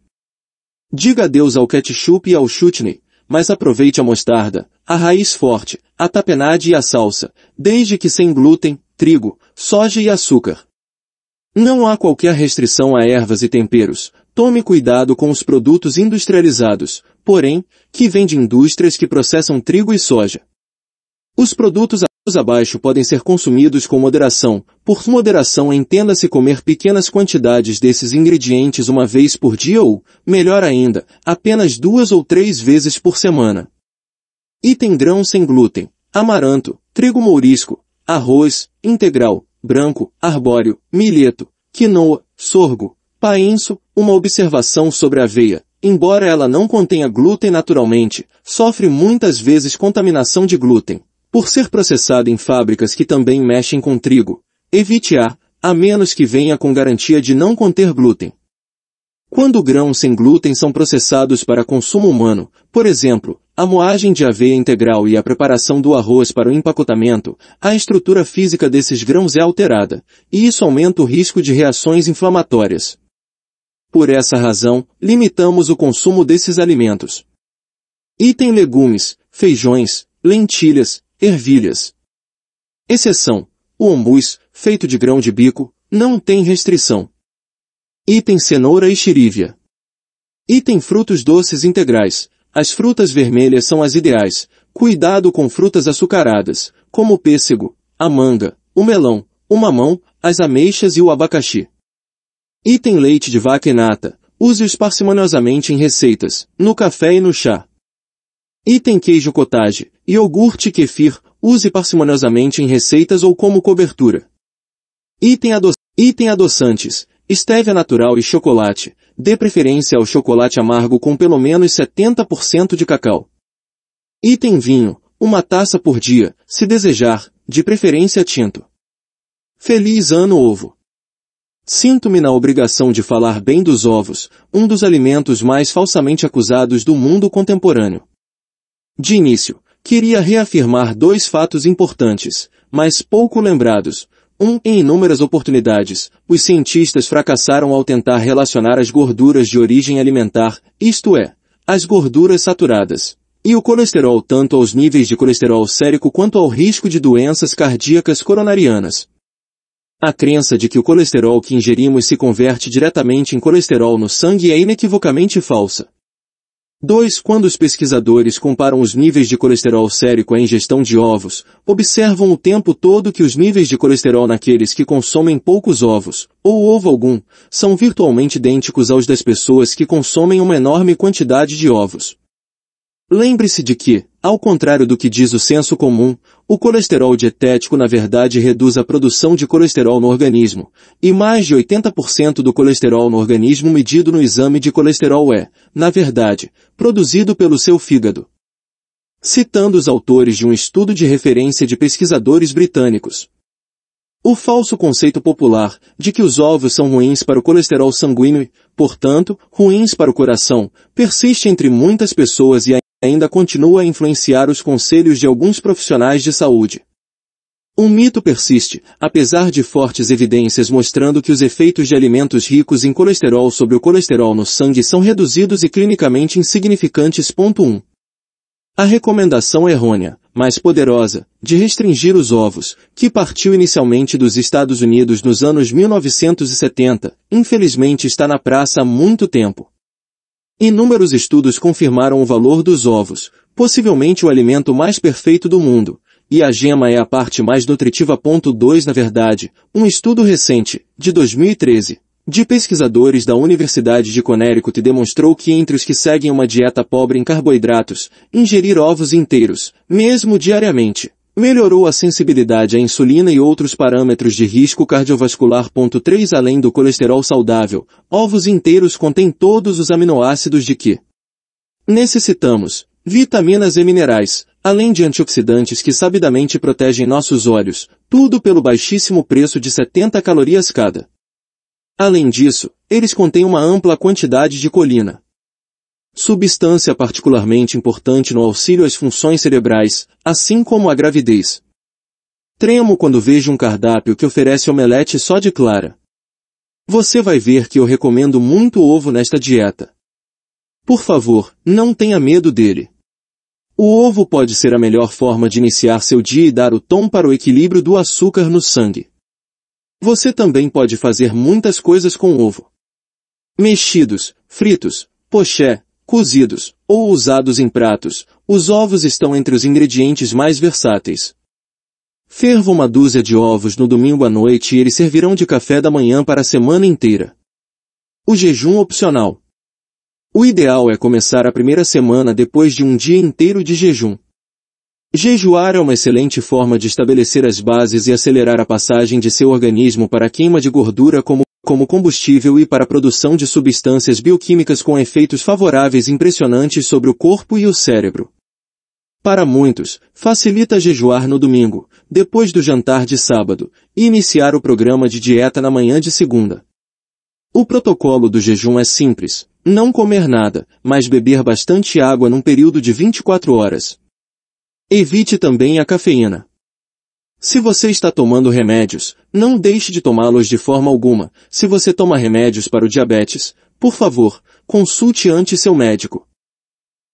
Diga adeus ao ketchup e ao chutney, mas aproveite a mostarda, a raiz forte, a tapenade e a salsa, desde que sem glúten, trigo, soja e açúcar. Não há qualquer restrição a ervas e temperos. Tome cuidado com os produtos industrializados, porém, que vêm de indústrias que processam trigo e soja. Os produtos os abaixo podem ser consumidos com moderação. Por moderação, entenda-se comer pequenas quantidades desses ingredientes uma vez por dia ou, melhor ainda, apenas duas ou três vezes por semana. Item grão sem glúten. Amaranto, trigo mourisco, arroz, integral, branco, arbóreo, milheto, quinoa, sorgo, painço, uma observação sobre a aveia. Embora ela não contenha glúten naturalmente, sofre muitas vezes contaminação de glúten. Por ser processada em fábricas que também mexem com trigo, evite-a, a menos que venha com garantia de não conter glúten. Quando grãos sem glúten são processados para consumo humano, por exemplo, a moagem de aveia integral e a preparação do arroz para o empacotamento, a estrutura física desses grãos é alterada, e isso aumenta o risco de reações inflamatórias. Por essa razão, limitamos o consumo desses alimentos. Item legumes, feijões, lentilhas, ervilhas. Exceção: o ombus, feito de grão de bico, não tem restrição. Item cenoura e xerívia. Item frutos doces integrais. As frutas vermelhas são as ideais. Cuidado com frutas açucaradas, como o pêssego, a manga, o melão, o mamão, as ameixas e o abacaxi. Item leite de vaca e nata. Use-os parcimoniosamente em receitas, no café e no chá. Item queijo cottage, iogurte kefir, use parcimoniosamente em receitas ou como cobertura. Item, ado Item adoçantes, estévia natural e chocolate, dê preferência ao chocolate amargo com pelo menos 70% de cacau. Item vinho, uma taça por dia, se desejar, de preferência tinto. Feliz Ano Ovo! Sinto-me na obrigação de falar bem dos ovos, um dos alimentos mais falsamente acusados do mundo contemporâneo. De início, queria reafirmar dois fatos importantes, mas pouco lembrados. Um, em inúmeras oportunidades, os cientistas fracassaram ao tentar relacionar as gorduras de origem alimentar, isto é, as gorduras saturadas, e o colesterol tanto aos níveis de colesterol sérico quanto ao risco de doenças cardíacas coronarianas. A crença de que o colesterol que ingerimos se converte diretamente em colesterol no sangue é inequivocamente falsa. 2. Quando os pesquisadores comparam os níveis de colesterol sérico à ingestão de ovos, observam o tempo todo que os níveis de colesterol naqueles que consomem poucos ovos, ou ovo algum, são virtualmente idênticos aos das pessoas que consomem uma enorme quantidade de ovos. Lembre-se de que, ao contrário do que diz o senso comum, o colesterol dietético, na verdade, reduz a produção de colesterol no organismo, e mais de 80% do colesterol no organismo medido no exame de colesterol é, na verdade, produzido pelo seu fígado. Citando os autores de um estudo de referência de pesquisadores britânicos, o falso conceito popular de que os ovos são ruins para o colesterol sanguíneo e, portanto, ruins para o coração, persiste entre muitas pessoas e ainda continua a influenciar os conselhos de alguns profissionais de saúde. Um mito persiste, apesar de fortes evidências mostrando que os efeitos de alimentos ricos em colesterol sobre o colesterol no sangue são reduzidos e clinicamente insignificantes. 1. A recomendação errônea, mais poderosa, de restringir os ovos, que partiu inicialmente dos Estados Unidos nos anos 1970, infelizmente está na praça há muito tempo. Inúmeros estudos confirmaram o valor dos ovos, possivelmente o alimento mais perfeito do mundo, e a gema é a parte mais nutritiva. 2 Na verdade, um estudo recente, de 2013, de pesquisadores da Universidade de Connecticut demonstrou que entre os que seguem uma dieta pobre em carboidratos, ingerir ovos inteiros, mesmo diariamente, Melhorou a sensibilidade à insulina e outros parâmetros de risco cardiovascular. 3 Além do colesterol saudável, ovos inteiros contêm todos os aminoácidos de que necessitamos, vitaminas e minerais, além de antioxidantes que sabidamente protegem nossos olhos, tudo pelo baixíssimo preço de 70 calorias cada. Além disso, eles contêm uma ampla quantidade de colina, substância particularmente importante no auxílio às funções cerebrais, assim como a gravidez. Tremo quando vejo um cardápio que oferece omelete só de clara. Você vai ver que eu recomendo muito ovo nesta dieta. Por favor, não tenha medo dele. O ovo pode ser a melhor forma de iniciar seu dia e dar o tom para o equilíbrio do açúcar no sangue. Você também pode fazer muitas coisas com ovo. Mexidos, fritos, poché, cozidos ou usados em pratos, os ovos estão entre os ingredientes mais versáteis. Ferva uma dúzia de ovos no domingo à noite e eles servirão de café da manhã para a semana inteira. O jejum opcional. O ideal é começar a primeira semana depois de um dia inteiro de jejum. Jejuar é uma excelente forma de estabelecer as bases e acelerar a passagem de seu organismo para a queima de gordura como como combustível e para a produção de substâncias bioquímicas com efeitos favoráveis impressionantes sobre o corpo e o cérebro. Para muitos, facilita jejuar no domingo, depois do jantar de sábado, e iniciar o programa de dieta na manhã de segunda. O protocolo do jejum é simples, não comer nada, mas beber bastante água num período de 24 horas. Evite também a cafeína. Se você está tomando remédios, não deixe de tomá-los de forma alguma. Se você toma remédios para o diabetes, por favor, consulte antes seu médico.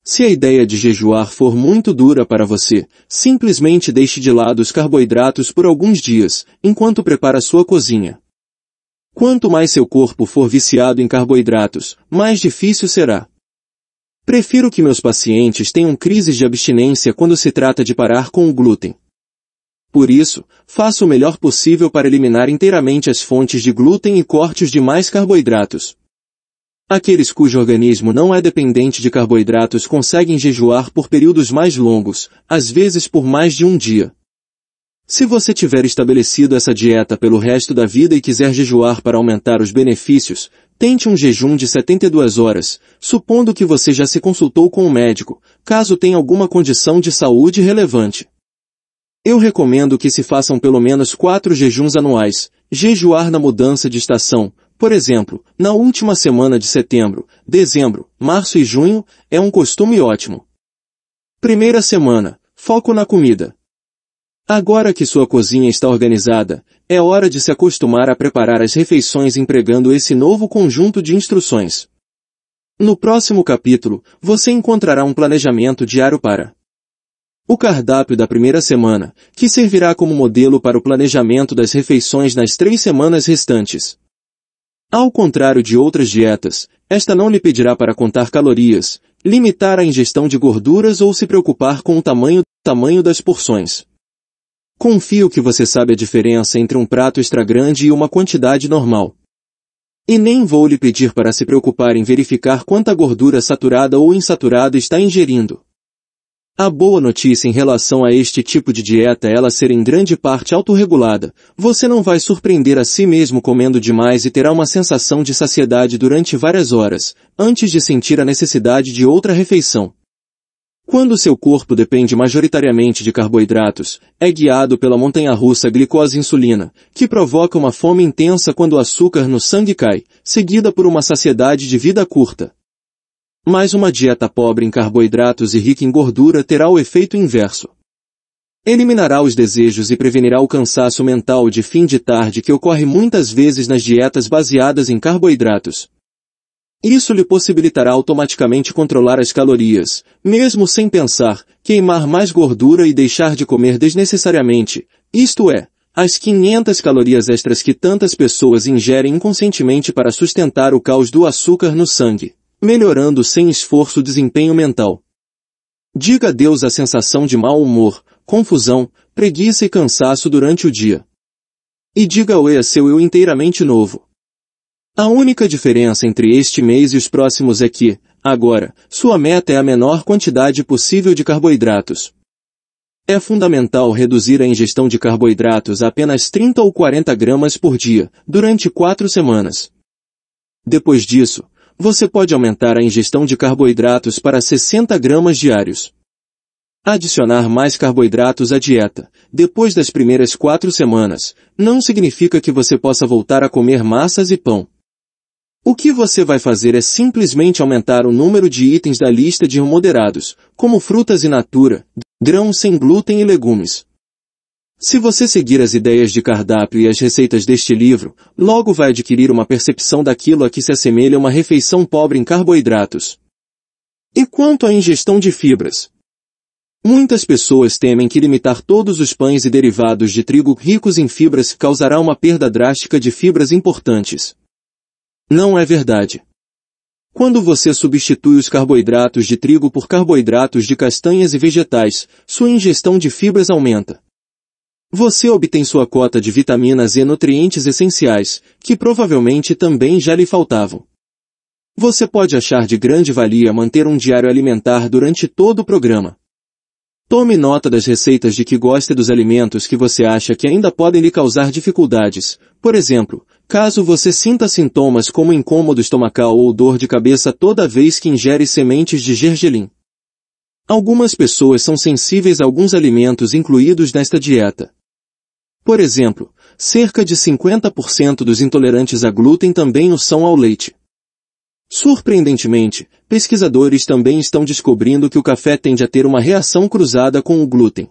Se a ideia de jejuar for muito dura para você, simplesmente deixe de lado os carboidratos por alguns dias, enquanto prepara sua cozinha. Quanto mais seu corpo for viciado em carboidratos, mais difícil será. Prefiro que meus pacientes tenham crises de abstinência quando se trata de parar com o glúten. Por isso, faça o melhor possível para eliminar inteiramente as fontes de glúten e corte os demais carboidratos. Aqueles cujo organismo não é dependente de carboidratos conseguem jejuar por períodos mais longos, às vezes por mais de um dia. Se você tiver estabelecido essa dieta pelo resto da vida e quiser jejuar para aumentar os benefícios, tente um jejum de 72 horas, supondo que você já se consultou com um médico, caso tenha alguma condição de saúde relevante. Eu recomendo que se façam pelo menos quatro jejuns anuais. Jejuar na mudança de estação, por exemplo, na última semana de setembro, dezembro, março e junho, é um costume ótimo. Primeira semana, foco na comida. Agora que sua cozinha está organizada, é hora de se acostumar a preparar as refeições empregando esse novo conjunto de instruções. No próximo capítulo, você encontrará um planejamento diário para o cardápio da primeira semana, que servirá como modelo para o planejamento das refeições nas três semanas restantes. Ao contrário de outras dietas, esta não lhe pedirá para contar calorias, limitar a ingestão de gorduras ou se preocupar com o tamanho, tamanho das porções. Confio que você sabe a diferença entre um prato extra grande e uma quantidade normal. E nem vou lhe pedir para se preocupar em verificar quanta gordura saturada ou insaturada está ingerindo. A boa notícia em relação a este tipo de dieta é ela ser em grande parte autorregulada. Você não vai surpreender a si mesmo comendo demais e terá uma sensação de saciedade durante várias horas, antes de sentir a necessidade de outra refeição. Quando seu corpo depende majoritariamente de carboidratos, é guiado pela montanha-russa glicose-insulina, que provoca uma fome intensa quando o açúcar no sangue cai, seguida por uma saciedade de vida curta mas uma dieta pobre em carboidratos e rica em gordura terá o efeito inverso. Eliminará os desejos e prevenirá o cansaço mental de fim de tarde que ocorre muitas vezes nas dietas baseadas em carboidratos. Isso lhe possibilitará automaticamente controlar as calorias, mesmo sem pensar, queimar mais gordura e deixar de comer desnecessariamente, isto é, as 500 calorias extras que tantas pessoas ingerem inconscientemente para sustentar o caos do açúcar no sangue melhorando sem esforço o desempenho mental. Diga adeus a sensação de mau humor, confusão, preguiça e cansaço durante o dia. E diga o a seu eu inteiramente novo. A única diferença entre este mês e os próximos é que, agora, sua meta é a menor quantidade possível de carboidratos. É fundamental reduzir a ingestão de carboidratos a apenas 30 ou 40 gramas por dia, durante quatro semanas. Depois disso, você pode aumentar a ingestão de carboidratos para 60 gramas diários. Adicionar mais carboidratos à dieta, depois das primeiras quatro semanas, não significa que você possa voltar a comer massas e pão. O que você vai fazer é simplesmente aumentar o número de itens da lista de moderados, como frutas in natura, grãos sem glúten e legumes. Se você seguir as ideias de cardápio e as receitas deste livro, logo vai adquirir uma percepção daquilo a que se assemelha uma refeição pobre em carboidratos. E quanto à ingestão de fibras? Muitas pessoas temem que limitar todos os pães e derivados de trigo ricos em fibras causará uma perda drástica de fibras importantes. Não é verdade. Quando você substitui os carboidratos de trigo por carboidratos de castanhas e vegetais, sua ingestão de fibras aumenta. Você obtém sua cota de vitaminas e nutrientes essenciais, que provavelmente também já lhe faltavam. Você pode achar de grande valia manter um diário alimentar durante todo o programa. Tome nota das receitas de que gosta dos alimentos que você acha que ainda podem lhe causar dificuldades. Por exemplo, caso você sinta sintomas como incômodo estomacal ou dor de cabeça toda vez que ingere sementes de gergelim. Algumas pessoas são sensíveis a alguns alimentos incluídos nesta dieta. Por exemplo, cerca de 50% dos intolerantes a glúten também o são ao leite. Surpreendentemente, pesquisadores também estão descobrindo que o café tende a ter uma reação cruzada com o glúten.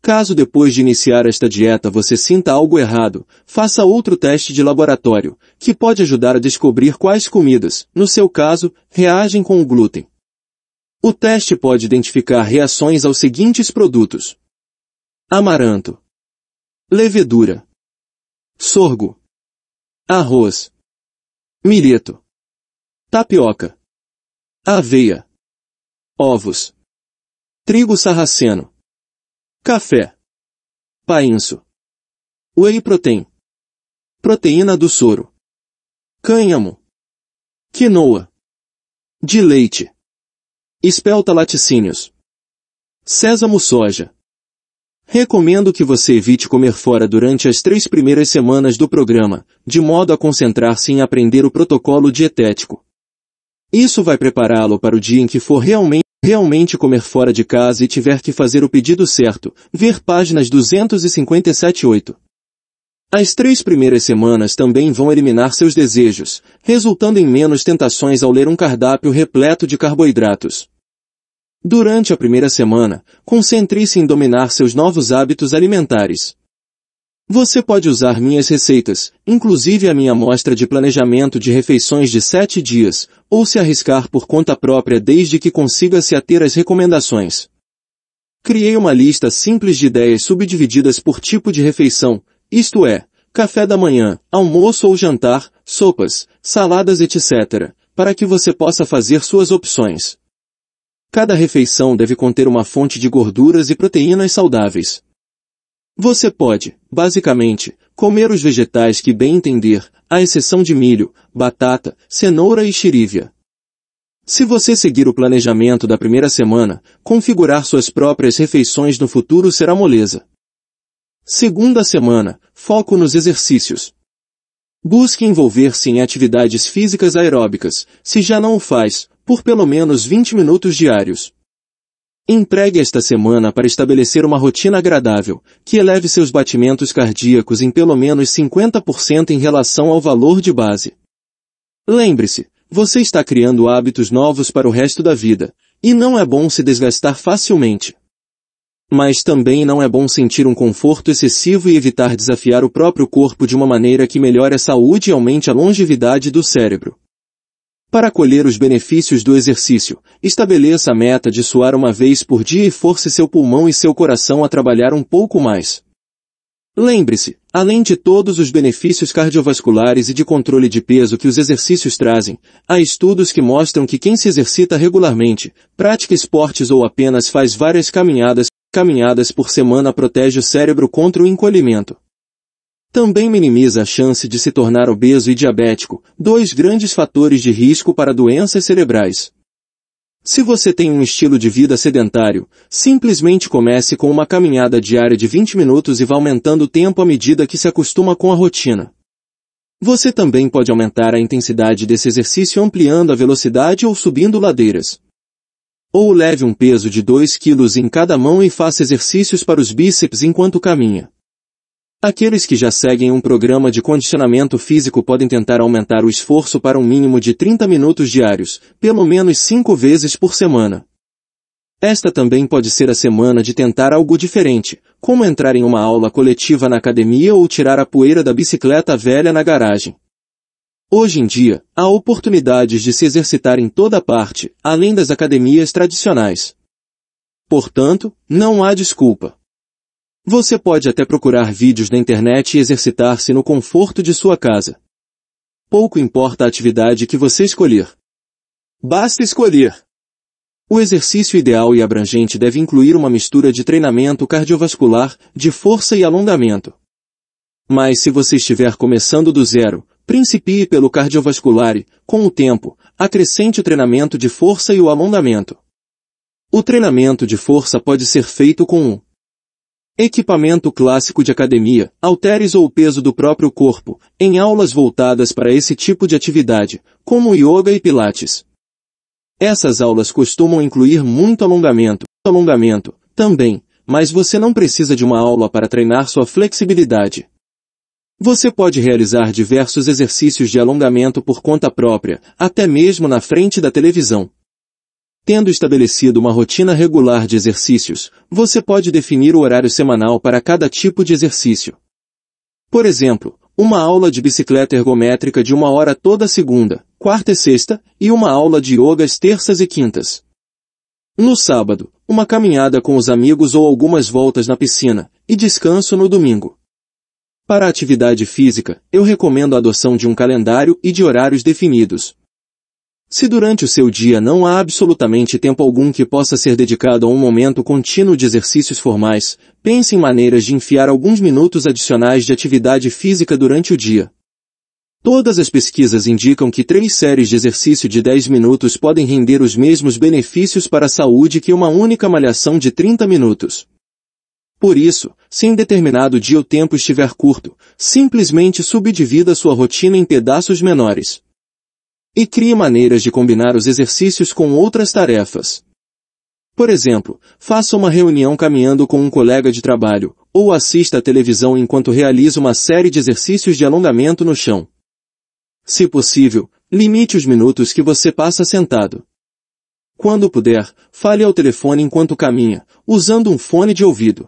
Caso depois de iniciar esta dieta você sinta algo errado, faça outro teste de laboratório, que pode ajudar a descobrir quais comidas, no seu caso, reagem com o glúten. O teste pode identificar reações aos seguintes produtos. Amaranto, levedura, sorgo, arroz, milheto, tapioca, aveia, ovos, trigo sarraceno, café, painço, whey protein, proteína do soro, cânhamo, quinoa, de leite, espelta laticínios, sésamo soja, Recomendo que você evite comer fora durante as três primeiras semanas do programa, de modo a concentrar-se em aprender o protocolo dietético. Isso vai prepará-lo para o dia em que for realmente, realmente comer fora de casa e tiver que fazer o pedido certo, ver páginas 257-8. As três primeiras semanas também vão eliminar seus desejos, resultando em menos tentações ao ler um cardápio repleto de carboidratos. Durante a primeira semana, concentre-se em dominar seus novos hábitos alimentares. Você pode usar minhas receitas, inclusive a minha amostra de planejamento de refeições de 7 dias, ou se arriscar por conta própria desde que consiga se ater às recomendações. Criei uma lista simples de ideias subdivididas por tipo de refeição, isto é, café da manhã, almoço ou jantar, sopas, saladas, etc., para que você possa fazer suas opções. Cada refeição deve conter uma fonte de gorduras e proteínas saudáveis. Você pode, basicamente, comer os vegetais que bem entender, à exceção de milho, batata, cenoura e xerívia. Se você seguir o planejamento da primeira semana, configurar suas próprias refeições no futuro será moleza. Segunda semana, foco nos exercícios. Busque envolver-se em atividades físicas aeróbicas, se já não o faz, por pelo menos 20 minutos diários. Empregue esta semana para estabelecer uma rotina agradável, que eleve seus batimentos cardíacos em pelo menos 50% em relação ao valor de base. Lembre-se, você está criando hábitos novos para o resto da vida, e não é bom se desgastar facilmente. Mas também não é bom sentir um conforto excessivo e evitar desafiar o próprio corpo de uma maneira que melhore a saúde e aumente a longevidade do cérebro. Para colher os benefícios do exercício, estabeleça a meta de suar uma vez por dia e force seu pulmão e seu coração a trabalhar um pouco mais. Lembre-se, além de todos os benefícios cardiovasculares e de controle de peso que os exercícios trazem, há estudos que mostram que quem se exercita regularmente, pratica esportes ou apenas faz várias caminhadas, caminhadas por semana protege o cérebro contra o encolhimento também minimiza a chance de se tornar obeso e diabético, dois grandes fatores de risco para doenças cerebrais. Se você tem um estilo de vida sedentário, simplesmente comece com uma caminhada diária de 20 minutos e vá aumentando o tempo à medida que se acostuma com a rotina. Você também pode aumentar a intensidade desse exercício ampliando a velocidade ou subindo ladeiras. Ou leve um peso de 2 kg em cada mão e faça exercícios para os bíceps enquanto caminha. Aqueles que já seguem um programa de condicionamento físico podem tentar aumentar o esforço para um mínimo de 30 minutos diários, pelo menos 5 vezes por semana. Esta também pode ser a semana de tentar algo diferente, como entrar em uma aula coletiva na academia ou tirar a poeira da bicicleta velha na garagem. Hoje em dia, há oportunidades de se exercitar em toda parte, além das academias tradicionais. Portanto, não há desculpa. Você pode até procurar vídeos na internet e exercitar-se no conforto de sua casa. Pouco importa a atividade que você escolher. Basta escolher. O exercício ideal e abrangente deve incluir uma mistura de treinamento cardiovascular, de força e alongamento. Mas se você estiver começando do zero, principie pelo cardiovascular e, com o tempo, acrescente o treinamento de força e o alongamento. O treinamento de força pode ser feito com um Equipamento clássico de academia, halteres ou o peso do próprio corpo, em aulas voltadas para esse tipo de atividade, como yoga e pilates. Essas aulas costumam incluir muito alongamento, alongamento, também, mas você não precisa de uma aula para treinar sua flexibilidade. Você pode realizar diversos exercícios de alongamento por conta própria, até mesmo na frente da televisão. Tendo estabelecido uma rotina regular de exercícios, você pode definir o horário semanal para cada tipo de exercício. Por exemplo, uma aula de bicicleta ergométrica de uma hora toda segunda, quarta e sexta, e uma aula de às terças e quintas. No sábado, uma caminhada com os amigos ou algumas voltas na piscina, e descanso no domingo. Para a atividade física, eu recomendo a adoção de um calendário e de horários definidos, se durante o seu dia não há absolutamente tempo algum que possa ser dedicado a um momento contínuo de exercícios formais, pense em maneiras de enfiar alguns minutos adicionais de atividade física durante o dia. Todas as pesquisas indicam que três séries de exercício de 10 minutos podem render os mesmos benefícios para a saúde que uma única malhação de 30 minutos. Por isso, se em determinado dia o tempo estiver curto, simplesmente subdivida sua rotina em pedaços menores e crie maneiras de combinar os exercícios com outras tarefas. Por exemplo, faça uma reunião caminhando com um colega de trabalho, ou assista à televisão enquanto realiza uma série de exercícios de alongamento no chão. Se possível, limite os minutos que você passa sentado. Quando puder, fale ao telefone enquanto caminha, usando um fone de ouvido.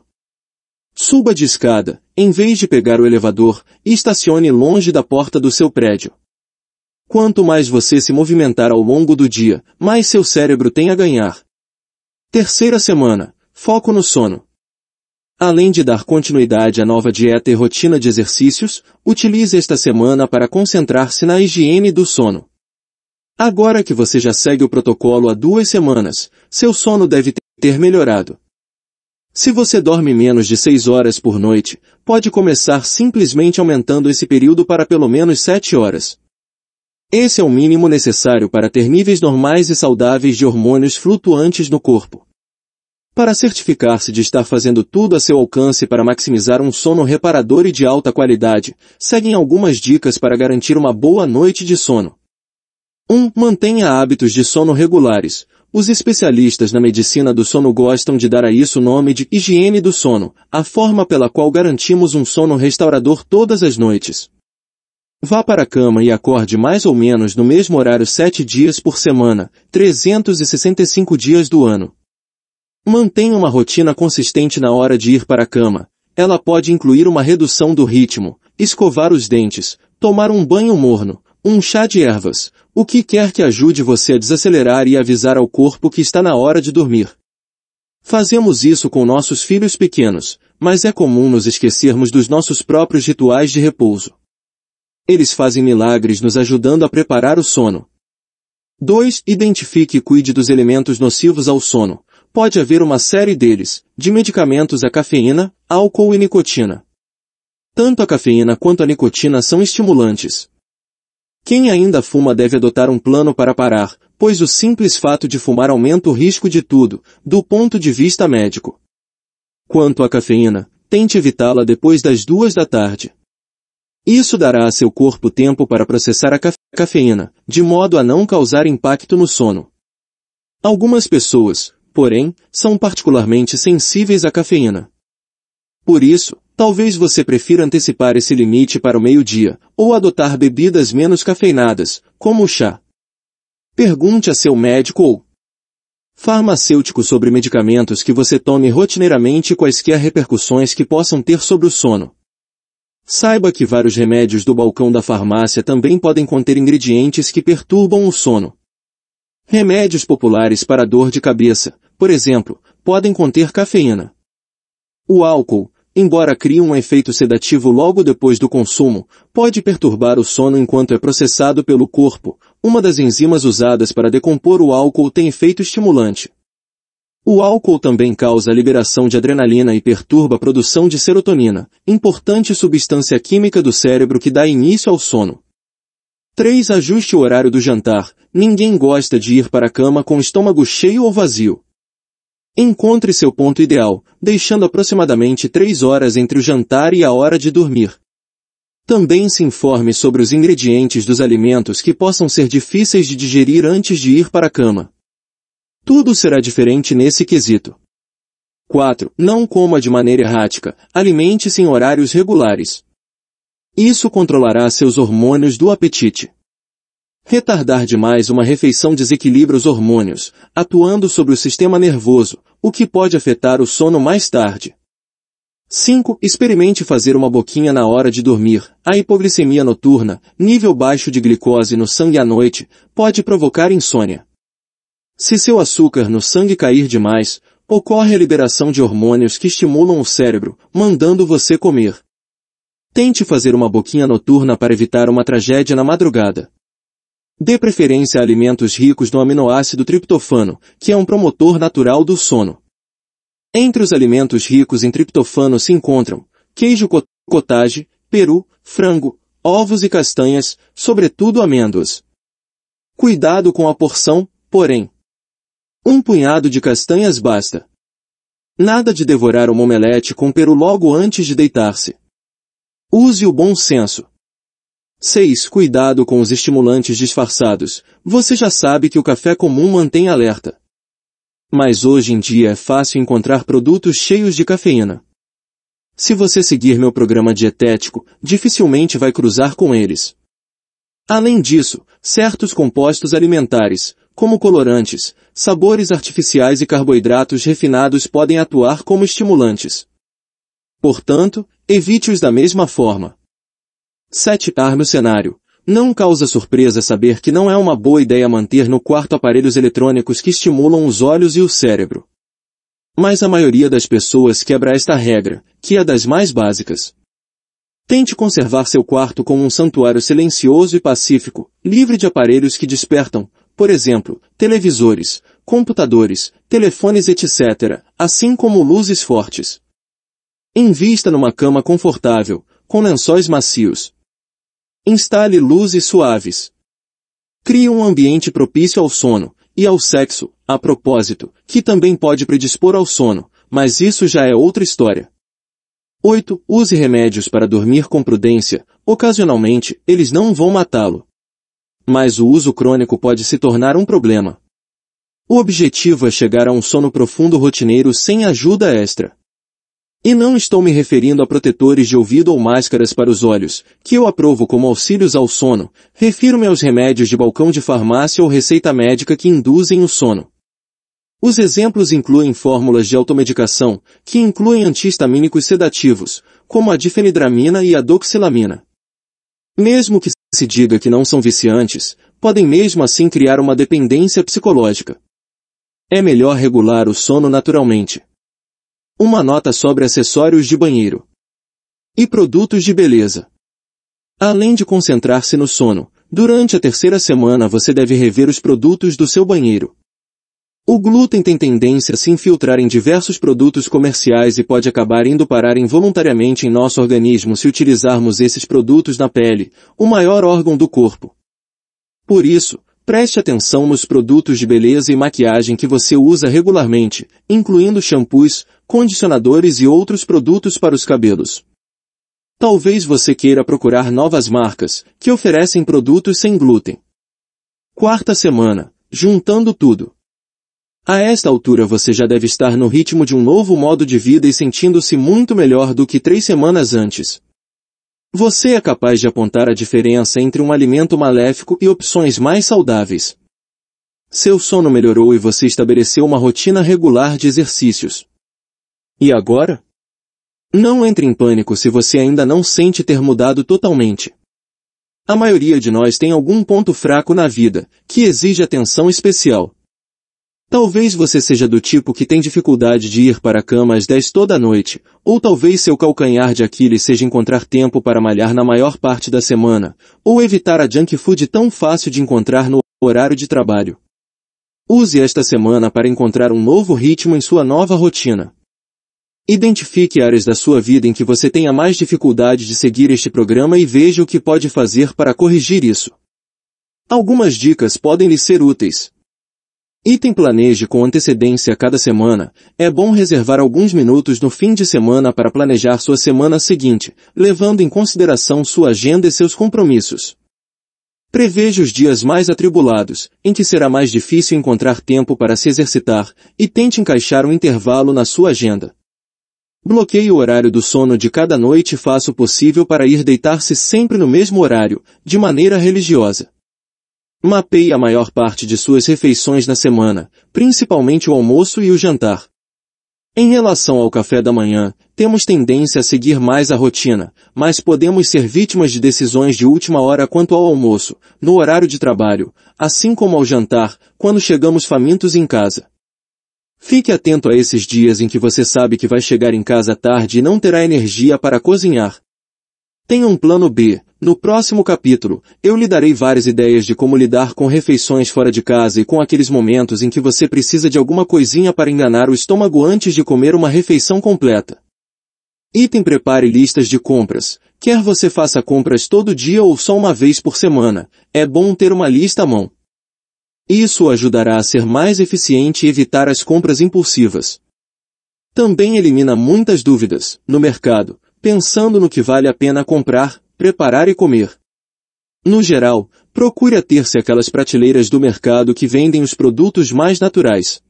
Suba de escada, em vez de pegar o elevador, e estacione longe da porta do seu prédio. Quanto mais você se movimentar ao longo do dia, mais seu cérebro tem a ganhar. Terceira semana. Foco no sono. Além de dar continuidade à nova dieta e rotina de exercícios, utilize esta semana para concentrar-se na higiene do sono. Agora que você já segue o protocolo há duas semanas, seu sono deve ter melhorado. Se você dorme menos de 6 horas por noite, pode começar simplesmente aumentando esse período para pelo menos 7 horas. Esse é o mínimo necessário para ter níveis normais e saudáveis de hormônios flutuantes no corpo. Para certificar-se de estar fazendo tudo a seu alcance para maximizar um sono reparador e de alta qualidade, seguem algumas dicas para garantir uma boa noite de sono. 1. Um, mantenha hábitos de sono regulares. Os especialistas na medicina do sono gostam de dar a isso o nome de higiene do sono, a forma pela qual garantimos um sono restaurador todas as noites. Vá para a cama e acorde mais ou menos no mesmo horário sete dias por semana, 365 dias do ano. Mantenha uma rotina consistente na hora de ir para a cama. Ela pode incluir uma redução do ritmo, escovar os dentes, tomar um banho morno, um chá de ervas, o que quer que ajude você a desacelerar e avisar ao corpo que está na hora de dormir. Fazemos isso com nossos filhos pequenos, mas é comum nos esquecermos dos nossos próprios rituais de repouso. Eles fazem milagres nos ajudando a preparar o sono. 2. Identifique e cuide dos elementos nocivos ao sono. Pode haver uma série deles, de medicamentos a cafeína, álcool e nicotina. Tanto a cafeína quanto a nicotina são estimulantes. Quem ainda fuma deve adotar um plano para parar, pois o simples fato de fumar aumenta o risco de tudo, do ponto de vista médico. Quanto à cafeína, tente evitá-la depois das duas da tarde. Isso dará a seu corpo tempo para processar a cafeína, de modo a não causar impacto no sono. Algumas pessoas, porém, são particularmente sensíveis à cafeína. Por isso, talvez você prefira antecipar esse limite para o meio-dia, ou adotar bebidas menos cafeinadas, como o chá. Pergunte a seu médico ou farmacêutico sobre medicamentos que você tome rotineiramente e quaisquer repercussões que possam ter sobre o sono. Saiba que vários remédios do balcão da farmácia também podem conter ingredientes que perturbam o sono. Remédios populares para dor de cabeça, por exemplo, podem conter cafeína. O álcool, embora crie um efeito sedativo logo depois do consumo, pode perturbar o sono enquanto é processado pelo corpo. Uma das enzimas usadas para decompor o álcool tem efeito estimulante. O álcool também causa a liberação de adrenalina e perturba a produção de serotonina, importante substância química do cérebro que dá início ao sono. 3. Ajuste o horário do jantar. Ninguém gosta de ir para a cama com o estômago cheio ou vazio. Encontre seu ponto ideal, deixando aproximadamente 3 horas entre o jantar e a hora de dormir. Também se informe sobre os ingredientes dos alimentos que possam ser difíceis de digerir antes de ir para a cama. Tudo será diferente nesse quesito. 4. Não coma de maneira errática. Alimente-se em horários regulares. Isso controlará seus hormônios do apetite. Retardar demais uma refeição desequilibra os hormônios, atuando sobre o sistema nervoso, o que pode afetar o sono mais tarde. 5. Experimente fazer uma boquinha na hora de dormir. A hipoglicemia noturna, nível baixo de glicose no sangue à noite, pode provocar insônia. Se seu açúcar no sangue cair demais, ocorre a liberação de hormônios que estimulam o cérebro, mandando você comer. Tente fazer uma boquinha noturna para evitar uma tragédia na madrugada. Dê preferência a alimentos ricos no aminoácido triptofano, que é um promotor natural do sono. Entre os alimentos ricos em triptofano se encontram queijo cottage, peru, frango, ovos e castanhas, sobretudo amêndoas. Cuidado com a porção, porém. Um punhado de castanhas basta. Nada de devorar uma omelete com peru logo antes de deitar-se. Use o bom senso. 6. Cuidado com os estimulantes disfarçados. Você já sabe que o café comum mantém alerta. Mas hoje em dia é fácil encontrar produtos cheios de cafeína. Se você seguir meu programa dietético, dificilmente vai cruzar com eles. Além disso, certos compostos alimentares, como colorantes, sabores artificiais e carboidratos refinados podem atuar como estimulantes. Portanto, evite-os da mesma forma. 7. Arme o cenário. Não causa surpresa saber que não é uma boa ideia manter no quarto aparelhos eletrônicos que estimulam os olhos e o cérebro. Mas a maioria das pessoas quebra esta regra, que é das mais básicas. Tente conservar seu quarto como um santuário silencioso e pacífico, livre de aparelhos que despertam, por exemplo, televisores, computadores, telefones, etc., assim como luzes fortes. Invista numa cama confortável, com lençóis macios. Instale luzes suaves. Crie um ambiente propício ao sono e ao sexo, a propósito, que também pode predispor ao sono, mas isso já é outra história. 8. Use remédios para dormir com prudência. Ocasionalmente, eles não vão matá-lo, mas o uso crônico pode se tornar um problema. O objetivo é chegar a um sono profundo rotineiro sem ajuda extra. E não estou me referindo a protetores de ouvido ou máscaras para os olhos, que eu aprovo como auxílios ao sono, refiro-me aos remédios de balcão de farmácia ou receita médica que induzem o sono. Os exemplos incluem fórmulas de automedicação, que incluem antihistamínicos sedativos, como a difenidramina e a doxilamina. Mesmo que se diga que não são viciantes, podem mesmo assim criar uma dependência psicológica. É melhor regular o sono naturalmente. Uma nota sobre acessórios de banheiro e produtos de beleza. Além de concentrar-se no sono, durante a terceira semana você deve rever os produtos do seu banheiro. O glúten tem tendência a se infiltrar em diversos produtos comerciais e pode acabar indo parar involuntariamente em nosso organismo se utilizarmos esses produtos na pele, o maior órgão do corpo. Por isso, preste atenção nos produtos de beleza e maquiagem que você usa regularmente, incluindo shampoos, condicionadores e outros produtos para os cabelos. Talvez você queira procurar novas marcas que oferecem produtos sem glúten. Quarta semana, juntando tudo. A esta altura você já deve estar no ritmo de um novo modo de vida e sentindo-se muito melhor do que três semanas antes. Você é capaz de apontar a diferença entre um alimento maléfico e opções mais saudáveis. Seu sono melhorou e você estabeleceu uma rotina regular de exercícios. E agora? Não entre em pânico se você ainda não sente ter mudado totalmente. A maioria de nós tem algum ponto fraco na vida, que exige atenção especial. Talvez você seja do tipo que tem dificuldade de ir para a cama às 10 toda noite, ou talvez seu calcanhar de Aquiles seja encontrar tempo para malhar na maior parte da semana, ou evitar a junk food tão fácil de encontrar no horário de trabalho. Use esta semana para encontrar um novo ritmo em sua nova rotina. Identifique áreas da sua vida em que você tenha mais dificuldade de seguir este programa e veja o que pode fazer para corrigir isso. Algumas dicas podem lhe ser úteis, Item planeje com antecedência cada semana. É bom reservar alguns minutos no fim de semana para planejar sua semana seguinte, levando em consideração sua agenda e seus compromissos. Preveja os dias mais atribulados, em que será mais difícil encontrar tempo para se exercitar, e tente encaixar um intervalo na sua agenda. Bloqueie o horário do sono de cada noite e faça o possível para ir deitar-se sempre no mesmo horário, de maneira religiosa. Mapeie a maior parte de suas refeições na semana, principalmente o almoço e o jantar. Em relação ao café da manhã, temos tendência a seguir mais a rotina, mas podemos ser vítimas de decisões de última hora quanto ao almoço, no horário de trabalho, assim como ao jantar, quando chegamos famintos em casa. Fique atento a esses dias em que você sabe que vai chegar em casa tarde e não terá energia para cozinhar. Tenha um plano B, no próximo capítulo, eu lhe darei várias ideias de como lidar com refeições fora de casa e com aqueles momentos em que você precisa de alguma coisinha para enganar o estômago antes de comer uma refeição completa. Item prepare listas de compras. Quer você faça compras todo dia ou só uma vez por semana, é bom ter uma lista à mão. Isso ajudará a ser mais eficiente e evitar as compras impulsivas. Também elimina muitas dúvidas no mercado, pensando no que vale a pena comprar, preparar e comer. No geral, procure ater-se aquelas prateleiras do mercado que vendem os produtos mais naturais.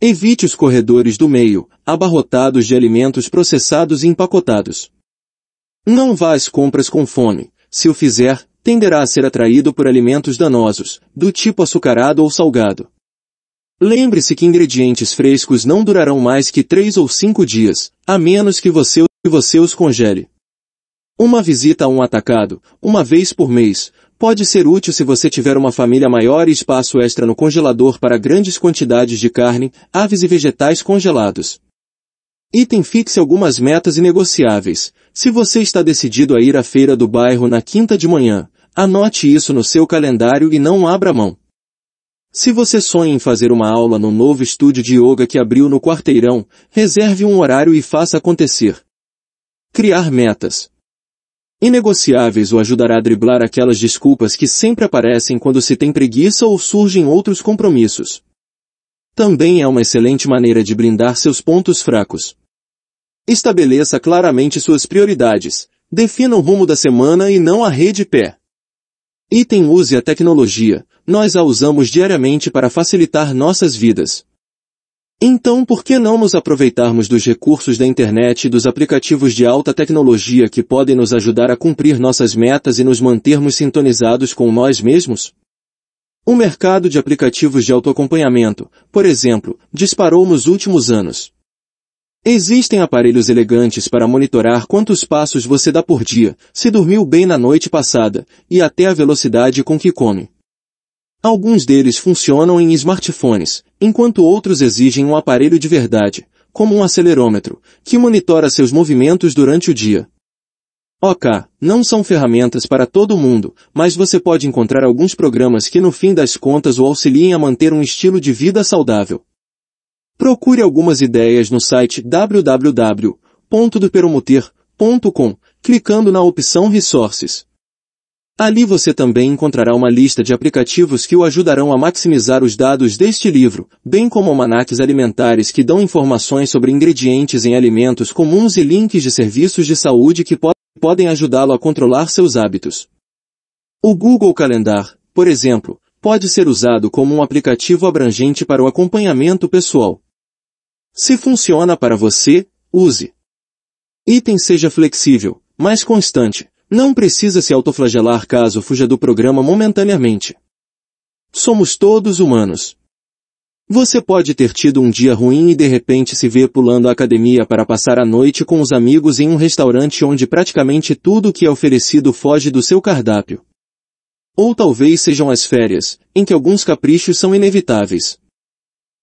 Evite os corredores do meio, abarrotados de alimentos processados e empacotados. Não vá às compras com fome. Se o fizer, tenderá a ser atraído por alimentos danosos, do tipo açucarado ou salgado. Lembre-se que ingredientes frescos não durarão mais que três ou cinco dias, a menos que você, que você os congele. Uma visita a um atacado, uma vez por mês, pode ser útil se você tiver uma família maior e espaço extra no congelador para grandes quantidades de carne, aves e vegetais congelados. Item fixe algumas metas inegociáveis. Se você está decidido a ir à feira do bairro na quinta de manhã, anote isso no seu calendário e não abra mão. Se você sonha em fazer uma aula no novo estúdio de yoga que abriu no quarteirão, reserve um horário e faça acontecer. Criar metas inegociáveis o ajudará a driblar aquelas desculpas que sempre aparecem quando se tem preguiça ou surgem outros compromissos. Também é uma excelente maneira de blindar seus pontos fracos. Estabeleça claramente suas prioridades, defina o rumo da semana e não a rede pé. Item use a tecnologia, nós a usamos diariamente para facilitar nossas vidas. Então, por que não nos aproveitarmos dos recursos da internet e dos aplicativos de alta tecnologia que podem nos ajudar a cumprir nossas metas e nos mantermos sintonizados com nós mesmos? O mercado de aplicativos de autoacompanhamento, por exemplo, disparou nos últimos anos. Existem aparelhos elegantes para monitorar quantos passos você dá por dia, se dormiu bem na noite passada, e até a velocidade com que come. Alguns deles funcionam em smartphones, enquanto outros exigem um aparelho de verdade, como um acelerômetro, que monitora seus movimentos durante o dia. Ok, não são ferramentas para todo mundo, mas você pode encontrar alguns programas que no fim das contas o auxiliem a manter um estilo de vida saudável. Procure algumas ideias no site www.doperomoter.com, clicando na opção Resources. Ali você também encontrará uma lista de aplicativos que o ajudarão a maximizar os dados deste livro, bem como almanacs alimentares que dão informações sobre ingredientes em alimentos comuns e links de serviços de saúde que po podem ajudá-lo a controlar seus hábitos. O Google Calendar, por exemplo, pode ser usado como um aplicativo abrangente para o acompanhamento pessoal. Se funciona para você, use. Item seja flexível, mas constante. Não precisa se autoflagelar caso fuja do programa momentaneamente. Somos todos humanos. Você pode ter tido um dia ruim e de repente se vê pulando a academia para passar a noite com os amigos em um restaurante onde praticamente tudo que é oferecido foge do seu cardápio. Ou talvez sejam as férias, em que alguns caprichos são inevitáveis.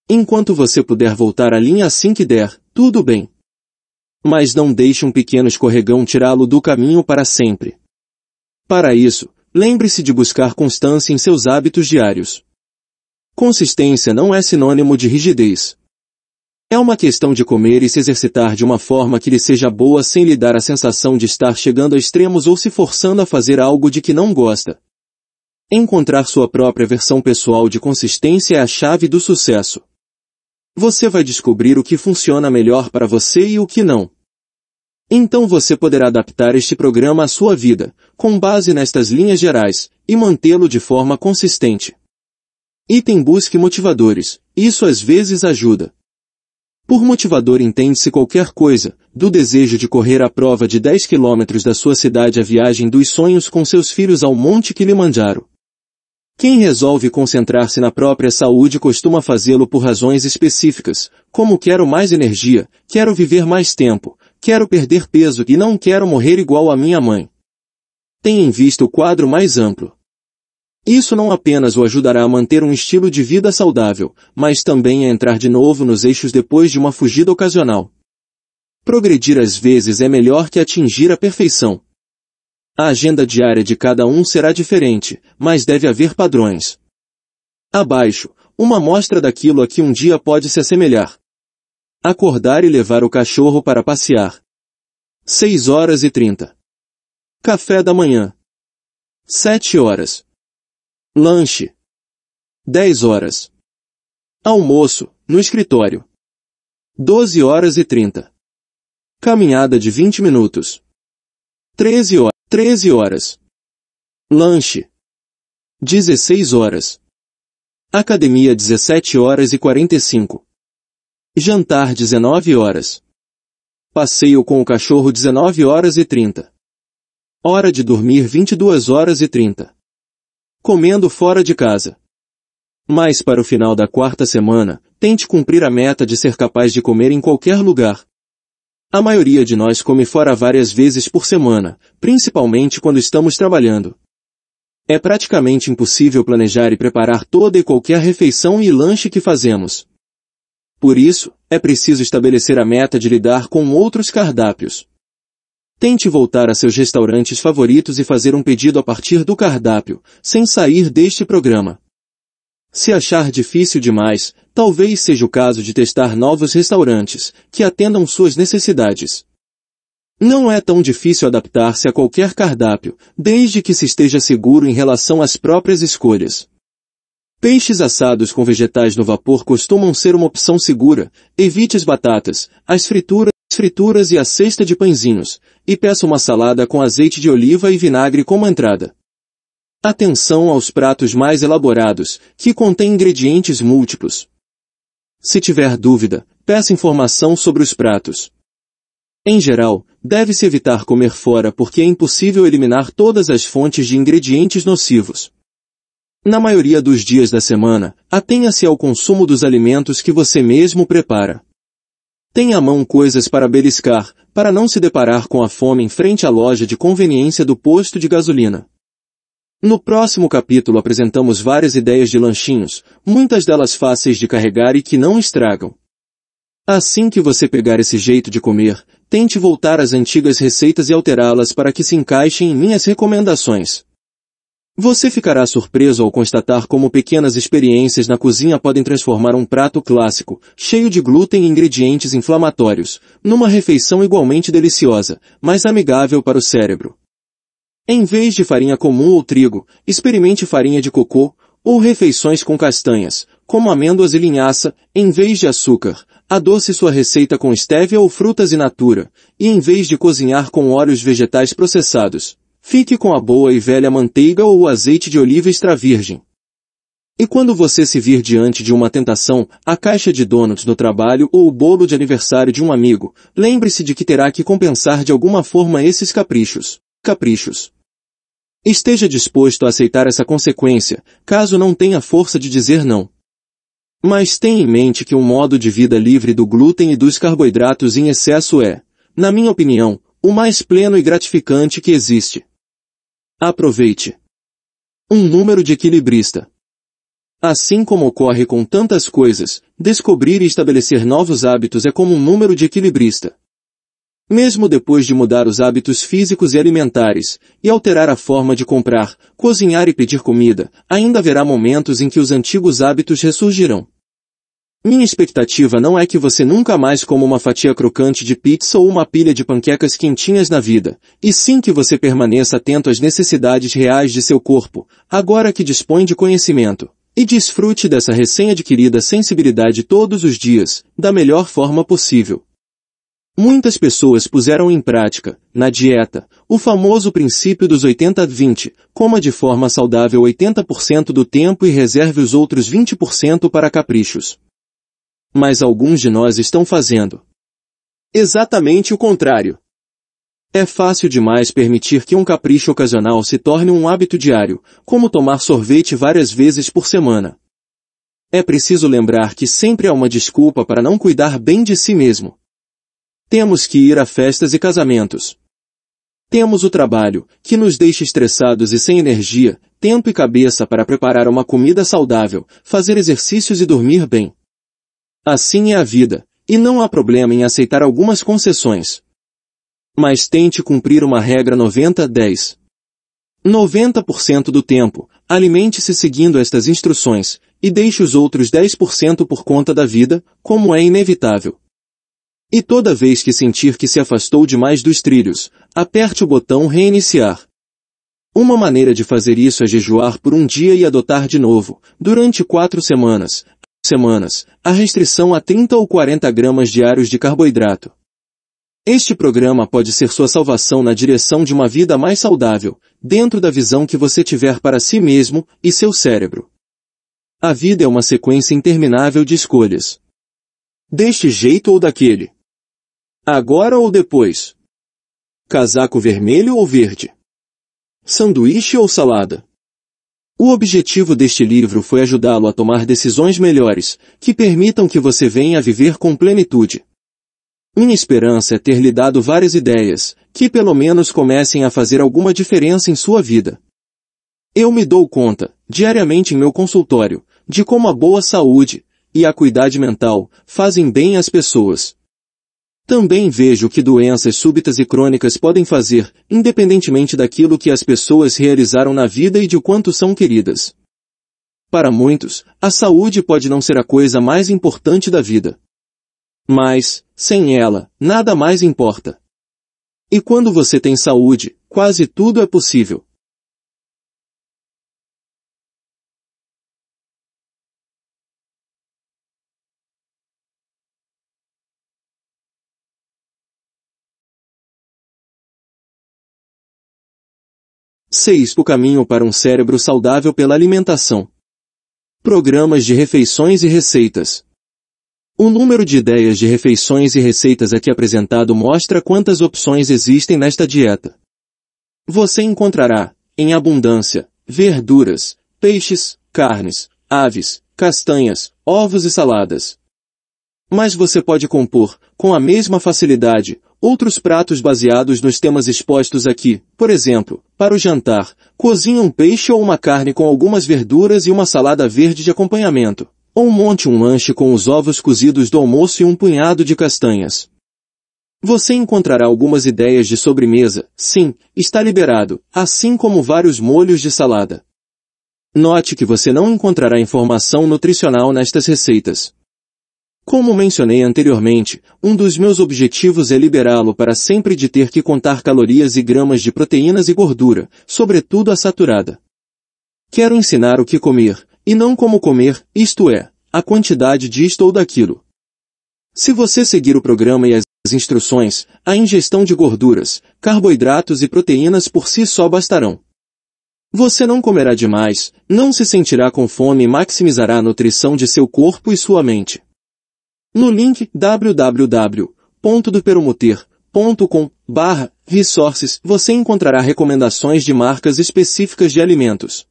Enquanto você puder voltar à linha assim que der, tudo bem. Mas não deixe um pequeno escorregão tirá-lo do caminho para sempre. Para isso, lembre-se de buscar constância em seus hábitos diários. Consistência não é sinônimo de rigidez. É uma questão de comer e se exercitar de uma forma que lhe seja boa sem lhe dar a sensação de estar chegando a extremos ou se forçando a fazer algo de que não gosta. Encontrar sua própria versão pessoal de consistência é a chave do sucesso. Você vai descobrir o que funciona melhor para você e o que não. Então você poderá adaptar este programa à sua vida, com base nestas linhas gerais, e mantê-lo de forma consistente. Item busque motivadores, isso às vezes ajuda. Por motivador entende-se qualquer coisa, do desejo de correr a prova de 10 quilômetros da sua cidade à viagem dos sonhos com seus filhos ao Monte mandaram. Quem resolve concentrar-se na própria saúde costuma fazê-lo por razões específicas, como quero mais energia, quero viver mais tempo, quero perder peso e não quero morrer igual a minha mãe. Tenha em vista o quadro mais amplo. Isso não apenas o ajudará a manter um estilo de vida saudável, mas também a entrar de novo nos eixos depois de uma fugida ocasional. Progredir às vezes é melhor que atingir a perfeição, a agenda diária de cada um será diferente, mas deve haver padrões. Abaixo, uma amostra daquilo a que um dia pode se assemelhar. Acordar e levar o cachorro para passear. 6 horas e 30. Café da manhã. 7 horas. Lanche. 10 horas. Almoço, no escritório. 12 horas e 30. Caminhada de 20 minutos. 13 horas. 13 horas. Lanche. 16 horas. Academia 17 horas e 45. Jantar 19 horas. Passeio com o cachorro 19 horas e 30. Hora de dormir 22 horas e 30. Comendo fora de casa. Mas para o final da quarta semana, tente cumprir a meta de ser capaz de comer em qualquer lugar, a maioria de nós come fora várias vezes por semana, principalmente quando estamos trabalhando. É praticamente impossível planejar e preparar toda e qualquer refeição e lanche que fazemos. Por isso, é preciso estabelecer a meta de lidar com outros cardápios. Tente voltar a seus restaurantes favoritos e fazer um pedido a partir do cardápio, sem sair deste programa. Se achar difícil demais, Talvez seja o caso de testar novos restaurantes que atendam suas necessidades. Não é tão difícil adaptar-se a qualquer cardápio, desde que se esteja seguro em relação às próprias escolhas. Peixes assados com vegetais no vapor costumam ser uma opção segura. Evite as batatas, as frituras, frituras e a cesta de pãezinhos, e peça uma salada com azeite de oliva e vinagre como entrada. Atenção aos pratos mais elaborados, que contêm ingredientes múltiplos. Se tiver dúvida, peça informação sobre os pratos. Em geral, deve-se evitar comer fora porque é impossível eliminar todas as fontes de ingredientes nocivos. Na maioria dos dias da semana, atenha-se ao consumo dos alimentos que você mesmo prepara. Tenha à mão coisas para beliscar, para não se deparar com a fome em frente à loja de conveniência do posto de gasolina. No próximo capítulo apresentamos várias ideias de lanchinhos, muitas delas fáceis de carregar e que não estragam. Assim que você pegar esse jeito de comer, tente voltar às antigas receitas e alterá-las para que se encaixem em minhas recomendações. Você ficará surpreso ao constatar como pequenas experiências na cozinha podem transformar um prato clássico, cheio de glúten e ingredientes inflamatórios, numa refeição igualmente deliciosa, mas amigável para o cérebro. Em vez de farinha comum ou trigo, experimente farinha de cocô, ou refeições com castanhas, como amêndoas e linhaça, em vez de açúcar, adoce sua receita com estévia ou frutas in natura, e em vez de cozinhar com óleos vegetais processados, fique com a boa e velha manteiga ou azeite de oliva extra virgem. E quando você se vir diante de uma tentação, a caixa de donuts do trabalho ou o bolo de aniversário de um amigo, lembre-se de que terá que compensar de alguma forma esses caprichos caprichos. Esteja disposto a aceitar essa consequência, caso não tenha força de dizer não. Mas tenha em mente que um modo de vida livre do glúten e dos carboidratos em excesso é, na minha opinião, o mais pleno e gratificante que existe. Aproveite. Um número de equilibrista. Assim como ocorre com tantas coisas, descobrir e estabelecer novos hábitos é como um número de equilibrista. Mesmo depois de mudar os hábitos físicos e alimentares, e alterar a forma de comprar, cozinhar e pedir comida, ainda haverá momentos em que os antigos hábitos ressurgirão. Minha expectativa não é que você nunca mais coma uma fatia crocante de pizza ou uma pilha de panquecas quentinhas na vida, e sim que você permaneça atento às necessidades reais de seu corpo, agora que dispõe de conhecimento, e desfrute dessa recém-adquirida sensibilidade todos os dias, da melhor forma possível. Muitas pessoas puseram em prática, na dieta, o famoso princípio dos 80-20, coma de forma saudável 80% do tempo e reserve os outros 20% para caprichos. Mas alguns de nós estão fazendo exatamente o contrário. É fácil demais permitir que um capricho ocasional se torne um hábito diário, como tomar sorvete várias vezes por semana. É preciso lembrar que sempre há uma desculpa para não cuidar bem de si mesmo. Temos que ir a festas e casamentos. Temos o trabalho, que nos deixa estressados e sem energia, tempo e cabeça para preparar uma comida saudável, fazer exercícios e dormir bem. Assim é a vida, e não há problema em aceitar algumas concessões. Mas tente cumprir uma regra 90-10. 90%, do tempo, alimente-se seguindo estas instruções, e deixe os outros 10% por conta da vida, como é inevitável. E toda vez que sentir que se afastou demais dos trilhos, aperte o botão Reiniciar. Uma maneira de fazer isso é jejuar por um dia e adotar de novo, durante quatro semanas, semanas, a restrição a 30 ou 40 gramas diários de carboidrato. Este programa pode ser sua salvação na direção de uma vida mais saudável, dentro da visão que você tiver para si mesmo e seu cérebro. A vida é uma sequência interminável de escolhas. Deste jeito ou daquele. Agora ou depois? Casaco vermelho ou verde? Sanduíche ou salada? O objetivo deste livro foi ajudá-lo a tomar decisões melhores, que permitam que você venha a viver com plenitude. Minha esperança é ter lhe dado várias ideias, que pelo menos comecem a fazer alguma diferença em sua vida. Eu me dou conta, diariamente em meu consultório, de como a boa saúde e a cuidade mental fazem bem às pessoas. Também vejo que doenças súbitas e crônicas podem fazer, independentemente daquilo que as pessoas realizaram na vida e de quanto são queridas. Para muitos, a saúde pode não ser a coisa mais importante da vida. Mas, sem ela, nada mais importa. E quando você tem saúde, quase tudo é possível. 6. O caminho para um cérebro saudável pela alimentação. Programas de refeições e receitas. O número de ideias de refeições e receitas aqui apresentado mostra quantas opções existem nesta dieta. Você encontrará, em abundância, verduras, peixes, carnes, aves, castanhas, ovos e saladas. Mas você pode compor, com a mesma facilidade, Outros pratos baseados nos temas expostos aqui, por exemplo, para o jantar, cozinha um peixe ou uma carne com algumas verduras e uma salada verde de acompanhamento, ou monte um lanche com os ovos cozidos do almoço e um punhado de castanhas. Você encontrará algumas ideias de sobremesa, sim, está liberado, assim como vários molhos de salada. Note que você não encontrará informação nutricional nestas receitas. Como mencionei anteriormente, um dos meus objetivos é liberá-lo para sempre de ter que contar calorias e gramas de proteínas e gordura, sobretudo a saturada. Quero ensinar o que comer, e não como comer, isto é, a quantidade disto ou daquilo. Se você seguir o programa e as instruções, a ingestão de gorduras, carboidratos e proteínas por si só bastarão. Você não comerá demais, não se sentirá com fome e maximizará a nutrição de seu corpo e sua mente no link www.doperomoter.com barra resources você encontrará recomendações de marcas específicas de alimentos.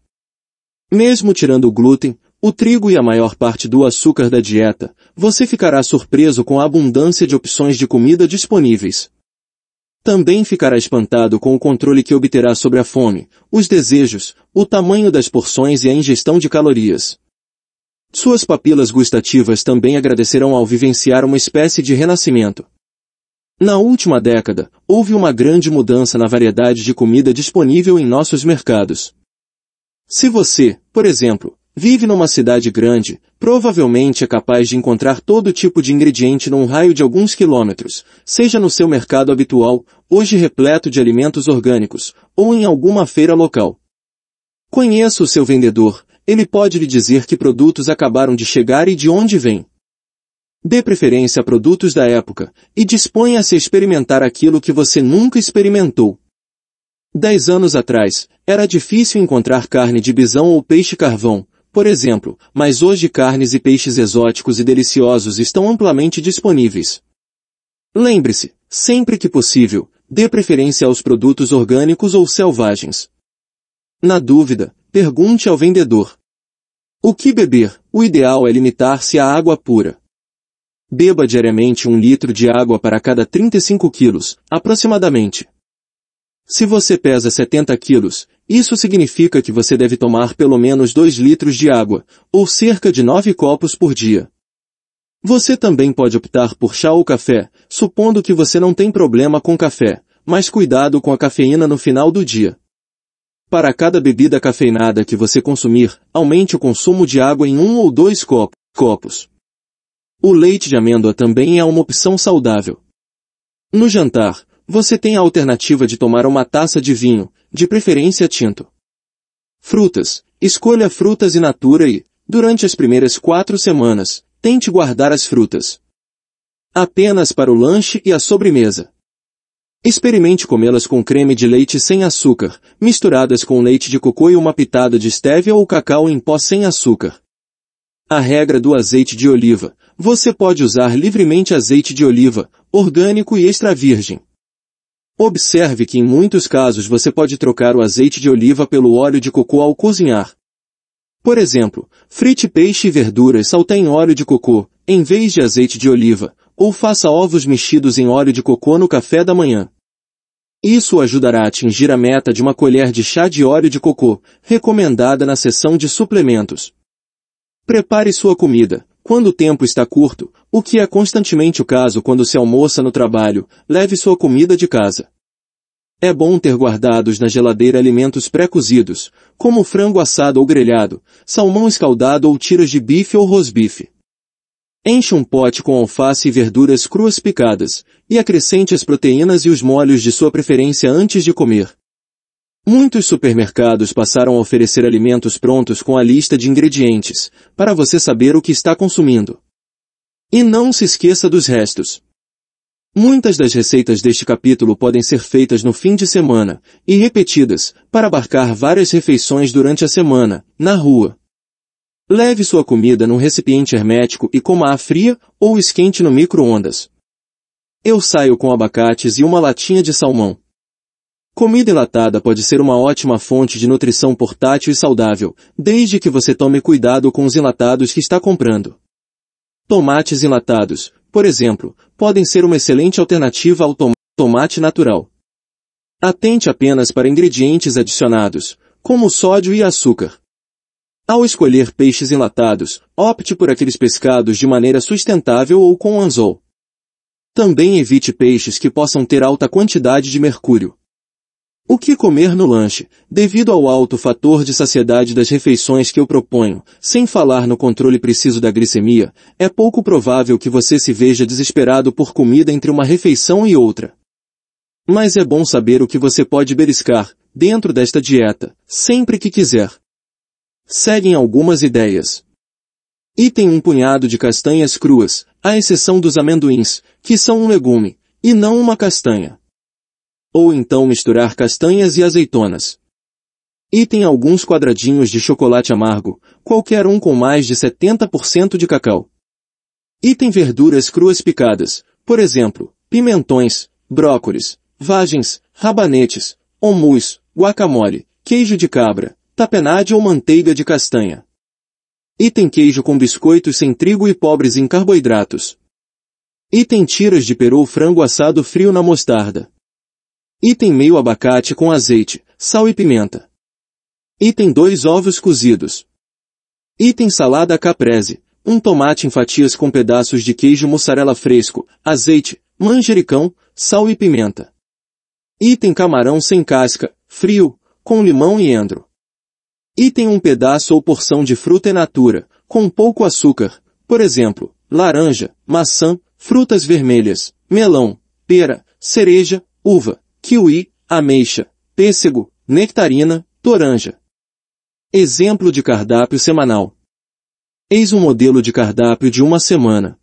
Mesmo tirando o glúten, o trigo e a maior parte do açúcar da dieta, você ficará surpreso com a abundância de opções de comida disponíveis. Também ficará espantado com o controle que obterá sobre a fome, os desejos, o tamanho das porções e a ingestão de calorias. Suas papilas gustativas também agradecerão ao vivenciar uma espécie de renascimento. Na última década, houve uma grande mudança na variedade de comida disponível em nossos mercados. Se você, por exemplo, vive numa cidade grande, provavelmente é capaz de encontrar todo tipo de ingrediente num raio de alguns quilômetros, seja no seu mercado habitual, hoje repleto de alimentos orgânicos, ou em alguma feira local. Conheça o seu vendedor, ele pode lhe dizer que produtos acabaram de chegar e de onde vêm. Dê preferência a produtos da época e disponha-se a experimentar aquilo que você nunca experimentou. Dez anos atrás, era difícil encontrar carne de bisão ou peixe carvão, por exemplo, mas hoje carnes e peixes exóticos e deliciosos estão amplamente disponíveis. Lembre-se, sempre que possível, dê preferência aos produtos orgânicos ou selvagens. Na dúvida, pergunte ao vendedor. O que beber? O ideal é limitar-se à água pura. Beba diariamente um litro de água para cada 35 quilos, aproximadamente. Se você pesa 70 quilos, isso significa que você deve tomar pelo menos 2 litros de água, ou cerca de 9 copos por dia. Você também pode optar por chá ou café, supondo que você não tem problema com café, mas cuidado com a cafeína no final do dia. Para cada bebida cafeinada que você consumir, aumente o consumo de água em um ou dois copos. O leite de amêndoa também é uma opção saudável. No jantar, você tem a alternativa de tomar uma taça de vinho, de preferência tinto. Frutas. Escolha frutas in natura e, durante as primeiras quatro semanas, tente guardar as frutas. Apenas para o lanche e a sobremesa. Experimente comê-las com creme de leite sem açúcar, misturadas com leite de coco e uma pitada de stevia ou cacau em pó sem açúcar. A regra do azeite de oliva. Você pode usar livremente azeite de oliva, orgânico e extra virgem. Observe que em muitos casos você pode trocar o azeite de oliva pelo óleo de coco ao cozinhar. Por exemplo, frite peixe e verduras saltei óleo de coco, em vez de azeite de oliva, ou faça ovos mexidos em óleo de cocô no café da manhã. Isso ajudará a atingir a meta de uma colher de chá de óleo de cocô, recomendada na seção de suplementos. Prepare sua comida. Quando o tempo está curto, o que é constantemente o caso quando se almoça no trabalho, leve sua comida de casa. É bom ter guardados na geladeira alimentos pré-cozidos, como frango assado ou grelhado, salmão escaldado ou tiras de bife ou rosbife. Enche um pote com alface e verduras cruas picadas, e acrescente as proteínas e os molhos de sua preferência antes de comer. Muitos supermercados passaram a oferecer alimentos prontos com a lista de ingredientes, para você saber o que está consumindo. E não se esqueça dos restos. Muitas das receitas deste capítulo podem ser feitas no fim de semana, e repetidas, para abarcar várias refeições durante a semana, na rua. Leve sua comida num recipiente hermético e coma-a fria ou esquente no micro-ondas. Eu saio com abacates e uma latinha de salmão. Comida enlatada pode ser uma ótima fonte de nutrição portátil e saudável, desde que você tome cuidado com os enlatados que está comprando. Tomates enlatados, por exemplo, podem ser uma excelente alternativa ao tom tomate natural. Atente apenas para ingredientes adicionados, como sódio e açúcar. Ao escolher peixes enlatados, opte por aqueles pescados de maneira sustentável ou com anzol. Também evite peixes que possam ter alta quantidade de mercúrio. O que comer no lanche, devido ao alto fator de saciedade das refeições que eu proponho, sem falar no controle preciso da glicemia, é pouco provável que você se veja desesperado por comida entre uma refeição e outra. Mas é bom saber o que você pode beliscar, dentro desta dieta, sempre que quiser seguem algumas ideias. item um punhado de castanhas cruas, à exceção dos amendoins, que são um legume, e não uma castanha. Ou então misturar castanhas e azeitonas. Item alguns quadradinhos de chocolate amargo, qualquer um com mais de 70% de cacau. Item verduras cruas picadas, por exemplo, pimentões, brócolis, vagens, rabanetes, homus, guacamole, queijo de cabra, tapenade ou manteiga de castanha. Item queijo com biscoitos sem trigo e pobres em carboidratos. Item tiras de peru ou frango assado frio na mostarda. Item meio abacate com azeite, sal e pimenta. Item dois ovos cozidos. Item salada caprese, um tomate em fatias com pedaços de queijo mussarela fresco, azeite, manjericão, sal e pimenta. Item camarão sem casca, frio, com limão e endro. Item um pedaço ou porção de fruta in natura, com pouco açúcar, por exemplo, laranja, maçã, frutas vermelhas, melão, pera, cereja, uva, kiwi, ameixa, pêssego, nectarina, toranja. Exemplo de cardápio semanal. Eis um modelo de cardápio de uma semana.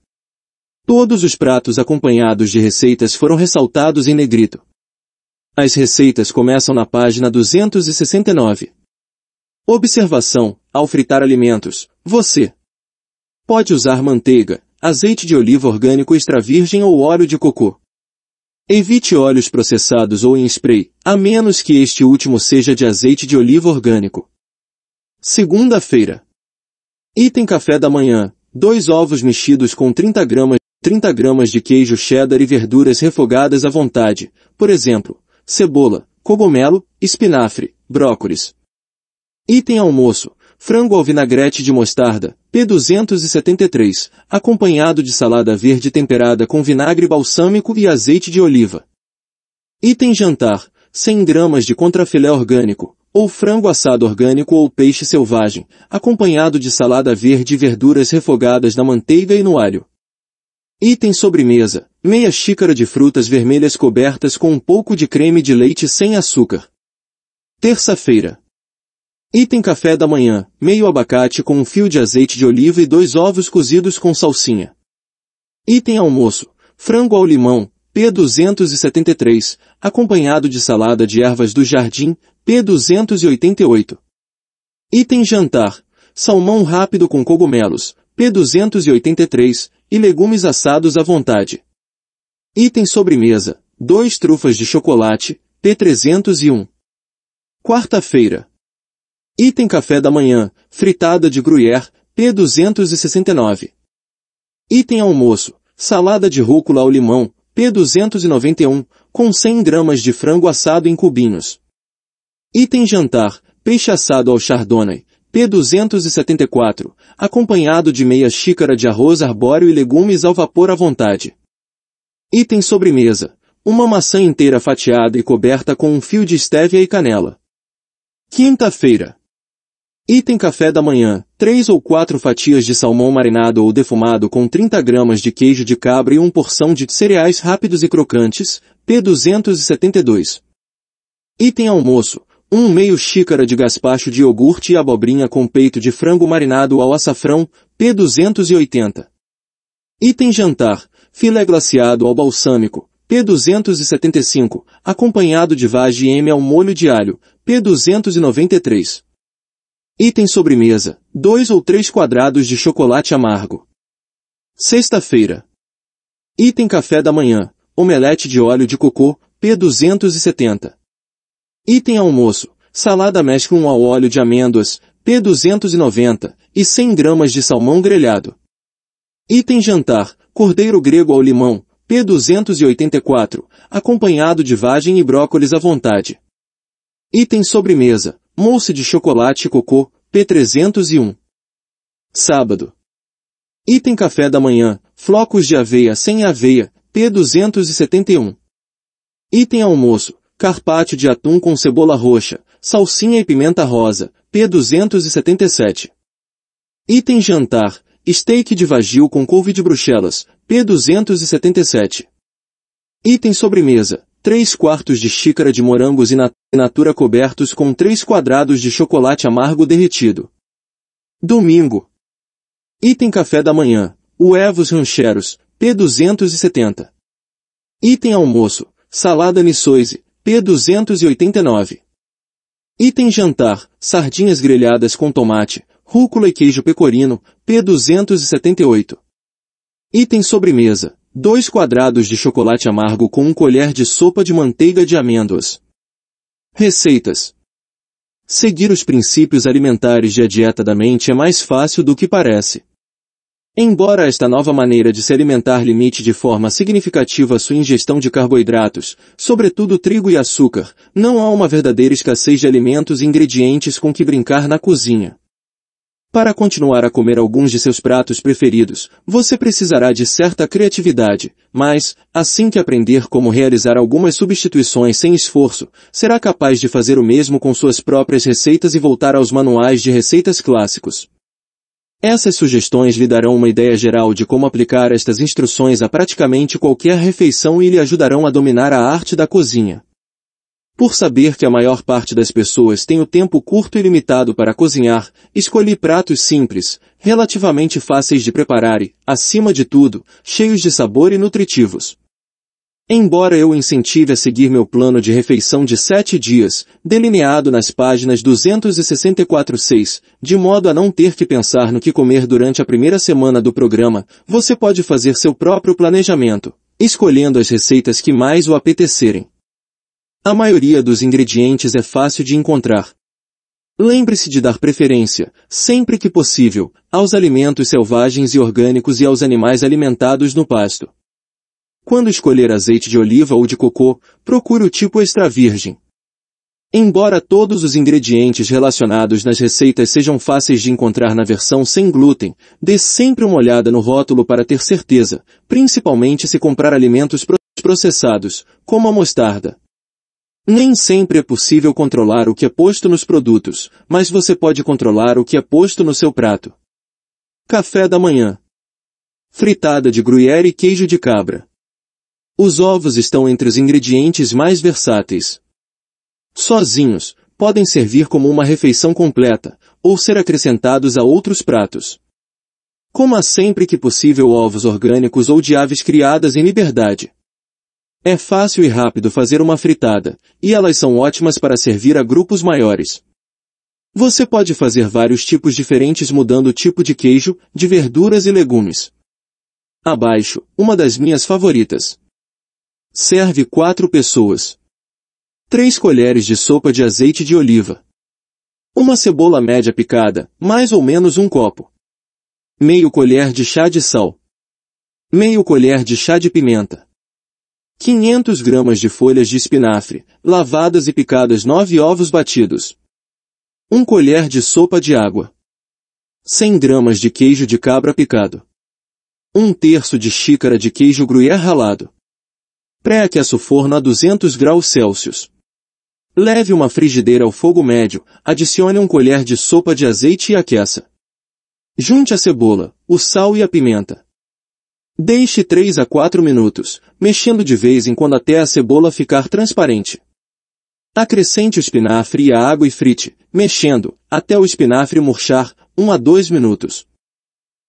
Todos os pratos acompanhados de receitas foram ressaltados em negrito. As receitas começam na página 269. Observação: ao fritar alimentos, você pode usar manteiga, azeite de oliva orgânico extra virgem ou óleo de cocô. Evite óleos processados ou em spray, a menos que este último seja de azeite de oliva orgânico. Segunda-feira. Item café da manhã. 2 ovos mexidos com 30 gramas, 30 gramas de queijo cheddar e verduras refogadas à vontade, por exemplo, cebola, cogumelo, espinafre, brócolis, Item almoço. Frango ao vinagrete de mostarda, P273, acompanhado de salada verde temperada com vinagre balsâmico e azeite de oliva. Item jantar. 100 gramas de contrafilé orgânico, ou frango assado orgânico ou peixe selvagem, acompanhado de salada verde e verduras refogadas na manteiga e no alho. Item sobremesa. Meia xícara de frutas vermelhas cobertas com um pouco de creme de leite sem açúcar. Terça-feira, Item café da manhã, meio abacate com um fio de azeite de oliva e dois ovos cozidos com salsinha. Item almoço, frango ao limão, P273, acompanhado de salada de ervas do jardim, P288. Item jantar, salmão rápido com cogumelos, P283, e legumes assados à vontade. Item sobremesa, dois trufas de chocolate, P301. Quarta-feira, Item café da manhã, fritada de gruyère, P269. Item almoço, salada de rúcula ao limão, P291, com 100 gramas de frango assado em cubinhos. Item jantar, peixe assado ao chardonnay, P274, acompanhado de meia xícara de arroz arbóreo e legumes ao vapor à vontade. Item sobremesa, uma maçã inteira fatiada e coberta com um fio de estévia e canela. Quinta-feira, Item café da manhã, 3 ou 4 fatias de salmão marinado ou defumado com 30 gramas de queijo de cabra e 1 porção de cereais rápidos e crocantes, P272. Item almoço, 1 meio xícara de gaspacho de iogurte e abobrinha com peito de frango marinado ao açafrão, P280. Item jantar, filé glaciado ao balsâmico, P275, acompanhado de vagem M ao molho de alho, P293. Item sobremesa, dois ou três quadrados de chocolate amargo. Sexta-feira. Item café da manhã, omelete de óleo de cocô, P270. Item almoço, salada um ao óleo de amêndoas, P290, e 100 gramas de salmão grelhado. Item jantar, cordeiro grego ao limão, P284, acompanhado de vagem e brócolis à vontade. Item sobremesa, Mousse de chocolate cocô, P301. Sábado. Item café da manhã, flocos de aveia sem aveia, P271. Item almoço, carpaccio de atum com cebola roxa, salsinha e pimenta rosa, P277. Item jantar, steak de vagil com couve de bruxelas, P277. Item sobremesa, 3 quartos de xícara de morangos in natura cobertos com 3 quadrados de chocolate amargo derretido. Domingo. Item café da manhã. Huevos rancheros, P270. Item almoço. Salada nissoise P289. Item jantar. Sardinhas grelhadas com tomate, rúcula e queijo pecorino, P278. Item sobremesa. 2 quadrados de chocolate amargo com 1 colher de sopa de manteiga de amêndoas. Receitas. Seguir os princípios alimentares de a dieta da mente é mais fácil do que parece. Embora esta nova maneira de se alimentar limite de forma significativa sua ingestão de carboidratos, sobretudo trigo e açúcar, não há uma verdadeira escassez de alimentos e ingredientes com que brincar na cozinha. Para continuar a comer alguns de seus pratos preferidos, você precisará de certa criatividade, mas, assim que aprender como realizar algumas substituições sem esforço, será capaz de fazer o mesmo com suas próprias receitas e voltar aos manuais de receitas clássicos. Essas sugestões lhe darão uma ideia geral de como aplicar estas instruções a praticamente qualquer refeição e lhe ajudarão a dominar a arte da cozinha. Por saber que a maior parte das pessoas tem o tempo curto e limitado para cozinhar, escolhi pratos simples, relativamente fáceis de preparar e, acima de tudo, cheios de sabor e nutritivos. Embora eu incentive a seguir meu plano de refeição de sete dias, delineado nas páginas 264-6, de modo a não ter que pensar no que comer durante a primeira semana do programa, você pode fazer seu próprio planejamento, escolhendo as receitas que mais o apetecerem. A maioria dos ingredientes é fácil de encontrar. Lembre-se de dar preferência, sempre que possível, aos alimentos selvagens e orgânicos e aos animais alimentados no pasto. Quando escolher azeite de oliva ou de cocô, procure o tipo extra virgem. Embora todos os ingredientes relacionados nas receitas sejam fáceis de encontrar na versão sem glúten, dê sempre uma olhada no rótulo para ter certeza, principalmente se comprar alimentos processados, como a mostarda, nem sempre é possível controlar o que é posto nos produtos, mas você pode controlar o que é posto no seu prato. Café da manhã. Fritada de gruyère e queijo de cabra. Os ovos estão entre os ingredientes mais versáteis. Sozinhos, podem servir como uma refeição completa, ou ser acrescentados a outros pratos. Coma sempre que possível ovos orgânicos ou de aves criadas em liberdade. É fácil e rápido fazer uma fritada, e elas são ótimas para servir a grupos maiores. Você pode fazer vários tipos diferentes mudando o tipo de queijo, de verduras e legumes. Abaixo, uma das minhas favoritas. Serve quatro pessoas. 3 colheres de sopa de azeite de oliva. Uma cebola média picada, mais ou menos um copo. Meio colher de chá de sal. Meio colher de chá de pimenta. 500 gramas de folhas de espinafre, lavadas e picadas 9 ovos batidos. 1 colher de sopa de água. 100 gramas de queijo de cabra picado. 1 terço de xícara de queijo gruyère ralado. Pré-aqueça o forno a 200 graus Celsius. Leve uma frigideira ao fogo médio, adicione 1 colher de sopa de azeite e aqueça. Junte a cebola, o sal e a pimenta. Deixe 3 a 4 minutos, mexendo de vez em quando até a cebola ficar transparente. Acrescente o espinafre e a água e frite, mexendo, até o espinafre murchar, 1 a 2 minutos.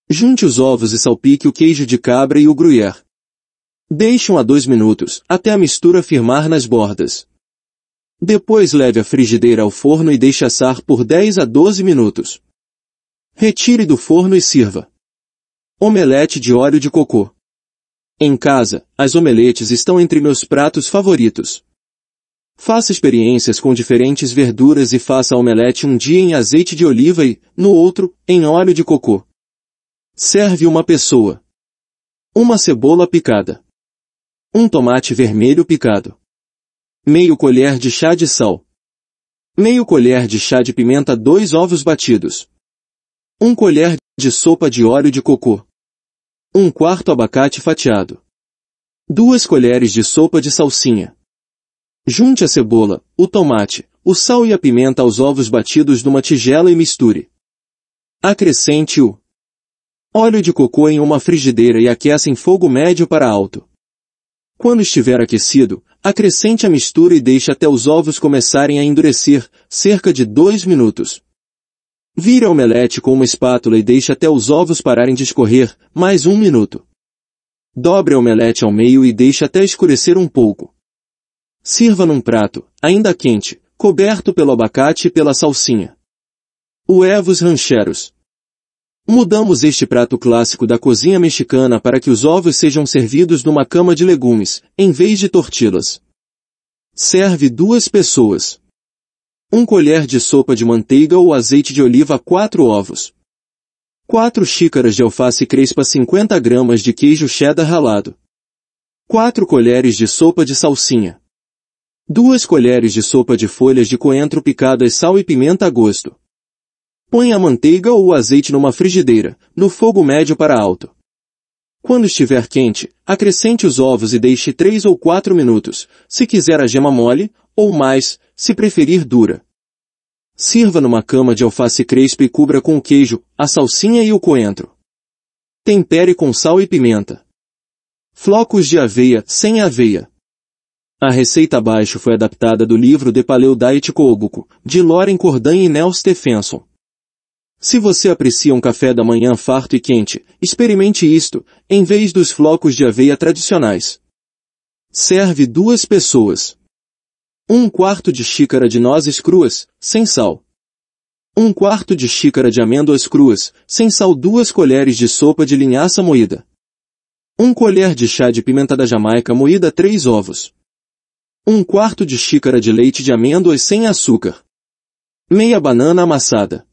Junte os ovos e salpique o queijo de cabra e o gruyère. Deixe 1 a 2 minutos, até a mistura firmar nas bordas. Depois leve a frigideira ao forno e deixe assar por 10 a 12 minutos. Retire do forno e sirva. Omelete de óleo de cocô. Em casa, as omeletes estão entre meus pratos favoritos. Faça experiências com diferentes verduras e faça a omelete um dia em azeite de oliva e, no outro, em óleo de cocô. Serve uma pessoa. Uma cebola picada. Um tomate vermelho picado. Meio colher de chá de sal. Meio colher de chá de pimenta, dois ovos batidos. Um colher de sopa de óleo de cocô. 1 quarto abacate fatiado. 2 colheres de sopa de salsinha. Junte a cebola, o tomate, o sal e a pimenta aos ovos batidos numa tigela e misture. Acrescente o óleo de cocô em uma frigideira e aqueça em fogo médio para alto. Quando estiver aquecido, acrescente a mistura e deixe até os ovos começarem a endurecer, cerca de 2 minutos. Vire a omelete com uma espátula e deixe até os ovos pararem de escorrer, mais um minuto. Dobre a omelete ao meio e deixe até escurecer um pouco. Sirva num prato, ainda quente, coberto pelo abacate e pela salsinha. O Evos rancheros. Mudamos este prato clássico da cozinha mexicana para que os ovos sejam servidos numa cama de legumes, em vez de tortilas. Serve duas pessoas. 1 colher de sopa de manteiga ou azeite de oliva 4 ovos. 4 xícaras de alface crespa 50 gramas de queijo cheddar ralado. 4 colheres de sopa de salsinha. 2 colheres de sopa de folhas de coentro picadas sal e pimenta a gosto. Põe a manteiga ou o azeite numa frigideira, no fogo médio para alto. Quando estiver quente, acrescente os ovos e deixe 3 ou 4 minutos. Se quiser a gema mole, ou mais, se preferir dura. Sirva numa cama de alface crespa e cubra com o queijo, a salsinha e o coentro. Tempere com sal e pimenta. Flocos de aveia, sem aveia. A receita abaixo foi adaptada do livro The Paleo Diet Kogoku, de Loren Cordain e Nels Stephenson. Se você aprecia um café da manhã farto e quente, experimente isto, em vez dos flocos de aveia tradicionais. Serve duas pessoas. 1 quarto de xícara de nozes cruas, sem sal. 1 quarto de xícara de amêndoas cruas, sem sal 2 colheres de sopa de linhaça moída. 1 colher de chá de pimenta da jamaica moída 3 ovos. 1 quarto de xícara de leite de amêndoas sem açúcar. Meia banana amassada.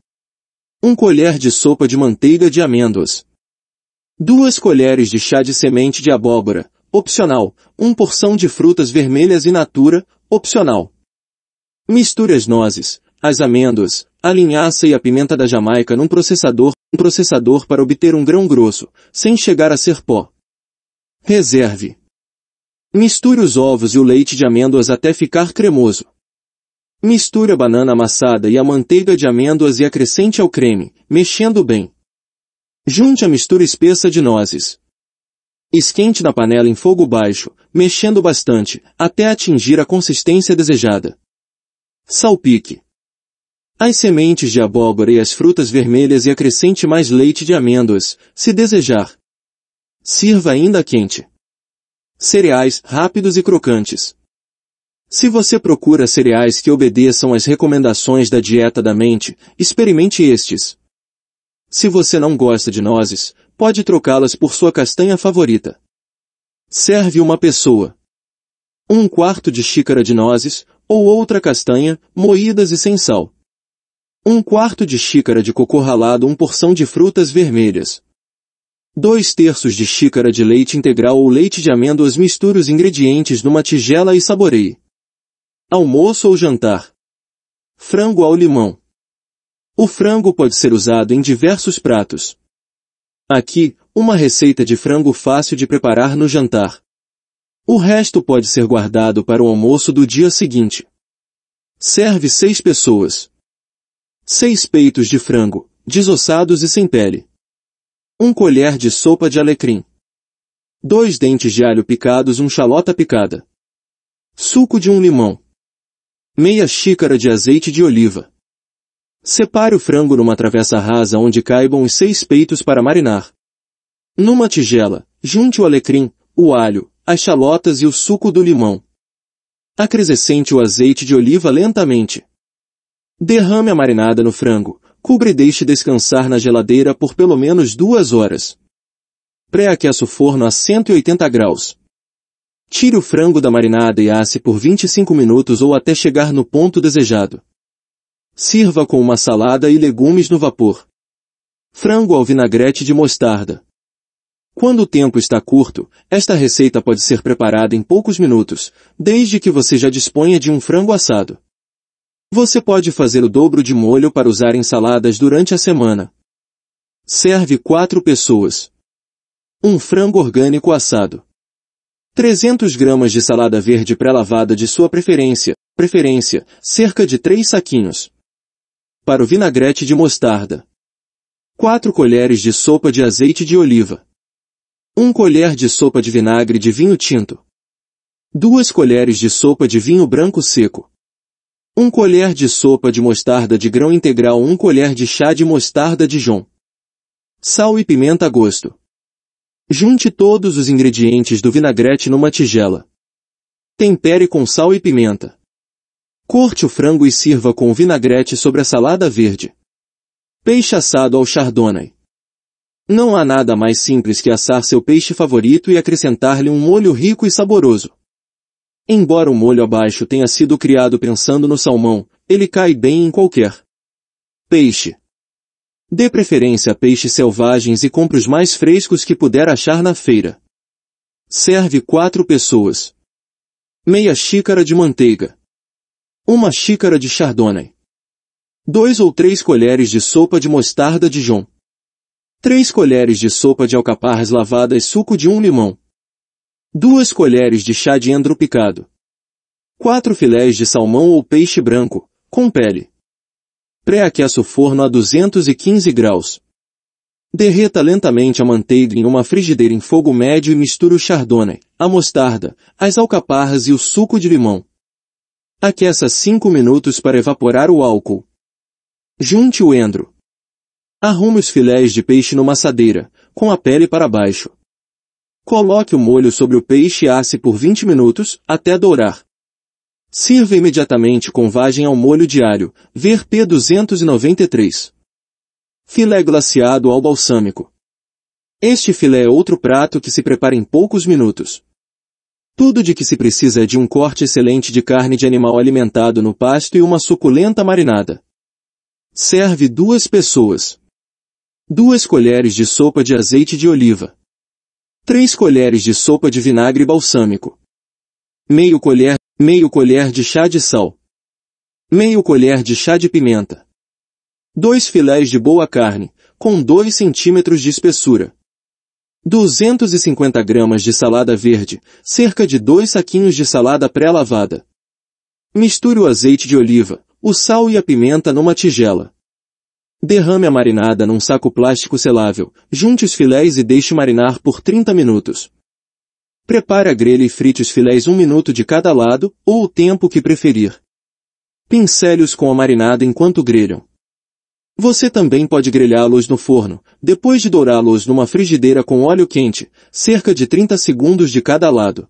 1 colher de sopa de manteiga de amêndoas. 2 colheres de chá de semente de abóbora, opcional, 1 porção de frutas vermelhas in natura, Opcional. Misture as nozes, as amêndoas, a linhaça e a pimenta da Jamaica num processador, um processador para obter um grão grosso, sem chegar a ser pó. Reserve. Misture os ovos e o leite de amêndoas até ficar cremoso. Misture a banana amassada e a manteiga de amêndoas e acrescente ao creme, mexendo bem. Junte a mistura espessa de nozes, Esquente na panela em fogo baixo, mexendo bastante, até atingir a consistência desejada. Salpique. As sementes de abóbora e as frutas vermelhas e acrescente mais leite de amêndoas, se desejar. Sirva ainda quente. Cereais rápidos e crocantes. Se você procura cereais que obedeçam às recomendações da dieta da mente, experimente estes. Se você não gosta de nozes, pode trocá-las por sua castanha favorita. Serve uma pessoa. Um quarto de xícara de nozes, ou outra castanha, moídas e sem sal. Um quarto de xícara de cocô ralado, uma porção de frutas vermelhas. Dois terços de xícara de leite integral ou leite de amêndoas misture os ingredientes numa tigela e saboreie. Almoço ou jantar. Frango ao limão. O frango pode ser usado em diversos pratos. Aqui, uma receita de frango fácil de preparar no jantar. O resto pode ser guardado para o almoço do dia seguinte. Serve seis pessoas. Seis peitos de frango, desossados e sem pele. Um colher de sopa de alecrim. Dois dentes de alho picados, um chalota picada. Suco de um limão. Meia xícara de azeite de oliva. Separe o frango numa travessa rasa onde caibam os seis peitos para marinar. Numa tigela, junte o alecrim, o alho, as chalotas e o suco do limão. Acrescente o azeite de oliva lentamente. Derrame a marinada no frango, cubra e deixe descansar na geladeira por pelo menos duas horas. Pré-aqueça o forno a 180 graus. Tire o frango da marinada e asse por 25 minutos ou até chegar no ponto desejado. Sirva com uma salada e legumes no vapor. Frango ao vinagrete de mostarda. Quando o tempo está curto, esta receita pode ser preparada em poucos minutos, desde que você já disponha de um frango assado. Você pode fazer o dobro de molho para usar em saladas durante a semana. Serve quatro pessoas. Um frango orgânico assado. 300 gramas de salada verde pré-lavada de sua preferência, preferência, cerca de três saquinhos para o vinagrete de mostarda. 4 colheres de sopa de azeite de oliva. 1 colher de sopa de vinagre de vinho tinto. 2 colheres de sopa de vinho branco seco. 1 colher de sopa de mostarda de grão integral, 1 colher de chá de mostarda Dijon. Sal e pimenta a gosto. Junte todos os ingredientes do vinagrete numa tigela. Tempere com sal e pimenta. Corte o frango e sirva com vinagrete sobre a salada verde. Peixe assado ao chardonnay. Não há nada mais simples que assar seu peixe favorito e acrescentar-lhe um molho rico e saboroso. Embora o molho abaixo tenha sido criado pensando no salmão, ele cai bem em qualquer peixe. Dê preferência a peixes selvagens e compre os mais frescos que puder achar na feira. Serve quatro pessoas. Meia xícara de manteiga uma xícara de chardonnay, dois ou três colheres de sopa de mostarda de Dijon, três colheres de sopa de alcaparras lavadas e suco de um limão, duas colheres de chá de endro picado, quatro filés de salmão ou peixe branco, com pele. Pré-aqueça o forno a 215 graus. Derreta lentamente a manteiga em uma frigideira em fogo médio e misture o chardonnay, a mostarda, as alcaparras e o suco de limão. Aqueça 5 minutos para evaporar o álcool. Junte o endro. Arrume os filés de peixe numa assadeira, com a pele para baixo. Coloque o molho sobre o peixe e asse por 20 minutos, até dourar. Sirva imediatamente com vagem ao molho diário, p 293. Filé glaciado ao balsâmico. Este filé é outro prato que se prepara em poucos minutos. Tudo de que se precisa é de um corte excelente de carne de animal alimentado no pasto e uma suculenta marinada. Serve duas pessoas. Duas colheres de sopa de azeite de oliva. Três colheres de sopa de vinagre balsâmico. Meio colher, meio colher de chá de sal. Meio colher de chá de pimenta. Dois filés de boa carne, com dois centímetros de espessura. 250 gramas de salada verde, cerca de 2 saquinhos de salada pré-lavada. Misture o azeite de oliva, o sal e a pimenta numa tigela. Derrame a marinada num saco plástico selável, junte os filés e deixe marinar por 30 minutos. Prepare a grelha e frite os filés um minuto de cada lado, ou o tempo que preferir. Pincele-os com a marinada enquanto grelham. Você também pode grelhá-los no forno, depois de dourá-los numa frigideira com óleo quente, cerca de 30 segundos de cada lado.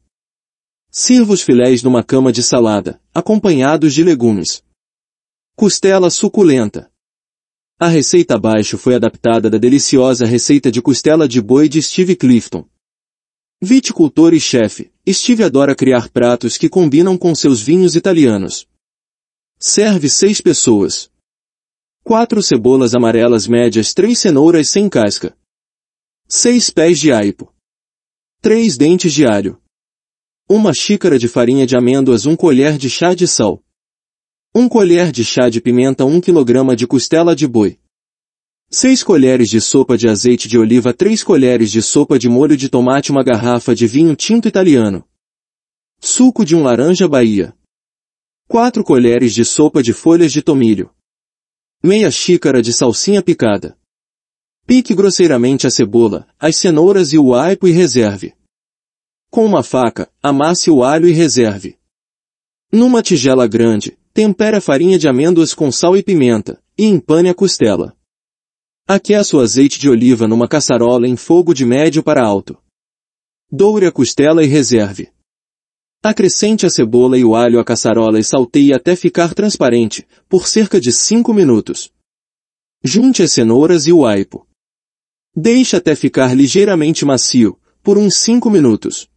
Sirva os filés numa cama de salada, acompanhados de legumes. Costela suculenta. A receita abaixo foi adaptada da deliciosa receita de costela de boi de Steve Clifton. Viticultor e chefe, Steve adora criar pratos que combinam com seus vinhos italianos. Serve seis pessoas, 4 cebolas amarelas médias, 3 cenouras sem casca, 6 pés de aipo, 3 dentes de alho, 1 xícara de farinha de amêndoas, 1 colher de chá de sal, 1 colher de chá de pimenta, 1 kg de costela de boi, 6 colheres de sopa de azeite de oliva, 3 colheres de sopa de molho de tomate, 1 garrafa de vinho tinto italiano, suco de um laranja Bahia, 4 colheres de sopa de folhas de tomilho, meia xícara de salsinha picada. Pique grosseiramente a cebola, as cenouras e o aipo e reserve. Com uma faca, amasse o alho e reserve. Numa tigela grande, tempere a farinha de amêndoas com sal e pimenta, e empane a costela. Aqueça o azeite de oliva numa caçarola em fogo de médio para alto. Doure a costela e reserve. Acrescente a cebola e o alho à caçarola e salteie até ficar transparente, por cerca de 5 minutos. Junte as cenouras e o aipo. Deixe até ficar ligeiramente macio, por uns 5 minutos.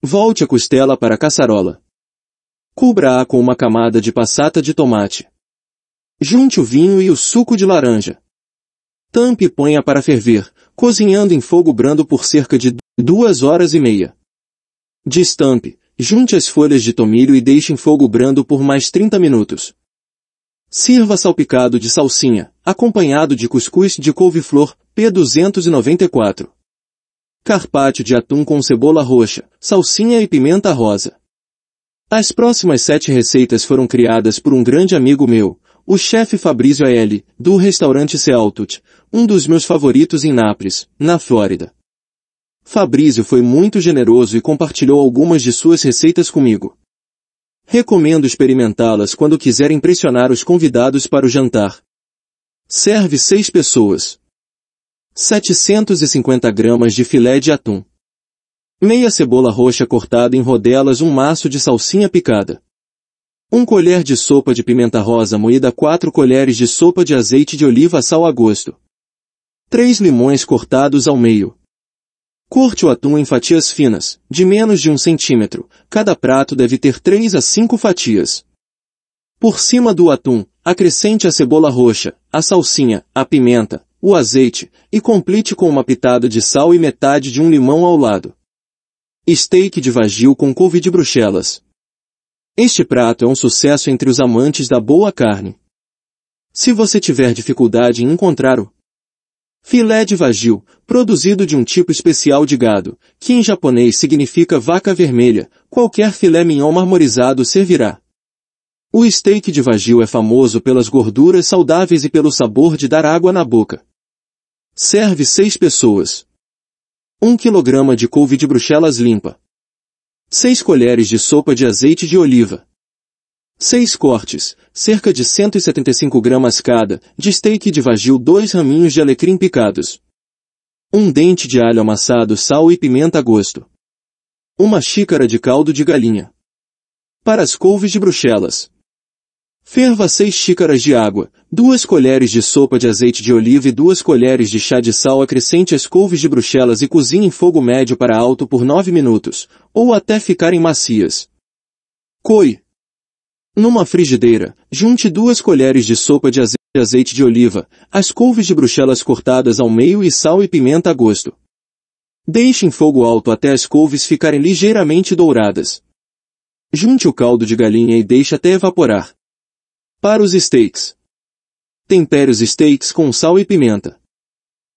Volte a costela para a caçarola. Cubra-a com uma camada de passata de tomate. Junte o vinho e o suco de laranja. Tampe e ponha para ferver, cozinhando em fogo brando por cerca de duas horas e meia. Destampe, Junte as folhas de tomilho e deixe em fogo brando por mais 30 minutos. Sirva salpicado de salsinha, acompanhado de cuscuz de couve-flor P294. Carpaccio de atum com cebola roxa, salsinha e pimenta rosa. As próximas sete receitas foram criadas por um grande amigo meu, o chefe Fabrício A.L., do restaurante Sealtut, um dos meus favoritos em Naples, na Flórida. Fabrício foi muito generoso e compartilhou algumas de suas receitas comigo. Recomendo experimentá-las quando quiser impressionar os convidados para o jantar. Serve seis pessoas. 750 gramas de filé de atum. Meia cebola roxa cortada em rodelas um maço de salsinha picada. 1 um colher de sopa de pimenta rosa moída 4 colheres de sopa de azeite de oliva sal a gosto. 3 limões cortados ao meio. Corte o atum em fatias finas, de menos de um centímetro. Cada prato deve ter 3 a 5 fatias. Por cima do atum, acrescente a cebola roxa, a salsinha, a pimenta, o azeite e complete com uma pitada de sal e metade de um limão ao lado. Steak de vagio com couve de bruxelas. Este prato é um sucesso entre os amantes da boa carne. Se você tiver dificuldade em encontrar o Filé de vagio, produzido de um tipo especial de gado, que em japonês significa vaca vermelha, qualquer filé mignon marmorizado servirá. O steak de vagio é famoso pelas gorduras saudáveis e pelo sabor de dar água na boca. Serve seis pessoas. 1 um kg de couve de bruxelas limpa. 6 colheres de sopa de azeite de oliva. 6 cortes, cerca de 175 gramas cada, de steak de vagil dois raminhos de alecrim picados. Um dente de alho amassado, sal e pimenta a gosto. Uma xícara de caldo de galinha. Para as couves de bruxelas. Ferva seis xícaras de água, duas colheres de sopa de azeite de oliva e duas colheres de chá de sal acrescente as couves de bruxelas e cozinhe em fogo médio para alto por 9 minutos, ou até ficarem macias. Coe, numa frigideira, junte duas colheres de sopa de azeite de oliva, as couves de bruxelas cortadas ao meio e sal e pimenta a gosto. Deixe em fogo alto até as couves ficarem ligeiramente douradas. Junte o caldo de galinha e deixe até evaporar. Para os steaks. Tempere os steaks com sal e pimenta.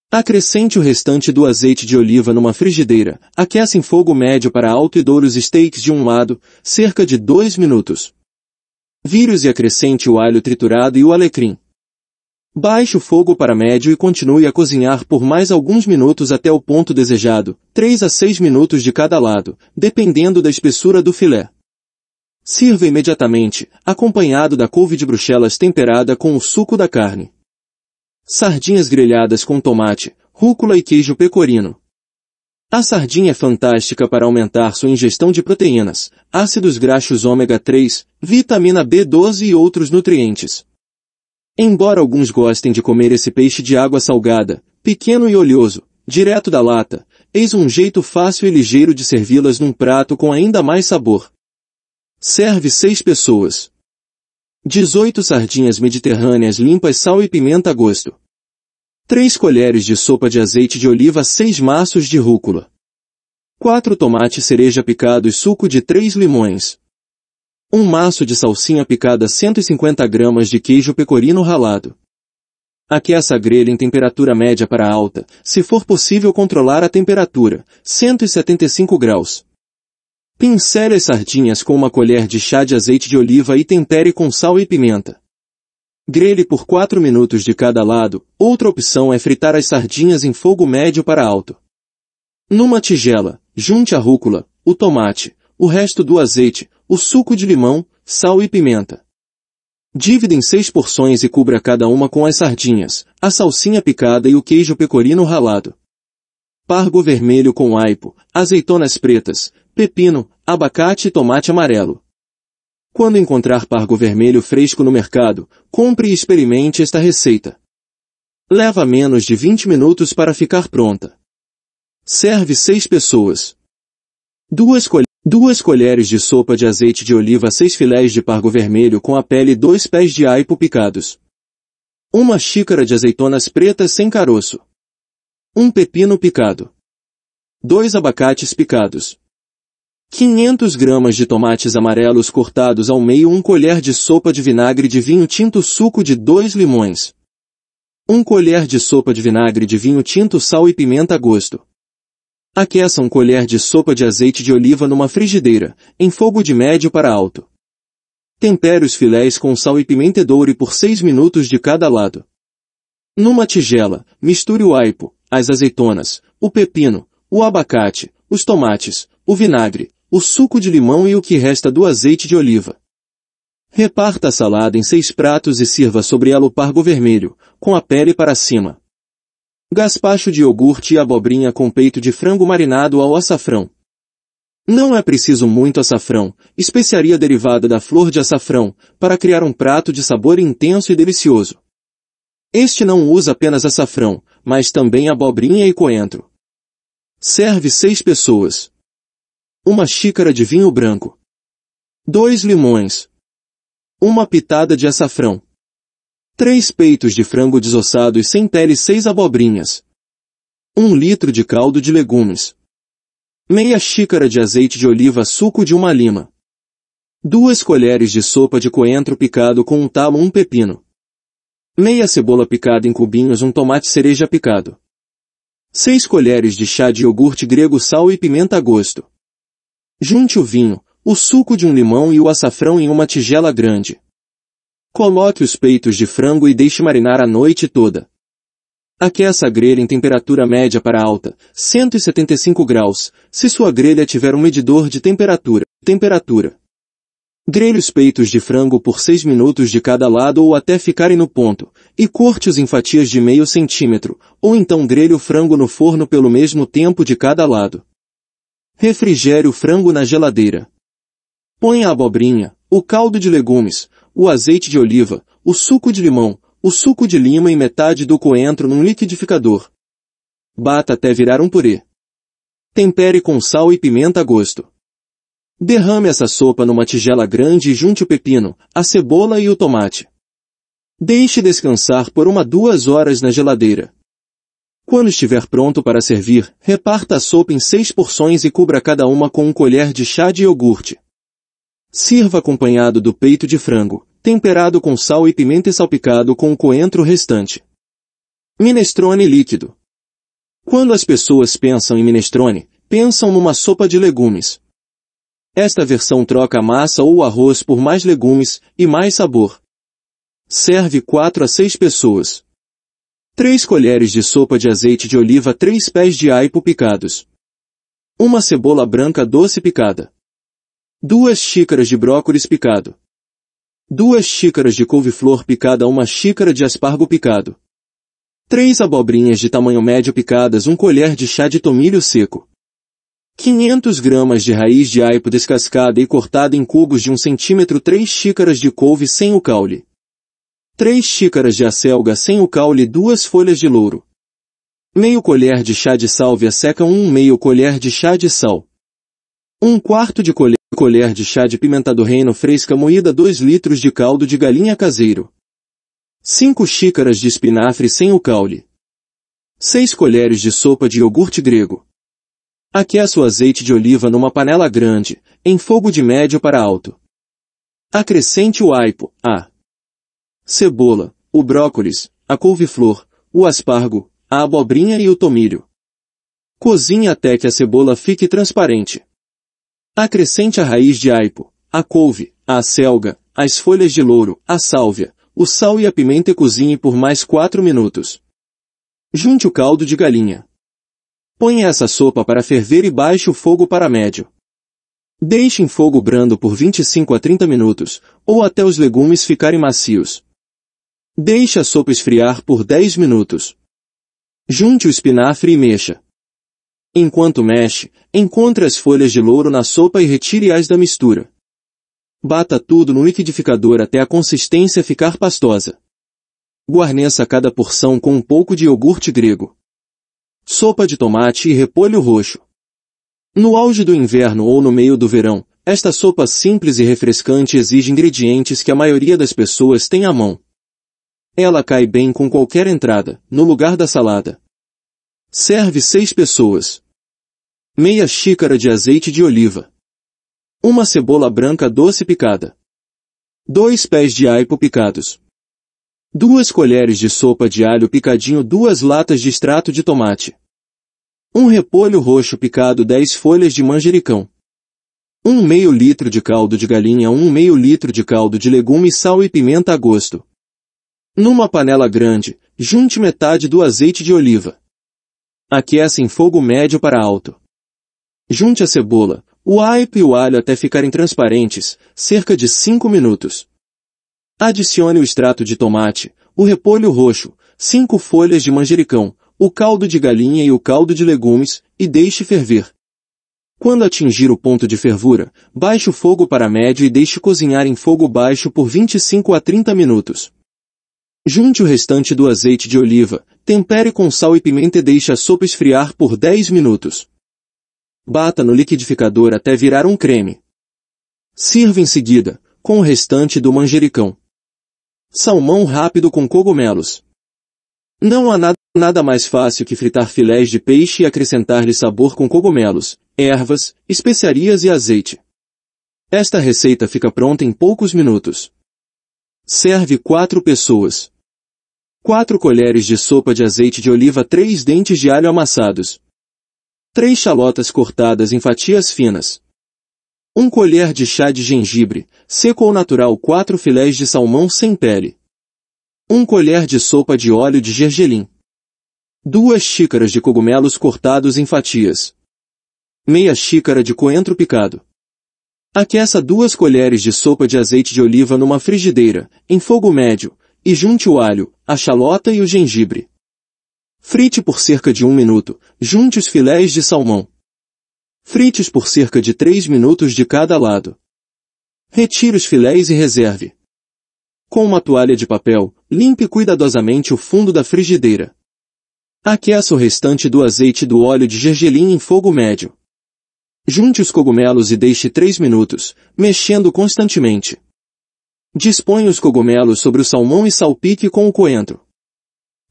Acrescente o restante do azeite de oliva numa frigideira, aqueça em fogo médio para alto e doure os steaks de um lado, cerca de 2 minutos. Vire-os e acrescente o alho triturado e o alecrim. Baixe o fogo para médio e continue a cozinhar por mais alguns minutos até o ponto desejado, 3 a 6 minutos de cada lado, dependendo da espessura do filé. Sirva imediatamente, acompanhado da couve de bruxelas temperada com o suco da carne. Sardinhas grelhadas com tomate, rúcula e queijo pecorino. A sardinha é fantástica para aumentar sua ingestão de proteínas, ácidos graxos ômega 3, vitamina B12 e outros nutrientes. Embora alguns gostem de comer esse peixe de água salgada, pequeno e oleoso, direto da lata, eis um jeito fácil e ligeiro de servi-las num prato com ainda mais sabor. Serve seis pessoas. 18 sardinhas mediterrâneas limpas sal e pimenta a gosto. 3 colheres de sopa de azeite de oliva, 6 maços de rúcula. 4 tomates cereja picados, suco de 3 limões. 1 maço de salsinha picada, 150 gramas de queijo pecorino ralado. Aqueça a grelha em temperatura média para alta, se for possível controlar a temperatura, 175 graus. Pincele as sardinhas com uma colher de chá de azeite de oliva e tempere com sal e pimenta. Grelhe por 4 minutos de cada lado. Outra opção é fritar as sardinhas em fogo médio para alto. Numa tigela, junte a rúcula, o tomate, o resto do azeite, o suco de limão, sal e pimenta. Divida em seis porções e cubra cada uma com as sardinhas, a salsinha picada e o queijo pecorino ralado. Pargo vermelho com aipo, azeitonas pretas, pepino, abacate e tomate amarelo. Quando encontrar pargo vermelho fresco no mercado, compre e experimente esta receita. Leva menos de 20 minutos para ficar pronta. Serve seis pessoas. Duas, duas colheres de sopa de azeite de oliva, seis filés de pargo vermelho com a pele e dois pés de aipo picados. Uma xícara de azeitonas pretas sem caroço. Um pepino picado. Dois abacates picados. 500 gramas de tomates amarelos cortados ao meio, 1 colher de sopa de vinagre de vinho tinto, suco de 2 limões. 1 colher de sopa de vinagre de vinho tinto, sal e pimenta a gosto. Aqueça 1 colher de sopa de azeite de oliva numa frigideira, em fogo de médio para alto. Tempere os filés com sal e pimenta e por 6 minutos de cada lado. Numa tigela, misture o aipo, as azeitonas, o pepino, o abacate, os tomates, o vinagre, o suco de limão e o que resta do azeite de oliva. Reparta a salada em seis pratos e sirva sobre ela o pargo vermelho, com a pele para cima. Gaspacho de iogurte e abobrinha com peito de frango marinado ao açafrão. Não é preciso muito açafrão, especiaria derivada da flor de açafrão, para criar um prato de sabor intenso e delicioso. Este não usa apenas açafrão, mas também abobrinha e coentro. Serve seis pessoas, uma xícara de vinho branco, dois limões, uma pitada de açafrão, três peitos de frango desossado e sem pele seis abobrinhas, um litro de caldo de legumes, meia xícara de azeite de oliva suco de uma lima, duas colheres de sopa de coentro picado com um talo um pepino, meia cebola picada em cubinhos um tomate cereja picado, seis colheres de chá de iogurte grego sal e pimenta a gosto. Junte o vinho, o suco de um limão e o açafrão em uma tigela grande. Coloque os peitos de frango e deixe marinar a noite toda. Aqueça a grelha em temperatura média para alta, 175 graus, se sua grelha tiver um medidor de temperatura. Temperatura. Grelhe os peitos de frango por 6 minutos de cada lado ou até ficarem no ponto, e corte-os em fatias de meio centímetro, ou então grelhe o frango no forno pelo mesmo tempo de cada lado. Refrigere o frango na geladeira. Põe a abobrinha, o caldo de legumes, o azeite de oliva, o suco de limão, o suco de lima e metade do coentro num liquidificador. Bata até virar um purê. Tempere com sal e pimenta a gosto. Derrame essa sopa numa tigela grande e junte o pepino, a cebola e o tomate. Deixe descansar por uma duas horas na geladeira. Quando estiver pronto para servir, reparta a sopa em seis porções e cubra cada uma com um colher de chá de iogurte. Sirva acompanhado do peito de frango, temperado com sal e pimenta e salpicado com o coentro restante. Minestrone líquido. Quando as pessoas pensam em minestrone, pensam numa sopa de legumes. Esta versão troca a massa ou o arroz por mais legumes e mais sabor. Serve 4 a 6 pessoas. 3 colheres de sopa de azeite de oliva, 3 pés de aipo picados, uma cebola branca doce picada, 2 xícaras de brócolis picado, 2 xícaras de couve-flor picada, 1 xícara de aspargo picado, 3 abobrinhas de tamanho médio picadas, 1 colher de chá de tomilho seco, 500 gramas de raiz de aipo descascada e cortada em cubos de 1 centímetro 3 xícaras de couve sem o caule três xícaras de acelga sem o caule e duas folhas de louro. Meio colher de chá de sálvia seca um meio colher de chá de sal. Um quarto de colher de chá de pimenta do reino fresca moída 2 litros de caldo de galinha caseiro. 5 xícaras de espinafre sem o caule. 6 colheres de sopa de iogurte grego. Aqueça o azeite de oliva numa panela grande, em fogo de médio para alto. Acrescente o aipo, a cebola, o brócolis, a couve-flor, o aspargo, a abobrinha e o tomilho. Cozinhe até que a cebola fique transparente. Acrescente a raiz de aipo, a couve, a selga, as folhas de louro, a sálvia, o sal e a pimenta e cozinhe por mais 4 minutos. Junte o caldo de galinha. Ponha essa sopa para ferver e baixe o fogo para médio. Deixe em fogo brando por 25 a 30 minutos, ou até os legumes ficarem macios. Deixe a sopa esfriar por 10 minutos. Junte o espinafre e mexa. Enquanto mexe, encontre as folhas de louro na sopa e retire-as da mistura. Bata tudo no liquidificador até a consistência ficar pastosa. Guarneça cada porção com um pouco de iogurte grego. Sopa de tomate e repolho roxo. No auge do inverno ou no meio do verão, esta sopa simples e refrescante exige ingredientes que a maioria das pessoas tem à mão. Ela cai bem com qualquer entrada, no lugar da salada. Serve seis pessoas. Meia xícara de azeite de oliva. Uma cebola branca doce picada. Dois pés de aipo picados. Duas colheres de sopa de alho picadinho, duas latas de extrato de tomate. Um repolho roxo picado, dez folhas de manjericão. Um meio litro de caldo de galinha, um meio litro de caldo de legume, sal e pimenta a gosto. Numa panela grande, junte metade do azeite de oliva. Aqueça em fogo médio para alto. Junte a cebola, o aipo e o alho até ficarem transparentes, cerca de 5 minutos. Adicione o extrato de tomate, o repolho roxo, 5 folhas de manjericão, o caldo de galinha e o caldo de legumes e deixe ferver. Quando atingir o ponto de fervura, baixe o fogo para médio e deixe cozinhar em fogo baixo por 25 a 30 minutos. Junte o restante do azeite de oliva, tempere com sal e pimenta e deixe a sopa esfriar por 10 minutos. Bata no liquidificador até virar um creme. Sirva em seguida, com o restante do manjericão. Salmão rápido com cogumelos. Não há nada, nada mais fácil que fritar filés de peixe e acrescentar-lhe sabor com cogumelos, ervas, especiarias e azeite. Esta receita fica pronta em poucos minutos. Serve quatro pessoas. Quatro colheres de sopa de azeite de oliva, três dentes de alho amassados. Três chalotas cortadas em fatias finas. Um colher de chá de gengibre, seco ou natural, quatro filés de salmão sem pele. Um colher de sopa de óleo de gergelim. Duas xícaras de cogumelos cortados em fatias. Meia xícara de coentro picado. Aqueça duas colheres de sopa de azeite de oliva numa frigideira, em fogo médio, e junte o alho, a chalota e o gengibre. Frite por cerca de um minuto, junte os filés de salmão. Frites por cerca de três minutos de cada lado. Retire os filés e reserve. Com uma toalha de papel, limpe cuidadosamente o fundo da frigideira. Aqueça o restante do azeite e do óleo de gergelim em fogo médio. Junte os cogumelos e deixe 3 minutos, mexendo constantemente. Disponha os cogumelos sobre o salmão e salpique com o coentro.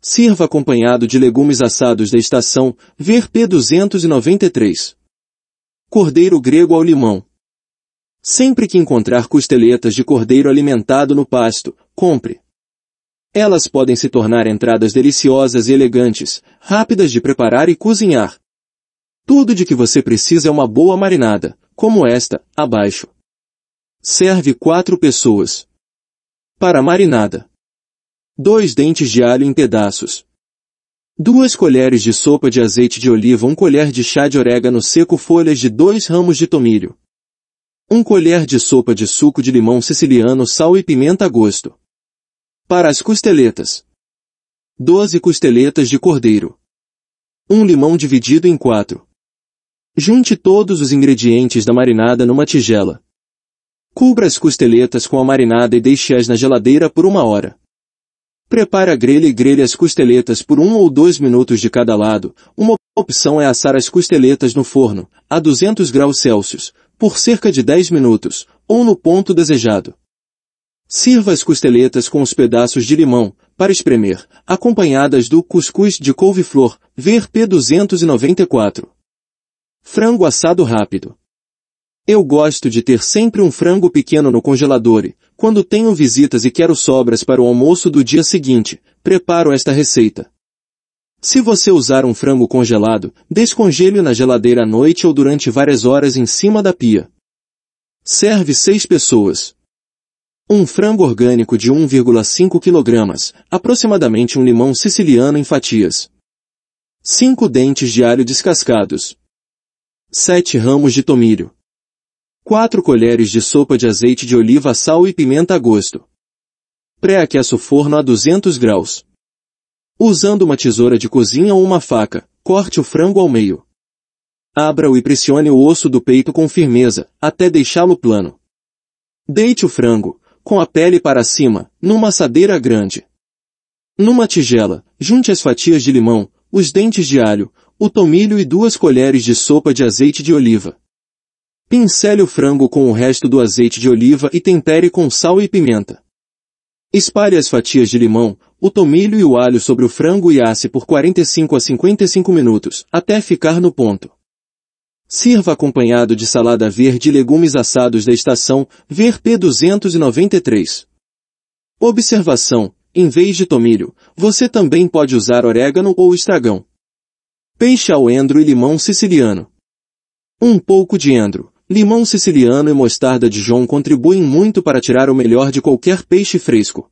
Sirva acompanhado de legumes assados da estação, ver P293. Cordeiro grego ao limão. Sempre que encontrar costeletas de cordeiro alimentado no pasto, compre. Elas podem se tornar entradas deliciosas e elegantes, rápidas de preparar e cozinhar. Tudo de que você precisa é uma boa marinada, como esta, abaixo. Serve quatro pessoas. Para marinada. Dois dentes de alho em pedaços. Duas colheres de sopa de azeite de oliva, um colher de chá de orégano seco, folhas de dois ramos de tomilho. Um colher de sopa de suco de limão siciliano, sal e pimenta a gosto. Para as costeletas. 12 costeletas de cordeiro. Um limão dividido em quatro. Junte todos os ingredientes da marinada numa tigela. Cubra as costeletas com a marinada e deixe-as na geladeira por uma hora. Prepare a grelha e grelhe as costeletas por um ou dois minutos de cada lado. Uma opção é assar as costeletas no forno, a 200 graus Celsius, por cerca de 10 minutos, ou no ponto desejado. Sirva as costeletas com os pedaços de limão, para espremer, acompanhadas do cuscuz de couve-flor, ver P294. Frango assado rápido. Eu gosto de ter sempre um frango pequeno no congelador e, quando tenho visitas e quero sobras para o almoço do dia seguinte, preparo esta receita. Se você usar um frango congelado, descongele na geladeira à noite ou durante várias horas em cima da pia. Serve seis pessoas. Um frango orgânico de 1,5 kg, aproximadamente um limão siciliano em fatias. cinco dentes de alho descascados sete ramos de tomilho, quatro colheres de sopa de azeite de oliva, sal e pimenta a gosto. Pré-aqueça o forno a 200 graus. Usando uma tesoura de cozinha ou uma faca, corte o frango ao meio. Abra-o e pressione o osso do peito com firmeza, até deixá-lo plano. Deite o frango, com a pele para cima, numa assadeira grande. Numa tigela, junte as fatias de limão, os dentes de alho, o tomilho e duas colheres de sopa de azeite de oliva. Pincele o frango com o resto do azeite de oliva e tempere com sal e pimenta. Espalhe as fatias de limão, o tomilho e o alho sobre o frango e asse por 45 a 55 minutos, até ficar no ponto. Sirva acompanhado de salada verde e legumes assados da estação, ver P293. Observação, em vez de tomilho, você também pode usar orégano ou estragão peixe ao endro e limão siciliano. Um pouco de endro, limão siciliano e mostarda de João contribuem muito para tirar o melhor de qualquer peixe fresco.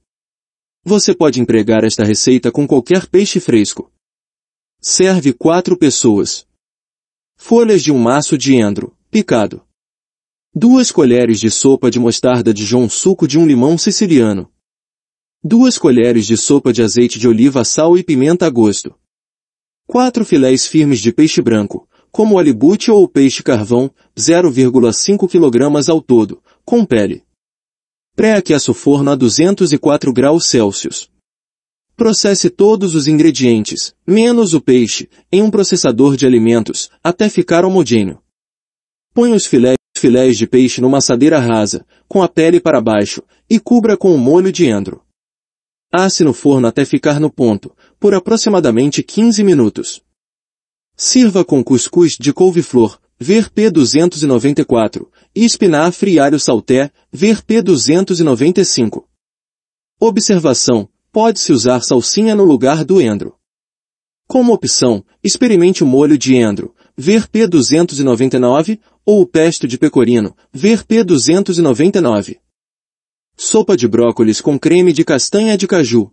Você pode empregar esta receita com qualquer peixe fresco. Serve quatro pessoas. Folhas de um maço de endro, picado. Duas colheres de sopa de mostarda de João suco de um limão siciliano. Duas colheres de sopa de azeite de oliva, sal e pimenta a gosto. 4 filés firmes de peixe branco, como o alibute ou o peixe carvão, 0,5 kg ao todo, com pele. Pré-aqueça o forno a 204 graus Celsius. Processe todos os ingredientes, menos o peixe, em um processador de alimentos, até ficar homogêneo. Põe os filés, filés de peixe numa assadeira rasa, com a pele para baixo, e cubra com o um molho de endro. Asse no forno até ficar no ponto, por aproximadamente 15 minutos. Sirva com cuscuz de couve-flor, ver P294, e espinafre e alho salté, ver P295. Observação, pode-se usar salsinha no lugar do endro. Como opção, experimente o molho de endro, ver P299, ou o pesto de pecorino, ver P299. Sopa de brócolis com creme de castanha de caju,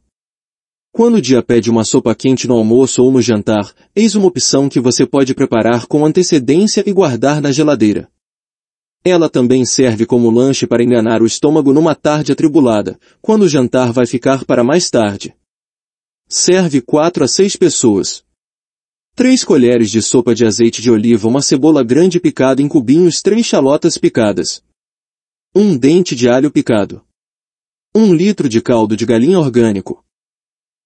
quando o dia pede uma sopa quente no almoço ou no jantar, eis uma opção que você pode preparar com antecedência e guardar na geladeira. Ela também serve como lanche para enganar o estômago numa tarde atribulada, quando o jantar vai ficar para mais tarde. Serve 4 a 6 pessoas. 3 colheres de sopa de azeite de oliva, uma cebola grande picada em cubinhos, 3 chalotas picadas. um dente de alho picado. 1 litro de caldo de galinha orgânico.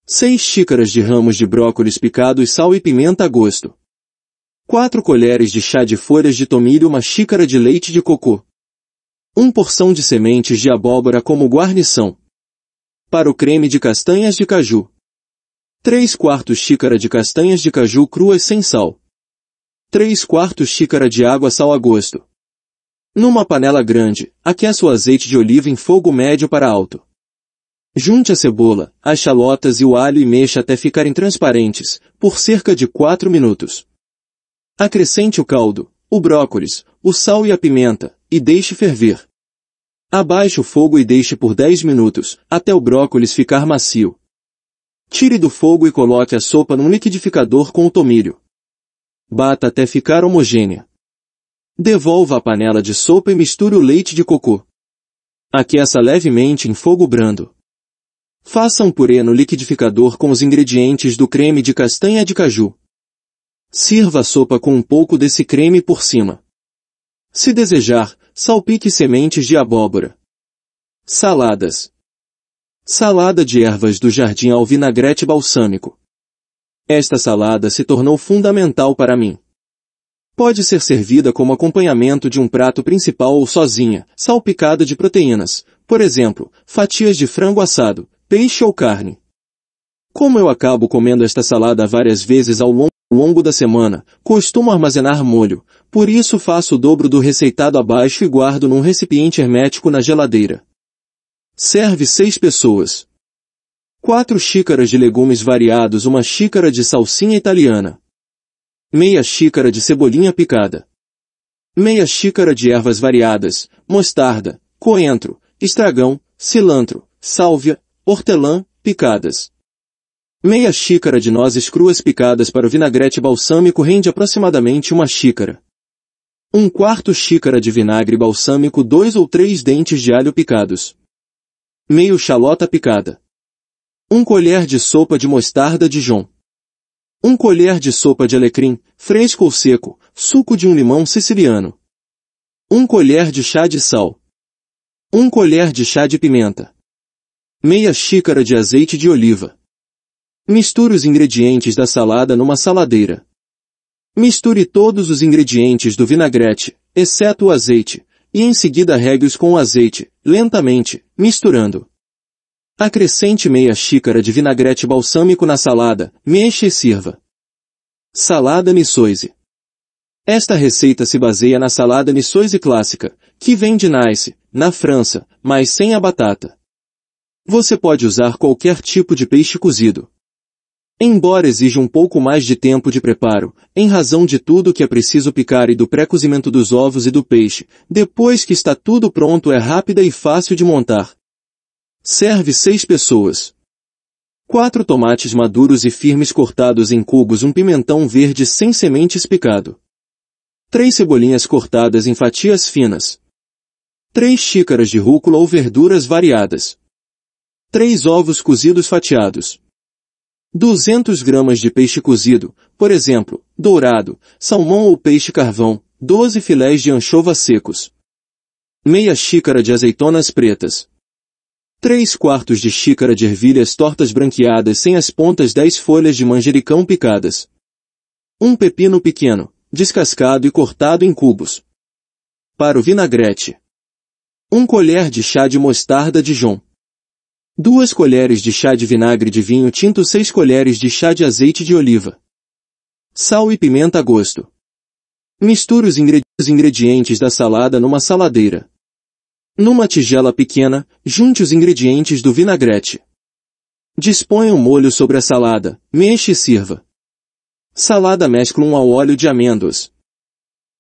6 xícaras de ramos de brócolis picados, sal e pimenta a gosto. 4 colheres de chá de folhas de tomilho, uma xícara de leite de cocô. 1 porção de sementes de abóbora como guarnição. Para o creme de castanhas de caju. 3 quartos xícara de castanhas de caju cruas sem sal. 3 quartos xícara de água sal a gosto. Numa panela grande, aqueça o azeite de oliva em fogo médio para alto. Junte a cebola, as chalotas e o alho e mexa até ficarem transparentes, por cerca de 4 minutos. Acrescente o caldo, o brócolis, o sal e a pimenta, e deixe ferver. Abaixe o fogo e deixe por 10 minutos, até o brócolis ficar macio. Tire do fogo e coloque a sopa num liquidificador com o tomilho. Bata até ficar homogênea. Devolva a panela de sopa e misture o leite de cocô. Aqueça levemente em fogo brando. Faça um purê no liquidificador com os ingredientes do creme de castanha de caju. Sirva a sopa com um pouco desse creme por cima. Se desejar, salpique sementes de abóbora. Saladas. Salada de ervas do jardim ao vinagrete balsâmico. Esta salada se tornou fundamental para mim. Pode ser servida como acompanhamento de um prato principal ou sozinha, salpicada de proteínas, por exemplo, fatias de frango assado, peixe ou carne. Como eu acabo comendo esta salada várias vezes ao longo da semana, costumo armazenar molho, por isso faço o dobro do receitado abaixo e guardo num recipiente hermético na geladeira. Serve seis pessoas. 4 xícaras de legumes variados, uma xícara de salsinha italiana, meia xícara de cebolinha picada, meia xícara de ervas variadas, mostarda, coentro, estragão, cilantro, sálvia, hortelã, picadas. Meia xícara de nozes cruas picadas para o vinagrete balsâmico rende aproximadamente uma xícara. Um quarto xícara de vinagre balsâmico, dois ou três dentes de alho picados. Meio xalota picada. Um colher de sopa de mostarda Dijon. Um colher de sopa de alecrim, fresco ou seco, suco de um limão siciliano. Um colher de chá de sal. Um colher de chá de pimenta meia xícara de azeite de oliva. Misture os ingredientes da salada numa saladeira. Misture todos os ingredientes do vinagrete, exceto o azeite, e em seguida regue-os com o azeite, lentamente, misturando. Acrescente meia xícara de vinagrete balsâmico na salada, mexa e sirva. Salada Nissoise Esta receita se baseia na salada Nissoise clássica, que vem de Nice, na França, mas sem a batata. Você pode usar qualquer tipo de peixe cozido. Embora exija um pouco mais de tempo de preparo, em razão de tudo que é preciso picar e do pré-cozimento dos ovos e do peixe, depois que está tudo pronto é rápida e fácil de montar. Serve seis pessoas. 4 tomates maduros e firmes cortados em cubos, um pimentão verde sem sementes picado. 3 cebolinhas cortadas em fatias finas. 3 xícaras de rúcula ou verduras variadas. 3 ovos cozidos fatiados. 200 gramas de peixe cozido, por exemplo, dourado, salmão ou peixe carvão, 12 filés de anchova secos. Meia xícara de azeitonas pretas. 3 quartos de xícara de ervilhas tortas branqueadas sem as pontas 10 folhas de manjericão picadas. Um pepino pequeno, descascado e cortado em cubos. Para o vinagrete. 1 colher de chá de mostarda de João. 2 colheres de chá de vinagre de vinho tinto 6 colheres de chá de azeite de oliva. Sal e pimenta a gosto. Misture os, ingred os ingredientes da salada numa saladeira. Numa tigela pequena, junte os ingredientes do vinagrete. Disponha o um molho sobre a salada, mexe e sirva. Salada mesclum ao óleo de amêndoas.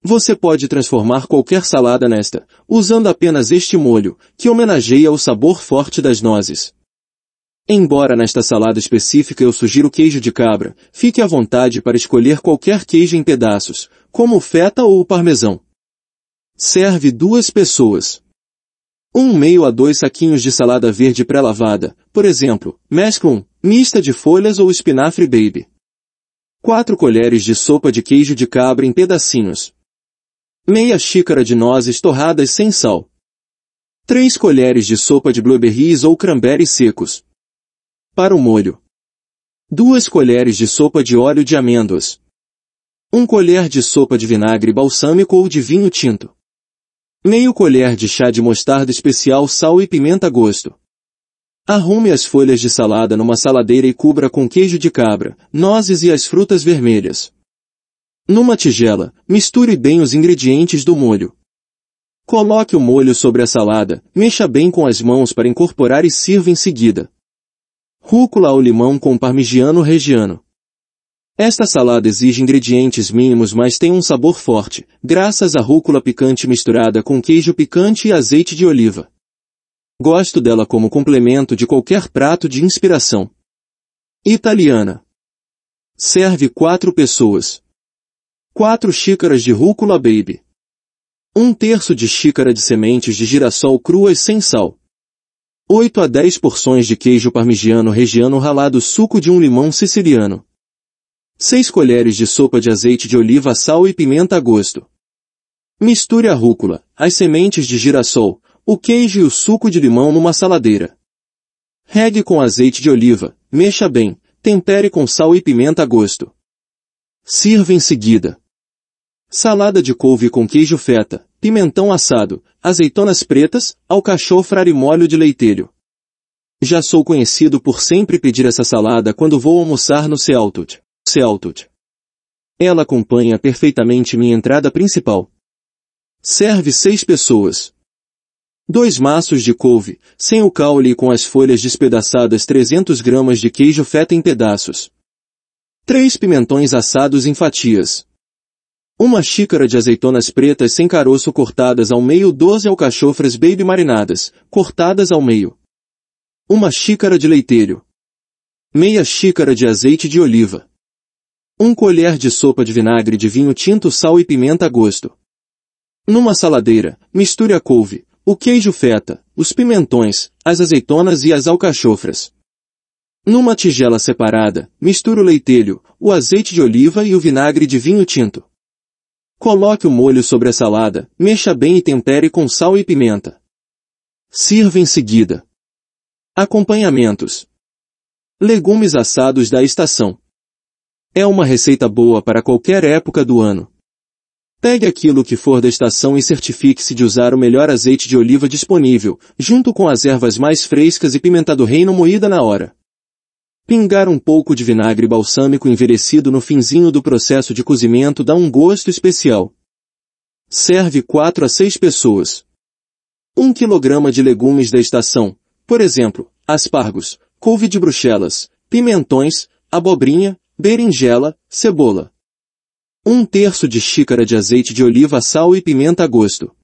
Você pode transformar qualquer salada nesta, usando apenas este molho, que homenageia o sabor forte das nozes. Embora nesta salada específica eu sugiro queijo de cabra, fique à vontade para escolher qualquer queijo em pedaços, como o feta ou o parmesão. Serve duas pessoas. Um meio a dois saquinhos de salada verde pré-lavada, por exemplo, mesclum, mista de folhas ou espinafre baby. Quatro colheres de sopa de queijo de cabra em pedacinhos meia xícara de nozes torradas sem sal, 3 colheres de sopa de blueberries ou cranberries secos. Para o molho. 2 colheres de sopa de óleo de amêndoas. 1 colher de sopa de vinagre balsâmico ou de vinho tinto. Meio colher de chá de mostarda especial, sal e pimenta a gosto. Arrume as folhas de salada numa saladeira e cubra com queijo de cabra, nozes e as frutas vermelhas. Numa tigela, misture bem os ingredientes do molho. Coloque o molho sobre a salada, mexa bem com as mãos para incorporar e sirva em seguida. Rúcula ou limão com parmigiano regiano. Esta salada exige ingredientes mínimos mas tem um sabor forte, graças à rúcula picante misturada com queijo picante e azeite de oliva. Gosto dela como complemento de qualquer prato de inspiração. Italiana. Serve quatro pessoas. 4 xícaras de rúcula baby. 1 terço de xícara de sementes de girassol cruas sem sal. 8 a 10 porções de queijo parmigiano regiano ralado suco de um limão siciliano. 6 colheres de sopa de azeite de oliva sal e pimenta a gosto. Misture a rúcula, as sementes de girassol, o queijo e o suco de limão numa saladeira. Regue com azeite de oliva, mexa bem, tempere com sal e pimenta a gosto. Sirva em seguida. Salada de couve com queijo feta, pimentão assado, azeitonas pretas, alcachofra e molho de leitelho. Já sou conhecido por sempre pedir essa salada quando vou almoçar no Sealtut. Sealtut. Ela acompanha perfeitamente minha entrada principal. Serve seis pessoas. Dois maços de couve, sem o caule e com as folhas despedaçadas 300 gramas de queijo feta em pedaços. Três pimentões assados em fatias, uma xícara de azeitonas pretas sem caroço cortadas ao meio 12 alcachofras baby marinadas, cortadas ao meio. Uma xícara de leiteiro. Meia xícara de azeite de oliva. Um colher de sopa de vinagre de vinho tinto, sal e pimenta a gosto. Numa saladeira, misture a couve, o queijo feta, os pimentões, as azeitonas e as alcachofras. Numa tigela separada, misture o leitelho, o azeite de oliva e o vinagre de vinho tinto. Coloque o molho sobre a salada, mexa bem e tempere com sal e pimenta. Sirva em seguida. Acompanhamentos. Legumes assados da estação. É uma receita boa para qualquer época do ano. Pegue aquilo que for da estação e certifique-se de usar o melhor azeite de oliva disponível, junto com as ervas mais frescas e pimenta do reino moída na hora. Pingar um pouco de vinagre balsâmico envelhecido no finzinho do processo de cozimento dá um gosto especial. Serve 4 a 6 pessoas. 1 kg de legumes da estação, por exemplo, aspargos, couve de bruxelas, pimentões, abobrinha, berinjela, cebola. 1 terço de xícara de azeite de oliva, sal e pimenta a gosto.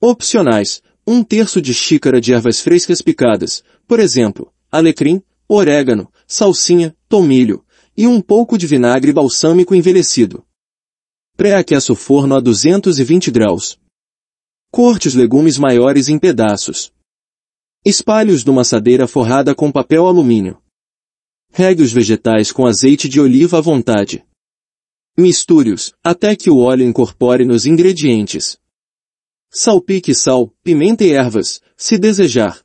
Opcionais, 1 terço de xícara de ervas frescas picadas, por exemplo, alecrim, orégano, salsinha, tomilho e um pouco de vinagre balsâmico envelhecido. Pré-aqueça o forno a 220 graus. Corte os legumes maiores em pedaços. Espalhe-os numa assadeira forrada com papel alumínio. Regue os vegetais com azeite de oliva à vontade. Misture-os, até que o óleo incorpore nos ingredientes. Salpique sal, pimenta e ervas, se desejar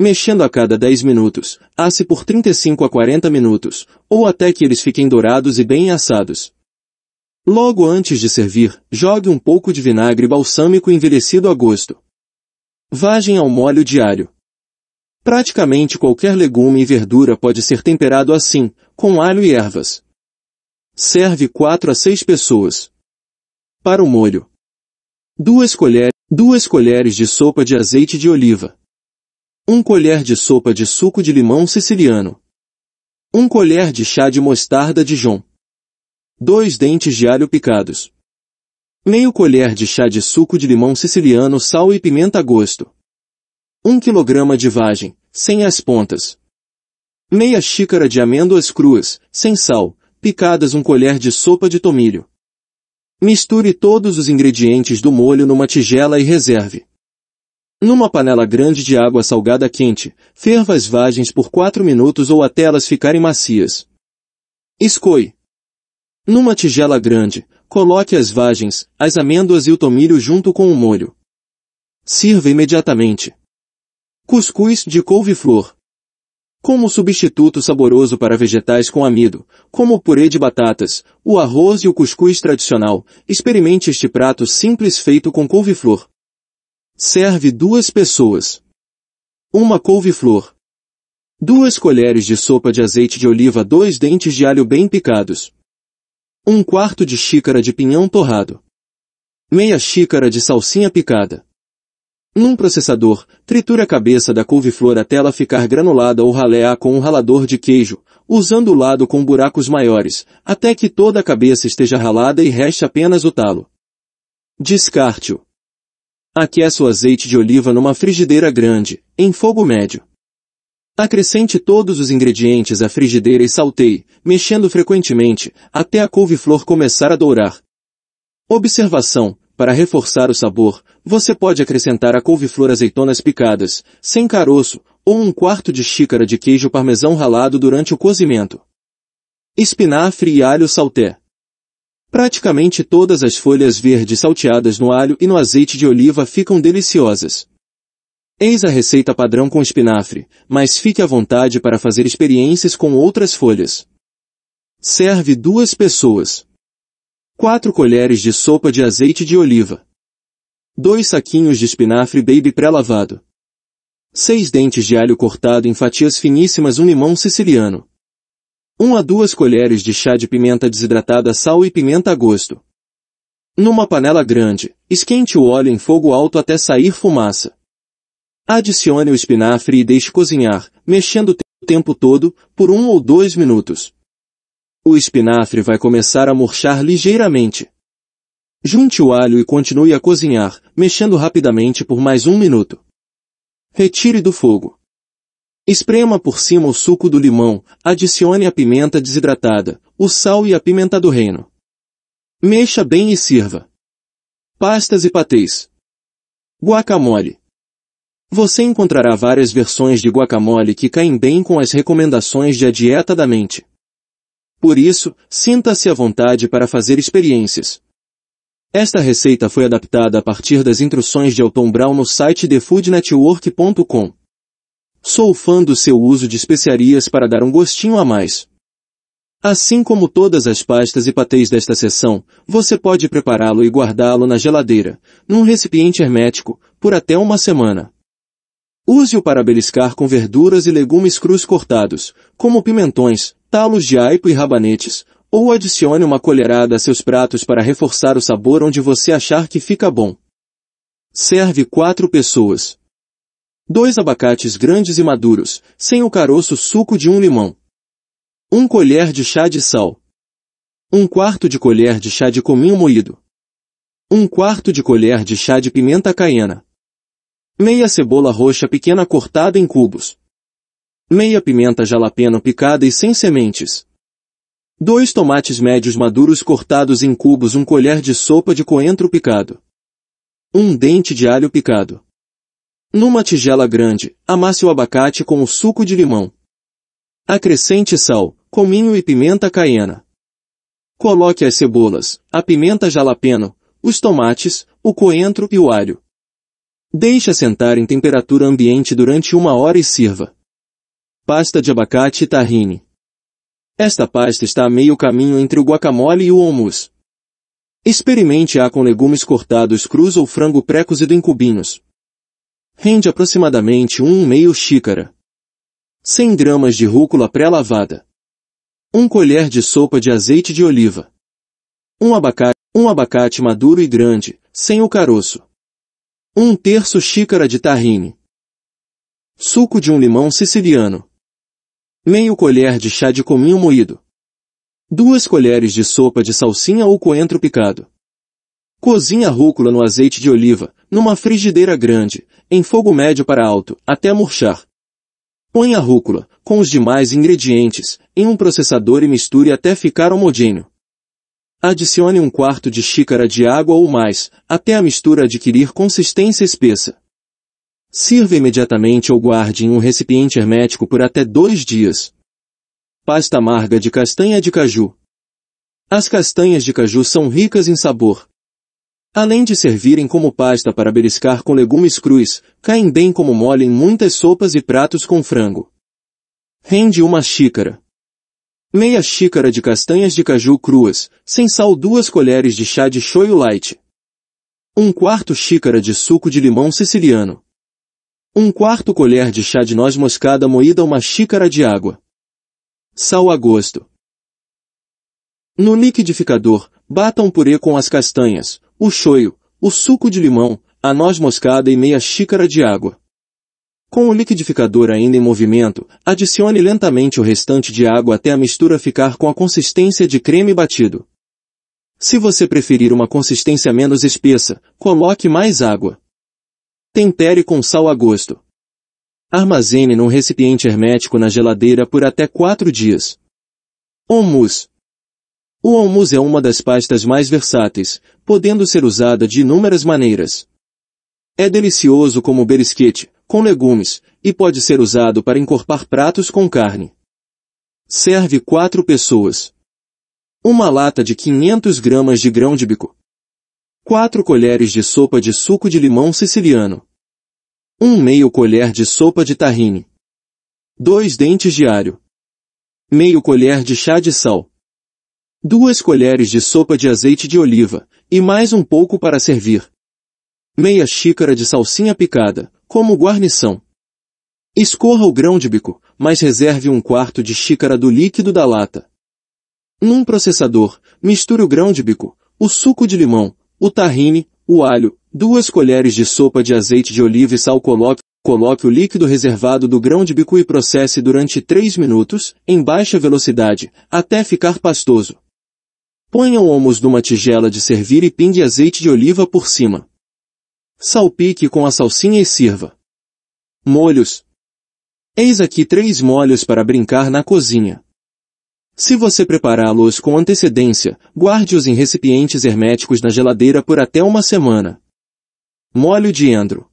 mexendo a cada 10 minutos, asse por 35 a 40 minutos, ou até que eles fiquem dourados e bem assados. Logo antes de servir, jogue um pouco de vinagre balsâmico envelhecido a gosto. Vagem ao molho diário. Praticamente qualquer legume e verdura pode ser temperado assim, com alho e ervas. Serve 4 a 6 pessoas. Para o molho. 2 colheres, duas colheres de sopa de azeite de oliva. 1 colher de sopa de suco de limão siciliano. 1 colher de chá de mostarda Dijon. 2 dentes de alho picados. Meio colher de chá de suco de limão siciliano, sal e pimenta a gosto. 1 kg de vagem, sem as pontas. Meia xícara de amêndoas cruas, sem sal, picadas 1 colher de sopa de tomilho. Misture todos os ingredientes do molho numa tigela e reserve. Numa panela grande de água salgada quente, ferva as vagens por 4 minutos ou até elas ficarem macias. Escoe. Numa tigela grande, coloque as vagens, as amêndoas e o tomilho junto com o molho. Sirva imediatamente. Cuscuz de couve-flor. Como substituto saboroso para vegetais com amido, como o purê de batatas, o arroz e o cuscuz tradicional, experimente este prato simples feito com couve-flor. Serve duas pessoas. Uma couve-flor. Duas colheres de sopa de azeite de oliva, dois dentes de alho bem picados. Um quarto de xícara de pinhão torrado. Meia xícara de salsinha picada. Num processador, triture a cabeça da couve-flor até ela ficar granulada ou ralear com um ralador de queijo, usando o lado com buracos maiores, até que toda a cabeça esteja ralada e reste apenas o talo. Descarte-o. Aqueça é o azeite de oliva numa frigideira grande, em fogo médio. Acrescente todos os ingredientes à frigideira e salteie, mexendo frequentemente, até a couve-flor começar a dourar. Observação: para reforçar o sabor, você pode acrescentar a couve-flor azeitonas picadas, sem caroço, ou um quarto de xícara de queijo parmesão ralado durante o cozimento. Espinafre e alho salté. Praticamente todas as folhas verdes salteadas no alho e no azeite de oliva ficam deliciosas. Eis a receita padrão com espinafre, mas fique à vontade para fazer experiências com outras folhas. Serve duas pessoas. 4 colheres de sopa de azeite de oliva. 2 saquinhos de espinafre baby pré-lavado. 6 dentes de alho cortado em fatias finíssimas, um limão siciliano. 1 a 2 colheres de chá de pimenta desidratada, sal e pimenta a gosto. Numa panela grande, esquente o óleo em fogo alto até sair fumaça. Adicione o espinafre e deixe cozinhar, mexendo o tempo todo, por um ou dois minutos. O espinafre vai começar a murchar ligeiramente. Junte o alho e continue a cozinhar, mexendo rapidamente por mais um minuto. Retire do fogo. Esprema por cima o suco do limão, adicione a pimenta desidratada, o sal e a pimenta do reino. Mexa bem e sirva. Pastas e patês. Guacamole. Você encontrará várias versões de guacamole que caem bem com as recomendações de A Dieta da Mente. Por isso, sinta-se à vontade para fazer experiências. Esta receita foi adaptada a partir das instruções de Elton Brown no site thefoodnetwork.com. Sou fã do seu uso de especiarias para dar um gostinho a mais. Assim como todas as pastas e patês desta seção, você pode prepará-lo e guardá-lo na geladeira, num recipiente hermético, por até uma semana. Use-o para beliscar com verduras e legumes crus cortados, como pimentões, talos de aipo e rabanetes, ou adicione uma colherada a seus pratos para reforçar o sabor onde você achar que fica bom. Serve quatro pessoas. Dois abacates grandes e maduros, sem o caroço suco de um limão. um colher de chá de sal. um quarto de colher de chá de cominho moído. um quarto de colher de chá de pimenta caiena. Meia cebola roxa pequena cortada em cubos. Meia pimenta jalapeno picada e sem sementes. Dois tomates médios maduros cortados em cubos, Um colher de sopa de coentro picado. Um dente de alho picado. Numa tigela grande, amasse o abacate com o suco de limão. Acrescente sal, cominho e pimenta caiena. Coloque as cebolas, a pimenta jalapeno, os tomates, o coentro e o alho. Deixe assentar em temperatura ambiente durante uma hora e sirva. Pasta de abacate e tahine. Esta pasta está a meio caminho entre o guacamole e o hummus. Experimente-a com legumes cortados crus ou frango pré-cozido em cubinhos, rende aproximadamente um meio xícara. 100 gramas de rúcula pré-lavada. 1 colher de sopa de azeite de oliva. Um abacate, um abacate maduro e grande, sem o caroço. 1 terço xícara de tahine. Suco de um limão siciliano. Meio colher de chá de cominho moído. Duas colheres de sopa de salsinha ou coentro picado. Cozinha a rúcula no azeite de oliva, numa frigideira grande, em fogo médio para alto, até murchar. Põe a rúcula, com os demais ingredientes, em um processador e misture até ficar homogêneo. Adicione um quarto de xícara de água ou mais, até a mistura adquirir consistência espessa. Sirva imediatamente ou guarde em um recipiente hermético por até dois dias. Pasta amarga de castanha de caju. As castanhas de caju são ricas em sabor, Além de servirem como pasta para beliscar com legumes crus, caem bem como mole em muitas sopas e pratos com frango. Rende uma xícara. Meia xícara de castanhas de caju cruas, sem sal duas colheres de chá de shoyu light. Um quarto xícara de suco de limão siciliano. Um quarto colher de chá de noz moscada moída uma xícara de água. Sal a gosto. No liquidificador, bata um purê com as castanhas, o choio, o suco de limão, a noz moscada e meia xícara de água. Com o liquidificador ainda em movimento, adicione lentamente o restante de água até a mistura ficar com a consistência de creme batido. Se você preferir uma consistência menos espessa, coloque mais água. Tempere com sal a gosto. Armazene num recipiente hermético na geladeira por até 4 dias. Hummus o Almus é uma das pastas mais versáteis, podendo ser usada de inúmeras maneiras. É delicioso como berisquete, com legumes, e pode ser usado para encorpar pratos com carne. Serve quatro pessoas. Uma lata de 500 gramas de grão de bico. quatro colheres de sopa de suco de limão siciliano. um meio colher de sopa de tahine. dois dentes de alho. Meio colher de chá de sal duas colheres de sopa de azeite de oliva, e mais um pouco para servir. Meia xícara de salsinha picada, como guarnição. Escorra o grão de bico, mas reserve um quarto de xícara do líquido da lata. Num processador, misture o grão de bico, o suco de limão, o tahine, o alho, duas colheres de sopa de azeite de oliva e sal coloque, coloque o líquido reservado do grão de bico e processe durante 3 minutos, em baixa velocidade, até ficar pastoso. Ponha o de numa tigela de servir e pingue azeite de oliva por cima. Salpique com a salsinha e sirva. Molhos. Eis aqui três molhos para brincar na cozinha. Se você prepará-los com antecedência, guarde-os em recipientes herméticos na geladeira por até uma semana. Molho de endro.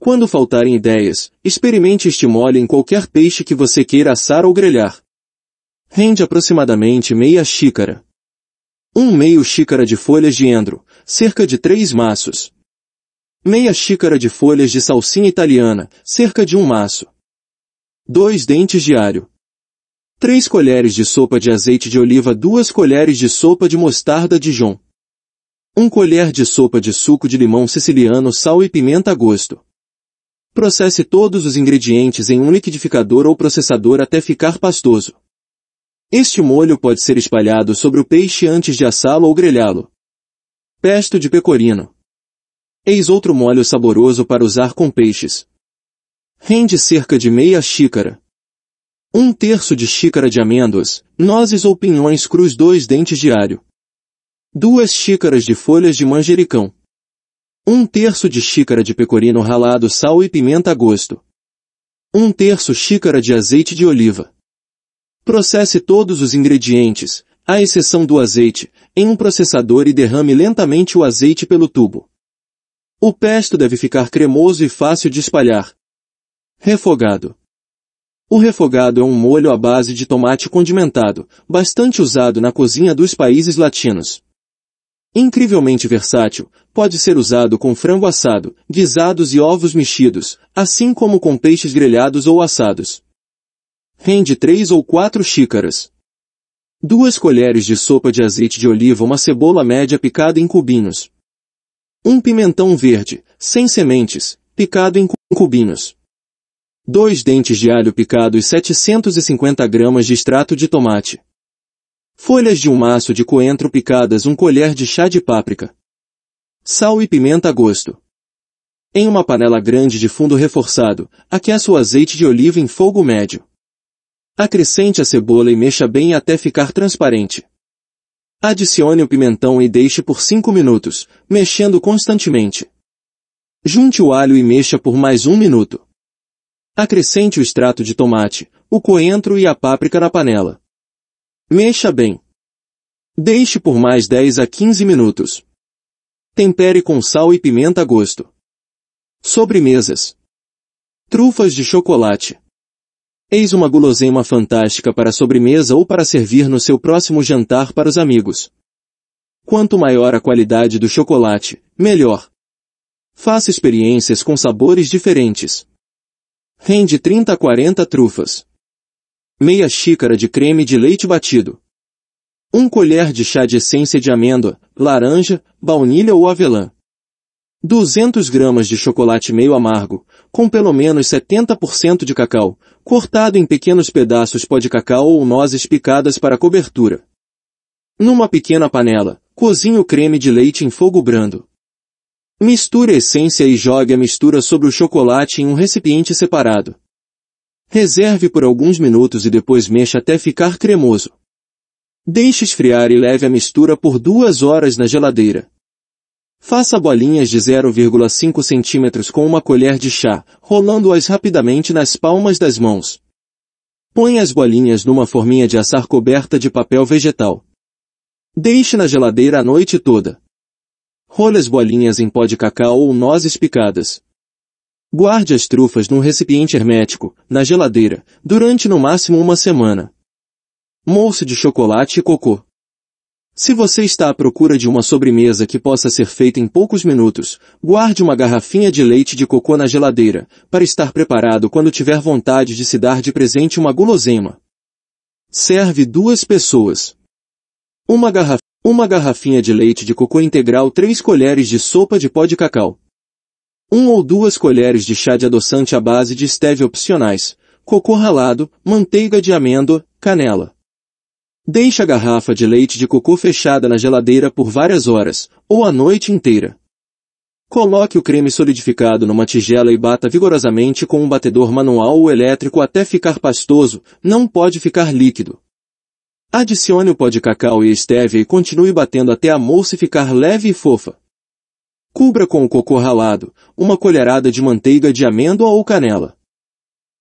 Quando faltarem ideias, experimente este molho em qualquer peixe que você queira assar ou grelhar. Rende aproximadamente meia xícara. 1 meio xícara de folhas de endro, cerca de 3 maços. Meia xícara de folhas de salsinha italiana, cerca de um maço. 2 dentes de alho. 3 colheres de sopa de azeite de oliva, 2 colheres de sopa de mostarda Dijon. 1 colher de sopa de suco de limão siciliano, sal e pimenta a gosto. Processe todos os ingredientes em um liquidificador ou processador até ficar pastoso. Este molho pode ser espalhado sobre o peixe antes de assá-lo ou grelhá-lo. Pesto de pecorino. Eis outro molho saboroso para usar com peixes. Rende cerca de meia xícara. Um terço de xícara de amêndoas, nozes ou pinhões cruz dois dentes de alho. Duas xícaras de folhas de manjericão. Um terço de xícara de pecorino ralado sal e pimenta a gosto. Um terço xícara de azeite de oliva. Processe todos os ingredientes, à exceção do azeite, em um processador e derrame lentamente o azeite pelo tubo. O pesto deve ficar cremoso e fácil de espalhar. Refogado. O refogado é um molho à base de tomate condimentado, bastante usado na cozinha dos países latinos. Incrivelmente versátil, pode ser usado com frango assado, guisados e ovos mexidos, assim como com peixes grelhados ou assados. Rende três ou quatro xícaras. Duas colheres de sopa de azeite de oliva, uma cebola média picada em cubinhos. Um pimentão verde, sem sementes, picado em cubinhos. Dois dentes de alho picados 750 gramas de extrato de tomate. Folhas de um maço de coentro picadas um colher de chá de páprica. Sal e pimenta a gosto. Em uma panela grande de fundo reforçado, aqueça o azeite de oliva em fogo médio. Acrescente a cebola e mexa bem até ficar transparente. Adicione o pimentão e deixe por 5 minutos, mexendo constantemente. Junte o alho e mexa por mais um minuto. Acrescente o extrato de tomate, o coentro e a páprica na panela. Mexa bem. Deixe por mais 10 a 15 minutos. Tempere com sal e pimenta a gosto. Sobremesas. Trufas de chocolate. Eis uma guloseima fantástica para sobremesa ou para servir no seu próximo jantar para os amigos. Quanto maior a qualidade do chocolate, melhor. Faça experiências com sabores diferentes. Rende 30 a 40 trufas. Meia xícara de creme de leite batido. um colher de chá de essência de amêndoa, laranja, baunilha ou avelã. 200 gramas de chocolate meio amargo, com pelo menos 70% de cacau, cortado em pequenos pedaços pó de cacau ou nozes picadas para cobertura. Numa pequena panela, cozinhe o creme de leite em fogo brando. Misture a essência e jogue a mistura sobre o chocolate em um recipiente separado. Reserve por alguns minutos e depois mexa até ficar cremoso. Deixe esfriar e leve a mistura por duas horas na geladeira. Faça bolinhas de 0,5 cm com uma colher de chá, rolando-as rapidamente nas palmas das mãos. Põe as bolinhas numa forminha de assar coberta de papel vegetal. Deixe na geladeira a noite toda. Role as bolinhas em pó de cacau ou nozes picadas. Guarde as trufas num recipiente hermético, na geladeira, durante no máximo uma semana. Mousse de chocolate e cocô. Se você está à procura de uma sobremesa que possa ser feita em poucos minutos, guarde uma garrafinha de leite de cocô na geladeira, para estar preparado quando tiver vontade de se dar de presente uma guloseima. Serve duas pessoas. Uma, garraf... uma garrafinha de leite de cocô integral três colheres de sopa de pó de cacau. um ou duas colheres de chá de adoçante à base de stevia opcionais, cocô ralado, manteiga de amêndoa, canela. Deixe a garrafa de leite de cocô fechada na geladeira por várias horas, ou a noite inteira. Coloque o creme solidificado numa tigela e bata vigorosamente com um batedor manual ou elétrico até ficar pastoso, não pode ficar líquido. Adicione o pó de cacau e estévia e continue batendo até a mousse ficar leve e fofa. Cubra com o cocô ralado, uma colherada de manteiga de amêndoa ou canela.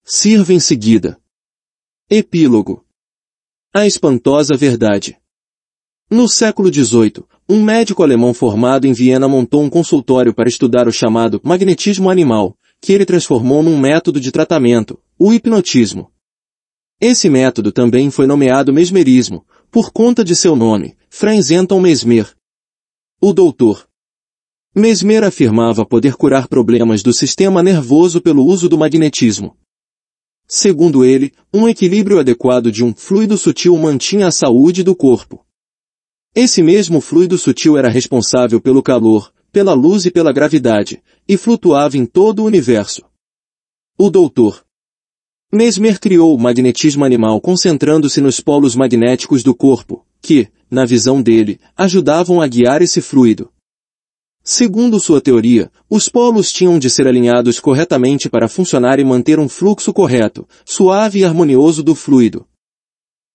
Sirva em seguida. Epílogo a espantosa verdade. No século XVIII, um médico alemão formado em Viena montou um consultório para estudar o chamado magnetismo animal, que ele transformou num método de tratamento, o hipnotismo. Esse método também foi nomeado mesmerismo, por conta de seu nome, Franzenton Mesmer. O doutor Mesmer afirmava poder curar problemas do sistema nervoso pelo uso do magnetismo. Segundo ele, um equilíbrio adequado de um fluido sutil mantinha a saúde do corpo. Esse mesmo fluido sutil era responsável pelo calor, pela luz e pela gravidade, e flutuava em todo o universo. O doutor Mesmer criou o magnetismo animal concentrando-se nos polos magnéticos do corpo, que, na visão dele, ajudavam a guiar esse fluido. Segundo sua teoria, os polos tinham de ser alinhados corretamente para funcionar e manter um fluxo correto, suave e harmonioso do fluido.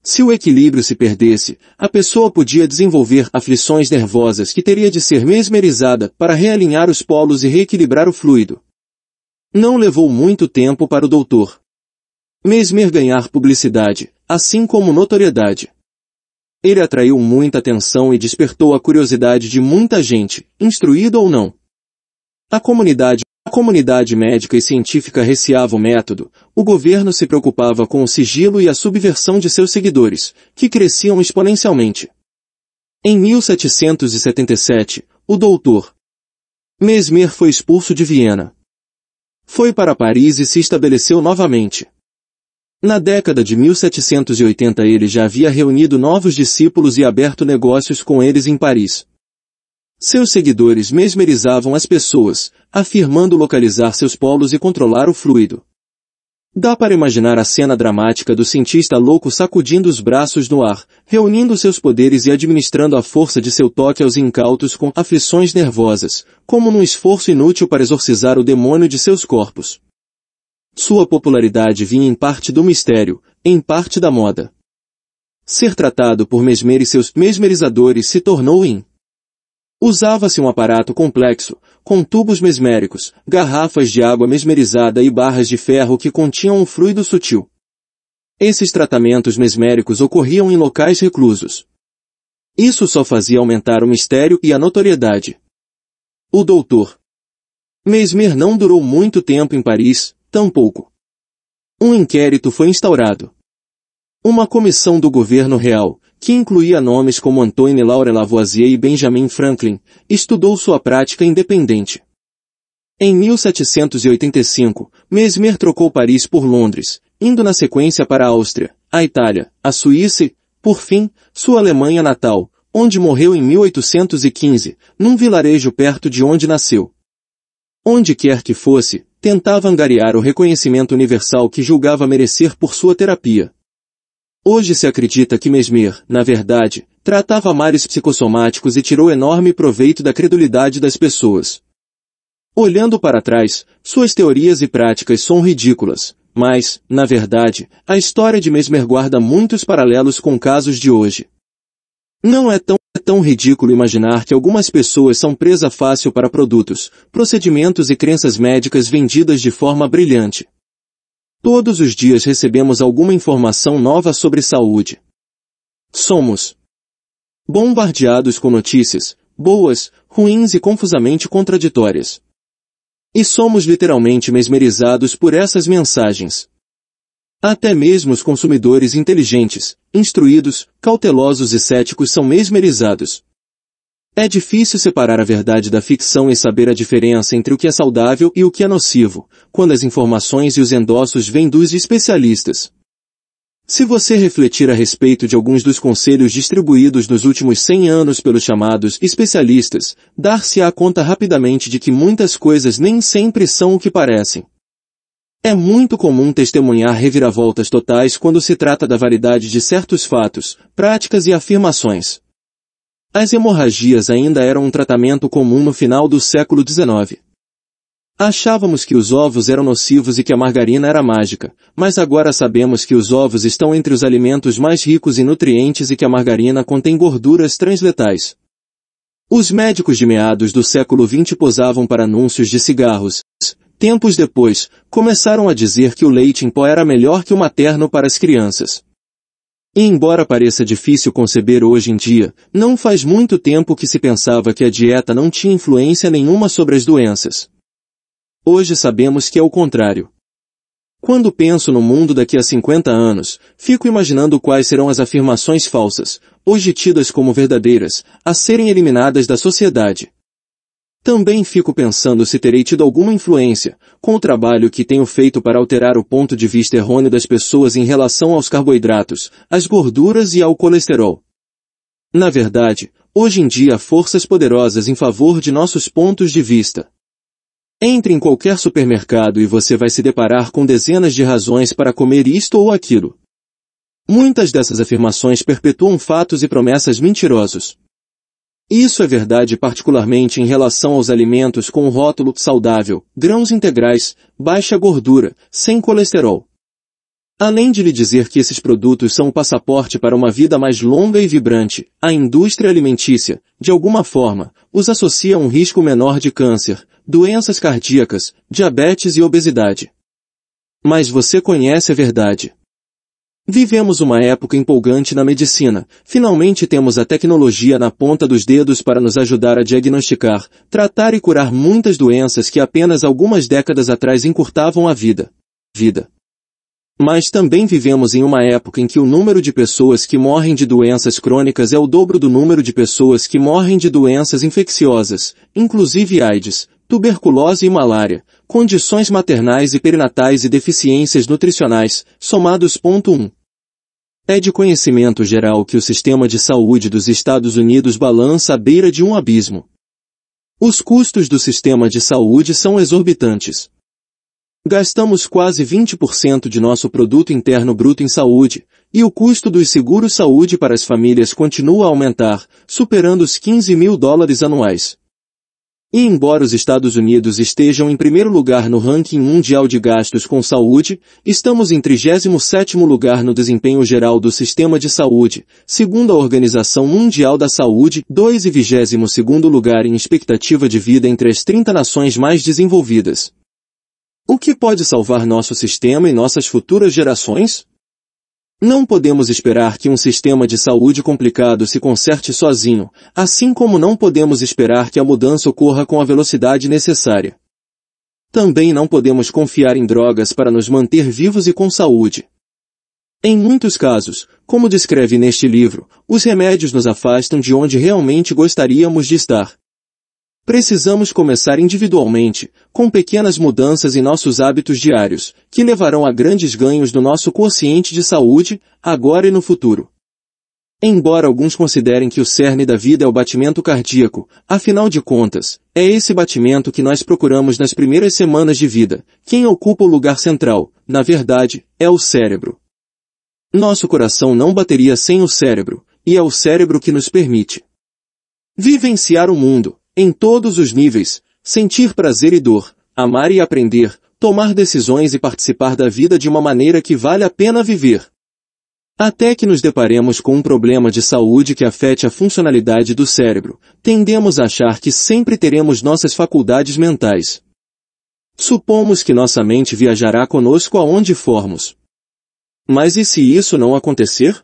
Se o equilíbrio se perdesse, a pessoa podia desenvolver aflições nervosas que teria de ser mesmerizada para realinhar os polos e reequilibrar o fluido. Não levou muito tempo para o doutor Mesmer ganhar publicidade, assim como notoriedade. Ele atraiu muita atenção e despertou a curiosidade de muita gente, instruída ou não. A comunidade, a comunidade médica e científica receava o método, o governo se preocupava com o sigilo e a subversão de seus seguidores, que cresciam exponencialmente. Em 1777, o doutor Mesmer foi expulso de Viena. Foi para Paris e se estabeleceu novamente. Na década de 1780 ele já havia reunido novos discípulos e aberto negócios com eles em Paris. Seus seguidores mesmerizavam as pessoas, afirmando localizar seus polos e controlar o fluido. Dá para imaginar a cena dramática do cientista louco sacudindo os braços no ar, reunindo seus poderes e administrando a força de seu toque aos incautos com aflições nervosas, como num esforço inútil para exorcizar o demônio de seus corpos. Sua popularidade vinha em parte do mistério, em parte da moda. Ser tratado por Mesmer e seus mesmerizadores se tornou in. Usava-se um aparato complexo, com tubos mesméricos, garrafas de água mesmerizada e barras de ferro que continham um fluido sutil. Esses tratamentos mesméricos ocorriam em locais reclusos. Isso só fazia aumentar o mistério e a notoriedade. O doutor Mesmer não durou muito tempo em Paris, Tampouco. Um inquérito foi instaurado. Uma comissão do governo real, que incluía nomes como Antoine Laura Lavoisier e Benjamin Franklin, estudou sua prática independente. Em 1785, Mesmer trocou Paris por Londres, indo na sequência para a Áustria, a Itália, a Suíça e, por fim, sua Alemanha natal, onde morreu em 1815, num vilarejo perto de onde nasceu. Onde quer que fosse, tentava angariar o reconhecimento universal que julgava merecer por sua terapia. Hoje se acredita que Mesmer, na verdade, tratava males psicossomáticos e tirou enorme proveito da credulidade das pessoas. Olhando para trás, suas teorias e práticas são ridículas, mas, na verdade, a história de Mesmer guarda muitos paralelos com casos de hoje. Não é tão tão ridículo imaginar que algumas pessoas são presa fácil para produtos, procedimentos e crenças médicas vendidas de forma brilhante. Todos os dias recebemos alguma informação nova sobre saúde. Somos bombardeados com notícias, boas, ruins e confusamente contraditórias. E somos literalmente mesmerizados por essas mensagens. Até mesmo os consumidores inteligentes, instruídos, cautelosos e céticos são mesmerizados. É difícil separar a verdade da ficção e saber a diferença entre o que é saudável e o que é nocivo, quando as informações e os endossos vêm dos especialistas. Se você refletir a respeito de alguns dos conselhos distribuídos nos últimos 100 anos pelos chamados especialistas, dar-se-á conta rapidamente de que muitas coisas nem sempre são o que parecem. É muito comum testemunhar reviravoltas totais quando se trata da validade de certos fatos, práticas e afirmações. As hemorragias ainda eram um tratamento comum no final do século XIX. Achávamos que os ovos eram nocivos e que a margarina era mágica, mas agora sabemos que os ovos estão entre os alimentos mais ricos em nutrientes e que a margarina contém gorduras transletais. Os médicos de meados do século XX posavam para anúncios de cigarros, tempos depois, começaram a dizer que o leite em pó era melhor que o materno para as crianças. E embora pareça difícil conceber hoje em dia, não faz muito tempo que se pensava que a dieta não tinha influência nenhuma sobre as doenças. Hoje sabemos que é o contrário. Quando penso no mundo daqui a 50 anos, fico imaginando quais serão as afirmações falsas, hoje tidas como verdadeiras, a serem eliminadas da sociedade. Também fico pensando se terei tido alguma influência, com o trabalho que tenho feito para alterar o ponto de vista errôneo das pessoas em relação aos carboidratos, às gorduras e ao colesterol. Na verdade, hoje em dia há forças poderosas em favor de nossos pontos de vista. Entre em qualquer supermercado e você vai se deparar com dezenas de razões para comer isto ou aquilo. Muitas dessas afirmações perpetuam fatos e promessas mentirosos. Isso é verdade particularmente em relação aos alimentos com rótulo saudável, grãos integrais, baixa gordura, sem colesterol. Além de lhe dizer que esses produtos são o passaporte para uma vida mais longa e vibrante, a indústria alimentícia, de alguma forma, os associa a um risco menor de câncer, doenças cardíacas, diabetes e obesidade. Mas você conhece a verdade. Vivemos uma época empolgante na medicina. Finalmente temos a tecnologia na ponta dos dedos para nos ajudar a diagnosticar, tratar e curar muitas doenças que apenas algumas décadas atrás encurtavam a vida. Vida. Mas também vivemos em uma época em que o número de pessoas que morrem de doenças crônicas é o dobro do número de pessoas que morrem de doenças infecciosas, inclusive AIDS, tuberculose e malária, condições maternais e perinatais e deficiências nutricionais, somados. 1. É de conhecimento geral que o sistema de saúde dos Estados Unidos balança à beira de um abismo. Os custos do sistema de saúde são exorbitantes. Gastamos quase 20% de nosso produto interno bruto em saúde, e o custo dos seguros saúde para as famílias continua a aumentar, superando os 15 mil dólares anuais. E embora os Estados Unidos estejam em primeiro lugar no ranking mundial de gastos com saúde, estamos em 37º lugar no desempenho geral do sistema de saúde, segundo a Organização Mundial da Saúde, 2 e 22º lugar em expectativa de vida entre as 30 nações mais desenvolvidas. O que pode salvar nosso sistema e nossas futuras gerações? Não podemos esperar que um sistema de saúde complicado se conserte sozinho, assim como não podemos esperar que a mudança ocorra com a velocidade necessária. Também não podemos confiar em drogas para nos manter vivos e com saúde. Em muitos casos, como descreve neste livro, os remédios nos afastam de onde realmente gostaríamos de estar. Precisamos começar individualmente, com pequenas mudanças em nossos hábitos diários, que levarão a grandes ganhos no nosso consciente de saúde, agora e no futuro. Embora alguns considerem que o cerne da vida é o batimento cardíaco, afinal de contas, é esse batimento que nós procuramos nas primeiras semanas de vida. Quem ocupa o lugar central, na verdade, é o cérebro. Nosso coração não bateria sem o cérebro, e é o cérebro que nos permite vivenciar o mundo, em todos os níveis, sentir prazer e dor, amar e aprender, tomar decisões e participar da vida de uma maneira que vale a pena viver. Até que nos deparemos com um problema de saúde que afete a funcionalidade do cérebro, tendemos a achar que sempre teremos nossas faculdades mentais. Supomos que nossa mente viajará conosco aonde formos. Mas e se isso não acontecer?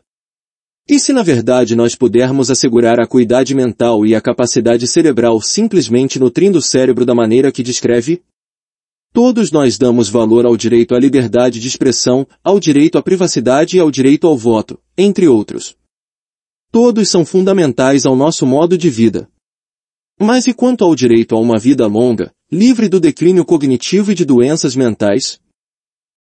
E se na verdade nós pudermos assegurar a cuidade mental e a capacidade cerebral simplesmente nutrindo o cérebro da maneira que descreve? Todos nós damos valor ao direito à liberdade de expressão, ao direito à privacidade e ao direito ao voto, entre outros. Todos são fundamentais ao nosso modo de vida. Mas e quanto ao direito a uma vida longa, livre do declínio cognitivo e de doenças mentais?